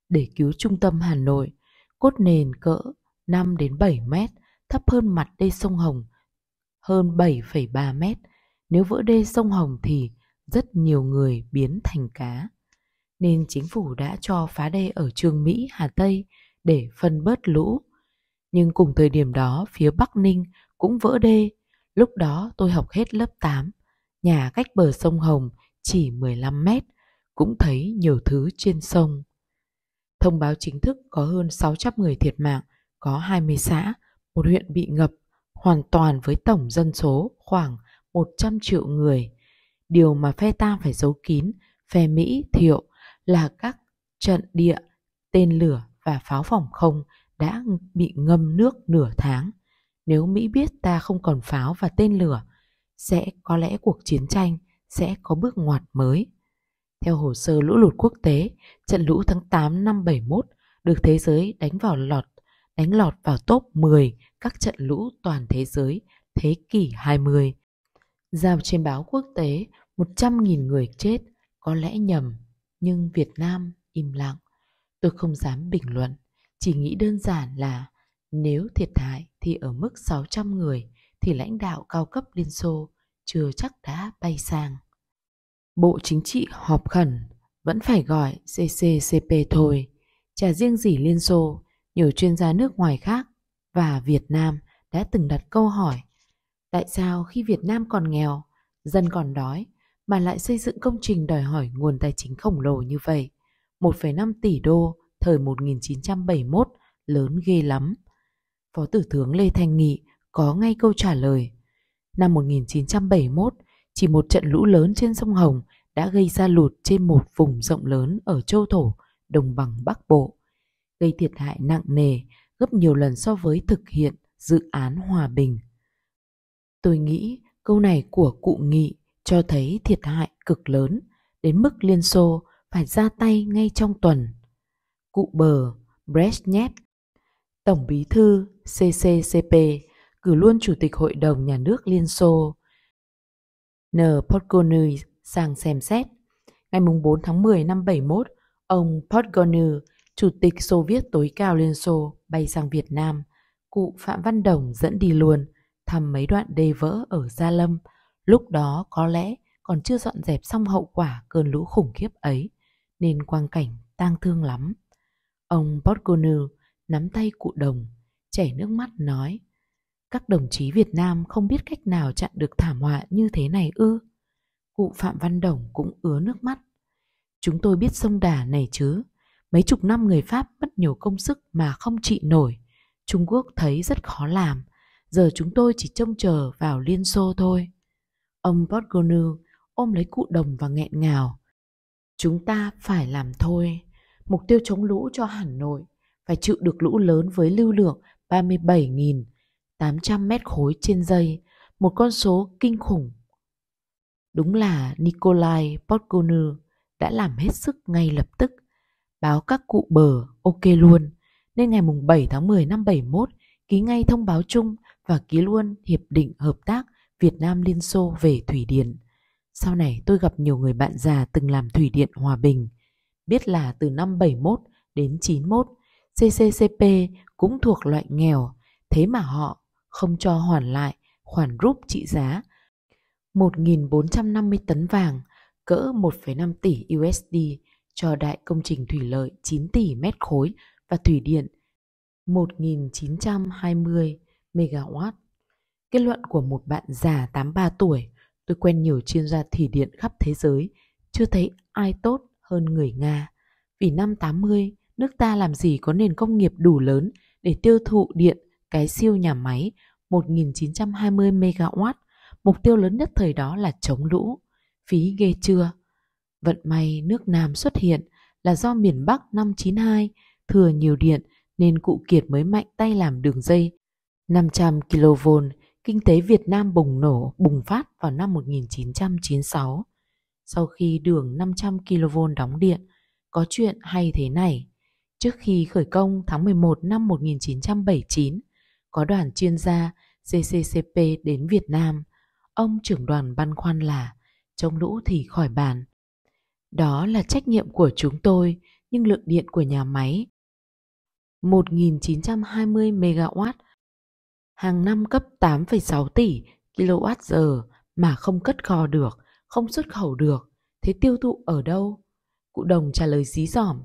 Để cứu trung tâm Hà Nội, cốt nền cỡ 5 đến 7 mét, thấp hơn mặt đê sông Hồng hơn 7,3 mét. Nếu vỡ đê sông Hồng thì rất nhiều người biến thành cá. Nên chính phủ đã cho phá đê ở Trường Mỹ, Hà Tây để phân bớt lũ. Nhưng cùng thời điểm đó phía Bắc Ninh cũng vỡ đê. Lúc đó tôi học hết lớp 8, nhà cách bờ sông Hồng chỉ 15 mét, cũng thấy nhiều thứ trên sông. Thông báo chính thức có hơn 600 người thiệt mạng, có 20 xã, một huyện bị ngập, hoàn toàn với tổng dân số khoảng 100 triệu người. Điều mà phe ta phải giấu kín, phe Mỹ thiệu là các trận địa, tên lửa và pháo phòng không đã bị ngâm nước nửa tháng. Nếu Mỹ biết ta không còn pháo và tên lửa, sẽ có lẽ cuộc chiến tranh sẽ có bước ngoặt mới. Theo hồ sơ lũ lụt quốc tế, trận lũ tháng 8 năm 71 được thế giới đánh vào lọt, đánh lọt vào top 10 các trận lũ toàn thế giới thế kỷ 20. Giao trên báo quốc tế 100.000 người chết có lẽ nhầm, nhưng Việt Nam im lặng. Tôi không dám bình luận, chỉ nghĩ đơn giản là nếu thiệt hại thì ở mức 600 người thì lãnh đạo cao cấp Liên Xô chưa chắc đã bay sang. Bộ Chính trị họp khẩn, vẫn phải gọi CCCP thôi. Chả riêng gì Liên Xô, nhiều chuyên gia nước ngoài khác và Việt Nam đã từng đặt câu hỏi tại sao khi Việt Nam còn nghèo, dân còn đói mà lại xây dựng công trình đòi hỏi nguồn tài chính khổng lồ như vậy? 1,5 tỷ đô thời 1971 lớn ghê lắm. Phó Tử tướng Lê Thanh Nghị có ngay câu trả lời. Năm 1971, chỉ một trận lũ lớn trên sông Hồng đã gây ra lụt trên một vùng rộng lớn ở châu thổ, đồng bằng Bắc Bộ, gây thiệt hại nặng nề gấp nhiều lần so với thực hiện dự án hòa bình. Tôi nghĩ câu này của cụ Nghị cho thấy thiệt hại cực lớn đến mức Liên Xô phải ra tay ngay trong tuần. Cụ bờ Brezhnev, Tổng bí thư CCCP cử luôn Chủ tịch Hội đồng Nhà nước Liên Xô N. Podgorny sang xem xét. Ngày 4 tháng 10 năm 71, ông Podgorny, Chủ tịch Xô Viết tối cao Liên Xô, bay sang Việt Nam. Cụ Phạm Văn Đồng dẫn đi luôn, thăm mấy đoạn đê vỡ ở Gia Lâm. Lúc đó có lẽ còn chưa dọn dẹp xong hậu quả cơn lũ khủng khiếp ấy nên quang cảnh tang thương lắm. Ông Borgoner nắm tay cụ đồng, chảy nước mắt nói Các đồng chí Việt Nam không biết cách nào chặn được thảm họa như thế này ư. Cụ Phạm Văn Đồng cũng ứa nước mắt. Chúng tôi biết sông Đà này chứ. Mấy chục năm người Pháp mất nhiều công sức mà không trị nổi. Trung Quốc thấy rất khó làm. Giờ chúng tôi chỉ trông chờ vào Liên Xô thôi. Ông Borgoner ôm lấy cụ đồng và nghẹn ngào. Chúng ta phải làm thôi. Mục tiêu chống lũ cho Hà Nội phải chịu được lũ lớn với lưu lượng 37.800 mét khối trên giây, một con số kinh khủng. Đúng là Nikolai Podgorny đã làm hết sức ngay lập tức, báo các cụ bờ ok luôn, nên ngày 7 tháng 10 năm 71 ký ngay thông báo chung và ký luôn Hiệp định Hợp tác Việt Nam-Liên Xô về Thủy điện. Sau này tôi gặp nhiều người bạn già từng làm thủy điện Hòa Bình, biết là từ năm 71 đến 91, CCCP cũng thuộc loại nghèo, thế mà họ không cho hoàn lại khoản rút trị giá 1.450 tấn vàng, cỡ 1,5 tỷ USD cho đại công trình thủy lợi 9 tỷ mét khối và thủy điện 1.920 MW. Kết luận của một bạn già 83 tuổi Tôi quen nhiều chuyên gia thủy điện khắp thế giới, chưa thấy ai tốt hơn người Nga. Vì năm 80, nước ta làm gì có nền công nghiệp đủ lớn để tiêu thụ điện cái siêu nhà máy 1920 MW. Mục tiêu lớn nhất thời đó là chống lũ. Phí ghê chưa? Vận may nước Nam xuất hiện là do miền Bắc năm 92 thừa nhiều điện nên cụ Kiệt mới mạnh tay làm đường dây 500 kV Kinh tế Việt Nam bùng nổ, bùng phát vào năm 1996. Sau khi đường 500 kV đóng điện, có chuyện hay thế này. Trước khi khởi công tháng 11 năm 1979, có đoàn chuyên gia CCCP đến Việt Nam. Ông trưởng đoàn băn khoăn là chống lũ thì khỏi bàn. Đó là trách nhiệm của chúng tôi, nhưng lượng điện của nhà máy 1920 MW hàng năm cấp 8,6 tỷ kWh mà không cất kho được, không xuất khẩu được, thế tiêu thụ ở đâu? Cụ đồng trả lời dí dỏm,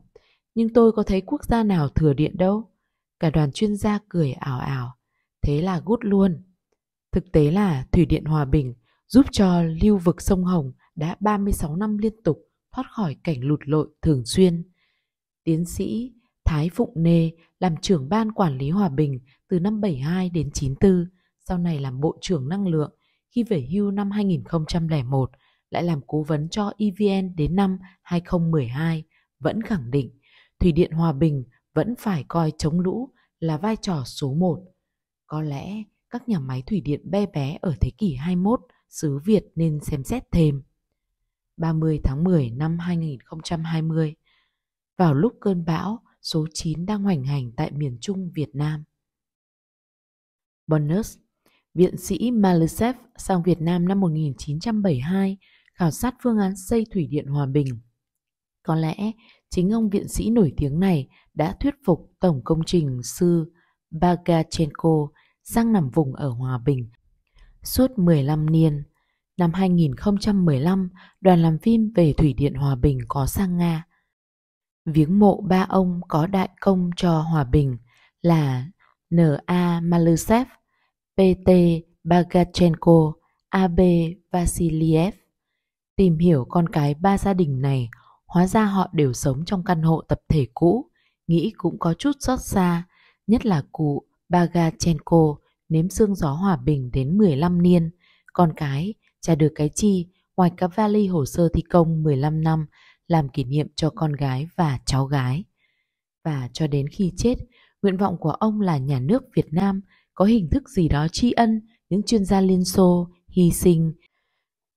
nhưng tôi có thấy quốc gia nào thừa điện đâu. Cả đoàn chuyên gia cười ảo ảo, thế là gút luôn. Thực tế là Thủy điện Hòa Bình giúp cho lưu vực sông Hồng đã 36 năm liên tục thoát khỏi cảnh lụt lội thường xuyên. Tiến sĩ Thái Phụng Nê làm trưởng ban quản lý Hòa Bình từ năm 72 đến 94, sau này làm Bộ trưởng Năng lượng, khi về hưu năm 2001, lại làm cố vấn cho EVN đến năm 2012, vẫn khẳng định Thủy điện Hòa Bình vẫn phải coi chống lũ là vai trò số một. Có lẽ các nhà máy thủy điện bé bé ở thế kỷ 21 xứ Việt nên xem xét thêm. 30 tháng 10 năm 2020, vào lúc cơn bão số 9 đang hoành hành tại miền Trung Việt Nam, Bonus, viện sĩ Malesev sang Việt Nam năm 1972 khảo sát phương án xây thủy điện Hòa Bình. Có lẽ chính ông viện sĩ nổi tiếng này đã thuyết phục tổng công trình sư Bagachenko sang nằm vùng ở Hòa Bình suốt 15 niên. Năm 2015, đoàn làm phim về Thủy Điện Hòa Bình có sang Nga. Viếng mộ ba ông có đại công cho Hòa Bình là N.A. Malusev, P.T. Bagachenko, A.B. Vasiliev. Tìm hiểu con cái ba gia đình này, hóa ra họ đều sống trong căn hộ tập thể cũ, nghĩ cũng có chút xót xa, nhất là cụ Bagachenko nếm xương gió hòa bình đến 15 niên, con cái chả được cái chi ngoài các vali hồ sơ thi công 15 năm làm kỷ niệm cho con gái và cháu gái. Và cho đến khi chết, Nguyện vọng của ông là nhà nước Việt Nam có hình thức gì đó tri ân những chuyên gia Liên Xô hy sinh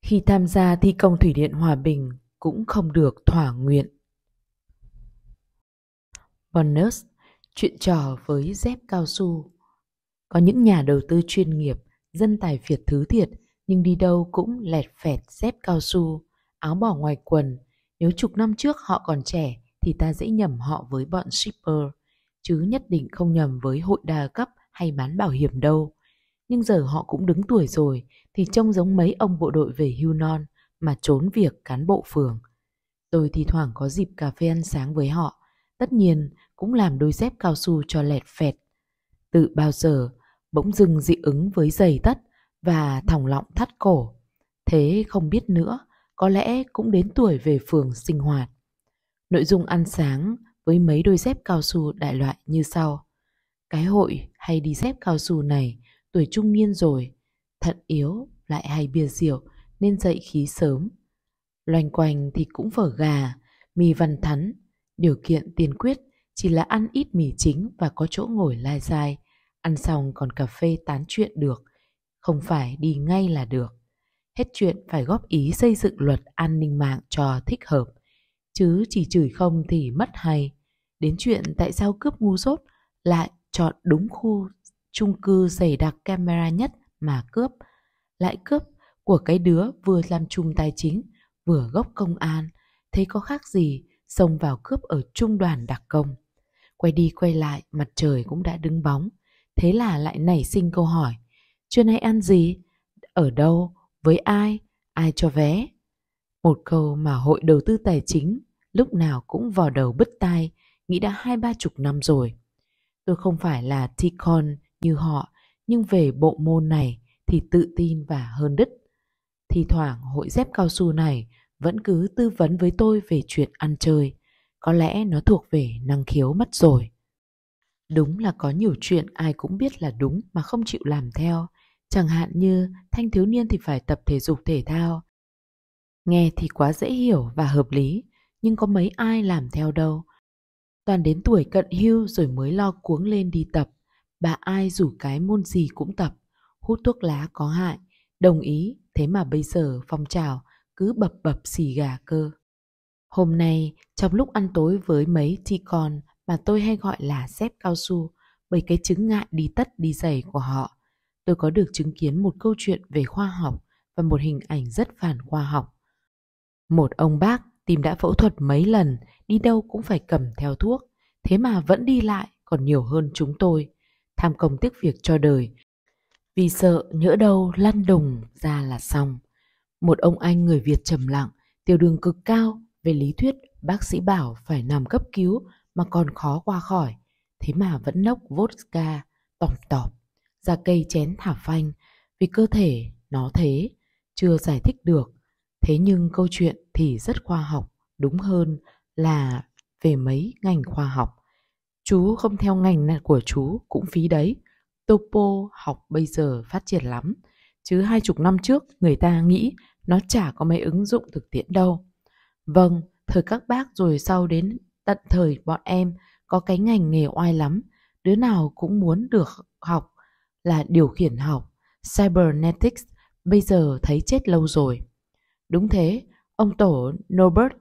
khi tham gia thi công thủy điện Hòa Bình cũng không được thỏa nguyện. Bonus, chuyện trò với dép cao su. Có những nhà đầu tư chuyên nghiệp, dân tài việt thứ thiệt nhưng đi đâu cũng lẹt phẹt dép cao su, áo bỏ ngoài quần. Nếu chục năm trước họ còn trẻ thì ta dễ nhầm họ với bọn shipper – chứ nhất định không nhầm với hội đa cấp hay bán bảo hiểm đâu. Nhưng giờ họ cũng đứng tuổi rồi thì trông giống mấy ông bộ đội về hưu non mà trốn việc cán bộ phường. Tôi thì thoảng có dịp cà phê ăn sáng với họ, tất nhiên cũng làm đôi dép cao su cho lẹt phẹt. Từ bao giờ bỗng dưng dị ứng với giày tất và thòng lọng thắt cổ. Thế không biết nữa, có lẽ cũng đến tuổi về phường sinh hoạt. Nội dung ăn sáng với mấy đôi dép cao su đại loại như sau. Cái hội hay đi dép cao su này tuổi trung niên rồi, thận yếu lại hay bia rượu nên dậy khí sớm. Loanh quanh thì cũng phở gà, mì văn thắn, điều kiện tiền quyết chỉ là ăn ít mì chính và có chỗ ngồi lai dai, ăn xong còn cà phê tán chuyện được, không phải đi ngay là được. Hết chuyện phải góp ý xây dựng luật an ninh mạng cho thích hợp, chứ chỉ chửi không thì mất hay đến chuyện tại sao cướp ngu dốt lại chọn đúng khu chung cư dày đặc camera nhất mà cướp. Lại cướp của cái đứa vừa làm chùm tài chính, vừa gốc công an, thấy có khác gì xông vào cướp ở trung đoàn đặc công. Quay đi quay lại, mặt trời cũng đã đứng bóng. Thế là lại nảy sinh câu hỏi, trưa nay ăn gì? Ở đâu? Với ai? Ai cho vé? Một câu mà hội đầu tư tài chính lúc nào cũng vò đầu bứt tai, nghĩ đã hai ba chục năm rồi. Tôi không phải là T-con như họ, nhưng về bộ môn này thì tự tin và hơn đứt. Thì thoảng hội dép cao su này vẫn cứ tư vấn với tôi về chuyện ăn chơi. Có lẽ nó thuộc về năng khiếu mất rồi. Đúng là có nhiều chuyện ai cũng biết là đúng mà không chịu làm theo. Chẳng hạn như thanh thiếu niên thì phải tập thể dục thể thao. Nghe thì quá dễ hiểu và hợp lý, nhưng có mấy ai làm theo đâu. Toàn đến tuổi cận hưu rồi mới lo cuống lên đi tập. Bà ai rủ cái môn gì cũng tập. Hút thuốc lá có hại. Đồng ý, thế mà bây giờ phong trào cứ bập bập xì gà cơ. Hôm nay, trong lúc ăn tối với mấy chị con mà tôi hay gọi là xếp cao su, bởi cái chứng ngại đi tất đi giày của họ, tôi có được chứng kiến một câu chuyện về khoa học và một hình ảnh rất phản khoa học. Một ông bác Tim đã phẫu thuật mấy lần, đi đâu cũng phải cầm theo thuốc, thế mà vẫn đi lại còn nhiều hơn chúng tôi. Tham công tiếc việc cho đời, vì sợ nhỡ đâu lăn đùng ra là xong. Một ông anh người Việt trầm lặng, tiểu đường cực cao, về lý thuyết bác sĩ bảo phải nằm cấp cứu mà còn khó qua khỏi, thế mà vẫn nốc vodka, tòm tòm ra cây chén thả phanh, vì cơ thể nó thế, chưa giải thích được. Thế nhưng câu chuyện thì rất khoa học, đúng hơn là về mấy ngành khoa học. Chú không theo ngành của chú cũng phí đấy. Topo học bây giờ phát triển lắm, chứ hai chục năm trước người ta nghĩ nó chả có mấy ứng dụng thực tiễn đâu. Vâng, thời các bác rồi sau đến tận thời bọn em có cái ngành nghề oai lắm, đứa nào cũng muốn được học là điều khiển học, cybernetics bây giờ thấy chết lâu rồi. Đúng thế, Ông tổ Norbert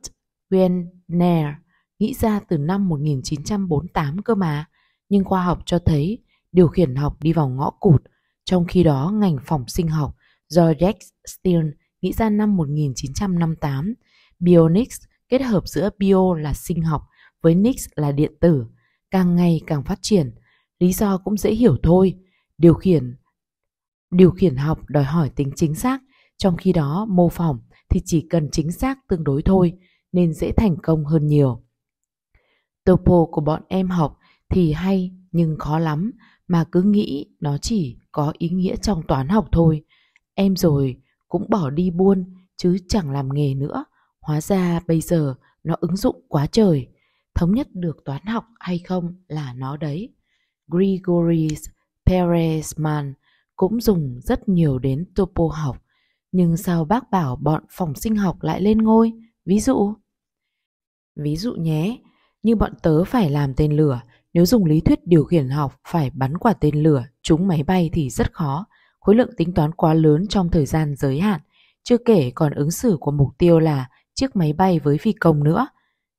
Wiener nghĩ ra từ năm 1948 cơ mà, nhưng khoa học cho thấy điều khiển học đi vào ngõ cụt, trong khi đó ngành phòng sinh học do Jack Stein nghĩ ra năm 1958, Bionics kết hợp giữa bio là sinh học với Nix là điện tử, càng ngày càng phát triển. Lý do cũng dễ hiểu thôi, điều khiển điều khiển học đòi hỏi tính chính xác, trong khi đó mô phỏng thì chỉ cần chính xác tương đối thôi nên dễ thành công hơn nhiều. Topo của bọn em học thì hay nhưng khó lắm mà cứ nghĩ nó chỉ có ý nghĩa trong toán học thôi. Em rồi cũng bỏ đi buôn chứ chẳng làm nghề nữa. Hóa ra bây giờ nó ứng dụng quá trời. Thống nhất được toán học hay không là nó đấy. Grigoris Peresman cũng dùng rất nhiều đến topo học. Nhưng sao bác bảo bọn phòng sinh học lại lên ngôi? Ví dụ? Ví dụ nhé, như bọn tớ phải làm tên lửa, nếu dùng lý thuyết điều khiển học phải bắn quả tên lửa trúng máy bay thì rất khó, khối lượng tính toán quá lớn trong thời gian giới hạn, chưa kể còn ứng xử của mục tiêu là chiếc máy bay với phi công nữa.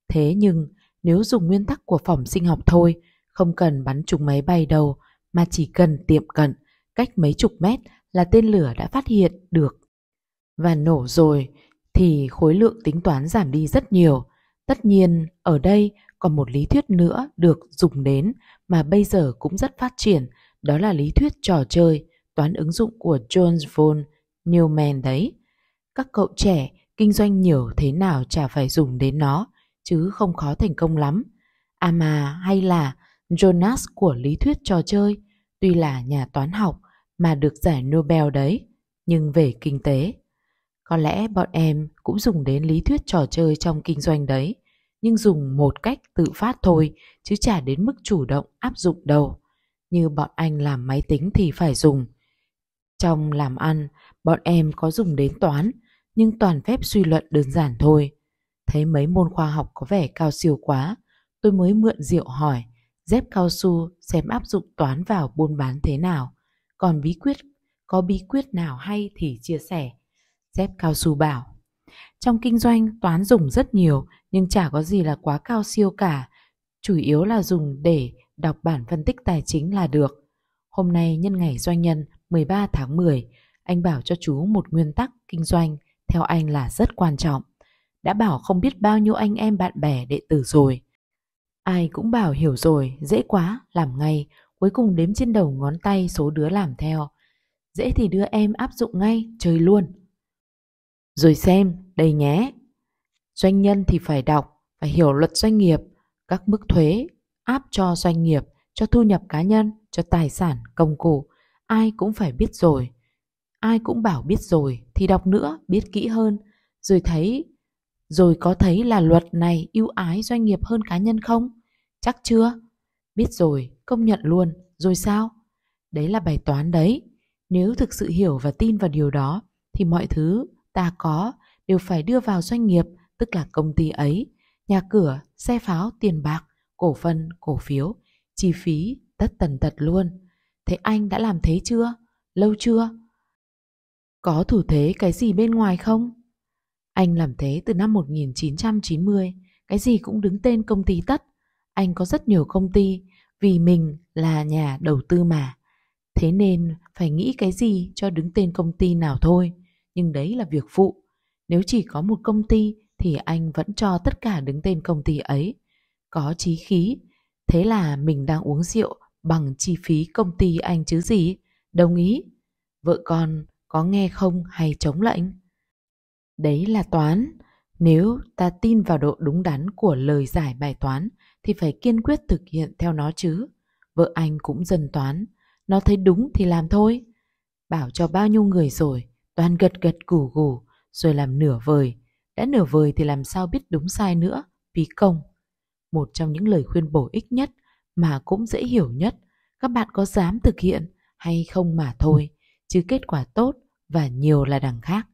Thế nhưng, nếu dùng nguyên tắc của phòng sinh học thôi, không cần bắn trúng máy bay đâu, mà chỉ cần tiệm cận, cách mấy chục mét là tên lửa đã phát hiện được và nổ rồi thì khối lượng tính toán giảm đi rất nhiều. Tất nhiên, ở đây còn một lý thuyết nữa được dùng đến mà bây giờ cũng rất phát triển, đó là lý thuyết trò chơi, toán ứng dụng của John von Neumann đấy. Các cậu trẻ kinh doanh nhiều thế nào chả phải dùng đến nó, chứ không khó thành công lắm. À mà hay là Jonas của lý thuyết trò chơi, tuy là nhà toán học mà được giải Nobel đấy, nhưng về kinh tế có lẽ bọn em cũng dùng đến lý thuyết trò chơi trong kinh doanh đấy, nhưng dùng một cách tự phát thôi, chứ chả đến mức chủ động áp dụng đâu. Như bọn anh làm máy tính thì phải dùng. Trong làm ăn, bọn em có dùng đến toán, nhưng toàn phép suy luận đơn giản thôi. Thấy mấy môn khoa học có vẻ cao siêu quá, tôi mới mượn rượu hỏi, dép cao su xem áp dụng toán vào buôn bán thế nào. Còn bí quyết, có bí quyết nào hay thì chia sẻ. Dép cao su bảo. Trong kinh doanh toán dùng rất nhiều nhưng chả có gì là quá cao siêu cả. Chủ yếu là dùng để đọc bản phân tích tài chính là được. Hôm nay nhân ngày doanh nhân 13 tháng 10, anh bảo cho chú một nguyên tắc kinh doanh theo anh là rất quan trọng. Đã bảo không biết bao nhiêu anh em bạn bè đệ tử rồi. Ai cũng bảo hiểu rồi, dễ quá, làm ngay, cuối cùng đếm trên đầu ngón tay số đứa làm theo. Dễ thì đưa em áp dụng ngay, chơi luôn. Rồi xem, đây nhé. Doanh nhân thì phải đọc, và hiểu luật doanh nghiệp, các mức thuế áp cho doanh nghiệp, cho thu nhập cá nhân, cho tài sản, công cụ. Ai cũng phải biết rồi. Ai cũng bảo biết rồi thì đọc nữa, biết kỹ hơn. Rồi thấy, rồi có thấy là luật này ưu ái doanh nghiệp hơn cá nhân không? Chắc chưa? Biết rồi, công nhận luôn. Rồi sao? Đấy là bài toán đấy. Nếu thực sự hiểu và tin vào điều đó thì mọi thứ ta có đều phải đưa vào doanh nghiệp, tức là công ty ấy, nhà cửa, xe pháo, tiền bạc, cổ phần, cổ phiếu, chi phí tất tần tật luôn. Thế anh đã làm thế chưa? Lâu chưa? Có thủ thế cái gì bên ngoài không? Anh làm thế từ năm 1990, cái gì cũng đứng tên công ty tất. Anh có rất nhiều công ty, vì mình là nhà đầu tư mà. Thế nên phải nghĩ cái gì cho đứng tên công ty nào thôi nhưng đấy là việc phụ. Nếu chỉ có một công ty thì anh vẫn cho tất cả đứng tên công ty ấy. Có chí khí, thế là mình đang uống rượu bằng chi phí công ty anh chứ gì. Đồng ý. Vợ con có nghe không hay chống lệnh? Đấy là toán. Nếu ta tin vào độ đúng đắn của lời giải bài toán thì phải kiên quyết thực hiện theo nó chứ. Vợ anh cũng dần toán, nó thấy đúng thì làm thôi. Bảo cho bao nhiêu người rồi, Toàn gật gật gù gù, rồi làm nửa vời. Đã nửa vời thì làm sao biết đúng sai nữa, phí công. Một trong những lời khuyên bổ ích nhất mà cũng dễ hiểu nhất, các bạn có dám thực hiện hay không mà thôi, chứ kết quả tốt và nhiều là đằng khác.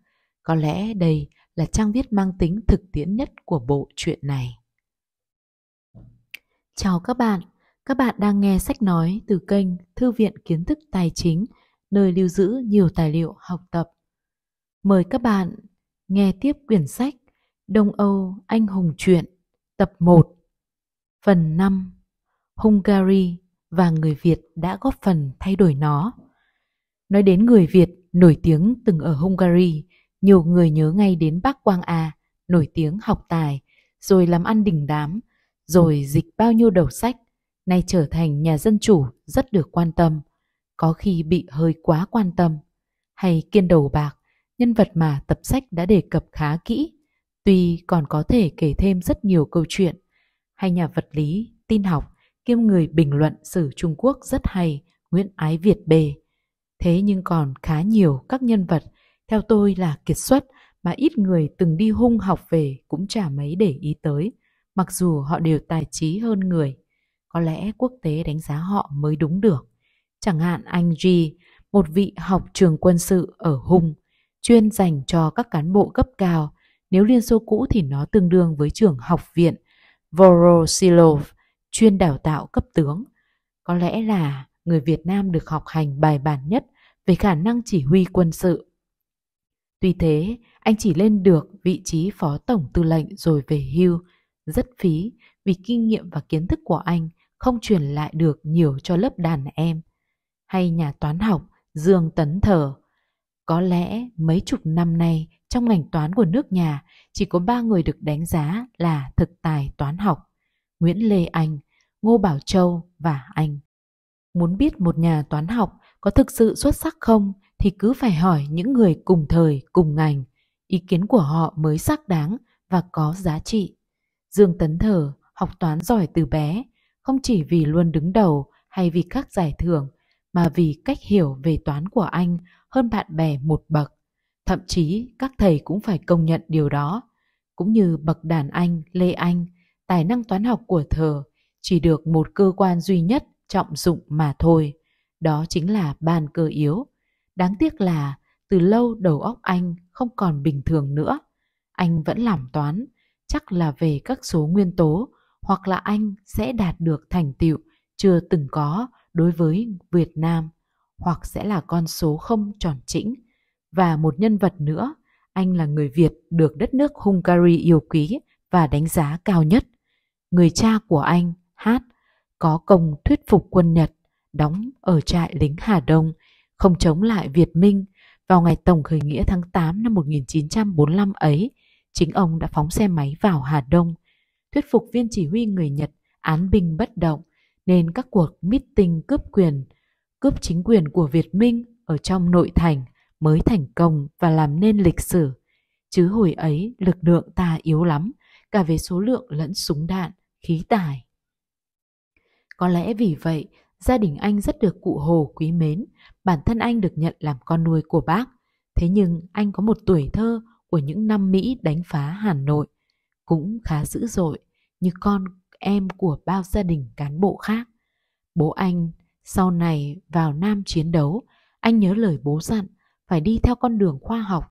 Có lẽ đây là trang viết mang tính thực tiễn nhất của bộ truyện này. Chào các bạn, các bạn đang nghe sách nói từ kênh Thư viện Kiến thức Tài chính, nơi lưu giữ nhiều tài liệu học tập Mời các bạn nghe tiếp quyển sách Đông Âu Anh Hùng Truyện tập 1 phần 5 Hungary và người Việt đã góp phần thay đổi nó. Nói đến người Việt nổi tiếng từng ở Hungary, nhiều người nhớ ngay đến bác Quang A, nổi tiếng học tài, rồi làm ăn đỉnh đám, rồi dịch bao nhiêu đầu sách, nay trở thành nhà dân chủ rất được quan tâm, có khi bị hơi quá quan tâm, hay kiên đầu bạc nhân vật mà tập sách đã đề cập khá kỹ, tuy còn có thể kể thêm rất nhiều câu chuyện. Hay nhà vật lý, tin học, kiêm người bình luận sử Trung Quốc rất hay, Nguyễn Ái Việt Bề. Thế nhưng còn khá nhiều các nhân vật, theo tôi là kiệt xuất mà ít người từng đi hung học về cũng chả mấy để ý tới, mặc dù họ đều tài trí hơn người. Có lẽ quốc tế đánh giá họ mới đúng được. Chẳng hạn anh G, một vị học trường quân sự ở Hung, chuyên dành cho các cán bộ cấp cao. Nếu Liên Xô cũ thì nó tương đương với trường học viện Vorosilov, chuyên đào tạo cấp tướng. Có lẽ là người Việt Nam được học hành bài bản nhất về khả năng chỉ huy quân sự. Tuy thế, anh chỉ lên được vị trí phó tổng tư lệnh rồi về hưu, rất phí vì kinh nghiệm và kiến thức của anh không truyền lại được nhiều cho lớp đàn em. Hay nhà toán học Dương Tấn Thờ có lẽ mấy chục năm nay trong ngành toán của nước nhà chỉ có ba người được đánh giá là thực tài toán học. Nguyễn Lê Anh, Ngô Bảo Châu và anh. Muốn biết một nhà toán học có thực sự xuất sắc không thì cứ phải hỏi những người cùng thời, cùng ngành. Ý kiến của họ mới xác đáng và có giá trị. Dương Tấn Thở học toán giỏi từ bé, không chỉ vì luôn đứng đầu hay vì các giải thưởng, mà vì cách hiểu về toán của anh hơn bạn bè một bậc. Thậm chí các thầy cũng phải công nhận điều đó. Cũng như bậc đàn anh, Lê Anh, tài năng toán học của thờ chỉ được một cơ quan duy nhất trọng dụng mà thôi. Đó chính là ban cơ yếu. Đáng tiếc là từ lâu đầu óc anh không còn bình thường nữa. Anh vẫn làm toán, chắc là về các số nguyên tố hoặc là anh sẽ đạt được thành tựu chưa từng có đối với Việt Nam hoặc sẽ là con số không tròn chỉnh. Và một nhân vật nữa, anh là người Việt được đất nước Hungary yêu quý và đánh giá cao nhất. Người cha của anh, Hát, có công thuyết phục quân Nhật đóng ở trại lính Hà Đông, không chống lại Việt Minh vào ngày Tổng khởi nghĩa tháng 8 năm 1945 ấy, chính ông đã phóng xe máy vào Hà Đông, thuyết phục viên chỉ huy người Nhật án binh bất động, nên các cuộc meeting cướp quyền cướp chính quyền của Việt Minh ở trong nội thành mới thành công và làm nên lịch sử. Chứ hồi ấy lực lượng ta yếu lắm, cả về số lượng lẫn súng đạn, khí tài. Có lẽ vì vậy, gia đình anh rất được cụ Hồ quý mến, bản thân anh được nhận làm con nuôi của bác. Thế nhưng anh có một tuổi thơ của những năm Mỹ đánh phá Hà Nội, cũng khá dữ dội như con em của bao gia đình cán bộ khác. Bố anh sau này vào Nam chiến đấu, anh nhớ lời bố dặn phải đi theo con đường khoa học.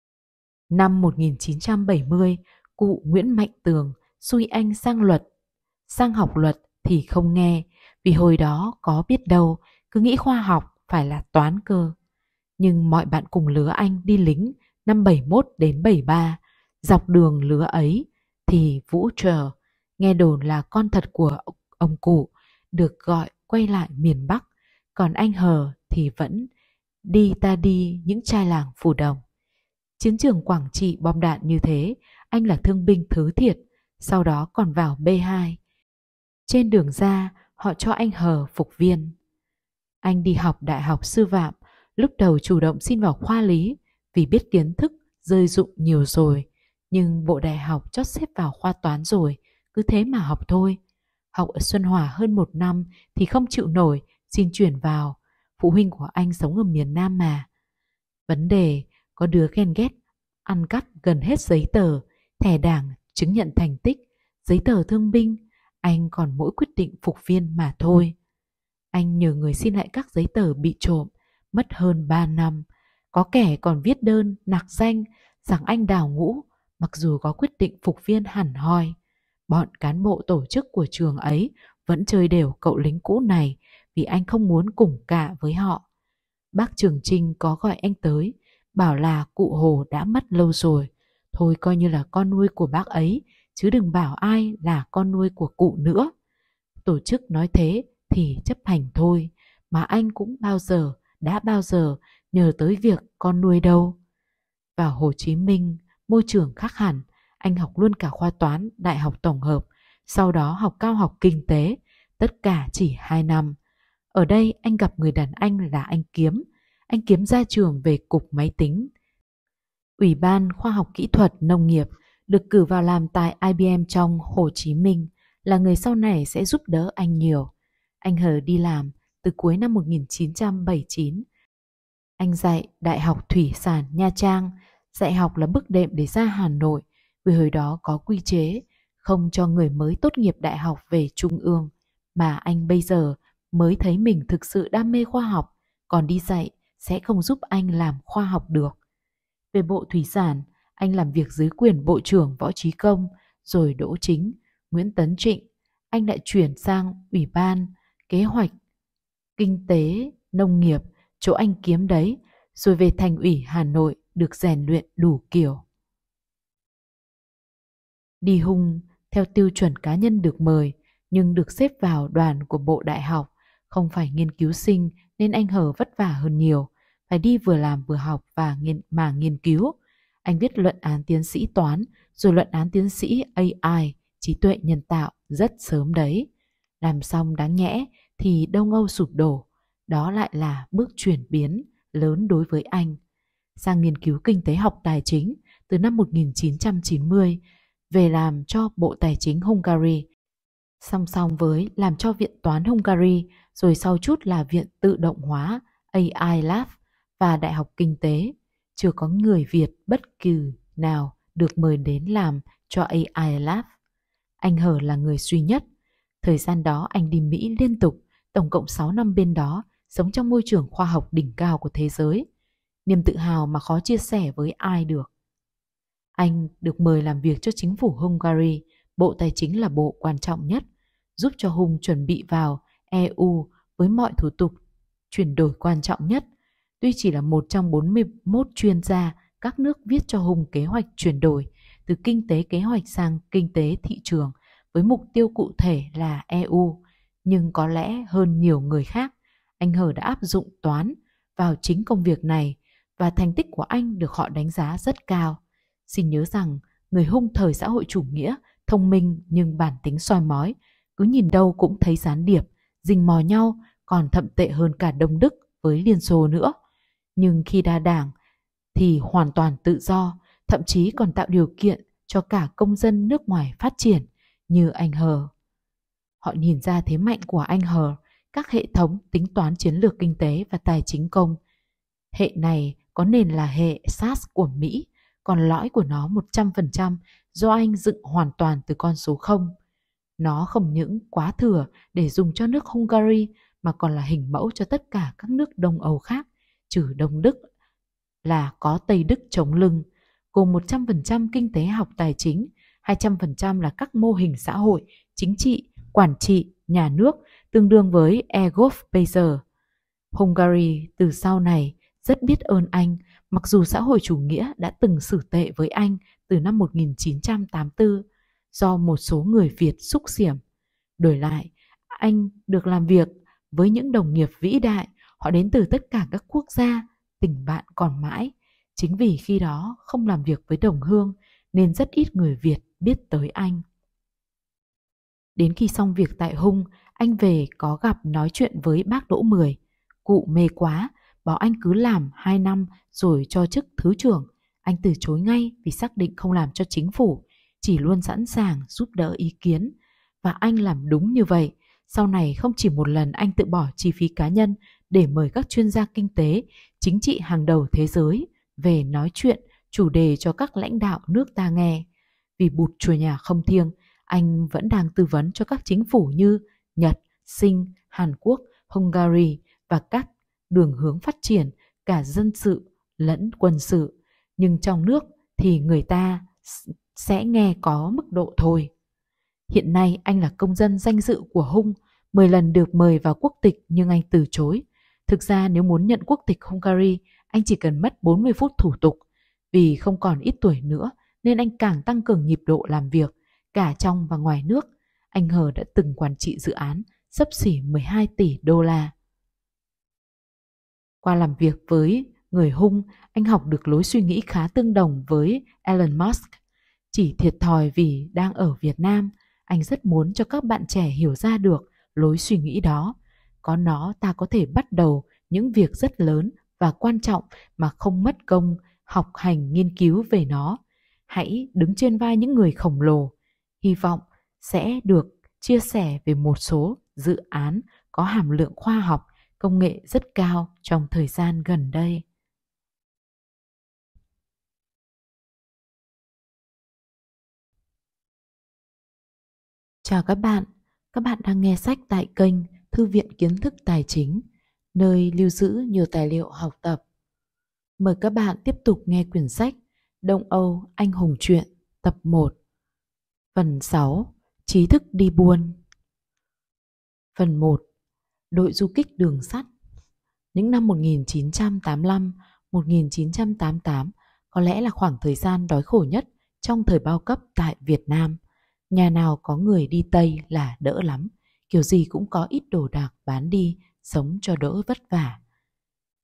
Năm 1970, cụ Nguyễn Mạnh Tường xui anh sang luật. Sang học luật thì không nghe, vì hồi đó có biết đâu, cứ nghĩ khoa học phải là toán cơ. Nhưng mọi bạn cùng lứa anh đi lính năm 71 đến 73, dọc đường lứa ấy thì Vũ Trờ, nghe đồn là con thật của ông cụ, được gọi quay lại miền Bắc còn anh Hờ thì vẫn đi ta đi những trai làng phù đồng. Chiến trường Quảng Trị bom đạn như thế, anh là thương binh thứ thiệt, sau đó còn vào B2. Trên đường ra, họ cho anh Hờ phục viên. Anh đi học đại học sư phạm, lúc đầu chủ động xin vào khoa lý vì biết kiến thức rơi dụng nhiều rồi, nhưng bộ đại học chót xếp vào khoa toán rồi, cứ thế mà học thôi. Học ở Xuân Hòa hơn một năm thì không chịu nổi xin chuyển vào, phụ huynh của anh sống ở miền Nam mà. Vấn đề có đứa ghen ghét, ăn cắp gần hết giấy tờ, thẻ đảng, chứng nhận thành tích, giấy tờ thương binh, anh còn mỗi quyết định phục viên mà thôi. Anh nhờ người xin lại các giấy tờ bị trộm, mất hơn 3 năm. Có kẻ còn viết đơn, nạc danh rằng anh đào ngũ, mặc dù có quyết định phục viên hẳn hoi. Bọn cán bộ tổ chức của trường ấy vẫn chơi đều cậu lính cũ này vì anh không muốn cùng cả với họ. Bác Trường Trinh có gọi anh tới, bảo là cụ Hồ đã mất lâu rồi. Thôi coi như là con nuôi của bác ấy, chứ đừng bảo ai là con nuôi của cụ nữa. Tổ chức nói thế thì chấp hành thôi, mà anh cũng bao giờ, đã bao giờ nhờ tới việc con nuôi đâu. Vào Hồ Chí Minh, môi trường khác hẳn, anh học luôn cả khoa toán, đại học tổng hợp, sau đó học cao học kinh tế, tất cả chỉ 2 năm. Ở đây anh gặp người đàn anh là anh Kiếm. Anh Kiếm ra trường về cục máy tính. Ủy ban khoa học kỹ thuật nông nghiệp được cử vào làm tại IBM trong Hồ Chí Minh là người sau này sẽ giúp đỡ anh nhiều. Anh Hờ đi làm từ cuối năm 1979. Anh dạy Đại học Thủy sản Nha Trang, dạy học là bước đệm để ra Hà Nội, vì hồi đó có quy chế không cho người mới tốt nghiệp đại học về trung ương, mà anh bây giờ mới thấy mình thực sự đam mê khoa học, còn đi dạy sẽ không giúp anh làm khoa học được. Về Bộ Thủy sản, anh làm việc dưới quyền Bộ trưởng Võ Trí Công, rồi Đỗ Chính, Nguyễn Tấn Trịnh, anh lại chuyển sang Ủy ban, Kế hoạch, Kinh tế, Nông nghiệp, chỗ anh kiếm đấy, rồi về thành ủy Hà Nội được rèn luyện đủ kiểu. Đi hung theo tiêu chuẩn cá nhân được mời, nhưng được xếp vào đoàn của bộ đại học. Không phải nghiên cứu sinh nên anh Hờ vất vả hơn nhiều, phải đi vừa làm vừa học và nghiên mà nghiên cứu. Anh viết luận án tiến sĩ toán, rồi luận án tiến sĩ AI, trí tuệ nhân tạo rất sớm đấy. Làm xong đáng nhẽ thì Đông Âu sụp đổ, đó lại là bước chuyển biến lớn đối với anh. Sang nghiên cứu kinh tế học tài chính từ năm 1990 về làm cho Bộ Tài chính Hungary. Song song với làm cho Viện toán Hungary rồi sau chút là Viện Tự động hóa AI Lab và Đại học Kinh tế. Chưa có người Việt bất kỳ nào được mời đến làm cho AI Lab. Anh Hờ là người duy nhất. Thời gian đó anh đi Mỹ liên tục, tổng cộng 6 năm bên đó, sống trong môi trường khoa học đỉnh cao của thế giới. Niềm tự hào mà khó chia sẻ với ai được. Anh được mời làm việc cho chính phủ Hungary, bộ tài chính là bộ quan trọng nhất, giúp cho Hung chuẩn bị vào EU với mọi thủ tục chuyển đổi quan trọng nhất. Tuy chỉ là một trong 41 chuyên gia các nước viết cho Hùng kế hoạch chuyển đổi từ kinh tế kế hoạch sang kinh tế thị trường với mục tiêu cụ thể là EU, nhưng có lẽ hơn nhiều người khác, anh Hờ đã áp dụng toán vào chính công việc này và thành tích của anh được họ đánh giá rất cao. Xin nhớ rằng, người hung thời xã hội chủ nghĩa, thông minh nhưng bản tính soi mói, cứ nhìn đâu cũng thấy gián điệp – rình mò nhau còn thậm tệ hơn cả Đông Đức với Liên Xô nữa. Nhưng khi đa đảng thì hoàn toàn tự do, thậm chí còn tạo điều kiện cho cả công dân nước ngoài phát triển như anh Hờ. Họ nhìn ra thế mạnh của anh Hờ, các hệ thống tính toán chiến lược kinh tế và tài chính công. Hệ này có nền là hệ SAS của Mỹ, còn lõi của nó 100% do Anh dựng hoàn toàn từ con số 0 nó không những quá thừa để dùng cho nước Hungary mà còn là hình mẫu cho tất cả các nước Đông Âu khác, trừ Đông Đức là có Tây Đức chống lưng, gồm 100% kinh tế học tài chính, 200% là các mô hình xã hội, chính trị, quản trị, nhà nước, tương đương với EGOV bây giờ. Hungary từ sau này rất biết ơn Anh, mặc dù xã hội chủ nghĩa đã từng xử tệ với Anh từ năm 1984, do một số người Việt xúc xiểm. Đổi lại, anh được làm việc với những đồng nghiệp vĩ đại, họ đến từ tất cả các quốc gia, tình bạn còn mãi. Chính vì khi đó không làm việc với đồng hương nên rất ít người Việt biết tới anh. Đến khi xong việc tại Hung, anh về có gặp nói chuyện với bác Đỗ Mười. Cụ mê quá, bảo anh cứ làm 2 năm rồi cho chức thứ trưởng. Anh từ chối ngay vì xác định không làm cho chính phủ chỉ luôn sẵn sàng giúp đỡ ý kiến và anh làm đúng như vậy sau này không chỉ một lần anh tự bỏ chi phí cá nhân để mời các chuyên gia kinh tế chính trị hàng đầu thế giới về nói chuyện chủ đề cho các lãnh đạo nước ta nghe vì bụt chùa nhà không thiêng anh vẫn đang tư vấn cho các chính phủ như nhật sinh hàn quốc hungary và các đường hướng phát triển cả dân sự lẫn quân sự nhưng trong nước thì người ta sẽ nghe có mức độ thôi. Hiện nay anh là công dân danh dự của Hung, 10 lần được mời vào quốc tịch nhưng anh từ chối. Thực ra nếu muốn nhận quốc tịch Hungary, anh chỉ cần mất 40 phút thủ tục. Vì không còn ít tuổi nữa nên anh càng tăng cường nhịp độ làm việc, cả trong và ngoài nước. Anh Hờ đã từng quản trị dự án sấp xỉ 12 tỷ đô la. Qua làm việc với người Hung, anh học được lối suy nghĩ khá tương đồng với Elon Musk. Chỉ thiệt thòi vì đang ở Việt Nam, anh rất muốn cho các bạn trẻ hiểu ra được lối suy nghĩ đó. Có nó ta có thể bắt đầu những việc rất lớn và quan trọng mà không mất công học hành nghiên cứu về nó. Hãy đứng trên vai những người khổng lồ, hy vọng sẽ được chia sẻ về một số dự án có hàm lượng khoa học, công nghệ rất cao trong thời gian gần đây. Chào các bạn, các bạn đang nghe sách tại kênh Thư viện Kiến thức Tài chính, nơi lưu giữ nhiều tài liệu học tập. Mời các bạn tiếp tục nghe quyển sách Đông Âu Anh Hùng Truyện tập 1, phần 6, Trí thức đi buôn. Phần 1, Đội du kích đường sắt. Những năm 1985-1988 có lẽ là khoảng thời gian đói khổ nhất trong thời bao cấp tại Việt Nam – Nhà nào có người đi Tây là đỡ lắm, kiểu gì cũng có ít đồ đạc bán đi, sống cho đỡ vất vả.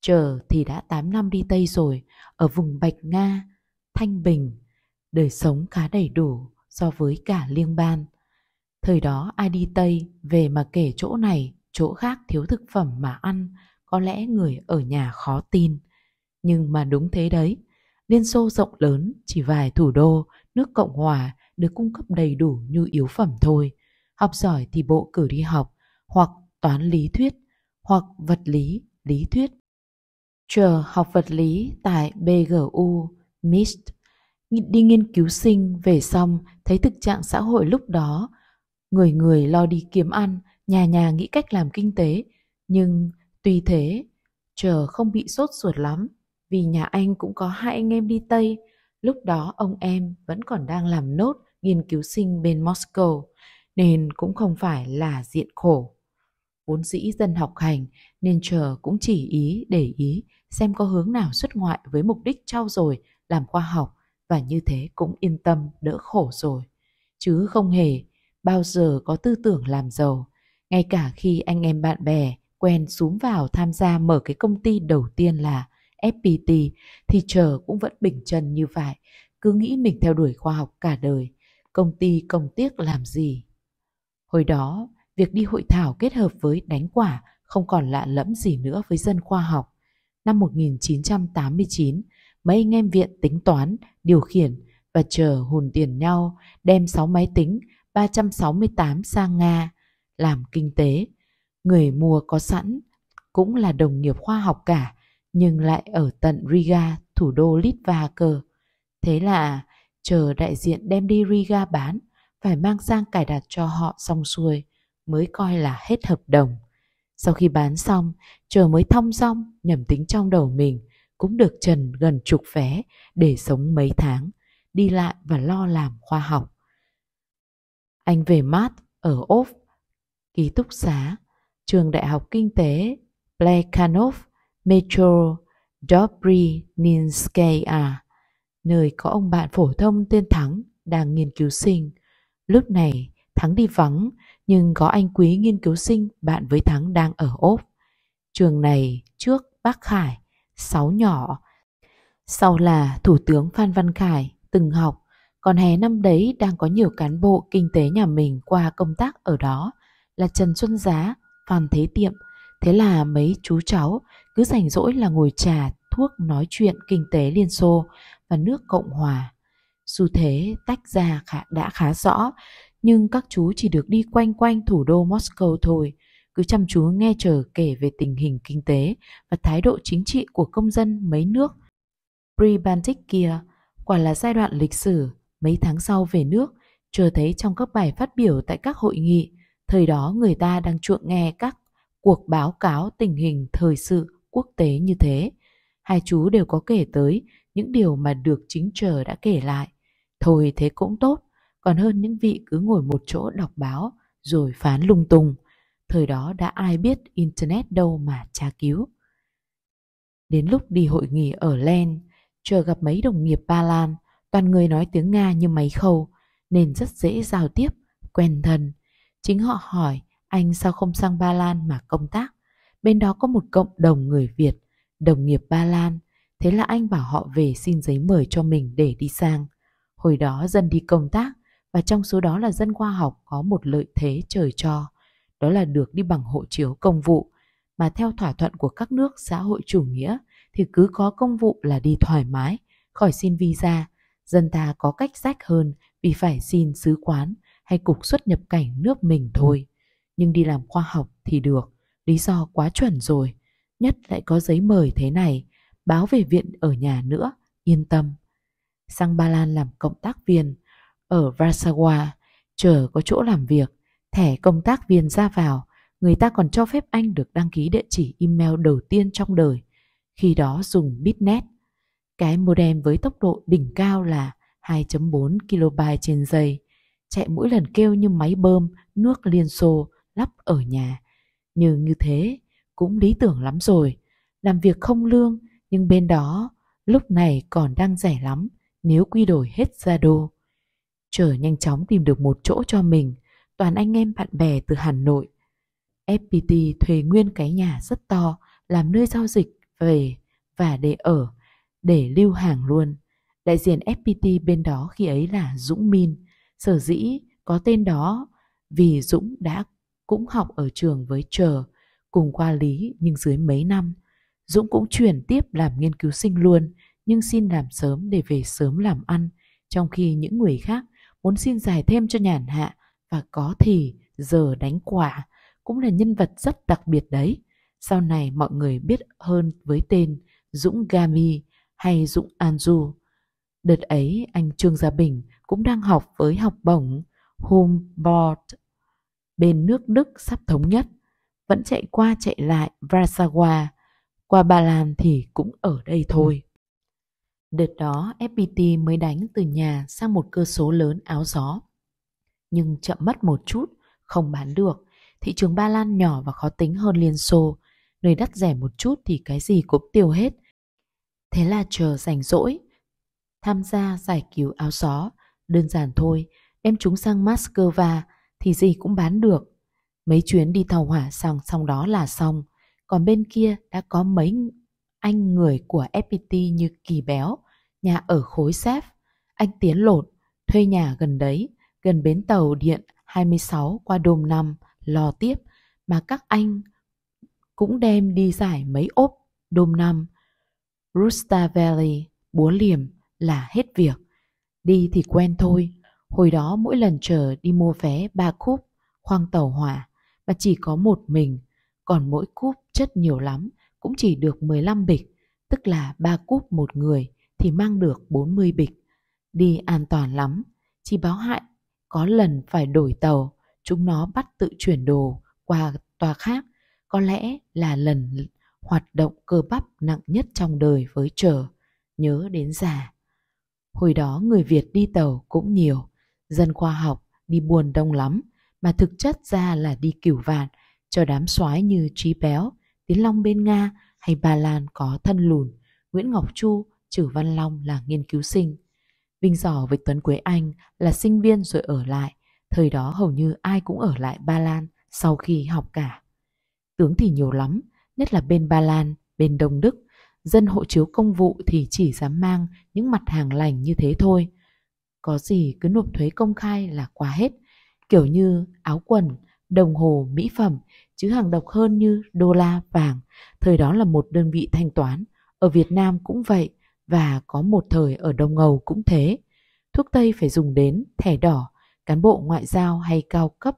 Chờ thì đã 8 năm đi Tây rồi, ở vùng Bạch Nga, Thanh Bình, đời sống khá đầy đủ so với cả liên ban. Thời đó ai đi Tây về mà kể chỗ này, chỗ khác thiếu thực phẩm mà ăn, có lẽ người ở nhà khó tin. Nhưng mà đúng thế đấy, Liên Xô rộng lớn, chỉ vài thủ đô, nước Cộng Hòa được cung cấp đầy đủ nhu yếu phẩm thôi. Học giỏi thì bộ cử đi học, hoặc toán lý thuyết, hoặc vật lý, lý thuyết. Chờ học vật lý tại BGU, MIST, đi nghiên cứu sinh về xong thấy thực trạng xã hội lúc đó. Người người lo đi kiếm ăn, nhà nhà nghĩ cách làm kinh tế, nhưng tuy thế, chờ không bị sốt ruột lắm vì nhà anh cũng có hai anh em đi Tây, lúc đó ông em vẫn còn đang làm nốt nghiên cứu sinh bên Moscow, nên cũng không phải là diện khổ. Vốn dĩ dân học hành nên chờ cũng chỉ ý để ý xem có hướng nào xuất ngoại với mục đích trau dồi làm khoa học và như thế cũng yên tâm đỡ khổ rồi. Chứ không hề bao giờ có tư tưởng làm giàu, ngay cả khi anh em bạn bè quen xuống vào tham gia mở cái công ty đầu tiên là FPT thì chờ cũng vẫn bình chân như vậy, cứ nghĩ mình theo đuổi khoa học cả đời công ty công tiếc làm gì. Hồi đó, việc đi hội thảo kết hợp với đánh quả không còn lạ lẫm gì nữa với dân khoa học. Năm 1989, mấy anh em viện tính toán, điều khiển và chờ hùn tiền nhau đem 6 máy tính 368 sang Nga làm kinh tế. Người mua có sẵn cũng là đồng nghiệp khoa học cả nhưng lại ở tận Riga, thủ đô Litva cơ. Thế là chờ đại diện đem đi Riga bán, phải mang sang cài đặt cho họ xong xuôi mới coi là hết hợp đồng. Sau khi bán xong, chờ mới thông xong nhầm tính trong đầu mình cũng được trần gần chục vé để sống mấy tháng, đi lại và lo làm khoa học. Anh về mát ở Ốp, ký túc xá, trường đại học kinh tế Plekhanov, Metro Dobryninskaya nơi có ông bạn phổ thông tên Thắng đang nghiên cứu sinh. Lúc này, Thắng đi vắng, nhưng có anh quý nghiên cứu sinh bạn với Thắng đang ở ốp. Trường này trước Bác Khải, sáu nhỏ. Sau là Thủ tướng Phan Văn Khải từng học, còn hè năm đấy đang có nhiều cán bộ kinh tế nhà mình qua công tác ở đó là Trần Xuân Giá, Phan Thế Tiệm. Thế là mấy chú cháu cứ rảnh rỗi là ngồi trà, thuốc nói chuyện kinh tế Liên Xô và nước Cộng Hòa. Xu thế tách ra khá, đã khá rõ, nhưng các chú chỉ được đi quanh quanh thủ đô Moscow thôi, cứ chăm chú nghe chờ kể về tình hình kinh tế và thái độ chính trị của công dân mấy nước. Pre-Baltic kia quả là giai đoạn lịch sử, mấy tháng sau về nước, chờ thấy trong các bài phát biểu tại các hội nghị, thời đó người ta đang chuộng nghe các cuộc báo cáo tình hình thời sự quốc tế như thế. Hai chú đều có kể tới những điều mà được chính chờ đã kể lại. Thôi thế cũng tốt, còn hơn những vị cứ ngồi một chỗ đọc báo rồi phán lung tung. Thời đó đã ai biết Internet đâu mà tra cứu. Đến lúc đi hội nghị ở Len, chờ gặp mấy đồng nghiệp Ba Lan, toàn người nói tiếng Nga như máy khâu, nên rất dễ giao tiếp, quen thân. Chính họ hỏi anh sao không sang Ba Lan mà công tác. Bên đó có một cộng đồng người Việt, đồng nghiệp Ba Lan Thế là anh bảo họ về xin giấy mời cho mình để đi sang. Hồi đó dân đi công tác và trong số đó là dân khoa học có một lợi thế trời cho. Đó là được đi bằng hộ chiếu công vụ. Mà theo thỏa thuận của các nước xã hội chủ nghĩa thì cứ có công vụ là đi thoải mái, khỏi xin visa. Dân ta có cách rách hơn vì phải xin sứ quán hay cục xuất nhập cảnh nước mình ừ. thôi. Nhưng đi làm khoa học thì được, lý do quá chuẩn rồi. Nhất lại có giấy mời thế này, báo về viện ở nhà nữa, yên tâm. Sang Ba Lan làm cộng tác viên, ở Warsaw, chờ có chỗ làm việc, thẻ công tác viên ra vào, người ta còn cho phép anh được đăng ký địa chỉ email đầu tiên trong đời, khi đó dùng Bitnet. Cái modem với tốc độ đỉnh cao là 2.4 kB trên giây, chạy mỗi lần kêu như máy bơm, nước Liên Xô lắp ở nhà. Nhưng như thế cũng lý tưởng lắm rồi, làm việc không lương nhưng bên đó lúc này còn đang rẻ lắm nếu quy đổi hết ra đô. Trở nhanh chóng tìm được một chỗ cho mình, toàn anh em bạn bè từ Hà Nội. FPT thuê nguyên cái nhà rất to làm nơi giao dịch về và để ở, để lưu hàng luôn. Đại diện FPT bên đó khi ấy là Dũng Min, sở dĩ có tên đó vì Dũng đã cũng học ở trường với Trờ, cùng qua lý nhưng dưới mấy năm – Dũng cũng chuyển tiếp làm nghiên cứu sinh luôn, nhưng xin làm sớm để về sớm làm ăn, trong khi những người khác muốn xin dài thêm cho nhàn hạ và có thì giờ đánh quả, cũng là nhân vật rất đặc biệt đấy. Sau này mọi người biết hơn với tên Dũng Gami hay Dũng Anju. Đợt ấy anh Trương Gia Bình cũng đang học với học bổng Humboldt bên nước Đức sắp thống nhất, vẫn chạy qua chạy lại Warsaw qua Ba Lan thì cũng ở đây thôi. Đợt đó FPT mới đánh từ nhà sang một cơ số lớn áo gió. Nhưng chậm mất một chút, không bán được. Thị trường Ba Lan nhỏ và khó tính hơn Liên Xô. Nơi đắt rẻ một chút thì cái gì cũng tiêu hết. Thế là chờ rảnh rỗi. Tham gia giải cứu áo gió. Đơn giản thôi, đem chúng sang Moscow thì gì cũng bán được. Mấy chuyến đi tàu hỏa sang xong đó là xong. Còn bên kia đã có mấy anh người của FPT như Kỳ Béo, nhà ở khối Sép, anh Tiến Lột, thuê nhà gần đấy, gần bến tàu điện 26 qua đồm 5, lò tiếp, mà các anh cũng đem đi giải mấy ốp đồm 5. Rusta Valley, Búa Liềm là hết việc. Đi thì quen thôi, hồi đó mỗi lần chờ đi mua vé ba cúp, khoang tàu hỏa, và chỉ có một mình, còn mỗi cúp chất nhiều lắm cũng chỉ được 15 bịch, tức là 3 cúp một người thì mang được 40 bịch. Đi an toàn lắm, chỉ báo hại có lần phải đổi tàu, chúng nó bắt tự chuyển đồ qua tòa khác, có lẽ là lần hoạt động cơ bắp nặng nhất trong đời với chờ, nhớ đến già. Hồi đó người Việt đi tàu cũng nhiều, dân khoa học đi buồn đông lắm, mà thực chất ra là đi cửu vạn cho đám soái như trí béo Tiến Long bên Nga hay Ba Lan có thân lùn, Nguyễn Ngọc Chu, Trử Văn Long là nghiên cứu sinh. Vinh Giỏ với Tuấn Quế Anh là sinh viên rồi ở lại, thời đó hầu như ai cũng ở lại Ba Lan sau khi học cả. Tướng thì nhiều lắm, nhất là bên Ba Lan, bên Đông Đức, dân hộ chiếu công vụ thì chỉ dám mang những mặt hàng lành như thế thôi. Có gì cứ nộp thuế công khai là quá hết, kiểu như áo quần, đồng hồ, mỹ phẩm chứ hàng độc hơn như đô la vàng. Thời đó là một đơn vị thanh toán. Ở Việt Nam cũng vậy và có một thời ở Đông Âu cũng thế. Thuốc Tây phải dùng đến thẻ đỏ, cán bộ ngoại giao hay cao cấp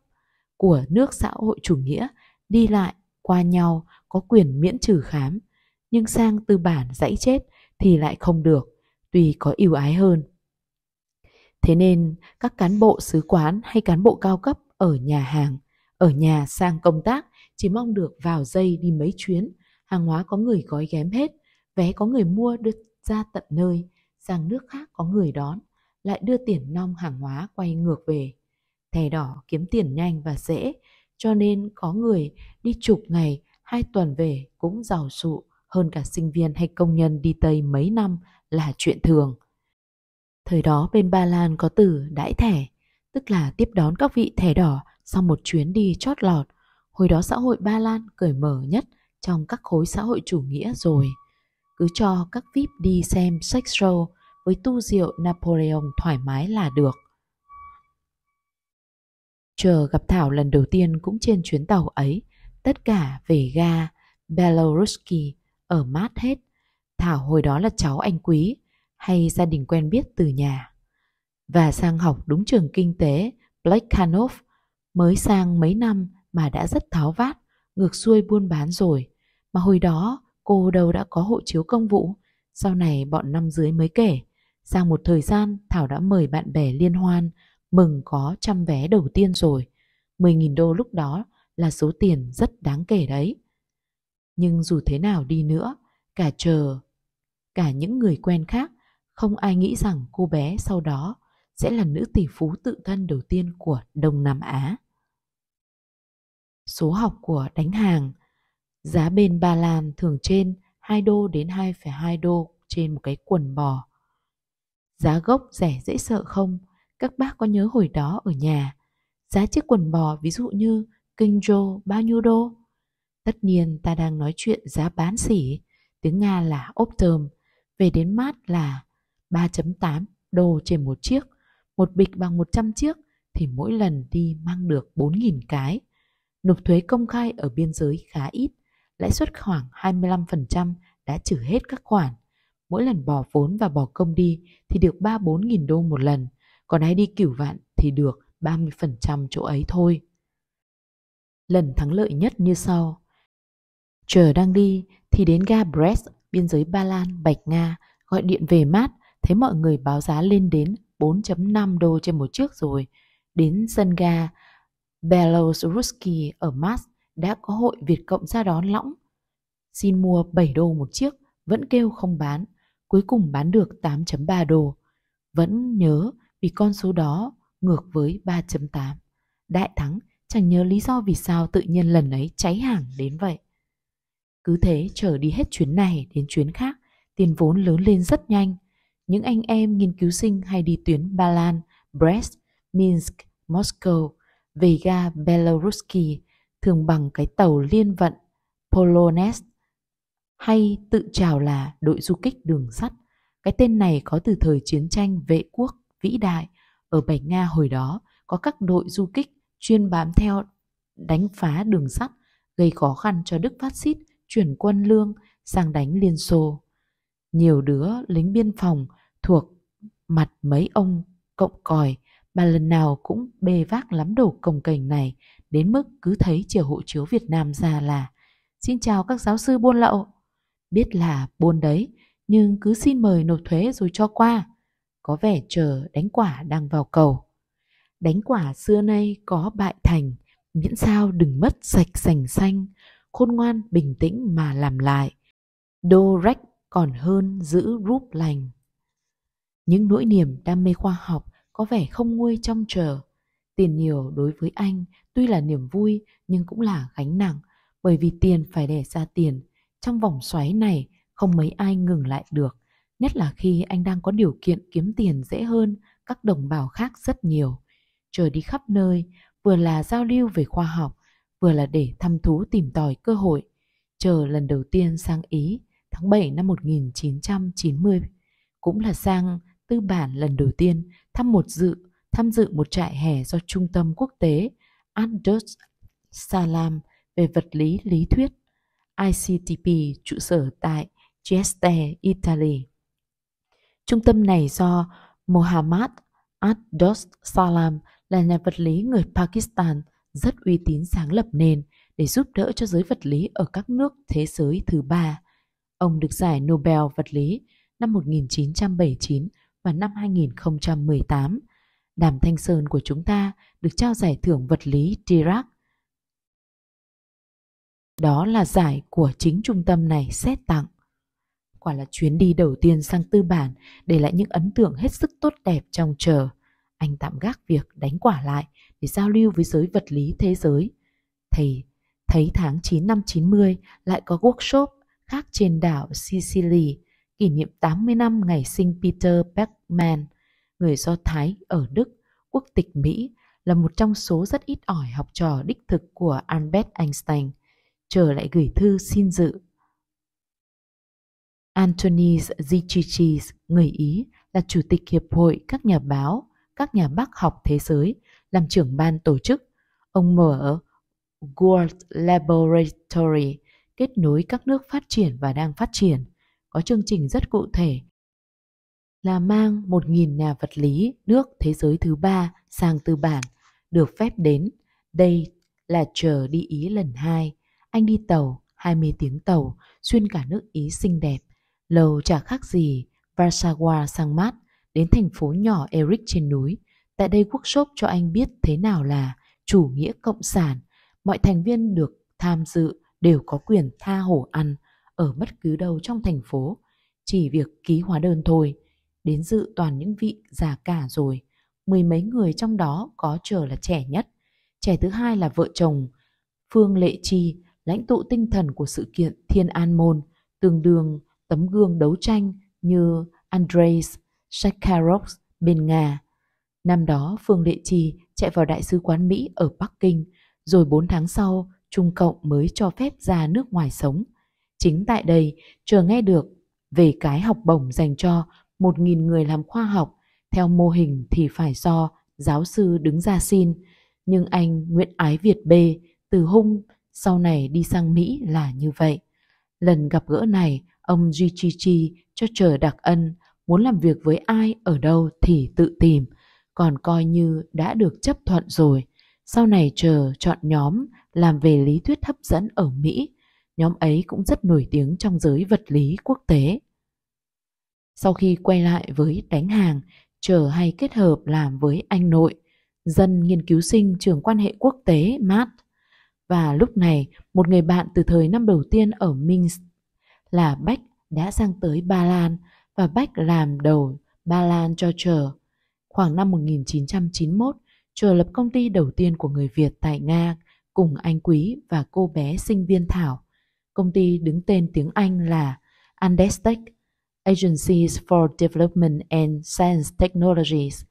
của nước xã hội chủ nghĩa đi lại qua nhau có quyền miễn trừ khám, nhưng sang tư bản dãy chết thì lại không được, tuy có ưu ái hơn. Thế nên, các cán bộ sứ quán hay cán bộ cao cấp ở nhà hàng, ở nhà sang công tác chỉ mong được vào dây đi mấy chuyến, hàng hóa có người gói ghém hết, vé có người mua đưa ra tận nơi, sang nước khác có người đón, lại đưa tiền nong hàng hóa quay ngược về. Thẻ đỏ kiếm tiền nhanh và dễ, cho nên có người đi chục ngày, hai tuần về cũng giàu sụ hơn cả sinh viên hay công nhân đi Tây mấy năm là chuyện thường. Thời đó bên Ba Lan có từ đãi thẻ, tức là tiếp đón các vị thẻ đỏ sau một chuyến đi chót lọt Hồi đó xã hội Ba Lan cởi mở nhất trong các khối xã hội chủ nghĩa rồi. Cứ cho các VIP đi xem sex show với tu rượu Napoleon thoải mái là được. Chờ gặp Thảo lần đầu tiên cũng trên chuyến tàu ấy, tất cả về ga Belorusky ở mát hết. Thảo hồi đó là cháu anh quý hay gia đình quen biết từ nhà. Và sang học đúng trường kinh tế Blekhanov mới sang mấy năm mà đã rất tháo vát, ngược xuôi buôn bán rồi. Mà hồi đó cô đâu đã có hộ chiếu công vụ, sau này bọn năm dưới mới kể. Sau một thời gian Thảo đã mời bạn bè liên hoan, mừng có trăm vé đầu tiên rồi. 10.000 đô lúc đó là số tiền rất đáng kể đấy. Nhưng dù thế nào đi nữa, cả chờ, cả những người quen khác, không ai nghĩ rằng cô bé sau đó sẽ là nữ tỷ phú tự thân đầu tiên của Đông Nam Á số học của đánh hàng. Giá bên Ba Lan thường trên 2 đô đến 2,2 đô trên một cái quần bò. Giá gốc rẻ dễ sợ không? Các bác có nhớ hồi đó ở nhà, giá chiếc quần bò ví dụ như kinh rô bao nhiêu đô? Tất nhiên ta đang nói chuyện giá bán sỉ, tiếng Nga là optum, về đến mát là 3.8 đô trên một chiếc, một bịch bằng 100 chiếc thì mỗi lần đi mang được 4.000 cái. Nộp thuế công khai ở biên giới khá ít, lãi suất khoảng 25% đã trừ hết các khoản. Mỗi lần bỏ vốn và bỏ công đi thì được 3-4 nghìn đô một lần, còn ai đi cửu vạn thì được 30% chỗ ấy thôi. Lần thắng lợi nhất như sau. Chờ đang đi thì đến ga Brest, biên giới Ba Lan, Bạch Nga, gọi điện về mát, thấy mọi người báo giá lên đến 4.5 đô trên một chiếc rồi. Đến sân ga, Belorusky ở Mars đã có hội Việt Cộng ra đón lõng. Xin mua 7 đô một chiếc, vẫn kêu không bán, cuối cùng bán được 8.3 đô. Vẫn nhớ vì con số đó ngược với 3.8. Đại thắng chẳng nhớ lý do vì sao tự nhiên lần ấy cháy hàng đến vậy. Cứ thế trở đi hết chuyến này đến chuyến khác, tiền vốn lớn lên rất nhanh. Những anh em nghiên cứu sinh hay đi tuyến Ba Lan, Brest, Minsk, Moscow về ga Beloruski thường bằng cái tàu liên vận Polones hay tự chào là đội du kích đường sắt. Cái tên này có từ thời chiến tranh vệ quốc vĩ đại ở Bạch Nga hồi đó có các đội du kích chuyên bám theo đánh phá đường sắt gây khó khăn cho Đức phát xít chuyển quân lương sang đánh Liên Xô. Nhiều đứa lính biên phòng thuộc mặt mấy ông cộng còi bà lần nào cũng bê vác lắm đồ cồng cành này đến mức cứ thấy chìa hộ chiếu Việt Nam ra là Xin chào các giáo sư buôn lậu. Biết là buôn đấy, nhưng cứ xin mời nộp thuế rồi cho qua. Có vẻ chờ đánh quả đang vào cầu. Đánh quả xưa nay có bại thành, miễn sao đừng mất sạch sành xanh, khôn ngoan bình tĩnh mà làm lại. Đô rách còn hơn giữ rúp lành. Những nỗi niềm đam mê khoa học có vẻ không nguôi trong chờ. Tiền nhiều đối với anh tuy là niềm vui nhưng cũng là gánh nặng bởi vì tiền phải để ra tiền. Trong vòng xoáy này không mấy ai ngừng lại được, nhất là khi anh đang có điều kiện kiếm tiền dễ hơn các đồng bào khác rất nhiều. chờ đi khắp nơi, vừa là giao lưu về khoa học, vừa là để thăm thú tìm tòi cơ hội. Chờ lần đầu tiên sang Ý, tháng 7 năm 1990, cũng là sang tư bản lần đầu tiên thăm một dự tham dự một trại hè do Trung tâm Quốc tế Anders Salam về vật lý lý thuyết ICTP trụ sở tại Trieste, Italy. Trung tâm này do Mohammad Addos Salam là nhà vật lý người Pakistan rất uy tín sáng lập nền để giúp đỡ cho giới vật lý ở các nước thế giới thứ ba. Ông được giải Nobel vật lý năm 1979 và năm 2018, Đàm Thanh Sơn của chúng ta được trao giải thưởng vật lý Dirac. Đó là giải của chính trung tâm này xét tặng. Quả là chuyến đi đầu tiên sang tư bản để lại những ấn tượng hết sức tốt đẹp trong chờ. Anh tạm gác việc đánh quả lại để giao lưu với giới vật lý thế giới. Thầy thấy tháng 9 năm 90 lại có workshop khác trên đảo Sicily kỷ niệm 80 năm ngày sinh Peter Beckman, người Do Thái ở Đức, quốc tịch Mỹ, là một trong số rất ít ỏi học trò đích thực của Albert Einstein, trở lại gửi thư xin dự. Antony Zichichi, người Ý, là chủ tịch Hiệp hội các nhà báo, các nhà bác học thế giới, làm trưởng ban tổ chức. Ông mở World Laboratory, kết nối các nước phát triển và đang phát triển – có chương trình rất cụ thể là mang 1.000 nhà vật lý nước thế giới thứ ba sang tư bản được phép đến. Đây là chờ đi Ý lần hai. Anh đi tàu, 20 tiếng tàu, xuyên cả nước Ý xinh đẹp. Lầu chả khác gì, Warsaw sang mát, đến thành phố nhỏ Eric trên núi. Tại đây workshop cho anh biết thế nào là chủ nghĩa cộng sản. Mọi thành viên được tham dự đều có quyền tha hổ ăn, ở bất cứ đâu trong thành phố, chỉ việc ký hóa đơn thôi. Đến dự toàn những vị già cả rồi, mười mấy người trong đó có chờ là trẻ nhất. Trẻ thứ hai là vợ chồng Phương Lệ Chi, lãnh tụ tinh thần của sự kiện Thiên An Môn, tương đương tấm gương đấu tranh như Andres Sakharov bên Nga. Năm đó, Phương Lệ Chi chạy vào Đại sứ quán Mỹ ở Bắc Kinh, rồi 4 tháng sau, Trung Cộng mới cho phép ra nước ngoài sống – Chính tại đây, chờ nghe được về cái học bổng dành cho 1.000 người làm khoa học, theo mô hình thì phải do giáo sư đứng ra xin, nhưng anh Nguyễn Ái Việt B từ Hung sau này đi sang Mỹ là như vậy. Lần gặp gỡ này, ông Duy Chi Chi cho chờ đặc ân, muốn làm việc với ai ở đâu thì tự tìm, còn coi như đã được chấp thuận rồi. Sau này chờ chọn nhóm làm về lý thuyết hấp dẫn ở Mỹ, Nhóm ấy cũng rất nổi tiếng trong giới vật lý quốc tế. Sau khi quay lại với đánh hàng, chờ hay kết hợp làm với anh nội, dân nghiên cứu sinh trường quan hệ quốc tế Mart. Và lúc này, một người bạn từ thời năm đầu tiên ở Minsk là Bách đã sang tới Ba Lan và Bách làm đầu Ba Lan cho chờ. Khoảng năm 1991, chờ lập công ty đầu tiên của người Việt tại Nga cùng anh Quý và cô bé sinh viên Thảo Công ty đứng tên tiếng Anh là Andestech, Agencies for Development and Science Technologies.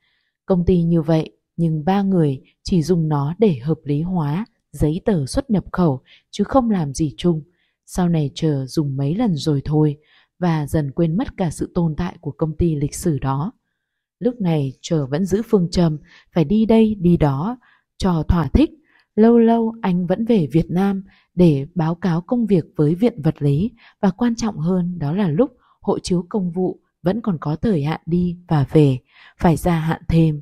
Công ty như vậy, nhưng ba người chỉ dùng nó để hợp lý hóa giấy tờ xuất nhập khẩu chứ không làm gì chung. Sau này chờ dùng mấy lần rồi thôi và dần quên mất cả sự tồn tại của công ty lịch sử đó. Lúc này chờ vẫn giữ phương châm phải đi đây đi đó cho thỏa thích Lâu lâu anh vẫn về Việt Nam để báo cáo công việc với Viện Vật lý và quan trọng hơn đó là lúc hộ chiếu công vụ vẫn còn có thời hạn đi và về, phải gia hạn thêm.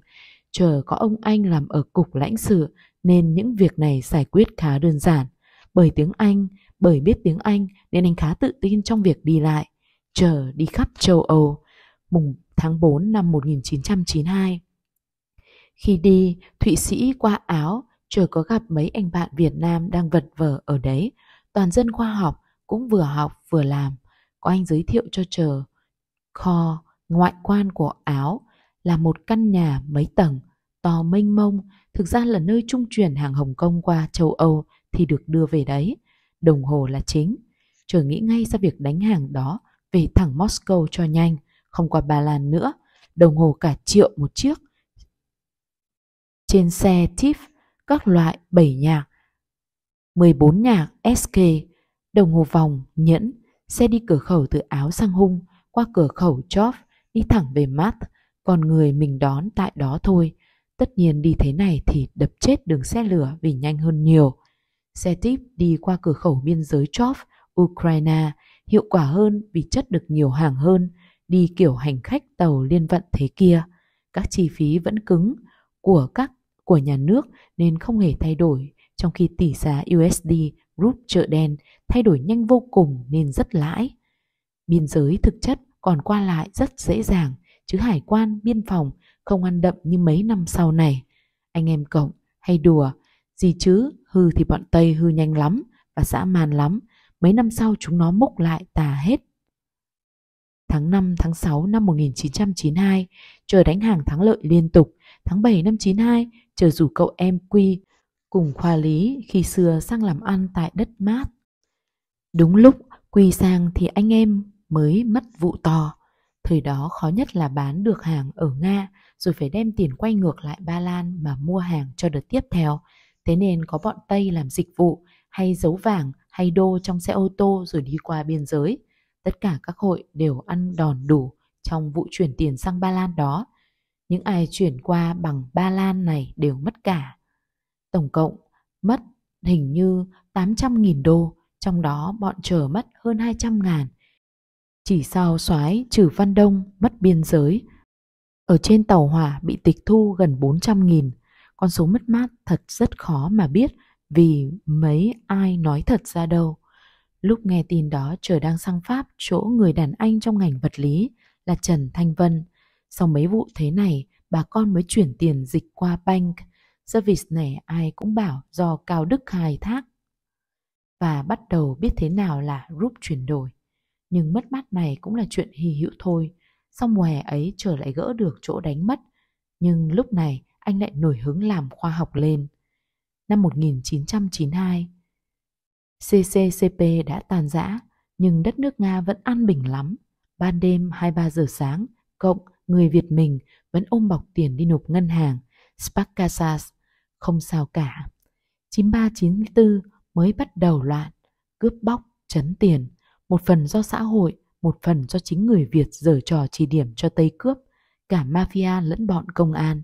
Chờ có ông anh làm ở cục lãnh sự nên những việc này giải quyết khá đơn giản. Bởi tiếng Anh, bởi biết tiếng Anh nên anh khá tự tin trong việc đi lại. Chờ đi khắp châu Âu, mùng tháng 4 năm 1992. Khi đi, Thụy Sĩ qua Áo, chưa có gặp mấy anh bạn Việt Nam đang vật vờ ở đấy. Toàn dân khoa học, cũng vừa học vừa làm. Có anh giới thiệu cho chờ. Kho, ngoại quan của Áo là một căn nhà mấy tầng, to mênh mông, thực ra là nơi trung chuyển hàng Hồng Kông qua châu Âu thì được đưa về đấy. Đồng hồ là chính. Chờ nghĩ ngay ra việc đánh hàng đó về thẳng Moscow cho nhanh, không qua Ba Lan nữa. Đồng hồ cả triệu một chiếc. Trên xe Tiff các loại 7 nhạc, 14 nhạc SK, đồng hồ vòng, nhẫn, xe đi cửa khẩu từ Áo sang Hung, qua cửa khẩu Chop, đi thẳng về Mát, còn người mình đón tại đó thôi. Tất nhiên đi thế này thì đập chết đường xe lửa vì nhanh hơn nhiều. Xe tiếp đi qua cửa khẩu biên giới Chop, Ukraine, hiệu quả hơn vì chất được nhiều hàng hơn, đi kiểu hành khách tàu liên vận thế kia. Các chi phí vẫn cứng của các của nhà nước nên không hề thay đổi, trong khi tỷ giá USD rút chợ đen thay đổi nhanh vô cùng nên rất lãi. Biên giới thực chất còn qua lại rất dễ dàng, chứ hải quan, biên phòng không ăn đậm như mấy năm sau này. Anh em cộng hay đùa, gì chứ, hư thì bọn Tây hư nhanh lắm và dã man lắm, mấy năm sau chúng nó múc lại tà hết. Tháng 5, tháng 6 năm 1992, trời đánh hàng thắng lợi liên tục, tháng 7 năm 92 chờ rủ cậu em Quy cùng khoa lý khi xưa sang làm ăn tại đất mát. Đúng lúc Quy sang thì anh em mới mất vụ to. Thời đó khó nhất là bán được hàng ở Nga rồi phải đem tiền quay ngược lại Ba Lan mà mua hàng cho đợt tiếp theo. Thế nên có bọn Tây làm dịch vụ hay giấu vàng hay đô trong xe ô tô rồi đi qua biên giới. Tất cả các hội đều ăn đòn đủ trong vụ chuyển tiền sang Ba Lan đó những ai chuyển qua bằng Ba Lan này đều mất cả. Tổng cộng mất hình như 800.000 đô, trong đó bọn chờ mất hơn 200.000. Chỉ sau soái trừ Văn Đông mất biên giới. Ở trên tàu hỏa bị tịch thu gần 400.000. Con số mất mát thật rất khó mà biết vì mấy ai nói thật ra đâu. Lúc nghe tin đó trời đang sang Pháp chỗ người đàn anh trong ngành vật lý là Trần Thanh Vân – sau mấy vụ thế này, bà con mới chuyển tiền dịch qua bank. Service này ai cũng bảo do Cao Đức khai thác. Và bắt đầu biết thế nào là group chuyển đổi. Nhưng mất mát này cũng là chuyện hy hữu thôi. Sau mùa hè ấy trở lại gỡ được chỗ đánh mất. Nhưng lúc này anh lại nổi hứng làm khoa học lên. Năm 1992, CCCP đã tàn rã nhưng đất nước Nga vẫn an bình lắm. Ban đêm 23 giờ sáng, cộng người Việt mình vẫn ôm bọc tiền đi nộp ngân hàng, Spacasas, không sao cả. 9394 mới bắt đầu loạn, cướp bóc, chấn tiền, một phần do xã hội, một phần do chính người Việt dở trò chỉ điểm cho Tây cướp, cả mafia lẫn bọn công an.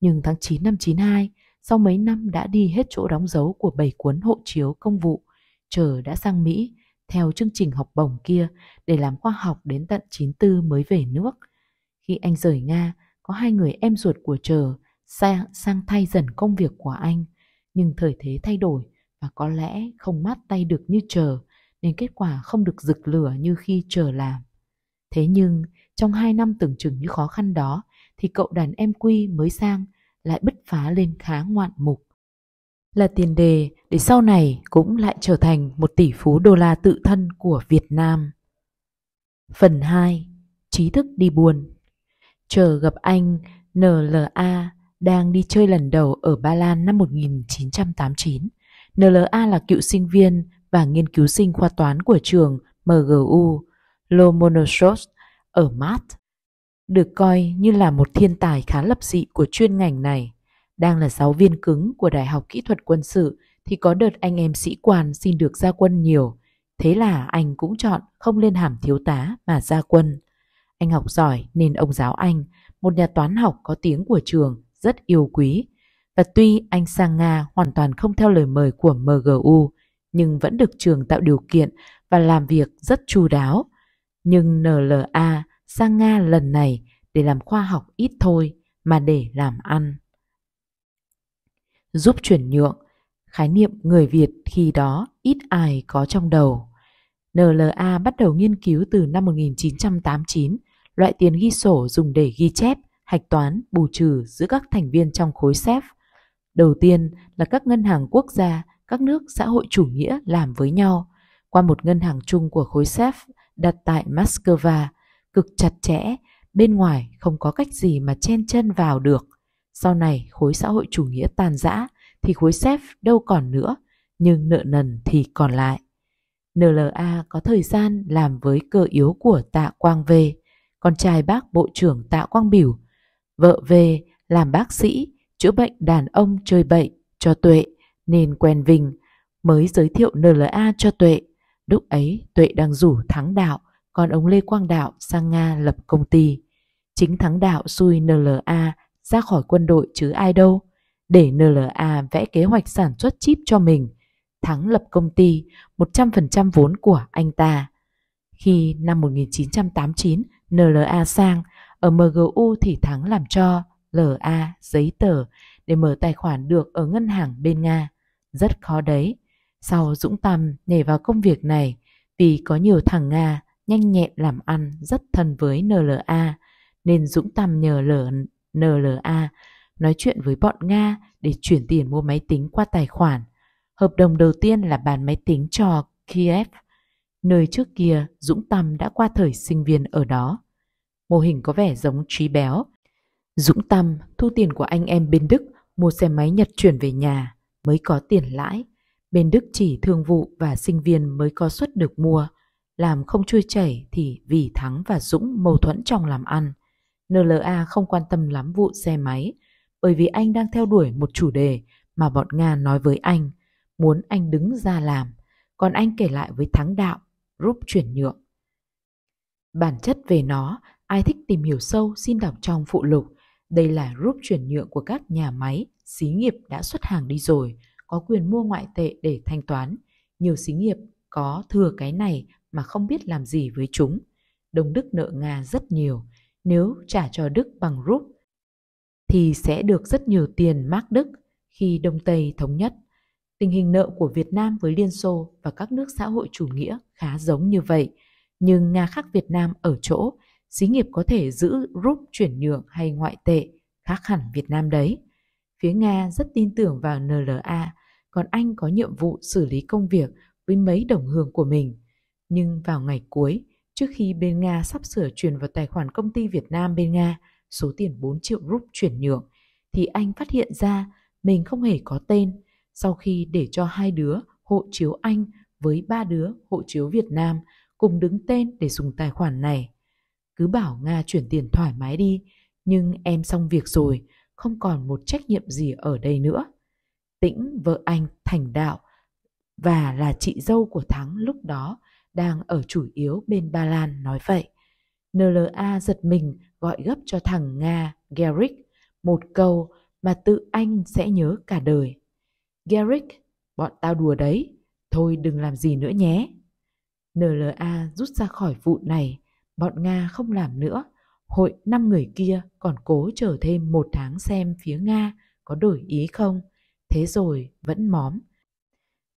Nhưng tháng 9 năm 92, sau mấy năm đã đi hết chỗ đóng dấu của bảy cuốn hộ chiếu công vụ, chờ đã sang Mỹ theo chương trình học bổng kia để làm khoa học đến tận 94 mới về nước. Khi anh rời Nga, có hai người em ruột của chờ sang, sang thay dần công việc của anh. Nhưng thời thế thay đổi và có lẽ không mát tay được như chờ nên kết quả không được rực lửa như khi chờ làm. Thế nhưng, trong hai năm tưởng chừng như khó khăn đó, thì cậu đàn em Quy mới sang lại bứt phá lên khá ngoạn mục. Là tiền đề để sau này cũng lại trở thành một tỷ phú đô la tự thân của Việt Nam. Phần 2. Trí thức đi buồn chờ gặp anh NLA đang đi chơi lần đầu ở Ba Lan năm 1989. NLA là cựu sinh viên và nghiên cứu sinh khoa toán của trường MGU Lomonosov ở Mát, được coi như là một thiên tài khá lập dị của chuyên ngành này. Đang là giáo viên cứng của Đại học Kỹ thuật Quân sự thì có đợt anh em sĩ quan xin được ra quân nhiều. Thế là anh cũng chọn không lên hàm thiếu tá mà ra quân. Anh học giỏi nên ông giáo anh, một nhà toán học có tiếng của trường, rất yêu quý. Và tuy anh sang Nga hoàn toàn không theo lời mời của MGU, nhưng vẫn được trường tạo điều kiện và làm việc rất chu đáo. Nhưng NLA sang Nga lần này để làm khoa học ít thôi mà để làm ăn. Giúp chuyển nhượng, khái niệm người Việt khi đó ít ai có trong đầu. NLA bắt đầu nghiên cứu từ năm 1989 loại tiền ghi sổ dùng để ghi chép, hạch toán, bù trừ giữa các thành viên trong khối SEF. Đầu tiên là các ngân hàng quốc gia, các nước xã hội chủ nghĩa làm với nhau qua một ngân hàng chung của khối SEF đặt tại Moscow, cực chặt chẽ, bên ngoài không có cách gì mà chen chân vào được. Sau này khối xã hội chủ nghĩa tàn rã thì khối SEF đâu còn nữa, nhưng nợ nần thì còn lại. NLA có thời gian làm với cơ yếu của tạ quang về con trai bác bộ trưởng Tạ Quang Biểu, vợ về làm bác sĩ, chữa bệnh đàn ông chơi bậy cho Tuệ nên quen Vinh, mới giới thiệu NLA cho Tuệ. Lúc ấy Tuệ đang rủ Thắng Đạo, còn ông Lê Quang Đạo sang Nga lập công ty. Chính Thắng Đạo xui NLA ra khỏi quân đội chứ ai đâu, để NLA vẽ kế hoạch sản xuất chip cho mình. Thắng lập công ty 100% vốn của anh ta. Khi năm 1989 NLA sang, ở MGU thì Thắng làm cho LA giấy tờ để mở tài khoản được ở ngân hàng bên Nga. Rất khó đấy. Sau Dũng Tâm nhảy vào công việc này vì có nhiều thằng Nga nhanh nhẹn làm ăn rất thân với NLA nên Dũng Tâm nhờ NLA nói chuyện với bọn Nga để chuyển tiền mua máy tính qua tài khoản. Hợp đồng đầu tiên là bán máy tính cho Kiev – nơi trước kia Dũng Tâm đã qua thời sinh viên ở đó. Mô hình có vẻ giống trí béo. Dũng Tâm thu tiền của anh em bên Đức mua xe máy Nhật chuyển về nhà mới có tiền lãi. Bên Đức chỉ thương vụ và sinh viên mới có suất được mua. Làm không trôi chảy thì vì Thắng và Dũng mâu thuẫn trong làm ăn. NLA không quan tâm lắm vụ xe máy bởi vì anh đang theo đuổi một chủ đề mà bọn Nga nói với anh, muốn anh đứng ra làm. Còn anh kể lại với Thắng Đạo group chuyển nhượng. Bản chất về nó, ai thích tìm hiểu sâu xin đọc trong phụ lục. Đây là group chuyển nhượng của các nhà máy, xí nghiệp đã xuất hàng đi rồi, có quyền mua ngoại tệ để thanh toán. Nhiều xí nghiệp có thừa cái này mà không biết làm gì với chúng. Đông Đức nợ Nga rất nhiều, nếu trả cho Đức bằng rúp thì sẽ được rất nhiều tiền mark Đức khi Đông Tây thống nhất. Tình hình nợ của Việt Nam với Liên Xô và các nước xã hội chủ nghĩa khá giống như vậy, nhưng Nga khác Việt Nam ở chỗ xí nghiệp có thể giữ rút chuyển nhượng hay ngoại tệ khác hẳn Việt Nam đấy. Phía Nga rất tin tưởng vào NLA, còn Anh có nhiệm vụ xử lý công việc với mấy đồng hương của mình. Nhưng vào ngày cuối, trước khi bên Nga sắp sửa chuyển vào tài khoản công ty Việt Nam bên Nga số tiền 4 triệu rúp chuyển nhượng, thì anh phát hiện ra mình không hề có tên sau khi để cho hai đứa hộ chiếu Anh với ba đứa hộ chiếu Việt Nam cùng đứng tên để dùng tài khoản này. Cứ bảo Nga chuyển tiền thoải mái đi, nhưng em xong việc rồi, không còn một trách nhiệm gì ở đây nữa. Tĩnh vợ anh Thành Đạo và là chị dâu của Thắng lúc đó đang ở chủ yếu bên Ba Lan nói vậy. NLA giật mình gọi gấp cho thằng Nga Garrick một câu mà tự anh sẽ nhớ cả đời. Garrick, bọn tao đùa đấy, thôi đừng làm gì nữa nhé. NLA rút ra khỏi vụ này, bọn Nga không làm nữa. Hội năm người kia còn cố chờ thêm một tháng xem phía Nga có đổi ý không. Thế rồi vẫn móm.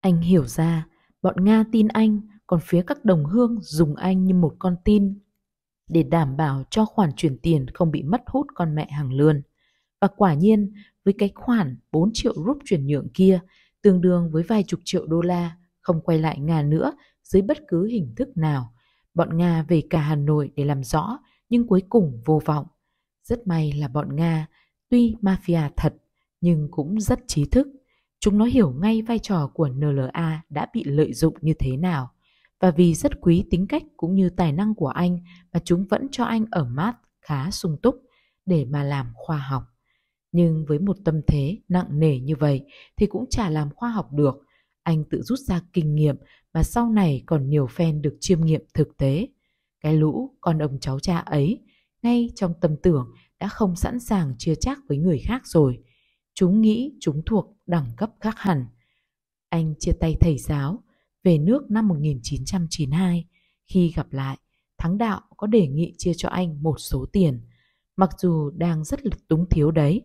Anh hiểu ra, bọn Nga tin anh, còn phía các đồng hương dùng anh như một con tin để đảm bảo cho khoản chuyển tiền không bị mất hút con mẹ hàng lươn. Và quả nhiên, với cái khoản 4 triệu rúp chuyển nhượng kia, tương đương với vài chục triệu đô la, không quay lại Nga nữa dưới bất cứ hình thức nào. Bọn Nga về cả Hà Nội để làm rõ, nhưng cuối cùng vô vọng. Rất may là bọn Nga, tuy mafia thật, nhưng cũng rất trí thức. Chúng nó hiểu ngay vai trò của NLA đã bị lợi dụng như thế nào. Và vì rất quý tính cách cũng như tài năng của anh mà chúng vẫn cho anh ở mát khá sung túc để mà làm khoa học. Nhưng với một tâm thế nặng nề như vậy thì cũng chả làm khoa học được. Anh tự rút ra kinh nghiệm mà sau này còn nhiều phen được chiêm nghiệm thực tế. Cái lũ con ông cháu cha ấy ngay trong tâm tưởng đã không sẵn sàng chia chác với người khác rồi. Chúng nghĩ chúng thuộc đẳng cấp khác hẳn. Anh chia tay thầy giáo, về nước năm 1992. Khi gặp lại, Thắng Đạo có đề nghị chia cho anh một số tiền. Mặc dù đang rất là túng thiếu đấy,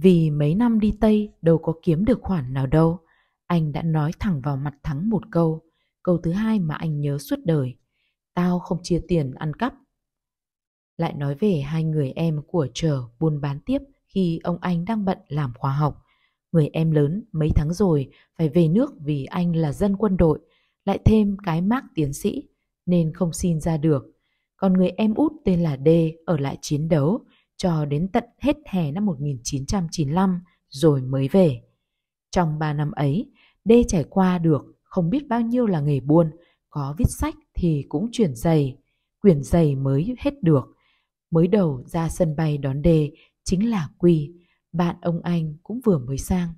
vì mấy năm đi Tây đâu có kiếm được khoản nào đâu. Anh đã nói thẳng vào mặt Thắng một câu, câu thứ hai mà anh nhớ suốt đời. Tao không chia tiền ăn cắp. Lại nói về hai người em của trở buôn bán tiếp khi ông anh đang bận làm khoa học. Người em lớn mấy tháng rồi phải về nước vì anh là dân quân đội, lại thêm cái mác tiến sĩ nên không xin ra được. Còn người em út tên là D ở lại chiến đấu, cho đến tận hết hè năm 1995 rồi mới về. Trong 3 năm ấy, Đê trải qua được không biết bao nhiêu là nghề buôn, có viết sách thì cũng chuyển giày, quyển giày mới hết được. Mới đầu ra sân bay đón Đê chính là Quy, bạn ông anh cũng vừa mới sang.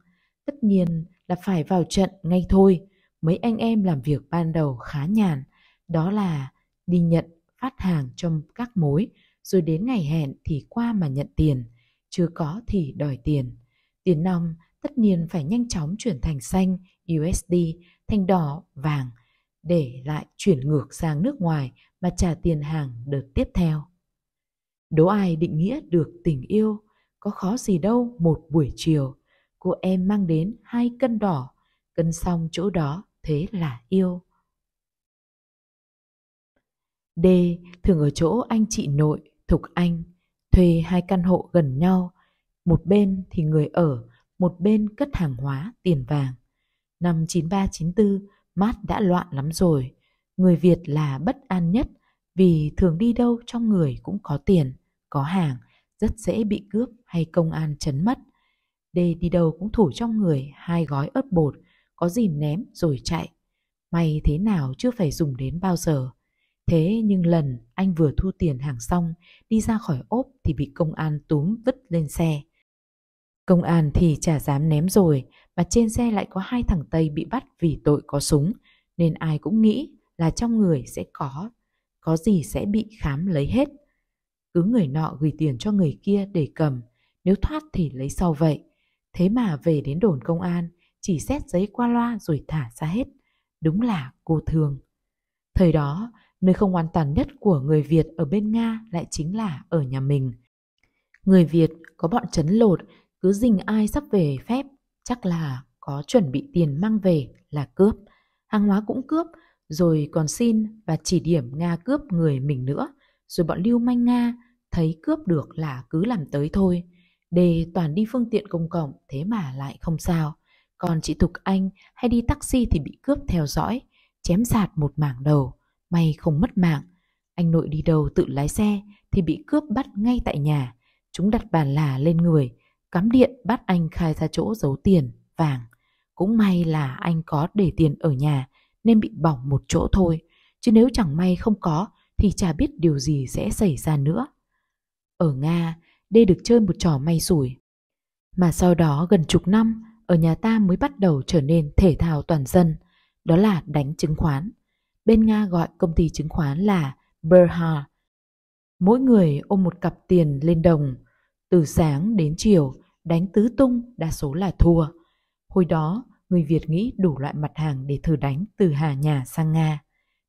Tất nhiên là phải vào trận ngay thôi, mấy anh em làm việc ban đầu khá nhàn, đó là đi nhận phát hàng trong các mối, rồi đến ngày hẹn thì qua mà nhận tiền, chưa có thì đòi tiền. Tiền nong tất nhiên phải nhanh chóng chuyển thành xanh USD, thành đỏ, vàng để lại chuyển ngược sang nước ngoài mà trả tiền hàng đợt tiếp theo. Đố ai định nghĩa được tình yêu, có khó gì đâu một buổi chiều, cô em mang đến hai cân đỏ, cân xong chỗ đó thế là yêu. D thường ở chỗ anh chị nội Thục Anh thuê hai căn hộ gần nhau, một bên thì người ở, một bên cất hàng hóa, tiền vàng. Năm 93-94, mát đã loạn lắm rồi. Người Việt là bất an nhất vì thường đi đâu trong người cũng có tiền, có hàng, rất dễ bị cướp hay công an chấn mất. Đê đi đâu cũng thủ trong người hai gói ớt bột, có gì ném rồi chạy. May thế nào chưa phải dùng đến bao giờ. Thế nhưng lần anh vừa thu tiền hàng xong, đi ra khỏi ốp thì bị công an túm vứt lên xe. Công an thì chả dám ném rồi, mà trên xe lại có hai thằng Tây bị bắt vì tội có súng, nên ai cũng nghĩ là trong người sẽ có, có gì sẽ bị khám lấy hết. Cứ người nọ gửi tiền cho người kia để cầm, nếu thoát thì lấy sau vậy. Thế mà về đến đồn công an, chỉ xét giấy qua loa rồi thả ra hết. Đúng là cô thường. Thời đó, nơi không hoàn toàn nhất của người Việt ở bên Nga lại chính là ở nhà mình. Người Việt có bọn chấn lột, cứ dình ai sắp về phép, chắc là có chuẩn bị tiền mang về là cướp. Hàng hóa cũng cướp, rồi còn xin và chỉ điểm Nga cướp người mình nữa. Rồi bọn lưu manh Nga thấy cướp được là cứ làm tới thôi. Đề toàn đi phương tiện công cộng, thế mà lại không sao. Còn chị Thục Anh hay đi taxi thì bị cướp theo dõi, chém sạt một mảng đầu May không mất mạng. Anh nội đi đầu tự lái xe thì bị cướp bắt ngay tại nhà. Chúng đặt bàn là lên người, cắm điện bắt anh khai ra chỗ giấu tiền, vàng. Cũng may là anh có để tiền ở nhà nên bị bỏng một chỗ thôi. Chứ nếu chẳng may không có thì chả biết điều gì sẽ xảy ra nữa. Ở Nga, Đê được chơi một trò may rủi. Mà sau đó gần chục năm, ở nhà ta mới bắt đầu trở nên thể thao toàn dân. Đó là đánh chứng khoán bên Nga gọi công ty chứng khoán là Berha. Mỗi người ôm một cặp tiền lên đồng, từ sáng đến chiều đánh tứ tung đa số là thua. Hồi đó, người Việt nghĩ đủ loại mặt hàng để thử đánh từ Hà Nhà sang Nga.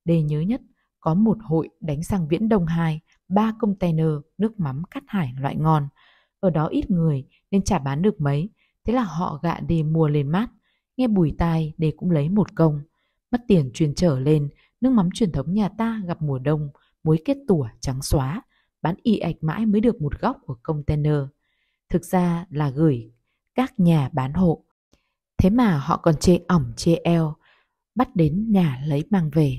Đề nhớ nhất có một hội đánh sang Viễn Đông 2, ba container nước mắm cắt hải loại ngon. Ở đó ít người nên chả bán được mấy, thế là họ gạ đi mua lên mát. Nghe bùi tai đề cũng lấy một công. Mất tiền truyền trở lên Nước mắm truyền thống nhà ta gặp mùa đông, muối kết tủa trắng xóa, bán y ạch mãi mới được một góc của container. Thực ra là gửi các nhà bán hộ. Thế mà họ còn chê ỏng chê eo, bắt đến nhà lấy mang về.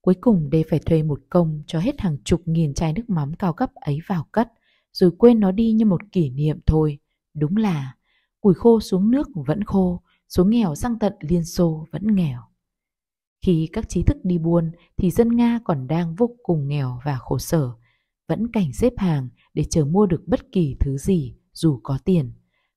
Cuối cùng đê phải thuê một công cho hết hàng chục nghìn chai nước mắm cao cấp ấy vào cất, rồi quên nó đi như một kỷ niệm thôi. Đúng là, củi khô xuống nước vẫn khô, xuống nghèo sang tận Liên Xô vẫn nghèo. Khi các trí thức đi buôn thì dân Nga còn đang vô cùng nghèo và khổ sở, vẫn cảnh xếp hàng để chờ mua được bất kỳ thứ gì dù có tiền.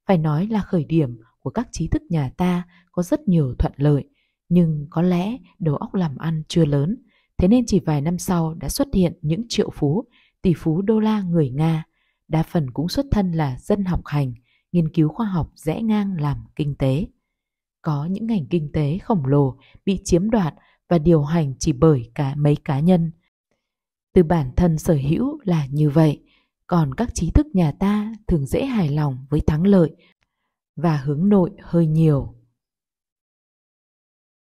Phải nói là khởi điểm của các trí thức nhà ta có rất nhiều thuận lợi, nhưng có lẽ đầu óc làm ăn chưa lớn, thế nên chỉ vài năm sau đã xuất hiện những triệu phú, tỷ phú đô la người Nga, đa phần cũng xuất thân là dân học hành, nghiên cứu khoa học rẽ ngang làm kinh tế có những ngành kinh tế khổng lồ bị chiếm đoạt và điều hành chỉ bởi cả mấy cá nhân. Từ bản thân sở hữu là như vậy, còn các trí thức nhà ta thường dễ hài lòng với thắng lợi và hướng nội hơi nhiều.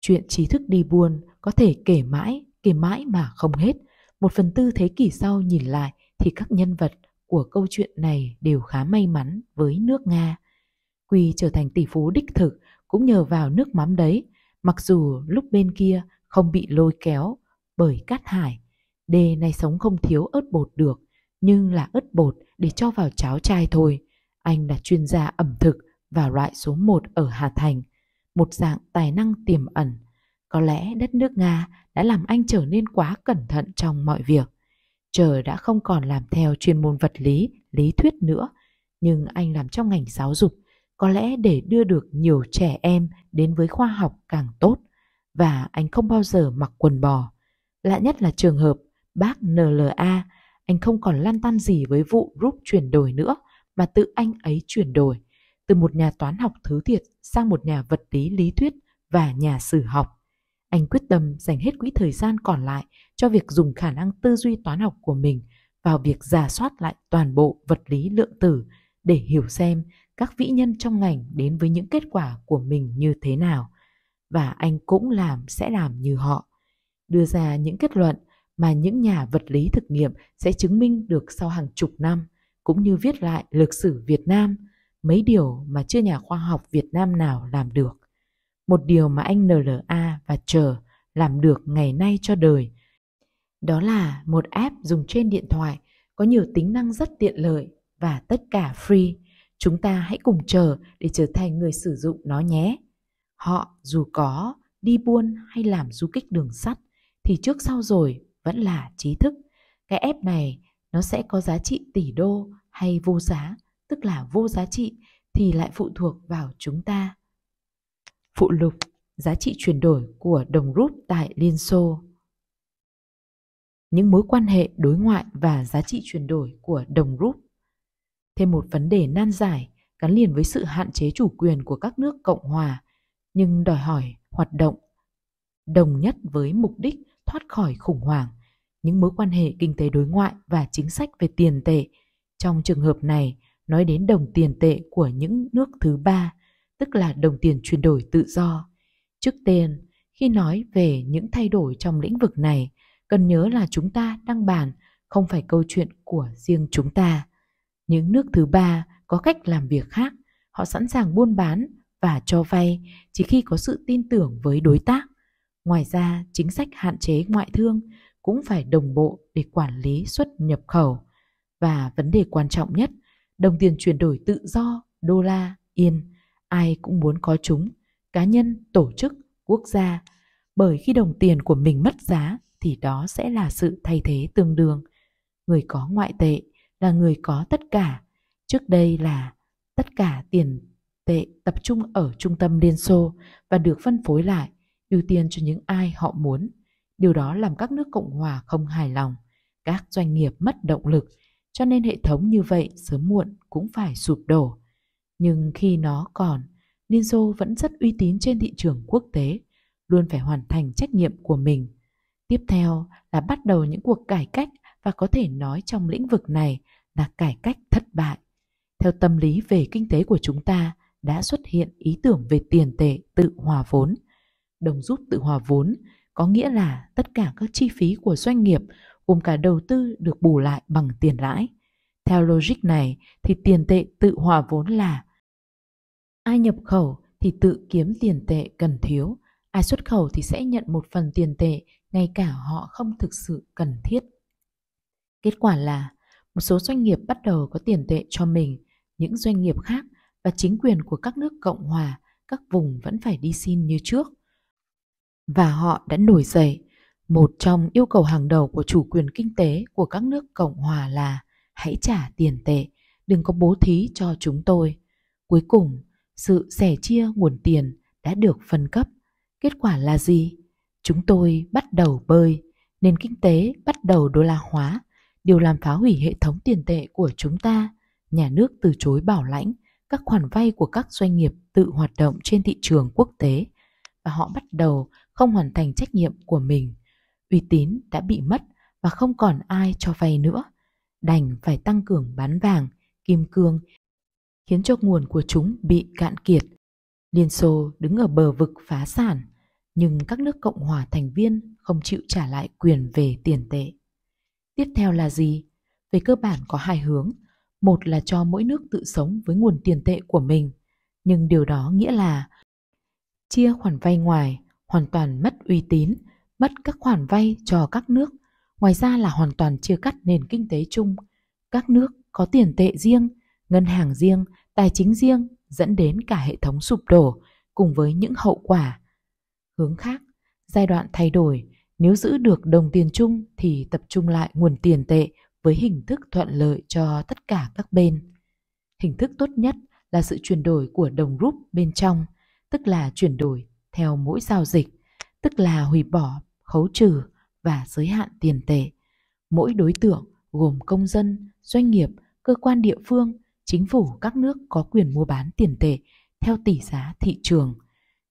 Chuyện trí thức đi buôn có thể kể mãi, kể mãi mà không hết. Một phần tư thế kỷ sau nhìn lại thì các nhân vật của câu chuyện này đều khá may mắn với nước Nga. Quy trở thành tỷ phú đích thực cũng nhờ vào nước mắm đấy, mặc dù lúc bên kia không bị lôi kéo bởi cát hải. đề này sống không thiếu ớt bột được, nhưng là ớt bột để cho vào cháo chai thôi. Anh là chuyên gia ẩm thực và loại số 1 ở Hà Thành, một dạng tài năng tiềm ẩn. Có lẽ đất nước Nga đã làm anh trở nên quá cẩn thận trong mọi việc. Chờ đã không còn làm theo chuyên môn vật lý, lý thuyết nữa, nhưng anh làm trong ngành giáo dục có lẽ để đưa được nhiều trẻ em đến với khoa học càng tốt và anh không bao giờ mặc quần bò. Lạ nhất là trường hợp bác NLA, anh không còn lăn tăn gì với vụ group chuyển đổi nữa mà tự anh ấy chuyển đổi từ một nhà toán học thứ thiệt sang một nhà vật lý lý thuyết và nhà sử học. Anh quyết tâm dành hết quỹ thời gian còn lại cho việc dùng khả năng tư duy toán học của mình vào việc giả soát lại toàn bộ vật lý lượng tử để hiểu xem các vĩ nhân trong ngành đến với những kết quả của mình như thế nào và anh cũng làm sẽ làm như họ đưa ra những kết luận mà những nhà vật lý thực nghiệm sẽ chứng minh được sau hàng chục năm cũng như viết lại lịch sử Việt Nam mấy điều mà chưa nhà khoa học Việt Nam nào làm được một điều mà anh NLA và chờ làm được ngày nay cho đời đó là một app dùng trên điện thoại có nhiều tính năng rất tiện lợi và tất cả free Chúng ta hãy cùng chờ để trở thành người sử dụng nó nhé. Họ dù có đi buôn hay làm du kích đường sắt thì trước sau rồi vẫn là trí thức. Cái ép này nó sẽ có giá trị tỷ đô hay vô giá, tức là vô giá trị thì lại phụ thuộc vào chúng ta. Phụ lục, giá trị chuyển đổi của đồng rút tại Liên Xô. Những mối quan hệ đối ngoại và giá trị chuyển đổi của đồng rút thêm một vấn đề nan giải gắn liền với sự hạn chế chủ quyền của các nước cộng hòa, nhưng đòi hỏi hoạt động đồng nhất với mục đích thoát khỏi khủng hoảng, những mối quan hệ kinh tế đối ngoại và chính sách về tiền tệ. Trong trường hợp này, nói đến đồng tiền tệ của những nước thứ ba, tức là đồng tiền chuyển đổi tự do. Trước tiên, khi nói về những thay đổi trong lĩnh vực này, cần nhớ là chúng ta đang bàn không phải câu chuyện của riêng chúng ta những nước thứ ba có cách làm việc khác, họ sẵn sàng buôn bán và cho vay chỉ khi có sự tin tưởng với đối tác. Ngoài ra, chính sách hạn chế ngoại thương cũng phải đồng bộ để quản lý xuất nhập khẩu. Và vấn đề quan trọng nhất, đồng tiền chuyển đổi tự do, đô la, yên, ai cũng muốn có chúng, cá nhân, tổ chức, quốc gia. Bởi khi đồng tiền của mình mất giá thì đó sẽ là sự thay thế tương đương. Người có ngoại tệ là người có tất cả. Trước đây là tất cả tiền tệ tập trung ở trung tâm Liên Xô và được phân phối lại, ưu tiên cho những ai họ muốn. Điều đó làm các nước Cộng Hòa không hài lòng, các doanh nghiệp mất động lực, cho nên hệ thống như vậy sớm muộn cũng phải sụp đổ. Nhưng khi nó còn, Liên Xô vẫn rất uy tín trên thị trường quốc tế, luôn phải hoàn thành trách nhiệm của mình. Tiếp theo là bắt đầu những cuộc cải cách và có thể nói trong lĩnh vực này là cải cách thất bại. Theo tâm lý về kinh tế của chúng ta đã xuất hiện ý tưởng về tiền tệ tự hòa vốn. Đồng rút tự hòa vốn có nghĩa là tất cả các chi phí của doanh nghiệp gồm cả đầu tư được bù lại bằng tiền lãi. Theo logic này thì tiền tệ tự hòa vốn là ai nhập khẩu thì tự kiếm tiền tệ cần thiếu, ai xuất khẩu thì sẽ nhận một phần tiền tệ ngay cả họ không thực sự cần thiết Kết quả là một số doanh nghiệp bắt đầu có tiền tệ cho mình, những doanh nghiệp khác và chính quyền của các nước Cộng Hòa, các vùng vẫn phải đi xin như trước. Và họ đã nổi dậy. Một trong yêu cầu hàng đầu của chủ quyền kinh tế của các nước Cộng Hòa là hãy trả tiền tệ, đừng có bố thí cho chúng tôi. Cuối cùng, sự sẻ chia nguồn tiền đã được phân cấp. Kết quả là gì? Chúng tôi bắt đầu bơi, nền kinh tế bắt đầu đô la hóa điều làm phá hủy hệ thống tiền tệ của chúng ta. Nhà nước từ chối bảo lãnh các khoản vay của các doanh nghiệp tự hoạt động trên thị trường quốc tế và họ bắt đầu không hoàn thành trách nhiệm của mình. Uy tín đã bị mất và không còn ai cho vay nữa. Đành phải tăng cường bán vàng, kim cương, khiến cho nguồn của chúng bị cạn kiệt. Liên Xô đứng ở bờ vực phá sản, nhưng các nước Cộng hòa thành viên không chịu trả lại quyền về tiền tệ. Tiếp theo là gì? Về cơ bản có hai hướng. Một là cho mỗi nước tự sống với nguồn tiền tệ của mình. Nhưng điều đó nghĩa là chia khoản vay ngoài hoàn toàn mất uy tín, mất các khoản vay cho các nước. Ngoài ra là hoàn toàn chia cắt nền kinh tế chung. Các nước có tiền tệ riêng, ngân hàng riêng, tài chính riêng dẫn đến cả hệ thống sụp đổ cùng với những hậu quả. Hướng khác, giai đoạn thay đổi nếu giữ được đồng tiền chung thì tập trung lại nguồn tiền tệ với hình thức thuận lợi cho tất cả các bên. Hình thức tốt nhất là sự chuyển đổi của đồng rút bên trong, tức là chuyển đổi theo mỗi giao dịch, tức là hủy bỏ, khấu trừ và giới hạn tiền tệ. Mỗi đối tượng gồm công dân, doanh nghiệp, cơ quan địa phương, chính phủ các nước có quyền mua bán tiền tệ theo tỷ giá thị trường.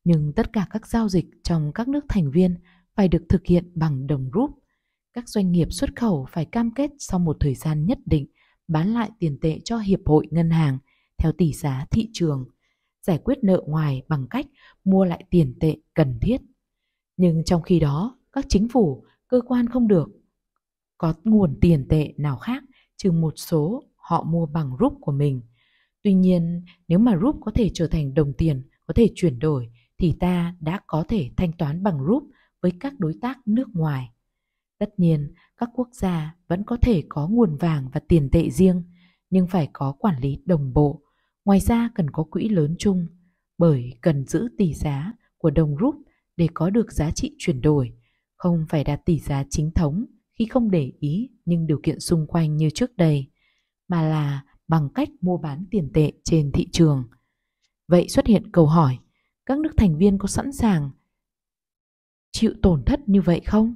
Nhưng tất cả các giao dịch trong các nước thành viên phải được thực hiện bằng đồng rút. Các doanh nghiệp xuất khẩu phải cam kết sau một thời gian nhất định bán lại tiền tệ cho hiệp hội ngân hàng theo tỷ giá thị trường, giải quyết nợ ngoài bằng cách mua lại tiền tệ cần thiết. Nhưng trong khi đó, các chính phủ, cơ quan không được có nguồn tiền tệ nào khác trừ một số họ mua bằng rúp của mình. Tuy nhiên, nếu mà rúp có thể trở thành đồng tiền có thể chuyển đổi thì ta đã có thể thanh toán bằng rúp với các đối tác nước ngoài. Tất nhiên, các quốc gia vẫn có thể có nguồn vàng và tiền tệ riêng, nhưng phải có quản lý đồng bộ. Ngoài ra cần có quỹ lớn chung, bởi cần giữ tỷ giá của đồng rút để có được giá trị chuyển đổi, không phải đạt tỷ giá chính thống khi không để ý những điều kiện xung quanh như trước đây, mà là bằng cách mua bán tiền tệ trên thị trường. Vậy xuất hiện câu hỏi, các nước thành viên có sẵn sàng chịu tổn thất như vậy không?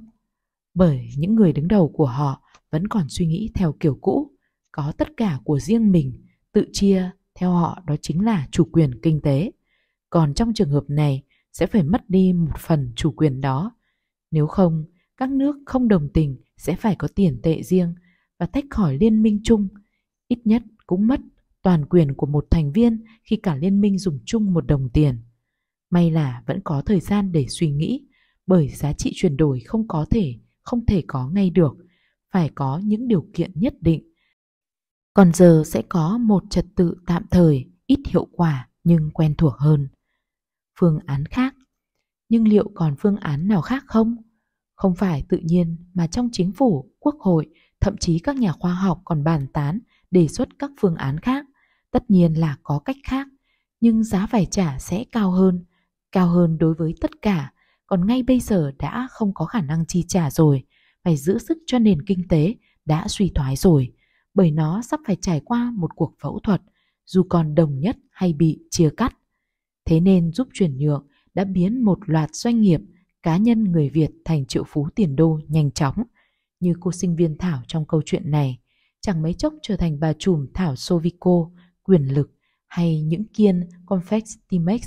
Bởi những người đứng đầu của họ vẫn còn suy nghĩ theo kiểu cũ, có tất cả của riêng mình, tự chia theo họ đó chính là chủ quyền kinh tế. Còn trong trường hợp này sẽ phải mất đi một phần chủ quyền đó. Nếu không, các nước không đồng tình sẽ phải có tiền tệ riêng và tách khỏi liên minh chung, ít nhất cũng mất toàn quyền của một thành viên khi cả liên minh dùng chung một đồng tiền. May là vẫn có thời gian để suy nghĩ, bởi giá trị chuyển đổi không có thể, không thể có ngay được, phải có những điều kiện nhất định. Còn giờ sẽ có một trật tự tạm thời, ít hiệu quả nhưng quen thuộc hơn. Phương án khác Nhưng liệu còn phương án nào khác không? Không phải tự nhiên mà trong chính phủ, quốc hội, thậm chí các nhà khoa học còn bàn tán, đề xuất các phương án khác. Tất nhiên là có cách khác, nhưng giá phải trả sẽ cao hơn, cao hơn đối với tất cả còn ngay bây giờ đã không có khả năng chi trả rồi, phải giữ sức cho nền kinh tế đã suy thoái rồi, bởi nó sắp phải trải qua một cuộc phẫu thuật, dù còn đồng nhất hay bị chia cắt. Thế nên giúp chuyển nhượng đã biến một loạt doanh nghiệp, cá nhân người Việt thành triệu phú tiền đô nhanh chóng, như cô sinh viên Thảo trong câu chuyện này, chẳng mấy chốc trở thành bà trùm Thảo Sovico, quyền lực hay những kiên Confex Timex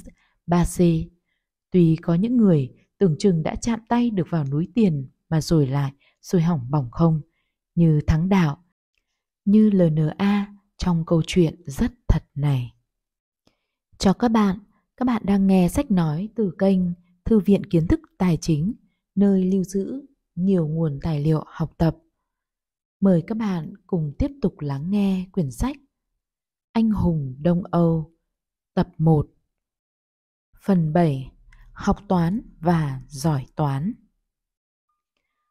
3C. Tuy có những người tưởng chừng đã chạm tay được vào núi tiền mà rồi lại, rồi hỏng bỏng không, như thắng đạo, như LNA trong câu chuyện rất thật này. Cho các bạn, các bạn đang nghe sách nói từ kênh Thư viện Kiến thức Tài chính, nơi lưu giữ nhiều nguồn tài liệu học tập. Mời các bạn cùng tiếp tục lắng nghe quyển sách Anh hùng Đông Âu, tập 1, phần 7 học toán và giỏi toán.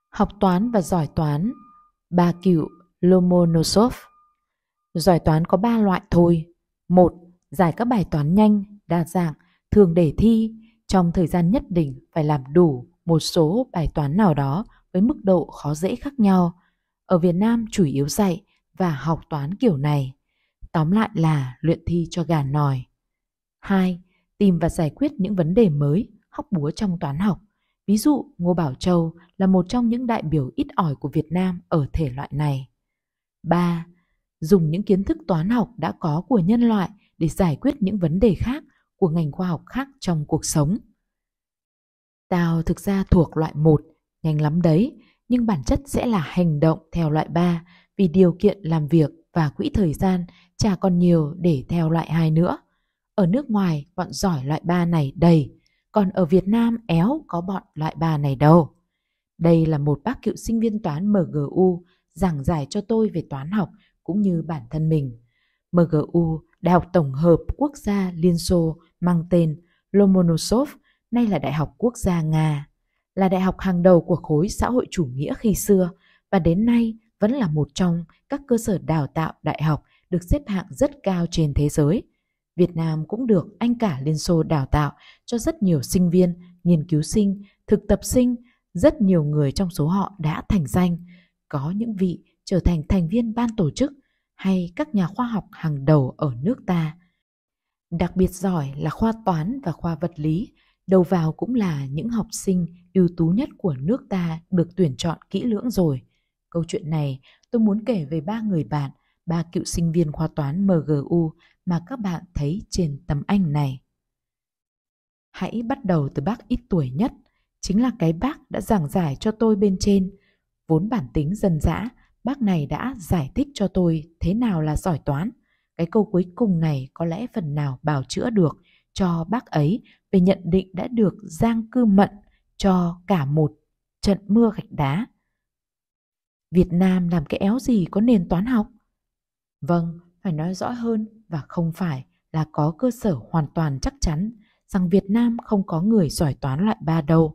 Học toán và giỏi toán, ba cựu Lomonosov. Giỏi toán có ba loại thôi. Một, giải các bài toán nhanh, đa dạng, thường để thi, trong thời gian nhất định phải làm đủ một số bài toán nào đó với mức độ khó dễ khác nhau. Ở Việt Nam chủ yếu dạy và học toán kiểu này. Tóm lại là luyện thi cho gà nòi. 2 tìm và giải quyết những vấn đề mới, hóc búa trong toán học. Ví dụ, Ngô Bảo Châu là một trong những đại biểu ít ỏi của Việt Nam ở thể loại này. ba Dùng những kiến thức toán học đã có của nhân loại để giải quyết những vấn đề khác của ngành khoa học khác trong cuộc sống. Tao thực ra thuộc loại một nhanh lắm đấy, nhưng bản chất sẽ là hành động theo loại ba vì điều kiện làm việc và quỹ thời gian chả còn nhiều để theo loại hai nữa. Ở nước ngoài, bọn giỏi loại ba này đầy, còn ở Việt Nam éo có bọn loại ba này đâu. Đây là một bác cựu sinh viên toán MGU giảng giải cho tôi về toán học cũng như bản thân mình. MGU, Đại học Tổng hợp Quốc gia Liên Xô mang tên Lomonosov, nay là Đại học Quốc gia Nga, là đại học hàng đầu của khối xã hội chủ nghĩa khi xưa và đến nay vẫn là một trong các cơ sở đào tạo đại học được xếp hạng rất cao trên thế giới Việt Nam cũng được anh cả Liên Xô đào tạo cho rất nhiều sinh viên, nghiên cứu sinh, thực tập sinh, rất nhiều người trong số họ đã thành danh, có những vị trở thành thành viên ban tổ chức hay các nhà khoa học hàng đầu ở nước ta. Đặc biệt giỏi là khoa toán và khoa vật lý, đầu vào cũng là những học sinh ưu tú nhất của nước ta được tuyển chọn kỹ lưỡng rồi. Câu chuyện này tôi muốn kể về ba người bạn, ba cựu sinh viên khoa toán MGU mà các bạn thấy trên tấm ảnh này. Hãy bắt đầu từ bác ít tuổi nhất, chính là cái bác đã giảng giải cho tôi bên trên. Vốn bản tính dân dã, bác này đã giải thích cho tôi thế nào là giỏi toán. Cái câu cuối cùng này có lẽ phần nào bào chữa được cho bác ấy về nhận định đã được Giang Cư Mận cho cả một trận mưa gạch đá. Việt Nam làm cái éo gì có nền toán học? Vâng, phải nói rõ hơn và không phải là có cơ sở hoàn toàn chắc chắn rằng Việt Nam không có người giỏi toán loại ba đâu.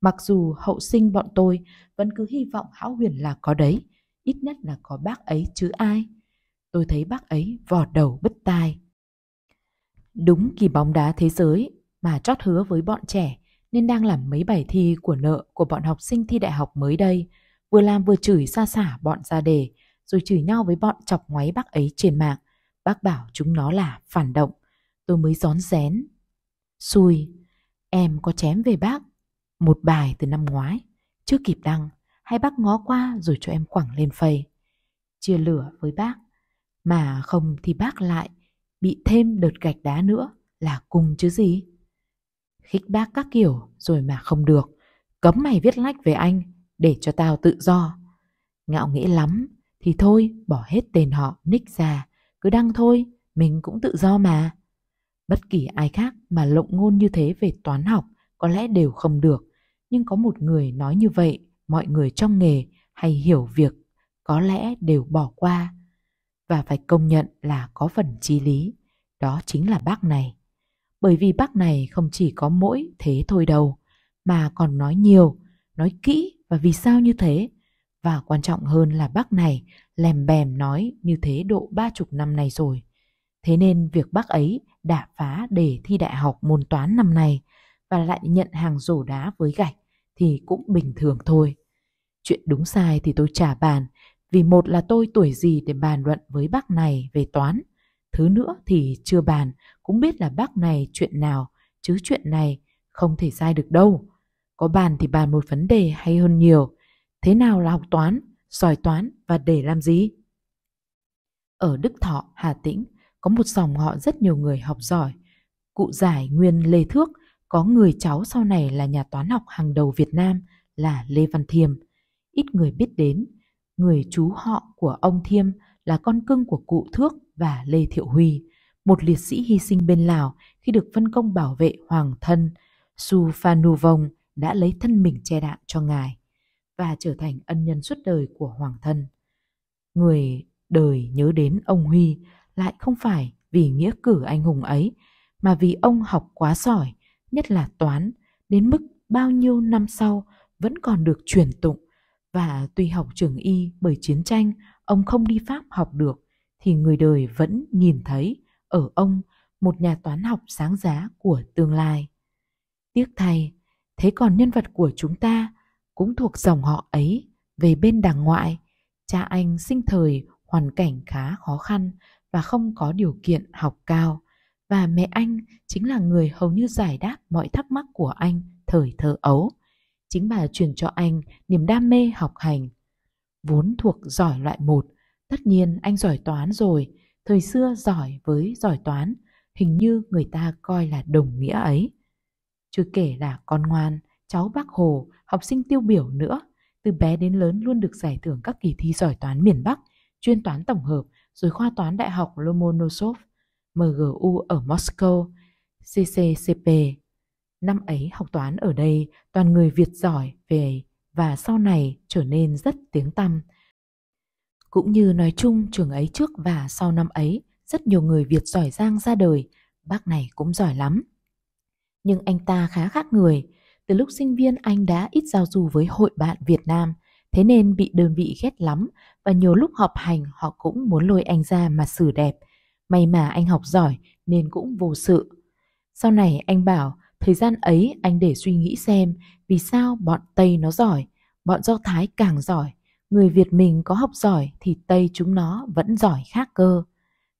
Mặc dù hậu sinh bọn tôi vẫn cứ hy vọng Hão Huyền là có đấy, ít nhất là có bác ấy chứ ai. Tôi thấy bác ấy vò đầu bứt tai. Đúng kỳ bóng đá thế giới mà chót hứa với bọn trẻ nên đang làm mấy bài thi của nợ của bọn học sinh thi đại học mới đây. Vừa làm vừa chửi xa xả bọn ra đề, rồi chửi nhau với bọn chọc ngoáy bác ấy trên mạng. Bác bảo chúng nó là phản động Tôi mới rón rén Xui, em có chém về bác Một bài từ năm ngoái Chưa kịp đăng Hay bác ngó qua rồi cho em quẳng lên phây Chia lửa với bác Mà không thì bác lại Bị thêm đợt gạch đá nữa Là cùng chứ gì Khích bác các kiểu rồi mà không được Cấm mày viết lách về anh Để cho tao tự do Ngạo nghĩ lắm Thì thôi bỏ hết tên họ nick ra cứ đăng thôi, mình cũng tự do mà. Bất kỳ ai khác mà lộng ngôn như thế về toán học có lẽ đều không được, nhưng có một người nói như vậy, mọi người trong nghề hay hiểu việc có lẽ đều bỏ qua. Và phải công nhận là có phần chi lý, đó chính là bác này. Bởi vì bác này không chỉ có mỗi thế thôi đâu, mà còn nói nhiều, nói kỹ và vì sao như thế. Và quan trọng hơn là bác này lèm bèm nói như thế độ ba chục năm nay rồi. Thế nên việc bác ấy đã phá để thi đại học môn toán năm nay và lại nhận hàng rổ đá với gạch thì cũng bình thường thôi. Chuyện đúng sai thì tôi trả bàn, vì một là tôi tuổi gì để bàn luận với bác này về toán, thứ nữa thì chưa bàn, cũng biết là bác này chuyện nào, chứ chuyện này không thể sai được đâu. Có bàn thì bàn một vấn đề hay hơn nhiều. Thế nào là học toán, giỏi toán và để làm gì? Ở Đức Thọ, Hà Tĩnh, có một dòng họ rất nhiều người học giỏi. Cụ giải nguyên Lê Thước có người cháu sau này là nhà toán học hàng đầu Việt Nam là Lê Văn Thiêm. Ít người biết đến, người chú họ của ông Thiêm là con cưng của cụ Thước và Lê Thiệu Huy, một liệt sĩ hy sinh bên Lào khi được phân công bảo vệ hoàng thân Su phanu Vong đã lấy thân mình che đạn cho ngài và trở thành ân nhân suốt đời của hoàng thân. Người đời nhớ đến ông Huy lại không phải vì nghĩa cử anh hùng ấy, mà vì ông học quá giỏi, nhất là toán, đến mức bao nhiêu năm sau vẫn còn được truyền tụng. Và tuy học trường y bởi chiến tranh, ông không đi Pháp học được, thì người đời vẫn nhìn thấy ở ông một nhà toán học sáng giá của tương lai. Tiếc thay, thế còn nhân vật của chúng ta cũng thuộc dòng họ ấy, về bên đàng ngoại, cha anh sinh thời hoàn cảnh khá khó khăn và không có điều kiện học cao và mẹ anh chính là người hầu như giải đáp mọi thắc mắc của anh thời thơ ấu. Chính bà truyền cho anh niềm đam mê học hành. Vốn thuộc giỏi loại một, tất nhiên anh giỏi toán rồi, thời xưa giỏi với giỏi toán, hình như người ta coi là đồng nghĩa ấy. Chưa kể là con ngoan, cháu bác Hồ, học sinh tiêu biểu nữa, từ bé đến lớn luôn được giải thưởng các kỳ thi giỏi toán miền Bắc, chuyên toán tổng hợp, rồi khoa toán đại học Lomonosov, MGU ở Moscow, CCCP. Năm ấy học toán ở đây toàn người Việt giỏi về và sau này trở nên rất tiếng tăm. Cũng như nói chung trường ấy trước và sau năm ấy, rất nhiều người Việt giỏi giang ra đời, bác này cũng giỏi lắm. Nhưng anh ta khá khác người, từ lúc sinh viên anh đã ít giao du với hội bạn Việt Nam, thế nên bị đơn vị ghét lắm và nhiều lúc họp hành họ cũng muốn lôi anh ra mà xử đẹp. May mà anh học giỏi nên cũng vô sự. Sau này anh bảo thời gian ấy anh để suy nghĩ xem vì sao bọn Tây nó giỏi, bọn Do Thái càng giỏi, người Việt mình có học giỏi thì Tây chúng nó vẫn giỏi khác cơ.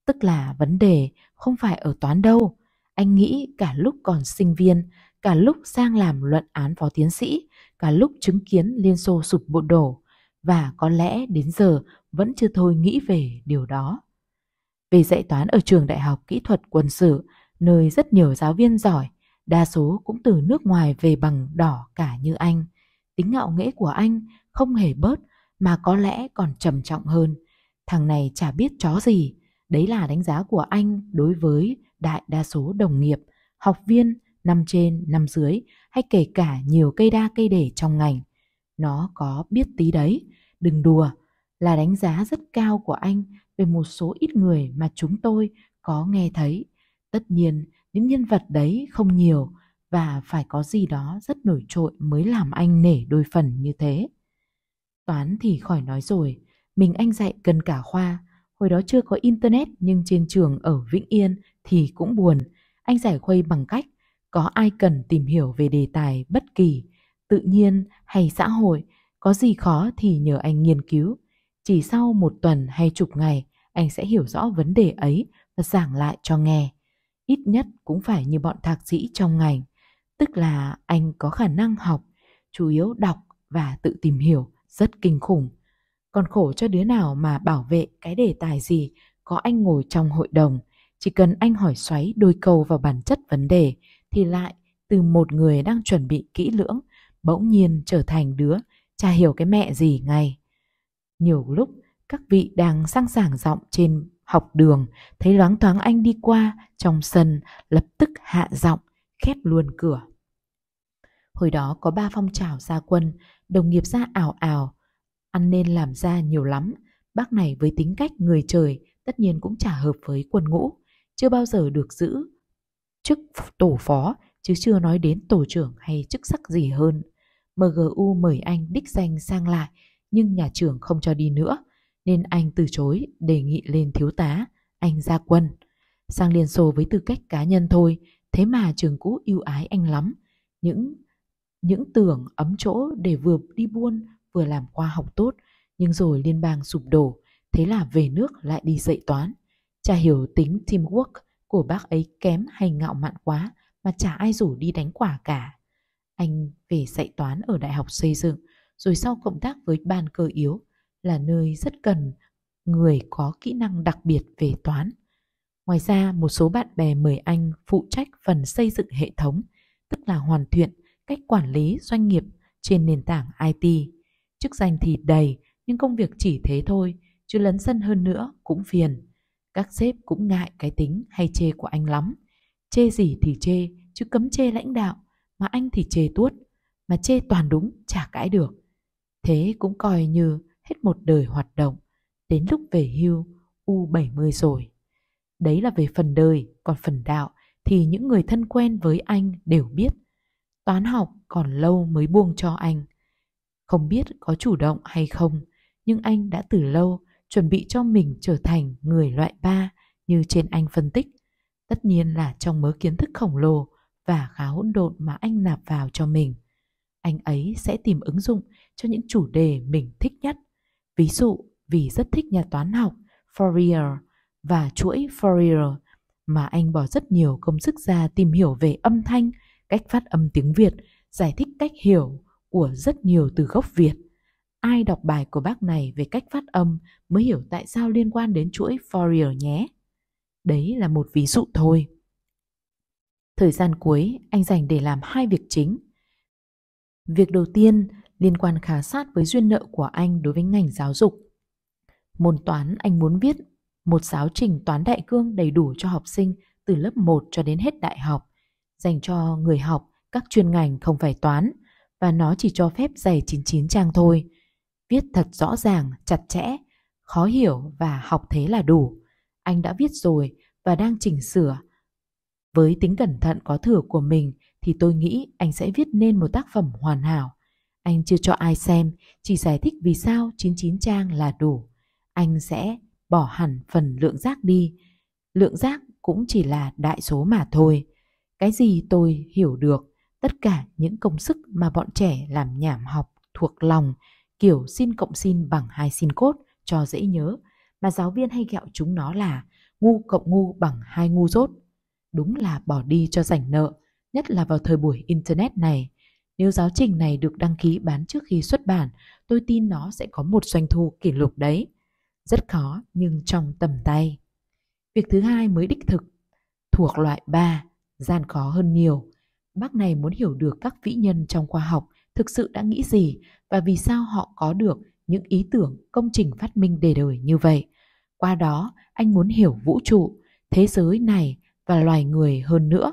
Tức là vấn đề không phải ở toán đâu. Anh nghĩ cả lúc còn sinh viên, cả lúc sang làm luận án phó tiến sĩ, cả lúc chứng kiến Liên Xô sụp bộ đổ và có lẽ đến giờ vẫn chưa thôi nghĩ về điều đó. Về dạy toán ở trường đại học kỹ thuật quân sự, nơi rất nhiều giáo viên giỏi, đa số cũng từ nước ngoài về bằng đỏ cả như anh. Tính ngạo nghễ của anh không hề bớt mà có lẽ còn trầm trọng hơn. Thằng này chả biết chó gì, đấy là đánh giá của anh đối với đại đa số đồng nghiệp, học viên, năm trên, năm dưới hay kể cả nhiều cây đa cây để trong ngành. Nó có biết tí đấy, đừng đùa, là đánh giá rất cao của anh về một số ít người mà chúng tôi có nghe thấy. Tất nhiên, những nhân vật đấy không nhiều và phải có gì đó rất nổi trội mới làm anh nể đôi phần như thế. Toán thì khỏi nói rồi, mình anh dạy cần cả khoa, hồi đó chưa có internet nhưng trên trường ở Vĩnh Yên thì cũng buồn. Anh giải khuây bằng cách có ai cần tìm hiểu về đề tài bất kỳ tự nhiên hay xã hội có gì khó thì nhờ anh nghiên cứu chỉ sau một tuần hay chục ngày anh sẽ hiểu rõ vấn đề ấy và giảng lại cho nghe ít nhất cũng phải như bọn thạc sĩ trong ngành tức là anh có khả năng học chủ yếu đọc và tự tìm hiểu rất kinh khủng còn khổ cho đứa nào mà bảo vệ cái đề tài gì có anh ngồi trong hội đồng chỉ cần anh hỏi xoáy đôi câu vào bản chất vấn đề thì lại từ một người đang chuẩn bị kỹ lưỡng bỗng nhiên trở thành đứa cha hiểu cái mẹ gì ngay. Nhiều lúc các vị đang sang giảng giọng trên học đường thấy loáng thoáng anh đi qua trong sân lập tức hạ giọng khép luôn cửa. Hồi đó có ba phong trào gia quân, đồng nghiệp ra ảo ảo, ăn nên làm ra nhiều lắm. Bác này với tính cách người trời tất nhiên cũng chả hợp với quân ngũ, chưa bao giờ được giữ chức tổ phó chứ chưa nói đến tổ trưởng hay chức sắc gì hơn. MGU mời anh đích danh sang lại nhưng nhà trường không cho đi nữa nên anh từ chối đề nghị lên thiếu tá, anh ra quân. Sang Liên Xô với tư cách cá nhân thôi, thế mà trường cũ yêu ái anh lắm. Những những tưởng ấm chỗ để vừa đi buôn vừa làm khoa học tốt, nhưng rồi liên bang sụp đổ, thế là về nước lại đi dạy toán. Cha hiểu tính teamwork, của bác ấy kém hay ngạo mạn quá mà chả ai rủ đi đánh quả cả. Anh về dạy toán ở Đại học xây dựng, rồi sau cộng tác với ban cơ yếu là nơi rất cần người có kỹ năng đặc biệt về toán. Ngoài ra, một số bạn bè mời anh phụ trách phần xây dựng hệ thống, tức là hoàn thiện cách quản lý doanh nghiệp trên nền tảng IT. Chức danh thì đầy, nhưng công việc chỉ thế thôi, chứ lấn sân hơn nữa cũng phiền. Các sếp cũng ngại cái tính hay chê của anh lắm. Chê gì thì chê, chứ cấm chê lãnh đạo, mà anh thì chê tuốt, mà chê toàn đúng chả cãi được. Thế cũng coi như hết một đời hoạt động, đến lúc về hưu U70 rồi. Đấy là về phần đời, còn phần đạo thì những người thân quen với anh đều biết. Toán học còn lâu mới buông cho anh. Không biết có chủ động hay không, nhưng anh đã từ lâu chuẩn bị cho mình trở thành người loại ba như trên anh phân tích. Tất nhiên là trong mớ kiến thức khổng lồ và khá hỗn độn mà anh nạp vào cho mình. Anh ấy sẽ tìm ứng dụng cho những chủ đề mình thích nhất. Ví dụ vì rất thích nhà toán học Fourier và chuỗi Fourier mà anh bỏ rất nhiều công sức ra tìm hiểu về âm thanh, cách phát âm tiếng Việt, giải thích cách hiểu của rất nhiều từ gốc Việt – Ai đọc bài của bác này về cách phát âm mới hiểu tại sao liên quan đến chuỗi Fourier nhé. Đấy là một ví dụ thôi. Thời gian cuối anh dành để làm hai việc chính. Việc đầu tiên liên quan khá sát với duyên nợ của anh đối với ngành giáo dục. Môn toán anh muốn viết một giáo trình toán đại cương đầy đủ cho học sinh từ lớp 1 cho đến hết đại học, dành cho người học các chuyên ngành không phải toán và nó chỉ cho phép dày 99 trang thôi. Viết thật rõ ràng, chặt chẽ, khó hiểu và học thế là đủ. Anh đã viết rồi và đang chỉnh sửa. Với tính cẩn thận có thừa của mình thì tôi nghĩ anh sẽ viết nên một tác phẩm hoàn hảo. Anh chưa cho ai xem, chỉ giải thích vì sao 99 trang là đủ. Anh sẽ bỏ hẳn phần lượng giác đi. Lượng giác cũng chỉ là đại số mà thôi. Cái gì tôi hiểu được, tất cả những công sức mà bọn trẻ làm nhảm học thuộc lòng kiểu xin cộng xin bằng hai xin cốt cho dễ nhớ, mà giáo viên hay gẹo chúng nó là ngu cộng ngu bằng hai ngu dốt. Đúng là bỏ đi cho rảnh nợ, nhất là vào thời buổi Internet này. Nếu giáo trình này được đăng ký bán trước khi xuất bản, tôi tin nó sẽ có một doanh thu kỷ lục đấy. Rất khó nhưng trong tầm tay. Việc thứ hai mới đích thực, thuộc loại ba gian khó hơn nhiều. Bác này muốn hiểu được các vĩ nhân trong khoa học thực sự đã nghĩ gì và vì sao họ có được những ý tưởng công trình phát minh đề đời như vậy. Qua đó, anh muốn hiểu vũ trụ, thế giới này và loài người hơn nữa.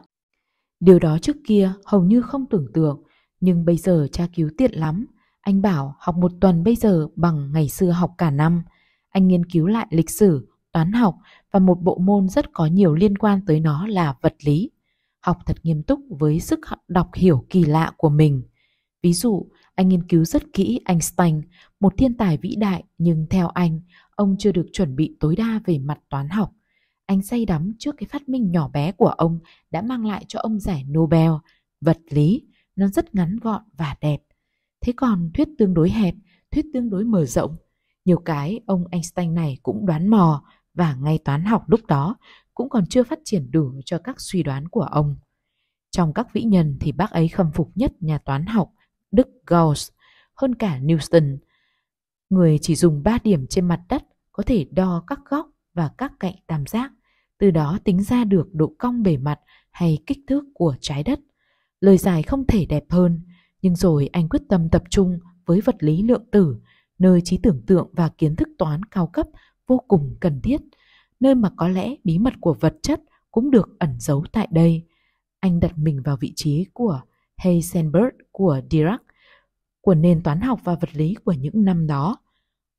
Điều đó trước kia hầu như không tưởng tượng, nhưng bây giờ tra cứu tiện lắm. Anh bảo học một tuần bây giờ bằng ngày xưa học cả năm. Anh nghiên cứu lại lịch sử, toán học và một bộ môn rất có nhiều liên quan tới nó là vật lý. Học thật nghiêm túc với sức đọc hiểu kỳ lạ của mình – Ví dụ, anh nghiên cứu rất kỹ Einstein, một thiên tài vĩ đại nhưng theo anh, ông chưa được chuẩn bị tối đa về mặt toán học. Anh say đắm trước cái phát minh nhỏ bé của ông đã mang lại cho ông giải Nobel, vật lý, nó rất ngắn gọn và đẹp. Thế còn thuyết tương đối hẹp, thuyết tương đối mở rộng, nhiều cái ông Einstein này cũng đoán mò và ngay toán học lúc đó cũng còn chưa phát triển đủ cho các suy đoán của ông. Trong các vĩ nhân thì bác ấy khâm phục nhất nhà toán học Đức Gauss hơn cả Newton. Người chỉ dùng 3 điểm trên mặt đất có thể đo các góc và các cạnh tam giác, từ đó tính ra được độ cong bề mặt hay kích thước của trái đất. Lời giải không thể đẹp hơn, nhưng rồi anh quyết tâm tập trung với vật lý lượng tử, nơi trí tưởng tượng và kiến thức toán cao cấp vô cùng cần thiết, nơi mà có lẽ bí mật của vật chất cũng được ẩn giấu tại đây. Anh đặt mình vào vị trí của Heisenberg của Dirac, của nền toán học và vật lý của những năm đó.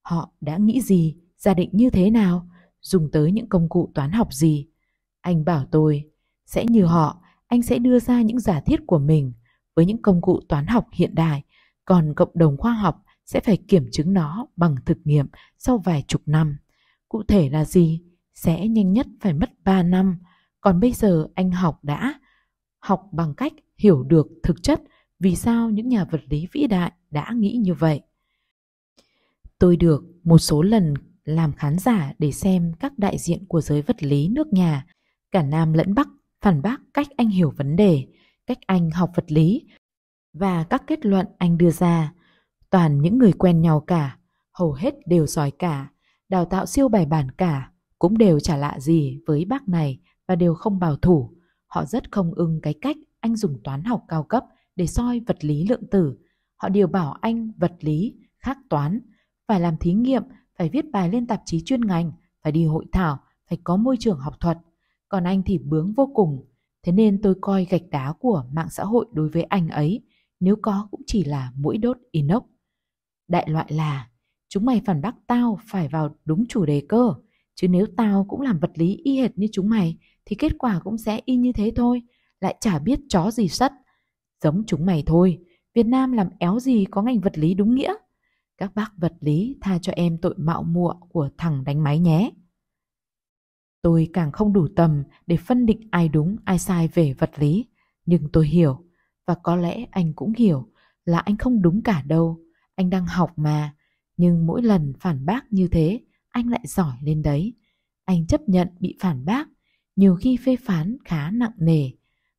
Họ đã nghĩ gì, giả định như thế nào, dùng tới những công cụ toán học gì. Anh bảo tôi, sẽ như họ, anh sẽ đưa ra những giả thiết của mình với những công cụ toán học hiện đại, còn cộng đồng khoa học sẽ phải kiểm chứng nó bằng thực nghiệm sau vài chục năm. Cụ thể là gì? Sẽ nhanh nhất phải mất 3 năm. Còn bây giờ anh học đã. Học bằng cách hiểu được thực chất vì sao những nhà vật lý vĩ đại đã nghĩ như vậy. Tôi được một số lần làm khán giả để xem các đại diện của giới vật lý nước nhà, cả Nam lẫn Bắc, phản bác cách anh hiểu vấn đề, cách anh học vật lý và các kết luận anh đưa ra. Toàn những người quen nhau cả, hầu hết đều giỏi cả, đào tạo siêu bài bản cả, cũng đều chả lạ gì với bác này và đều không bảo thủ. Họ rất không ưng cái cách anh dùng toán học cao cấp để soi vật lý lượng tử. Họ đều bảo anh vật lý, khác toán, phải làm thí nghiệm, phải viết bài lên tạp chí chuyên ngành, phải đi hội thảo, phải có môi trường học thuật. Còn anh thì bướng vô cùng. Thế nên tôi coi gạch đá của mạng xã hội đối với anh ấy, nếu có cũng chỉ là mũi đốt inox. Đại loại là, chúng mày phản bác tao phải vào đúng chủ đề cơ, chứ nếu tao cũng làm vật lý y hệt như chúng mày thì kết quả cũng sẽ y như thế thôi lại chả biết chó gì sắt. Giống chúng mày thôi, Việt Nam làm éo gì có ngành vật lý đúng nghĩa. Các bác vật lý tha cho em tội mạo muội của thằng đánh máy nhé. Tôi càng không đủ tầm để phân định ai đúng ai sai về vật lý, nhưng tôi hiểu, và có lẽ anh cũng hiểu là anh không đúng cả đâu, anh đang học mà, nhưng mỗi lần phản bác như thế, anh lại giỏi lên đấy. Anh chấp nhận bị phản bác, nhiều khi phê phán khá nặng nề,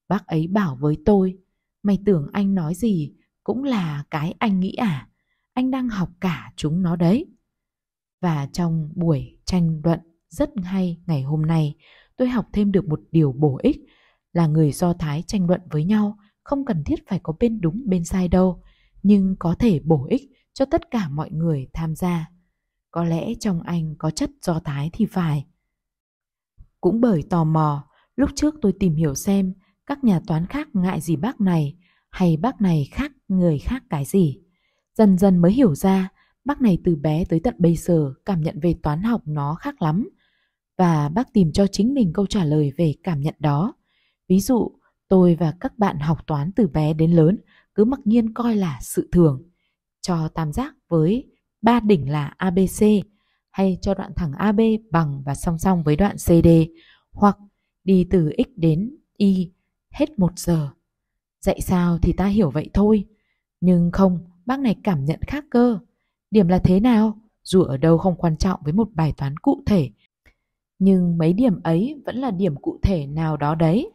Bác ấy bảo với tôi, mày tưởng anh nói gì cũng là cái anh nghĩ à? Anh đang học cả chúng nó đấy. Và trong buổi tranh luận rất hay ngày hôm nay, tôi học thêm được một điều bổ ích là người Do Thái tranh luận với nhau không cần thiết phải có bên đúng bên sai đâu, nhưng có thể bổ ích cho tất cả mọi người tham gia. Có lẽ trong anh có chất Do Thái thì phải. Cũng bởi tò mò, lúc trước tôi tìm hiểu xem các nhà toán khác ngại gì bác này hay bác này khác người khác cái gì. Dần dần mới hiểu ra bác này từ bé tới tận bây giờ cảm nhận về toán học nó khác lắm và bác tìm cho chính mình câu trả lời về cảm nhận đó. Ví dụ, tôi và các bạn học toán từ bé đến lớn cứ mặc nhiên coi là sự thường. Cho tam giác với ba đỉnh là ABC hay cho đoạn thẳng AB bằng và song song với đoạn CD hoặc đi từ x đến y hết một giờ. Dạy sao thì ta hiểu vậy thôi. Nhưng không, bác này cảm nhận khác cơ. Điểm là thế nào? Dù ở đâu không quan trọng với một bài toán cụ thể. Nhưng mấy điểm ấy vẫn là điểm cụ thể nào đó đấy.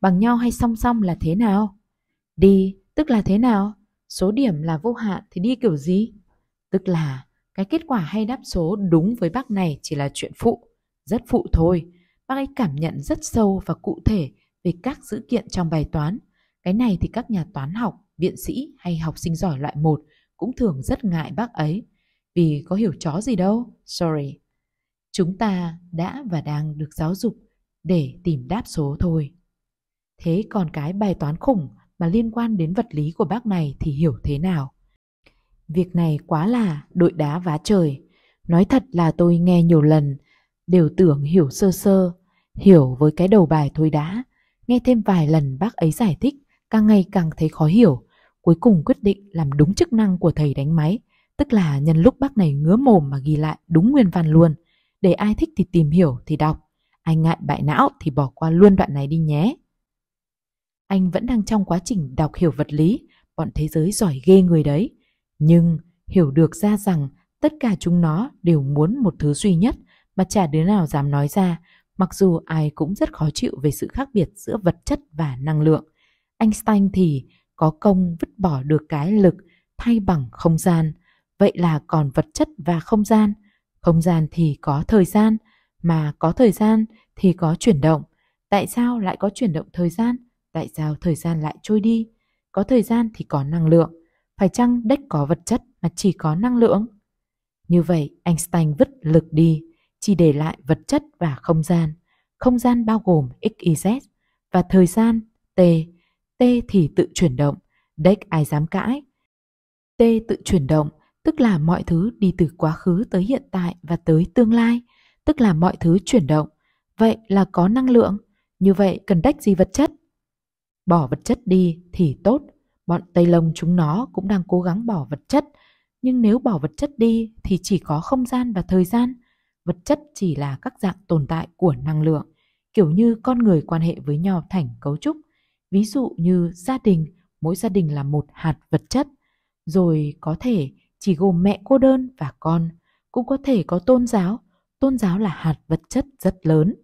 Bằng nhau hay song song là thế nào? Đi, tức là thế nào? Số điểm là vô hạn thì đi kiểu gì? Tức là cái kết quả hay đáp số đúng với bác này chỉ là chuyện phụ, rất phụ thôi. Bác ấy cảm nhận rất sâu và cụ thể về các dữ kiện trong bài toán. Cái này thì các nhà toán học, viện sĩ hay học sinh giỏi loại 1 cũng thường rất ngại bác ấy. Vì có hiểu chó gì đâu, sorry. Chúng ta đã và đang được giáo dục để tìm đáp số thôi. Thế còn cái bài toán khủng mà liên quan đến vật lý của bác này thì hiểu thế nào? Việc này quá là đội đá vá trời. Nói thật là tôi nghe nhiều lần, đều tưởng hiểu sơ sơ, hiểu với cái đầu bài thôi đã, Nghe thêm vài lần bác ấy giải thích, càng ngày càng thấy khó hiểu. Cuối cùng quyết định làm đúng chức năng của thầy đánh máy, tức là nhân lúc bác này ngứa mồm mà ghi lại đúng nguyên văn luôn. Để ai thích thì tìm hiểu thì đọc, ai ngại bại não thì bỏ qua luôn đoạn này đi nhé. Anh vẫn đang trong quá trình đọc hiểu vật lý, bọn thế giới giỏi ghê người đấy. Nhưng hiểu được ra rằng tất cả chúng nó đều muốn một thứ duy nhất mà chả đứa nào dám nói ra Mặc dù ai cũng rất khó chịu về sự khác biệt giữa vật chất và năng lượng, Einstein thì có công vứt bỏ được cái lực thay bằng không gian. Vậy là còn vật chất và không gian, không gian thì có thời gian, mà có thời gian thì có chuyển động. Tại sao lại có chuyển động thời gian? Tại sao thời gian lại trôi đi? Có thời gian thì có năng lượng. Phải chăng đếch có vật chất mà chỉ có năng lượng? Như vậy, Einstein vứt lực đi, chỉ để lại vật chất và không gian. Không gian bao gồm XYZ và thời gian T. T thì tự chuyển động, đếch ai dám cãi. T tự chuyển động, tức là mọi thứ đi từ quá khứ tới hiện tại và tới tương lai, tức là mọi thứ chuyển động. Vậy là có năng lượng, như vậy cần đách gì vật chất? Bỏ vật chất đi thì tốt, bọn Tây Lông chúng nó cũng đang cố gắng bỏ vật chất, nhưng nếu bỏ vật chất đi thì chỉ có không gian và thời gian – vật chất chỉ là các dạng tồn tại của năng lượng, kiểu như con người quan hệ với nhau thành cấu trúc, ví dụ như gia đình, mỗi gia đình là một hạt vật chất, rồi có thể chỉ gồm mẹ cô đơn và con, cũng có thể có tôn giáo, tôn giáo là hạt vật chất rất lớn.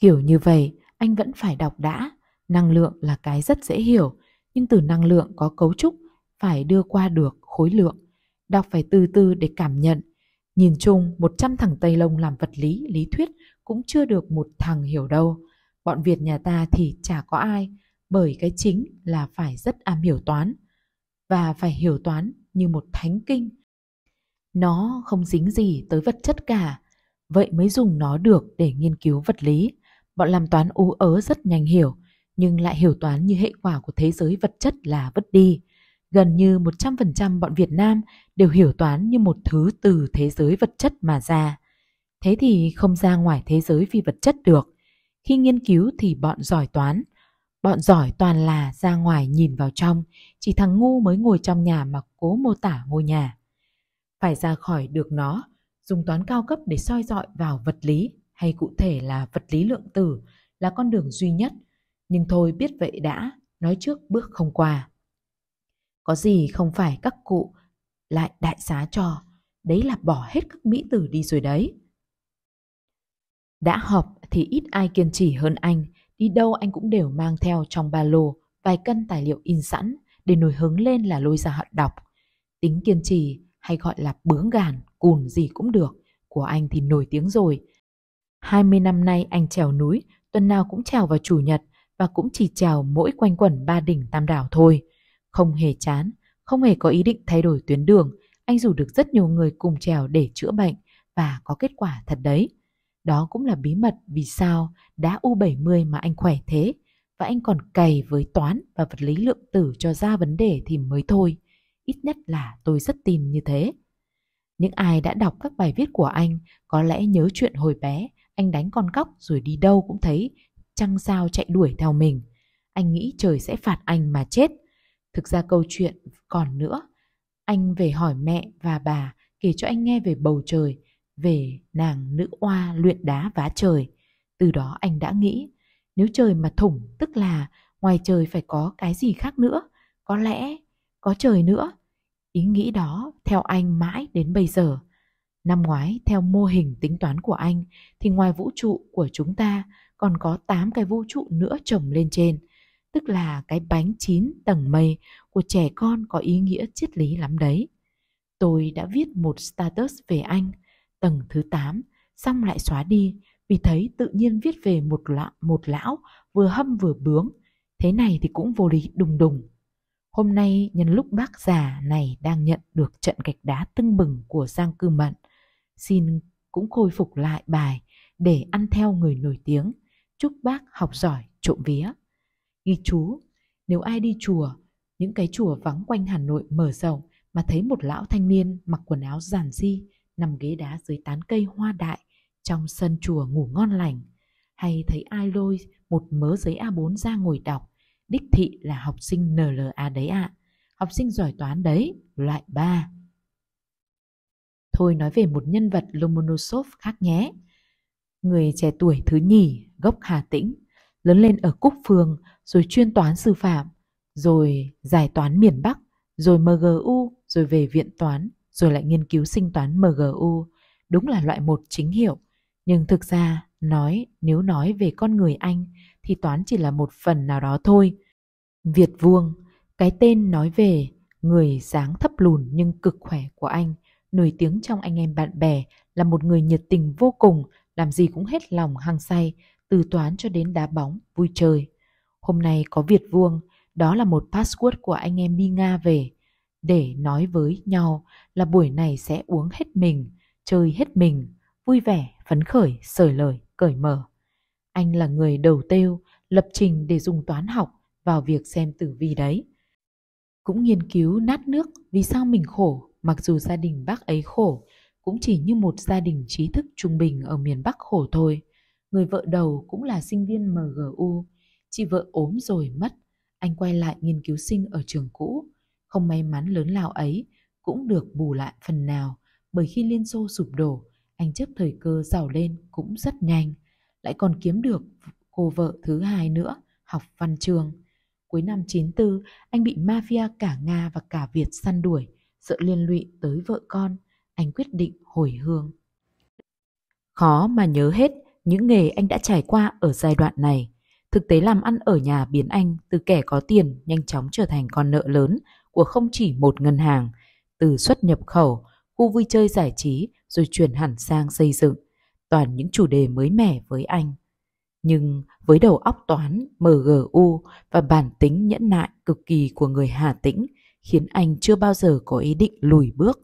Kiểu như vậy, anh vẫn phải đọc đã, năng lượng là cái rất dễ hiểu, nhưng từ năng lượng có cấu trúc phải đưa qua được khối lượng, đọc phải từ từ để cảm nhận Nhìn chung, 100 thằng Tây Lông làm vật lý, lý thuyết cũng chưa được một thằng hiểu đâu. Bọn Việt nhà ta thì chả có ai, bởi cái chính là phải rất am hiểu toán. Và phải hiểu toán như một thánh kinh. Nó không dính gì tới vật chất cả, vậy mới dùng nó được để nghiên cứu vật lý. Bọn làm toán ú ớ rất nhanh hiểu, nhưng lại hiểu toán như hệ quả của thế giới vật chất là vứt đi. Gần như 100% bọn Việt Nam đều hiểu toán như một thứ từ thế giới vật chất mà ra. Thế thì không ra ngoài thế giới phi vật chất được. Khi nghiên cứu thì bọn giỏi toán, bọn giỏi toàn là ra ngoài nhìn vào trong, chỉ thằng ngu mới ngồi trong nhà mà cố mô tả ngôi nhà. Phải ra khỏi được nó, dùng toán cao cấp để soi dọi vào vật lý hay cụ thể là vật lý lượng tử là con đường duy nhất. Nhưng thôi biết vậy đã, nói trước bước không qua. Có gì không phải các cụ lại đại xá cho đấy là bỏ hết các mỹ tử đi rồi đấy. Đã họp thì ít ai kiên trì hơn anh, đi đâu anh cũng đều mang theo trong ba lô vài cân tài liệu in sẵn để nổi hứng lên là lôi ra họ đọc. Tính kiên trì hay gọi là bướng gàn, cùn gì cũng được, của anh thì nổi tiếng rồi. 20 năm nay anh trèo núi, tuần nào cũng trèo vào chủ nhật và cũng chỉ trèo mỗi quanh quẩn ba đỉnh tam đảo thôi. Không hề chán, không hề có ý định thay đổi tuyến đường, anh rủ được rất nhiều người cùng trèo để chữa bệnh và có kết quả thật đấy. Đó cũng là bí mật vì sao đã U70 mà anh khỏe thế và anh còn cày với toán và vật lý lượng tử cho ra vấn đề thì mới thôi. Ít nhất là tôi rất tin như thế. Những ai đã đọc các bài viết của anh có lẽ nhớ chuyện hồi bé anh đánh con cóc rồi đi đâu cũng thấy trăng sao chạy đuổi theo mình. Anh nghĩ trời sẽ phạt anh mà chết Thực ra câu chuyện còn nữa. Anh về hỏi mẹ và bà kể cho anh nghe về bầu trời, về nàng nữ oa luyện đá vá trời. Từ đó anh đã nghĩ, nếu trời mà thủng tức là ngoài trời phải có cái gì khác nữa, có lẽ có trời nữa. Ý nghĩ đó theo anh mãi đến bây giờ. Năm ngoái, theo mô hình tính toán của anh, thì ngoài vũ trụ của chúng ta còn có 8 cái vũ trụ nữa chồng lên trên – tức là cái bánh chín tầng mây của trẻ con có ý nghĩa triết lý lắm đấy. Tôi đã viết một status về anh, tầng thứ 8, xong lại xóa đi vì thấy tự nhiên viết về một lão, một lão vừa hâm vừa bướng, thế này thì cũng vô lý đùng đùng. Hôm nay nhân lúc bác già này đang nhận được trận gạch đá tưng bừng của Giang Cư Mận, xin cũng khôi phục lại bài để ăn theo người nổi tiếng. Chúc bác học giỏi trộm vía ghi chú. Nếu ai đi chùa, những cái chùa vắng quanh Hà Nội mở rộng mà thấy một lão thanh niên mặc quần áo giản di nằm ghế đá dưới tán cây hoa đại trong sân chùa ngủ ngon lành hay thấy ai lôi một mớ giấy A4 ra ngồi đọc đích thị là học sinh NLA đấy ạ à. học sinh giỏi toán đấy loại 3 Thôi nói về một nhân vật Lomonosov khác nhé người trẻ tuổi thứ nhì gốc Hà Tĩnh lớn lên ở Cúc Phường, rồi chuyên toán sư phạm, rồi giải toán miền Bắc, rồi MGU, rồi về viện toán, rồi lại nghiên cứu sinh toán MGU. Đúng là loại một chính hiệu, nhưng thực ra nói nếu nói về con người Anh thì toán chỉ là một phần nào đó thôi. Việt Vuông, cái tên nói về người dáng thấp lùn nhưng cực khỏe của anh, nổi tiếng trong anh em bạn bè, là một người nhiệt tình vô cùng, làm gì cũng hết lòng hăng say, từ toán cho đến đá bóng, vui chơi. Hôm nay có Việt Vuông, đó là một password của anh em đi Nga về, để nói với nhau là buổi này sẽ uống hết mình, chơi hết mình, vui vẻ, phấn khởi, sởi lời, cởi mở. Anh là người đầu têu, lập trình để dùng toán học vào việc xem tử vi đấy. Cũng nghiên cứu nát nước vì sao mình khổ, mặc dù gia đình bác ấy khổ, cũng chỉ như một gia đình trí thức trung bình ở miền Bắc khổ thôi. Người vợ đầu cũng là sinh viên MGU. Chị vợ ốm rồi mất. Anh quay lại nghiên cứu sinh ở trường cũ. Không may mắn lớn lao ấy cũng được bù lại phần nào bởi khi Liên Xô sụp đổ, anh chấp thời cơ giàu lên cũng rất nhanh. Lại còn kiếm được cô vợ thứ hai nữa, học văn trường. Cuối năm 94, anh bị mafia cả Nga và cả Việt săn đuổi, sợ liên lụy tới vợ con. Anh quyết định hồi hương. Khó mà nhớ hết, những nghề anh đã trải qua ở giai đoạn này. Thực tế làm ăn ở nhà biến anh từ kẻ có tiền nhanh chóng trở thành con nợ lớn của không chỉ một ngân hàng, từ xuất nhập khẩu, khu vui chơi giải trí rồi chuyển hẳn sang xây dựng, toàn những chủ đề mới mẻ với anh. Nhưng với đầu óc toán, MGU và bản tính nhẫn nại cực kỳ của người Hà Tĩnh khiến anh chưa bao giờ có ý định lùi bước.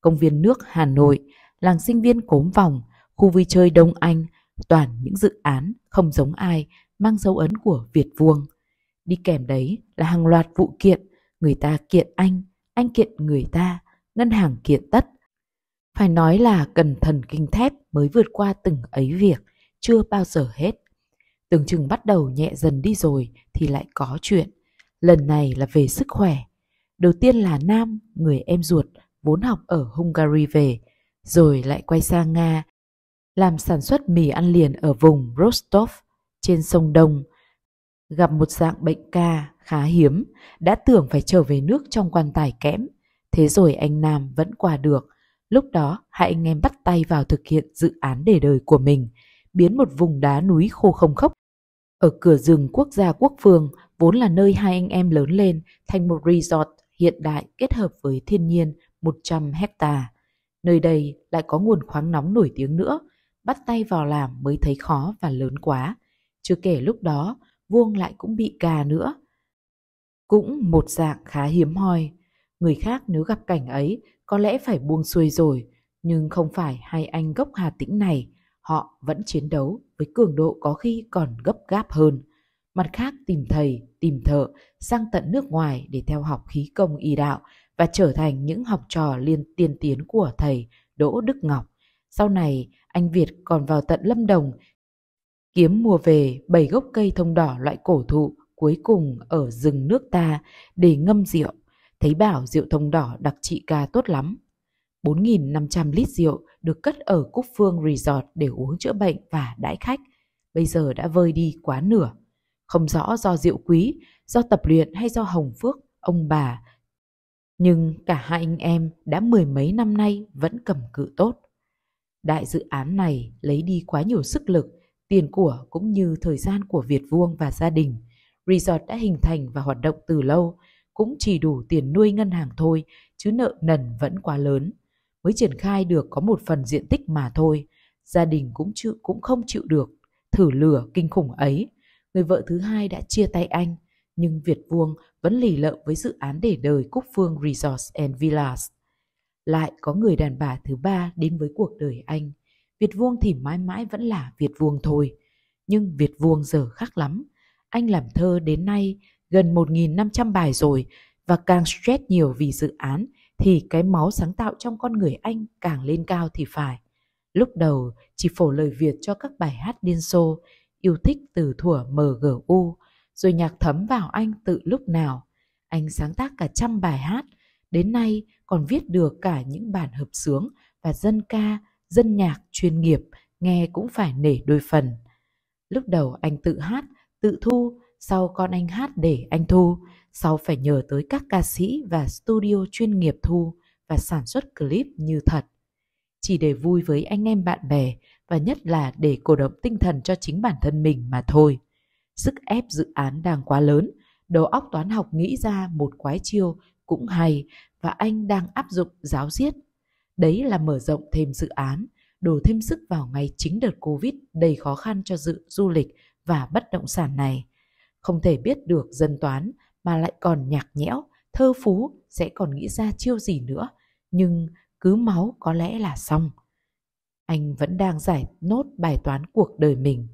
Công viên nước Hà Nội, làng sinh viên cốm vòng, khu vui chơi Đông Anh toàn những dự án không giống ai mang dấu ấn của Việt vuông. Đi kèm đấy là hàng loạt vụ kiện, người ta kiện anh, anh kiện người ta, ngân hàng kiện tất. Phải nói là cần thần kinh thép mới vượt qua từng ấy việc, chưa bao giờ hết. Từng chừng bắt đầu nhẹ dần đi rồi thì lại có chuyện. Lần này là về sức khỏe. Đầu tiên là Nam, người em ruột, vốn học ở Hungary về, rồi lại quay sang Nga, làm sản xuất mì ăn liền ở vùng Rostov trên sông Đông, gặp một dạng bệnh ca khá hiếm, đã tưởng phải trở về nước trong quan tài kẽm. Thế rồi anh Nam vẫn qua được. Lúc đó, hai anh em bắt tay vào thực hiện dự án để đời của mình, biến một vùng đá núi khô không khốc. Ở cửa rừng quốc gia quốc phương, vốn là nơi hai anh em lớn lên, thành một resort hiện đại kết hợp với thiên nhiên 100 hecta. Nơi đây lại có nguồn khoáng nóng nổi tiếng nữa, bắt tay vào làm mới thấy khó và lớn quá. Chưa kể lúc đó, vuông lại cũng bị gà nữa. Cũng một dạng khá hiếm hoi. Người khác nếu gặp cảnh ấy, có lẽ phải buông xuôi rồi, nhưng không phải hai anh gốc Hà Tĩnh này, họ vẫn chiến đấu với cường độ có khi còn gấp gáp hơn. Mặt khác tìm thầy, tìm thợ, sang tận nước ngoài để theo học khí công y đạo và trở thành những học trò liên tiên tiến của thầy Đỗ Đức Ngọc. Sau này, anh Việt còn vào tận Lâm Đồng kiếm mua về bảy gốc cây thông đỏ loại cổ thụ cuối cùng ở rừng nước ta để ngâm rượu. Thấy bảo rượu thông đỏ đặc trị ca tốt lắm. 4.500 lít rượu được cất ở Cúc Phương Resort để uống chữa bệnh và đãi khách. Bây giờ đã vơi đi quá nửa. Không rõ do rượu quý, do tập luyện hay do Hồng Phước, ông bà. Nhưng cả hai anh em đã mười mấy năm nay vẫn cầm cự tốt. Đại dự án này lấy đi quá nhiều sức lực, tiền của cũng như thời gian của Việt Vuông và gia đình. Resort đã hình thành và hoạt động từ lâu, cũng chỉ đủ tiền nuôi ngân hàng thôi, chứ nợ nần vẫn quá lớn. Mới triển khai được có một phần diện tích mà thôi, gia đình cũng chịu cũng không chịu được thử lửa kinh khủng ấy. Người vợ thứ hai đã chia tay anh, nhưng Việt Vuông vẫn lì lợm với dự án để đời Cúc Phương Resorts and Villas lại có người đàn bà thứ ba đến với cuộc đời anh. Việt Vuông thì mãi mãi vẫn là Việt Vuông thôi. Nhưng Việt Vuông giờ khác lắm. Anh làm thơ đến nay gần 1.500 bài rồi và càng stress nhiều vì dự án thì cái máu sáng tạo trong con người anh càng lên cao thì phải. Lúc đầu chỉ phổ lời Việt cho các bài hát điên xô, yêu thích từ thuở MGU, rồi nhạc thấm vào anh tự lúc nào. Anh sáng tác cả trăm bài hát – Đến nay còn viết được cả những bản hợp sướng và dân ca, dân nhạc chuyên nghiệp, nghe cũng phải nể đôi phần. Lúc đầu anh tự hát, tự thu, sau con anh hát để anh thu, sau phải nhờ tới các ca sĩ và studio chuyên nghiệp thu và sản xuất clip như thật. Chỉ để vui với anh em bạn bè và nhất là để cổ động tinh thần cho chính bản thân mình mà thôi. Sức ép dự án đang quá lớn, đầu óc toán học nghĩ ra một quái chiêu cũng hay và anh đang áp dụng giáo diết. Đấy là mở rộng thêm dự án, đổ thêm sức vào ngày chính đợt Covid đầy khó khăn cho dự du lịch và bất động sản này. Không thể biết được dân toán mà lại còn nhạc nhẽo, thơ phú sẽ còn nghĩ ra chiêu gì nữa, nhưng cứ máu có lẽ là xong. Anh vẫn đang giải nốt bài toán cuộc đời mình.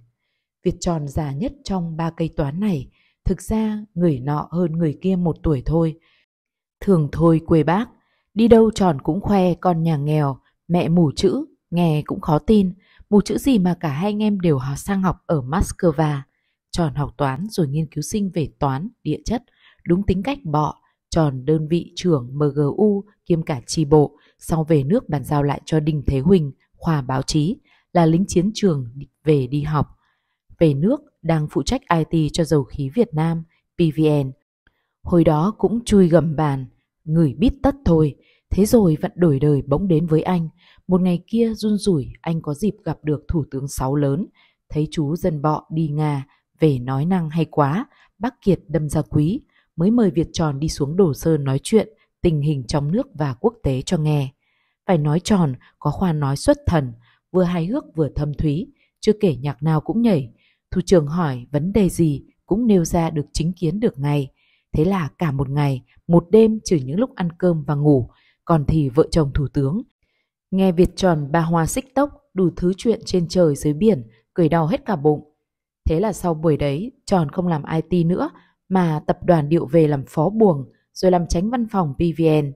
Việc tròn già nhất trong ba cây toán này, thực ra người nọ hơn người kia một tuổi thôi, Thường thôi quê bác, đi đâu tròn cũng khoe con nhà nghèo, mẹ mù chữ, nghe cũng khó tin, mù chữ gì mà cả hai anh em đều sang học ở Moscow. Tròn học toán rồi nghiên cứu sinh về toán, địa chất, đúng tính cách bọ, tròn đơn vị trưởng MGU kiêm cả tri bộ, sau về nước bàn giao lại cho Đinh Thế Huỳnh, khoa báo chí, là lính chiến trường về đi học. Về nước đang phụ trách IT cho dầu khí Việt Nam, PVN, Hồi đó cũng chui gầm bàn, người biết tất thôi, thế rồi vẫn đổi đời bỗng đến với anh. Một ngày kia run rủi anh có dịp gặp được thủ tướng sáu lớn, thấy chú dân bọ đi Nga, về nói năng hay quá, bác Kiệt đâm ra quý, mới mời Việt Tròn đi xuống Đồ Sơn nói chuyện, tình hình trong nước và quốc tế cho nghe. Phải nói tròn, có khoa nói xuất thần, vừa hài hước vừa thâm thúy, chưa kể nhạc nào cũng nhảy. Thủ trưởng hỏi vấn đề gì cũng nêu ra được chính kiến được ngay. Thế là cả một ngày, một đêm trừ những lúc ăn cơm và ngủ, còn thì vợ chồng thủ tướng. Nghe Việt tròn bà Hoa xích tốc, đủ thứ chuyện trên trời dưới biển, cười đau hết cả bụng. Thế là sau buổi đấy, Tròn không làm IT nữa, mà tập đoàn điệu về làm phó buồng, rồi làm tránh văn phòng PVN.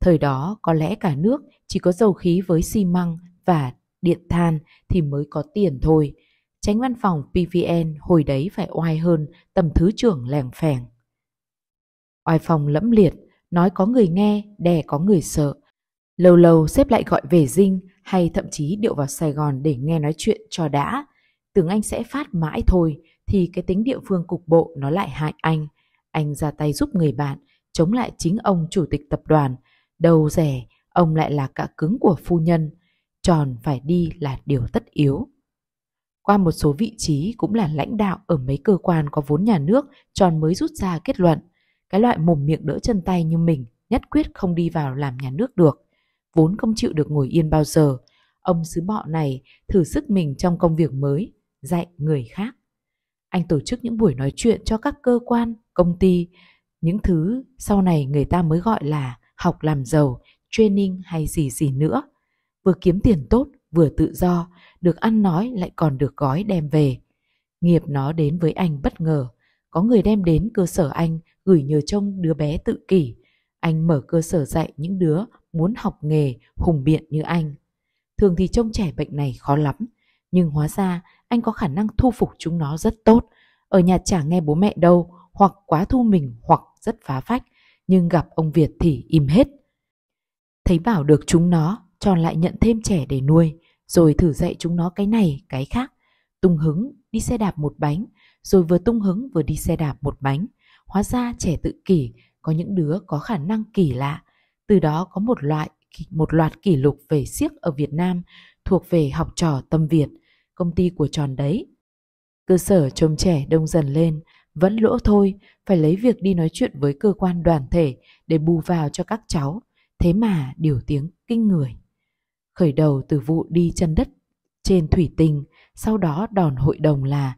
Thời đó có lẽ cả nước chỉ có dầu khí với xi măng và điện than thì mới có tiền thôi. Tránh văn phòng PVN hồi đấy phải oai hơn tầm thứ trưởng lèng phèng. Oai phong lẫm liệt, nói có người nghe, đè có người sợ. Lâu lâu xếp lại gọi về dinh hay thậm chí điệu vào Sài Gòn để nghe nói chuyện cho đã. Tưởng anh sẽ phát mãi thôi thì cái tính địa phương cục bộ nó lại hại anh. Anh ra tay giúp người bạn, chống lại chính ông chủ tịch tập đoàn. Đầu rẻ, ông lại là cả cứng của phu nhân. Tròn phải đi là điều tất yếu. Qua một số vị trí cũng là lãnh đạo ở mấy cơ quan có vốn nhà nước, Tròn mới rút ra kết luận – cái loại mồm miệng đỡ chân tay như mình nhất quyết không đi vào làm nhà nước được. Vốn không chịu được ngồi yên bao giờ. Ông sứ bọ này thử sức mình trong công việc mới, dạy người khác. Anh tổ chức những buổi nói chuyện cho các cơ quan, công ty, những thứ sau này người ta mới gọi là học làm giàu, training hay gì gì nữa. Vừa kiếm tiền tốt, vừa tự do, được ăn nói lại còn được gói đem về. Nghiệp nó đến với anh bất ngờ, có người đem đến cơ sở anh gửi nhờ trông đứa bé tự kỷ. Anh mở cơ sở dạy những đứa muốn học nghề hùng biện như anh. Thường thì trông trẻ bệnh này khó lắm, nhưng hóa ra anh có khả năng thu phục chúng nó rất tốt. Ở nhà chả nghe bố mẹ đâu, hoặc quá thu mình hoặc rất phá phách, nhưng gặp ông Việt thì im hết. Thấy bảo được chúng nó, tròn lại nhận thêm trẻ để nuôi, rồi thử dạy chúng nó cái này, cái khác. Tung hứng, đi xe đạp một bánh, rồi vừa tung hứng vừa đi xe đạp một bánh. Hóa ra trẻ tự kỷ có những đứa có khả năng kỳ lạ, từ đó có một loại một loạt kỷ lục về siếc ở Việt Nam thuộc về học trò tâm Việt, công ty của tròn đấy. Cơ sở trông trẻ đông dần lên, vẫn lỗ thôi, phải lấy việc đi nói chuyện với cơ quan đoàn thể để bù vào cho các cháu, thế mà điều tiếng kinh người. Khởi đầu từ vụ đi chân đất trên thủy tinh, sau đó đòn hội đồng là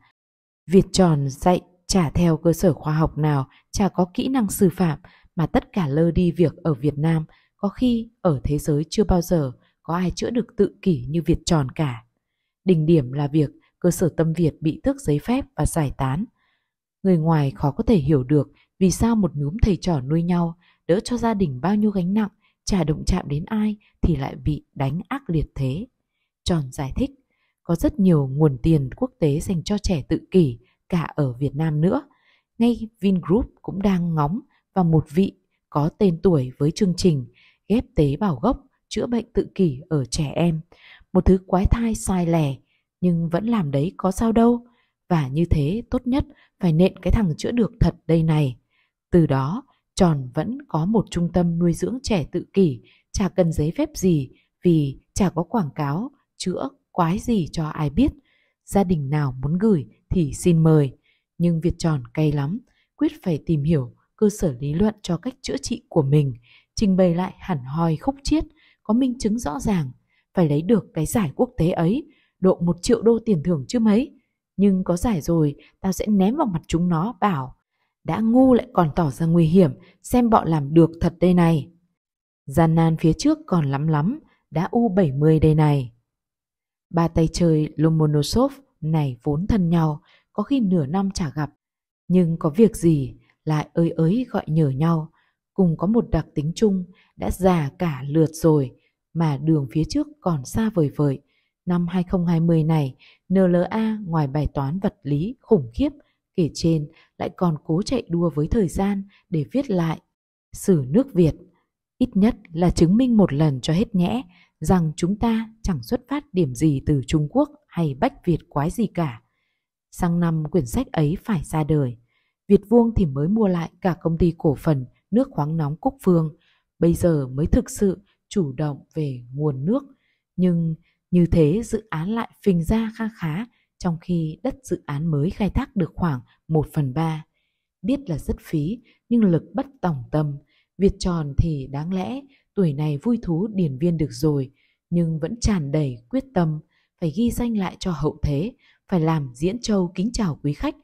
Việt tròn dạy chả theo cơ sở khoa học nào, chả có kỹ năng sư phạm mà tất cả lơ đi việc ở Việt Nam, có khi ở thế giới chưa bao giờ có ai chữa được tự kỷ như Việt tròn cả. Đỉnh điểm là việc cơ sở tâm Việt bị tước giấy phép và giải tán. Người ngoài khó có thể hiểu được vì sao một nhóm thầy trò nuôi nhau, đỡ cho gia đình bao nhiêu gánh nặng, chả động chạm đến ai thì lại bị đánh ác liệt thế. Tròn giải thích, có rất nhiều nguồn tiền quốc tế dành cho trẻ tự kỷ cả ở Việt Nam nữa. Ngay Vingroup cũng đang ngóng vào một vị có tên tuổi với chương trình ghép tế bào gốc chữa bệnh tự kỷ ở trẻ em. Một thứ quái thai sai lẻ, nhưng vẫn làm đấy có sao đâu. Và như thế tốt nhất phải nện cái thằng chữa được thật đây này. Từ đó, Tròn vẫn có một trung tâm nuôi dưỡng trẻ tự kỷ, chả cần giấy phép gì vì chả có quảng cáo, chữa, quái gì cho ai biết. Gia đình nào muốn gửi thì xin mời. Nhưng việc tròn cay lắm, quyết phải tìm hiểu cơ sở lý luận cho cách chữa trị của mình, trình bày lại hẳn hoi khúc chiết, có minh chứng rõ ràng, phải lấy được cái giải quốc tế ấy, độ một triệu đô tiền thưởng chứ mấy. Nhưng có giải rồi, tao sẽ ném vào mặt chúng nó, bảo, đã ngu lại còn tỏ ra nguy hiểm, xem bọn làm được thật đây này. Gian nan phía trước còn lắm lắm, đã U70 đây này. Ba tay chơi Lomonosov này vốn thân nhau, có khi nửa năm chả gặp, nhưng có việc gì lại ơi ới gọi nhờ nhau, cùng có một đặc tính chung đã già cả lượt rồi mà đường phía trước còn xa vời vời. Năm 2020 này, NLA ngoài bài toán vật lý khủng khiếp kể trên lại còn cố chạy đua với thời gian để viết lại sử nước Việt. Ít nhất là chứng minh một lần cho hết nhẽ rằng chúng ta chẳng xuất phát điểm gì từ Trung Quốc hay bách Việt quái gì cả. Sang năm quyển sách ấy phải ra đời. Việt Vuông thì mới mua lại cả công ty cổ phần nước khoáng nóng Cúc Phương, bây giờ mới thực sự chủ động về nguồn nước. Nhưng như thế dự án lại phình ra kha khá, trong khi đất dự án mới khai thác được khoảng 1 phần 3. Biết là rất phí, nhưng lực bất tòng tâm. Việt tròn thì đáng lẽ tuổi này vui thú điển viên được rồi, nhưng vẫn tràn đầy quyết tâm, phải ghi danh lại cho hậu thế, phải làm Diễn Châu kính chào quý khách,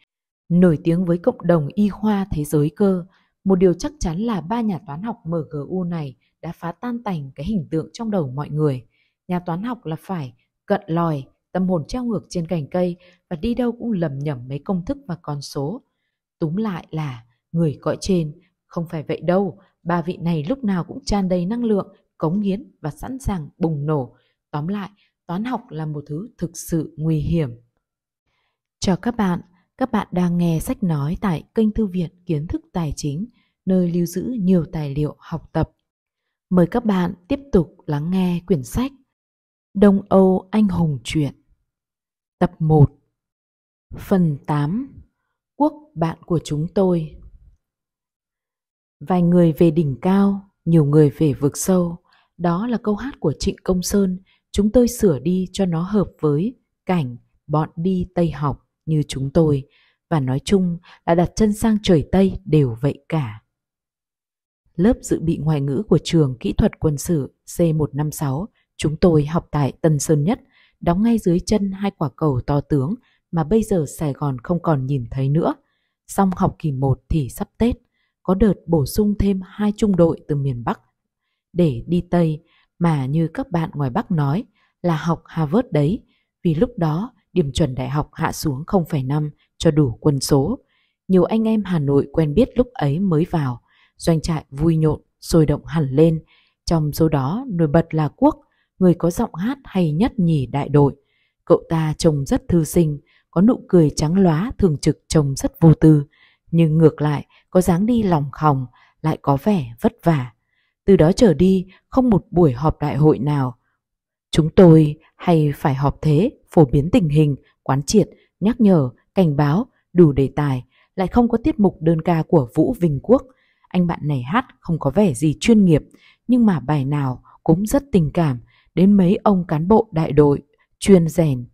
nổi tiếng với cộng đồng y khoa thế giới cơ. Một điều chắc chắn là ba nhà toán học MGU này đã phá tan tành cái hình tượng trong đầu mọi người. Nhà toán học là phải cận lòi, tâm hồn treo ngược trên cành cây và đi đâu cũng lầm nhầm mấy công thức và con số. Túm lại là người cõi trên, không phải vậy đâu, ba vị này lúc nào cũng tràn đầy năng lượng, cống hiến và sẵn sàng bùng nổ. Tóm lại, toán học là một thứ thực sự nguy hiểm. Chào các bạn, các bạn đang nghe sách nói tại kênh Thư viện Kiến thức Tài chính, nơi lưu giữ nhiều tài liệu học tập. Mời các bạn tiếp tục lắng nghe quyển sách Đông Âu Anh Hùng Truyện Tập 1 Phần 8 Quốc bạn của chúng tôi Vài người về đỉnh cao, nhiều người về vực sâu. Đó là câu hát của Trịnh Công Sơn – chúng tôi sửa đi cho nó hợp với cảnh bọn đi Tây học như chúng tôi và nói chung là đặt chân sang trời Tây đều vậy cả. Lớp dự bị ngoại ngữ của trường kỹ thuật quân sự C156 chúng tôi học tại Tân Sơn Nhất, đóng ngay dưới chân hai quả cầu to tướng mà bây giờ Sài Gòn không còn nhìn thấy nữa. Xong học kỳ 1 thì sắp Tết, có đợt bổ sung thêm hai trung đội từ miền Bắc để đi Tây mà như các bạn ngoài Bắc nói là học Harvard đấy, vì lúc đó điểm chuẩn đại học hạ xuống 0,5 cho đủ quân số. Nhiều anh em Hà Nội quen biết lúc ấy mới vào, doanh trại vui nhộn, sôi động hẳn lên. Trong số đó nổi bật là Quốc, người có giọng hát hay nhất nhì đại đội. Cậu ta trông rất thư sinh, có nụ cười trắng lóa thường trực trông rất vô tư, nhưng ngược lại có dáng đi lòng khòng, lại có vẻ vất vả. Từ đó trở đi, không một buổi họp đại hội nào. Chúng tôi hay phải họp thế, phổ biến tình hình, quán triệt, nhắc nhở, cảnh báo, đủ đề tài, lại không có tiết mục đơn ca của Vũ Vinh Quốc. Anh bạn này hát không có vẻ gì chuyên nghiệp, nhưng mà bài nào cũng rất tình cảm, đến mấy ông cán bộ đại đội, chuyên rèn,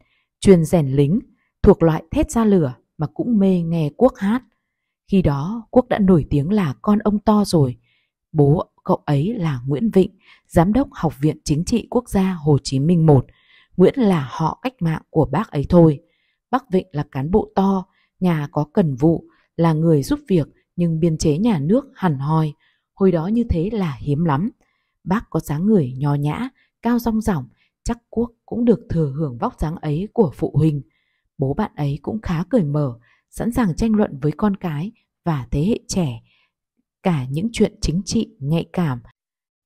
chuyên rèn lính, thuộc loại thét ra lửa mà cũng mê nghe Quốc hát. Khi đó, Quốc đã nổi tiếng là con ông to rồi, Bố cậu ấy là Nguyễn Vịnh, Giám đốc Học viện Chính trị Quốc gia Hồ Chí Minh I. Nguyễn là họ cách mạng của bác ấy thôi. Bác Vịnh là cán bộ to, nhà có cần vụ, là người giúp việc nhưng biên chế nhà nước hẳn hoi. Hồi đó như thế là hiếm lắm. Bác có dáng người nho nhã, cao rong rỏng, chắc quốc cũng được thừa hưởng vóc dáng ấy của phụ huynh. Bố bạn ấy cũng khá cởi mở, sẵn sàng tranh luận với con cái và thế hệ trẻ cả những chuyện chính trị nhạy cảm,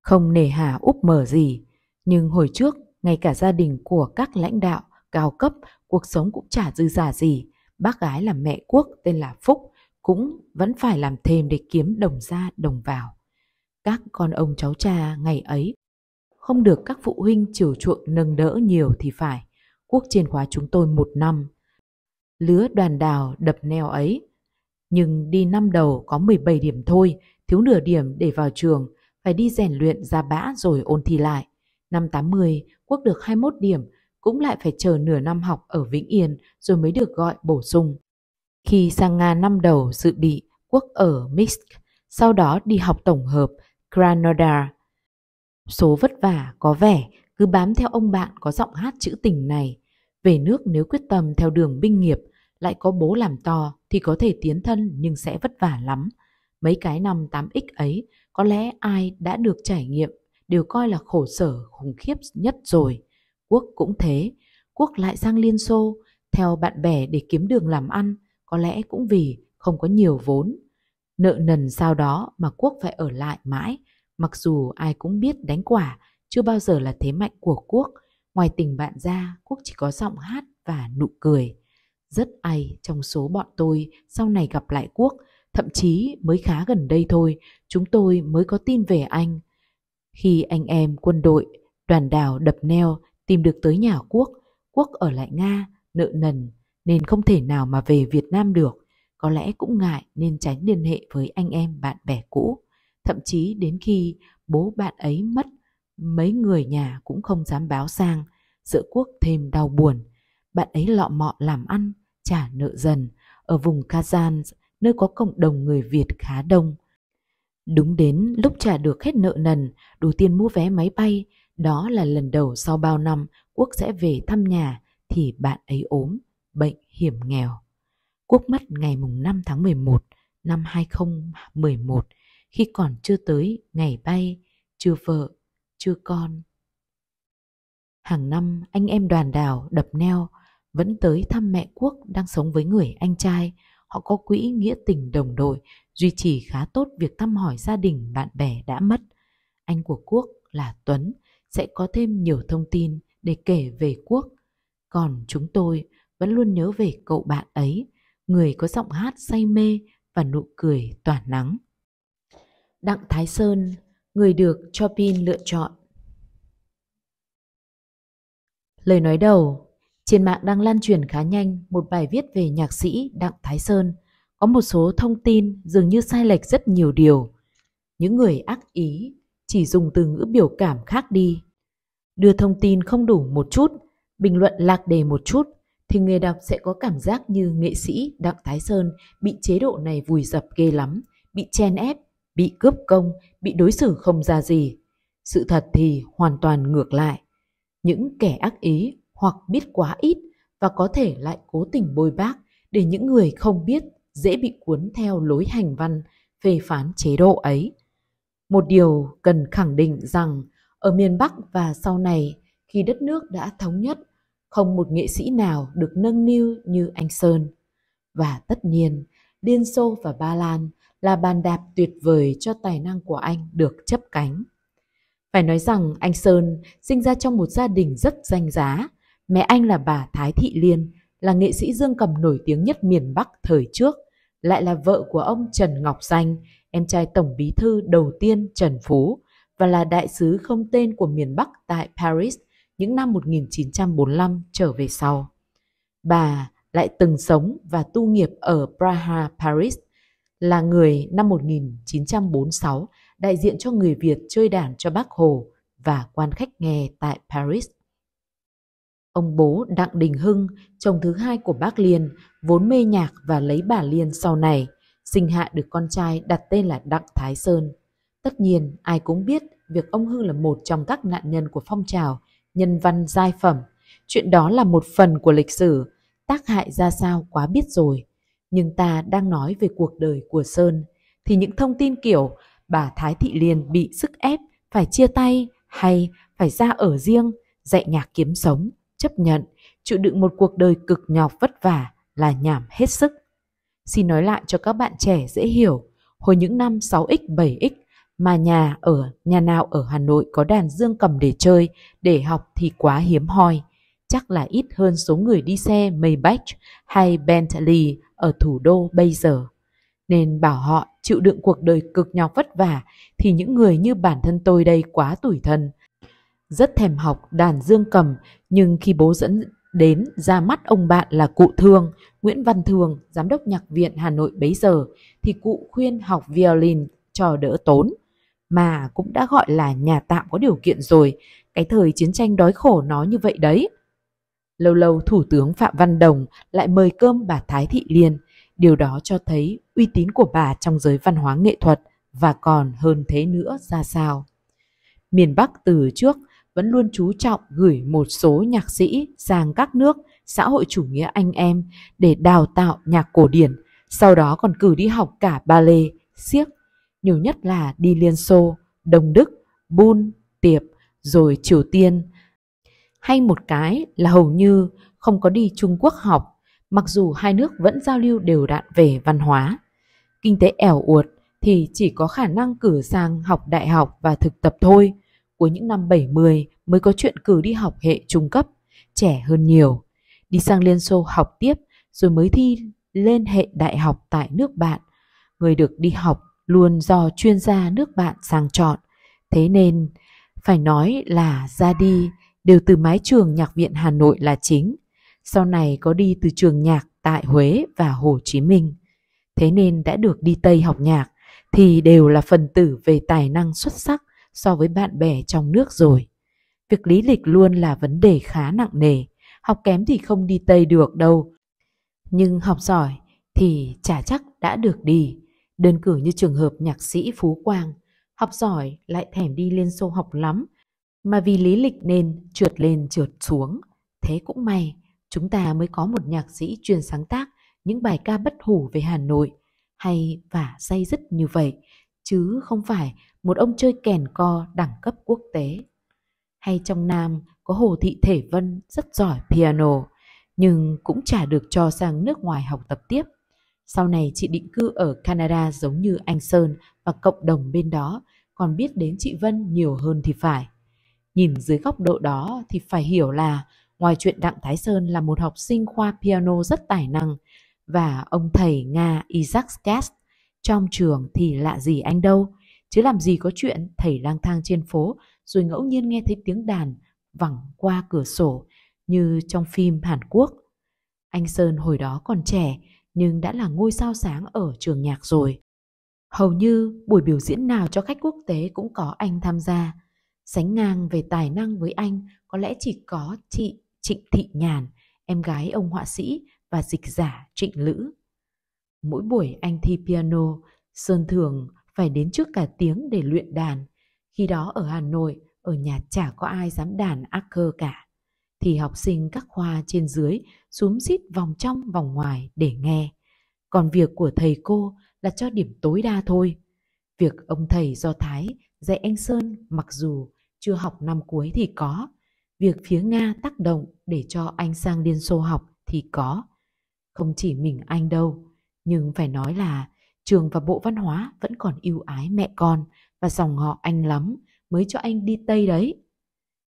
không nề hà úp mở gì. Nhưng hồi trước, ngay cả gia đình của các lãnh đạo cao cấp, cuộc sống cũng chả dư giả gì. Bác gái là mẹ quốc tên là Phúc, cũng vẫn phải làm thêm để kiếm đồng ra đồng vào. Các con ông cháu cha ngày ấy không được các phụ huynh chiều chuộng nâng đỡ nhiều thì phải. Quốc trên khóa chúng tôi một năm. Lứa đoàn đào đập neo ấy nhưng đi năm đầu có 17 điểm thôi, thiếu nửa điểm để vào trường, phải đi rèn luyện ra bã rồi ôn thi lại. Năm 80, Quốc được 21 điểm, cũng lại phải chờ nửa năm học ở Vĩnh Yên rồi mới được gọi bổ sung. Khi sang Nga năm đầu dự bị, Quốc ở Minsk, sau đó đi học tổng hợp Granada. Số vất vả có vẻ cứ bám theo ông bạn có giọng hát chữ tình này. Về nước nếu quyết tâm theo đường binh nghiệp, lại có bố làm to, thì có thể tiến thân nhưng sẽ vất vả lắm. Mấy cái năm 8X ấy, có lẽ ai đã được trải nghiệm đều coi là khổ sở khủng khiếp nhất rồi. Quốc cũng thế, Quốc lại sang Liên Xô, theo bạn bè để kiếm đường làm ăn, có lẽ cũng vì không có nhiều vốn. Nợ nần sau đó mà Quốc phải ở lại mãi, mặc dù ai cũng biết đánh quả chưa bao giờ là thế mạnh của Quốc. Ngoài tình bạn ra, Quốc chỉ có giọng hát và nụ cười. Rất ai trong số bọn tôi sau này gặp lại Quốc, thậm chí mới khá gần đây thôi, chúng tôi mới có tin về anh. Khi anh em quân đội, đoàn đảo đập neo tìm được tới nhà Quốc, Quốc ở lại Nga, nợ nần, nên không thể nào mà về Việt Nam được. Có lẽ cũng ngại nên tránh liên hệ với anh em bạn bè cũ. Thậm chí đến khi bố bạn ấy mất, mấy người nhà cũng không dám báo sang, sợ Quốc thêm đau buồn. Bạn ấy lọ mọ làm ăn, trả nợ dần ở vùng Kazan, nơi có cộng đồng người Việt khá đông. Đúng đến lúc trả được hết nợ nần, đủ tiền mua vé máy bay, đó là lần đầu sau bao năm Quốc sẽ về thăm nhà thì bạn ấy ốm, bệnh hiểm nghèo. Quốc mất ngày mùng 5 tháng 11 năm 2011 khi còn chưa tới ngày bay, chưa vợ, chưa con. Hàng năm anh em đoàn đảo đập neo vẫn tới thăm mẹ quốc đang sống với người anh trai. Họ có quỹ nghĩa tình đồng đội, duy trì khá tốt việc thăm hỏi gia đình bạn bè đã mất. Anh của quốc là Tuấn sẽ có thêm nhiều thông tin để kể về quốc. Còn chúng tôi vẫn luôn nhớ về cậu bạn ấy, người có giọng hát say mê và nụ cười tỏa nắng. Đặng Thái Sơn, người được cho pin lựa chọn. Lời nói đầu trên mạng đang lan truyền khá nhanh một bài viết về nhạc sĩ Đặng Thái Sơn. Có một số thông tin dường như sai lệch rất nhiều điều. Những người ác ý chỉ dùng từ ngữ biểu cảm khác đi. Đưa thông tin không đủ một chút, bình luận lạc đề một chút, thì người đọc sẽ có cảm giác như nghệ sĩ Đặng Thái Sơn bị chế độ này vùi dập ghê lắm, bị chen ép, bị cướp công, bị đối xử không ra gì. Sự thật thì hoàn toàn ngược lại. Những kẻ ác ý hoặc biết quá ít và có thể lại cố tình bôi bác để những người không biết dễ bị cuốn theo lối hành văn phê phán chế độ ấy. Một điều cần khẳng định rằng ở miền Bắc và sau này khi đất nước đã thống nhất, không một nghệ sĩ nào được nâng niu như anh Sơn. Và tất nhiên, Liên Xô và Ba Lan là bàn đạp tuyệt vời cho tài năng của anh được chấp cánh. Phải nói rằng anh Sơn sinh ra trong một gia đình rất danh giá, Mẹ anh là bà Thái Thị Liên, là nghệ sĩ dương cầm nổi tiếng nhất miền Bắc thời trước, lại là vợ của ông Trần Ngọc Danh, em trai tổng bí thư đầu tiên Trần Phú và là đại sứ không tên của miền Bắc tại Paris những năm 1945 trở về sau. Bà lại từng sống và tu nghiệp ở Praha, Paris, là người năm 1946 đại diện cho người Việt chơi đàn cho Bác Hồ và quan khách nghe tại Paris. Ông bố Đặng Đình Hưng, chồng thứ hai của bác Liên, vốn mê nhạc và lấy bà Liên sau này, sinh hạ được con trai đặt tên là Đặng Thái Sơn. Tất nhiên, ai cũng biết việc ông Hưng là một trong các nạn nhân của phong trào nhân văn giai phẩm. Chuyện đó là một phần của lịch sử, tác hại ra sao quá biết rồi. Nhưng ta đang nói về cuộc đời của Sơn, thì những thông tin kiểu bà Thái Thị Liên bị sức ép phải chia tay hay phải ra ở riêng, dạy nhạc kiếm sống chấp nhận, chịu đựng một cuộc đời cực nhọc vất vả là nhảm hết sức. Xin nói lại cho các bạn trẻ dễ hiểu, hồi những năm 6x, 7x mà nhà ở nhà nào ở Hà Nội có đàn dương cầm để chơi, để học thì quá hiếm hoi. Chắc là ít hơn số người đi xe Maybach hay Bentley ở thủ đô bây giờ. Nên bảo họ chịu đựng cuộc đời cực nhọc vất vả thì những người như bản thân tôi đây quá tủi thân, rất thèm học đàn dương cầm, nhưng khi bố dẫn đến ra mắt ông bạn là cụ Thương, Nguyễn Văn Thường, giám đốc nhạc viện Hà Nội bấy giờ, thì cụ khuyên học violin cho đỡ tốn. Mà cũng đã gọi là nhà tạm có điều kiện rồi, cái thời chiến tranh đói khổ nó như vậy đấy. Lâu lâu Thủ tướng Phạm Văn Đồng lại mời cơm bà Thái Thị Liên, điều đó cho thấy uy tín của bà trong giới văn hóa nghệ thuật và còn hơn thế nữa ra sao. Miền Bắc từ trước vẫn luôn chú trọng gửi một số nhạc sĩ sang các nước xã hội chủ nghĩa anh em để đào tạo nhạc cổ điển, sau đó còn cử đi học cả ballet, siếc, nhiều nhất là đi Liên Xô, Đông Đức, Bun, Tiệp, rồi Triều Tiên. Hay một cái là hầu như không có đi Trung Quốc học, mặc dù hai nước vẫn giao lưu đều đạn về văn hóa. Kinh tế ẻo uột thì chỉ có khả năng cử sang học đại học và thực tập thôi – cuối những năm 70 mới có chuyện cử đi học hệ trung cấp, trẻ hơn nhiều. Đi sang Liên Xô học tiếp rồi mới thi lên hệ đại học tại nước bạn. Người được đi học luôn do chuyên gia nước bạn sang chọn. Thế nên, phải nói là ra đi đều từ mái trường nhạc viện Hà Nội là chính. Sau này có đi từ trường nhạc tại Huế và Hồ Chí Minh. Thế nên đã được đi Tây học nhạc thì đều là phần tử về tài năng xuất sắc so với bạn bè trong nước rồi. Việc lý lịch luôn là vấn đề khá nặng nề, học kém thì không đi Tây được đâu. Nhưng học giỏi thì chả chắc đã được đi. Đơn cử như trường hợp nhạc sĩ Phú Quang, học giỏi lại thèm đi Liên Xô học lắm, mà vì lý lịch nên trượt lên trượt xuống. Thế cũng may, chúng ta mới có một nhạc sĩ chuyên sáng tác những bài ca bất hủ về Hà Nội hay và say dứt như vậy, chứ không phải một ông chơi kèn co đẳng cấp quốc tế. Hay trong Nam có Hồ Thị Thể Vân rất giỏi piano, nhưng cũng chả được cho sang nước ngoài học tập tiếp. Sau này chị định cư ở Canada giống như anh Sơn và cộng đồng bên đó, còn biết đến chị Vân nhiều hơn thì phải. Nhìn dưới góc độ đó thì phải hiểu là ngoài chuyện Đặng Thái Sơn là một học sinh khoa piano rất tài năng và ông thầy Nga Isaac Katz trong trường thì lạ gì anh đâu, chứ làm gì có chuyện thầy lang thang trên phố rồi ngẫu nhiên nghe thấy tiếng đàn vẳng qua cửa sổ như trong phim Hàn Quốc. Anh Sơn hồi đó còn trẻ nhưng đã là ngôi sao sáng ở trường nhạc rồi. Hầu như buổi biểu diễn nào cho khách quốc tế cũng có anh tham gia. Sánh ngang về tài năng với anh có lẽ chỉ có chị Trịnh Thị Nhàn, em gái ông họa sĩ và dịch giả Trịnh Lữ. Mỗi buổi anh thi piano, Sơn thường phải đến trước cả tiếng để luyện đàn. Khi đó ở Hà Nội, ở nhà chả có ai dám đàn ác cả. Thì học sinh các khoa trên dưới xúm xít vòng trong vòng ngoài để nghe. Còn việc của thầy cô là cho điểm tối đa thôi. Việc ông thầy do Thái dạy anh Sơn mặc dù chưa học năm cuối thì có. Việc phía Nga tác động để cho anh sang Liên Xô học thì có. Không chỉ mình anh đâu, nhưng phải nói là trường và bộ văn hóa vẫn còn yêu ái mẹ con và dòng họ anh lắm mới cho anh đi Tây đấy.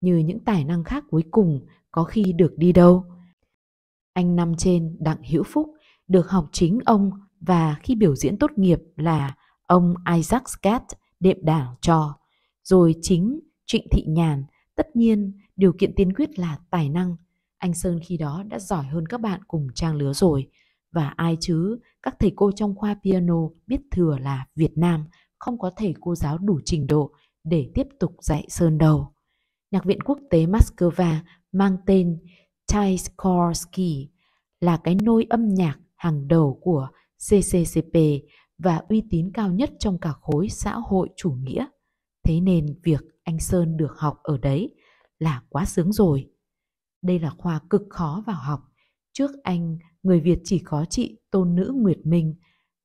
Như những tài năng khác cuối cùng có khi được đi đâu. Anh năm trên Đặng Hữu Phúc được học chính ông và khi biểu diễn tốt nghiệp là ông Isaac Scott đệm đảo cho. Rồi chính Trịnh Thị Nhàn, tất nhiên điều kiện tiên quyết là tài năng. Anh Sơn khi đó đã giỏi hơn các bạn cùng trang lứa rồi, và ai chứ, các thầy cô trong khoa piano biết thừa là Việt Nam không có thầy cô giáo đủ trình độ để tiếp tục dạy sơn đầu. Nhạc viện quốc tế Moscow mang tên Tchaikovsky là cái nôi âm nhạc hàng đầu của CCCP và uy tín cao nhất trong cả khối xã hội chủ nghĩa. Thế nên việc anh Sơn được học ở đấy là quá sướng rồi. Đây là khoa cực khó vào học. Trước anh người Việt chỉ có chị Tôn Nữ Nguyệt Minh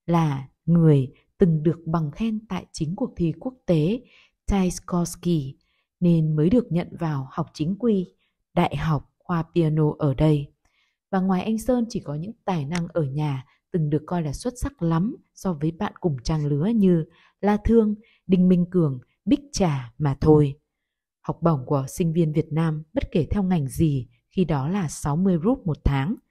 là người từng được bằng khen tại chính cuộc thi quốc tế Tchaikovsky nên mới được nhận vào học chính quy đại học khoa piano ở đây. Và ngoài anh Sơn chỉ có những tài năng ở nhà từng được coi là xuất sắc lắm so với bạn cùng trang lứa như La Thương, Đinh Minh Cường, Bích Trà mà thôi. Học bổng của sinh viên Việt Nam bất kể theo ngành gì khi đó là 60 rúp một tháng –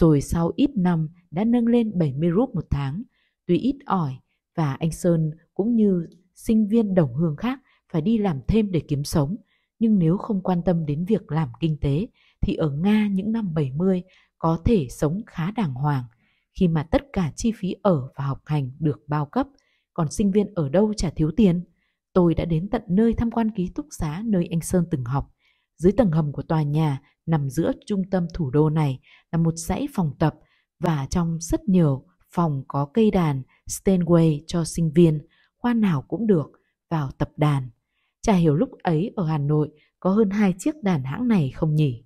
rồi sau ít năm đã nâng lên 70 rúp một tháng, tuy ít ỏi và anh Sơn cũng như sinh viên đồng hương khác phải đi làm thêm để kiếm sống, nhưng nếu không quan tâm đến việc làm kinh tế thì ở Nga những năm 70 có thể sống khá đàng hoàng khi mà tất cả chi phí ở và học hành được bao cấp, còn sinh viên ở đâu chả thiếu tiền. Tôi đã đến tận nơi tham quan ký túc xá nơi anh Sơn từng học dưới tầng hầm của tòa nhà nằm giữa trung tâm thủ đô này là một dãy phòng tập và trong rất nhiều phòng có cây đàn Steinway cho sinh viên, khoa nào cũng được, vào tập đàn. Chả hiểu lúc ấy ở Hà Nội có hơn hai chiếc đàn hãng này không nhỉ?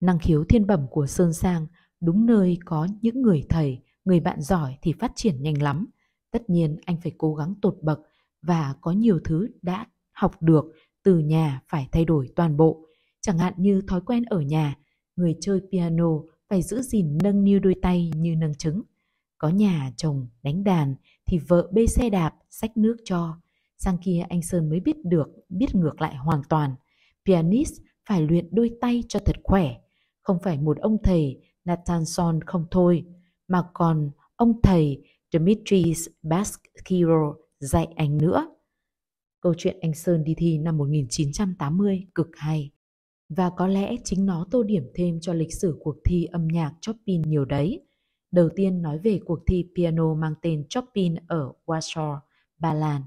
Năng khiếu thiên bẩm của Sơn Sang đúng nơi có những người thầy, người bạn giỏi thì phát triển nhanh lắm. Tất nhiên anh phải cố gắng tột bậc và có nhiều thứ đã học được từ nhà phải thay đổi toàn bộ. Chẳng hạn như thói quen ở nhà, người chơi piano phải giữ gìn nâng niu đôi tay như nâng trứng. Có nhà chồng đánh đàn thì vợ bê xe đạp xách nước cho. Sang kia anh Sơn mới biết được, biết ngược lại hoàn toàn. Pianist phải luyện đôi tay cho thật khỏe. Không phải một ông thầy Nathanson không thôi, mà còn ông thầy Dmitris Baskiro dạy anh nữa. Câu chuyện anh Sơn đi thi năm 1980 cực hay. Và có lẽ chính nó tô điểm thêm cho lịch sử cuộc thi âm nhạc Chopin nhiều đấy. Đầu tiên nói về cuộc thi piano mang tên Chopin ở Warsaw, Ba Lan.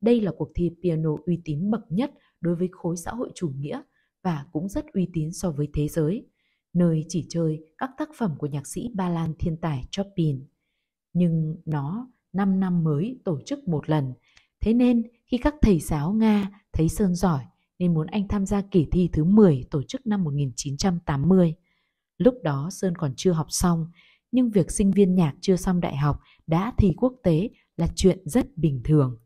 Đây là cuộc thi piano uy tín bậc nhất đối với khối xã hội chủ nghĩa và cũng rất uy tín so với thế giới, nơi chỉ chơi các tác phẩm của nhạc sĩ Ba Lan thiên tài Chopin. Nhưng nó 5 năm mới tổ chức một lần, thế nên khi các thầy giáo Nga thấy Sơn giỏi nên muốn anh tham gia kỳ thi thứ 10 tổ chức năm 1980. Lúc đó Sơn còn chưa học xong, nhưng việc sinh viên nhạc chưa xong đại học đã thi quốc tế là chuyện rất bình thường.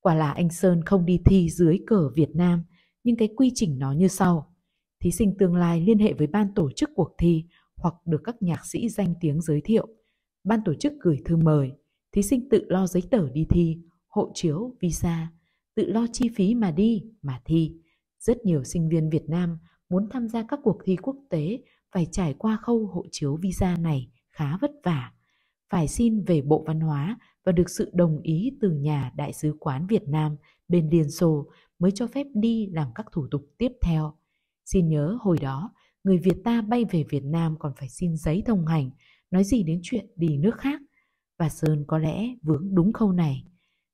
Quả là anh Sơn không đi thi dưới cờ Việt Nam, nhưng cái quy trình nó như sau. Thí sinh tương lai liên hệ với ban tổ chức cuộc thi hoặc được các nhạc sĩ danh tiếng giới thiệu. Ban tổ chức gửi thư mời, thí sinh tự lo giấy tờ đi thi hộ chiếu, visa, tự lo chi phí mà đi, mà thi. Rất nhiều sinh viên Việt Nam muốn tham gia các cuộc thi quốc tế phải trải qua khâu hộ chiếu visa này khá vất vả. Phải xin về Bộ Văn hóa và được sự đồng ý từ nhà Đại sứ quán Việt Nam bên Liên Xô mới cho phép đi làm các thủ tục tiếp theo. Xin nhớ hồi đó, người Việt ta bay về Việt Nam còn phải xin giấy thông hành, nói gì đến chuyện đi nước khác. Và Sơn có lẽ vướng đúng khâu này.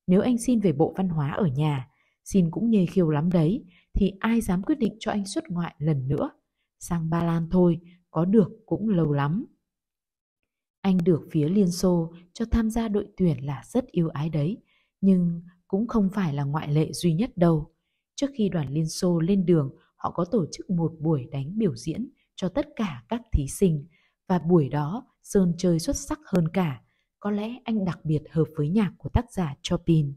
Nếu anh xin về bộ văn hóa ở nhà, xin cũng nhê khiêu lắm đấy, thì ai dám quyết định cho anh xuất ngoại lần nữa. Sang Ba Lan thôi, có được cũng lâu lắm. Anh được phía Liên Xô cho tham gia đội tuyển là rất yêu ái đấy, nhưng cũng không phải là ngoại lệ duy nhất đâu. Trước khi đoàn Liên Xô lên đường, họ có tổ chức một buổi đánh biểu diễn cho tất cả các thí sinh và buổi đó Sơn chơi xuất sắc hơn cả có lẽ anh đặc biệt hợp với nhạc của tác giả Chopin.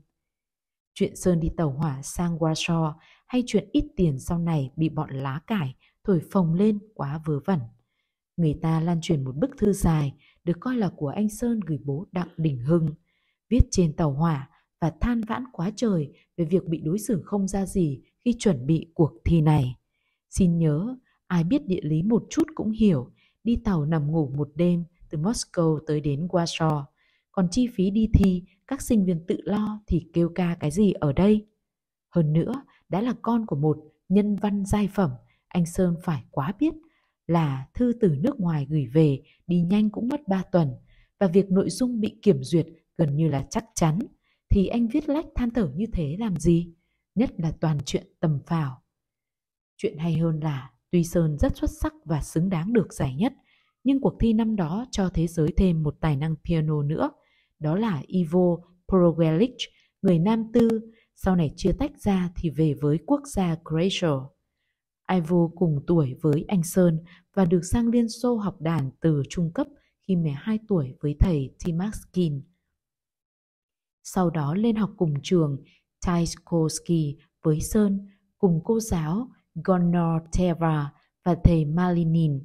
Chuyện Sơn đi tàu hỏa sang Warsaw hay chuyện ít tiền sau này bị bọn lá cải thổi phồng lên quá vớ vẩn. Người ta lan truyền một bức thư dài được coi là của anh Sơn gửi bố Đặng Đình Hưng, viết trên tàu hỏa và than vãn quá trời về việc bị đối xử không ra gì khi chuẩn bị cuộc thi này. Xin nhớ, ai biết địa lý một chút cũng hiểu, đi tàu nằm ngủ một đêm từ Moscow tới đến Warsaw còn chi phí đi thi các sinh viên tự lo thì kêu ca cái gì ở đây. Hơn nữa, đã là con của một nhân văn giai phẩm, anh Sơn phải quá biết là thư từ nước ngoài gửi về đi nhanh cũng mất 3 tuần và việc nội dung bị kiểm duyệt gần như là chắc chắn thì anh viết lách than thở như thế làm gì? Nhất là toàn chuyện tầm phào. Chuyện hay hơn là tuy Sơn rất xuất sắc và xứng đáng được giải nhất, nhưng cuộc thi năm đó cho thế giới thêm một tài năng piano nữa – đó là Ivo Progelic, người Nam Tư, sau này chia tách ra thì về với quốc gia Croatia. Ivo cùng tuổi với anh Sơn và được sang Liên Xô học đàn từ trung cấp khi mẹ 12 tuổi với thầy Timaskin. Sau đó lên học cùng trường Tchaikovsky với Sơn, cùng cô giáo Gonor và thầy Malinin.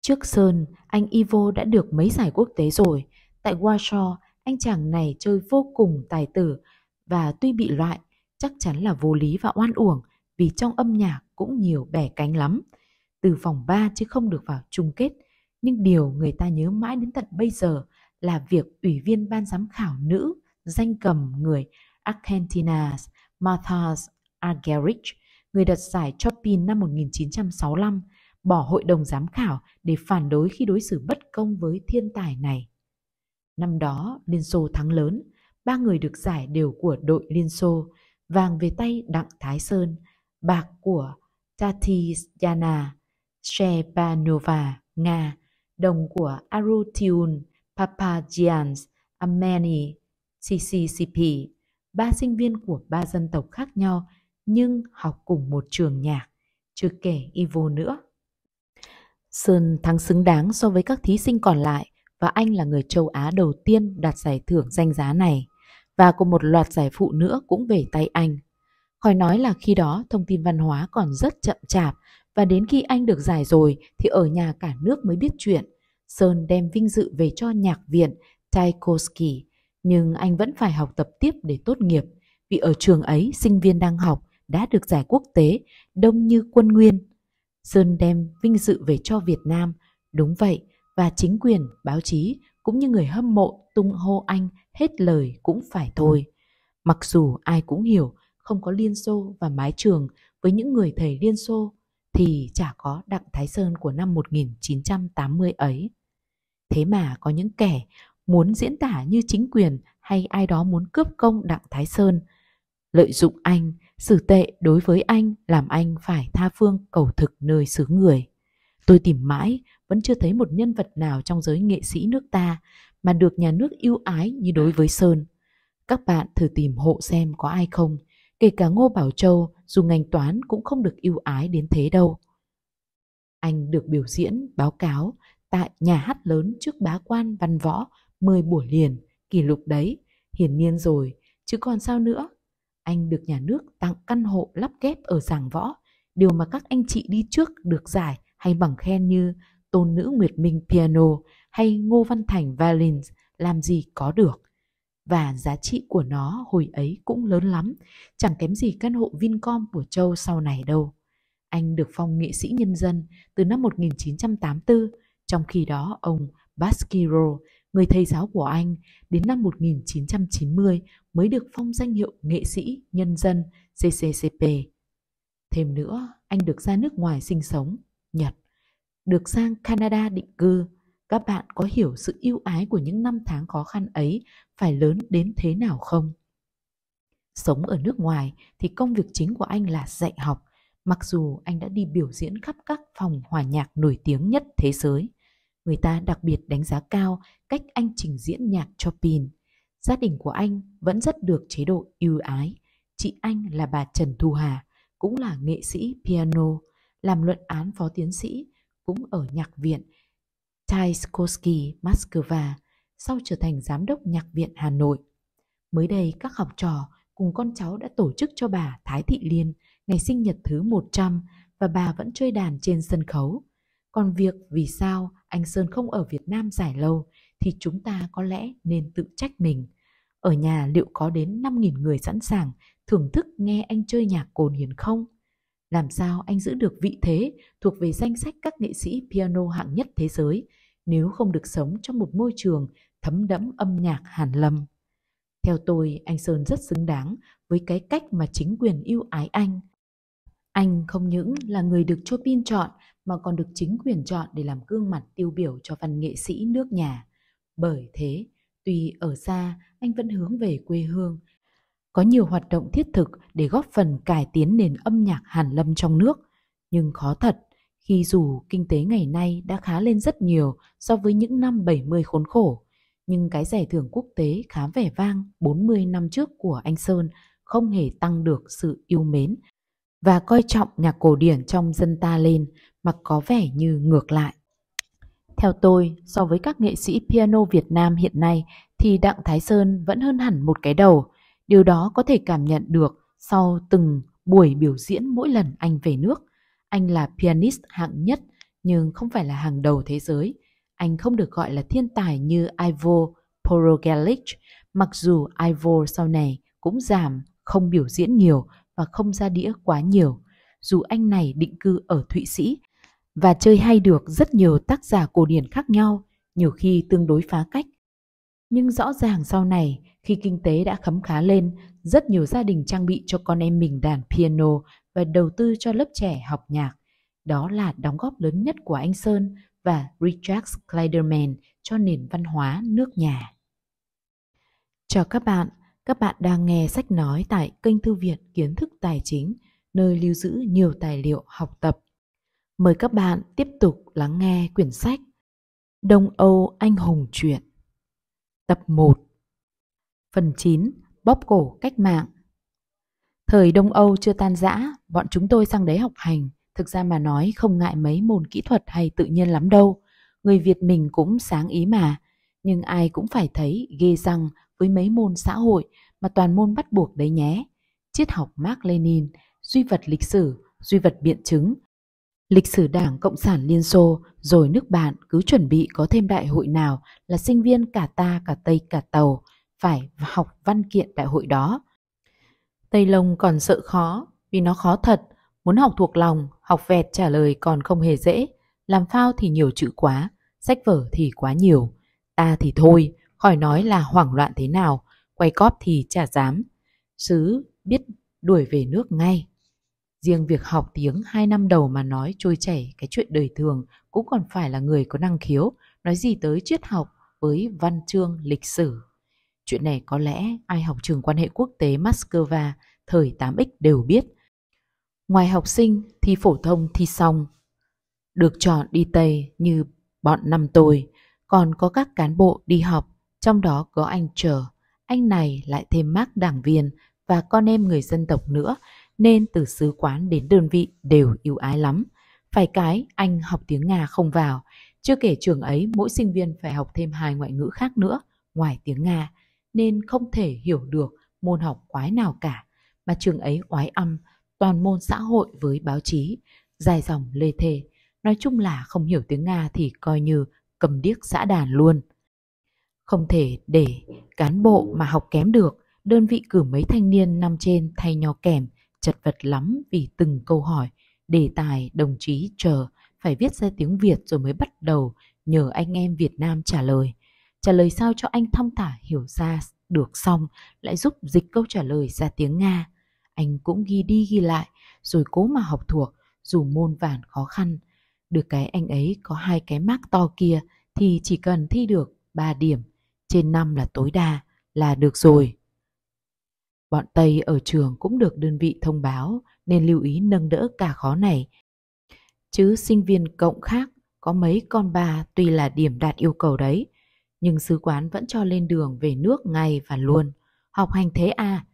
Trước Sơn, anh Ivo đã được mấy giải quốc tế rồi, Tại Warsaw, anh chàng này chơi vô cùng tài tử và tuy bị loại, chắc chắn là vô lý và oan uổng vì trong âm nhạc cũng nhiều bẻ cánh lắm. Từ vòng 3 chứ không được vào chung kết, nhưng điều người ta nhớ mãi đến tận bây giờ là việc ủy viên ban giám khảo nữ danh cầm người Argentina Martha Argerich, người đặt giải Chopin năm 1965, bỏ hội đồng giám khảo để phản đối khi đối xử bất công với thiên tài này. Năm đó, Liên Xô thắng lớn, ba người được giải đều của đội Liên Xô, vàng về tay Đặng Thái Sơn, bạc của Tatiana Shepanova, Nga, đồng của Arutiun Papagians, Armeni, CCCP, ba sinh viên của ba dân tộc khác nhau nhưng học cùng một trường nhạc, chưa kể Ivo nữa. Sơn thắng xứng đáng so với các thí sinh còn lại và anh là người châu Á đầu tiên đạt giải thưởng danh giá này và có một loạt giải phụ nữa cũng về tay anh. Khỏi nói là khi đó thông tin văn hóa còn rất chậm chạp và đến khi anh được giải rồi thì ở nhà cả nước mới biết chuyện. Sơn đem vinh dự về cho nhạc viện Tchaikovsky, nhưng anh vẫn phải học tập tiếp để tốt nghiệp vì ở trường ấy sinh viên đang học đã được giải quốc tế đông như quân nguyên. Sơn đem vinh dự về cho Việt Nam, đúng vậy, và chính quyền, báo chí cũng như người hâm mộ tung hô anh hết lời cũng phải thôi. Mặc dù ai cũng hiểu không có Liên Xô và mái trường với những người thầy Liên Xô thì chả có Đặng Thái Sơn của năm 1980 ấy. Thế mà có những kẻ muốn diễn tả như chính quyền hay ai đó muốn cướp công Đặng Thái Sơn, lợi dụng anh, xử tệ đối với anh làm anh phải tha phương cầu thực nơi xứ người. Tôi tìm mãi vẫn chưa thấy một nhân vật nào trong giới nghệ sĩ nước ta mà được nhà nước yêu ái như đối với Sơn. Các bạn thử tìm hộ xem có ai không, kể cả Ngô Bảo Châu dù ngành toán cũng không được yêu ái đến thế đâu. Anh được biểu diễn, báo cáo tại nhà hát lớn trước bá quan văn võ 10 buổi liền, kỷ lục đấy, hiển nhiên rồi, chứ còn sao nữa. Anh được nhà nước tặng căn hộ lắp ghép ở giảng võ, điều mà các anh chị đi trước được giải hay bằng khen như tôn nữ Nguyệt Minh Piano hay Ngô Văn Thành violin làm gì có được. Và giá trị của nó hồi ấy cũng lớn lắm, chẳng kém gì căn hộ Vincom của Châu sau này đâu. Anh được phong nghệ sĩ nhân dân từ năm 1984, trong khi đó ông Basquiro, người thầy giáo của anh, đến năm 1990 mới được phong danh hiệu nghệ sĩ nhân dân CCCP. Thêm nữa, anh được ra nước ngoài sinh sống, Nhật được sang Canada định cư, các bạn có hiểu sự yêu ái của những năm tháng khó khăn ấy phải lớn đến thế nào không? Sống ở nước ngoài thì công việc chính của anh là dạy học, mặc dù anh đã đi biểu diễn khắp các phòng hòa nhạc nổi tiếng nhất thế giới. Người ta đặc biệt đánh giá cao cách anh trình diễn nhạc cho Pin. Gia đình của anh vẫn rất được chế độ ưu ái. Chị anh là bà Trần Thu Hà, cũng là nghệ sĩ piano, làm luận án phó tiến sĩ cũng ở nhạc viện Tchaikovsky Moscow, sau trở thành giám đốc nhạc viện Hà Nội. Mới đây, các học trò cùng con cháu đã tổ chức cho bà Thái Thị Liên ngày sinh nhật thứ 100 và bà vẫn chơi đàn trên sân khấu. Còn việc vì sao anh Sơn không ở Việt Nam dài lâu thì chúng ta có lẽ nên tự trách mình. Ở nhà liệu có đến 5.000 người sẵn sàng thưởng thức nghe anh chơi nhạc cồn hiền không? Làm sao anh giữ được vị thế thuộc về danh sách các nghệ sĩ piano hạng nhất thế giới nếu không được sống trong một môi trường thấm đẫm âm nhạc hàn lâm? Theo tôi, anh Sơn rất xứng đáng với cái cách mà chính quyền yêu ái anh. Anh không những là người được Chopin chọn mà còn được chính quyền chọn để làm gương mặt tiêu biểu cho văn nghệ sĩ nước nhà. Bởi thế, tuy ở xa, anh vẫn hướng về quê hương có nhiều hoạt động thiết thực để góp phần cải tiến nền âm nhạc Hàn Lâm trong nước. Nhưng khó thật, khi dù kinh tế ngày nay đã khá lên rất nhiều so với những năm 70 khốn khổ, nhưng cái giải thưởng quốc tế khá vẻ vang 40 năm trước của anh Sơn không hề tăng được sự yêu mến và coi trọng nhạc cổ điển trong dân ta lên mà có vẻ như ngược lại. Theo tôi, so với các nghệ sĩ piano Việt Nam hiện nay thì Đặng Thái Sơn vẫn hơn hẳn một cái đầu – Điều đó có thể cảm nhận được sau từng buổi biểu diễn mỗi lần anh về nước. Anh là pianist hạng nhất nhưng không phải là hàng đầu thế giới. Anh không được gọi là thiên tài như Ivo Porogelic, mặc dù Ivo sau này cũng giảm, không biểu diễn nhiều và không ra đĩa quá nhiều. Dù anh này định cư ở Thụy Sĩ và chơi hay được rất nhiều tác giả cổ điển khác nhau, nhiều khi tương đối phá cách. Nhưng rõ ràng sau này khi kinh tế đã khấm khá lên, rất nhiều gia đình trang bị cho con em mình đàn piano và đầu tư cho lớp trẻ học nhạc. Đó là đóng góp lớn nhất của anh Sơn và Richard Clayderman cho nền văn hóa nước nhà. Chào các bạn, các bạn đang nghe sách nói tại kênh Thư viện Kiến thức Tài chính, nơi lưu giữ nhiều tài liệu học tập. Mời các bạn tiếp tục lắng nghe quyển sách Đông Âu Anh Hùng chuyện Tập 1 Phần 9. Bóp cổ cách mạng Thời Đông Âu chưa tan rã, bọn chúng tôi sang đấy học hành. Thực ra mà nói không ngại mấy môn kỹ thuật hay tự nhiên lắm đâu. Người Việt mình cũng sáng ý mà. Nhưng ai cũng phải thấy ghê rằng với mấy môn xã hội mà toàn môn bắt buộc đấy nhé. Triết học Mark Lenin, duy vật lịch sử, duy vật biện chứng, lịch sử Đảng Cộng sản Liên Xô, rồi nước bạn cứ chuẩn bị có thêm đại hội nào là sinh viên cả ta cả Tây cả Tàu, phải học văn kiện đại hội đó. Tây Lông còn sợ khó, vì nó khó thật, muốn học thuộc lòng, học vẹt trả lời còn không hề dễ, làm phao thì nhiều chữ quá, sách vở thì quá nhiều. Ta thì thôi, khỏi nói là hoảng loạn thế nào, quay cóp thì chả dám. Sứ biết đuổi về nước ngay. Riêng việc học tiếng hai năm đầu mà nói trôi chảy cái chuyện đời thường cũng còn phải là người có năng khiếu, nói gì tới triết học với văn chương lịch sử. Chuyện này có lẽ ai học trường quan hệ quốc tế Moscow thời 8X đều biết. Ngoài học sinh thi phổ thông thi xong, được chọn đi Tây như bọn năm tôi, còn có các cán bộ đi học, trong đó có anh Trở. Anh này lại thêm mác đảng viên và con em người dân tộc nữa, nên từ sứ quán đến đơn vị đều yêu ái lắm. Phải cái, anh học tiếng Nga không vào. Chưa kể trường ấy, mỗi sinh viên phải học thêm hai ngoại ngữ khác nữa, ngoài tiếng Nga nên không thể hiểu được môn học quái nào cả, mà trường ấy oái âm, toàn môn xã hội với báo chí, dài dòng lê thê. Nói chung là không hiểu tiếng Nga thì coi như cầm điếc xã đàn luôn. Không thể để cán bộ mà học kém được, đơn vị cử mấy thanh niên năm trên thay nhau kèm, chật vật lắm vì từng câu hỏi, đề tài đồng chí chờ, phải viết ra tiếng Việt rồi mới bắt đầu nhờ anh em Việt Nam trả lời trả lời sao cho anh thong thả hiểu ra được xong lại giúp dịch câu trả lời ra tiếng Nga. Anh cũng ghi đi ghi lại, rồi cố mà học thuộc, dù môn vàn khó khăn. Được cái anh ấy có hai cái mác to kia thì chỉ cần thi được 3 điểm, trên 5 là tối đa, là được rồi. Bọn Tây ở trường cũng được đơn vị thông báo nên lưu ý nâng đỡ cả khó này. Chứ sinh viên cộng khác có mấy con bà tuy là điểm đạt yêu cầu đấy, nhưng sứ quán vẫn cho lên đường về nước ngay và luôn. Học hành thế à?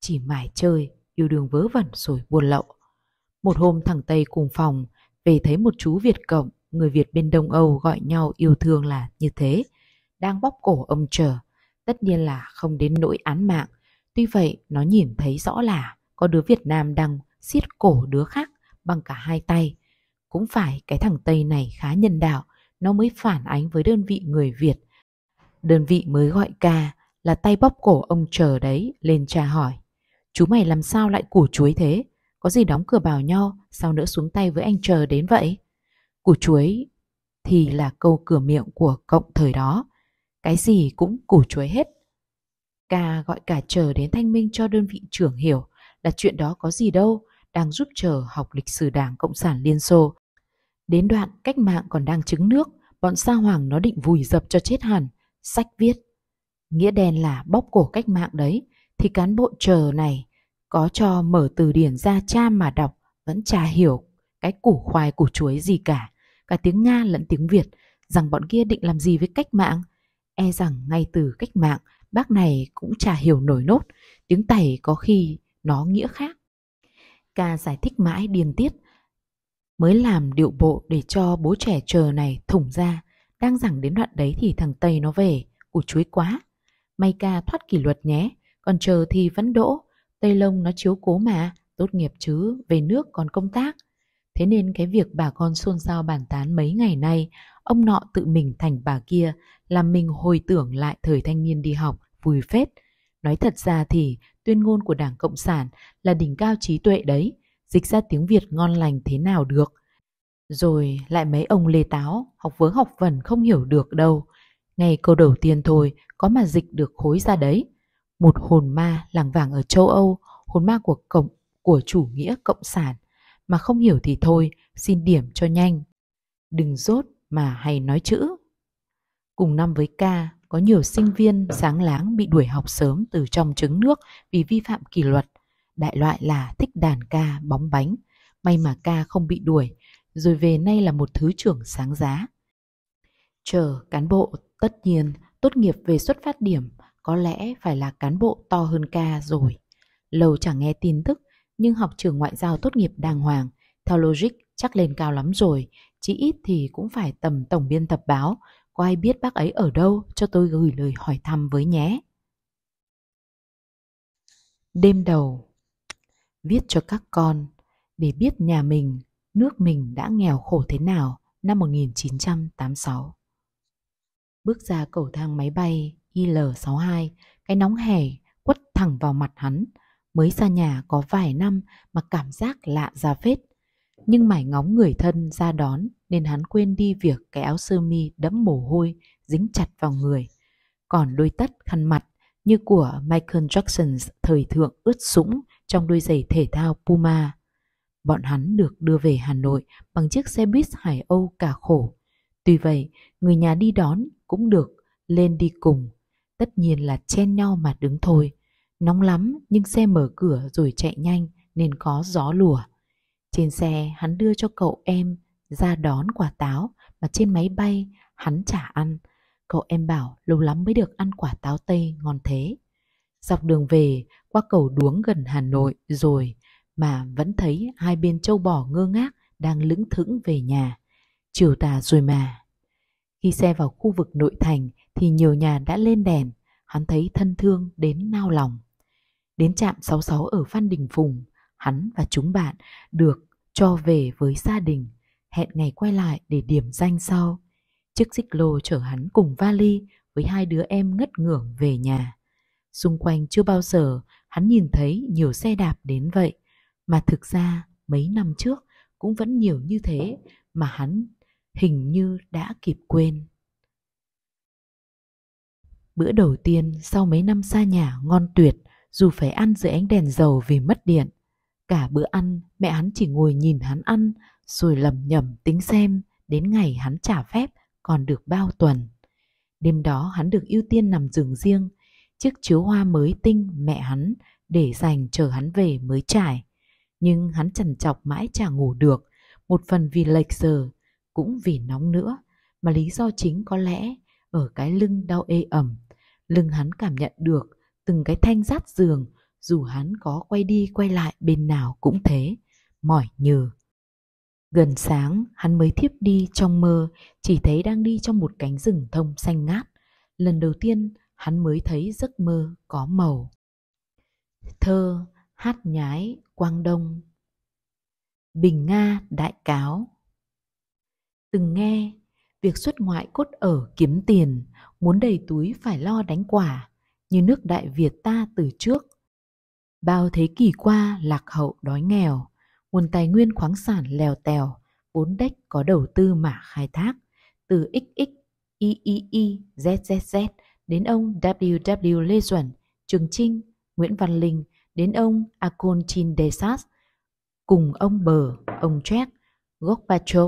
Chỉ mải chơi, yêu đường vớ vẩn rồi buồn lậu. Một hôm thằng Tây cùng phòng, về thấy một chú Việt Cộng, người Việt bên Đông Âu gọi nhau yêu thương là như thế, đang bóp cổ ông chờ. Tất nhiên là không đến nỗi án mạng, tuy vậy nó nhìn thấy rõ là có đứa Việt Nam đang siết cổ đứa khác bằng cả hai tay. Cũng phải cái thằng Tây này khá nhân đạo, nó mới phản ánh với đơn vị người Việt. Đơn vị mới gọi ca là tay bóp cổ ông chờ đấy lên tra hỏi. Chú mày làm sao lại củ chuối thế? Có gì đóng cửa bảo nho sao nữa xuống tay với anh chờ đến vậy? Củ chuối thì là câu cửa miệng của cộng thời đó. Cái gì cũng củ chuối hết. Ca gọi cả chờ đến thanh minh cho đơn vị trưởng hiểu là chuyện đó có gì đâu, đang giúp chờ học lịch sử đảng Cộng sản Liên Xô Đến đoạn cách mạng còn đang trứng nước, bọn Sa Hoàng nó định vùi dập cho chết hẳn. Sách viết, nghĩa đen là bóc cổ cách mạng đấy, thì cán bộ chờ này có cho mở từ điển ra cha mà đọc vẫn chả hiểu cái củ khoai củ chuối gì cả, cả tiếng Nga lẫn tiếng Việt, rằng bọn kia định làm gì với cách mạng. E rằng ngay từ cách mạng, bác này cũng chả hiểu nổi nốt, tiếng Tày có khi nó nghĩa khác. Ca giải thích mãi điền tiết, mới làm điệu bộ để cho bố trẻ chờ này thủng ra. Đang giảng đến đoạn đấy thì thằng Tây nó về, ủ chuối quá. May ca thoát kỷ luật nhé, còn chờ thì vẫn đỗ, Tây Lông nó chiếu cố mà, tốt nghiệp chứ, về nước còn công tác. Thế nên cái việc bà con xôn xao bàn tán mấy ngày nay, ông nọ tự mình thành bà kia, làm mình hồi tưởng lại thời thanh niên đi học, vui phết. Nói thật ra thì tuyên ngôn của Đảng Cộng sản là đỉnh cao trí tuệ đấy, dịch ra tiếng Việt ngon lành thế nào được. Rồi lại mấy ông lê táo, học vớ học vẩn không hiểu được đâu. Ngay câu đầu tiên thôi, có mà dịch được khối ra đấy. Một hồn ma làng vàng ở châu Âu, hồn ma của cộng của chủ nghĩa cộng sản. Mà không hiểu thì thôi, xin điểm cho nhanh. Đừng rốt mà hay nói chữ. Cùng năm với ca, có nhiều sinh viên sáng láng bị đuổi học sớm từ trong trứng nước vì vi phạm kỷ luật đại loại là thích đàn ca bóng bánh. May mà ca không bị đuổi, rồi về nay là một thứ trưởng sáng giá. Chờ cán bộ tất nhiên tốt nghiệp về xuất phát điểm có lẽ phải là cán bộ to hơn ca rồi. Lâu chẳng nghe tin tức, nhưng học trường ngoại giao tốt nghiệp đàng hoàng, theo logic chắc lên cao lắm rồi, chỉ ít thì cũng phải tầm tổng biên tập báo, có ai biết bác ấy ở đâu cho tôi gửi lời hỏi thăm với nhé. Đêm đầu viết cho các con để biết nhà mình, nước mình đã nghèo khổ thế nào năm 1986. Bước ra cầu thang máy bay IL-62, cái nóng hè quất thẳng vào mặt hắn. Mới xa nhà có vài năm mà cảm giác lạ ra phết. Nhưng mải ngóng người thân ra đón nên hắn quên đi việc cái áo sơ mi đẫm mồ hôi dính chặt vào người. Còn đôi tất khăn mặt như của Michael Jackson thời thượng ướt sũng trong đôi giày thể thao Puma. Bọn hắn được đưa về Hà Nội bằng chiếc xe buýt Hải Âu cả khổ. Tuy vậy, người nhà đi đón cũng được lên đi cùng. Tất nhiên là chen nhau mà đứng thôi. Nóng lắm nhưng xe mở cửa rồi chạy nhanh nên có gió lùa. Trên xe hắn đưa cho cậu em ra đón quả táo mà trên máy bay hắn chả ăn. Cậu em bảo lâu lắm mới được ăn quả táo Tây ngon thế. Dọc đường về, qua cầu đuống gần Hà Nội rồi mà vẫn thấy hai bên châu bò ngơ ngác đang lững thững về nhà. Chiều tà rồi mà. Khi xe vào khu vực nội thành thì nhiều nhà đã lên đèn, hắn thấy thân thương đến nao lòng. Đến trạm 66 ở Phan Đình Phùng, hắn và chúng bạn được cho về với gia đình, hẹn ngày quay lại để điểm danh sau. Chiếc xích lô chở hắn cùng vali với hai đứa em ngất ngưởng về nhà. Xung quanh chưa bao giờ hắn nhìn thấy nhiều xe đạp đến vậy. Mà thực ra mấy năm trước cũng vẫn nhiều như thế mà hắn hình như đã kịp quên. Bữa đầu tiên sau mấy năm xa nhà ngon tuyệt, dù phải ăn dưới ánh đèn dầu vì mất điện. Cả bữa ăn, mẹ hắn chỉ ngồi nhìn hắn ăn, rồi lẩm nhẩm tính xem đến ngày hắn trả phép còn được bao tuần. Đêm đó hắn được ưu tiên nằm giường riêng, chiếc chiếu hoa mới tinh mẹ hắn để dành chờ hắn về mới trải. Nhưng hắn trằn chọc mãi chả ngủ được, một phần vì lệch giờ, cũng vì nóng nữa, mà lý do chính có lẽ ở cái lưng đau ê ẩm. Lưng hắn cảm nhận được từng cái thanh rát giường, dù hắn có quay đi quay lại bên nào cũng thế, mỏi nhừ. Gần sáng, hắn mới thiếp đi trong mơ, chỉ thấy đang đi trong một cánh rừng thông xanh ngát. Lần đầu tiên, hắn mới thấy giấc mơ có màu. Thơ hát nhái Quang Đông Bình Nga đại cáo Từng nghe, việc xuất ngoại cốt ở kiếm tiền, muốn đầy túi phải lo đánh quả, như nước Đại Việt ta từ trước. Bao thế kỷ qua lạc hậu đói nghèo, nguồn tài nguyên khoáng sản lèo tèo, vốn đếch có đầu tư mà khai thác, từ z z đến ông W.W. Lê Duẩn, Trường Trinh, Nguyễn Văn Linh, đến ông Akon Chin Desas, cùng ông Bờ, ông Trek, Gorbachev,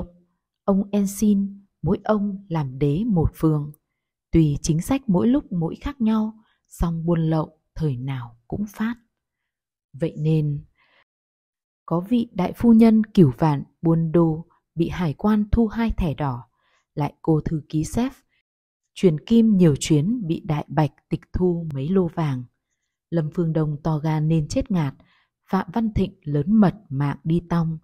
ông Ensin, mỗi ông làm đế một phường, Tùy chính sách mỗi lúc mỗi khác nhau, song buôn lậu thời nào cũng phát. Vậy nên, có vị đại phu nhân cửu vạn buôn đô bị hải quan thu hai thẻ đỏ, lại cô thư ký xếp truyền kim nhiều chuyến bị đại bạch tịch thu mấy lô vàng. Lâm Phương Đông to ga nên chết ngạt, Phạm Văn Thịnh lớn mật mạng đi tong.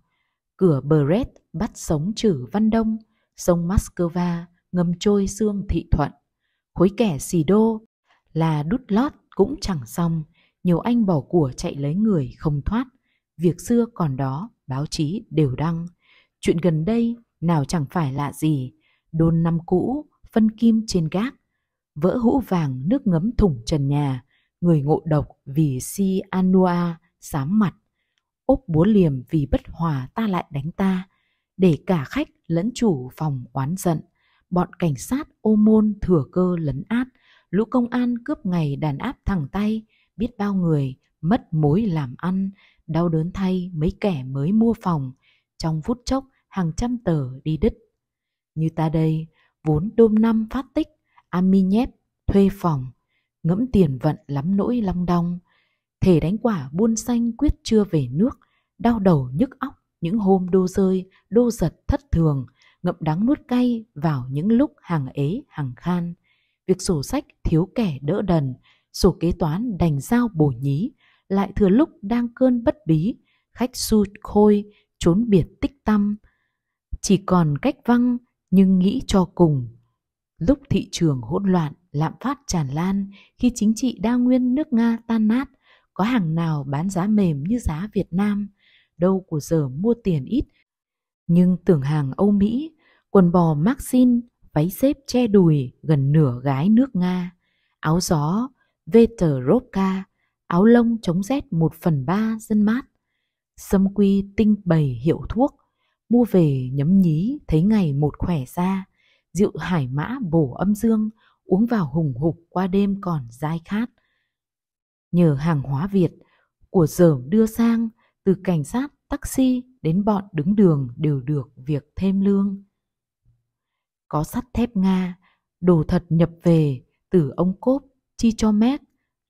Cửa Beret bắt sống trừ Văn Đông, sông Moscow ngâm trôi xương thị thuận. Khối kẻ xì đô là đút lót cũng chẳng xong, nhiều anh bỏ của chạy lấy người không thoát. Việc xưa còn đó, báo chí đều đăng. Chuyện gần đây nào chẳng phải lạ gì, đôn năm cũ, phân kim trên gác, vỡ hũ vàng nước ngấm thủng trần nhà, người ngộ độc vì si anua sám mặt, ốp búa liềm vì bất hòa ta lại đánh ta, để cả khách lẫn chủ phòng oán giận. Bọn cảnh sát ô môn thừa cơ lấn át, lũ công an cướp ngày đàn áp thẳng tay, biết bao người mất mối làm ăn, đau đớn thay mấy kẻ mới mua phòng, trong phút chốc hàng trăm tờ đi đứt. Như ta đây, vốn đôm năm phát tích, ami nhép, thuê phòng, ngẫm tiền vận lắm nỗi long đong. Thể đánh quả buôn xanh quyết chưa về nước, đau đầu nhức óc những hôm đô rơi, đô giật thất thường, ngậm đắng nuốt cay vào những lúc hàng ế, hàng khan. Việc sổ sách thiếu kẻ đỡ đần, sổ kế toán đành giao bổ nhí, lại thừa lúc đang cơn bất bí, khách su khôi, trốn biệt tích tâm. Chỉ còn cách văng, nhưng nghĩ cho cùng, lúc thị trường hỗn loạn, lạm phát tràn lan, khi chính trị đa nguyên nước Nga tan nát, có hàng nào bán giá mềm như giá Việt Nam, đâu của giờ mua tiền ít. Nhưng tưởng hàng Âu Mỹ, quần bò Maxin, váy xếp che đùi gần nửa gái nước Nga, áo gió, veter ropka, áo lông chống rét một phần ba dân mát, sâm quy tinh bầy hiệu thuốc – Mua về nhấm nhí thấy ngày một khỏe ra, rượu hải mã bổ âm dương, uống vào hùng hục qua đêm còn dai khát. Nhờ hàng hóa Việt của dở đưa sang, từ cảnh sát, taxi đến bọn đứng đường đều được việc thêm lương. Có sắt thép Nga, đồ thật nhập về từ ông cốp chi cho mét,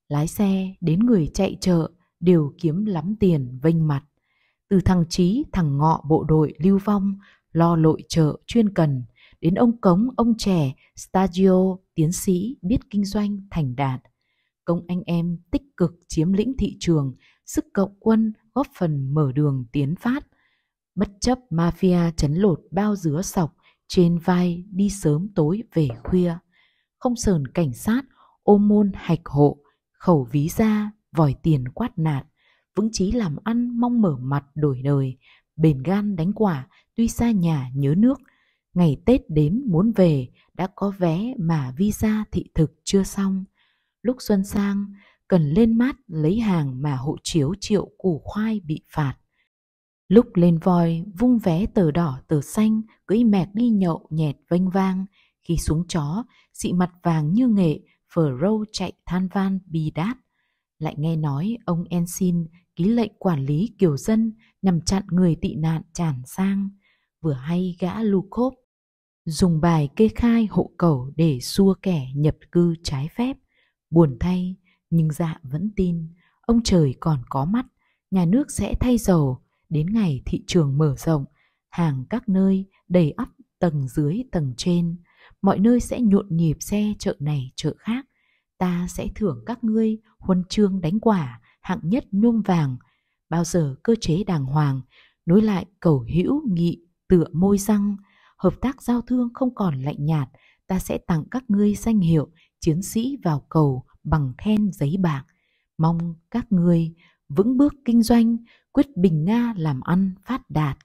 lái xe đến người chạy chợ đều kiếm lắm tiền vênh mặt từ thằng Trí, thằng Ngọ bộ đội lưu vong, lo lội chợ chuyên cần, đến ông Cống, ông trẻ, Stagio, tiến sĩ, biết kinh doanh, thành đạt. Công anh em tích cực chiếm lĩnh thị trường, sức cộng quân góp phần mở đường tiến phát. Bất chấp mafia chấn lột bao dứa sọc, trên vai đi sớm tối về khuya. Không sờn cảnh sát, ôm môn hạch hộ, khẩu ví ra, vòi tiền quát nạt vững chí làm ăn mong mở mặt đổi đời, bền gan đánh quả, tuy xa nhà nhớ nước. Ngày Tết đến muốn về, đã có vé mà visa thị thực chưa xong. Lúc xuân sang, cần lên mát lấy hàng mà hộ chiếu triệu củ khoai bị phạt. Lúc lên voi, vung vé tờ đỏ tờ xanh, cưỡi mẹt đi nhậu nhẹt vênh vang. Khi xuống chó, xị mặt vàng như nghệ, phở râu chạy than van bi đát. Lại nghe nói ông Ensin ký lệnh quản lý kiều dân nhằm chặn người tị nạn tràn sang, vừa hay gã Lukov dùng bài kê khai hộ khẩu để xua kẻ nhập cư trái phép. Buồn thay, nhưng dạ vẫn tin, ông trời còn có mắt, nhà nước sẽ thay dầu, đến ngày thị trường mở rộng, hàng các nơi đầy ắp tầng dưới tầng trên, mọi nơi sẽ nhộn nhịp xe chợ này chợ khác, ta sẽ thưởng các ngươi huân chương đánh quả hạng nhất nhung vàng, bao giờ cơ chế đàng hoàng, nối lại cầu hữu nghị tựa môi răng, hợp tác giao thương không còn lạnh nhạt, ta sẽ tặng các ngươi danh hiệu chiến sĩ vào cầu bằng khen giấy bạc. Mong các ngươi vững bước kinh doanh, quyết bình Nga làm ăn phát đạt.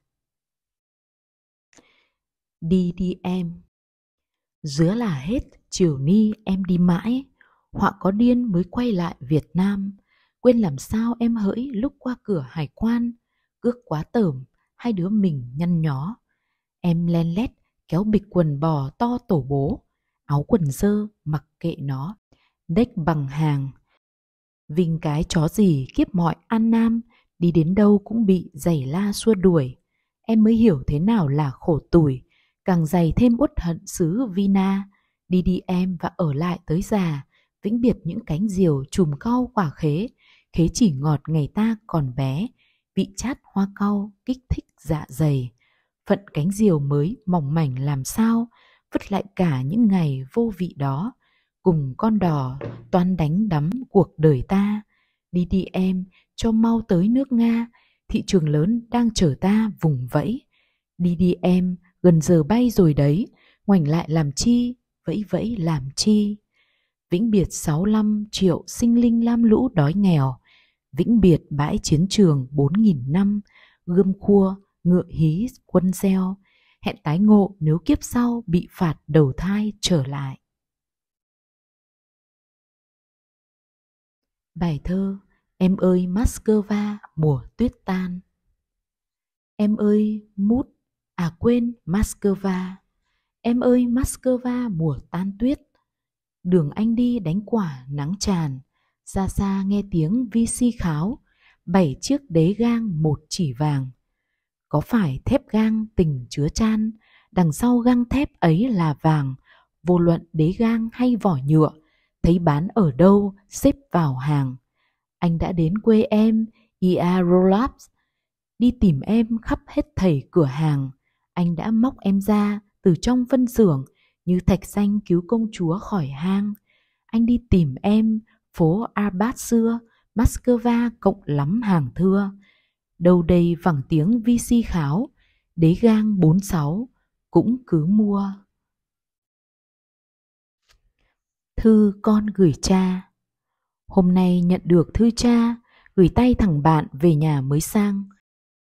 Đi đi em. Dứa là hết, chiều ni em đi mãi. Họa có điên mới quay lại Việt Nam quên làm sao em hỡi lúc qua cửa hải quan, cước quá tởm, hai đứa mình nhăn nhó. Em len lét kéo bịch quần bò to tổ bố, áo quần dơ mặc kệ nó, đếch bằng hàng. Vinh cái chó gì kiếp mọi an nam, đi đến đâu cũng bị giày la xua đuổi. Em mới hiểu thế nào là khổ tuổi càng dày thêm uất hận xứ Vina. Đi đi em và ở lại tới già, vĩnh biệt những cánh diều chùm cau quả khế, khế chỉ ngọt ngày ta còn bé, vị chát hoa cau kích thích dạ dày. Phận cánh diều mới mỏng mảnh làm sao, vứt lại cả những ngày vô vị đó. Cùng con đò toan đánh đắm cuộc đời ta. Đi đi em, cho mau tới nước Nga, thị trường lớn đang chờ ta vùng vẫy. Đi đi em, gần giờ bay rồi đấy, ngoảnh lại làm chi, vẫy vẫy làm chi. Vĩnh biệt 65 triệu sinh linh lam lũ đói nghèo, vĩnh biệt bãi chiến trường bốn nghìn năm, gươm khua, ngựa hí, quân gieo, hẹn tái ngộ nếu kiếp sau bị phạt đầu thai trở lại. Bài thơ Em ơi Moscow mùa tuyết tan Em ơi mút, à quên Moscow Em ơi Moscow mùa tan tuyết Đường anh đi đánh quả nắng tràn ra xa nghe tiếng vi si kháo, bảy chiếc đế gang một chỉ vàng. Có phải thép gang tình chứa chan, đằng sau gang thép ấy là vàng, vô luận đế gang hay vỏ nhựa, thấy bán ở đâu xếp vào hàng. Anh đã đến quê em, EA Rollups, đi tìm em khắp hết thầy cửa hàng. Anh đã móc em ra từ trong phân xưởng như thạch xanh cứu công chúa khỏi hang. Anh đi tìm em, phố Abat xưa, Moscow cộng lắm hàng thưa. Đâu đây vẳng tiếng vi si kháo, đế gang 46 cũng cứ mua. Thư con gửi cha Hôm nay nhận được thư cha, gửi tay thằng bạn về nhà mới sang.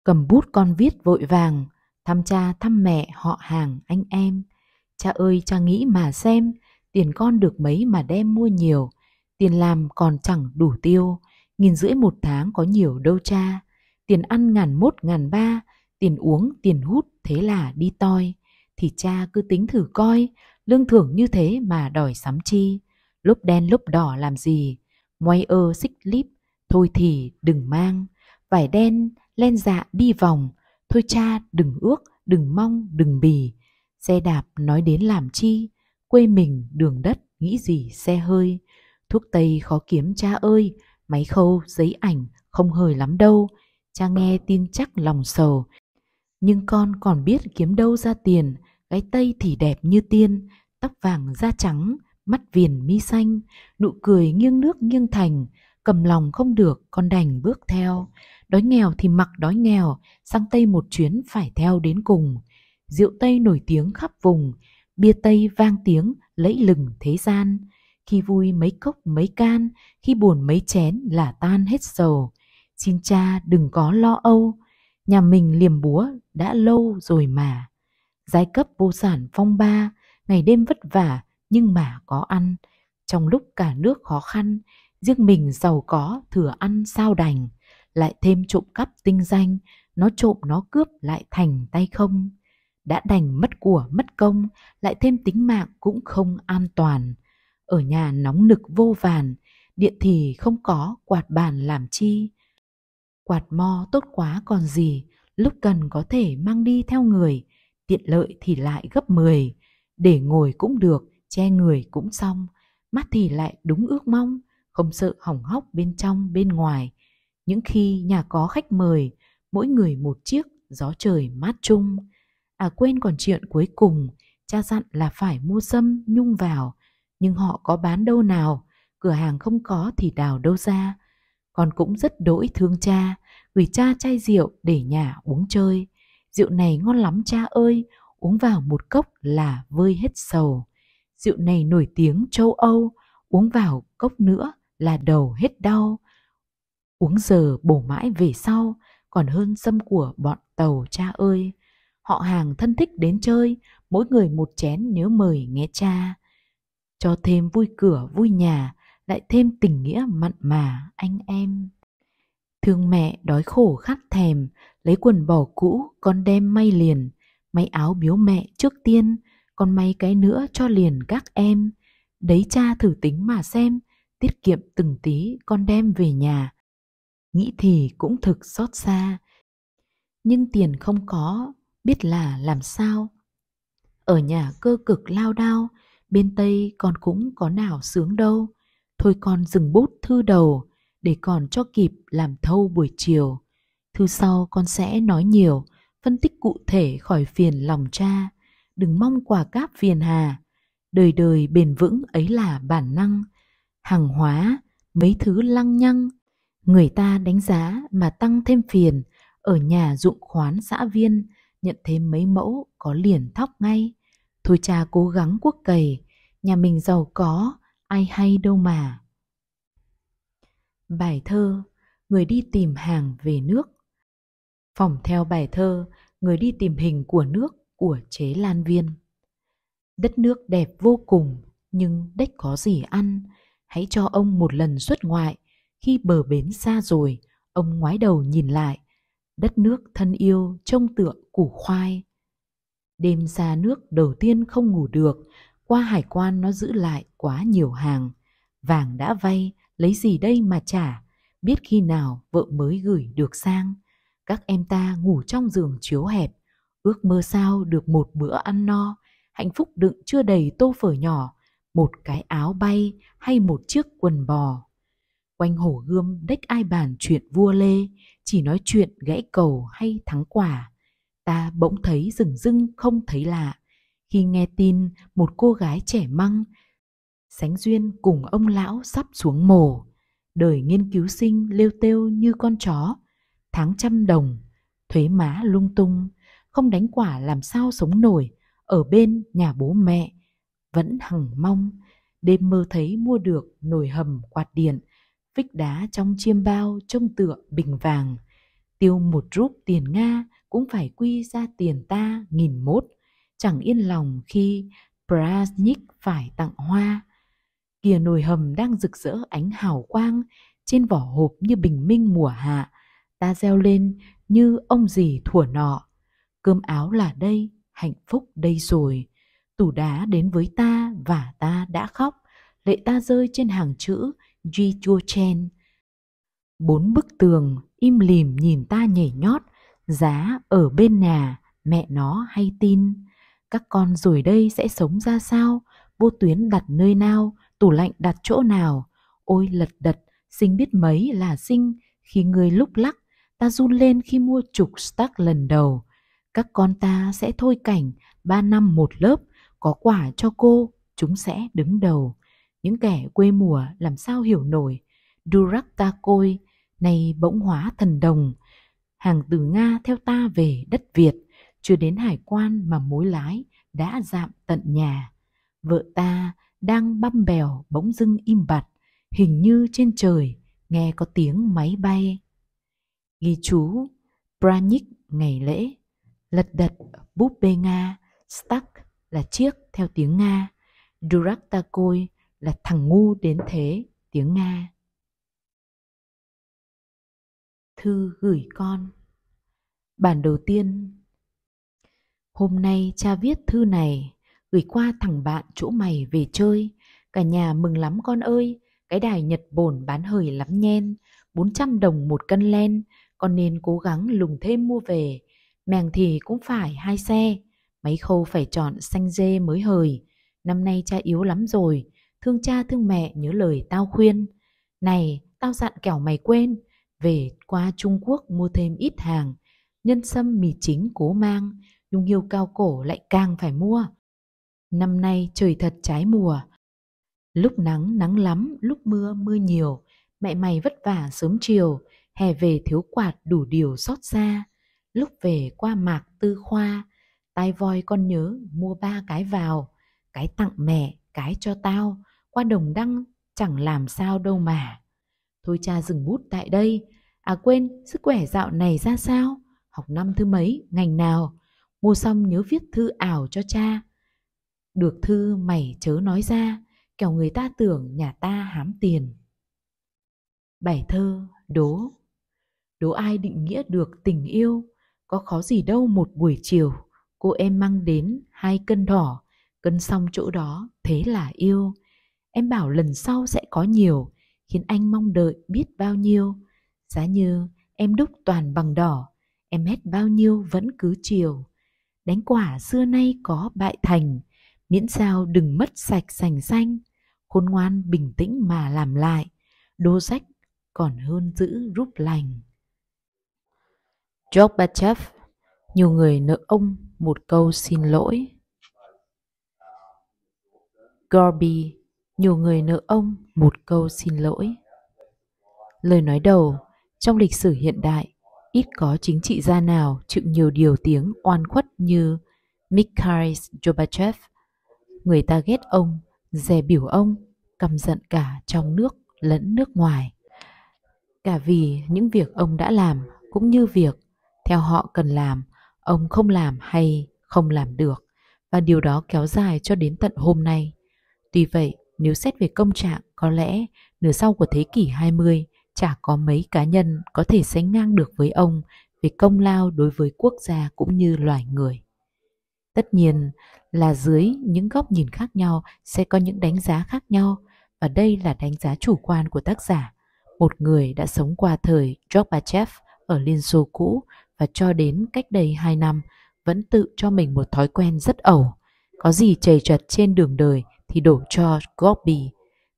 Cầm bút con viết vội vàng, thăm cha thăm mẹ họ hàng anh em. Cha ơi cha nghĩ mà xem, tiền con được mấy mà đem mua nhiều – Tiền làm còn chẳng đủ tiêu, nghìn rưỡi một tháng có nhiều đâu cha. Tiền ăn ngàn mốt ngàn ba, tiền uống, tiền hút, thế là đi toi. Thì cha cứ tính thử coi, lương thưởng như thế mà đòi sắm chi. Lúc đen lúc đỏ làm gì, ngoay ơ xích líp, thôi thì đừng mang. Vải đen, len dạ đi vòng, thôi cha đừng ước, đừng mong, đừng bì. Xe đạp nói đến làm chi, quê mình đường đất nghĩ gì xe hơi Thuốc tây khó kiếm cha ơi, máy khâu, giấy ảnh không hời lắm đâu. Cha nghe tin chắc lòng sầu. Nhưng con còn biết kiếm đâu ra tiền, gái tây thì đẹp như tiên, tóc vàng da trắng, mắt viền mi xanh, nụ cười nghiêng nước nghiêng thành, cầm lòng không được con đành bước theo. Đói nghèo thì mặc đói nghèo, sang Tây một chuyến phải theo đến cùng. Rượu Tây nổi tiếng khắp vùng, bia Tây vang tiếng lẫy lừng thế gian. Khi vui mấy cốc mấy can, khi buồn mấy chén là tan hết sầu. Xin cha đừng có lo âu, nhà mình liềm búa đã lâu rồi mà. Giai cấp vô sản phong ba, ngày đêm vất vả nhưng mà có ăn. Trong lúc cả nước khó khăn, riêng mình giàu có thừa ăn sao đành. Lại thêm trộm cắp tinh danh, nó trộm nó cướp lại thành tay không đã đành mất của mất công lại thêm tính mạng cũng không an toàn ở nhà nóng nực vô vàn điện thì không có quạt bàn làm chi quạt mo tốt quá còn gì lúc cần có thể mang đi theo người tiện lợi thì lại gấp 10 để ngồi cũng được che người cũng xong mắt thì lại đúng ước mong không sợ hỏng hóc bên trong bên ngoài những khi nhà có khách mời mỗi người một chiếc gió trời mát chung à quên còn chuyện cuối cùng cha dặn là phải mua sâm nhung vào nhưng họ có bán đâu nào, cửa hàng không có thì đào đâu ra. Con cũng rất đỗi thương cha, gửi cha chai rượu để nhà uống chơi. Rượu này ngon lắm cha ơi, uống vào một cốc là vơi hết sầu. Rượu này nổi tiếng châu Âu, uống vào cốc nữa là đầu hết đau. Uống giờ bổ mãi về sau, còn hơn dâm của bọn tàu cha ơi. Họ hàng thân thích đến chơi, mỗi người một chén nhớ mời nghe cha cho thêm vui cửa vui nhà, lại thêm tình nghĩa mặn mà anh em. Thương mẹ đói khổ khát thèm, lấy quần bỏ cũ con đem may liền, may áo biếu mẹ trước tiên, con may cái nữa cho liền các em. Đấy cha thử tính mà xem, tiết kiệm từng tí con đem về nhà. Nghĩ thì cũng thực xót xa, nhưng tiền không có, biết là làm sao. Ở nhà cơ cực lao đao, bên Tây con cũng có nào sướng đâu. Thôi con dừng bút thư đầu, để còn cho kịp làm thâu buổi chiều. Thư sau con sẽ nói nhiều, phân tích cụ thể khỏi phiền lòng cha. Đừng mong quả cáp phiền hà, đời đời bền vững ấy là bản năng. Hàng hóa, mấy thứ lăng nhăng, người ta đánh giá mà tăng thêm phiền, ở nhà dụng khoán xã viên, nhận thêm mấy mẫu có liền thóc ngay. Thôi cha cố gắng quốc cày, nhà mình giàu có, ai hay đâu mà. Bài thơ Người đi tìm hàng về nước Phỏng theo bài thơ Người đi tìm hình của nước của chế Lan Viên Đất nước đẹp vô cùng nhưng đếch có gì ăn Hãy cho ông một lần xuất ngoại Khi bờ bến xa rồi Ông ngoái đầu nhìn lại Đất nước thân yêu trông tượng củ khoai Đêm ra nước đầu tiên không ngủ được, qua hải quan nó giữ lại quá nhiều hàng. Vàng đã vay, lấy gì đây mà trả, biết khi nào vợ mới gửi được sang. Các em ta ngủ trong giường chiếu hẹp, ước mơ sao được một bữa ăn no, hạnh phúc đựng chưa đầy tô phở nhỏ, một cái áo bay hay một chiếc quần bò. Quanh hồ gươm đếch ai bàn chuyện vua lê, chỉ nói chuyện gãy cầu hay thắng quả ta bỗng thấy rừng rưng không thấy lạ khi nghe tin một cô gái trẻ măng sánh duyên cùng ông lão sắp xuống mồ đời nghiên cứu sinh lêu têu như con chó tháng trăm đồng thuế má lung tung không đánh quả làm sao sống nổi ở bên nhà bố mẹ vẫn hằng mong đêm mơ thấy mua được nồi hầm quạt điện vích đá trong chiêm bao trông tựa bình vàng tiêu một rúp tiền nga cũng phải quy ra tiền ta nghìn mốt chẳng yên lòng khi Prasnik phải tặng hoa kìa nồi hầm đang rực rỡ ánh hào quang trên vỏ hộp như bình minh mùa hạ ta reo lên như ông gì thủa nọ cơm áo là đây hạnh phúc đây rồi tủ đá đến với ta và ta đã khóc lệ ta rơi trên hàng chữ Ji Chua Chen. Bốn bức tường im lìm nhìn ta nhảy nhót giá ở bên nhà mẹ nó hay tin các con rồi đây sẽ sống ra sao vô tuyến đặt nơi nào tủ lạnh đặt chỗ nào ôi lật đật sinh biết mấy là sinh khi người lúc lắc ta run lên khi mua chục stack lần đầu các con ta sẽ thôi cảnh ba năm một lớp có quả cho cô chúng sẽ đứng đầu những kẻ quê mùa làm sao hiểu nổi Durak ta côi, này bỗng hóa thần đồng, hàng từ Nga theo ta về đất Việt, chưa đến hải quan mà mối lái đã dạm tận nhà. Vợ ta đang băm bèo bỗng dưng im bặt, hình như trên trời nghe có tiếng máy bay. Ghi chú, Branik ngày lễ, lật đật búp bê Nga, stuck là chiếc theo tiếng Nga, Duraktakoi là thằng ngu đến thế tiếng Nga. thư gửi con. Bản đầu tiên Hôm nay cha viết thư này, gửi qua thằng bạn chỗ mày về chơi. Cả nhà mừng lắm con ơi, cái đài Nhật Bổn bán hời lắm nhen, 400 đồng một cân len, con nên cố gắng lùng thêm mua về. Màng thì cũng phải hai xe, mấy khâu phải chọn xanh dê mới hời. Năm nay cha yếu lắm rồi, thương cha thương mẹ nhớ lời tao khuyên. Này, tao dặn kẻo mày quên, về qua Trung Quốc mua thêm ít hàng, nhân sâm mì chính cố mang, nhung hiêu cao cổ lại càng phải mua. Năm nay trời thật trái mùa. Lúc nắng nắng lắm, lúc mưa mưa nhiều, mẹ mày vất vả sớm chiều, hè về thiếu quạt đủ điều xót xa. Lúc về qua mạc tư khoa, tai voi con nhớ mua ba cái vào, cái tặng mẹ, cái cho tao, qua đồng đăng chẳng làm sao đâu mà. Thôi cha dừng bút tại đây. À quên, sức khỏe dạo này ra sao? Học năm thứ mấy, ngành nào? Mua xong nhớ viết thư ảo cho cha. Được thư mày chớ nói ra, kẻo người ta tưởng nhà ta hám tiền. Bài thơ Đố Đố ai định nghĩa được tình yêu, có khó gì đâu một buổi chiều, cô em mang đến hai cân đỏ, cân xong chỗ đó, thế là yêu. Em bảo lần sau sẽ có nhiều, khiến anh mong đợi biết bao nhiêu. Giá như em đúc toàn bằng đỏ, em hết bao nhiêu vẫn cứ chiều. Đánh quả xưa nay có bại thành, miễn sao đừng mất sạch sành xanh. Khôn ngoan bình tĩnh mà làm lại, đô sách còn hơn giữ rút lành. George Gorbachev, nhiều người nợ ông một câu xin lỗi. Gorby nhiều người nợ ông một câu xin lỗi. Lời nói đầu, trong lịch sử hiện đại, ít có chính trị gia nào chịu nhiều điều tiếng oan khuất như Mikhail Gorbachev. Người ta ghét ông, dè biểu ông, căm giận cả trong nước lẫn nước ngoài. Cả vì những việc ông đã làm cũng như việc theo họ cần làm, ông không làm hay không làm được và điều đó kéo dài cho đến tận hôm nay. Tuy vậy, nếu xét về công trạng, có lẽ nửa sau của thế kỷ 20 chả có mấy cá nhân có thể sánh ngang được với ông về công lao đối với quốc gia cũng như loài người. Tất nhiên là dưới những góc nhìn khác nhau sẽ có những đánh giá khác nhau và đây là đánh giá chủ quan của tác giả, một người đã sống qua thời Gorbachev ở Liên Xô cũ và cho đến cách đây 2 năm vẫn tự cho mình một thói quen rất ẩu. Có gì chầy chật trên đường đời thì đổ cho Gorby,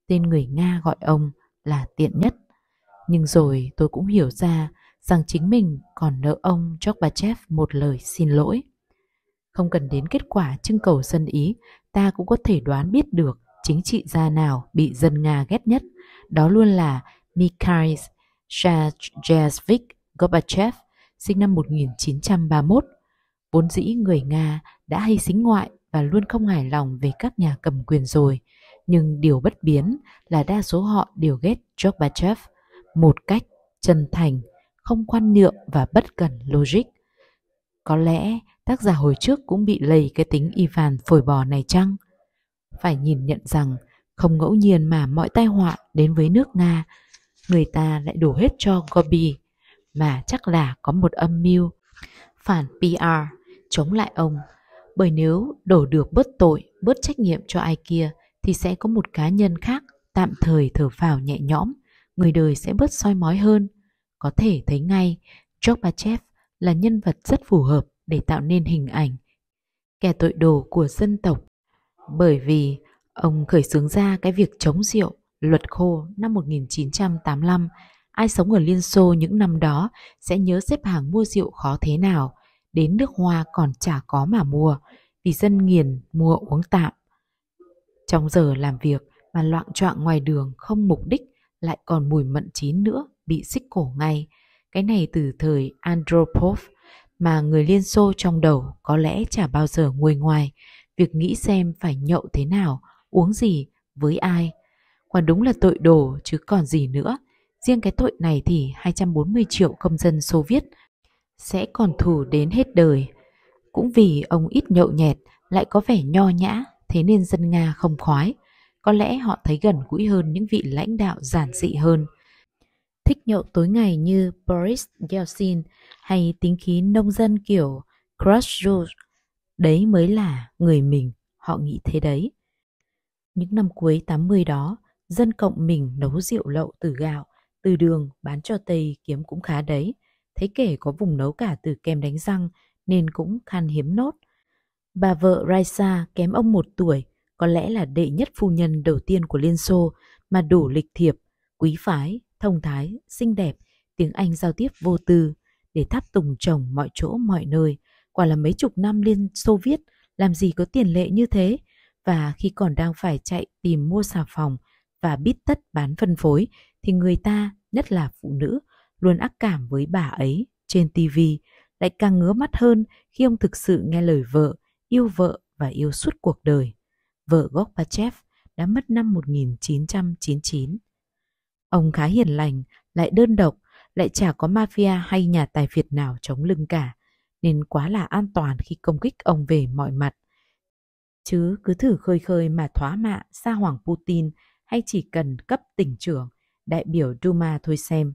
tên người Nga gọi ông là tiện nhất. Nhưng rồi tôi cũng hiểu ra rằng chính mình còn nợ ông Gorbachev một lời xin lỗi. Không cần đến kết quả trưng cầu dân Ý, ta cũng có thể đoán biết được chính trị gia nào bị dân Nga ghét nhất. Đó luôn là Mikhail Shajevich Gorbachev, sinh năm 1931. Vốn dĩ người Nga đã hay xính ngoại và luôn không hài lòng về các nhà cầm quyền rồi. Nhưng điều bất biến là đa số họ đều ghét Gorbachev một cách chân thành, không khoan nhượng và bất cần logic. Có lẽ tác giả hồi trước cũng bị lầy cái tính Ivan phổi bò này chăng? Phải nhìn nhận rằng không ngẫu nhiên mà mọi tai họa đến với nước Nga, người ta lại đổ hết cho Gobi, mà chắc là có một âm mưu phản PR chống lại ông bởi nếu đổ được bớt tội, bớt trách nhiệm cho ai kia thì sẽ có một cá nhân khác tạm thời thở phào nhẹ nhõm, người đời sẽ bớt soi mói hơn. Có thể thấy ngay, Gorbachev là nhân vật rất phù hợp để tạo nên hình ảnh kẻ tội đồ của dân tộc. Bởi vì ông khởi xướng ra cái việc chống rượu, luật khô năm 1985, ai sống ở Liên Xô những năm đó sẽ nhớ xếp hàng mua rượu khó thế nào đến nước hoa còn chả có mà mua, vì dân nghiền mua uống tạm. Trong giờ làm việc mà loạn choạng ngoài đường không mục đích lại còn mùi mận chín nữa bị xích cổ ngay. Cái này từ thời Andropov mà người Liên Xô trong đầu có lẽ chả bao giờ nguôi ngoài. Việc nghĩ xem phải nhậu thế nào, uống gì, với ai. Quả đúng là tội đồ chứ còn gì nữa. Riêng cái tội này thì 240 triệu công dân Xô Viết – sẽ còn thù đến hết đời. Cũng vì ông ít nhậu nhẹt lại có vẻ nho nhã, thế nên dân Nga không khoái. Có lẽ họ thấy gần gũi hơn những vị lãnh đạo giản dị hơn. Thích nhậu tối ngày như Boris Yeltsin hay tính khí nông dân kiểu Khrushchev, đấy mới là người mình, họ nghĩ thế đấy. Những năm cuối 80 đó, dân cộng mình nấu rượu lậu từ gạo, từ đường bán cho Tây kiếm cũng khá đấy thấy kể có vùng nấu cả từ kem đánh răng nên cũng khan hiếm nốt. Bà vợ Raisa kém ông một tuổi, có lẽ là đệ nhất phu nhân đầu tiên của Liên Xô mà đủ lịch thiệp, quý phái, thông thái, xinh đẹp, tiếng Anh giao tiếp vô tư để tháp tùng chồng mọi chỗ mọi nơi. Quả là mấy chục năm Liên Xô Viết làm gì có tiền lệ như thế và khi còn đang phải chạy tìm mua xà phòng và bít tất bán phân phối thì người ta, nhất là phụ nữ, luôn ác cảm với bà ấy trên TV lại càng ngứa mắt hơn khi ông thực sự nghe lời vợ, yêu vợ và yêu suốt cuộc đời. Vợ Gorbachev đã mất năm 1999. Ông khá hiền lành, lại đơn độc, lại chả có mafia hay nhà tài phiệt nào chống lưng cả, nên quá là an toàn khi công kích ông về mọi mặt. Chứ cứ thử khơi khơi mà thoá mạ xa hoàng Putin hay chỉ cần cấp tỉnh trưởng, đại biểu Duma thôi xem,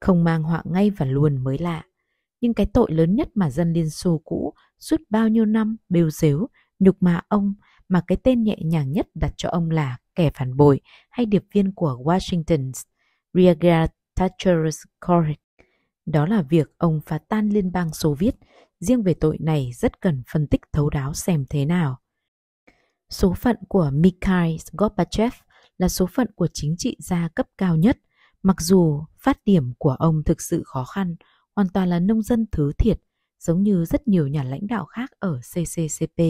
không mang họa ngay và luôn mới lạ. Nhưng cái tội lớn nhất mà dân Liên Xô cũ suốt bao nhiêu năm bêu dếu, nhục mạ ông mà cái tên nhẹ nhàng nhất đặt cho ông là kẻ phản bội hay điệp viên của Washington's Riga Thatcher's Court. Đó là việc ông phá tan liên bang Xô Viết. Riêng về tội này rất cần phân tích thấu đáo xem thế nào. Số phận của Mikhail Gorbachev là số phận của chính trị gia cấp cao nhất, Mặc dù phát điểm của ông thực sự khó khăn, hoàn toàn là nông dân thứ thiệt, giống như rất nhiều nhà lãnh đạo khác ở CCCP.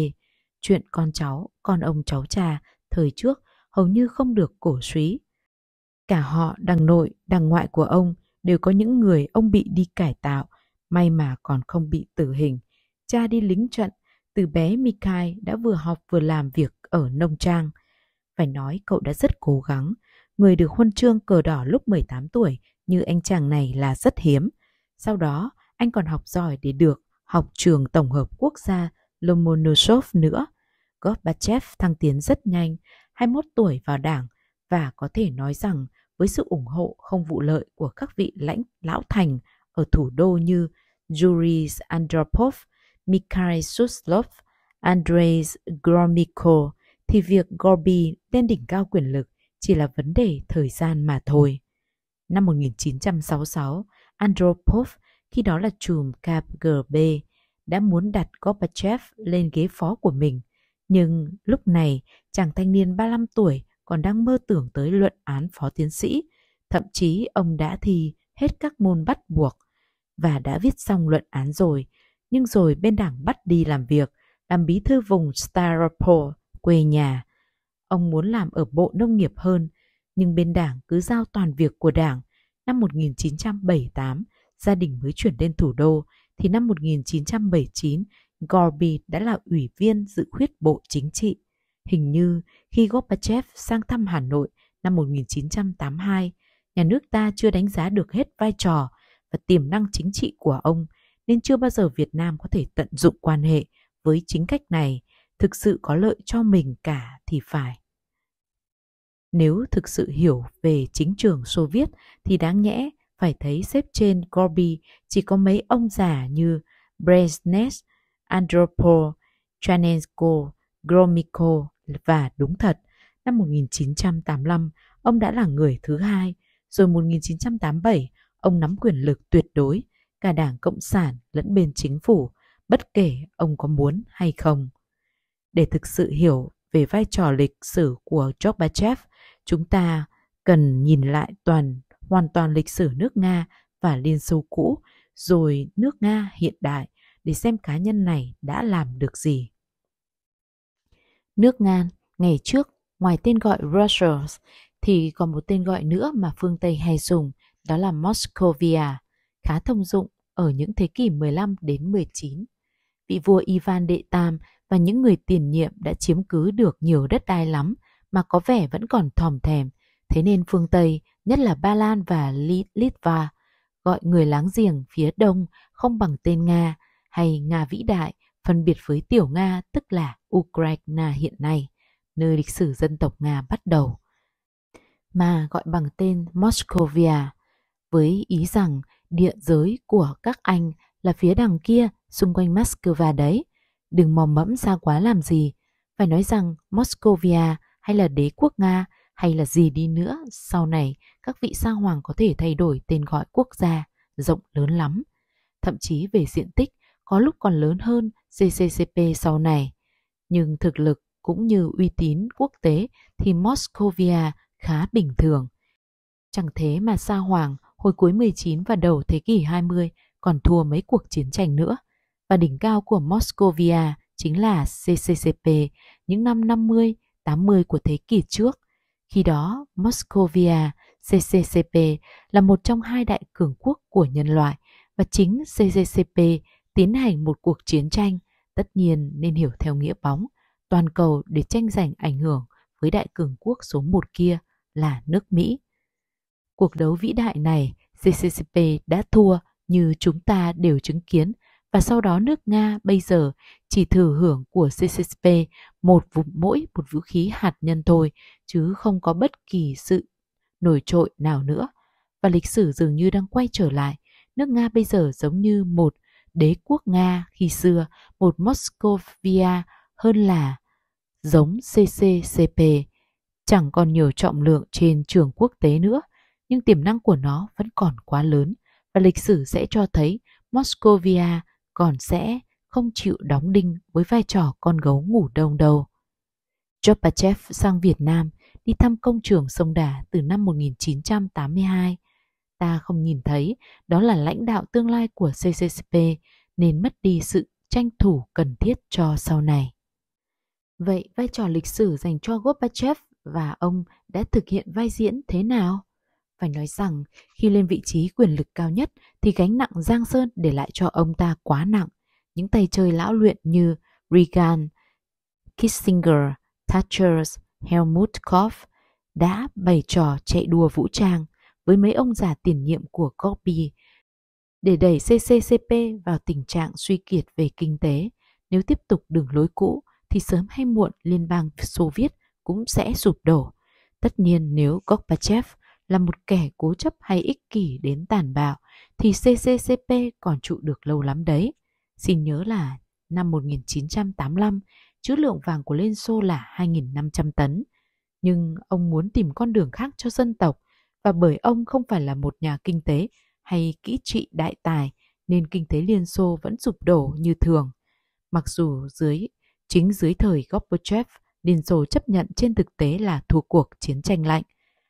Chuyện con cháu, con ông cháu cha thời trước hầu như không được cổ suý. Cả họ, đằng nội, đằng ngoại của ông đều có những người ông bị đi cải tạo, may mà còn không bị tử hình. Cha đi lính trận, từ bé Mikai đã vừa học vừa làm việc ở nông trang. Phải nói cậu đã rất cố gắng, người được huân chương cờ đỏ lúc 18 tuổi như anh chàng này là rất hiếm. Sau đó, anh còn học giỏi để được học trường tổng hợp quốc gia Lomonosov nữa. Gorbachev thăng tiến rất nhanh, 21 tuổi vào đảng và có thể nói rằng với sự ủng hộ không vụ lợi của các vị lãnh lão thành ở thủ đô như Yuri Andropov, Mikhail Suslov, Andrei Gromyko thì việc Gorby lên đỉnh cao quyền lực chỉ là vấn đề thời gian mà thôi. Năm 1966, Andropov, khi đó là trùm KGB, đã muốn đặt Gorbachev lên ghế phó của mình. Nhưng lúc này, chàng thanh niên 35 tuổi còn đang mơ tưởng tới luận án phó tiến sĩ. Thậm chí ông đã thi hết các môn bắt buộc và đã viết xong luận án rồi. Nhưng rồi bên đảng bắt đi làm việc, làm bí thư vùng Staropol, quê nhà. Ông muốn làm ở Bộ Nông nghiệp hơn, nhưng bên đảng cứ giao toàn việc của đảng. Năm 1978, gia đình mới chuyển lên thủ đô, thì năm 1979, Gorby đã là ủy viên dự khuyết Bộ Chính trị. Hình như khi Gorbachev sang thăm Hà Nội năm 1982, nhà nước ta chưa đánh giá được hết vai trò và tiềm năng chính trị của ông, nên chưa bao giờ Việt Nam có thể tận dụng quan hệ với chính cách này thực sự có lợi cho mình cả thì phải nếu thực sự hiểu về chính trường xô viết thì đáng nhẽ phải thấy xếp trên gorby chỉ có mấy ông già như brezhnev andropov chanenko gromyko và đúng thật năm 1985 ông đã là người thứ hai rồi 1987 ông nắm quyền lực tuyệt đối cả đảng cộng sản lẫn bên chính phủ bất kể ông có muốn hay không để thực sự hiểu về vai trò lịch sử của Gorbachev, chúng ta cần nhìn lại toàn hoàn toàn lịch sử nước Nga và Liên Xô cũ, rồi nước Nga hiện đại để xem cá nhân này đã làm được gì. Nước Nga ngày trước ngoài tên gọi Russia thì còn một tên gọi nữa mà phương Tây hay dùng, đó là Moscovia, khá thông dụng ở những thế kỷ 15 đến 19. Vị vua Ivan Đệ Tam và những người tiền nhiệm đã chiếm cứ được nhiều đất đai lắm mà có vẻ vẫn còn thòm thèm. Thế nên phương Tây, nhất là Ba Lan và Litva, gọi người láng giềng phía đông không bằng tên Nga hay Nga vĩ đại, phân biệt với tiểu Nga tức là Ukraine hiện nay, nơi lịch sử dân tộc Nga bắt đầu, mà gọi bằng tên Moscovia, với ý rằng địa giới của các Anh là phía đằng kia xung quanh Moscow đấy, Đừng mò mẫm xa quá làm gì. Phải nói rằng Moscovia hay là đế quốc Nga hay là gì đi nữa, sau này các vị sa hoàng có thể thay đổi tên gọi quốc gia, rộng lớn lắm. Thậm chí về diện tích, có lúc còn lớn hơn CCCP sau này. Nhưng thực lực cũng như uy tín quốc tế thì Moscovia khá bình thường. Chẳng thế mà Sa Hoàng hồi cuối 19 và đầu thế kỷ 20 còn thua mấy cuộc chiến tranh nữa và đỉnh cao của Moscovia chính là CCCP những năm 50, 80 của thế kỷ trước. Khi đó, Moscovia, CCCP là một trong hai đại cường quốc của nhân loại và chính CCCP tiến hành một cuộc chiến tranh, tất nhiên nên hiểu theo nghĩa bóng, toàn cầu để tranh giành ảnh hưởng với đại cường quốc số một kia là nước Mỹ. Cuộc đấu vĩ đại này, CCCP đã thua như chúng ta đều chứng kiến và sau đó nước Nga bây giờ chỉ thừa hưởng của CCP một vụ mỗi một vũ khí hạt nhân thôi, chứ không có bất kỳ sự nổi trội nào nữa. Và lịch sử dường như đang quay trở lại. Nước Nga bây giờ giống như một đế quốc Nga khi xưa, một Moscovia hơn là giống CCCP. Chẳng còn nhiều trọng lượng trên trường quốc tế nữa, nhưng tiềm năng của nó vẫn còn quá lớn và lịch sử sẽ cho thấy Moscovia còn sẽ không chịu đóng đinh với vai trò con gấu ngủ đông đầu. Gorbachev sang Việt Nam đi thăm công trường sông Đà từ năm 1982. Ta không nhìn thấy đó là lãnh đạo tương lai của CCCP nên mất đi sự tranh thủ cần thiết cho sau này. Vậy vai trò lịch sử dành cho Gorbachev và ông đã thực hiện vai diễn thế nào? Phải nói rằng, khi lên vị trí quyền lực cao nhất thì gánh nặng Giang Sơn để lại cho ông ta quá nặng. Những tay chơi lão luyện như Reagan, Kissinger, Thatcher, Helmut Kohl đã bày trò chạy đua vũ trang với mấy ông già tiền nhiệm của Corby để đẩy CCCP vào tình trạng suy kiệt về kinh tế. Nếu tiếp tục đường lối cũ thì sớm hay muộn Liên bang Xô Viết cũng sẽ sụp đổ. Tất nhiên nếu Gorbachev là một kẻ cố chấp hay ích kỷ đến tàn bạo thì CCCP còn trụ được lâu lắm đấy. Xin nhớ là năm 1985, trữ lượng vàng của Liên Xô là 2.500 tấn. Nhưng ông muốn tìm con đường khác cho dân tộc và bởi ông không phải là một nhà kinh tế hay kỹ trị đại tài nên kinh tế Liên Xô vẫn sụp đổ như thường. Mặc dù dưới chính dưới thời Gorbachev, Liên Xô chấp nhận trên thực tế là thua cuộc chiến tranh lạnh.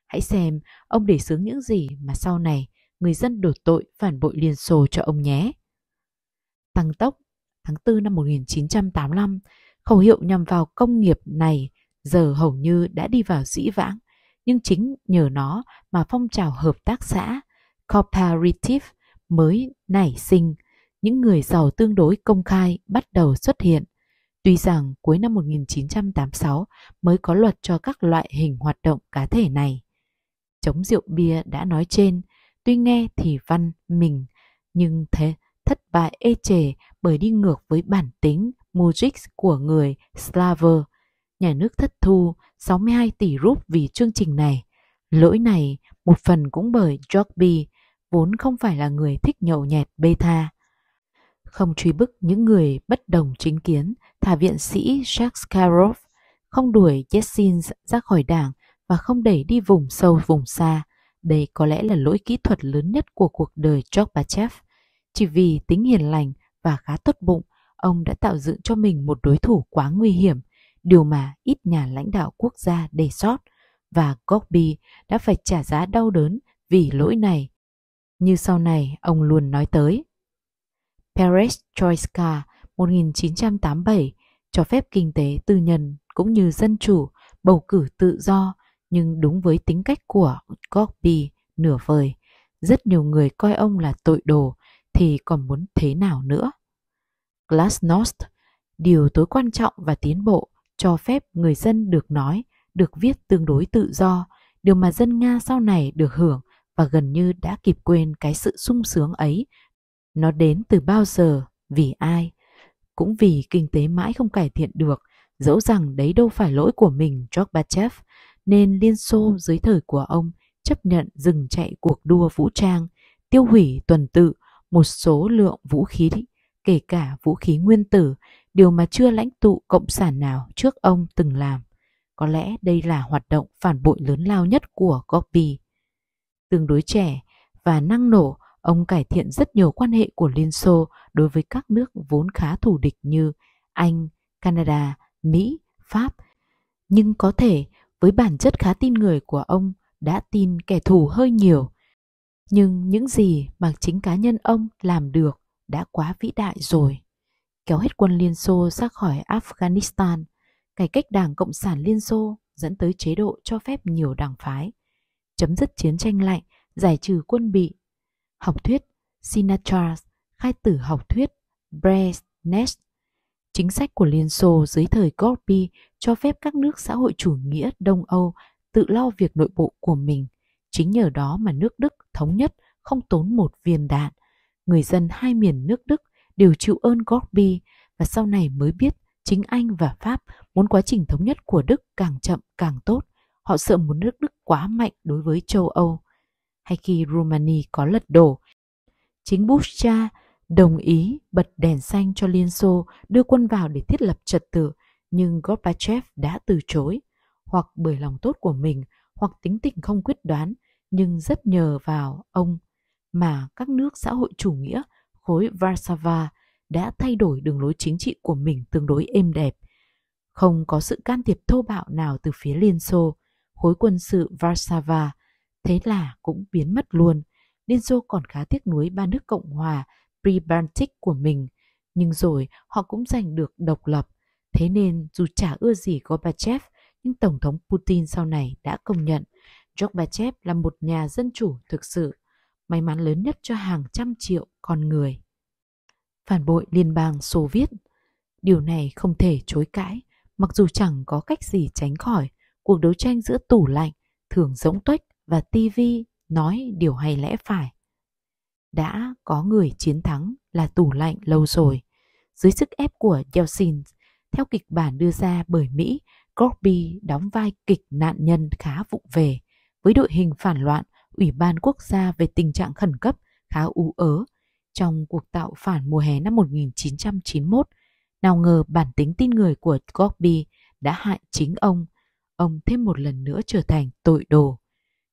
Hãy xem ông để sướng những gì mà sau này người dân đổ tội phản bội Liên Xô cho ông nhé. Tăng tốc tháng 4 năm 1985, khẩu hiệu nhằm vào công nghiệp này giờ hầu như đã đi vào dĩ vãng, nhưng chính nhờ nó mà phong trào hợp tác xã, cooperative mới nảy sinh, những người giàu tương đối công khai bắt đầu xuất hiện. Tuy rằng cuối năm 1986 mới có luật cho các loại hình hoạt động cá thể này. Chống rượu bia đã nói trên, tuy nghe thì văn mình, nhưng thế thất bại ê chề bởi đi ngược với bản tính Mujic của người Slaver. Nhà nước thất thu 62 tỷ rúp vì chương trình này. Lỗi này một phần cũng bởi George vốn không phải là người thích nhậu nhẹt bê tha. Không truy bức những người bất đồng chính kiến, thả viện sĩ Jacques Karov không đuổi Yeltsin ra khỏi đảng và không đẩy đi vùng sâu vùng xa. Đây có lẽ là lỗi kỹ thuật lớn nhất của cuộc đời Gorbachev. Chỉ vì tính hiền lành và khá tốt bụng, ông đã tạo dựng cho mình một đối thủ quá nguy hiểm, điều mà ít nhà lãnh đạo quốc gia đề sót, và Gorby đã phải trả giá đau đớn vì lỗi này. Như sau này, ông luôn nói tới. Perestroika 1987 cho phép kinh tế tư nhân cũng như dân chủ bầu cử tự do nhưng đúng với tính cách của Corby nửa vời, rất nhiều người coi ông là tội đồ thì còn muốn thế nào nữa. Glasnost, điều tối quan trọng và tiến bộ cho phép người dân được nói, được viết tương đối tự do, điều mà dân Nga sau này được hưởng và gần như đã kịp quên cái sự sung sướng ấy. Nó đến từ bao giờ, vì ai? Cũng vì kinh tế mãi không cải thiện được, dẫu rằng đấy đâu phải lỗi của mình, Gorbachev, nên Liên Xô dưới thời của ông chấp nhận dừng chạy cuộc đua vũ trang, tiêu hủy tuần tự một số lượng vũ khí, kể cả vũ khí nguyên tử, điều mà chưa lãnh tụ cộng sản nào trước ông từng làm. Có lẽ đây là hoạt động phản bội lớn lao nhất của Gorby. Tương đối trẻ và năng nổ, ông cải thiện rất nhiều quan hệ của Liên Xô đối với các nước vốn khá thù địch như Anh, Canada, Mỹ, Pháp. Nhưng có thể với bản chất khá tin người của ông đã tin kẻ thù hơi nhiều nhưng những gì mà chính cá nhân ông làm được đã quá vĩ đại rồi kéo hết quân liên xô ra khỏi afghanistan cải cách đảng cộng sản liên xô dẫn tới chế độ cho phép nhiều đảng phái chấm dứt chiến tranh lạnh giải trừ quân bị học thuyết sinatra khai tử học thuyết brezhnev Chính sách của Liên Xô dưới thời Gorby cho phép các nước xã hội chủ nghĩa Đông Âu tự lo việc nội bộ của mình. Chính nhờ đó mà nước Đức thống nhất không tốn một viên đạn. Người dân hai miền nước Đức đều chịu ơn Gorby và sau này mới biết chính Anh và Pháp muốn quá trình thống nhất của Đức càng chậm càng tốt. Họ sợ muốn nước Đức quá mạnh đối với châu Âu. Hay khi Romania có lật đổ, chính Bush cha đồng ý bật đèn xanh cho Liên Xô đưa quân vào để thiết lập trật tự, nhưng Gorbachev đã từ chối, hoặc bởi lòng tốt của mình, hoặc tính tình không quyết đoán, nhưng rất nhờ vào ông mà các nước xã hội chủ nghĩa khối Warsaw đã thay đổi đường lối chính trị của mình tương đối êm đẹp. Không có sự can thiệp thô bạo nào từ phía Liên Xô, khối quân sự Warsaw thế là cũng biến mất luôn. Liên Xô còn khá tiếc nuối ba nước Cộng hòa pre-Baltic của mình, nhưng rồi họ cũng giành được độc lập. Thế nên dù chả ưa gì Gorbachev, nhưng Tổng thống Putin sau này đã công nhận Gorbachev là một nhà dân chủ thực sự, may mắn lớn nhất cho hàng trăm triệu con người. Phản bội Liên bang Xô Viết Điều này không thể chối cãi, mặc dù chẳng có cách gì tránh khỏi cuộc đấu tranh giữa tủ lạnh, thường giống tuếch và TV nói điều hay lẽ phải đã có người chiến thắng là tủ lạnh lâu rồi. Dưới sức ép của Yeltsin, theo kịch bản đưa ra bởi Mỹ, Corby đóng vai kịch nạn nhân khá vụng về. Với đội hình phản loạn, Ủy ban Quốc gia về tình trạng khẩn cấp khá ú ớ trong cuộc tạo phản mùa hè năm 1991. Nào ngờ bản tính tin người của Corby đã hại chính ông. Ông thêm một lần nữa trở thành tội đồ.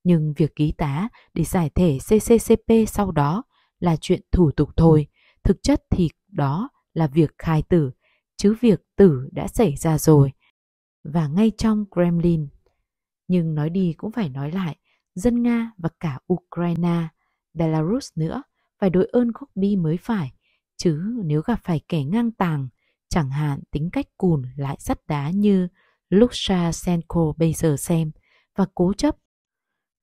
Nhưng việc ký tá để giải thể CCCP sau đó là chuyện thủ tục thôi. Thực chất thì đó là việc khai tử, chứ việc tử đã xảy ra rồi. Và ngay trong Kremlin. Nhưng nói đi cũng phải nói lại, dân Nga và cả Ukraine, Belarus nữa, phải đội ơn gốc bi mới phải. Chứ nếu gặp phải kẻ ngang tàng, chẳng hạn tính cách cùn lại sắt đá như Lukashenko bây giờ xem, và cố chấp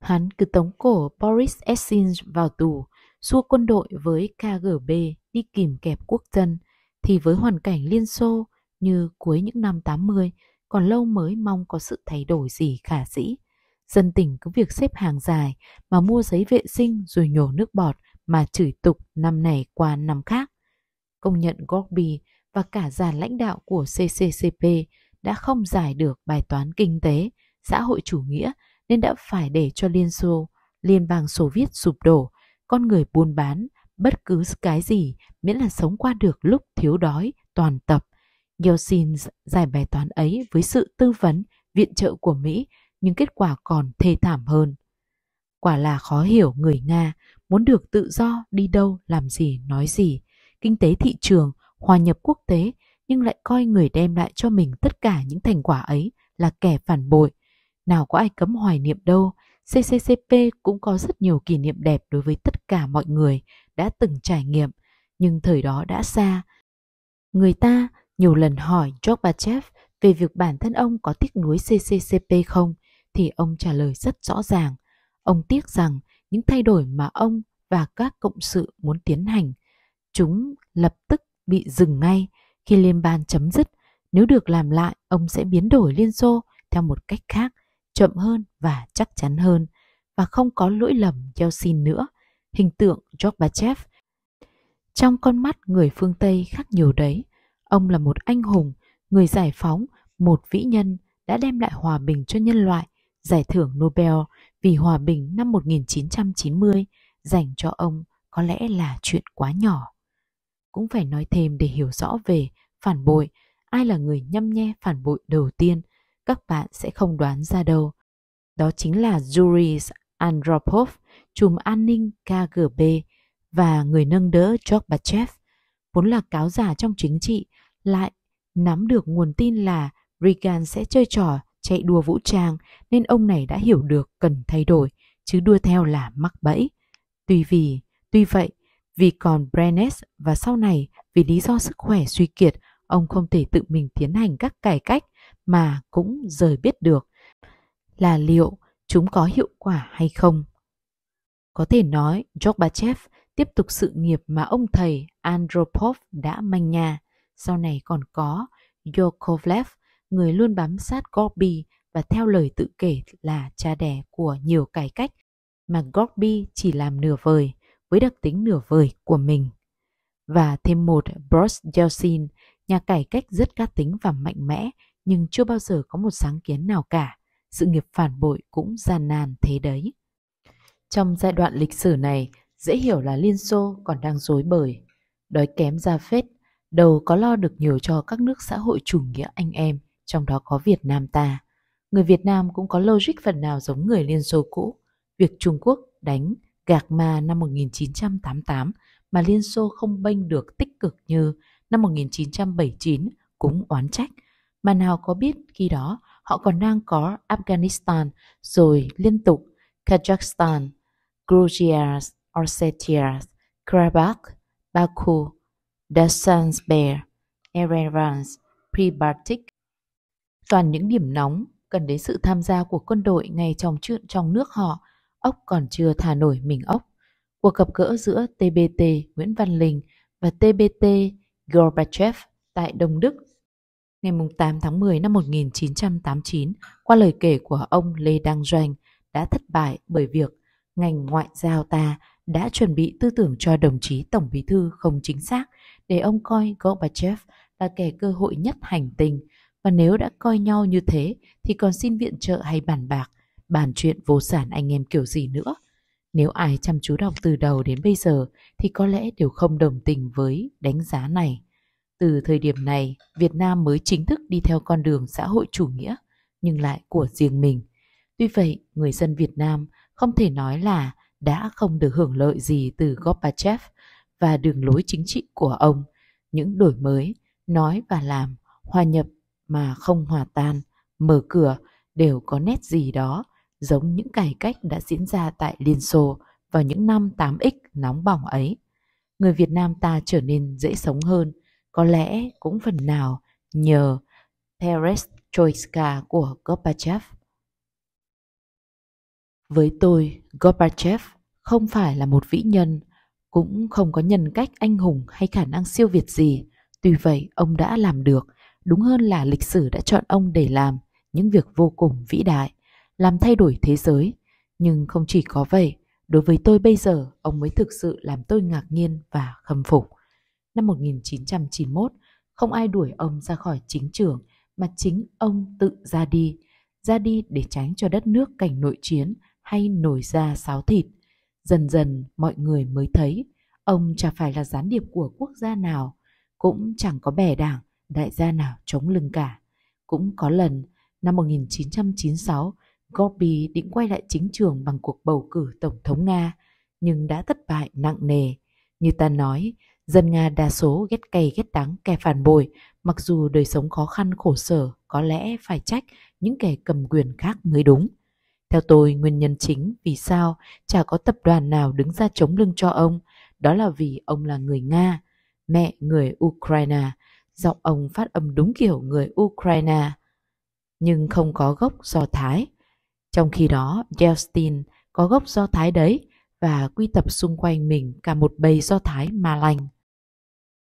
Hắn cứ tống cổ Boris Essin vào tù, xua quân đội với KGB đi kìm kẹp quốc dân, thì với hoàn cảnh Liên Xô như cuối những năm 80, còn lâu mới mong có sự thay đổi gì khả dĩ. Dân tỉnh cứ việc xếp hàng dài mà mua giấy vệ sinh rồi nhổ nước bọt mà chửi tục năm này qua năm khác. Công nhận Gorby và cả già lãnh đạo của CCCP đã không giải được bài toán kinh tế, xã hội chủ nghĩa nên đã phải để cho Liên Xô, Liên bang Xô Viết sụp đổ, con người buôn bán, bất cứ cái gì miễn là sống qua được lúc thiếu đói, toàn tập. Yeltsin giải bài toán ấy với sự tư vấn, viện trợ của Mỹ, nhưng kết quả còn thê thảm hơn. Quả là khó hiểu người Nga, muốn được tự do đi đâu, làm gì, nói gì. Kinh tế thị trường, hòa nhập quốc tế, nhưng lại coi người đem lại cho mình tất cả những thành quả ấy là kẻ phản bội, nào có ai cấm hoài niệm đâu, CCCP cũng có rất nhiều kỷ niệm đẹp đối với tất cả mọi người đã từng trải nghiệm, nhưng thời đó đã xa. Người ta nhiều lần hỏi Gorbachev về việc bản thân ông có tiếc nuối CCCP không, thì ông trả lời rất rõ ràng. Ông tiếc rằng những thay đổi mà ông và các cộng sự muốn tiến hành, chúng lập tức bị dừng ngay khi liên bang chấm dứt. Nếu được làm lại, ông sẽ biến đổi Liên Xô theo một cách khác chậm hơn và chắc chắn hơn và không có lỗi lầm gieo xin nữa. Hình tượng Gorbachev trong con mắt người phương Tây khác nhiều đấy. Ông là một anh hùng, người giải phóng, một vĩ nhân đã đem lại hòa bình cho nhân loại, giải thưởng Nobel vì hòa bình năm 1990 dành cho ông có lẽ là chuyện quá nhỏ. Cũng phải nói thêm để hiểu rõ về phản bội, ai là người nhâm nhe phản bội đầu tiên các bạn sẽ không đoán ra đâu. Đó chính là Yuri Andropov, trùm an ninh KGB và người nâng đỡ Gorbachev, vốn là cáo giả trong chính trị, lại nắm được nguồn tin là Reagan sẽ chơi trò chạy đua vũ trang nên ông này đã hiểu được cần thay đổi, chứ đua theo là mắc bẫy. Tuy vì, tuy vậy, vì còn Brenes và sau này vì lý do sức khỏe suy kiệt, ông không thể tự mình tiến hành các cải cách mà cũng rời biết được là liệu chúng có hiệu quả hay không. Có thể nói, Gorbachev tiếp tục sự nghiệp mà ông thầy Andropov đã manh nhà. Sau này còn có Yokovlev, người luôn bám sát Gorby và theo lời tự kể là cha đẻ của nhiều cải cách mà Gorby chỉ làm nửa vời với đặc tính nửa vời của mình. Và thêm một Boris Yeltsin, nhà cải cách rất cá tính và mạnh mẽ nhưng chưa bao giờ có một sáng kiến nào cả. Sự nghiệp phản bội cũng gian nan thế đấy. Trong giai đoạn lịch sử này, dễ hiểu là Liên Xô còn đang dối bời, đói kém ra phết, đầu có lo được nhiều cho các nước xã hội chủ nghĩa anh em, trong đó có Việt Nam ta. Người Việt Nam cũng có logic phần nào giống người Liên Xô cũ. Việc Trung Quốc đánh gạc ma năm 1988 mà Liên Xô không bênh được tích cực như năm 1979 cũng oán trách mà nào có biết khi đó họ còn đang có Afghanistan, rồi liên tục Kazakhstan, Georgia, Ossetia, Karabakh, Baku, Dasanbeir, Erevan, Pribartik, Toàn những điểm nóng cần đến sự tham gia của quân đội ngay trong chuyện trong nước họ, ốc còn chưa thả nổi mình ốc. Cuộc gặp gỡ giữa TBT Nguyễn Văn Linh và TBT Gorbachev tại Đông Đức ngày 8 tháng 10 năm 1989 qua lời kể của ông Lê Đăng Doanh đã thất bại bởi việc ngành ngoại giao ta đã chuẩn bị tư tưởng cho đồng chí Tổng Bí Thư không chính xác để ông coi Gorbachev là kẻ cơ hội nhất hành tinh và nếu đã coi nhau như thế thì còn xin viện trợ hay bàn bạc, bàn chuyện vô sản anh em kiểu gì nữa. Nếu ai chăm chú đọc từ đầu đến bây giờ thì có lẽ đều không đồng tình với đánh giá này. Từ thời điểm này, Việt Nam mới chính thức đi theo con đường xã hội chủ nghĩa, nhưng lại của riêng mình. Tuy vậy, người dân Việt Nam không thể nói là đã không được hưởng lợi gì từ Gorbachev và đường lối chính trị của ông. Những đổi mới, nói và làm, hòa nhập mà không hòa tan, mở cửa đều có nét gì đó giống những cải cách đã diễn ra tại Liên Xô vào những năm 8X nóng bỏng ấy. Người Việt Nam ta trở nên dễ sống hơn, có lẽ cũng phần nào nhờ perestroika của Gorbachev. Với tôi, Gorbachev không phải là một vĩ nhân, cũng không có nhân cách anh hùng hay khả năng siêu việt gì. Tuy vậy, ông đã làm được, đúng hơn là lịch sử đã chọn ông để làm những việc vô cùng vĩ đại, làm thay đổi thế giới. Nhưng không chỉ có vậy, đối với tôi bây giờ, ông mới thực sự làm tôi ngạc nhiên và khâm phục năm 1991, không ai đuổi ông ra khỏi chính trường mà chính ông tự ra đi, ra đi để tránh cho đất nước cảnh nội chiến hay nổi ra sáo thịt. Dần dần mọi người mới thấy ông chả phải là gián điệp của quốc gia nào, cũng chẳng có bè đảng, đại gia nào chống lưng cả. Cũng có lần, năm 1996, Gorby định quay lại chính trường bằng cuộc bầu cử Tổng thống Nga, nhưng đã thất bại nặng nề. Như ta nói, Dân Nga đa số ghét cay ghét đắng kẻ phản bội, mặc dù đời sống khó khăn khổ sở có lẽ phải trách những kẻ cầm quyền khác mới đúng. Theo tôi, nguyên nhân chính vì sao chả có tập đoàn nào đứng ra chống lưng cho ông, đó là vì ông là người Nga, mẹ người Ukraine, giọng ông phát âm đúng kiểu người Ukraine, nhưng không có gốc do Thái. Trong khi đó, Yeltsin có gốc do Thái đấy, và quy tập xung quanh mình cả một bầy do Thái ma lành.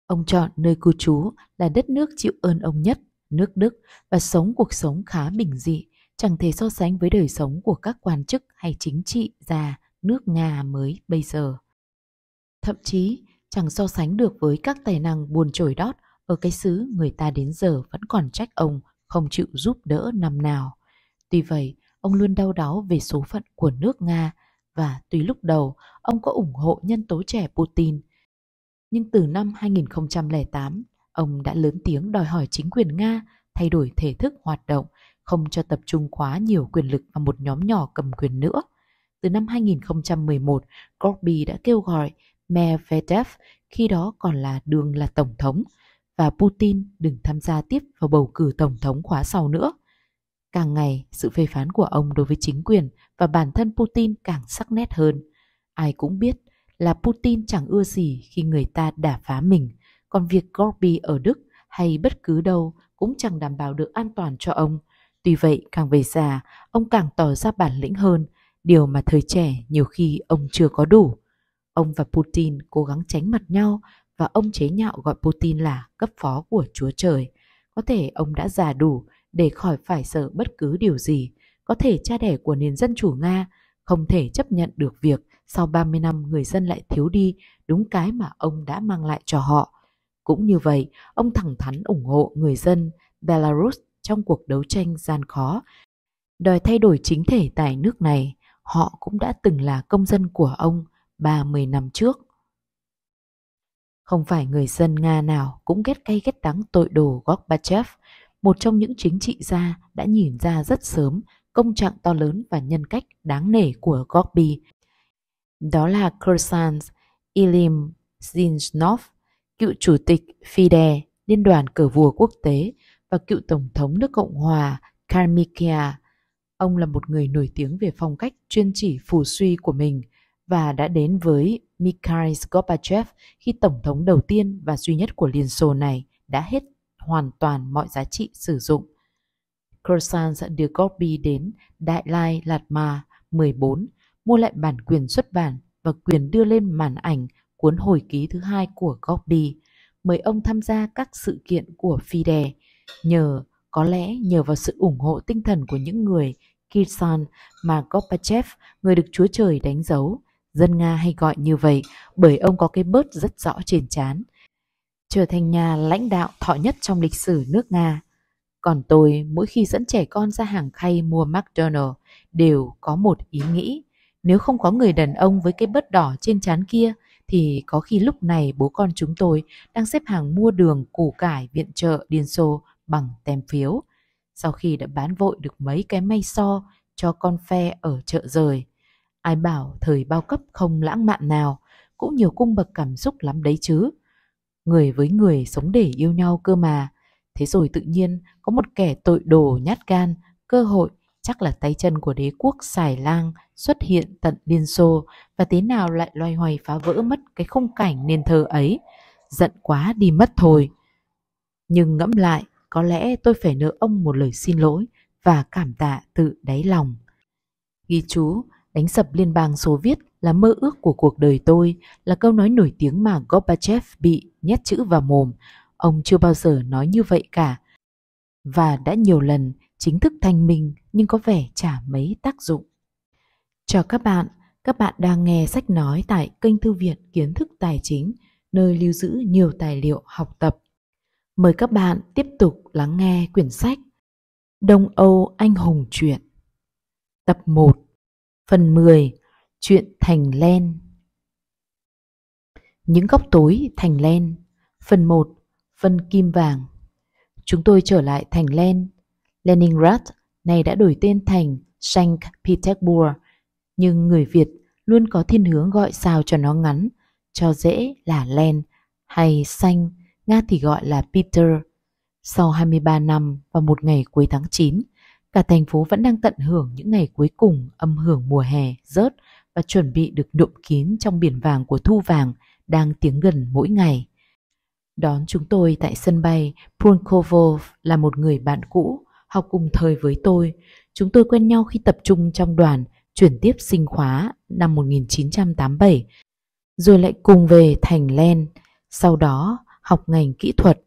Ông chọn nơi cư trú là đất nước chịu ơn ông nhất, nước Đức và sống cuộc sống khá bình dị, chẳng thể so sánh với đời sống của các quan chức hay chính trị già nước Nga mới bây giờ. Thậm chí chẳng so sánh được với các tài năng buồn chổi đót ở cái xứ người ta đến giờ vẫn còn trách ông không chịu giúp đỡ năm nào. Tuy vậy, ông luôn đau đáu về số phận của nước Nga và tuy lúc đầu ông có ủng hộ nhân tố trẻ Putin, nhưng từ năm 2008, ông đã lớn tiếng đòi hỏi chính quyền Nga thay đổi thể thức hoạt động, không cho tập trung quá nhiều quyền lực vào một nhóm nhỏ cầm quyền nữa. Từ năm 2011, Gorby đã kêu gọi Medvedev, khi đó còn là đường là tổng thống, và Putin đừng tham gia tiếp vào bầu cử tổng thống khóa sau nữa. Càng ngày, sự phê phán của ông đối với chính quyền và bản thân Putin càng sắc nét hơn. Ai cũng biết là Putin chẳng ưa gì khi người ta đả phá mình, còn việc Gorby ở Đức hay bất cứ đâu cũng chẳng đảm bảo được an toàn cho ông. Tuy vậy, càng về già, ông càng tỏ ra bản lĩnh hơn, điều mà thời trẻ nhiều khi ông chưa có đủ. Ông và Putin cố gắng tránh mặt nhau và ông chế nhạo gọi Putin là cấp phó của Chúa Trời. Có thể ông đã già đủ để khỏi phải sợ bất cứ điều gì, có thể cha đẻ của nền dân chủ Nga không thể chấp nhận được việc sau 30 năm người dân lại thiếu đi đúng cái mà ông đã mang lại cho họ. Cũng như vậy, ông thẳng thắn ủng hộ người dân Belarus trong cuộc đấu tranh gian khó, đòi thay đổi chính thể tại nước này. Họ cũng đã từng là công dân của ông 30 năm trước. Không phải người dân Nga nào cũng ghét cay ghét đắng tội đồ Gorbachev, một trong những chính trị gia đã nhìn ra rất sớm công trạng to lớn và nhân cách đáng nể của Gorby. Đó là Kursan Ilim Zinsnov, cựu chủ tịch FIDE, Liên đoàn Cờ vua quốc tế và cựu tổng thống nước Cộng hòa Karmikia. Ông là một người nổi tiếng về phong cách chuyên chỉ phù suy của mình và đã đến với Mikhail Gorbachev khi tổng thống đầu tiên và duy nhất của Liên Xô này đã hết hoàn toàn mọi giá trị sử dụng. Khorasan dẫn đưa copy đến Đại Lai Lạt Ma 14, mua lại bản quyền xuất bản và quyền đưa lên màn ảnh cuốn hồi ký thứ hai của Gordy, mời ông tham gia các sự kiện của Fide. Nhờ, có lẽ nhờ vào sự ủng hộ tinh thần của những người Kirsan mà Gorbachev, người được Chúa Trời đánh dấu, dân Nga hay gọi như vậy bởi ông có cái bớt rất rõ trên chán. Trở thành nhà lãnh đạo thọ nhất trong lịch sử nước Nga, còn tôi mỗi khi dẫn trẻ con ra hàng khay mua McDonald đều có một ý nghĩ. Nếu không có người đàn ông với cái bớt đỏ trên trán kia thì có khi lúc này bố con chúng tôi đang xếp hàng mua đường củ cải viện trợ điên xô bằng tem phiếu. Sau khi đã bán vội được mấy cái may so cho con phe ở chợ rời. Ai bảo thời bao cấp không lãng mạn nào, cũng nhiều cung bậc cảm xúc lắm đấy chứ. Người với người sống để yêu nhau cơ mà. Thế rồi tự nhiên có một kẻ tội đồ nhát gan, cơ hội chắc là tay chân của đế quốc xài lang xuất hiện tận Liên Xô và thế nào lại loay hoay phá vỡ mất cái khung cảnh nên thờ ấy. Giận quá đi mất thôi. Nhưng ngẫm lại, có lẽ tôi phải nợ ông một lời xin lỗi và cảm tạ tự đáy lòng. Ghi chú, đánh sập liên bang Xô Viết là mơ ước của cuộc đời tôi, là câu nói nổi tiếng mà Gorbachev bị nhét chữ vào mồm. Ông chưa bao giờ nói như vậy cả, và đã nhiều lần chính thức thanh minh nhưng có vẻ chả mấy tác dụng. Chào các bạn, các bạn đang nghe sách nói tại kênh Thư viện Kiến thức Tài chính, nơi lưu giữ nhiều tài liệu học tập. Mời các bạn tiếp tục lắng nghe quyển sách Đông Âu Anh Hùng chuyện Tập 1 Phần 10 Chuyện Thành Len Những góc tối Thành Len Phần 1 Vân Kim Vàng Chúng tôi trở lại thành Len. Leningrad này đã đổi tên thành Sankt Petersburg, nhưng người Việt luôn có thiên hướng gọi sao cho nó ngắn, cho dễ là Len hay Xanh, Nga thì gọi là Peter. Sau 23 năm và một ngày cuối tháng 9, cả thành phố vẫn đang tận hưởng những ngày cuối cùng âm hưởng mùa hè rớt và chuẩn bị được đụng kín trong biển vàng của thu vàng đang tiến gần mỗi ngày. Đón chúng tôi tại sân bay, Punkovo là một người bạn cũ, học cùng thời với tôi. Chúng tôi quen nhau khi tập trung trong đoàn, chuyển tiếp sinh khóa năm 1987, rồi lại cùng về Thành Len, sau đó học ngành kỹ thuật.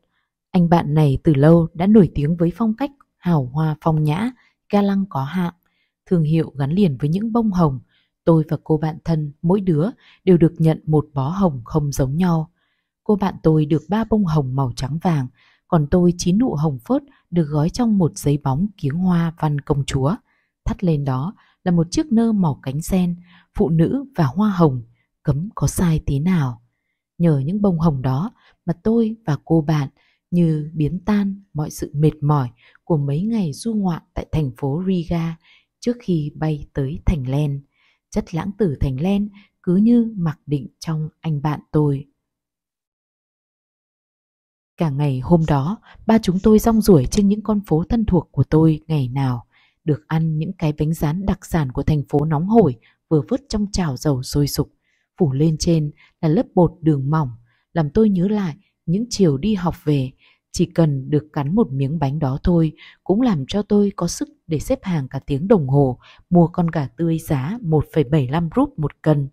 Anh bạn này từ lâu đã nổi tiếng với phong cách hào hoa phong nhã, ga lăng có hạng, thương hiệu gắn liền với những bông hồng. Tôi và cô bạn thân, mỗi đứa đều được nhận một bó hồng không giống nhau. Cô bạn tôi được ba bông hồng màu trắng vàng, còn tôi chín nụ hồng phớt được gói trong một giấy bóng kiếng hoa văn công chúa. Thắt lên đó là một chiếc nơ màu cánh sen, phụ nữ và hoa hồng, cấm có sai tí nào. Nhờ những bông hồng đó mà tôi và cô bạn như biến tan mọi sự mệt mỏi của mấy ngày du ngoạn tại thành phố Riga trước khi bay tới Thành Len. Chất lãng tử Thành Len cứ như mặc định trong anh bạn tôi. Cả ngày hôm đó, ba chúng tôi rong ruổi trên những con phố thân thuộc của tôi ngày nào, được ăn những cái bánh rán đặc sản của thành phố nóng hổi vừa vớt trong chảo dầu sôi sục, phủ lên trên là lớp bột đường mỏng, làm tôi nhớ lại những chiều đi học về, chỉ cần được cắn một miếng bánh đó thôi cũng làm cho tôi có sức để xếp hàng cả tiếng đồng hồ mua con gà tươi giá 1,75 rúp một cân.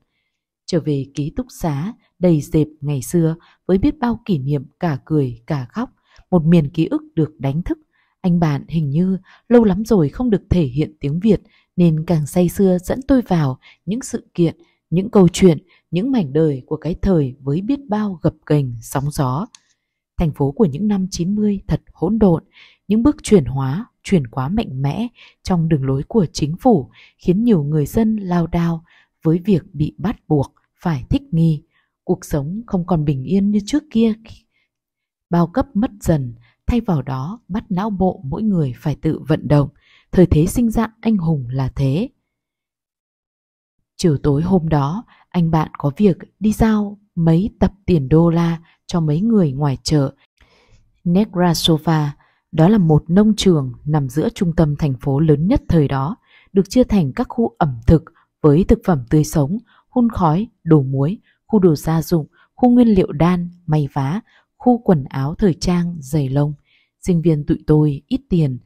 Trở về ký túc xá, đầy dẹp ngày xưa với biết bao kỷ niệm cả cười cả khóc, một miền ký ức được đánh thức. Anh bạn hình như lâu lắm rồi không được thể hiện tiếng Việt nên càng say xưa dẫn tôi vào những sự kiện, những câu chuyện, những mảnh đời của cái thời với biết bao gập ghềnh sóng gió. Thành phố của những năm 90 thật hỗn độn, những bước chuyển hóa, chuyển quá mạnh mẽ trong đường lối của chính phủ khiến nhiều người dân lao đao với việc bị bắt buộc phải thích nghi Cuộc sống không còn bình yên như trước kia. Bao cấp mất dần, thay vào đó bắt não bộ mỗi người phải tự vận động. Thời thế sinh ra anh hùng là thế. Chiều tối hôm đó, anh bạn có việc đi giao mấy tập tiền đô la cho mấy người ngoài chợ. Negrasova, đó là một nông trường nằm giữa trung tâm thành phố lớn nhất thời đó, được chia thành các khu ẩm thực với thực phẩm tươi sống, hun khói, đồ muối, khu đồ gia dụng, khu nguyên liệu đan, may vá, khu quần áo thời trang, giày lông. Sinh viên tụi tôi ít tiền,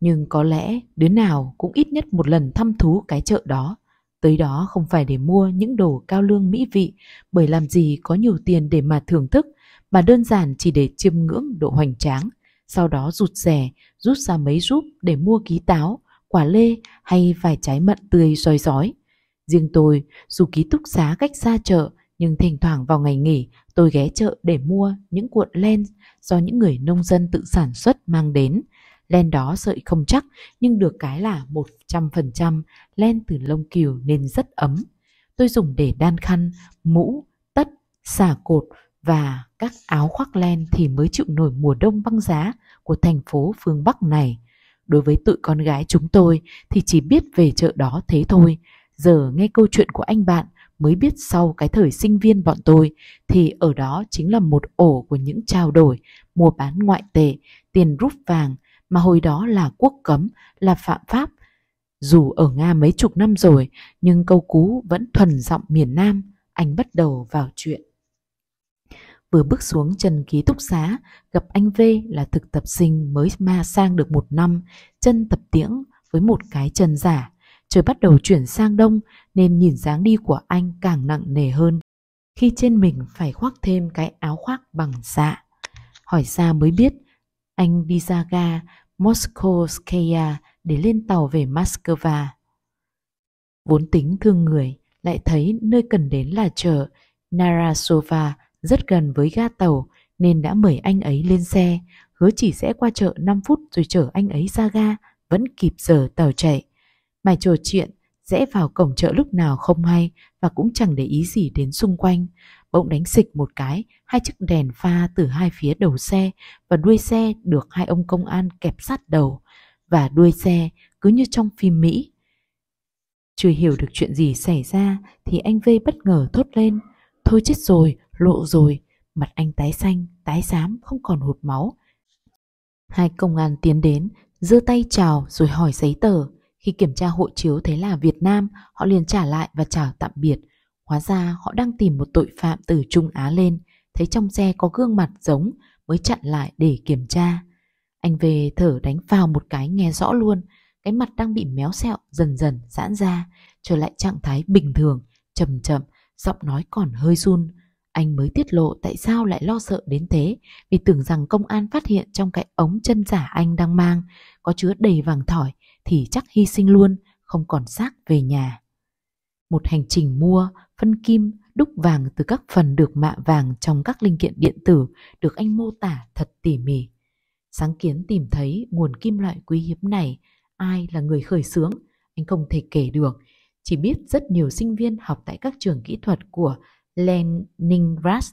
nhưng có lẽ đứa nào cũng ít nhất một lần thăm thú cái chợ đó. Tới đó không phải để mua những đồ cao lương mỹ vị, bởi làm gì có nhiều tiền để mà thưởng thức, mà đơn giản chỉ để chiêm ngưỡng độ hoành tráng. Sau đó rụt rẻ, rút ra mấy rúp để mua ký táo, quả lê hay vài trái mận tươi soi sói. Riêng tôi, dù ký túc xá cách xa chợ, nhưng thỉnh thoảng vào ngày nghỉ, tôi ghé chợ để mua những cuộn len do những người nông dân tự sản xuất mang đến. Len đó sợi không chắc, nhưng được cái là một trăm phần trăm len từ lông cừu nên rất ấm. Tôi dùng để đan khăn, mũ, tất, xà cột và các áo khoác len thì mới chịu nổi mùa đông băng giá của thành phố phương Bắc này. Đối với tụi con gái chúng tôi thì chỉ biết về chợ đó thế thôi. Giờ nghe câu chuyện của anh bạn, mới biết sau cái thời sinh viên bọn tôi thì ở đó chính là một ổ của những trao đổi, mua bán ngoại tệ, tiền rút vàng mà hồi đó là quốc cấm, là phạm pháp. Dù ở Nga mấy chục năm rồi, nhưng câu cú vẫn thuần giọng miền Nam, anh bắt đầu vào chuyện. Vừa bước xuống trần ký túc xá, gặp anh V là thực tập sinh mới ma sang được một năm, chân tập tiễng với một cái chân giả trời bắt đầu chuyển sang đông nên nhìn dáng đi của anh càng nặng nề hơn khi trên mình phải khoác thêm cái áo khoác bằng dạ. Hỏi ra mới biết anh đi ra ga Moskovskaya để lên tàu về Moscow. Vốn tính thương người, lại thấy nơi cần đến là chợ Narasova rất gần với ga tàu nên đã mời anh ấy lên xe, hứa chỉ sẽ qua chợ 5 phút rồi chở anh ấy ra ga, vẫn kịp giờ tàu chạy. Mày trò chuyện, rẽ vào cổng chợ lúc nào không hay và cũng chẳng để ý gì đến xung quanh. Bỗng đánh xịch một cái, hai chiếc đèn pha từ hai phía đầu xe và đuôi xe được hai ông công an kẹp sát đầu và đuôi xe cứ như trong phim Mỹ. Chưa hiểu được chuyện gì xảy ra thì anh V bất ngờ thốt lên. Thôi chết rồi, lộ rồi. Mặt anh tái xanh, tái xám, không còn hột máu. Hai công an tiến đến, giơ tay chào rồi hỏi giấy tờ. Khi kiểm tra hộ chiếu thấy là Việt Nam, họ liền trả lại và chào tạm biệt. Hóa ra họ đang tìm một tội phạm từ Trung Á lên, thấy trong xe có gương mặt giống mới chặn lại để kiểm tra. Anh về thở đánh vào một cái nghe rõ luôn, cái mặt đang bị méo sẹo dần dần giãn ra, trở lại trạng thái bình thường, chậm chậm, giọng nói còn hơi run. Anh mới tiết lộ tại sao lại lo sợ đến thế vì tưởng rằng công an phát hiện trong cái ống chân giả anh đang mang có chứa đầy vàng thỏi thì chắc hy sinh luôn, không còn xác về nhà. Một hành trình mua, phân kim, đúc vàng từ các phần được mạ vàng trong các linh kiện điện tử được anh mô tả thật tỉ mỉ. Sáng kiến tìm thấy nguồn kim loại quý hiếm này, ai là người khởi xướng, anh không thể kể được, chỉ biết rất nhiều sinh viên học tại các trường kỹ thuật của Leningrad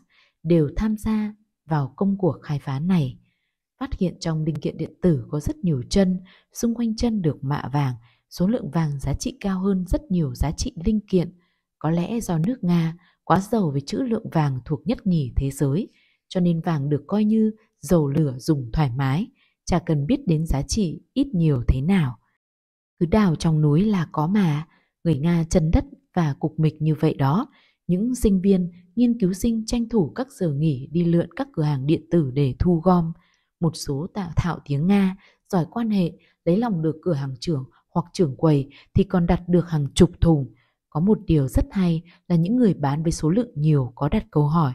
đều tham gia vào công cuộc khai phá này phát hiện trong linh kiện điện tử có rất nhiều chân, xung quanh chân được mạ vàng, số lượng vàng giá trị cao hơn rất nhiều giá trị linh kiện. Có lẽ do nước Nga quá giàu về chữ lượng vàng thuộc nhất nhì thế giới, cho nên vàng được coi như dầu lửa dùng thoải mái, chả cần biết đến giá trị ít nhiều thế nào. Cứ đào trong núi là có mà, người Nga chân đất và cục mịch như vậy đó, những sinh viên, nghiên cứu sinh tranh thủ các giờ nghỉ đi lượn các cửa hàng điện tử để thu gom – một số tạo thạo tiếng Nga, giỏi quan hệ, lấy lòng được cửa hàng trưởng hoặc trưởng quầy thì còn đặt được hàng chục thùng. Có một điều rất hay là những người bán với số lượng nhiều có đặt câu hỏi.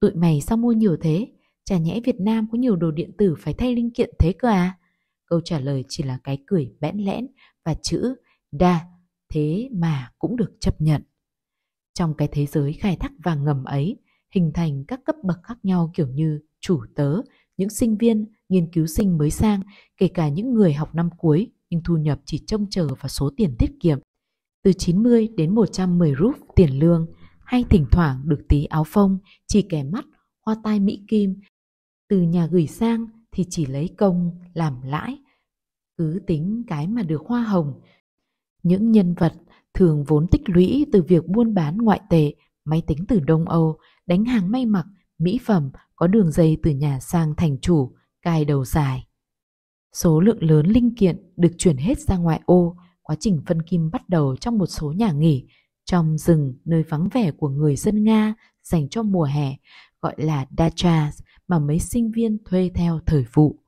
Tụi mày sao mua nhiều thế? Chả nhẽ Việt Nam có nhiều đồ điện tử phải thay linh kiện thế cơ à? Câu trả lời chỉ là cái cười bẽn lẽn và chữ đa, thế mà cũng được chấp nhận. Trong cái thế giới khai thác vàng ngầm ấy, hình thành các cấp bậc khác nhau kiểu như chủ tớ, những sinh viên, nghiên cứu sinh mới sang, kể cả những người học năm cuối nhưng thu nhập chỉ trông chờ vào số tiền tiết kiệm từ 90 đến 110 rúp tiền lương hay thỉnh thoảng được tí áo phông, chỉ kẻ mắt, hoa tai mỹ kim. Từ nhà gửi sang thì chỉ lấy công làm lãi, cứ tính cái mà được hoa hồng. Những nhân vật thường vốn tích lũy từ việc buôn bán ngoại tệ, máy tính từ Đông Âu, đánh hàng may mặc mỹ phẩm có đường dây từ nhà sang thành chủ, cai đầu dài. Số lượng lớn linh kiện được chuyển hết ra ngoại ô, quá trình phân kim bắt đầu trong một số nhà nghỉ, trong rừng nơi vắng vẻ của người dân Nga dành cho mùa hè, gọi là dacha mà mấy sinh viên thuê theo thời vụ.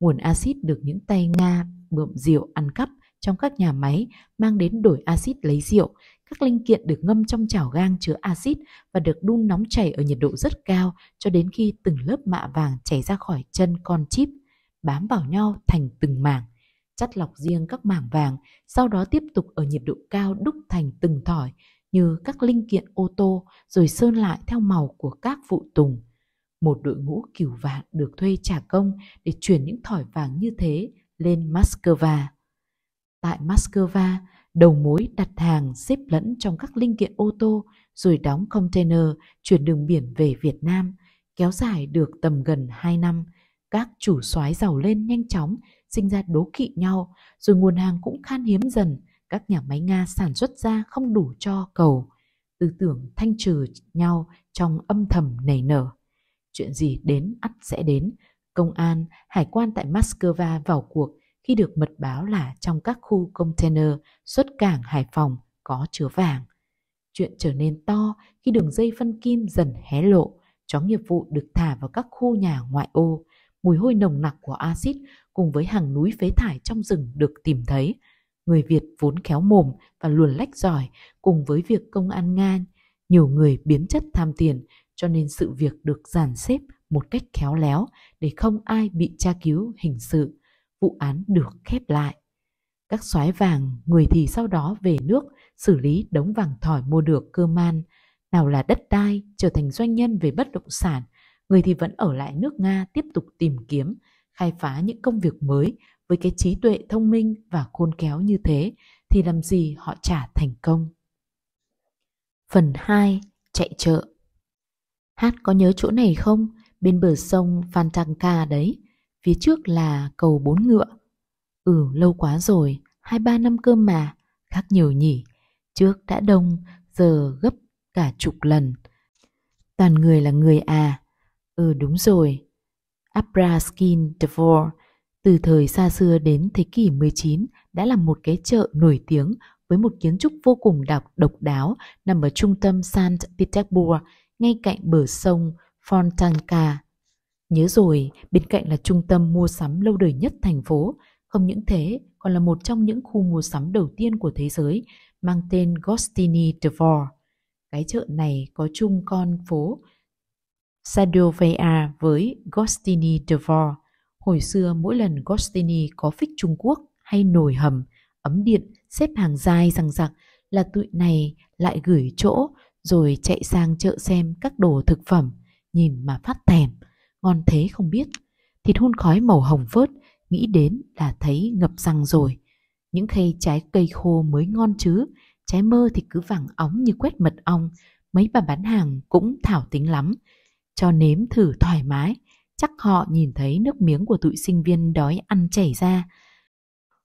Nguồn axit được những tay Nga bượm rượu ăn cắp trong các nhà máy mang đến đổi axit lấy rượu các linh kiện được ngâm trong chảo gang chứa axit và được đun nóng chảy ở nhiệt độ rất cao cho đến khi từng lớp mạ vàng chảy ra khỏi chân con chip, bám vào nhau thành từng mảng. Chắt lọc riêng các mảng vàng, sau đó tiếp tục ở nhiệt độ cao đúc thành từng thỏi như các linh kiện ô tô rồi sơn lại theo màu của các phụ tùng. Một đội ngũ cửu vạn được thuê trả công để chuyển những thỏi vàng như thế lên Moscow. Tại Moscow, đầu mối đặt hàng xếp lẫn trong các linh kiện ô tô rồi đóng container chuyển đường biển về Việt Nam, kéo dài được tầm gần 2 năm. Các chủ soái giàu lên nhanh chóng, sinh ra đố kỵ nhau, rồi nguồn hàng cũng khan hiếm dần, các nhà máy Nga sản xuất ra không đủ cho cầu. Tư tưởng thanh trừ nhau trong âm thầm nảy nở. Chuyện gì đến ắt sẽ đến. Công an, hải quan tại Moscow vào cuộc khi được mật báo là trong các khu container xuất cảng Hải Phòng có chứa vàng. Chuyện trở nên to khi đường dây phân kim dần hé lộ, chó nghiệp vụ được thả vào các khu nhà ngoại ô, mùi hôi nồng nặc của axit cùng với hàng núi phế thải trong rừng được tìm thấy. Người Việt vốn khéo mồm và luồn lách giỏi cùng với việc công an Nga, nhiều người biến chất tham tiền cho nên sự việc được dàn xếp một cách khéo léo để không ai bị tra cứu hình sự vụ án được khép lại. Các soái vàng, người thì sau đó về nước xử lý đống vàng thỏi mua được cơ man, nào là đất đai, trở thành doanh nhân về bất động sản, người thì vẫn ở lại nước Nga tiếp tục tìm kiếm, khai phá những công việc mới với cái trí tuệ thông minh và khôn khéo như thế thì làm gì họ trả thành công. Phần 2. Chạy chợ Hát có nhớ chỗ này không? Bên bờ sông phan ca đấy, phía trước là cầu bốn ngựa. Ừ, lâu quá rồi, hai ba năm cơm mà, khác nhiều nhỉ. Trước đã đông, giờ gấp cả chục lần. Toàn người là người à. Ừ đúng rồi. Abraskin Devor từ thời xa xưa đến thế kỷ 19 đã là một cái chợ nổi tiếng với một kiến trúc vô cùng độc độc đáo nằm ở trung tâm Saint Petersburg ngay cạnh bờ sông Fontanka. Nhớ rồi, bên cạnh là trung tâm mua sắm lâu đời nhất thành phố. Không những thế, còn là một trong những khu mua sắm đầu tiên của thế giới, mang tên Gostini Dvor. Cái chợ này có chung con phố Sadovaya với Gostini Dvor. Hồi xưa mỗi lần Gostini có phích Trung Quốc hay nồi hầm, ấm điện, xếp hàng dài rằng rặc là tụi này lại gửi chỗ rồi chạy sang chợ xem các đồ thực phẩm, nhìn mà phát thèm ngon thế không biết. Thịt hun khói màu hồng phớt, nghĩ đến là thấy ngập răng rồi. Những khay trái cây khô mới ngon chứ, trái mơ thì cứ vàng óng như quét mật ong, mấy bà bán hàng cũng thảo tính lắm. Cho nếm thử thoải mái, chắc họ nhìn thấy nước miếng của tụi sinh viên đói ăn chảy ra.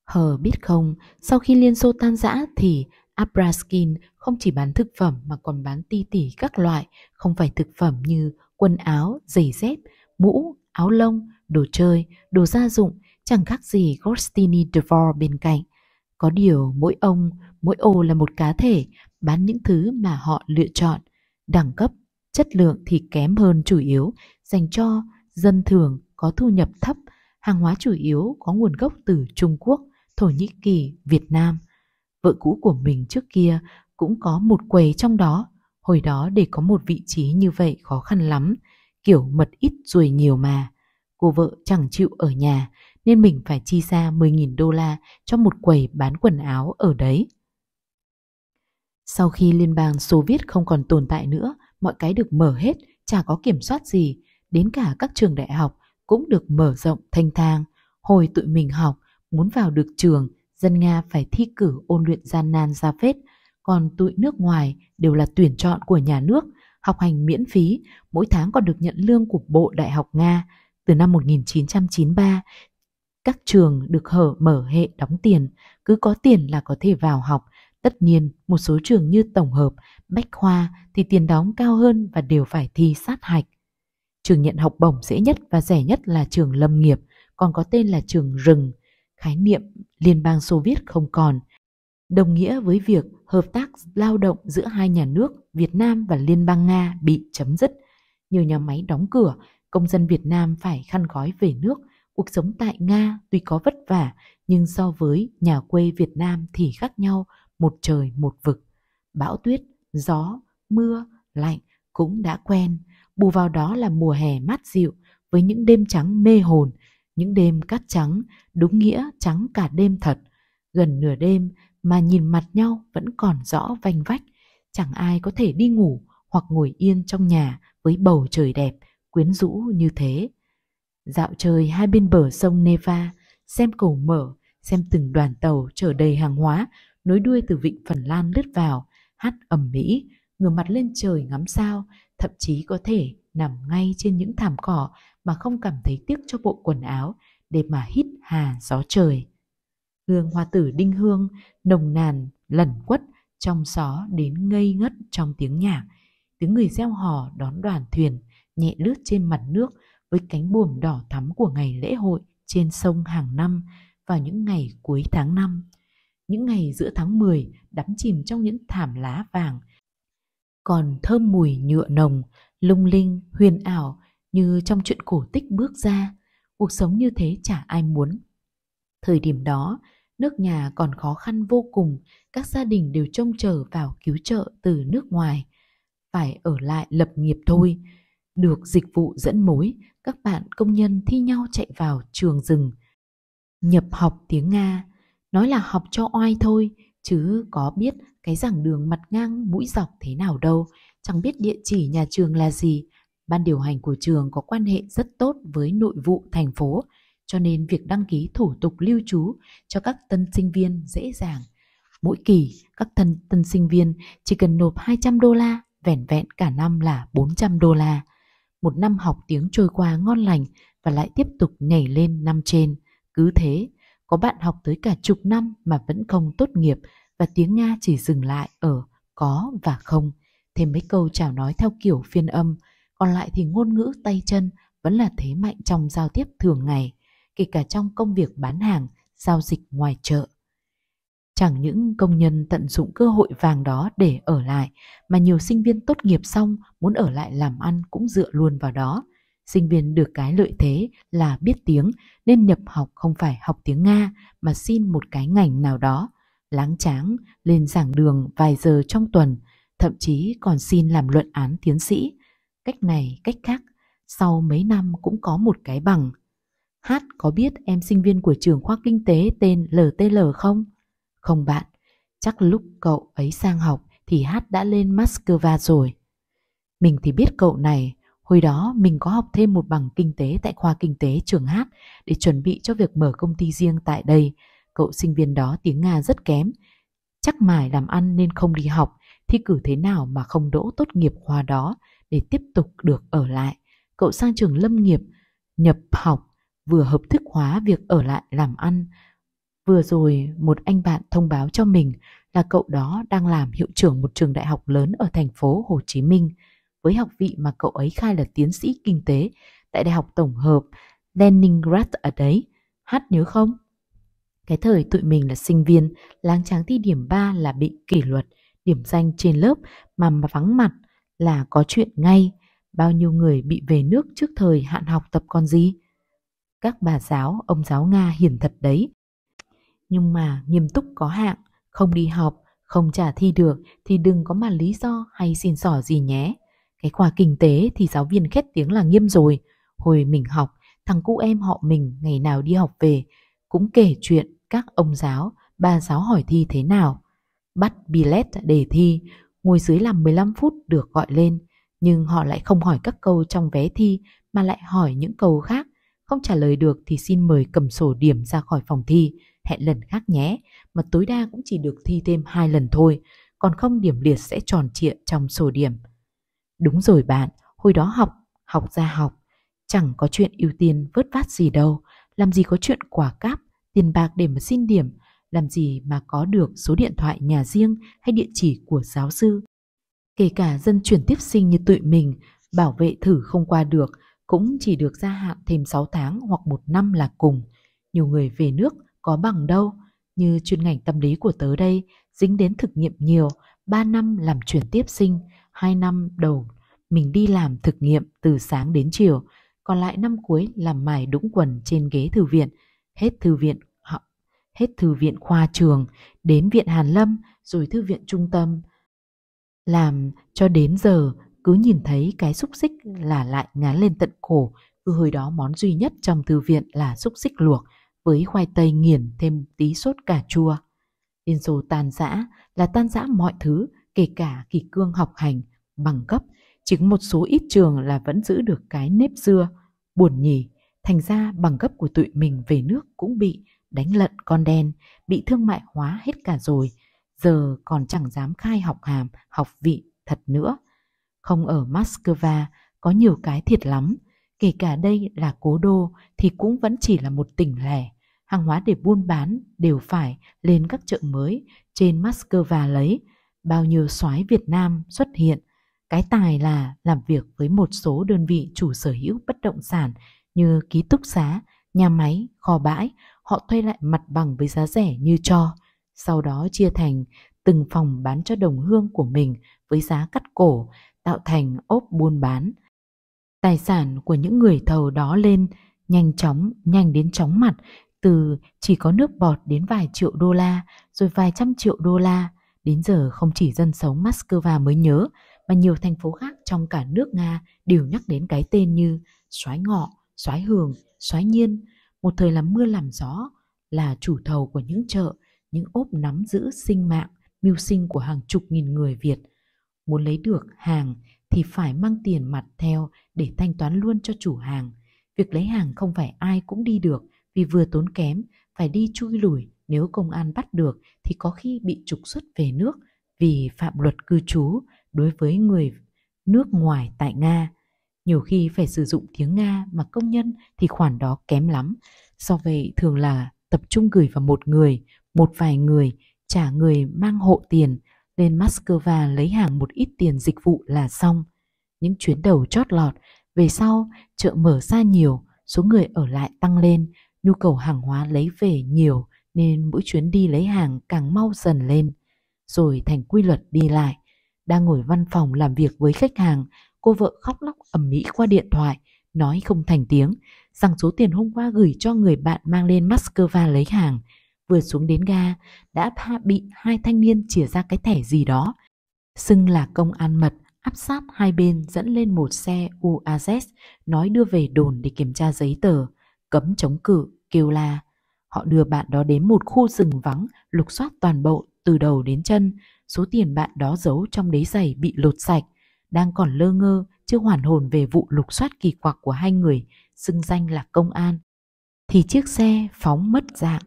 Hờ biết không, sau khi Liên Xô tan rã thì Abraskin không chỉ bán thực phẩm mà còn bán ti tỉ các loại, không phải thực phẩm như quần áo, giày dép mũ, áo lông, đồ chơi, đồ gia dụng chẳng khác gì Gostini Devor bên cạnh. Có điều mỗi ông, mỗi ô là một cá thể bán những thứ mà họ lựa chọn. Đẳng cấp, chất lượng thì kém hơn chủ yếu dành cho dân thường có thu nhập thấp, hàng hóa chủ yếu có nguồn gốc từ Trung Quốc, Thổ Nhĩ Kỳ, Việt Nam. Vợ cũ của mình trước kia cũng có một quầy trong đó. Hồi đó để có một vị trí như vậy khó khăn lắm kiểu mật ít ruồi nhiều mà. Cô vợ chẳng chịu ở nhà nên mình phải chi ra 10.000 đô la cho một quầy bán quần áo ở đấy. Sau khi Liên bang Xô Viết không còn tồn tại nữa, mọi cái được mở hết, chả có kiểm soát gì. Đến cả các trường đại học cũng được mở rộng thanh thang. Hồi tụi mình học, muốn vào được trường, dân Nga phải thi cử ôn luyện gian nan ra phết, còn tụi nước ngoài đều là tuyển chọn của nhà nước – học hành miễn phí, mỗi tháng còn được nhận lương của Bộ Đại học Nga. Từ năm 1993, các trường được hở mở hệ đóng tiền, cứ có tiền là có thể vào học. Tất nhiên, một số trường như tổng hợp, bách khoa thì tiền đóng cao hơn và đều phải thi sát hạch. Trường nhận học bổng dễ nhất và rẻ nhất là trường lâm nghiệp, còn có tên là trường rừng. Khái niệm Liên bang Xô Viết không còn, đồng nghĩa với việc hợp tác lao động giữa hai nhà nước Việt Nam và Liên bang Nga bị chấm dứt. Nhiều nhà máy đóng cửa, công dân Việt Nam phải khăn gói về nước. Cuộc sống tại Nga tuy có vất vả, nhưng so với nhà quê Việt Nam thì khác nhau, một trời một vực. Bão tuyết, gió, mưa, lạnh cũng đã quen. Bù vào đó là mùa hè mát dịu, với những đêm trắng mê hồn, những đêm cát trắng, đúng nghĩa trắng cả đêm thật. Gần nửa đêm, mà nhìn mặt nhau vẫn còn rõ vanh vách, chẳng ai có thể đi ngủ hoặc ngồi yên trong nhà với bầu trời đẹp, quyến rũ như thế. Dạo trời hai bên bờ sông Neva, xem cầu mở, xem từng đoàn tàu chở đầy hàng hóa, nối đuôi từ vịnh Phần Lan lướt vào, hát ẩm mỹ, ngửa mặt lên trời ngắm sao, thậm chí có thể nằm ngay trên những thảm cỏ mà không cảm thấy tiếc cho bộ quần áo để mà hít hà gió trời. Hương hoa tử đinh hương, nồng nàn, lẩn quất, trong gió đến ngây ngất trong tiếng nhạc. Tiếng người reo hò đón đoàn thuyền, nhẹ lướt trên mặt nước với cánh buồm đỏ thắm của ngày lễ hội trên sông hàng năm vào những ngày cuối tháng năm Những ngày giữa tháng 10 đắm chìm trong những thảm lá vàng, còn thơm mùi nhựa nồng, lung linh, huyền ảo như trong chuyện cổ tích bước ra. Cuộc sống như thế chả ai muốn. Thời điểm đó, nước nhà còn khó khăn vô cùng, các gia đình đều trông chờ vào cứu trợ từ nước ngoài. Phải ở lại lập nghiệp thôi. Được dịch vụ dẫn mối, các bạn công nhân thi nhau chạy vào trường rừng. Nhập học tiếng Nga, nói là học cho oai thôi, chứ có biết cái giảng đường mặt ngang mũi dọc thế nào đâu, chẳng biết địa chỉ nhà trường là gì. Ban điều hành của trường có quan hệ rất tốt với nội vụ thành phố, cho nên việc đăng ký thủ tục lưu trú cho các tân sinh viên dễ dàng. Mỗi kỳ, các thân tân sinh viên chỉ cần nộp 200 đô la, vẻn vẹn cả năm là 400 đô la. Một năm học tiếng trôi qua ngon lành và lại tiếp tục nhảy lên năm trên. Cứ thế, có bạn học tới cả chục năm mà vẫn không tốt nghiệp và tiếng Nga chỉ dừng lại ở có và không. Thêm mấy câu chào nói theo kiểu phiên âm, còn lại thì ngôn ngữ tay chân vẫn là thế mạnh trong giao tiếp thường ngày kể cả trong công việc bán hàng, giao dịch ngoài chợ. Chẳng những công nhân tận dụng cơ hội vàng đó để ở lại, mà nhiều sinh viên tốt nghiệp xong muốn ở lại làm ăn cũng dựa luôn vào đó. Sinh viên được cái lợi thế là biết tiếng nên nhập học không phải học tiếng Nga mà xin một cái ngành nào đó, láng tráng, lên giảng đường vài giờ trong tuần, thậm chí còn xin làm luận án tiến sĩ. Cách này, cách khác, sau mấy năm cũng có một cái bằng – Hát có biết em sinh viên của trường khoa kinh tế tên LTL không? Không bạn, chắc lúc cậu ấy sang học thì Hát đã lên Moscow rồi. Mình thì biết cậu này, hồi đó mình có học thêm một bằng kinh tế tại khoa kinh tế trường Hát để chuẩn bị cho việc mở công ty riêng tại đây. Cậu sinh viên đó tiếng Nga rất kém, chắc mải làm ăn nên không đi học, thi cử thế nào mà không đỗ tốt nghiệp khoa đó để tiếp tục được ở lại. Cậu sang trường lâm nghiệp, nhập học vừa hợp thức hóa việc ở lại làm ăn. Vừa rồi một anh bạn thông báo cho mình là cậu đó đang làm hiệu trưởng một trường đại học lớn ở thành phố Hồ Chí Minh với học vị mà cậu ấy khai là tiến sĩ kinh tế tại Đại học Tổng hợp Leningrad ở đấy. Hát nhớ không? Cái thời tụi mình là sinh viên, láng tráng thi điểm 3 là bị kỷ luật, điểm danh trên lớp mà mà vắng mặt là có chuyện ngay. Bao nhiêu người bị về nước trước thời hạn học tập còn gì? Các bà giáo, ông giáo Nga hiền thật đấy. Nhưng mà nghiêm túc có hạng, không đi học, không trả thi được thì đừng có mà lý do hay xin xỏ gì nhé. Cái khoa kinh tế thì giáo viên khét tiếng là nghiêm rồi. Hồi mình học, thằng cu em họ mình ngày nào đi học về cũng kể chuyện các ông giáo, bà giáo hỏi thi thế nào. Bắt billet để thi, ngồi dưới làm 15 phút được gọi lên, nhưng họ lại không hỏi các câu trong vé thi mà lại hỏi những câu khác không trả lời được thì xin mời cầm sổ điểm ra khỏi phòng thi, hẹn lần khác nhé, mà tối đa cũng chỉ được thi thêm hai lần thôi, còn không điểm liệt sẽ tròn trịa trong sổ điểm. Đúng rồi bạn, hồi đó học, học ra học, chẳng có chuyện ưu tiên vớt vát gì đâu, làm gì có chuyện quả cáp, tiền bạc để mà xin điểm, làm gì mà có được số điện thoại nhà riêng hay địa chỉ của giáo sư. Kể cả dân chuyển tiếp sinh như tụi mình, bảo vệ thử không qua được cũng chỉ được gia hạn thêm 6 tháng hoặc một năm là cùng. Nhiều người về nước có bằng đâu, như chuyên ngành tâm lý của tớ đây, dính đến thực nghiệm nhiều, 3 năm làm chuyển tiếp sinh, 2 năm đầu mình đi làm thực nghiệm từ sáng đến chiều, còn lại năm cuối làm mài đũng quần trên ghế thư viện, hết thư viện hết thư viện khoa trường, đến viện Hàn Lâm, rồi thư viện trung tâm. Làm cho đến giờ cứ nhìn thấy cái xúc xích là lại ngán lên tận cổ, cứ hồi đó món duy nhất trong thư viện là xúc xích luộc với khoai tây nghiền thêm tí sốt cà chua. Liên Xô tan rã là tan rã mọi thứ, kể cả kỳ cương học hành, bằng cấp, chỉ một số ít trường là vẫn giữ được cái nếp xưa, buồn nhỉ, thành ra bằng cấp của tụi mình về nước cũng bị đánh lận con đen, bị thương mại hóa hết cả rồi, giờ còn chẳng dám khai học hàm, học vị thật nữa. Không ở Moscow có nhiều cái thiệt lắm, kể cả đây là cố đô thì cũng vẫn chỉ là một tỉnh lẻ. Hàng hóa để buôn bán đều phải lên các chợ mới trên Moscow lấy. Bao nhiêu soái Việt Nam xuất hiện. Cái tài là làm việc với một số đơn vị chủ sở hữu bất động sản như ký túc xá, nhà máy, kho bãi, họ thuê lại mặt bằng với giá rẻ như cho, sau đó chia thành từng phòng bán cho đồng hương của mình với giá cắt cổ, tạo thành ốp buôn bán. Tài sản của những người thầu đó lên nhanh chóng, nhanh đến chóng mặt, từ chỉ có nước bọt đến vài triệu đô la, rồi vài trăm triệu đô la. Đến giờ không chỉ dân sống Moscow mới nhớ, mà nhiều thành phố khác trong cả nước Nga đều nhắc đến cái tên như Soái Ngọ, Soái Hường, Soái Nhiên, một thời làm mưa làm gió, là chủ thầu của những chợ, những ốp nắm giữ sinh mạng, mưu sinh của hàng chục nghìn người Việt – Muốn lấy được hàng thì phải mang tiền mặt theo để thanh toán luôn cho chủ hàng. Việc lấy hàng không phải ai cũng đi được vì vừa tốn kém, phải đi chui lùi nếu công an bắt được thì có khi bị trục xuất về nước vì phạm luật cư trú đối với người nước ngoài tại Nga. Nhiều khi phải sử dụng tiếng Nga mà công nhân thì khoản đó kém lắm. Do vậy thường là tập trung gửi vào một người, một vài người, trả người mang hộ tiền lên Moscow lấy hàng một ít tiền dịch vụ là xong. Những chuyến đầu chót lọt, về sau chợ mở ra nhiều, số người ở lại tăng lên, nhu cầu hàng hóa lấy về nhiều nên mỗi chuyến đi lấy hàng càng mau dần lên. Rồi thành quy luật đi lại. Đang ngồi văn phòng làm việc với khách hàng, cô vợ khóc lóc ầm ĩ qua điện thoại, nói không thành tiếng rằng số tiền hôm qua gửi cho người bạn mang lên Moscow lấy hàng – Vừa xuống đến ga, đã bị hai thanh niên chìa ra cái thẻ gì đó. Xưng là công an mật, áp sát hai bên dẫn lên một xe UAZ, nói đưa về đồn để kiểm tra giấy tờ, cấm chống cự, kêu la. Họ đưa bạn đó đến một khu rừng vắng, lục soát toàn bộ từ đầu đến chân, số tiền bạn đó giấu trong đế giày bị lột sạch, đang còn lơ ngơ, chưa hoàn hồn về vụ lục soát kỳ quặc của hai người, xưng danh là công an. Thì chiếc xe phóng mất dạng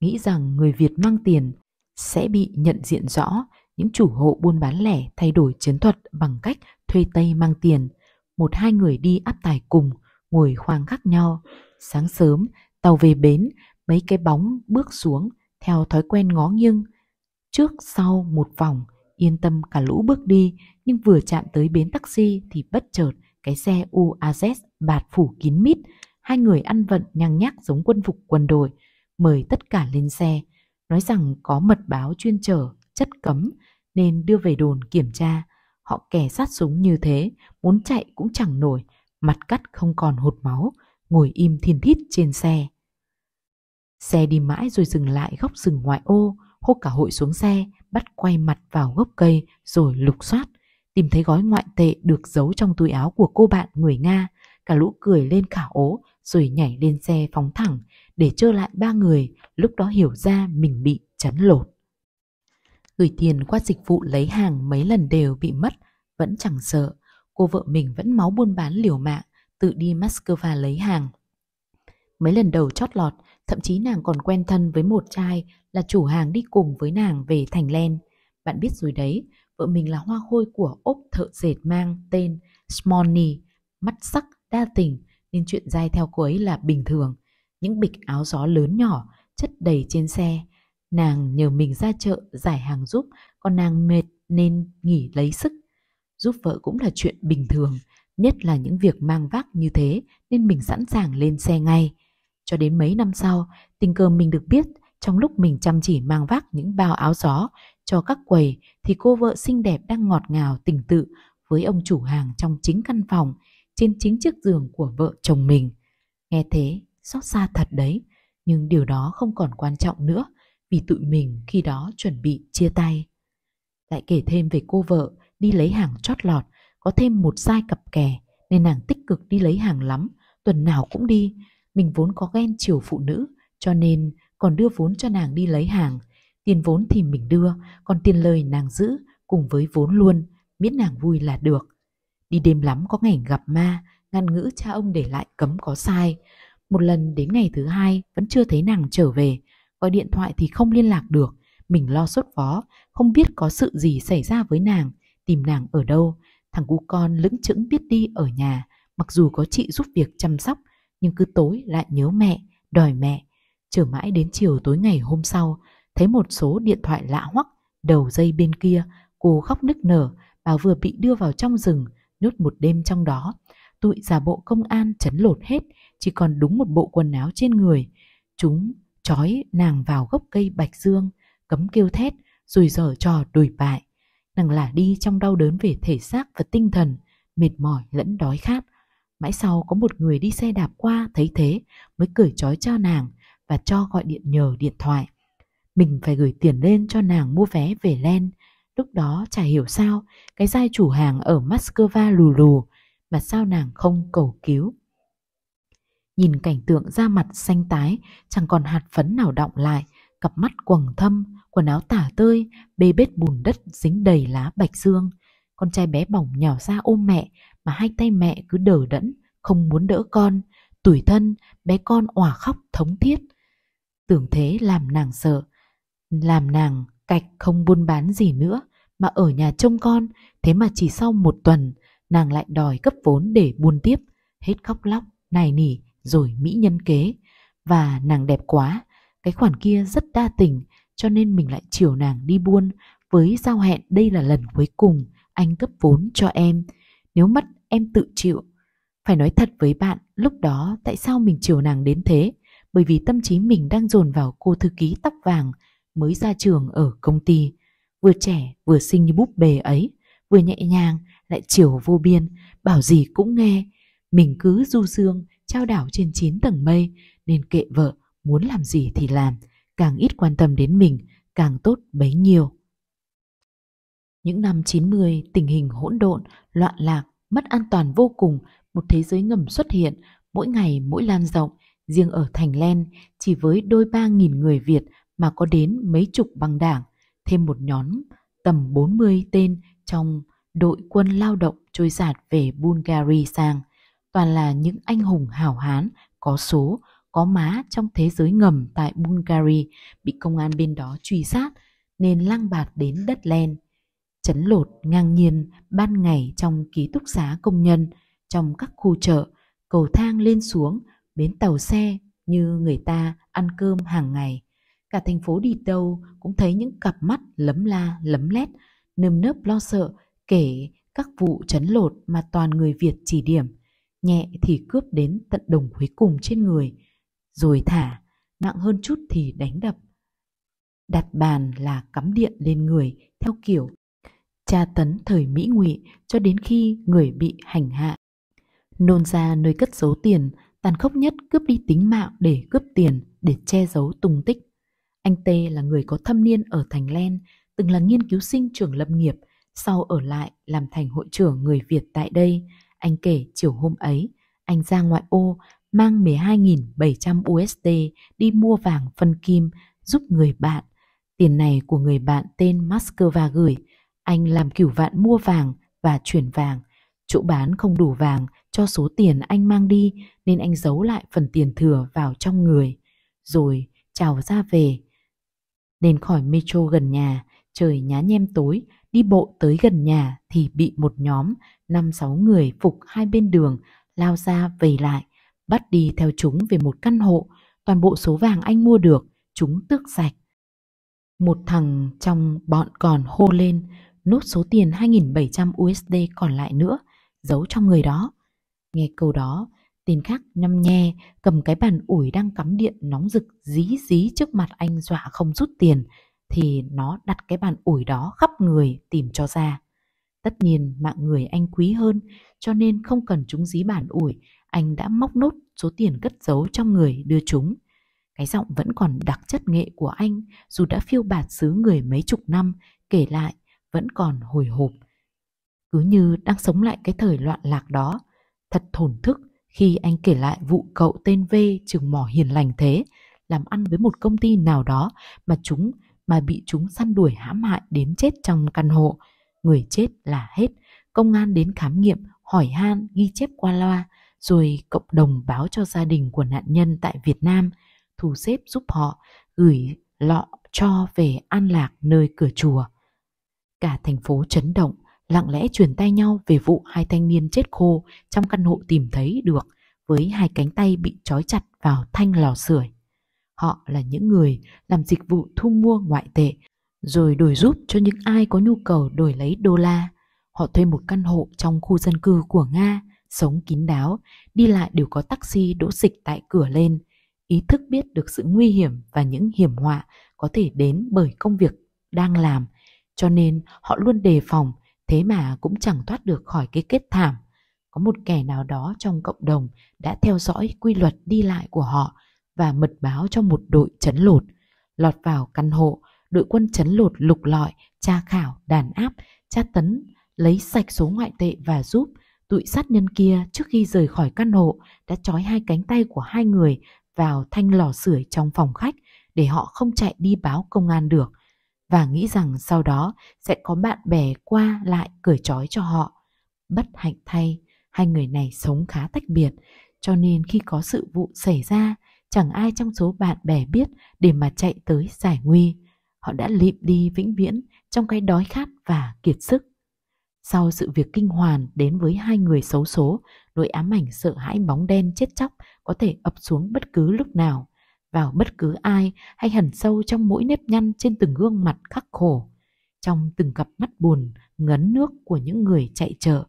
nghĩ rằng người Việt mang tiền sẽ bị nhận diện rõ những chủ hộ buôn bán lẻ thay đổi chiến thuật bằng cách thuê Tây mang tiền. Một hai người đi áp tài cùng, ngồi khoang khác nhau. Sáng sớm, tàu về bến, mấy cái bóng bước xuống theo thói quen ngó nghiêng. Trước sau một vòng, yên tâm cả lũ bước đi, nhưng vừa chạm tới bến taxi thì bất chợt cái xe UAZ bạt phủ kín mít. Hai người ăn vận nhăng nhác giống quân phục quân đội, mời tất cả lên xe, nói rằng có mật báo chuyên trở, chất cấm nên đưa về đồn kiểm tra. Họ kẻ sát súng như thế, muốn chạy cũng chẳng nổi, mặt cắt không còn hột máu, ngồi im thiên thít trên xe. Xe đi mãi rồi dừng lại góc rừng ngoại ô, hô cả hội xuống xe, bắt quay mặt vào gốc cây rồi lục soát, tìm thấy gói ngoại tệ được giấu trong túi áo của cô bạn người Nga. Cả lũ cười lên khả ố rồi nhảy lên xe phóng thẳng, để trơ lại ba người lúc đó hiểu ra mình bị chắn lột. Gửi tiền qua dịch vụ lấy hàng mấy lần đều bị mất, vẫn chẳng sợ. Cô vợ mình vẫn máu buôn bán liều mạng, tự đi Moscow lấy hàng. Mấy lần đầu chót lọt, thậm chí nàng còn quen thân với một trai là chủ hàng đi cùng với nàng về Thành Len. Bạn biết rồi đấy, vợ mình là hoa khôi của ốp thợ dệt mang tên Smony, mắt sắc, đa tình, nên chuyện dai theo cô ấy là bình thường những bịch áo gió lớn nhỏ chất đầy trên xe. Nàng nhờ mình ra chợ giải hàng giúp, còn nàng mệt nên nghỉ lấy sức. Giúp vợ cũng là chuyện bình thường, nhất là những việc mang vác như thế nên mình sẵn sàng lên xe ngay. Cho đến mấy năm sau, tình cờ mình được biết trong lúc mình chăm chỉ mang vác những bao áo gió cho các quầy thì cô vợ xinh đẹp đang ngọt ngào tình tự với ông chủ hàng trong chính căn phòng trên chính chiếc giường của vợ chồng mình. Nghe thế, xót xa thật đấy, nhưng điều đó không còn quan trọng nữa vì tụi mình khi đó chuẩn bị chia tay. Lại kể thêm về cô vợ đi lấy hàng chót lọt, có thêm một sai cặp kè nên nàng tích cực đi lấy hàng lắm, tuần nào cũng đi. Mình vốn có ghen chiều phụ nữ cho nên còn đưa vốn cho nàng đi lấy hàng. Tiền vốn thì mình đưa, còn tiền lời nàng giữ cùng với vốn luôn, miễn nàng vui là được. Đi đêm lắm có ngày gặp ma, ngăn ngữ cha ông để lại cấm có sai. Một lần đến ngày thứ hai vẫn chưa thấy nàng trở về, gọi điện thoại thì không liên lạc được. Mình lo sốt vó, không biết có sự gì xảy ra với nàng, tìm nàng ở đâu. Thằng cu con lững chững biết đi ở nhà, mặc dù có chị giúp việc chăm sóc, nhưng cứ tối lại nhớ mẹ, đòi mẹ. Chờ mãi đến chiều tối ngày hôm sau, thấy một số điện thoại lạ hoắc, đầu dây bên kia, cô khóc nức nở, bà vừa bị đưa vào trong rừng, nhốt một đêm trong đó. Tụi giả bộ công an chấn lột hết, chỉ còn đúng một bộ quần áo trên người. Chúng trói nàng vào gốc cây bạch dương, cấm kêu thét, rồi dở trò đuổi bại. Nàng lả đi trong đau đớn về thể xác và tinh thần, mệt mỏi lẫn đói khát. Mãi sau có một người đi xe đạp qua thấy thế mới cởi trói cho nàng và cho gọi điện nhờ điện thoại. Mình phải gửi tiền lên cho nàng mua vé về Len. Lúc đó chả hiểu sao cái giai chủ hàng ở Moscow lù lù mà sao nàng không cầu cứu nhìn cảnh tượng da mặt xanh tái, chẳng còn hạt phấn nào động lại, cặp mắt quầng thâm, quần áo tả tơi, bê bết bùn đất dính đầy lá bạch dương. Con trai bé bỏng nhào ra ôm mẹ, mà hai tay mẹ cứ đờ đẫn, không muốn đỡ con. tuổi thân, bé con òa khóc thống thiết. Tưởng thế làm nàng sợ, làm nàng cạch không buôn bán gì nữa, mà ở nhà trông con, thế mà chỉ sau một tuần, nàng lại đòi cấp vốn để buôn tiếp, hết khóc lóc, nài nỉ, rồi mỹ nhân kế và nàng đẹp quá, cái khoản kia rất đa tình cho nên mình lại chiều nàng đi buôn với giao hẹn đây là lần cuối cùng anh cấp vốn cho em, nếu mất em tự chịu. Phải nói thật với bạn, lúc đó tại sao mình chiều nàng đến thế? Bởi vì tâm trí mình đang dồn vào cô thư ký tóc vàng mới ra trường ở công ty, vừa trẻ vừa xinh như búp bề ấy, vừa nhẹ nhàng lại chiều vô biên, bảo gì cũng nghe. Mình cứ du dương, trao đảo trên 9 tầng mây nên kệ vợ muốn làm gì thì làm, càng ít quan tâm đến mình càng tốt bấy nhiêu. Những năm 90, tình hình hỗn độn, loạn lạc, mất an toàn vô cùng, một thế giới ngầm xuất hiện, mỗi ngày mỗi lan rộng, riêng ở Thành Len chỉ với đôi ba nghìn người Việt mà có đến mấy chục băng đảng, thêm một nhóm tầm 40 tên trong đội quân lao động trôi giạt về Bulgaria sang toàn là những anh hùng hảo hán có số, có má trong thế giới ngầm tại Bulgaria bị công an bên đó truy sát nên lang bạt đến đất Len Chấn lột ngang nhiên ban ngày trong ký túc xá công nhân, trong các khu chợ, cầu thang lên xuống, bến tàu xe như người ta ăn cơm hàng ngày. Cả thành phố đi đâu cũng thấy những cặp mắt lấm la lấm lét, nơm nớp lo sợ kể các vụ chấn lột mà toàn người Việt chỉ điểm – nhẹ thì cướp đến tận đồng cuối cùng trên người, rồi thả, nặng hơn chút thì đánh đập. Đặt bàn là cắm điện lên người theo kiểu tra tấn thời Mỹ ngụy cho đến khi người bị hành hạ. Nôn ra nơi cất giấu tiền, tàn khốc nhất cướp đi tính mạng để cướp tiền, để che giấu tung tích. Anh Tê là người có thâm niên ở Thành Len, từng là nghiên cứu sinh trường lâm nghiệp, sau ở lại làm thành hội trưởng người Việt tại đây, anh kể chiều hôm ấy, anh ra ngoại ô mang 12.700 USD đi mua vàng phân kim giúp người bạn. Tiền này của người bạn tên Moscow gửi, anh làm kiểu vạn mua vàng và chuyển vàng. Chỗ bán không đủ vàng cho số tiền anh mang đi nên anh giấu lại phần tiền thừa vào trong người. Rồi chào ra về. Nên khỏi metro gần nhà, trời nhá nhem tối, đi bộ tới gần nhà thì bị một nhóm năm sáu người phục hai bên đường lao ra vầy lại, bắt đi theo chúng về một căn hộ, toàn bộ số vàng anh mua được, chúng tước sạch. Một thằng trong bọn còn hô lên, nốt số tiền 2.700 USD còn lại nữa, giấu trong người đó. Nghe câu đó, tên khác nhăm nhe, cầm cái bàn ủi đang cắm điện nóng rực dí dí trước mặt anh dọa không rút tiền, thì nó đặt cái bàn ủi đó khắp người tìm cho ra. Tất nhiên mạng người anh quý hơn, cho nên không cần chúng dí bản ủi, anh đã móc nốt số tiền cất giấu trong người đưa chúng. Cái giọng vẫn còn đặc chất nghệ của anh, dù đã phiêu bạt xứ người mấy chục năm, kể lại vẫn còn hồi hộp. Cứ như đang sống lại cái thời loạn lạc đó, thật thổn thức khi anh kể lại vụ cậu tên V trường mỏ hiền lành thế, làm ăn với một công ty nào đó mà chúng mà bị chúng săn đuổi hãm hại đến chết trong căn hộ. Người chết là hết. Công an đến khám nghiệm, hỏi han, ghi chép qua loa, rồi cộng đồng báo cho gia đình của nạn nhân tại Việt Nam, thu xếp giúp họ gửi lọ cho về an lạc nơi cửa chùa. Cả thành phố chấn động, lặng lẽ truyền tay nhau về vụ hai thanh niên chết khô trong căn hộ tìm thấy được với hai cánh tay bị trói chặt vào thanh lò sưởi. Họ là những người làm dịch vụ thu mua ngoại tệ rồi đổi giúp cho những ai có nhu cầu đổi lấy đô la. Họ thuê một căn hộ trong khu dân cư của Nga, sống kín đáo, đi lại đều có taxi đỗ dịch tại cửa lên. Ý thức biết được sự nguy hiểm và những hiểm họa có thể đến bởi công việc đang làm, cho nên họ luôn đề phòng, thế mà cũng chẳng thoát được khỏi cái kết thảm. Có một kẻ nào đó trong cộng đồng đã theo dõi quy luật đi lại của họ, và mật báo cho một đội chấn lột. Lọt vào căn hộ, đội quân chấn lột lục lọi, tra khảo, đàn áp, tra tấn, lấy sạch số ngoại tệ và giúp tụi sát nhân kia trước khi rời khỏi căn hộ đã trói hai cánh tay của hai người vào thanh lò sưởi trong phòng khách để họ không chạy đi báo công an được và nghĩ rằng sau đó sẽ có bạn bè qua lại cởi trói cho họ. Bất hạnh thay, hai người này sống khá tách biệt, cho nên khi có sự vụ xảy ra chẳng ai trong số bạn bè biết để mà chạy tới giải nguy. Họ đã lịm đi vĩnh viễn trong cái đói khát và kiệt sức. Sau sự việc kinh hoàng đến với hai người xấu số, nỗi ám ảnh sợ hãi bóng đen chết chóc có thể ập xuống bất cứ lúc nào, vào bất cứ ai hay hẳn sâu trong mỗi nếp nhăn trên từng gương mặt khắc khổ, trong từng cặp mắt buồn, ngấn nước của những người chạy chợ,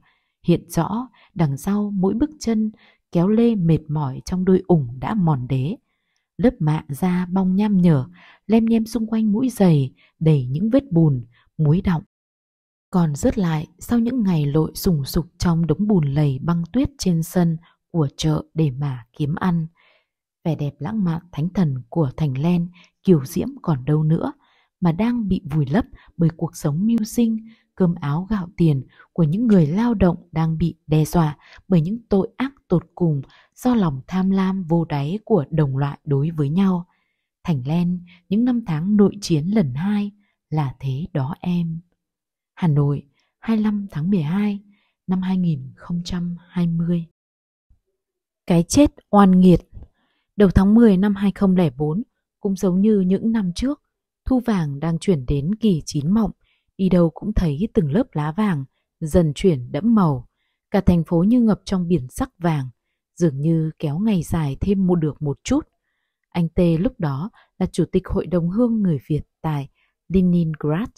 hiện rõ đằng sau mỗi bước chân kéo lê mệt mỏi trong đôi ủng đã mòn đế. Lớp mạ da bong nham nhở, lem nhem xung quanh mũi dày, đầy những vết bùn, muối động. Còn rớt lại sau những ngày lội sùng sục trong đống bùn lầy băng tuyết trên sân của chợ để mà kiếm ăn. Vẻ đẹp lãng mạn thánh thần của thành len, kiều diễm còn đâu nữa, mà đang bị vùi lấp bởi cuộc sống mưu sinh, cơm áo gạo tiền của những người lao động đang bị đe dọa bởi những tội ác tột cùng do lòng tham lam vô đáy của đồng loại đối với nhau. Thành Len, những năm tháng nội chiến lần hai là thế đó em. Hà Nội, 25 tháng 12 năm 2020. Cái chết oan nghiệt Đầu tháng 10 năm 2004, cũng giống như những năm trước, Thu Vàng đang chuyển đến kỳ chín mộng đi đâu cũng thấy từng lớp lá vàng dần chuyển đẫm màu, cả thành phố như ngập trong biển sắc vàng, dường như kéo ngày dài thêm một được một chút. Anh Tê lúc đó là chủ tịch hội đồng hương người Việt tại Leningrad,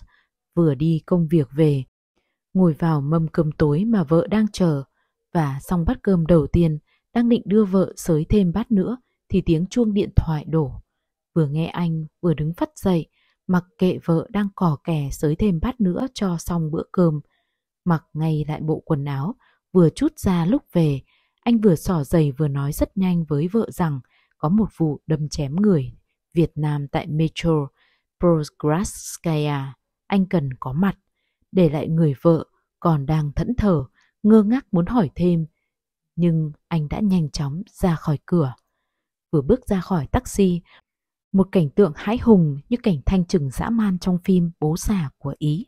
vừa đi công việc về, ngồi vào mâm cơm tối mà vợ đang chờ và xong bát cơm đầu tiên đang định đưa vợ sới thêm bát nữa thì tiếng chuông điện thoại đổ. Vừa nghe anh vừa đứng phát dậy, mặc kệ vợ đang cỏ kè sới thêm bát nữa cho xong bữa cơm. Mặc ngay lại bộ quần áo, vừa chút ra lúc về, anh vừa xỏ giày vừa nói rất nhanh với vợ rằng có một vụ đâm chém người Việt Nam tại Metro Prograsskaya. Anh cần có mặt, để lại người vợ còn đang thẫn thờ, ngơ ngác muốn hỏi thêm. Nhưng anh đã nhanh chóng ra khỏi cửa. Vừa bước ra khỏi taxi, một cảnh tượng hãi hùng như cảnh thanh trừng dã man trong phim Bố già của Ý.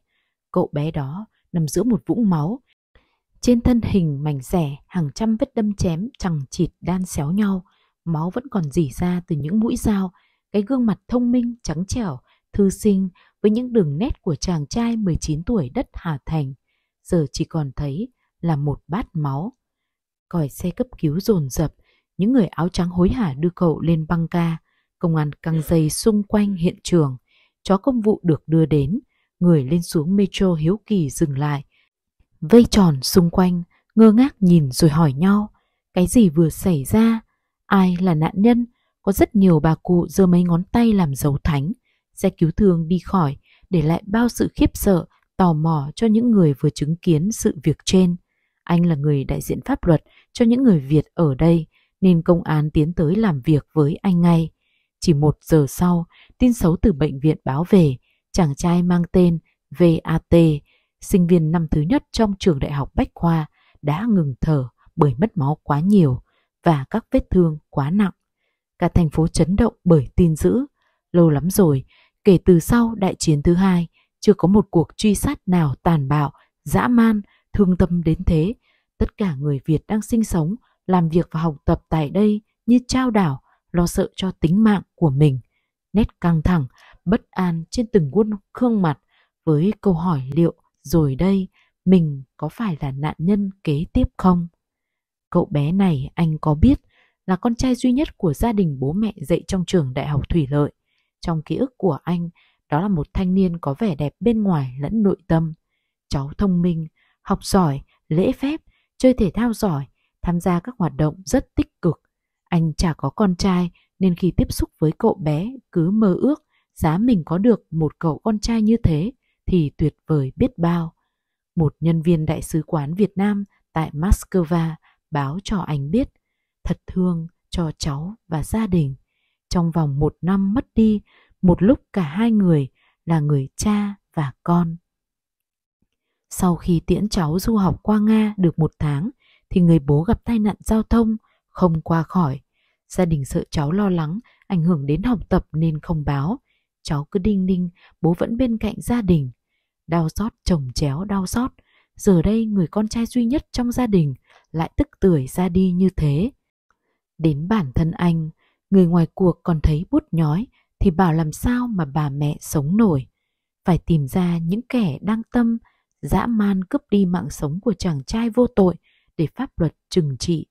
Cậu bé đó nằm giữa một vũng máu. Trên thân hình mảnh rẻ, hàng trăm vết đâm chém chẳng chịt đan xéo nhau. Máu vẫn còn dỉ ra từ những mũi dao. Cái gương mặt thông minh, trắng trẻo, thư sinh với những đường nét của chàng trai 19 tuổi đất Hà Thành. Giờ chỉ còn thấy là một bát máu. Còi xe cấp cứu dồn dập, những người áo trắng hối hả đưa cậu lên băng ca. Công an căng dây xung quanh hiện trường. Chó công vụ được đưa đến. Người lên xuống metro hiếu kỳ dừng lại. Vây tròn xung quanh, ngơ ngác nhìn rồi hỏi nhau. Cái gì vừa xảy ra? Ai là nạn nhân? Có rất nhiều bà cụ giơ mấy ngón tay làm dấu thánh. Xe cứu thương đi khỏi, để lại bao sự khiếp sợ, tò mò cho những người vừa chứng kiến sự việc trên. Anh là người đại diện pháp luật cho những người Việt ở đây, nên công an tiến tới làm việc với anh ngay. Chỉ một giờ sau, tin xấu từ bệnh viện báo về, chàng trai mang tên VAT, sinh viên năm thứ nhất trong trường đại học Bách Khoa, đã ngừng thở bởi mất máu quá nhiều và các vết thương quá nặng. Cả thành phố chấn động bởi tin dữ. Lâu lắm rồi, kể từ sau đại chiến thứ hai, chưa có một cuộc truy sát nào tàn bạo, dã man, thương tâm đến thế. Tất cả người Việt đang sinh sống, làm việc và học tập tại đây như trao đảo lo sợ cho tính mạng của mình, nét căng thẳng, bất an trên từng quân khương mặt với câu hỏi liệu rồi đây mình có phải là nạn nhân kế tiếp không? Cậu bé này anh có biết là con trai duy nhất của gia đình bố mẹ dạy trong trường đại học thủy lợi. Trong ký ức của anh, đó là một thanh niên có vẻ đẹp bên ngoài lẫn nội tâm. Cháu thông minh, học giỏi, lễ phép, chơi thể thao giỏi, tham gia các hoạt động rất tích cực. Anh chả có con trai nên khi tiếp xúc với cậu bé cứ mơ ước giá mình có được một cậu con trai như thế thì tuyệt vời biết bao. Một nhân viên đại sứ quán Việt Nam tại Moscow báo cho anh biết thật thương cho cháu và gia đình. Trong vòng một năm mất đi, một lúc cả hai người là người cha và con. Sau khi tiễn cháu du học qua Nga được một tháng, thì người bố gặp tai nạn giao thông, không qua khỏi Gia đình sợ cháu lo lắng, ảnh hưởng đến học tập nên không báo. Cháu cứ đinh ninh, bố vẫn bên cạnh gia đình. Đau xót chồng chéo đau xót. Giờ đây người con trai duy nhất trong gia đình lại tức tuổi ra đi như thế. Đến bản thân anh, người ngoài cuộc còn thấy bút nhói thì bảo làm sao mà bà mẹ sống nổi. Phải tìm ra những kẻ đang tâm, dã man cướp đi mạng sống của chàng trai vô tội để pháp luật trừng trị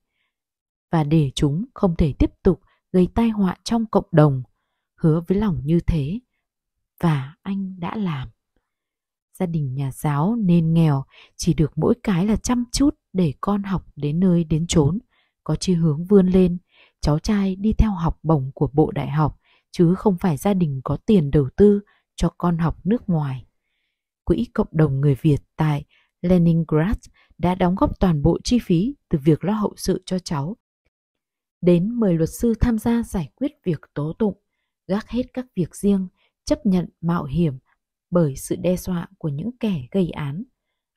và để chúng không thể tiếp tục gây tai họa trong cộng đồng. Hứa với lòng như thế và anh đã làm. Gia đình nhà giáo nên nghèo chỉ được mỗi cái là chăm chút để con học đến nơi đến chốn, có chi hướng vươn lên. Cháu trai đi theo học bổng của bộ đại học chứ không phải gia đình có tiền đầu tư cho con học nước ngoài. Quỹ cộng đồng người Việt tại Leningrad đã đóng góp toàn bộ chi phí từ việc lo hậu sự cho cháu đến mời luật sư tham gia giải quyết việc tố tụng, gác hết các việc riêng, chấp nhận mạo hiểm bởi sự đe dọa của những kẻ gây án.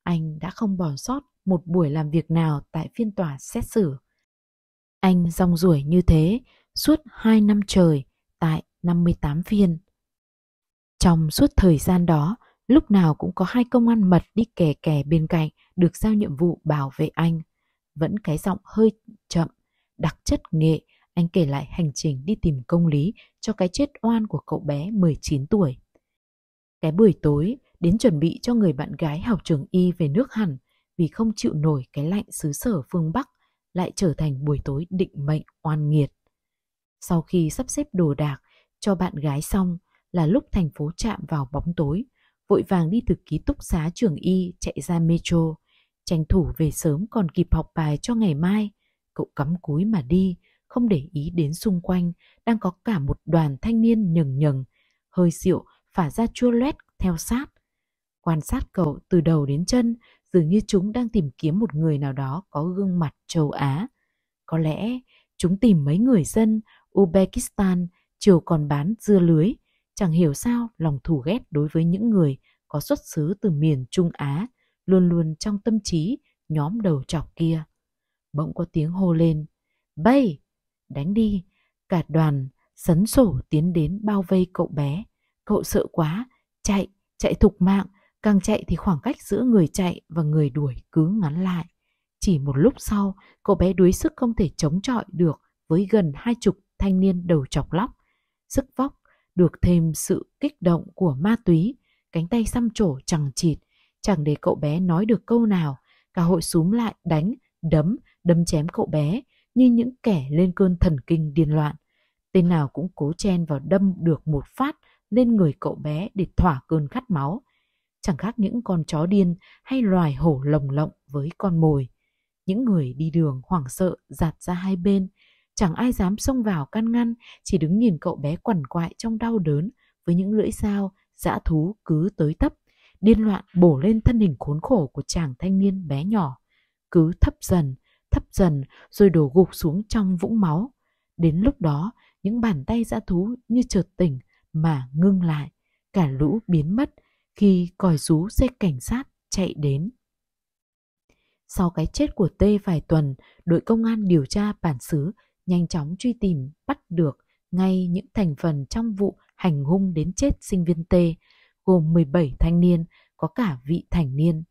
Anh đã không bỏ sót một buổi làm việc nào tại phiên tòa xét xử. Anh rong ruổi như thế suốt 2 năm trời tại 58 phiên. Trong suốt thời gian đó, lúc nào cũng có hai công an mật đi kè kè bên cạnh được giao nhiệm vụ bảo vệ anh. Vẫn cái giọng hơi chậm đặc chất nghệ, anh kể lại hành trình đi tìm công lý cho cái chết oan của cậu bé 19 tuổi. Cái buổi tối, đến chuẩn bị cho người bạn gái học trường y về nước hẳn vì không chịu nổi cái lạnh xứ sở phương Bắc lại trở thành buổi tối định mệnh oan nghiệt. Sau khi sắp xếp đồ đạc cho bạn gái xong là lúc thành phố chạm vào bóng tối, vội vàng đi thực ký túc xá trường y chạy ra metro, tranh thủ về sớm còn kịp học bài cho ngày mai. Cậu cắm cúi mà đi, không để ý đến xung quanh, đang có cả một đoàn thanh niên nhừng nhừng, hơi rượu phả ra chua loét theo sát. Quan sát cậu từ đầu đến chân, dường như chúng đang tìm kiếm một người nào đó có gương mặt châu Á. Có lẽ chúng tìm mấy người dân Uzbekistan chiều còn bán dưa lưới, chẳng hiểu sao lòng thù ghét đối với những người có xuất xứ từ miền Trung Á luôn luôn trong tâm trí nhóm đầu trọc kia bỗng có tiếng hô lên. Bay! Đánh đi! Cả đoàn sấn sổ tiến đến bao vây cậu bé. Cậu sợ quá, chạy, chạy thục mạng, càng chạy thì khoảng cách giữa người chạy và người đuổi cứ ngắn lại. Chỉ một lúc sau, cậu bé đuối sức không thể chống chọi được với gần hai chục thanh niên đầu chọc lóc. Sức vóc được thêm sự kích động của ma túy, cánh tay xăm trổ chẳng chịt, chẳng để cậu bé nói được câu nào, cả hội súm lại đánh, đấm đâm chém cậu bé như những kẻ lên cơn thần kinh điên loạn. Tên nào cũng cố chen vào đâm được một phát lên người cậu bé để thỏa cơn khát máu. Chẳng khác những con chó điên hay loài hổ lồng lộng với con mồi. Những người đi đường hoảng sợ giạt ra hai bên, chẳng ai dám xông vào can ngăn, chỉ đứng nhìn cậu bé quằn quại trong đau đớn với những lưỡi dao, dã thú cứ tới tấp, điên loạn bổ lên thân hình khốn khổ của chàng thanh niên bé nhỏ, cứ thấp dần, thấp dần rồi đổ gục xuống trong vũng máu. Đến lúc đó, những bàn tay dã thú như chợt tỉnh mà ngưng lại, cả lũ biến mất khi còi rú xe cảnh sát chạy đến. Sau cái chết của Tê vài tuần, đội công an điều tra bản xứ nhanh chóng truy tìm bắt được ngay những thành phần trong vụ hành hung đến chết sinh viên Tê, gồm 17 thanh niên, có cả vị thành niên.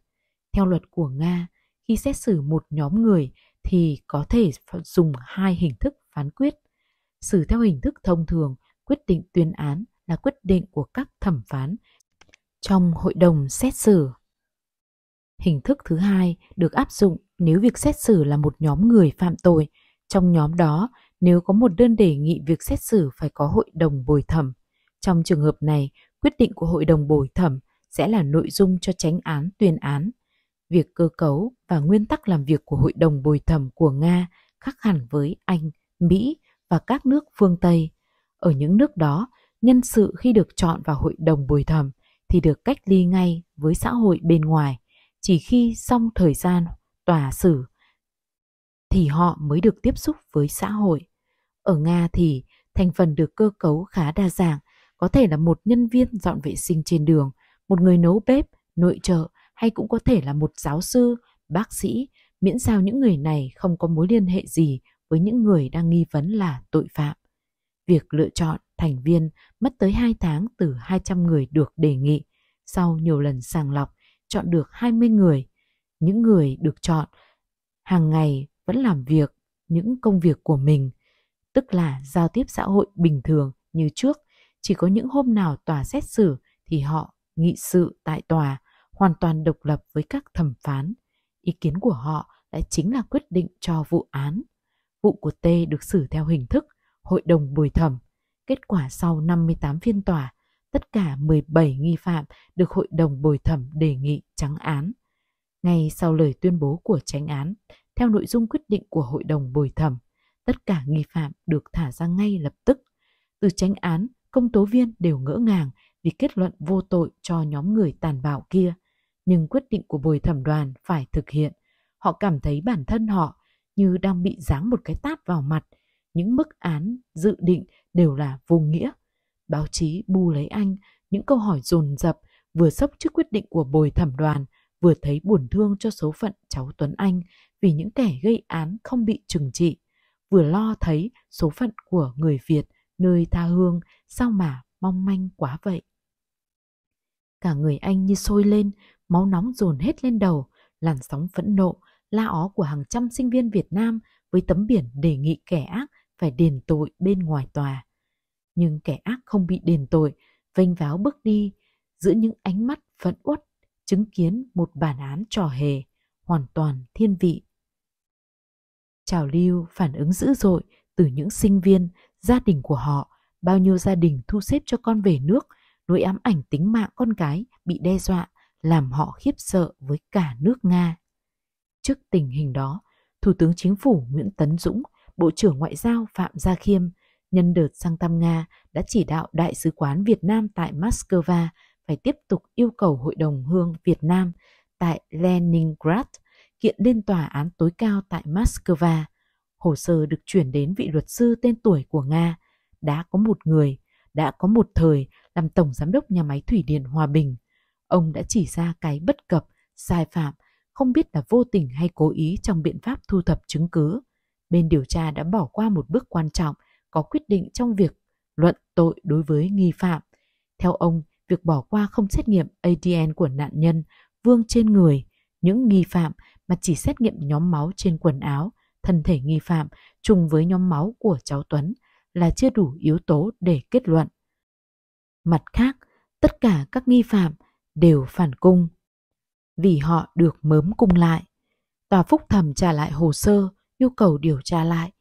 Theo luật của Nga, khi xét xử một nhóm người thì có thể dùng hai hình thức phán quyết. Xử theo hình thức thông thường, quyết định tuyên án là quyết định của các thẩm phán trong hội đồng xét xử. Hình thức thứ hai được áp dụng nếu việc xét xử là một nhóm người phạm tội, trong nhóm đó nếu có một đơn đề nghị việc xét xử phải có hội đồng bồi thẩm. Trong trường hợp này, quyết định của hội đồng bồi thẩm sẽ là nội dung cho tránh án tuyên án. Việc cơ cấu và nguyên tắc làm việc của Hội đồng bồi thẩm của Nga khác hẳn với Anh, Mỹ và các nước phương Tây. Ở những nước đó, nhân sự khi được chọn vào hội đồng bồi thẩm thì được cách ly ngay với xã hội bên ngoài. Chỉ khi xong thời gian tòa xử thì họ mới được tiếp xúc với xã hội. Ở Nga thì thành phần được cơ cấu khá đa dạng, có thể là một nhân viên dọn vệ sinh trên đường, một người nấu bếp, nội trợ hay cũng có thể là một giáo sư, bác sĩ, miễn sao những người này không có mối liên hệ gì với những người đang nghi vấn là tội phạm. Việc lựa chọn thành viên mất tới 2 tháng từ 200 người được đề nghị. Sau nhiều lần sàng lọc, chọn được 20 người. Những người được chọn hàng ngày vẫn làm việc, những công việc của mình, tức là giao tiếp xã hội bình thường như trước. Chỉ có những hôm nào tòa xét xử thì họ nghị sự tại tòa, hoàn toàn độc lập với các thẩm phán. Ý kiến của họ lại chính là quyết định cho vụ án. Vụ của T được xử theo hình thức hội đồng bồi thẩm. Kết quả sau 58 phiên tòa, tất cả 17 nghi phạm được hội đồng bồi thẩm đề nghị trắng án. Ngay sau lời tuyên bố của tránh án, theo nội dung quyết định của hội đồng bồi thẩm, tất cả nghi phạm được thả ra ngay lập tức. Từ tránh án, công tố viên đều ngỡ ngàng vì kết luận vô tội cho nhóm người tàn bạo kia – nhưng quyết định của bồi thẩm đoàn phải thực hiện. Họ cảm thấy bản thân họ như đang bị giáng một cái tát vào mặt. Những mức án dự định đều là vô nghĩa. Báo chí bu lấy anh những câu hỏi dồn dập vừa sốc trước quyết định của bồi thẩm đoàn, vừa thấy buồn thương cho số phận cháu Tuấn Anh vì những kẻ gây án không bị trừng trị, vừa lo thấy số phận của người Việt nơi tha hương sao mà mong manh quá vậy. Cả người anh như sôi lên, Máu nóng dồn hết lên đầu, làn sóng phẫn nộ, la ó của hàng trăm sinh viên Việt Nam với tấm biển đề nghị kẻ ác phải đền tội bên ngoài tòa. Nhưng kẻ ác không bị đền tội, vênh váo bước đi giữa những ánh mắt phẫn uất chứng kiến một bản án trò hề hoàn toàn thiên vị. Trào lưu phản ứng dữ dội từ những sinh viên, gia đình của họ, bao nhiêu gia đình thu xếp cho con về nước, nỗi ám ảnh tính mạng con cái bị đe dọa, làm họ khiếp sợ với cả nước Nga. Trước tình hình đó, Thủ tướng Chính phủ Nguyễn Tấn Dũng, Bộ trưởng Ngoại giao Phạm Gia Khiêm, nhân đợt sang thăm Nga đã chỉ đạo Đại sứ quán Việt Nam tại Moscow phải tiếp tục yêu cầu Hội đồng Hương Việt Nam tại Leningrad kiện lên tòa án tối cao tại Moscow. Hồ sơ được chuyển đến vị luật sư tên tuổi của Nga. Đã có một người, đã có một thời làm Tổng Giám đốc Nhà máy Thủy Điện Hòa Bình, Ông đã chỉ ra cái bất cập, sai phạm, không biết là vô tình hay cố ý trong biện pháp thu thập chứng cứ. Bên điều tra đã bỏ qua một bước quan trọng, có quyết định trong việc luận tội đối với nghi phạm. Theo ông, việc bỏ qua không xét nghiệm ADN của nạn nhân vương trên người, những nghi phạm mà chỉ xét nghiệm nhóm máu trên quần áo, thân thể nghi phạm trùng với nhóm máu của cháu Tuấn là chưa đủ yếu tố để kết luận. Mặt khác, tất cả các nghi phạm đều phản cung. Vì họ được mớm cung lại. Tòa phúc thẩm trả lại hồ sơ, yêu cầu điều tra lại.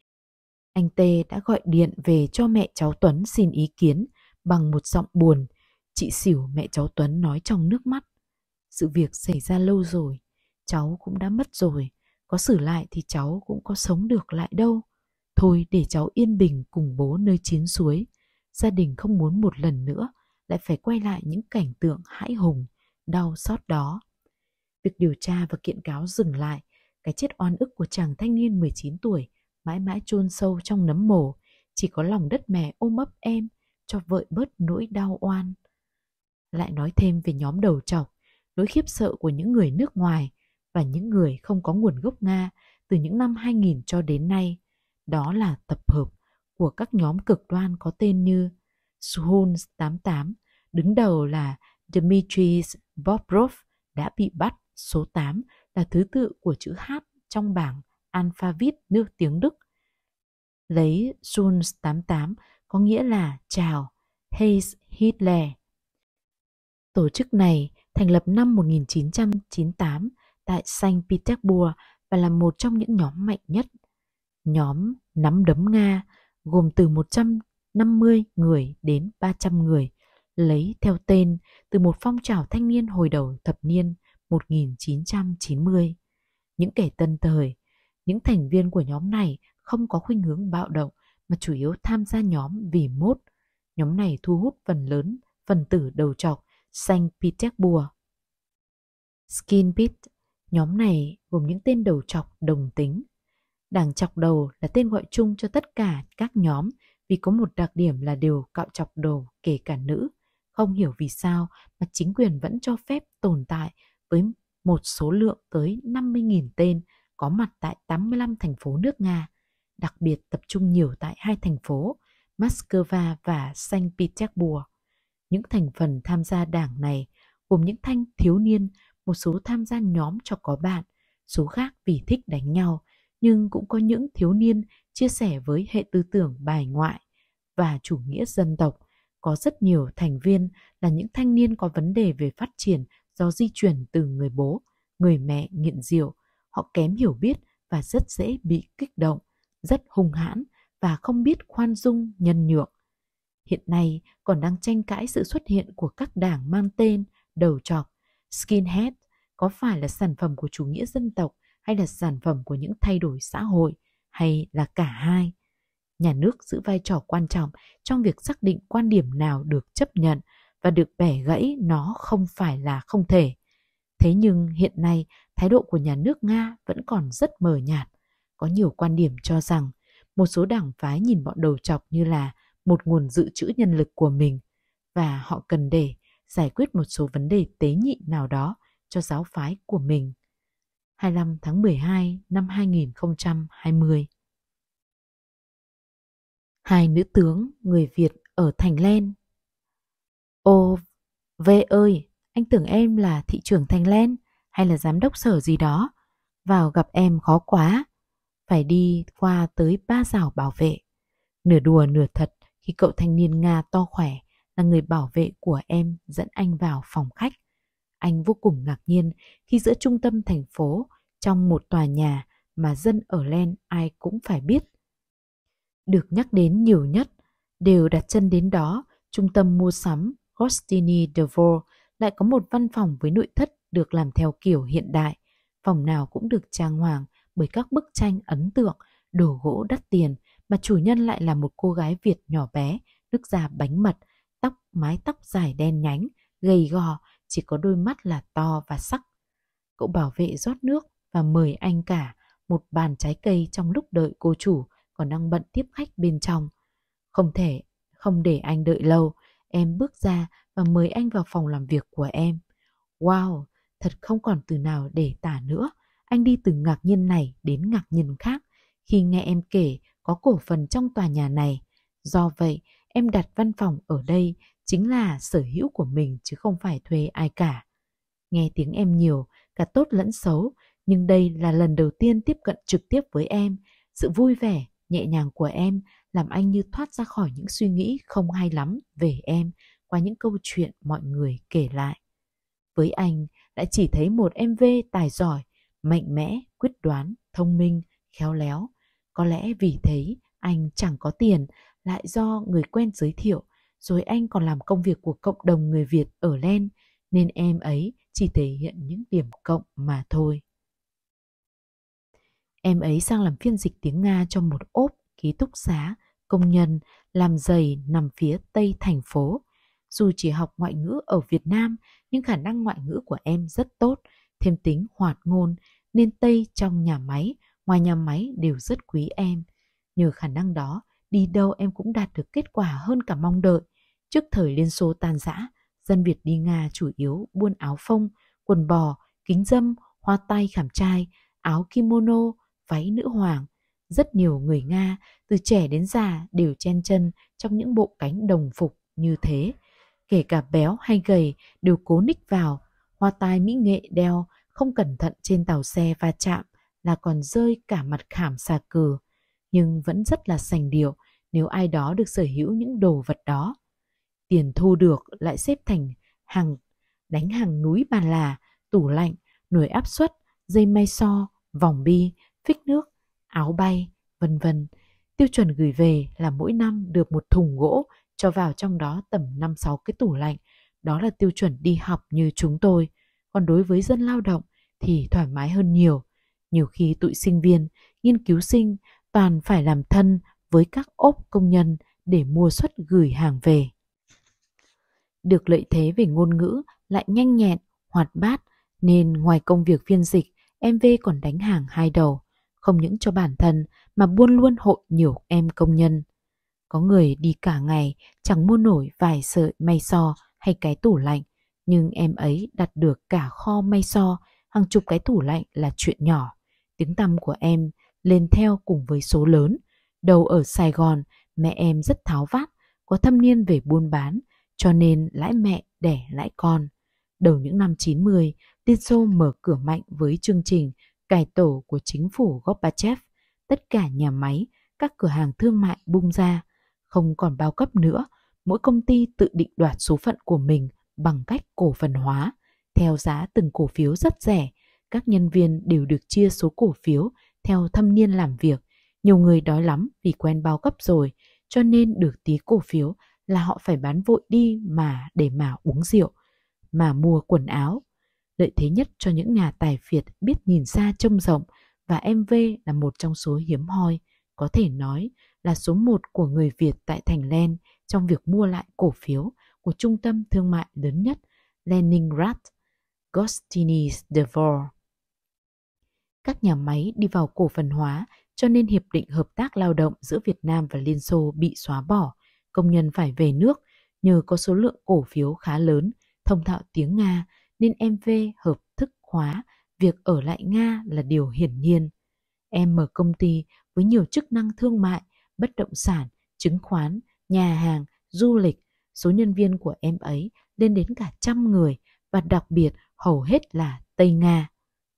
Anh Tê đã gọi điện về cho mẹ cháu Tuấn xin ý kiến bằng một giọng buồn. Chị xỉu mẹ cháu Tuấn nói trong nước mắt. Sự việc xảy ra lâu rồi, cháu cũng đã mất rồi. Có xử lại thì cháu cũng có sống được lại đâu. Thôi để cháu yên bình cùng bố nơi chiến suối. Gia đình không muốn một lần nữa lại phải quay lại những cảnh tượng hãi hùng, đau xót đó. Việc điều tra và kiện cáo dừng lại, cái chết oan ức của chàng thanh niên 19 tuổi mãi mãi chôn sâu trong nấm mồ, chỉ có lòng đất mẹ ôm ấp em cho vợi bớt nỗi đau oan. Lại nói thêm về nhóm đầu trọc, nỗi khiếp sợ của những người nước ngoài và những người không có nguồn gốc Nga từ những năm 2000 cho đến nay. Đó là tập hợp của các nhóm cực đoan có tên như Suhun 88, đứng đầu là Dmitry Bobrov đã bị bắt, số 8 là thứ tự của chữ H trong bảng alphabet nước tiếng Đức. Lấy Sun 88 có nghĩa là chào, Heis Hitler. Tổ chức này thành lập năm 1998 tại Saint Petersburg và là một trong những nhóm mạnh nhất. Nhóm nắm đấm Nga gồm từ 100 50 người đến 300 người, lấy theo tên từ một phong trào thanh niên hồi đầu thập niên 1990. Những kẻ tân thời, những thành viên của nhóm này không có khuynh hướng bạo động mà chủ yếu tham gia nhóm vì mốt. Nhóm này thu hút phần lớn phần tử đầu trọc Saint Petersburg. Skin nhóm này gồm những tên đầu trọc đồng tính. Đảng chọc đầu là tên gọi chung cho tất cả các nhóm vì có một đặc điểm là đều cạo chọc đầu kể cả nữ. Không hiểu vì sao mà chính quyền vẫn cho phép tồn tại với một số lượng tới 50.000 tên có mặt tại 85 thành phố nước Nga, đặc biệt tập trung nhiều tại hai thành phố Moscow và Saint Petersburg. Những thành phần tham gia đảng này gồm những thanh thiếu niên, một số tham gia nhóm cho có bạn, số khác vì thích đánh nhau, nhưng cũng có những thiếu niên chia sẻ với hệ tư tưởng bài ngoại và chủ nghĩa dân tộc. Có rất nhiều thành viên là những thanh niên có vấn đề về phát triển do di chuyển từ người bố, người mẹ nghiện rượu. Họ kém hiểu biết và rất dễ bị kích động, rất hung hãn và không biết khoan dung nhân nhượng. Hiện nay còn đang tranh cãi sự xuất hiện của các đảng mang tên đầu trọc, skinhead có phải là sản phẩm của chủ nghĩa dân tộc hay là sản phẩm của những thay đổi xã hội hay là cả hai nhà nước giữ vai trò quan trọng trong việc xác định quan điểm nào được chấp nhận và được bẻ gãy nó không phải là không thể thế nhưng hiện nay thái độ của nhà nước nga vẫn còn rất mờ nhạt có nhiều quan điểm cho rằng một số đảng phái nhìn bọn đầu chọc như là một nguồn dự trữ nhân lực của mình và họ cần để giải quyết một số vấn đề tế nhị nào đó cho giáo phái của mình 25 tháng 12 năm 2020. Hai nữ tướng người Việt ở Thành Len. Ô, V ơi, anh tưởng em là thị trưởng Thành Len hay là giám đốc sở gì đó. Vào gặp em khó quá. Phải đi qua tới ba rào bảo vệ. Nửa đùa nửa thật khi cậu thanh niên Nga to khỏe là người bảo vệ của em dẫn anh vào phòng khách anh vô cùng ngạc nhiên khi giữa trung tâm thành phố, trong một tòa nhà mà dân ở Len ai cũng phải biết. Được nhắc đến nhiều nhất, đều đặt chân đến đó, trung tâm mua sắm Gostini Devor lại có một văn phòng với nội thất được làm theo kiểu hiện đại. Phòng nào cũng được trang hoàng bởi các bức tranh ấn tượng, đồ gỗ đắt tiền mà chủ nhân lại là một cô gái Việt nhỏ bé, nước da bánh mật, tóc mái tóc dài đen nhánh, gầy gò, chỉ có đôi mắt là to và sắc. Cậu bảo vệ rót nước và mời anh cả một bàn trái cây trong lúc đợi cô chủ còn đang bận tiếp khách bên trong. Không thể, không để anh đợi lâu, em bước ra và mời anh vào phòng làm việc của em. Wow, thật không còn từ nào để tả nữa. Anh đi từ ngạc nhiên này đến ngạc nhiên khác khi nghe em kể có cổ phần trong tòa nhà này. Do vậy, em đặt văn phòng ở đây chính là sở hữu của mình chứ không phải thuê ai cả. Nghe tiếng em nhiều, cả tốt lẫn xấu, nhưng đây là lần đầu tiên tiếp cận trực tiếp với em. Sự vui vẻ, nhẹ nhàng của em làm anh như thoát ra khỏi những suy nghĩ không hay lắm về em qua những câu chuyện mọi người kể lại. Với anh, đã chỉ thấy một em v tài giỏi, mạnh mẽ, quyết đoán, thông minh, khéo léo. Có lẽ vì thế anh chẳng có tiền, lại do người quen giới thiệu – rồi anh còn làm công việc của cộng đồng người Việt ở Len, nên em ấy chỉ thể hiện những điểm cộng mà thôi. Em ấy sang làm phiên dịch tiếng Nga cho một ốp, ký túc xá, công nhân, làm giày nằm phía tây thành phố. Dù chỉ học ngoại ngữ ở Việt Nam, nhưng khả năng ngoại ngữ của em rất tốt, thêm tính hoạt ngôn, nên Tây trong nhà máy, ngoài nhà máy đều rất quý em. Nhờ khả năng đó, đi đâu em cũng đạt được kết quả hơn cả mong đợi. Trước thời Liên Xô tan rã, dân Việt đi Nga chủ yếu buôn áo phông, quần bò, kính dâm, hoa tay khảm trai, áo kimono, váy nữ hoàng. Rất nhiều người Nga, từ trẻ đến già đều chen chân trong những bộ cánh đồng phục như thế. Kể cả béo hay gầy đều cố ních vào, hoa tai mỹ nghệ đeo không cẩn thận trên tàu xe va chạm là còn rơi cả mặt khảm xà cừ, nhưng vẫn rất là sành điệu nếu ai đó được sở hữu những đồ vật đó. Tiền thu được lại xếp thành hàng đánh hàng núi bàn là, tủ lạnh, nồi áp suất, dây may so, vòng bi, phích nước, áo bay, vân vân. Tiêu chuẩn gửi về là mỗi năm được một thùng gỗ cho vào trong đó tầm năm sáu cái tủ lạnh. Đó là tiêu chuẩn đi học như chúng tôi. Còn đối với dân lao động thì thoải mái hơn nhiều. Nhiều khi tụi sinh viên, nghiên cứu sinh toàn phải làm thân với các ốp công nhân để mua suất gửi hàng về được lợi thế về ngôn ngữ lại nhanh nhẹn, hoạt bát nên ngoài công việc phiên dịch, MV còn đánh hàng hai đầu, không những cho bản thân mà buôn luôn hội nhiều em công nhân. Có người đi cả ngày chẳng mua nổi vài sợi may so hay cái tủ lạnh, nhưng em ấy đặt được cả kho may so, hàng chục cái tủ lạnh là chuyện nhỏ. Tiếng tăm của em lên theo cùng với số lớn. Đầu ở Sài Gòn, mẹ em rất tháo vát, có thâm niên về buôn bán, cho nên lãi mẹ đẻ lãi con. Đầu những năm 90, Liên Xô mở cửa mạnh với chương trình cải tổ của chính phủ Gorbachev. Tất cả nhà máy, các cửa hàng thương mại bung ra, không còn bao cấp nữa, mỗi công ty tự định đoạt số phận của mình bằng cách cổ phần hóa, theo giá từng cổ phiếu rất rẻ, các nhân viên đều được chia số cổ phiếu theo thâm niên làm việc. Nhiều người đói lắm vì quen bao cấp rồi, cho nên được tí cổ phiếu là họ phải bán vội đi mà để mà uống rượu, mà mua quần áo. Lợi thế nhất cho những nhà tài phiệt biết nhìn xa trông rộng và MV là một trong số hiếm hoi, có thể nói là số một của người Việt tại Thành Len trong việc mua lại cổ phiếu của trung tâm thương mại lớn nhất Leningrad, Gostinis Devor. Các nhà máy đi vào cổ phần hóa cho nên hiệp định hợp tác lao động giữa Việt Nam và Liên Xô bị xóa bỏ – công nhân phải về nước nhờ có số lượng cổ phiếu khá lớn, thông thạo tiếng Nga nên em v hợp thức hóa việc ở lại Nga là điều hiển nhiên. Em mở công ty với nhiều chức năng thương mại, bất động sản, chứng khoán, nhà hàng, du lịch. Số nhân viên của em ấy lên đến cả trăm người và đặc biệt hầu hết là Tây Nga.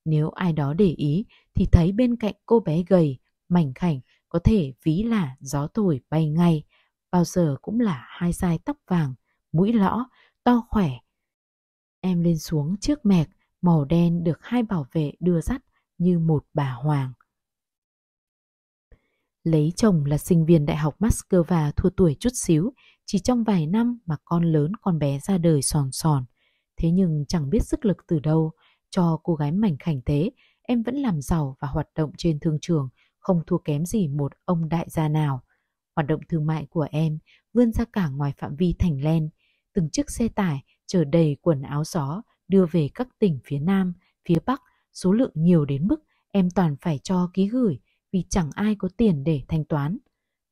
Nếu ai đó để ý thì thấy bên cạnh cô bé gầy, mảnh khảnh có thể ví là gió thổi bay ngay bao giờ cũng là hai dài tóc vàng, mũi lõ, to khỏe. Em lên xuống chiếc mẹc màu đen được hai bảo vệ đưa dắt như một bà hoàng. Lấy chồng là sinh viên đại học Moscow thua tuổi chút xíu, chỉ trong vài năm mà con lớn con bé ra đời sòn sòn. Thế nhưng chẳng biết sức lực từ đâu, cho cô gái mảnh khảnh thế, em vẫn làm giàu và hoạt động trên thương trường, không thua kém gì một ông đại gia nào. Hoạt động thương mại của em vươn ra cả ngoài phạm vi thành len. Từng chiếc xe tải chở đầy quần áo gió đưa về các tỉnh phía Nam, phía Bắc, số lượng nhiều đến mức em toàn phải cho ký gửi vì chẳng ai có tiền để thanh toán.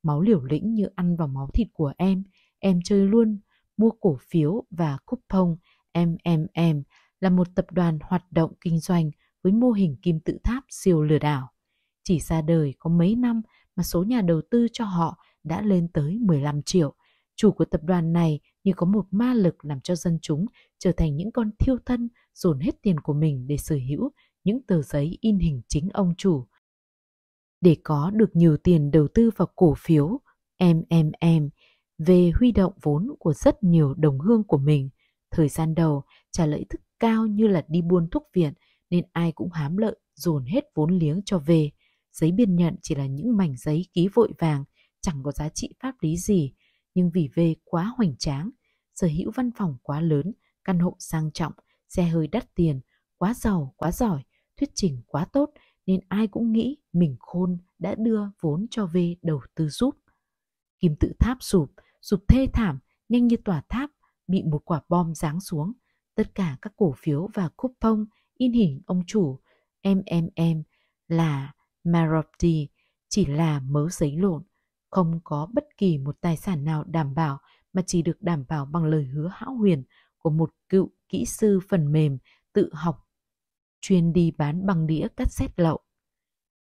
Máu liều lĩnh như ăn vào máu thịt của em, em chơi luôn, mua cổ phiếu và coupon MMM là một tập đoàn hoạt động kinh doanh với mô hình kim tự tháp siêu lừa đảo. Chỉ ra đời có mấy năm mà số nhà đầu tư cho họ đã lên tới 15 triệu. Chủ của tập đoàn này như có một ma lực làm cho dân chúng trở thành những con thiêu thân dồn hết tiền của mình để sở hữu những tờ giấy in hình chính ông chủ. Để có được nhiều tiền đầu tư vào cổ phiếu MMM về huy động vốn của rất nhiều đồng hương của mình, thời gian đầu trả lợi thức cao như là đi buôn thuốc viện nên ai cũng hám lợi dồn hết vốn liếng cho về. Giấy biên nhận chỉ là những mảnh giấy ký vội vàng chẳng có giá trị pháp lý gì, nhưng vì V quá hoành tráng, sở hữu văn phòng quá lớn, căn hộ sang trọng, xe hơi đắt tiền, quá giàu, quá giỏi, thuyết trình quá tốt nên ai cũng nghĩ mình khôn đã đưa vốn cho V đầu tư giúp. Kim tự tháp sụp, sụp thê thảm, nhanh như tòa tháp, bị một quả bom giáng xuống. Tất cả các cổ phiếu và coupon in hình ông chủ MMM là Marotti chỉ là mớ giấy lộn không có bất kỳ một tài sản nào đảm bảo mà chỉ được đảm bảo bằng lời hứa hão huyền của một cựu kỹ sư phần mềm tự học chuyên đi bán bằng đĩa cắt xét lậu.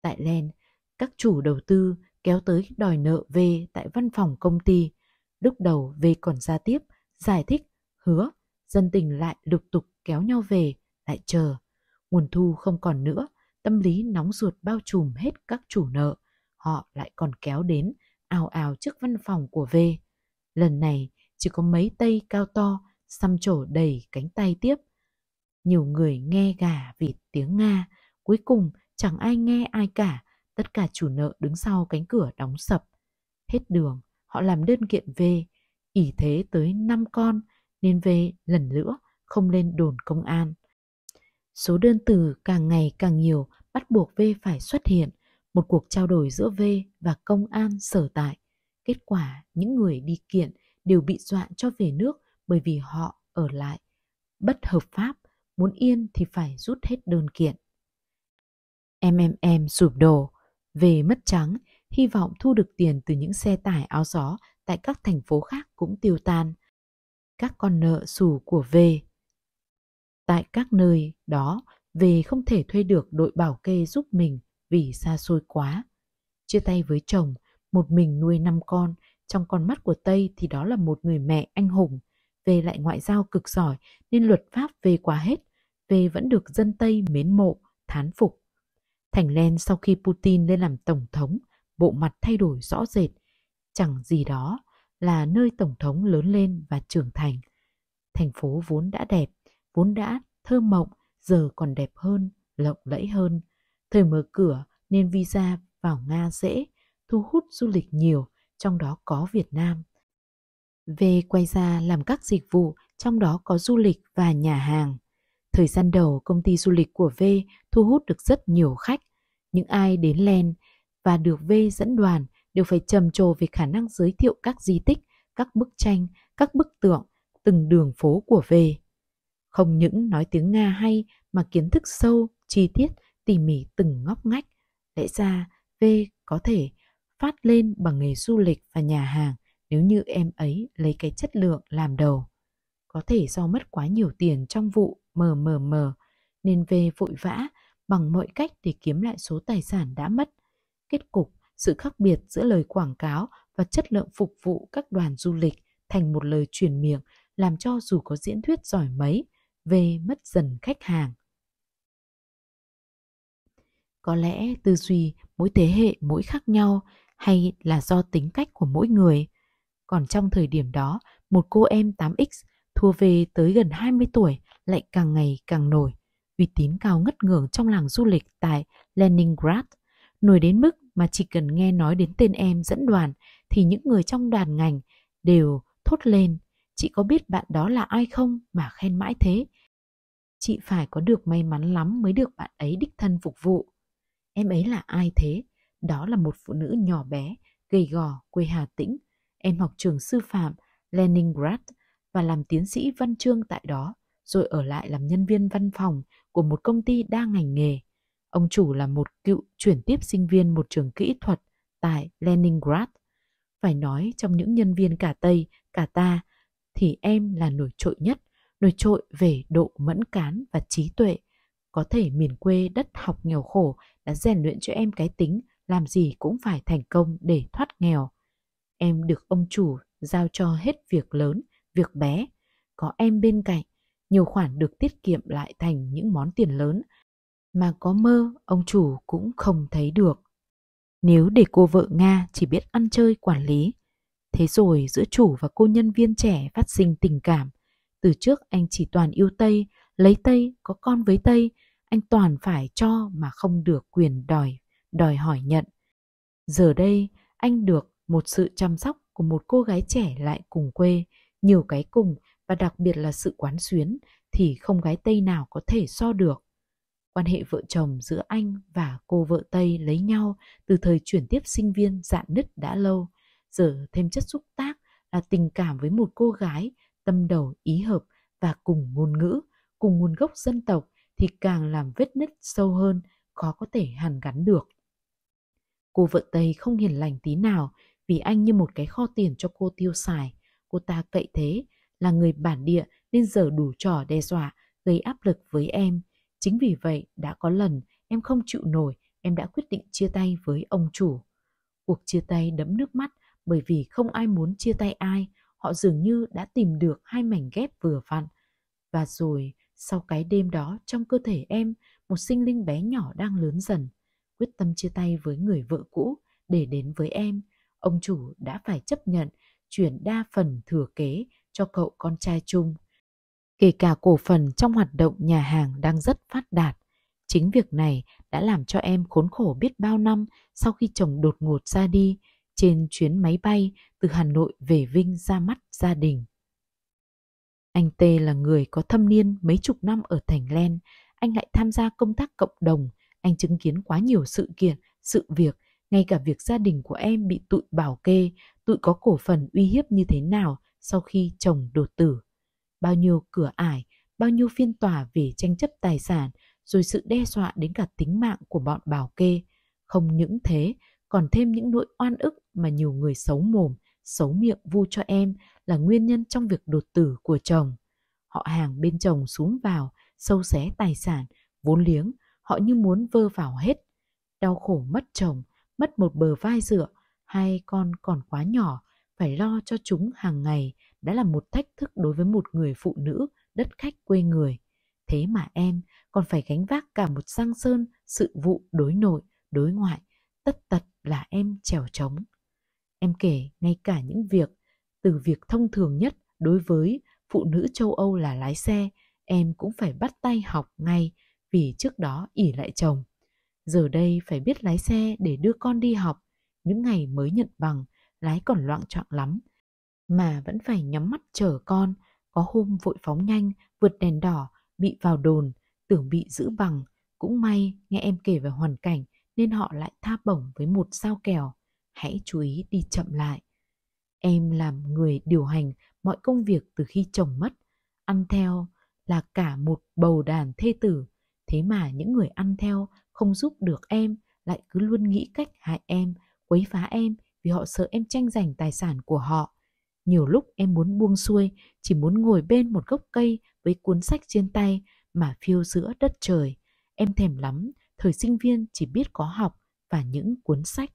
Tại Len, các chủ đầu tư kéo tới đòi nợ V tại văn phòng công ty. Lúc đầu V còn ra tiếp, giải thích, hứa, dân tình lại lục tục kéo nhau về, lại chờ. Nguồn thu không còn nữa, tâm lý nóng ruột bao trùm hết các chủ nợ – họ lại còn kéo đến ào ào trước văn phòng của V. Lần này chỉ có mấy tay cao to xăm trổ đầy cánh tay tiếp. Nhiều người nghe gà vịt tiếng Nga, cuối cùng chẳng ai nghe ai cả, tất cả chủ nợ đứng sau cánh cửa đóng sập. Hết đường, họ làm đơn kiện về, ỷ thế tới 5 con, nên về lần nữa không lên đồn công an. Số đơn từ càng ngày càng nhiều bắt buộc V phải xuất hiện, một cuộc trao đổi giữa V và công an sở tại. Kết quả, những người đi kiện đều bị dọa cho về nước bởi vì họ ở lại bất hợp pháp, muốn yên thì phải rút hết đơn kiện. em em em sụp đổ, về mất trắng, hy vọng thu được tiền từ những xe tải áo gió tại các thành phố khác cũng tiêu tan. Các con nợ xù của V. Tại các nơi đó, V không thể thuê được đội bảo kê giúp mình vì xa xôi quá. Chia tay với chồng, một mình nuôi năm con, trong con mắt của Tây thì đó là một người mẹ anh hùng. Về lại ngoại giao cực giỏi nên luật pháp về quá hết, về vẫn được dân Tây mến mộ, thán phục. Thành Len sau khi Putin lên làm tổng thống, bộ mặt thay đổi rõ rệt. Chẳng gì đó là nơi tổng thống lớn lên và trưởng thành. Thành phố vốn đã đẹp, vốn đã thơ mộng, giờ còn đẹp hơn, lộng lẫy hơn. Thời mở cửa nên visa vào Nga dễ, thu hút du lịch nhiều, trong đó có Việt Nam. V quay ra làm các dịch vụ, trong đó có du lịch và nhà hàng. Thời gian đầu công ty du lịch của V thu hút được rất nhiều khách. Những ai đến Len và được V dẫn đoàn đều phải trầm trồ về khả năng giới thiệu các di tích, các bức tranh, các bức tượng, từng đường phố của V. Không những nói tiếng Nga hay mà kiến thức sâu, chi tiết tỉ mỉ từng ngóc ngách. Lẽ ra V có thể phát lên bằng nghề du lịch và nhà hàng nếu như em ấy lấy cái chất lượng làm đầu. Có thể do mất quá nhiều tiền trong vụ mờ mờ mờ nên V vội vã bằng mọi cách để kiếm lại số tài sản đã mất. Kết cục, sự khác biệt giữa lời quảng cáo và chất lượng phục vụ các đoàn du lịch thành một lời truyền miệng làm cho dù có diễn thuyết giỏi mấy, về mất dần khách hàng có lẽ tư duy mỗi thế hệ mỗi khác nhau hay là do tính cách của mỗi người. Còn trong thời điểm đó, một cô em 8X thua về tới gần 20 tuổi lại càng ngày càng nổi, uy tín cao ngất ngưởng trong làng du lịch tại Leningrad, nổi đến mức mà chỉ cần nghe nói đến tên em dẫn đoàn thì những người trong đoàn ngành đều thốt lên, chị có biết bạn đó là ai không mà khen mãi thế. Chị phải có được may mắn lắm mới được bạn ấy đích thân phục vụ. Em ấy là ai thế? Đó là một phụ nữ nhỏ bé, gầy gò, quê Hà Tĩnh. Em học trường sư phạm Leningrad và làm tiến sĩ văn chương tại đó, rồi ở lại làm nhân viên văn phòng của một công ty đa ngành nghề. Ông chủ là một cựu chuyển tiếp sinh viên một trường kỹ thuật tại Leningrad. Phải nói trong những nhân viên cả Tây, cả ta, thì em là nổi trội nhất, nổi trội về độ mẫn cán và trí tuệ, có thể miền quê đất học nghèo khổ đã rèn luyện cho em cái tính làm gì cũng phải thành công để thoát nghèo. Em được ông chủ giao cho hết việc lớn, việc bé. Có em bên cạnh, nhiều khoản được tiết kiệm lại thành những món tiền lớn mà có mơ ông chủ cũng không thấy được. Nếu để cô vợ Nga chỉ biết ăn chơi quản lý, thế rồi giữa chủ và cô nhân viên trẻ phát sinh tình cảm. Từ trước anh chỉ toàn yêu Tây lấy tây có con với tây anh toàn phải cho mà không được quyền đòi đòi hỏi nhận giờ đây anh được một sự chăm sóc của một cô gái trẻ lại cùng quê nhiều cái cùng và đặc biệt là sự quán xuyến thì không gái tây nào có thể so được quan hệ vợ chồng giữa anh và cô vợ tây lấy nhau từ thời chuyển tiếp sinh viên dạn nứt đã lâu giờ thêm chất xúc tác là tình cảm với một cô gái tâm đầu ý hợp và cùng ngôn ngữ cùng nguồn gốc dân tộc thì càng làm vết nứt sâu hơn, khó có thể hàn gắn được. Cô vợ Tây không hiền lành tí nào vì anh như một cái kho tiền cho cô tiêu xài. Cô ta cậy thế, là người bản địa nên giờ đủ trò đe dọa, gây áp lực với em. Chính vì vậy đã có lần em không chịu nổi, em đã quyết định chia tay với ông chủ. Cuộc chia tay đẫm nước mắt bởi vì không ai muốn chia tay ai, họ dường như đã tìm được hai mảnh ghép vừa vặn. Và rồi sau cái đêm đó, trong cơ thể em, một sinh linh bé nhỏ đang lớn dần. Quyết tâm chia tay với người vợ cũ để đến với em, ông chủ đã phải chấp nhận chuyển đa phần thừa kế cho cậu con trai chung. Kể cả cổ phần trong hoạt động nhà hàng đang rất phát đạt. Chính việc này đã làm cho em khốn khổ biết bao năm sau khi chồng đột ngột ra đi trên chuyến máy bay từ Hà Nội về Vinh ra mắt gia đình. Anh Tê là người có thâm niên mấy chục năm ở Thành Len, anh lại tham gia công tác cộng đồng, anh chứng kiến quá nhiều sự kiện, sự việc, ngay cả việc gia đình của em bị tụi bảo kê, tụi có cổ phần uy hiếp như thế nào sau khi chồng đột tử. Bao nhiêu cửa ải, bao nhiêu phiên tòa về tranh chấp tài sản, rồi sự đe dọa đến cả tính mạng của bọn bảo kê. Không những thế, còn thêm những nỗi oan ức mà nhiều người xấu mồm, xấu miệng vu cho em là nguyên nhân trong việc đột tử của chồng. Họ hàng bên chồng xuống vào, sâu xé tài sản, vốn liếng, họ như muốn vơ vào hết. Đau khổ mất chồng, mất một bờ vai dựa, hai con còn quá nhỏ, phải lo cho chúng hàng ngày đã là một thách thức đối với một người phụ nữ đất khách quê người. Thế mà em còn phải gánh vác cả một giang sơn sự vụ đối nội, đối ngoại, tất tật là em trèo trống. Em kể ngay cả những việc từ việc thông thường nhất đối với phụ nữ châu Âu là lái xe, em cũng phải bắt tay học ngay vì trước đó ỉ lại chồng. Giờ đây phải biết lái xe để đưa con đi học, những ngày mới nhận bằng, lái còn loạn trọng lắm. Mà vẫn phải nhắm mắt chở con, có hôm vội phóng nhanh, vượt đèn đỏ, bị vào đồn, tưởng bị giữ bằng. Cũng may nghe em kể về hoàn cảnh nên họ lại tha bổng với một sao kèo. Hãy chú ý đi chậm lại. Em làm người điều hành mọi công việc từ khi chồng mất, ăn theo là cả một bầu đàn thê tử, thế mà những người ăn theo không giúp được em lại cứ luôn nghĩ cách hại em, quấy phá em vì họ sợ em tranh giành tài sản của họ. Nhiều lúc em muốn buông xuôi, chỉ muốn ngồi bên một gốc cây với cuốn sách trên tay mà phiêu giữa đất trời. Em thèm lắm, thời sinh viên chỉ biết có học và những cuốn sách.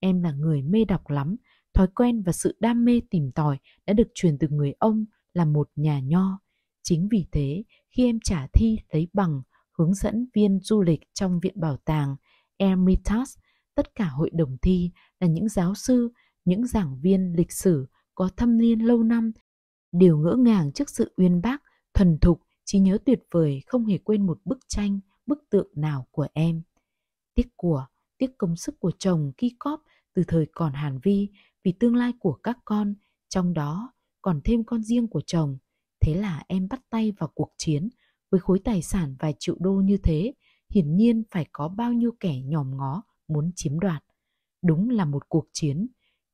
Em là người mê đọc lắm, Thói quen và sự đam mê tìm tòi đã được truyền từ người ông là một nhà nho. Chính vì thế, khi em trả thi lấy bằng hướng dẫn viên du lịch trong Viện Bảo tàng Emeritus, tất cả hội đồng thi là những giáo sư, những giảng viên lịch sử có thâm niên lâu năm đều ngỡ ngàng trước sự uyên bác, thuần thục, trí nhớ tuyệt vời không hề quên một bức tranh, bức tượng nào của em. Tiếc của, tiếc công sức của chồng ki cóp từ thời còn Hàn Vi vì tương lai của các con, trong đó còn thêm con riêng của chồng. Thế là em bắt tay vào cuộc chiến với khối tài sản vài triệu đô như thế, hiển nhiên phải có bao nhiêu kẻ nhòm ngó muốn chiếm đoạt. Đúng là một cuộc chiến.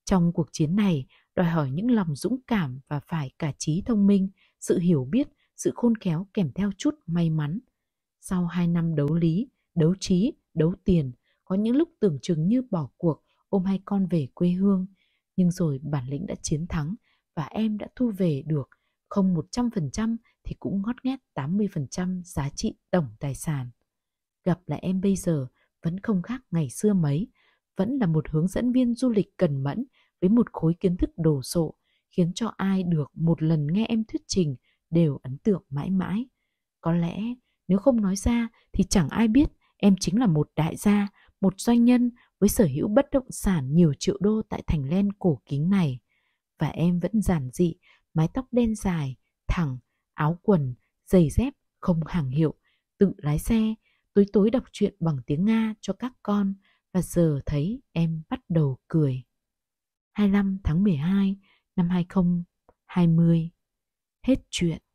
Trong cuộc chiến này, đòi hỏi những lòng dũng cảm và phải cả trí thông minh, sự hiểu biết, sự khôn khéo kèm theo chút may mắn. Sau hai năm đấu lý, đấu trí, đấu tiền, có những lúc tưởng chừng như bỏ cuộc ôm hai con về quê hương – nhưng rồi bản lĩnh đã chiến thắng và em đã thu về được không 100% thì cũng ngót nghét 80% giá trị tổng tài sản. Gặp lại em bây giờ vẫn không khác ngày xưa mấy, vẫn là một hướng dẫn viên du lịch cần mẫn với một khối kiến thức đồ sộ, khiến cho ai được một lần nghe em thuyết trình đều ấn tượng mãi mãi. Có lẽ nếu không nói ra thì chẳng ai biết em chính là một đại gia, một doanh nhân, với sở hữu bất động sản nhiều triệu đô tại thành len cổ kính này. Và em vẫn giản dị, mái tóc đen dài, thẳng, áo quần, giày dép không hàng hiệu, tự lái xe, tối tối đọc truyện bằng tiếng Nga cho các con và giờ thấy em bắt đầu cười. 25 tháng 12 năm 2020 Hết chuyện